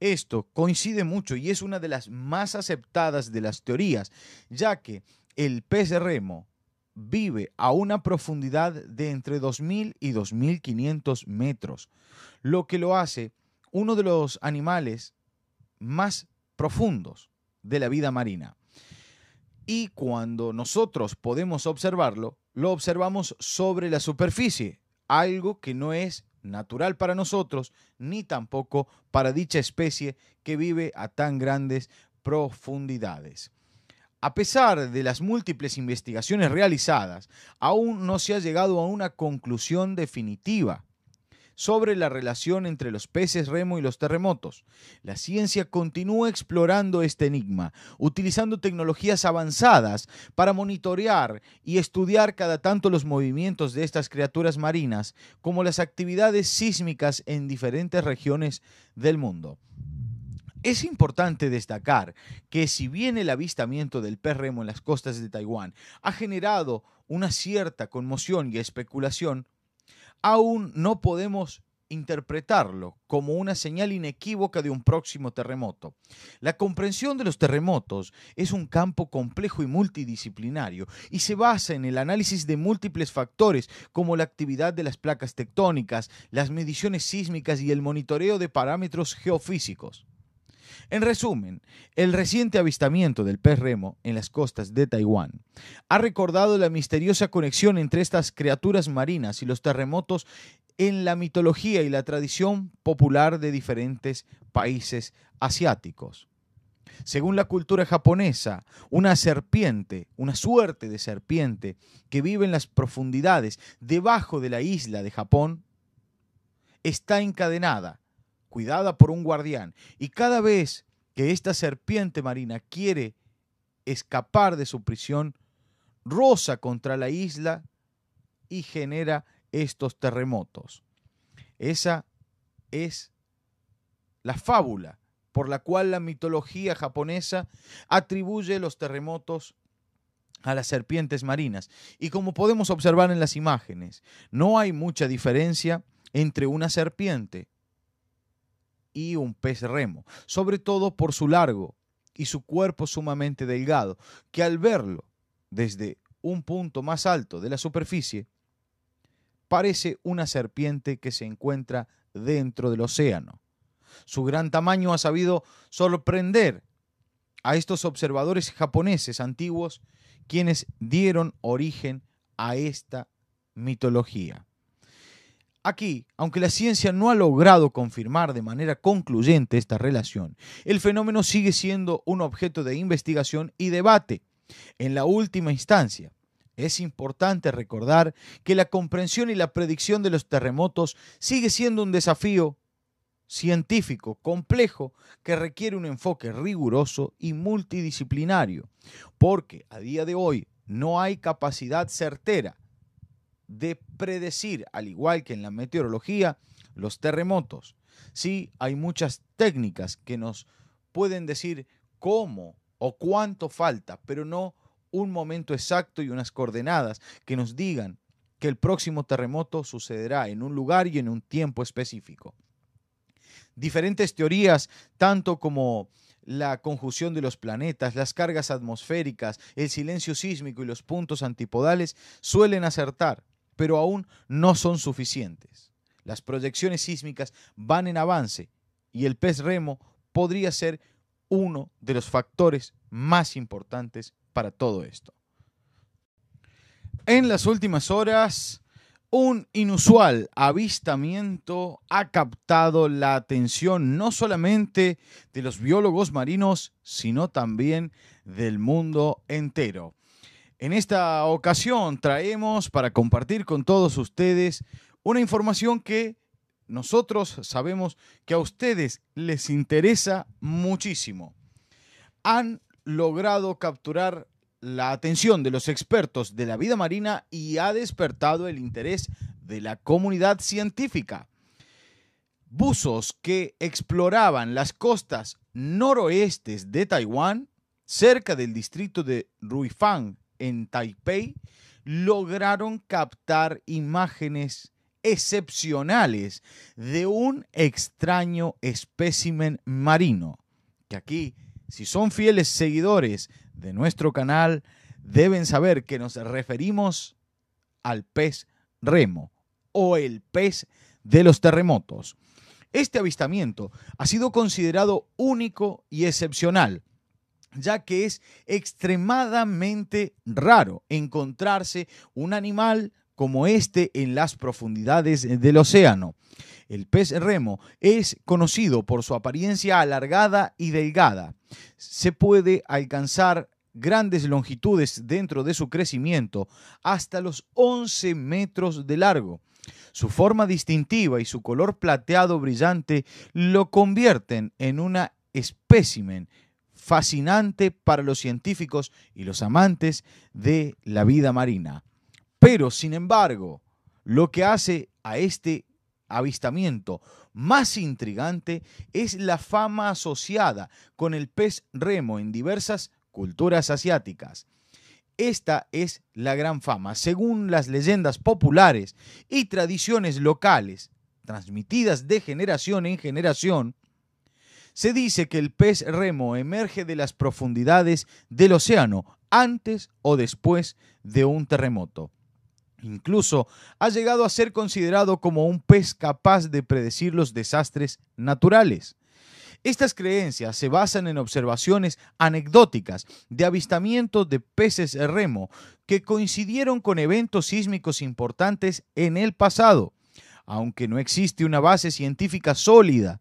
Esto coincide mucho y es una de las más aceptadas de las teorías, ya que el pez remo vive a una profundidad de entre 2.000 y 2.500 metros, lo que lo hace uno de los animales más profundos de la vida marina. Y cuando nosotros podemos observarlo, lo observamos sobre la superficie, algo que no es natural para nosotros, ni tampoco para dicha especie que vive a tan grandes profundidades. A pesar de las múltiples investigaciones realizadas, aún no se ha llegado a una conclusión definitiva sobre la relación entre los peces remo y los terremotos. La ciencia continúa explorando este enigma, utilizando tecnologías avanzadas para monitorear y estudiar cada tanto los movimientos de estas criaturas marinas, como las actividades sísmicas en diferentes regiones del mundo. Es importante destacar que si bien el avistamiento del pez remo en las costas de Taiwán ha generado una cierta conmoción y especulación, aún no podemos interpretarlo como una señal inequívoca de un próximo terremoto. La comprensión de los terremotos es un campo complejo y multidisciplinario y se basa en el análisis de múltiples factores como la actividad de las placas tectónicas, las mediciones sísmicas y el monitoreo de parámetros geofísicos. En resumen, el reciente avistamiento del pez remo en las costas de Taiwán ha recordado la misteriosa conexión entre estas criaturas marinas y los terremotos en la mitología y la tradición popular de diferentes países asiáticos. Según la cultura japonesa, una serpiente, una suerte de serpiente que vive en las profundidades debajo de la isla de Japón, está encadenada cuidada por un guardián. Y cada vez que esta serpiente marina quiere escapar de su prisión, roza contra la isla y genera estos terremotos. Esa es la fábula por la cual la mitología japonesa atribuye los terremotos a las serpientes marinas. Y como podemos observar en las imágenes, no hay mucha diferencia entre una serpiente y un pez remo, sobre todo por su largo y su cuerpo sumamente delgado, que al verlo desde un punto más alto de la superficie, parece una serpiente que se encuentra dentro del océano. Su gran tamaño ha sabido sorprender a estos observadores japoneses antiguos, quienes dieron origen a esta mitología. Aquí, aunque la ciencia no ha logrado confirmar de manera concluyente esta relación, el fenómeno sigue siendo un objeto de investigación y debate. En la última instancia, es importante recordar que la comprensión y la predicción de los terremotos sigue siendo un desafío científico complejo que requiere un enfoque riguroso y multidisciplinario, porque a día de hoy no hay capacidad certera de predecir, al igual que en la meteorología, los terremotos. Sí, hay muchas técnicas que nos pueden decir cómo o cuánto falta, pero no un momento exacto y unas coordenadas que nos digan que el próximo terremoto sucederá en un lugar y en un tiempo específico. Diferentes teorías, tanto como la conjunción de los planetas, las cargas atmosféricas, el silencio sísmico y los puntos antipodales, suelen acertar pero aún no son suficientes. Las proyecciones sísmicas van en avance y el pez remo podría ser uno de los factores más importantes para todo esto. En las últimas horas, un inusual avistamiento ha captado la atención no solamente de los biólogos marinos, sino también del mundo entero. En esta ocasión traemos para compartir con todos ustedes una información que nosotros sabemos que a ustedes les interesa muchísimo. Han logrado capturar la atención de los expertos de la vida marina y ha despertado el interés de la comunidad científica. Buzos que exploraban las costas noroestes de Taiwán, cerca del distrito de Ruifang, en Taipei, lograron captar imágenes excepcionales de un extraño espécimen marino, que aquí, si son fieles seguidores de nuestro canal, deben saber que nos referimos al pez remo o el pez de los terremotos. Este avistamiento ha sido considerado único y excepcional, ya que es extremadamente raro encontrarse un animal como este en las profundidades del océano. El pez remo es conocido por su apariencia alargada y delgada. Se puede alcanzar grandes longitudes dentro de su crecimiento, hasta los 11 metros de largo. Su forma distintiva y su color plateado brillante lo convierten en una espécimen fascinante para los científicos y los amantes de la vida marina. Pero, sin embargo, lo que hace a este avistamiento más intrigante es la fama asociada con el pez remo en diversas culturas asiáticas. Esta es la gran fama. Según las leyendas populares y tradiciones locales transmitidas de generación en generación, se dice que el pez remo emerge de las profundidades del océano antes o después de un terremoto. Incluso ha llegado a ser considerado como un pez capaz de predecir los desastres naturales. Estas creencias se basan en observaciones anecdóticas de avistamientos de peces remo que coincidieron con eventos sísmicos importantes en el pasado. Aunque no existe una base científica sólida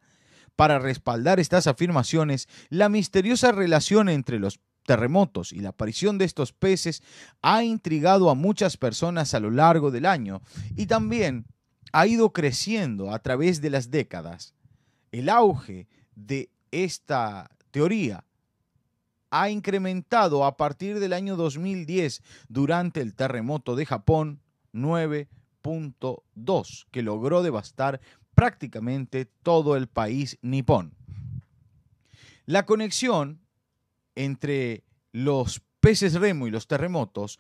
para respaldar estas afirmaciones, la misteriosa relación entre los terremotos y la aparición de estos peces ha intrigado a muchas personas a lo largo del año y también ha ido creciendo a través de las décadas. El auge de esta teoría ha incrementado a partir del año 2010 durante el terremoto de Japón 9.2 que logró devastar prácticamente todo el país nipón. La conexión entre los peces remo y los terremotos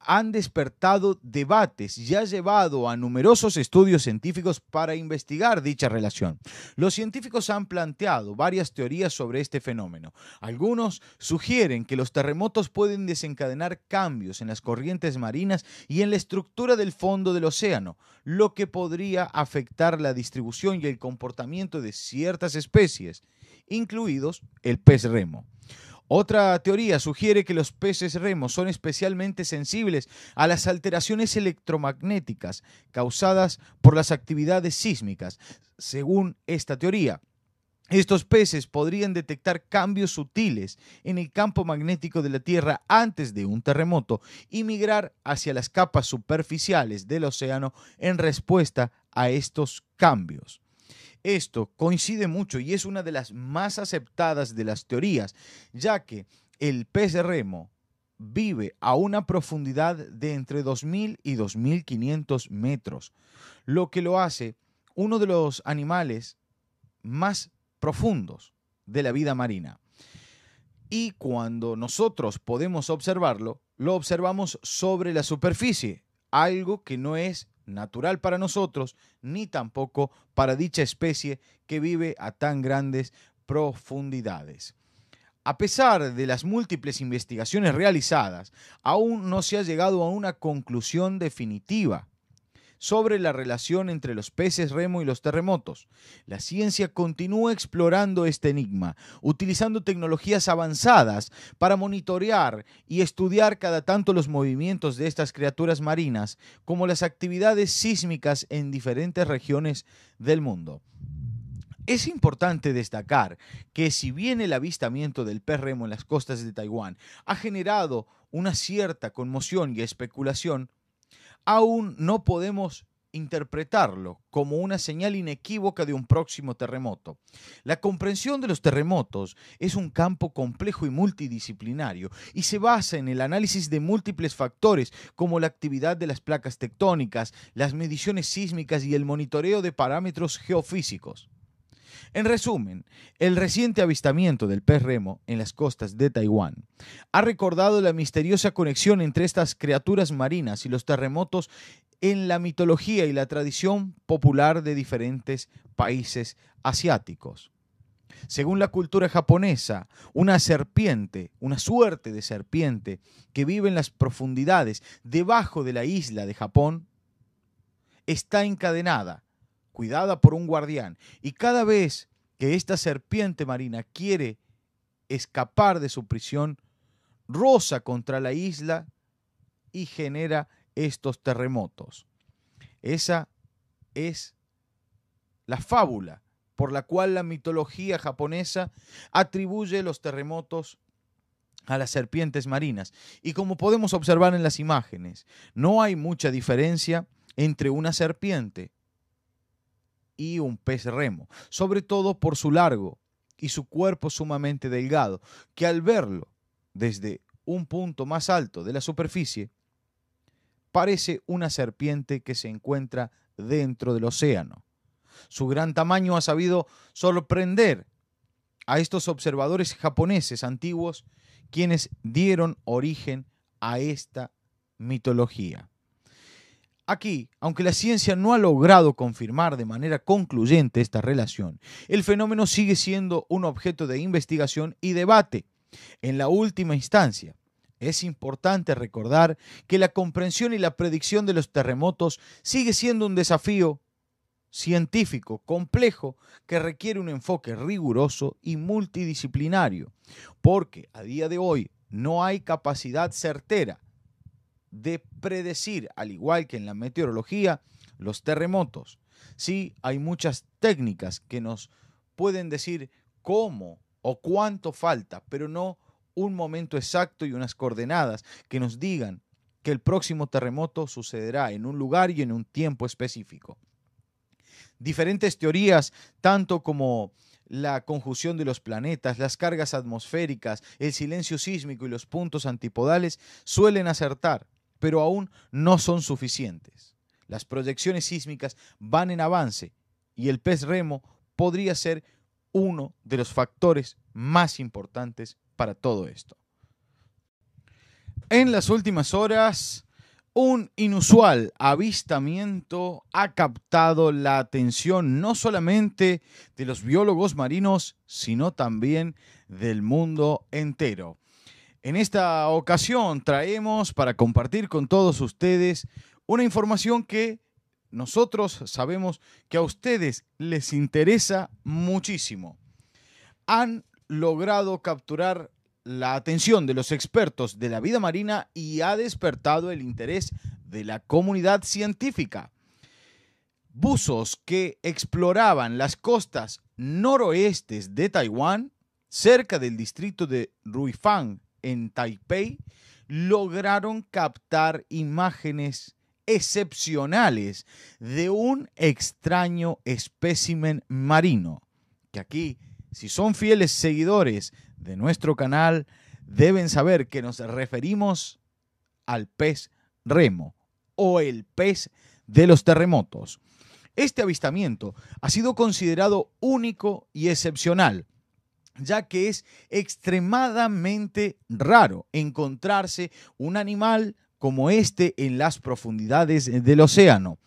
han despertado debates y ha llevado a numerosos estudios científicos para investigar dicha relación. Los científicos han planteado varias teorías sobre este fenómeno. Algunos sugieren que los terremotos pueden desencadenar cambios en las corrientes marinas y en la estructura del fondo del océano, lo que podría afectar la distribución y el comportamiento de ciertas especies, incluidos el pez remo. Otra teoría sugiere que los peces remos son especialmente sensibles a las alteraciones electromagnéticas causadas por las actividades sísmicas. Según esta teoría, estos peces podrían detectar cambios sutiles en el campo magnético de la Tierra antes de un terremoto y migrar hacia las capas superficiales del océano en respuesta a estos cambios. Esto coincide mucho y es una de las más aceptadas de las teorías, ya que el pez de remo vive a una profundidad de entre 2.000 y 2.500 metros, lo que lo hace uno de los animales más profundos de la vida marina. Y cuando nosotros podemos observarlo, lo observamos sobre la superficie, algo que no es natural para nosotros, ni tampoco para dicha especie que vive a tan grandes profundidades. A pesar de las múltiples investigaciones realizadas, aún no se ha llegado a una conclusión definitiva sobre la relación entre los peces remo y los terremotos. La ciencia continúa explorando este enigma, utilizando tecnologías avanzadas para monitorear y estudiar cada tanto los movimientos de estas criaturas marinas, como las actividades sísmicas en diferentes regiones del mundo. Es importante destacar que si bien el avistamiento del pez remo en las costas de Taiwán ha generado una cierta conmoción y especulación, aún no podemos interpretarlo como una señal inequívoca de un próximo terremoto. La comprensión de los terremotos es un campo complejo y multidisciplinario y se basa en el análisis de múltiples factores como la actividad de las placas tectónicas, las mediciones sísmicas y el monitoreo de parámetros geofísicos. En resumen, el reciente avistamiento del pez remo en las costas de Taiwán ha recordado la misteriosa conexión entre estas criaturas marinas y los terremotos en la mitología y la tradición popular de diferentes países asiáticos. Según la cultura japonesa, una serpiente, una suerte de serpiente que vive en las profundidades debajo de la isla de Japón, está encadenada cuidada por un guardián. Y cada vez que esta serpiente marina quiere escapar de su prisión, roza contra la isla y genera estos terremotos. Esa es la fábula por la cual la mitología japonesa atribuye los terremotos a las serpientes marinas. Y como podemos observar en las imágenes, no hay mucha diferencia entre una serpiente y un pez remo, sobre todo por su largo y su cuerpo sumamente delgado, que al verlo desde un punto más alto de la superficie, parece una serpiente que se encuentra dentro del océano. Su gran tamaño ha sabido sorprender a estos observadores japoneses antiguos, quienes dieron origen a esta mitología. Aquí, aunque la ciencia no ha logrado confirmar de manera concluyente esta relación, el fenómeno sigue siendo un objeto de investigación y debate. En la última instancia, es importante recordar que la comprensión y la predicción de los terremotos sigue siendo un desafío científico complejo que requiere un enfoque riguroso y multidisciplinario, porque a día de hoy no hay capacidad certera de predecir, al igual que en la meteorología, los terremotos. Sí, hay muchas técnicas que nos pueden decir cómo o cuánto falta, pero no un momento exacto y unas coordenadas que nos digan que el próximo terremoto sucederá en un lugar y en un tiempo específico. Diferentes teorías, tanto como la conjunción de los planetas, las cargas atmosféricas, el silencio sísmico y los puntos antipodales, suelen acertar pero aún no son suficientes. Las proyecciones sísmicas van en avance y el pez remo podría ser uno de los factores más importantes para todo esto. En las últimas horas, un inusual avistamiento ha captado la atención no solamente de los biólogos marinos, sino también del mundo entero. En esta ocasión traemos para compartir con todos ustedes una información que nosotros sabemos que a ustedes les interesa muchísimo. Han logrado capturar la atención de los expertos de la vida marina y ha despertado el interés de la comunidad científica. Buzos que exploraban las costas noroestes de Taiwán, cerca del distrito de Ruifang, en Taipei, lograron captar imágenes excepcionales de un extraño espécimen marino, que aquí, si son fieles seguidores de nuestro canal, deben saber que nos referimos al pez remo o el pez de los terremotos. Este avistamiento ha sido considerado único y excepcional ya que es extremadamente raro encontrarse un animal como este en las profundidades del océano.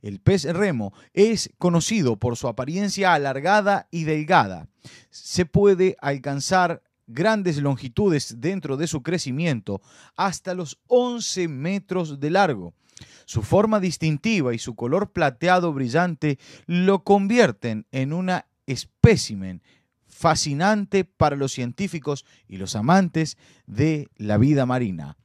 El pez remo es conocido por su apariencia alargada y delgada. Se puede alcanzar grandes longitudes dentro de su crecimiento, hasta los 11 metros de largo. Su forma distintiva y su color plateado brillante lo convierten en una espécimen fascinante para los científicos y los amantes de la vida marina.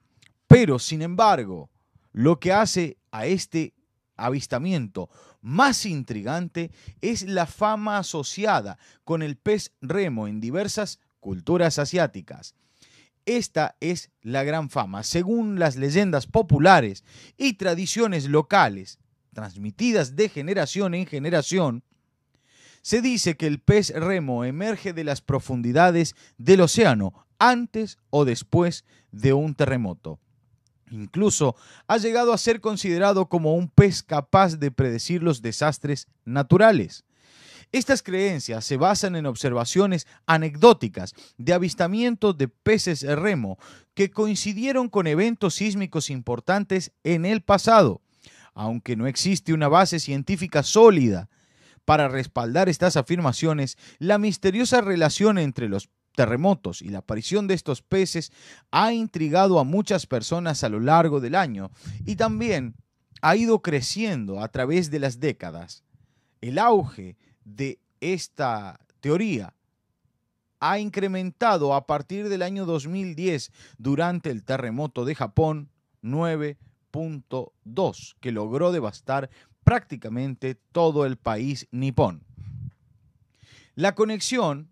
Pero, sin embargo, lo que hace a este avistamiento más intrigante es la fama asociada con el pez remo en diversas culturas asiáticas. Esta es la gran fama, según las leyendas populares y tradiciones locales transmitidas de generación en generación, se dice que el pez remo emerge de las profundidades del océano antes o después de un terremoto. Incluso ha llegado a ser considerado como un pez capaz de predecir los desastres naturales. Estas creencias se basan en observaciones anecdóticas de avistamientos de peces remo que coincidieron con eventos sísmicos importantes en el pasado. Aunque no existe una base científica sólida para respaldar estas afirmaciones, la misteriosa relación entre los terremotos y la aparición de estos peces ha intrigado a muchas personas a lo largo del año y también ha ido creciendo a través de las décadas. El auge de esta teoría ha incrementado a partir del año 2010 durante el terremoto de Japón 9.2 que logró devastar prácticamente todo el país nipón. La conexión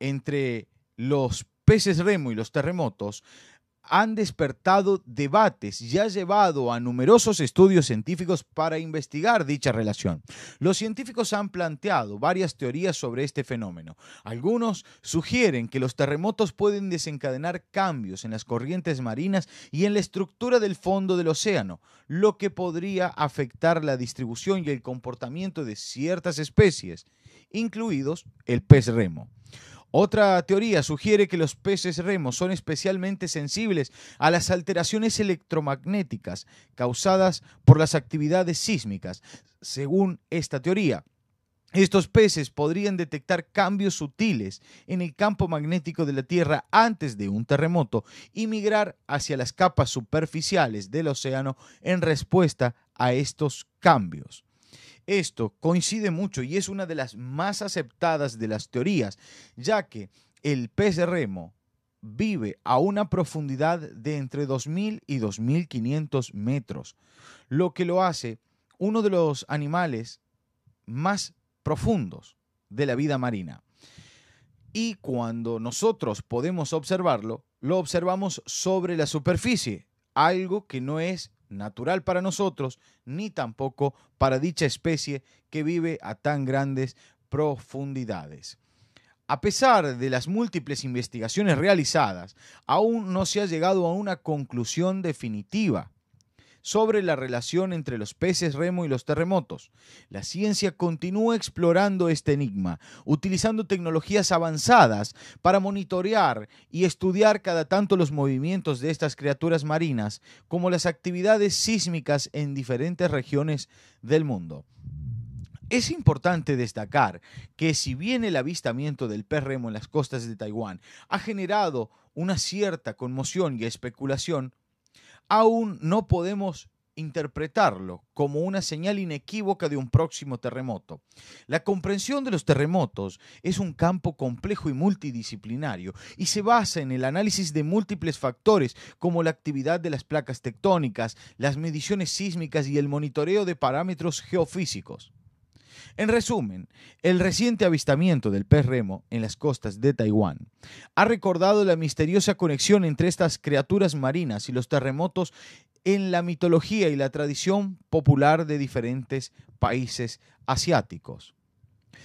entre los peces remo y los terremotos han despertado debates y ha llevado a numerosos estudios científicos para investigar dicha relación. Los científicos han planteado varias teorías sobre este fenómeno. Algunos sugieren que los terremotos pueden desencadenar cambios en las corrientes marinas y en la estructura del fondo del océano, lo que podría afectar la distribución y el comportamiento de ciertas especies, incluidos el pez remo. Otra teoría sugiere que los peces remos son especialmente sensibles a las alteraciones electromagnéticas causadas por las actividades sísmicas. Según esta teoría, estos peces podrían detectar cambios sutiles en el campo magnético de la Tierra antes de un terremoto y migrar hacia las capas superficiales del océano en respuesta a estos cambios. Esto coincide mucho y es una de las más aceptadas de las teorías, ya que el pez de remo vive a una profundidad de entre 2.000 y 2.500 metros, lo que lo hace uno de los animales más profundos de la vida marina. Y cuando nosotros podemos observarlo, lo observamos sobre la superficie, algo que no es natural para nosotros, ni tampoco para dicha especie que vive a tan grandes profundidades. A pesar de las múltiples investigaciones realizadas, aún no se ha llegado a una conclusión definitiva sobre la relación entre los peces remo y los terremotos. La ciencia continúa explorando este enigma, utilizando tecnologías avanzadas para monitorear y estudiar cada tanto los movimientos de estas criaturas marinas, como las actividades sísmicas en diferentes regiones del mundo. Es importante destacar que si bien el avistamiento del pez remo en las costas de Taiwán ha generado una cierta conmoción y especulación, aún no podemos interpretarlo como una señal inequívoca de un próximo terremoto. La comprensión de los terremotos es un campo complejo y multidisciplinario y se basa en el análisis de múltiples factores como la actividad de las placas tectónicas, las mediciones sísmicas y el monitoreo de parámetros geofísicos. En resumen, el reciente avistamiento del pez remo en las costas de Taiwán ha recordado la misteriosa conexión entre estas criaturas marinas y los terremotos en la mitología y la tradición popular de diferentes países asiáticos.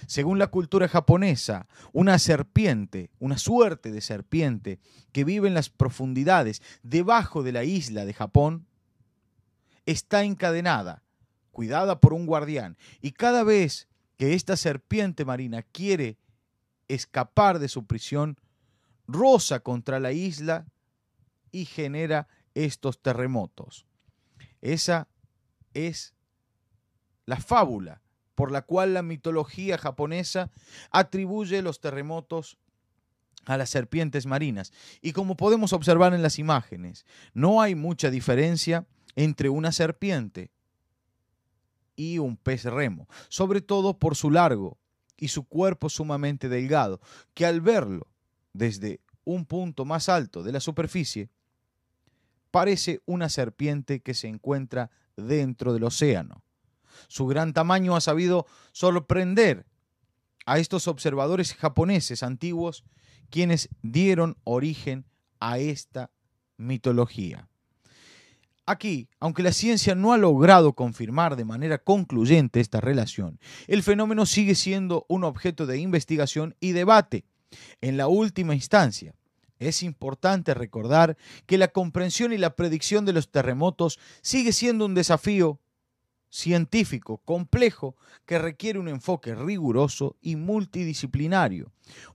Según la cultura japonesa, una serpiente, una suerte de serpiente que vive en las profundidades debajo de la isla de Japón, está encadenada cuidada por un guardián. Y cada vez que esta serpiente marina quiere escapar de su prisión, roza contra la isla y genera estos terremotos. Esa es la fábula por la cual la mitología japonesa atribuye los terremotos a las serpientes marinas. Y como podemos observar en las imágenes, no hay mucha diferencia entre una serpiente y un pez remo, sobre todo por su largo y su cuerpo sumamente delgado, que al verlo desde un punto más alto de la superficie, parece una serpiente que se encuentra dentro del océano. Su gran tamaño ha sabido sorprender a estos observadores japoneses antiguos, quienes dieron origen a esta mitología. Aquí, aunque la ciencia no ha logrado confirmar de manera concluyente esta relación, el fenómeno sigue siendo un objeto de investigación y debate. En la última instancia, es importante recordar que la comprensión y la predicción de los terremotos sigue siendo un desafío científico complejo que requiere un enfoque riguroso y multidisciplinario,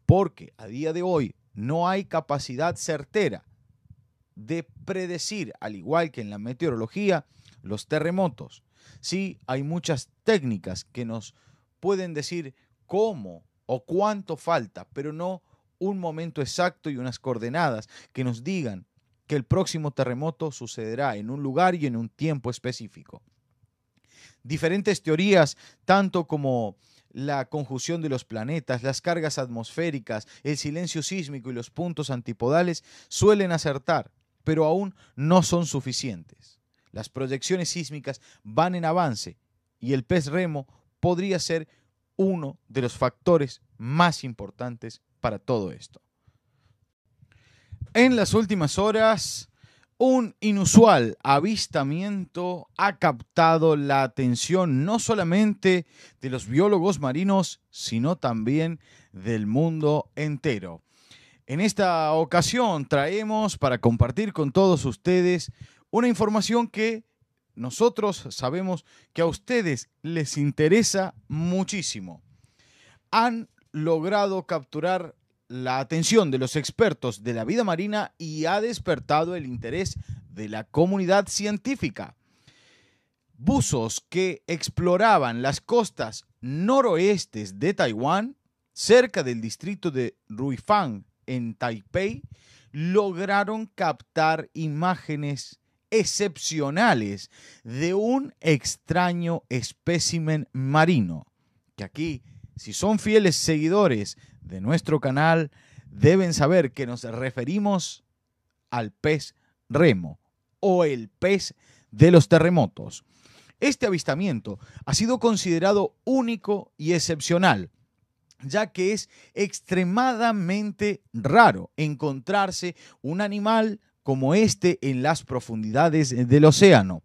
porque a día de hoy no hay capacidad certera de predecir, al igual que en la meteorología, los terremotos. Sí, hay muchas técnicas que nos pueden decir cómo o cuánto falta, pero no un momento exacto y unas coordenadas que nos digan que el próximo terremoto sucederá en un lugar y en un tiempo específico. Diferentes teorías, tanto como la conjunción de los planetas, las cargas atmosféricas, el silencio sísmico y los puntos antipodales, suelen acertar, pero aún no son suficientes. Las proyecciones sísmicas van en avance y el pez remo podría ser uno de los factores más importantes para todo esto. En las últimas horas, un inusual avistamiento ha captado la atención no solamente de los biólogos marinos, sino también del mundo entero. En esta ocasión traemos para compartir con todos ustedes una información que nosotros sabemos que a ustedes les interesa muchísimo. Han logrado capturar la atención de los expertos de la vida marina y ha despertado el interés de la comunidad científica. Buzos que exploraban las costas noroestes de Taiwán, cerca del distrito de Ruifang, en Taipei, lograron captar imágenes excepcionales de un extraño espécimen marino, que aquí, si son fieles seguidores de nuestro canal, deben saber que nos referimos al pez remo o el pez de los terremotos. Este avistamiento ha sido considerado único y excepcional ya que es extremadamente raro encontrarse un animal como este en las profundidades del océano.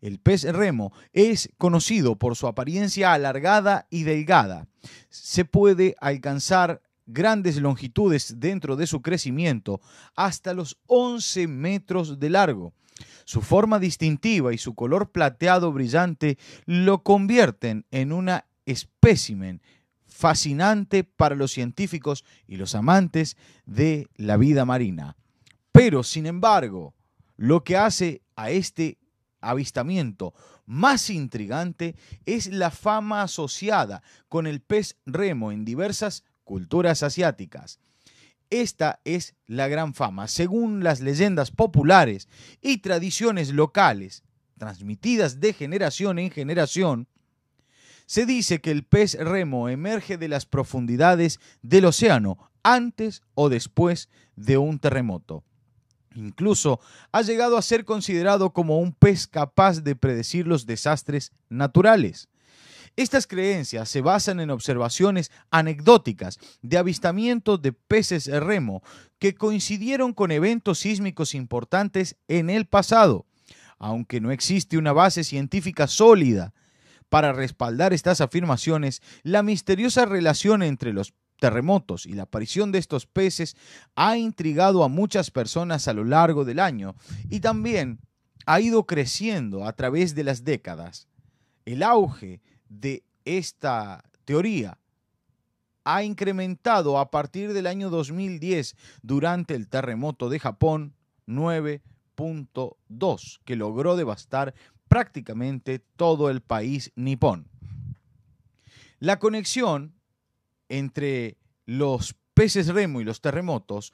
El pez remo es conocido por su apariencia alargada y delgada. Se puede alcanzar grandes longitudes dentro de su crecimiento, hasta los 11 metros de largo. Su forma distintiva y su color plateado brillante lo convierten en una espécimen fascinante para los científicos y los amantes de la vida marina. Pero, sin embargo, lo que hace a este avistamiento más intrigante es la fama asociada con el pez remo en diversas culturas asiáticas. Esta es la gran fama, según las leyendas populares y tradiciones locales transmitidas de generación en generación, se dice que el pez remo emerge de las profundidades del océano antes o después de un terremoto. Incluso ha llegado a ser considerado como un pez capaz de predecir los desastres naturales. Estas creencias se basan en observaciones anecdóticas de avistamientos de peces remo que coincidieron con eventos sísmicos importantes en el pasado. Aunque no existe una base científica sólida para respaldar estas afirmaciones, la misteriosa relación entre los terremotos y la aparición de estos peces ha intrigado a muchas personas a lo largo del año y también ha ido creciendo a través de las décadas. El auge de esta teoría ha incrementado a partir del año 2010 durante el terremoto de Japón 9.2 que logró devastar prácticamente todo el país nipón. La conexión entre los peces remo y los terremotos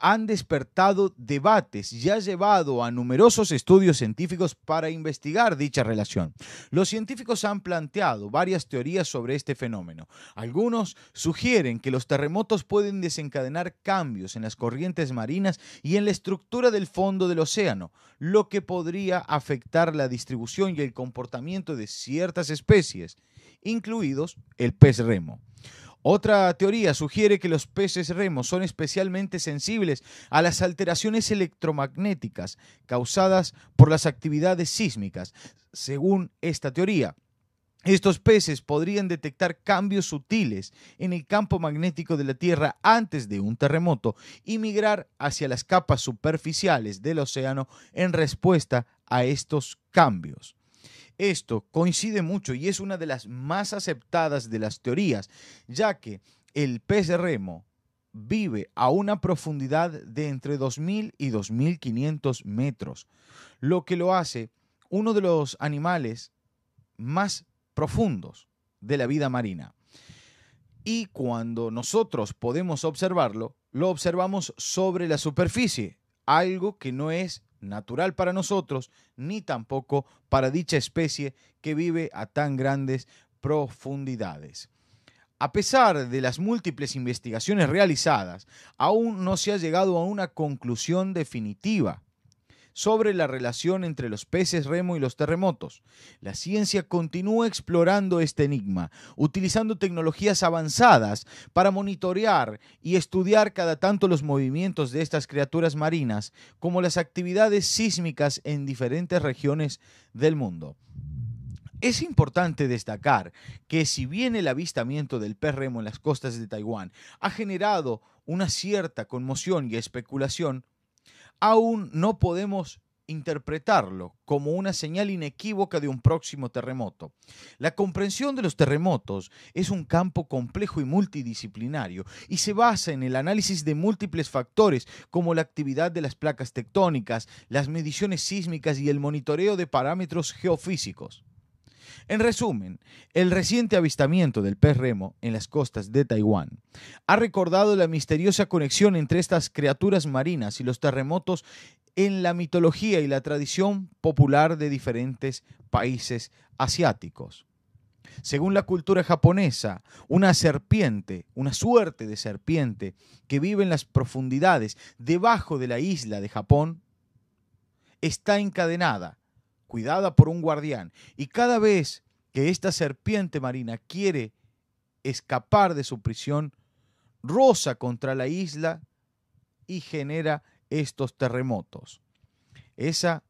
han despertado debates y ha llevado a numerosos estudios científicos para investigar dicha relación. Los científicos han planteado varias teorías sobre este fenómeno. Algunos sugieren que los terremotos pueden desencadenar cambios en las corrientes marinas y en la estructura del fondo del océano, lo que podría afectar la distribución y el comportamiento de ciertas especies, incluidos el pez remo. Otra teoría sugiere que los peces remos son especialmente sensibles a las alteraciones electromagnéticas causadas por las actividades sísmicas. Según esta teoría, estos peces podrían detectar cambios sutiles en el campo magnético de la Tierra antes de un terremoto y migrar hacia las capas superficiales del océano en respuesta a estos cambios. Esto coincide mucho y es una de las más aceptadas de las teorías, ya que el pez remo vive a una profundidad de entre 2.000 y 2.500 metros, lo que lo hace uno de los animales más profundos de la vida marina. Y cuando nosotros podemos observarlo, lo observamos sobre la superficie, algo que no es natural para nosotros, ni tampoco para dicha especie que vive a tan grandes profundidades. A pesar de las múltiples investigaciones realizadas, aún no se ha llegado a una conclusión definitiva sobre la relación entre los peces remo y los terremotos. La ciencia continúa explorando este enigma, utilizando tecnologías avanzadas para monitorear y estudiar cada tanto los movimientos de estas criaturas marinas, como las actividades sísmicas en diferentes regiones del mundo. Es importante destacar que si bien el avistamiento del pez remo en las costas de Taiwán ha generado una cierta conmoción y especulación, aún no podemos interpretarlo como una señal inequívoca de un próximo terremoto. La comprensión de los terremotos es un campo complejo y multidisciplinario y se basa en el análisis de múltiples factores como la actividad de las placas tectónicas, las mediciones sísmicas y el monitoreo de parámetros geofísicos. En resumen, el reciente avistamiento del pez remo en las costas de Taiwán ha recordado la misteriosa conexión entre estas criaturas marinas y los terremotos en la mitología y la tradición popular de diferentes países asiáticos. Según la cultura japonesa, una serpiente, una suerte de serpiente que vive en las profundidades debajo de la isla de Japón, está encadenada cuidada por un guardián. Y cada vez que esta serpiente marina quiere escapar de su prisión, roza contra la isla y genera estos terremotos. Esa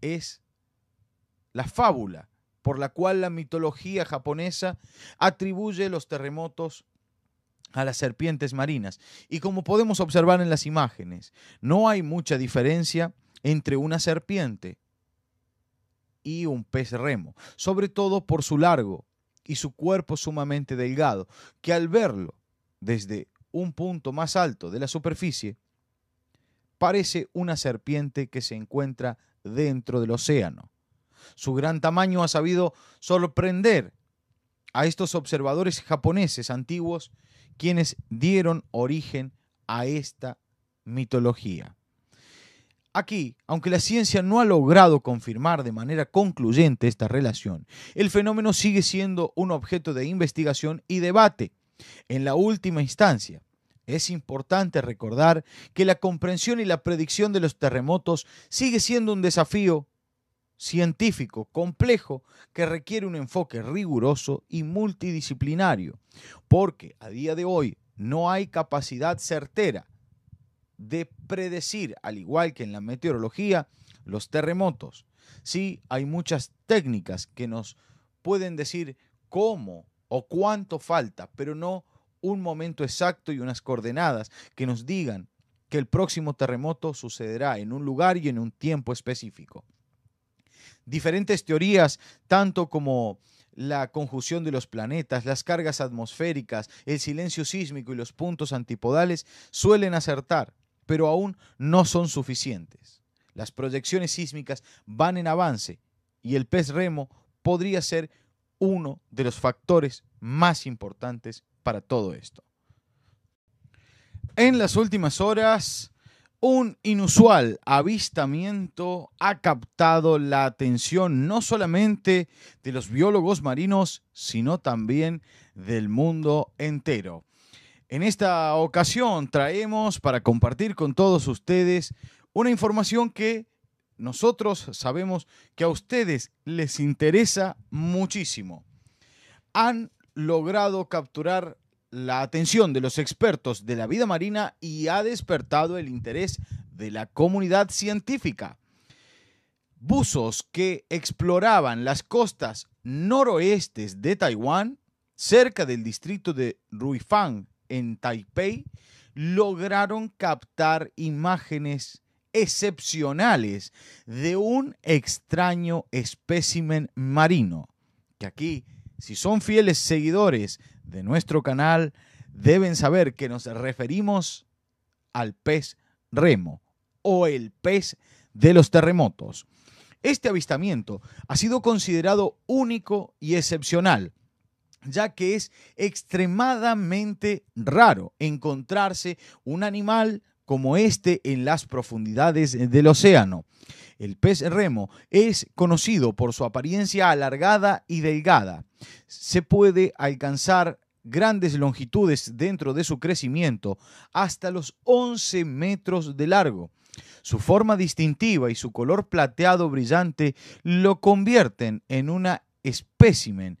es la fábula por la cual la mitología japonesa atribuye los terremotos a las serpientes marinas. Y como podemos observar en las imágenes, no hay mucha diferencia entre una serpiente y un pez remo, sobre todo por su largo y su cuerpo sumamente delgado, que al verlo desde un punto más alto de la superficie, parece una serpiente que se encuentra dentro del océano. Su gran tamaño ha sabido sorprender a estos observadores japoneses antiguos, quienes dieron origen a esta mitología. Aquí, aunque la ciencia no ha logrado confirmar de manera concluyente esta relación, el fenómeno sigue siendo un objeto de investigación y debate. En la última instancia, es importante recordar que la comprensión y la predicción de los terremotos sigue siendo un desafío científico complejo que requiere un enfoque riguroso y multidisciplinario, porque a día de hoy no hay capacidad certera de predecir, al igual que en la meteorología, los terremotos. Sí, hay muchas técnicas que nos pueden decir cómo o cuánto falta, pero no un momento exacto y unas coordenadas que nos digan que el próximo terremoto sucederá en un lugar y en un tiempo específico. Diferentes teorías, tanto como la conjunción de los planetas, las cargas atmosféricas, el silencio sísmico y los puntos antipodales, suelen acertar, pero aún no son suficientes. Las proyecciones sísmicas van en avance y el pez remo podría ser uno de los factores más importantes para todo esto. En las últimas horas, un inusual avistamiento ha captado la atención no solamente de los biólogos marinos, sino también del mundo entero. En esta ocasión traemos para compartir con todos ustedes una información que nosotros sabemos que a ustedes les interesa muchísimo. Han logrado capturar la atención de los expertos de la vida marina y ha despertado el interés de la comunidad científica. Buzos que exploraban las costas noroestes de Taiwán, cerca del distrito de Ruifang, en Taipei, lograron captar imágenes excepcionales de un extraño espécimen marino, que aquí, si son fieles seguidores de nuestro canal, deben saber que nos referimos al pez remo o el pez de los terremotos. Este avistamiento ha sido considerado único y excepcional, ya que es extremadamente raro encontrarse un animal como este en las profundidades del océano. El pez remo es conocido por su apariencia alargada y delgada. Se puede alcanzar grandes longitudes dentro de su crecimiento, hasta los 11 metros de largo. Su forma distintiva y su color plateado brillante lo convierten en una espécimen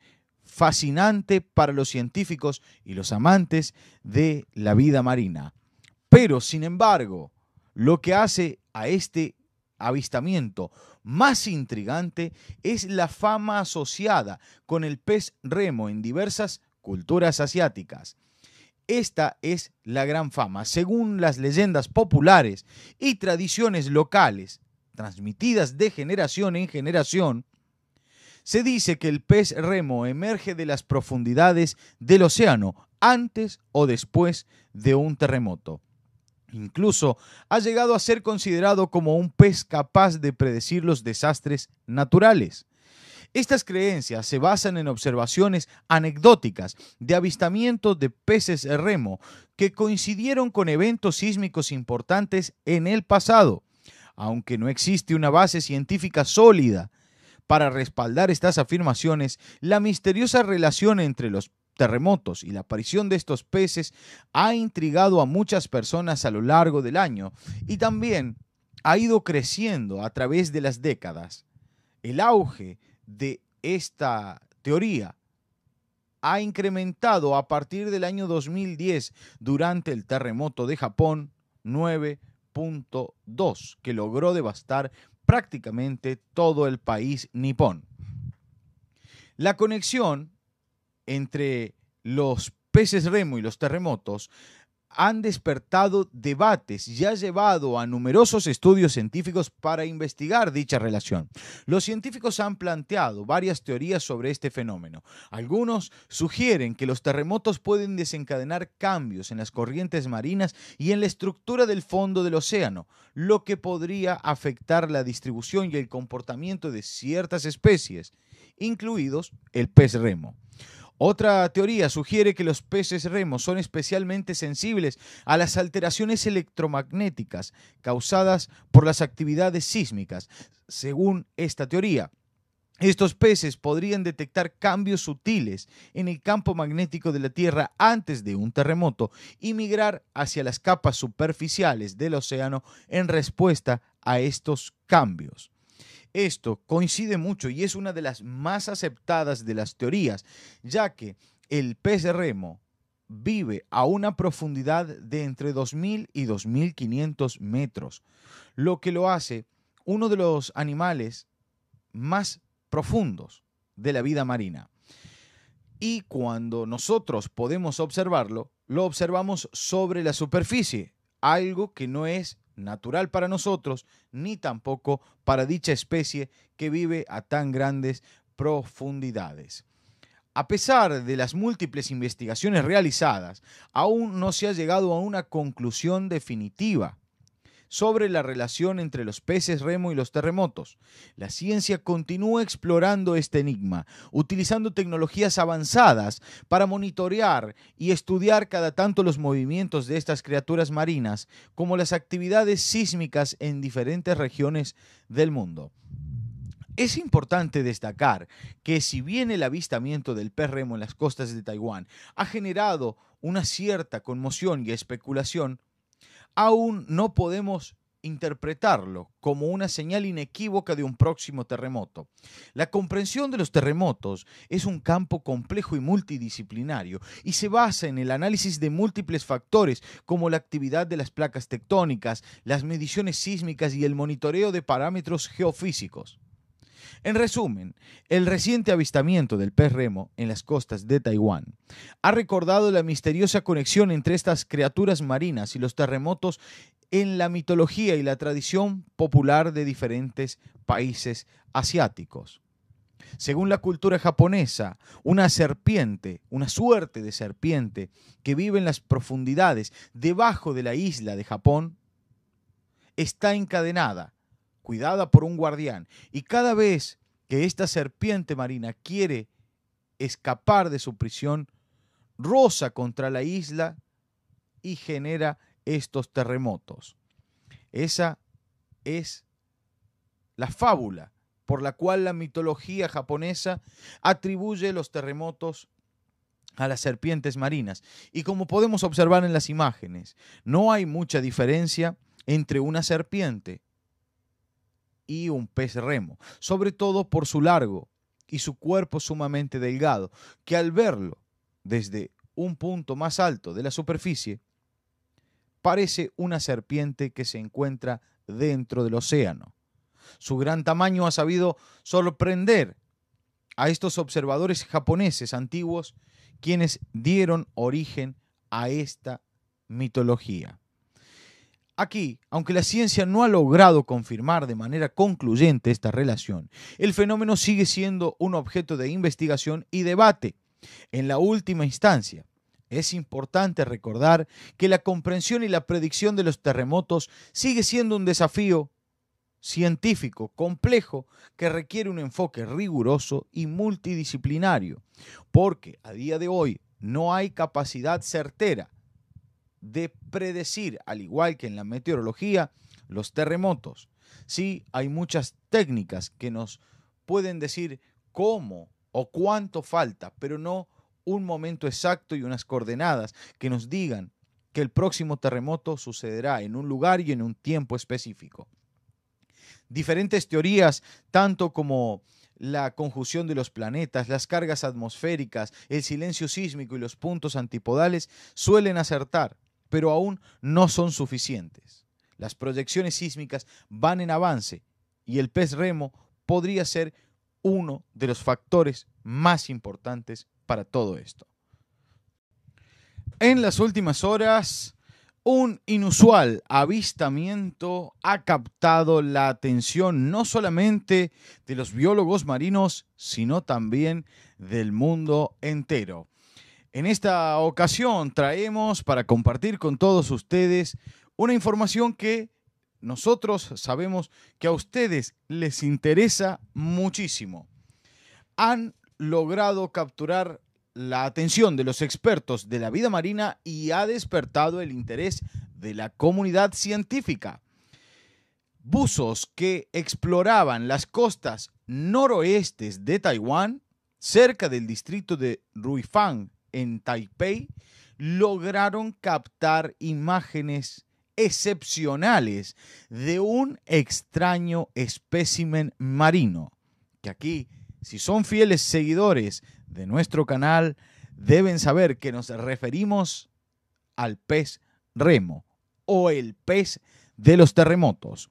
fascinante para los científicos y los amantes de la vida marina. Pero, sin embargo, lo que hace a este avistamiento más intrigante es la fama asociada con el pez remo en diversas culturas asiáticas. Esta es la gran fama. Según las leyendas populares y tradiciones locales transmitidas de generación en generación, se dice que el pez remo emerge de las profundidades del océano antes o después de un terremoto. Incluso ha llegado a ser considerado como un pez capaz de predecir los desastres naturales. Estas creencias se basan en observaciones anecdóticas de avistamientos de peces remo que coincidieron con eventos sísmicos importantes en el pasado. Aunque no existe una base científica sólida para respaldar estas afirmaciones, la misteriosa relación entre los terremotos y la aparición de estos peces ha intrigado a muchas personas a lo largo del año y también ha ido creciendo a través de las décadas. El auge de esta teoría ha incrementado a partir del año 2010 durante el terremoto de Japón 9.2 que logró devastar prácticamente todo el país nipón. La conexión entre los peces remo y los terremotos han despertado debates y ha llevado a numerosos estudios científicos para investigar dicha relación. Los científicos han planteado varias teorías sobre este fenómeno. Algunos sugieren que los terremotos pueden desencadenar cambios en las corrientes marinas y en la estructura del fondo del océano, lo que podría afectar la distribución y el comportamiento de ciertas especies, incluidos el pez remo. Otra teoría sugiere que los peces remos son especialmente sensibles a las alteraciones electromagnéticas causadas por las actividades sísmicas. Según esta teoría, estos peces podrían detectar cambios sutiles en el campo magnético de la Tierra antes de un terremoto y migrar hacia las capas superficiales del océano en respuesta a estos cambios. Esto coincide mucho y es una de las más aceptadas de las teorías, ya que el pez de remo vive a una profundidad de entre 2.000 y 2.500 metros, lo que lo hace uno de los animales más profundos de la vida marina. Y cuando nosotros podemos observarlo, lo observamos sobre la superficie, algo que no es natural para nosotros, ni tampoco para dicha especie que vive a tan grandes profundidades. A pesar de las múltiples investigaciones realizadas, aún no se ha llegado a una conclusión definitiva sobre la relación entre los peces remo y los terremotos. La ciencia continúa explorando este enigma, utilizando tecnologías avanzadas para monitorear y estudiar cada tanto los movimientos de estas criaturas marinas, como las actividades sísmicas en diferentes regiones del mundo. Es importante destacar que si bien el avistamiento del pez remo en las costas de Taiwán ha generado una cierta conmoción y especulación, aún no podemos interpretarlo como una señal inequívoca de un próximo terremoto. La comprensión de los terremotos es un campo complejo y multidisciplinario y se basa en el análisis de múltiples factores como la actividad de las placas tectónicas, las mediciones sísmicas y el monitoreo de parámetros geofísicos. En resumen, el reciente avistamiento del pez remo en las costas de Taiwán ha recordado la misteriosa conexión entre estas criaturas marinas y los terremotos en la mitología y la tradición popular de diferentes países asiáticos. Según la cultura japonesa, una serpiente, una suerte de serpiente que vive en las profundidades debajo de la isla de Japón, está encadenada cuidada por un guardián. Y cada vez que esta serpiente marina quiere escapar de su prisión, roza contra la isla y genera estos terremotos. Esa es la fábula por la cual la mitología japonesa atribuye los terremotos a las serpientes marinas. Y como podemos observar en las imágenes, no hay mucha diferencia entre una serpiente y un pez remo, sobre todo por su largo y su cuerpo sumamente delgado, que al verlo desde un punto más alto de la superficie, parece una serpiente que se encuentra dentro del océano. Su gran tamaño ha sabido sorprender a estos observadores japoneses antiguos, quienes dieron origen a esta mitología. Aquí, aunque la ciencia no ha logrado confirmar de manera concluyente esta relación, el fenómeno sigue siendo un objeto de investigación y debate. En la última instancia, es importante recordar que la comprensión y la predicción de los terremotos sigue siendo un desafío científico complejo que requiere un enfoque riguroso y multidisciplinario, porque a día de hoy no hay capacidad certera de predecir, al igual que en la meteorología, los terremotos. Sí, hay muchas técnicas que nos pueden decir cómo o cuánto falta, pero no un momento exacto y unas coordenadas que nos digan que el próximo terremoto sucederá en un lugar y en un tiempo específico. Diferentes teorías, tanto como la conjunción de los planetas, las cargas atmosféricas, el silencio sísmico y los puntos antipodales, suelen acertar, pero aún no son suficientes. Las proyecciones sísmicas van en avance y el pez remo podría ser uno de los factores más importantes para todo esto. En las últimas horas, un inusual avistamiento ha captado la atención no solamente de los biólogos marinos, sino también del mundo entero. En esta ocasión traemos para compartir con todos ustedes una información que nosotros sabemos que a ustedes les interesa muchísimo. Han logrado capturar la atención de los expertos de la vida marina y ha despertado el interés de la comunidad científica. Buzos que exploraban las costas noroestes de Taiwán, cerca del distrito de Ruifang, en Taipei, lograron captar imágenes excepcionales de un extraño espécimen marino, que aquí, si son fieles seguidores de nuestro canal, deben saber que nos referimos al pez remo o el pez de los terremotos.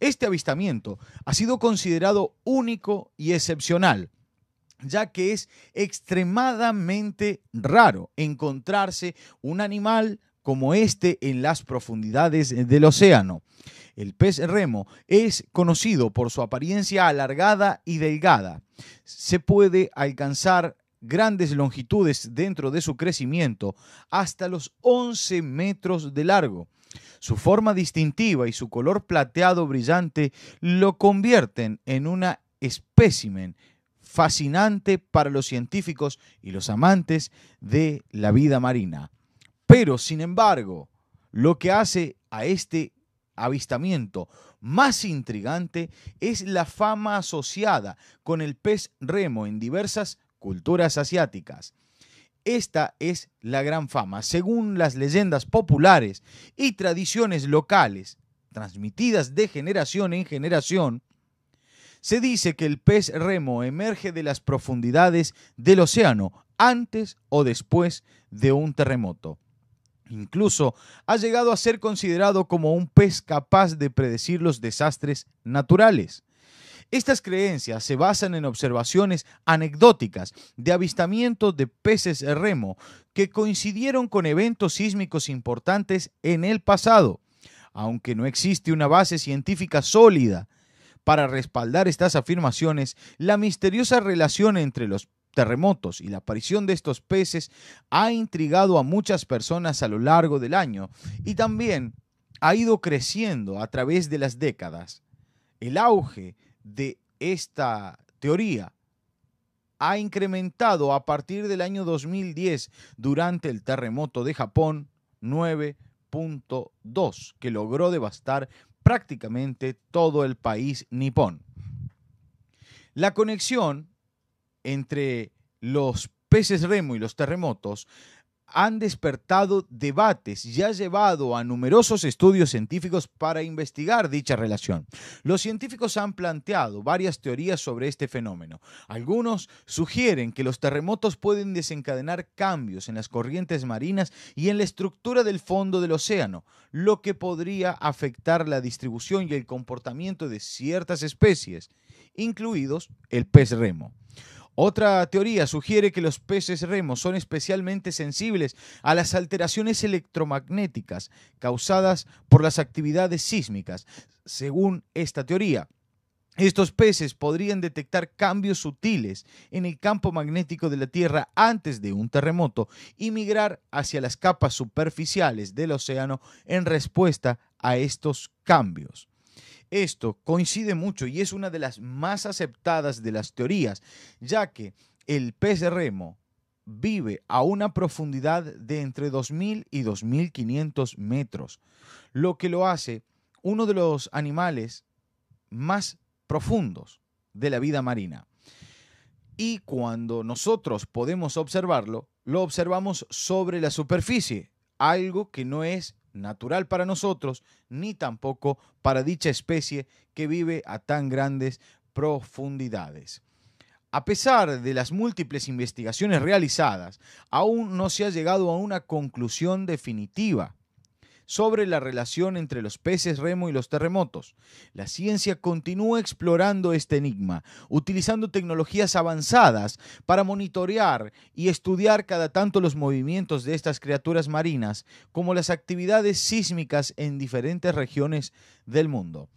Este avistamiento ha sido considerado único y excepcional ya que es extremadamente raro encontrarse un animal como este en las profundidades del océano. El pez remo es conocido por su apariencia alargada y delgada. Se puede alcanzar grandes longitudes dentro de su crecimiento, hasta los 11 metros de largo. Su forma distintiva y su color plateado brillante lo convierten en una espécimen fascinante para los científicos y los amantes de la vida marina. Pero, sin embargo, lo que hace a este avistamiento más intrigante es la fama asociada con el pez remo en diversas culturas asiáticas. Esta es la gran fama, según las leyendas populares y tradiciones locales transmitidas de generación en generación, se dice que el pez remo emerge de las profundidades del océano antes o después de un terremoto. Incluso ha llegado a ser considerado como un pez capaz de predecir los desastres naturales. Estas creencias se basan en observaciones anecdóticas de avistamientos de peces remo que coincidieron con eventos sísmicos importantes en el pasado. Aunque no existe una base científica sólida para respaldar estas afirmaciones, la misteriosa relación entre los terremotos y la aparición de estos peces ha intrigado a muchas personas a lo largo del año y también ha ido creciendo a través de las décadas. El auge de esta teoría ha incrementado a partir del año 2010 durante el terremoto de Japón 9.2 que logró devastar prácticamente todo el país nipón. La conexión entre los peces remo y los terremotos han despertado debates y ha llevado a numerosos estudios científicos para investigar dicha relación. Los científicos han planteado varias teorías sobre este fenómeno. Algunos sugieren que los terremotos pueden desencadenar cambios en las corrientes marinas y en la estructura del fondo del océano, lo que podría afectar la distribución y el comportamiento de ciertas especies, incluidos el pez remo. Otra teoría sugiere que los peces remos son especialmente sensibles a las alteraciones electromagnéticas causadas por las actividades sísmicas. Según esta teoría, estos peces podrían detectar cambios sutiles en el campo magnético de la Tierra antes de un terremoto y migrar hacia las capas superficiales del océano en respuesta a estos cambios. Esto coincide mucho y es una de las más aceptadas de las teorías, ya que el pez de remo vive a una profundidad de entre 2.000 y 2.500 metros, lo que lo hace uno de los animales más profundos de la vida marina. Y cuando nosotros podemos observarlo, lo observamos sobre la superficie, algo que no es natural para nosotros, ni tampoco para dicha especie que vive a tan grandes profundidades. A pesar de las múltiples investigaciones realizadas, aún no se ha llegado a una conclusión definitiva sobre la relación entre los peces remo y los terremotos. La ciencia continúa explorando este enigma, utilizando tecnologías avanzadas para monitorear y estudiar cada tanto los movimientos de estas criaturas marinas, como las actividades sísmicas en diferentes regiones del mundo.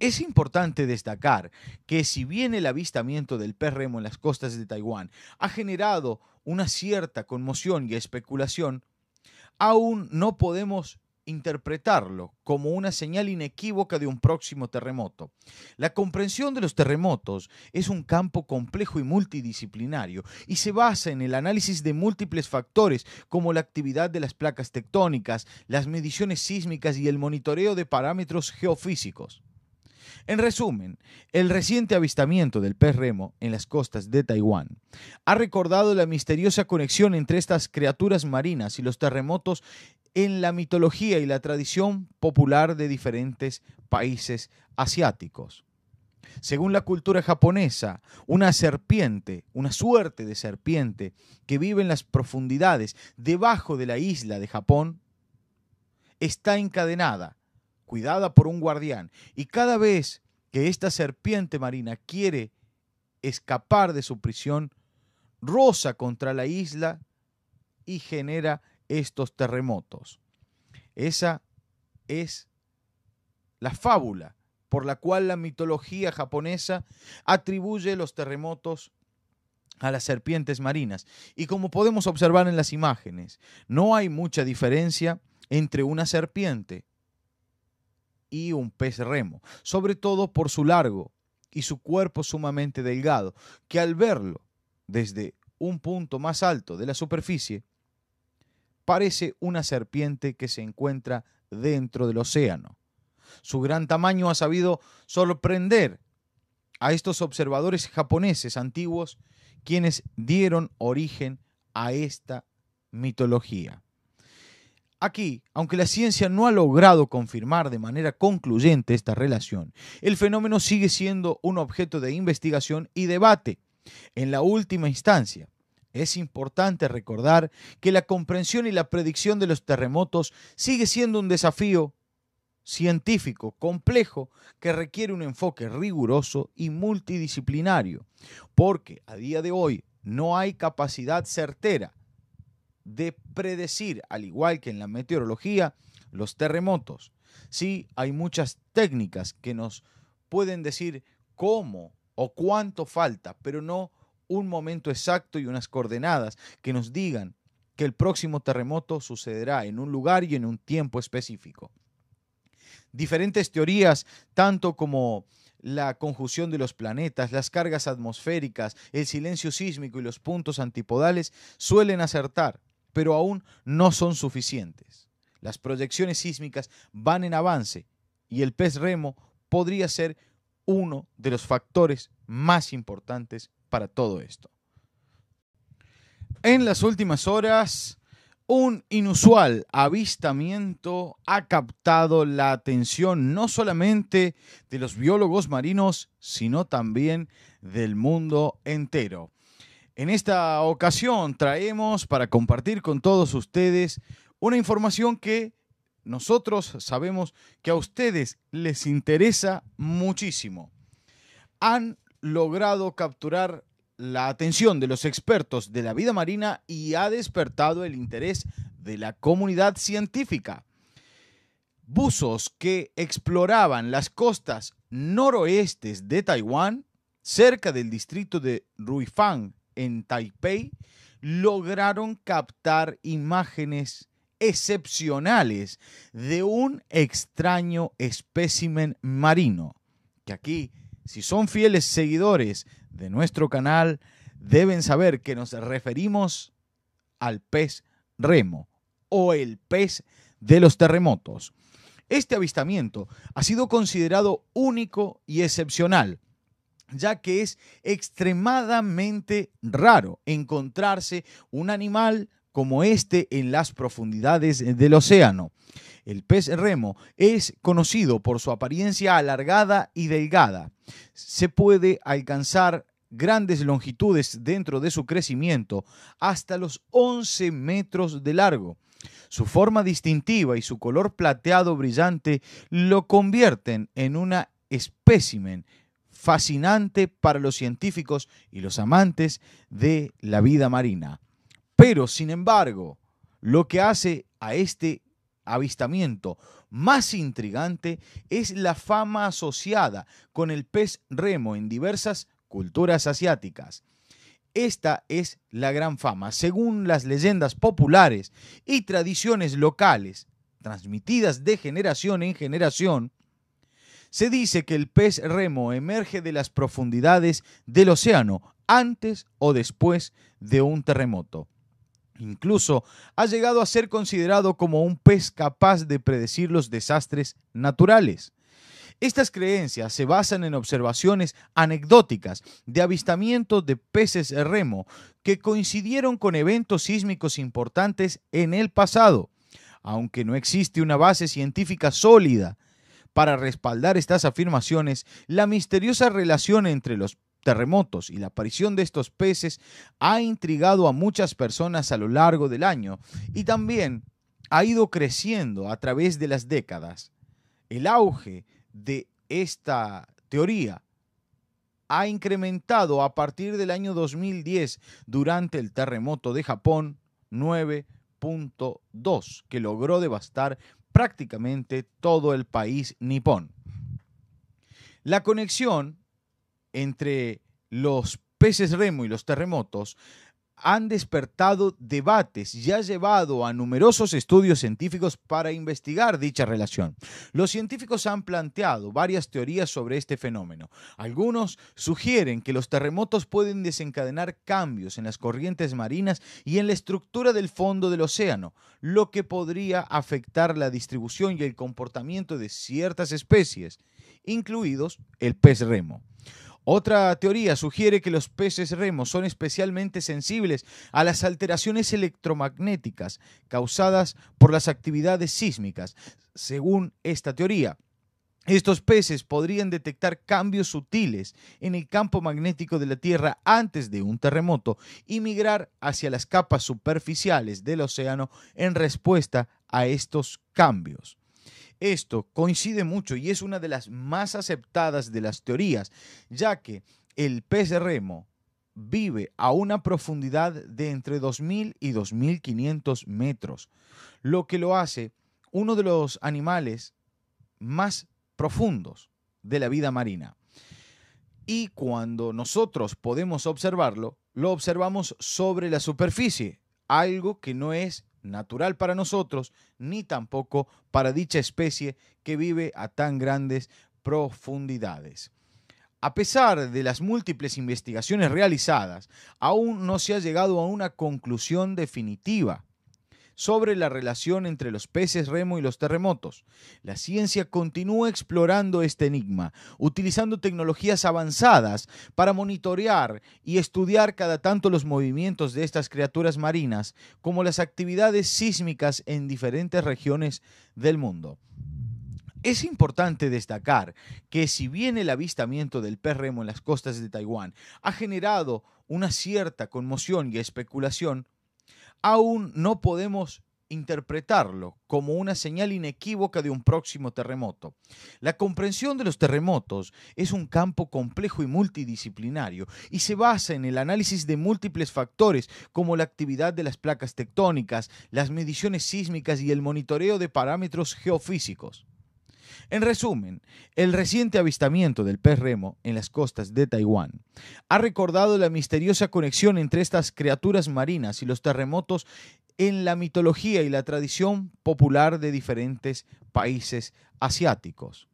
Es importante destacar que si bien el avistamiento del pez remo en las costas de Taiwán ha generado una cierta conmoción y especulación, aún no podemos interpretarlo como una señal inequívoca de un próximo terremoto. La comprensión de los terremotos es un campo complejo y multidisciplinario y se basa en el análisis de múltiples factores como la actividad de las placas tectónicas, las mediciones sísmicas y el monitoreo de parámetros geofísicos. En resumen, el reciente avistamiento del pez remo en las costas de Taiwán ha recordado la misteriosa conexión entre estas criaturas marinas y los terremotos en la mitología y la tradición popular de diferentes países asiáticos. Según la cultura japonesa, una serpiente, una suerte de serpiente que vive en las profundidades debajo de la isla de Japón, está encadenada cuidada por un guardián. Y cada vez que esta serpiente marina quiere escapar de su prisión, roza contra la isla y genera estos terremotos. Esa es la fábula por la cual la mitología japonesa atribuye los terremotos a las serpientes marinas. Y como podemos observar en las imágenes, no hay mucha diferencia entre una serpiente y un pez remo, sobre todo por su largo y su cuerpo sumamente delgado, que al verlo desde un punto más alto de la superficie, parece una serpiente que se encuentra dentro del océano. Su gran tamaño ha sabido sorprender a estos observadores japoneses antiguos quienes dieron origen a esta mitología. Aquí, aunque la ciencia no ha logrado confirmar de manera concluyente esta relación, el fenómeno sigue siendo un objeto de investigación y debate. En la última instancia, es importante recordar que la comprensión y la predicción de los terremotos sigue siendo un desafío científico complejo que requiere un enfoque riguroso y multidisciplinario, porque a día de hoy no hay capacidad certera de predecir, al igual que en la meteorología, los terremotos. Sí, hay muchas técnicas que nos pueden decir cómo o cuánto falta, pero no un momento exacto y unas coordenadas que nos digan que el próximo terremoto sucederá en un lugar y en un tiempo específico. Diferentes teorías, tanto como la conjunción de los planetas, las cargas atmosféricas, el silencio sísmico y los puntos antipodales, suelen acertar, pero aún no son suficientes. Las proyecciones sísmicas van en avance y el pez remo podría ser uno de los factores más importantes para todo esto. En las últimas horas, un inusual avistamiento ha captado la atención no solamente de los biólogos marinos, sino también del mundo entero. En esta ocasión traemos para compartir con todos ustedes una información que nosotros sabemos que a ustedes les interesa muchísimo. Han logrado capturar la atención de los expertos de la vida marina y ha despertado el interés de la comunidad científica. Buzos que exploraban las costas noroestes de Taiwán, cerca del distrito de Ruifang, en Taipei, lograron captar imágenes excepcionales de un extraño espécimen marino, que aquí, si son fieles seguidores de nuestro canal, deben saber que nos referimos al pez remo o el pez de los terremotos. Este avistamiento ha sido considerado único y excepcional ya que es extremadamente raro encontrarse un animal como este en las profundidades del océano. El pez remo es conocido por su apariencia alargada y delgada. Se puede alcanzar grandes longitudes dentro de su crecimiento, hasta los 11 metros de largo. Su forma distintiva y su color plateado brillante lo convierten en una espécimen fascinante para los científicos y los amantes de la vida marina. Pero, sin embargo, lo que hace a este avistamiento más intrigante es la fama asociada con el pez remo en diversas culturas asiáticas. Esta es la gran fama, según las leyendas populares y tradiciones locales transmitidas de generación en generación, se dice que el pez remo emerge de las profundidades del océano antes o después de un terremoto. Incluso ha llegado a ser considerado como un pez capaz de predecir los desastres naturales. Estas creencias se basan en observaciones anecdóticas de avistamientos de peces remo que coincidieron con eventos sísmicos importantes en el pasado. Aunque no existe una base científica sólida para respaldar estas afirmaciones, la misteriosa relación entre los terremotos y la aparición de estos peces ha intrigado a muchas personas a lo largo del año y también ha ido creciendo a través de las décadas. El auge de esta teoría ha incrementado a partir del año 2010 durante el terremoto de Japón 9.2 que logró devastar prácticamente todo el país nipón. La conexión entre los peces remo y los terremotos han despertado debates y ha llevado a numerosos estudios científicos para investigar dicha relación. Los científicos han planteado varias teorías sobre este fenómeno. Algunos sugieren que los terremotos pueden desencadenar cambios en las corrientes marinas y en la estructura del fondo del océano, lo que podría afectar la distribución y el comportamiento de ciertas especies, incluidos el pez remo. Otra teoría sugiere que los peces remos son especialmente sensibles a las alteraciones electromagnéticas causadas por las actividades sísmicas. Según esta teoría, estos peces podrían detectar cambios sutiles en el campo magnético de la Tierra antes de un terremoto y migrar hacia las capas superficiales del océano en respuesta a estos cambios. Esto coincide mucho y es una de las más aceptadas de las teorías, ya que el pez remo vive a una profundidad de entre 2.000 y 2.500 metros, lo que lo hace uno de los animales más profundos de la vida marina. Y cuando nosotros podemos observarlo, lo observamos sobre la superficie, algo que no es natural para nosotros, ni tampoco para dicha especie que vive a tan grandes profundidades. A pesar de las múltiples investigaciones realizadas, aún no se ha llegado a una conclusión definitiva sobre la relación entre los peces remo y los terremotos. La ciencia continúa explorando este enigma, utilizando tecnologías avanzadas para monitorear y estudiar cada tanto los movimientos de estas criaturas marinas, como las actividades sísmicas en diferentes regiones del mundo. Es importante destacar que si bien el avistamiento del pez remo en las costas de Taiwán ha generado una cierta conmoción y especulación, aún no podemos interpretarlo como una señal inequívoca de un próximo terremoto. La comprensión de los terremotos es un campo complejo y multidisciplinario y se basa en el análisis de múltiples factores como la actividad de las placas tectónicas, las mediciones sísmicas y el monitoreo de parámetros geofísicos. En resumen, el reciente avistamiento del pez remo en las costas de Taiwán ha recordado la misteriosa conexión entre estas criaturas marinas y los terremotos en la mitología y la tradición popular de diferentes países asiáticos.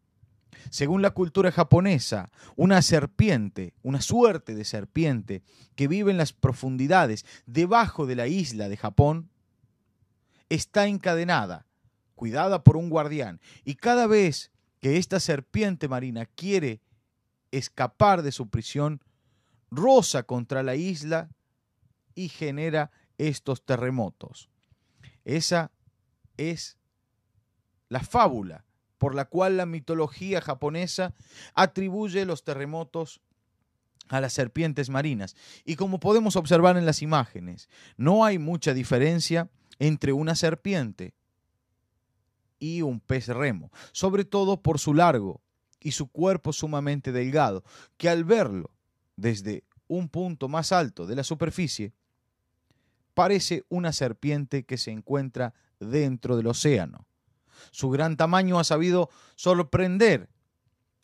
Según la cultura japonesa, una serpiente, una suerte de serpiente que vive en las profundidades debajo de la isla de Japón, está encadenada cuidada por un guardián. Y cada vez que esta serpiente marina quiere escapar de su prisión, roza contra la isla y genera estos terremotos. Esa es la fábula por la cual la mitología japonesa atribuye los terremotos a las serpientes marinas. Y como podemos observar en las imágenes, no hay mucha diferencia entre una serpiente y un pez remo, sobre todo por su largo y su cuerpo sumamente delgado, que al verlo desde un punto más alto de la superficie, parece una serpiente que se encuentra dentro del océano. Su gran tamaño ha sabido sorprender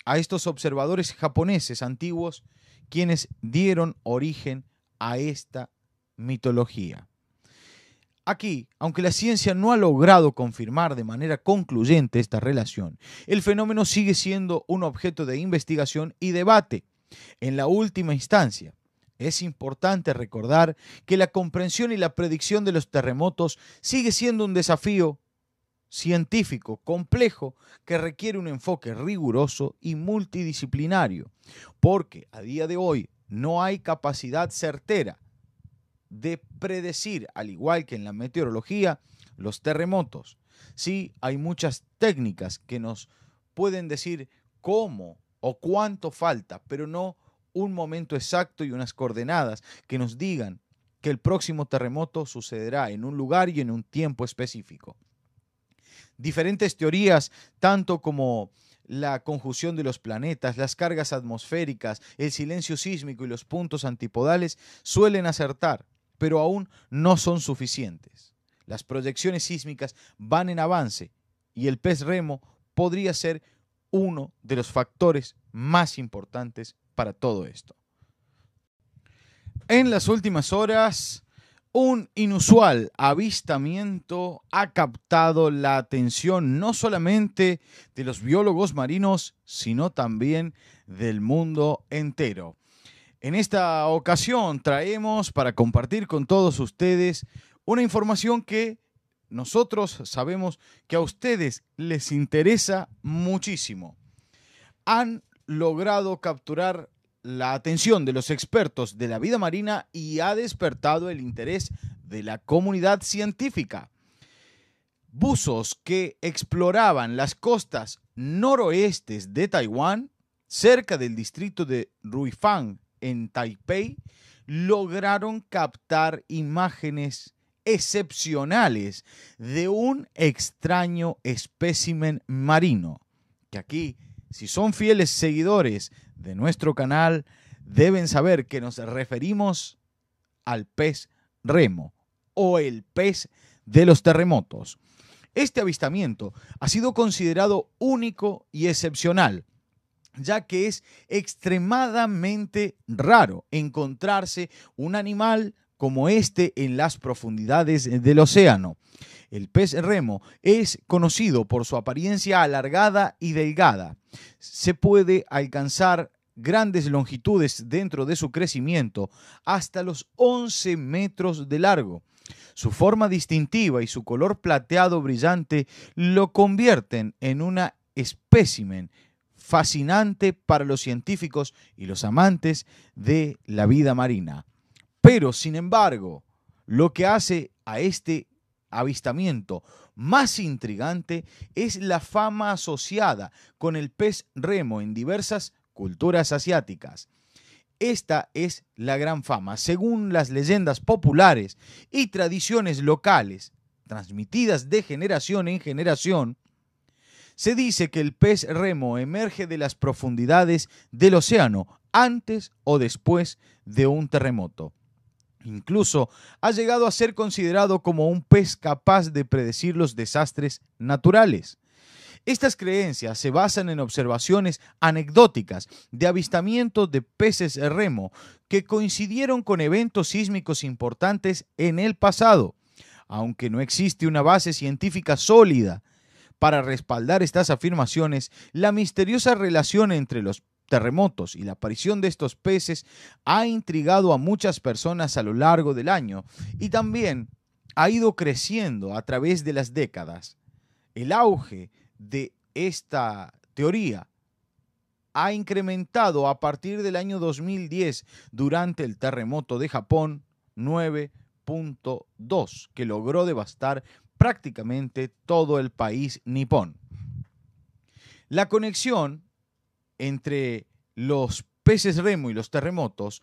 a estos observadores japoneses antiguos, quienes dieron origen a esta mitología. Aquí, aunque la ciencia no ha logrado confirmar de manera concluyente esta relación, el fenómeno sigue siendo un objeto de investigación y debate. En la última instancia, es importante recordar que la comprensión y la predicción de los terremotos sigue siendo un desafío científico complejo que requiere un enfoque riguroso y multidisciplinario, porque a día de hoy no hay capacidad certera de predecir, al igual que en la meteorología, los terremotos. Sí, hay muchas técnicas que nos pueden decir cómo o cuánto falta, pero no un momento exacto y unas coordenadas que nos digan que el próximo terremoto sucederá en un lugar y en un tiempo específico. Diferentes teorías, tanto como la conjunción de los planetas, las cargas atmosféricas, el silencio sísmico y los puntos antipodales, suelen acertar, pero aún no son suficientes. Las proyecciones sísmicas van en avance y el pez remo podría ser uno de los factores más importantes para todo esto. En las últimas horas, un inusual avistamiento ha captado la atención no solamente de los biólogos marinos, sino también del mundo entero. En esta ocasión traemos para compartir con todos ustedes una información que nosotros sabemos que a ustedes les interesa muchísimo. Han logrado capturar la atención de los expertos de la vida marina y ha despertado el interés de la comunidad científica. Buzos que exploraban las costas noroestes de Taiwán, cerca del distrito de Ruifang, en Taipei, lograron captar imágenes excepcionales de un extraño espécimen marino, que aquí, si son fieles seguidores de nuestro canal, deben saber que nos referimos al pez remo o el pez de los terremotos. Este avistamiento ha sido considerado único y excepcional, ya que es extremadamente raro encontrarse un animal como este en las profundidades del océano. El pez remo es conocido por su apariencia alargada y delgada. Se puede alcanzar grandes longitudes dentro de su crecimiento, hasta los 11 metros de largo. Su forma distintiva y su color plateado brillante lo convierten en una espécimen fascinante para los científicos y los amantes de la vida marina. Pero, sin embargo, lo que hace a este avistamiento más intrigante es la fama asociada con el pez remo en diversas culturas asiáticas. Esta es la gran fama. Según las leyendas populares y tradiciones locales transmitidas de generación en generación, se dice que el pez remo emerge de las profundidades del océano antes o después de un terremoto. Incluso ha llegado a ser considerado como un pez capaz de predecir los desastres naturales. Estas creencias se basan en observaciones anecdóticas de avistamientos de peces remo que coincidieron con eventos sísmicos importantes en el pasado. Aunque no existe una base científica sólida para respaldar estas afirmaciones, la misteriosa relación entre los terremotos y la aparición de estos peces ha intrigado a muchas personas a lo largo del año y también ha ido creciendo a través de las décadas. El auge de esta teoría ha incrementado a partir del año 2010 durante el terremoto de Japón 9.2 que logró devastar prácticamente todo el país nipón. La conexión entre los peces remo y los terremotos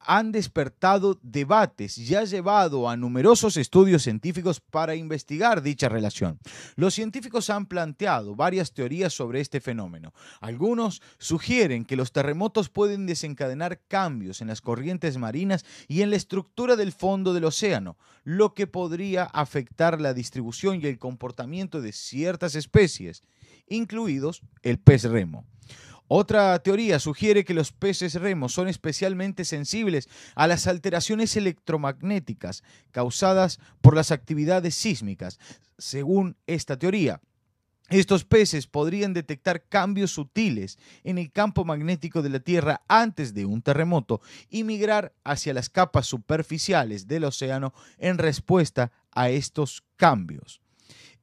han despertado debates y ha llevado a numerosos estudios científicos para investigar dicha relación. Los científicos han planteado varias teorías sobre este fenómeno. Algunos sugieren que los terremotos pueden desencadenar cambios en las corrientes marinas y en la estructura del fondo del océano, lo que podría afectar la distribución y el comportamiento de ciertas especies, incluidos el pez remo. Otra teoría sugiere que los peces remos son especialmente sensibles a las alteraciones electromagnéticas causadas por las actividades sísmicas. Según esta teoría, estos peces podrían detectar cambios sutiles en el campo magnético de la Tierra antes de un terremoto y migrar hacia las capas superficiales del océano en respuesta a estos cambios.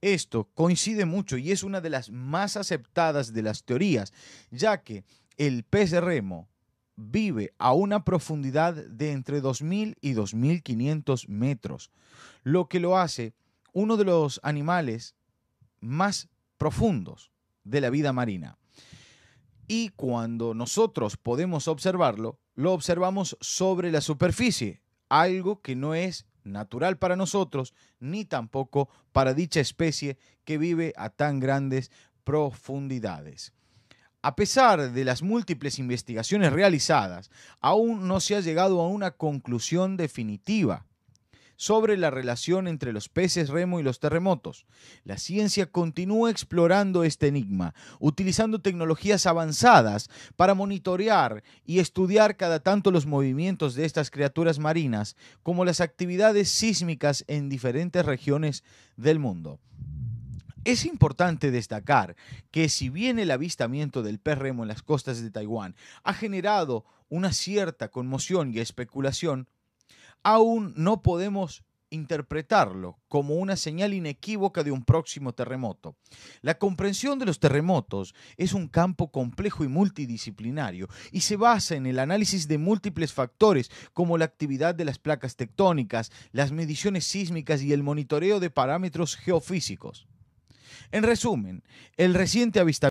Esto coincide mucho y es una de las más aceptadas de las teorías, ya que el pez de remo vive a una profundidad de entre 2.000 y 2.500 metros, lo que lo hace uno de los animales más profundos de la vida marina. Y cuando nosotros podemos observarlo, lo observamos sobre la superficie, algo que no es natural para nosotros, ni tampoco para dicha especie que vive a tan grandes profundidades. A pesar de las múltiples investigaciones realizadas, aún no se ha llegado a una conclusión definitiva sobre la relación entre los peces remo y los terremotos. La ciencia continúa explorando este enigma, utilizando tecnologías avanzadas para monitorear y estudiar cada tanto los movimientos de estas criaturas marinas, como las actividades sísmicas en diferentes regiones del mundo. Es importante destacar que si bien el avistamiento del pez remo en las costas de Taiwán ha generado una cierta conmoción y especulación, aún no podemos interpretarlo como una señal inequívoca de un próximo terremoto. La comprensión de los terremotos es un campo complejo y multidisciplinario y se basa en el análisis de múltiples factores como la actividad de las placas tectónicas, las mediciones sísmicas y el monitoreo de parámetros geofísicos. En resumen, el reciente avistamiento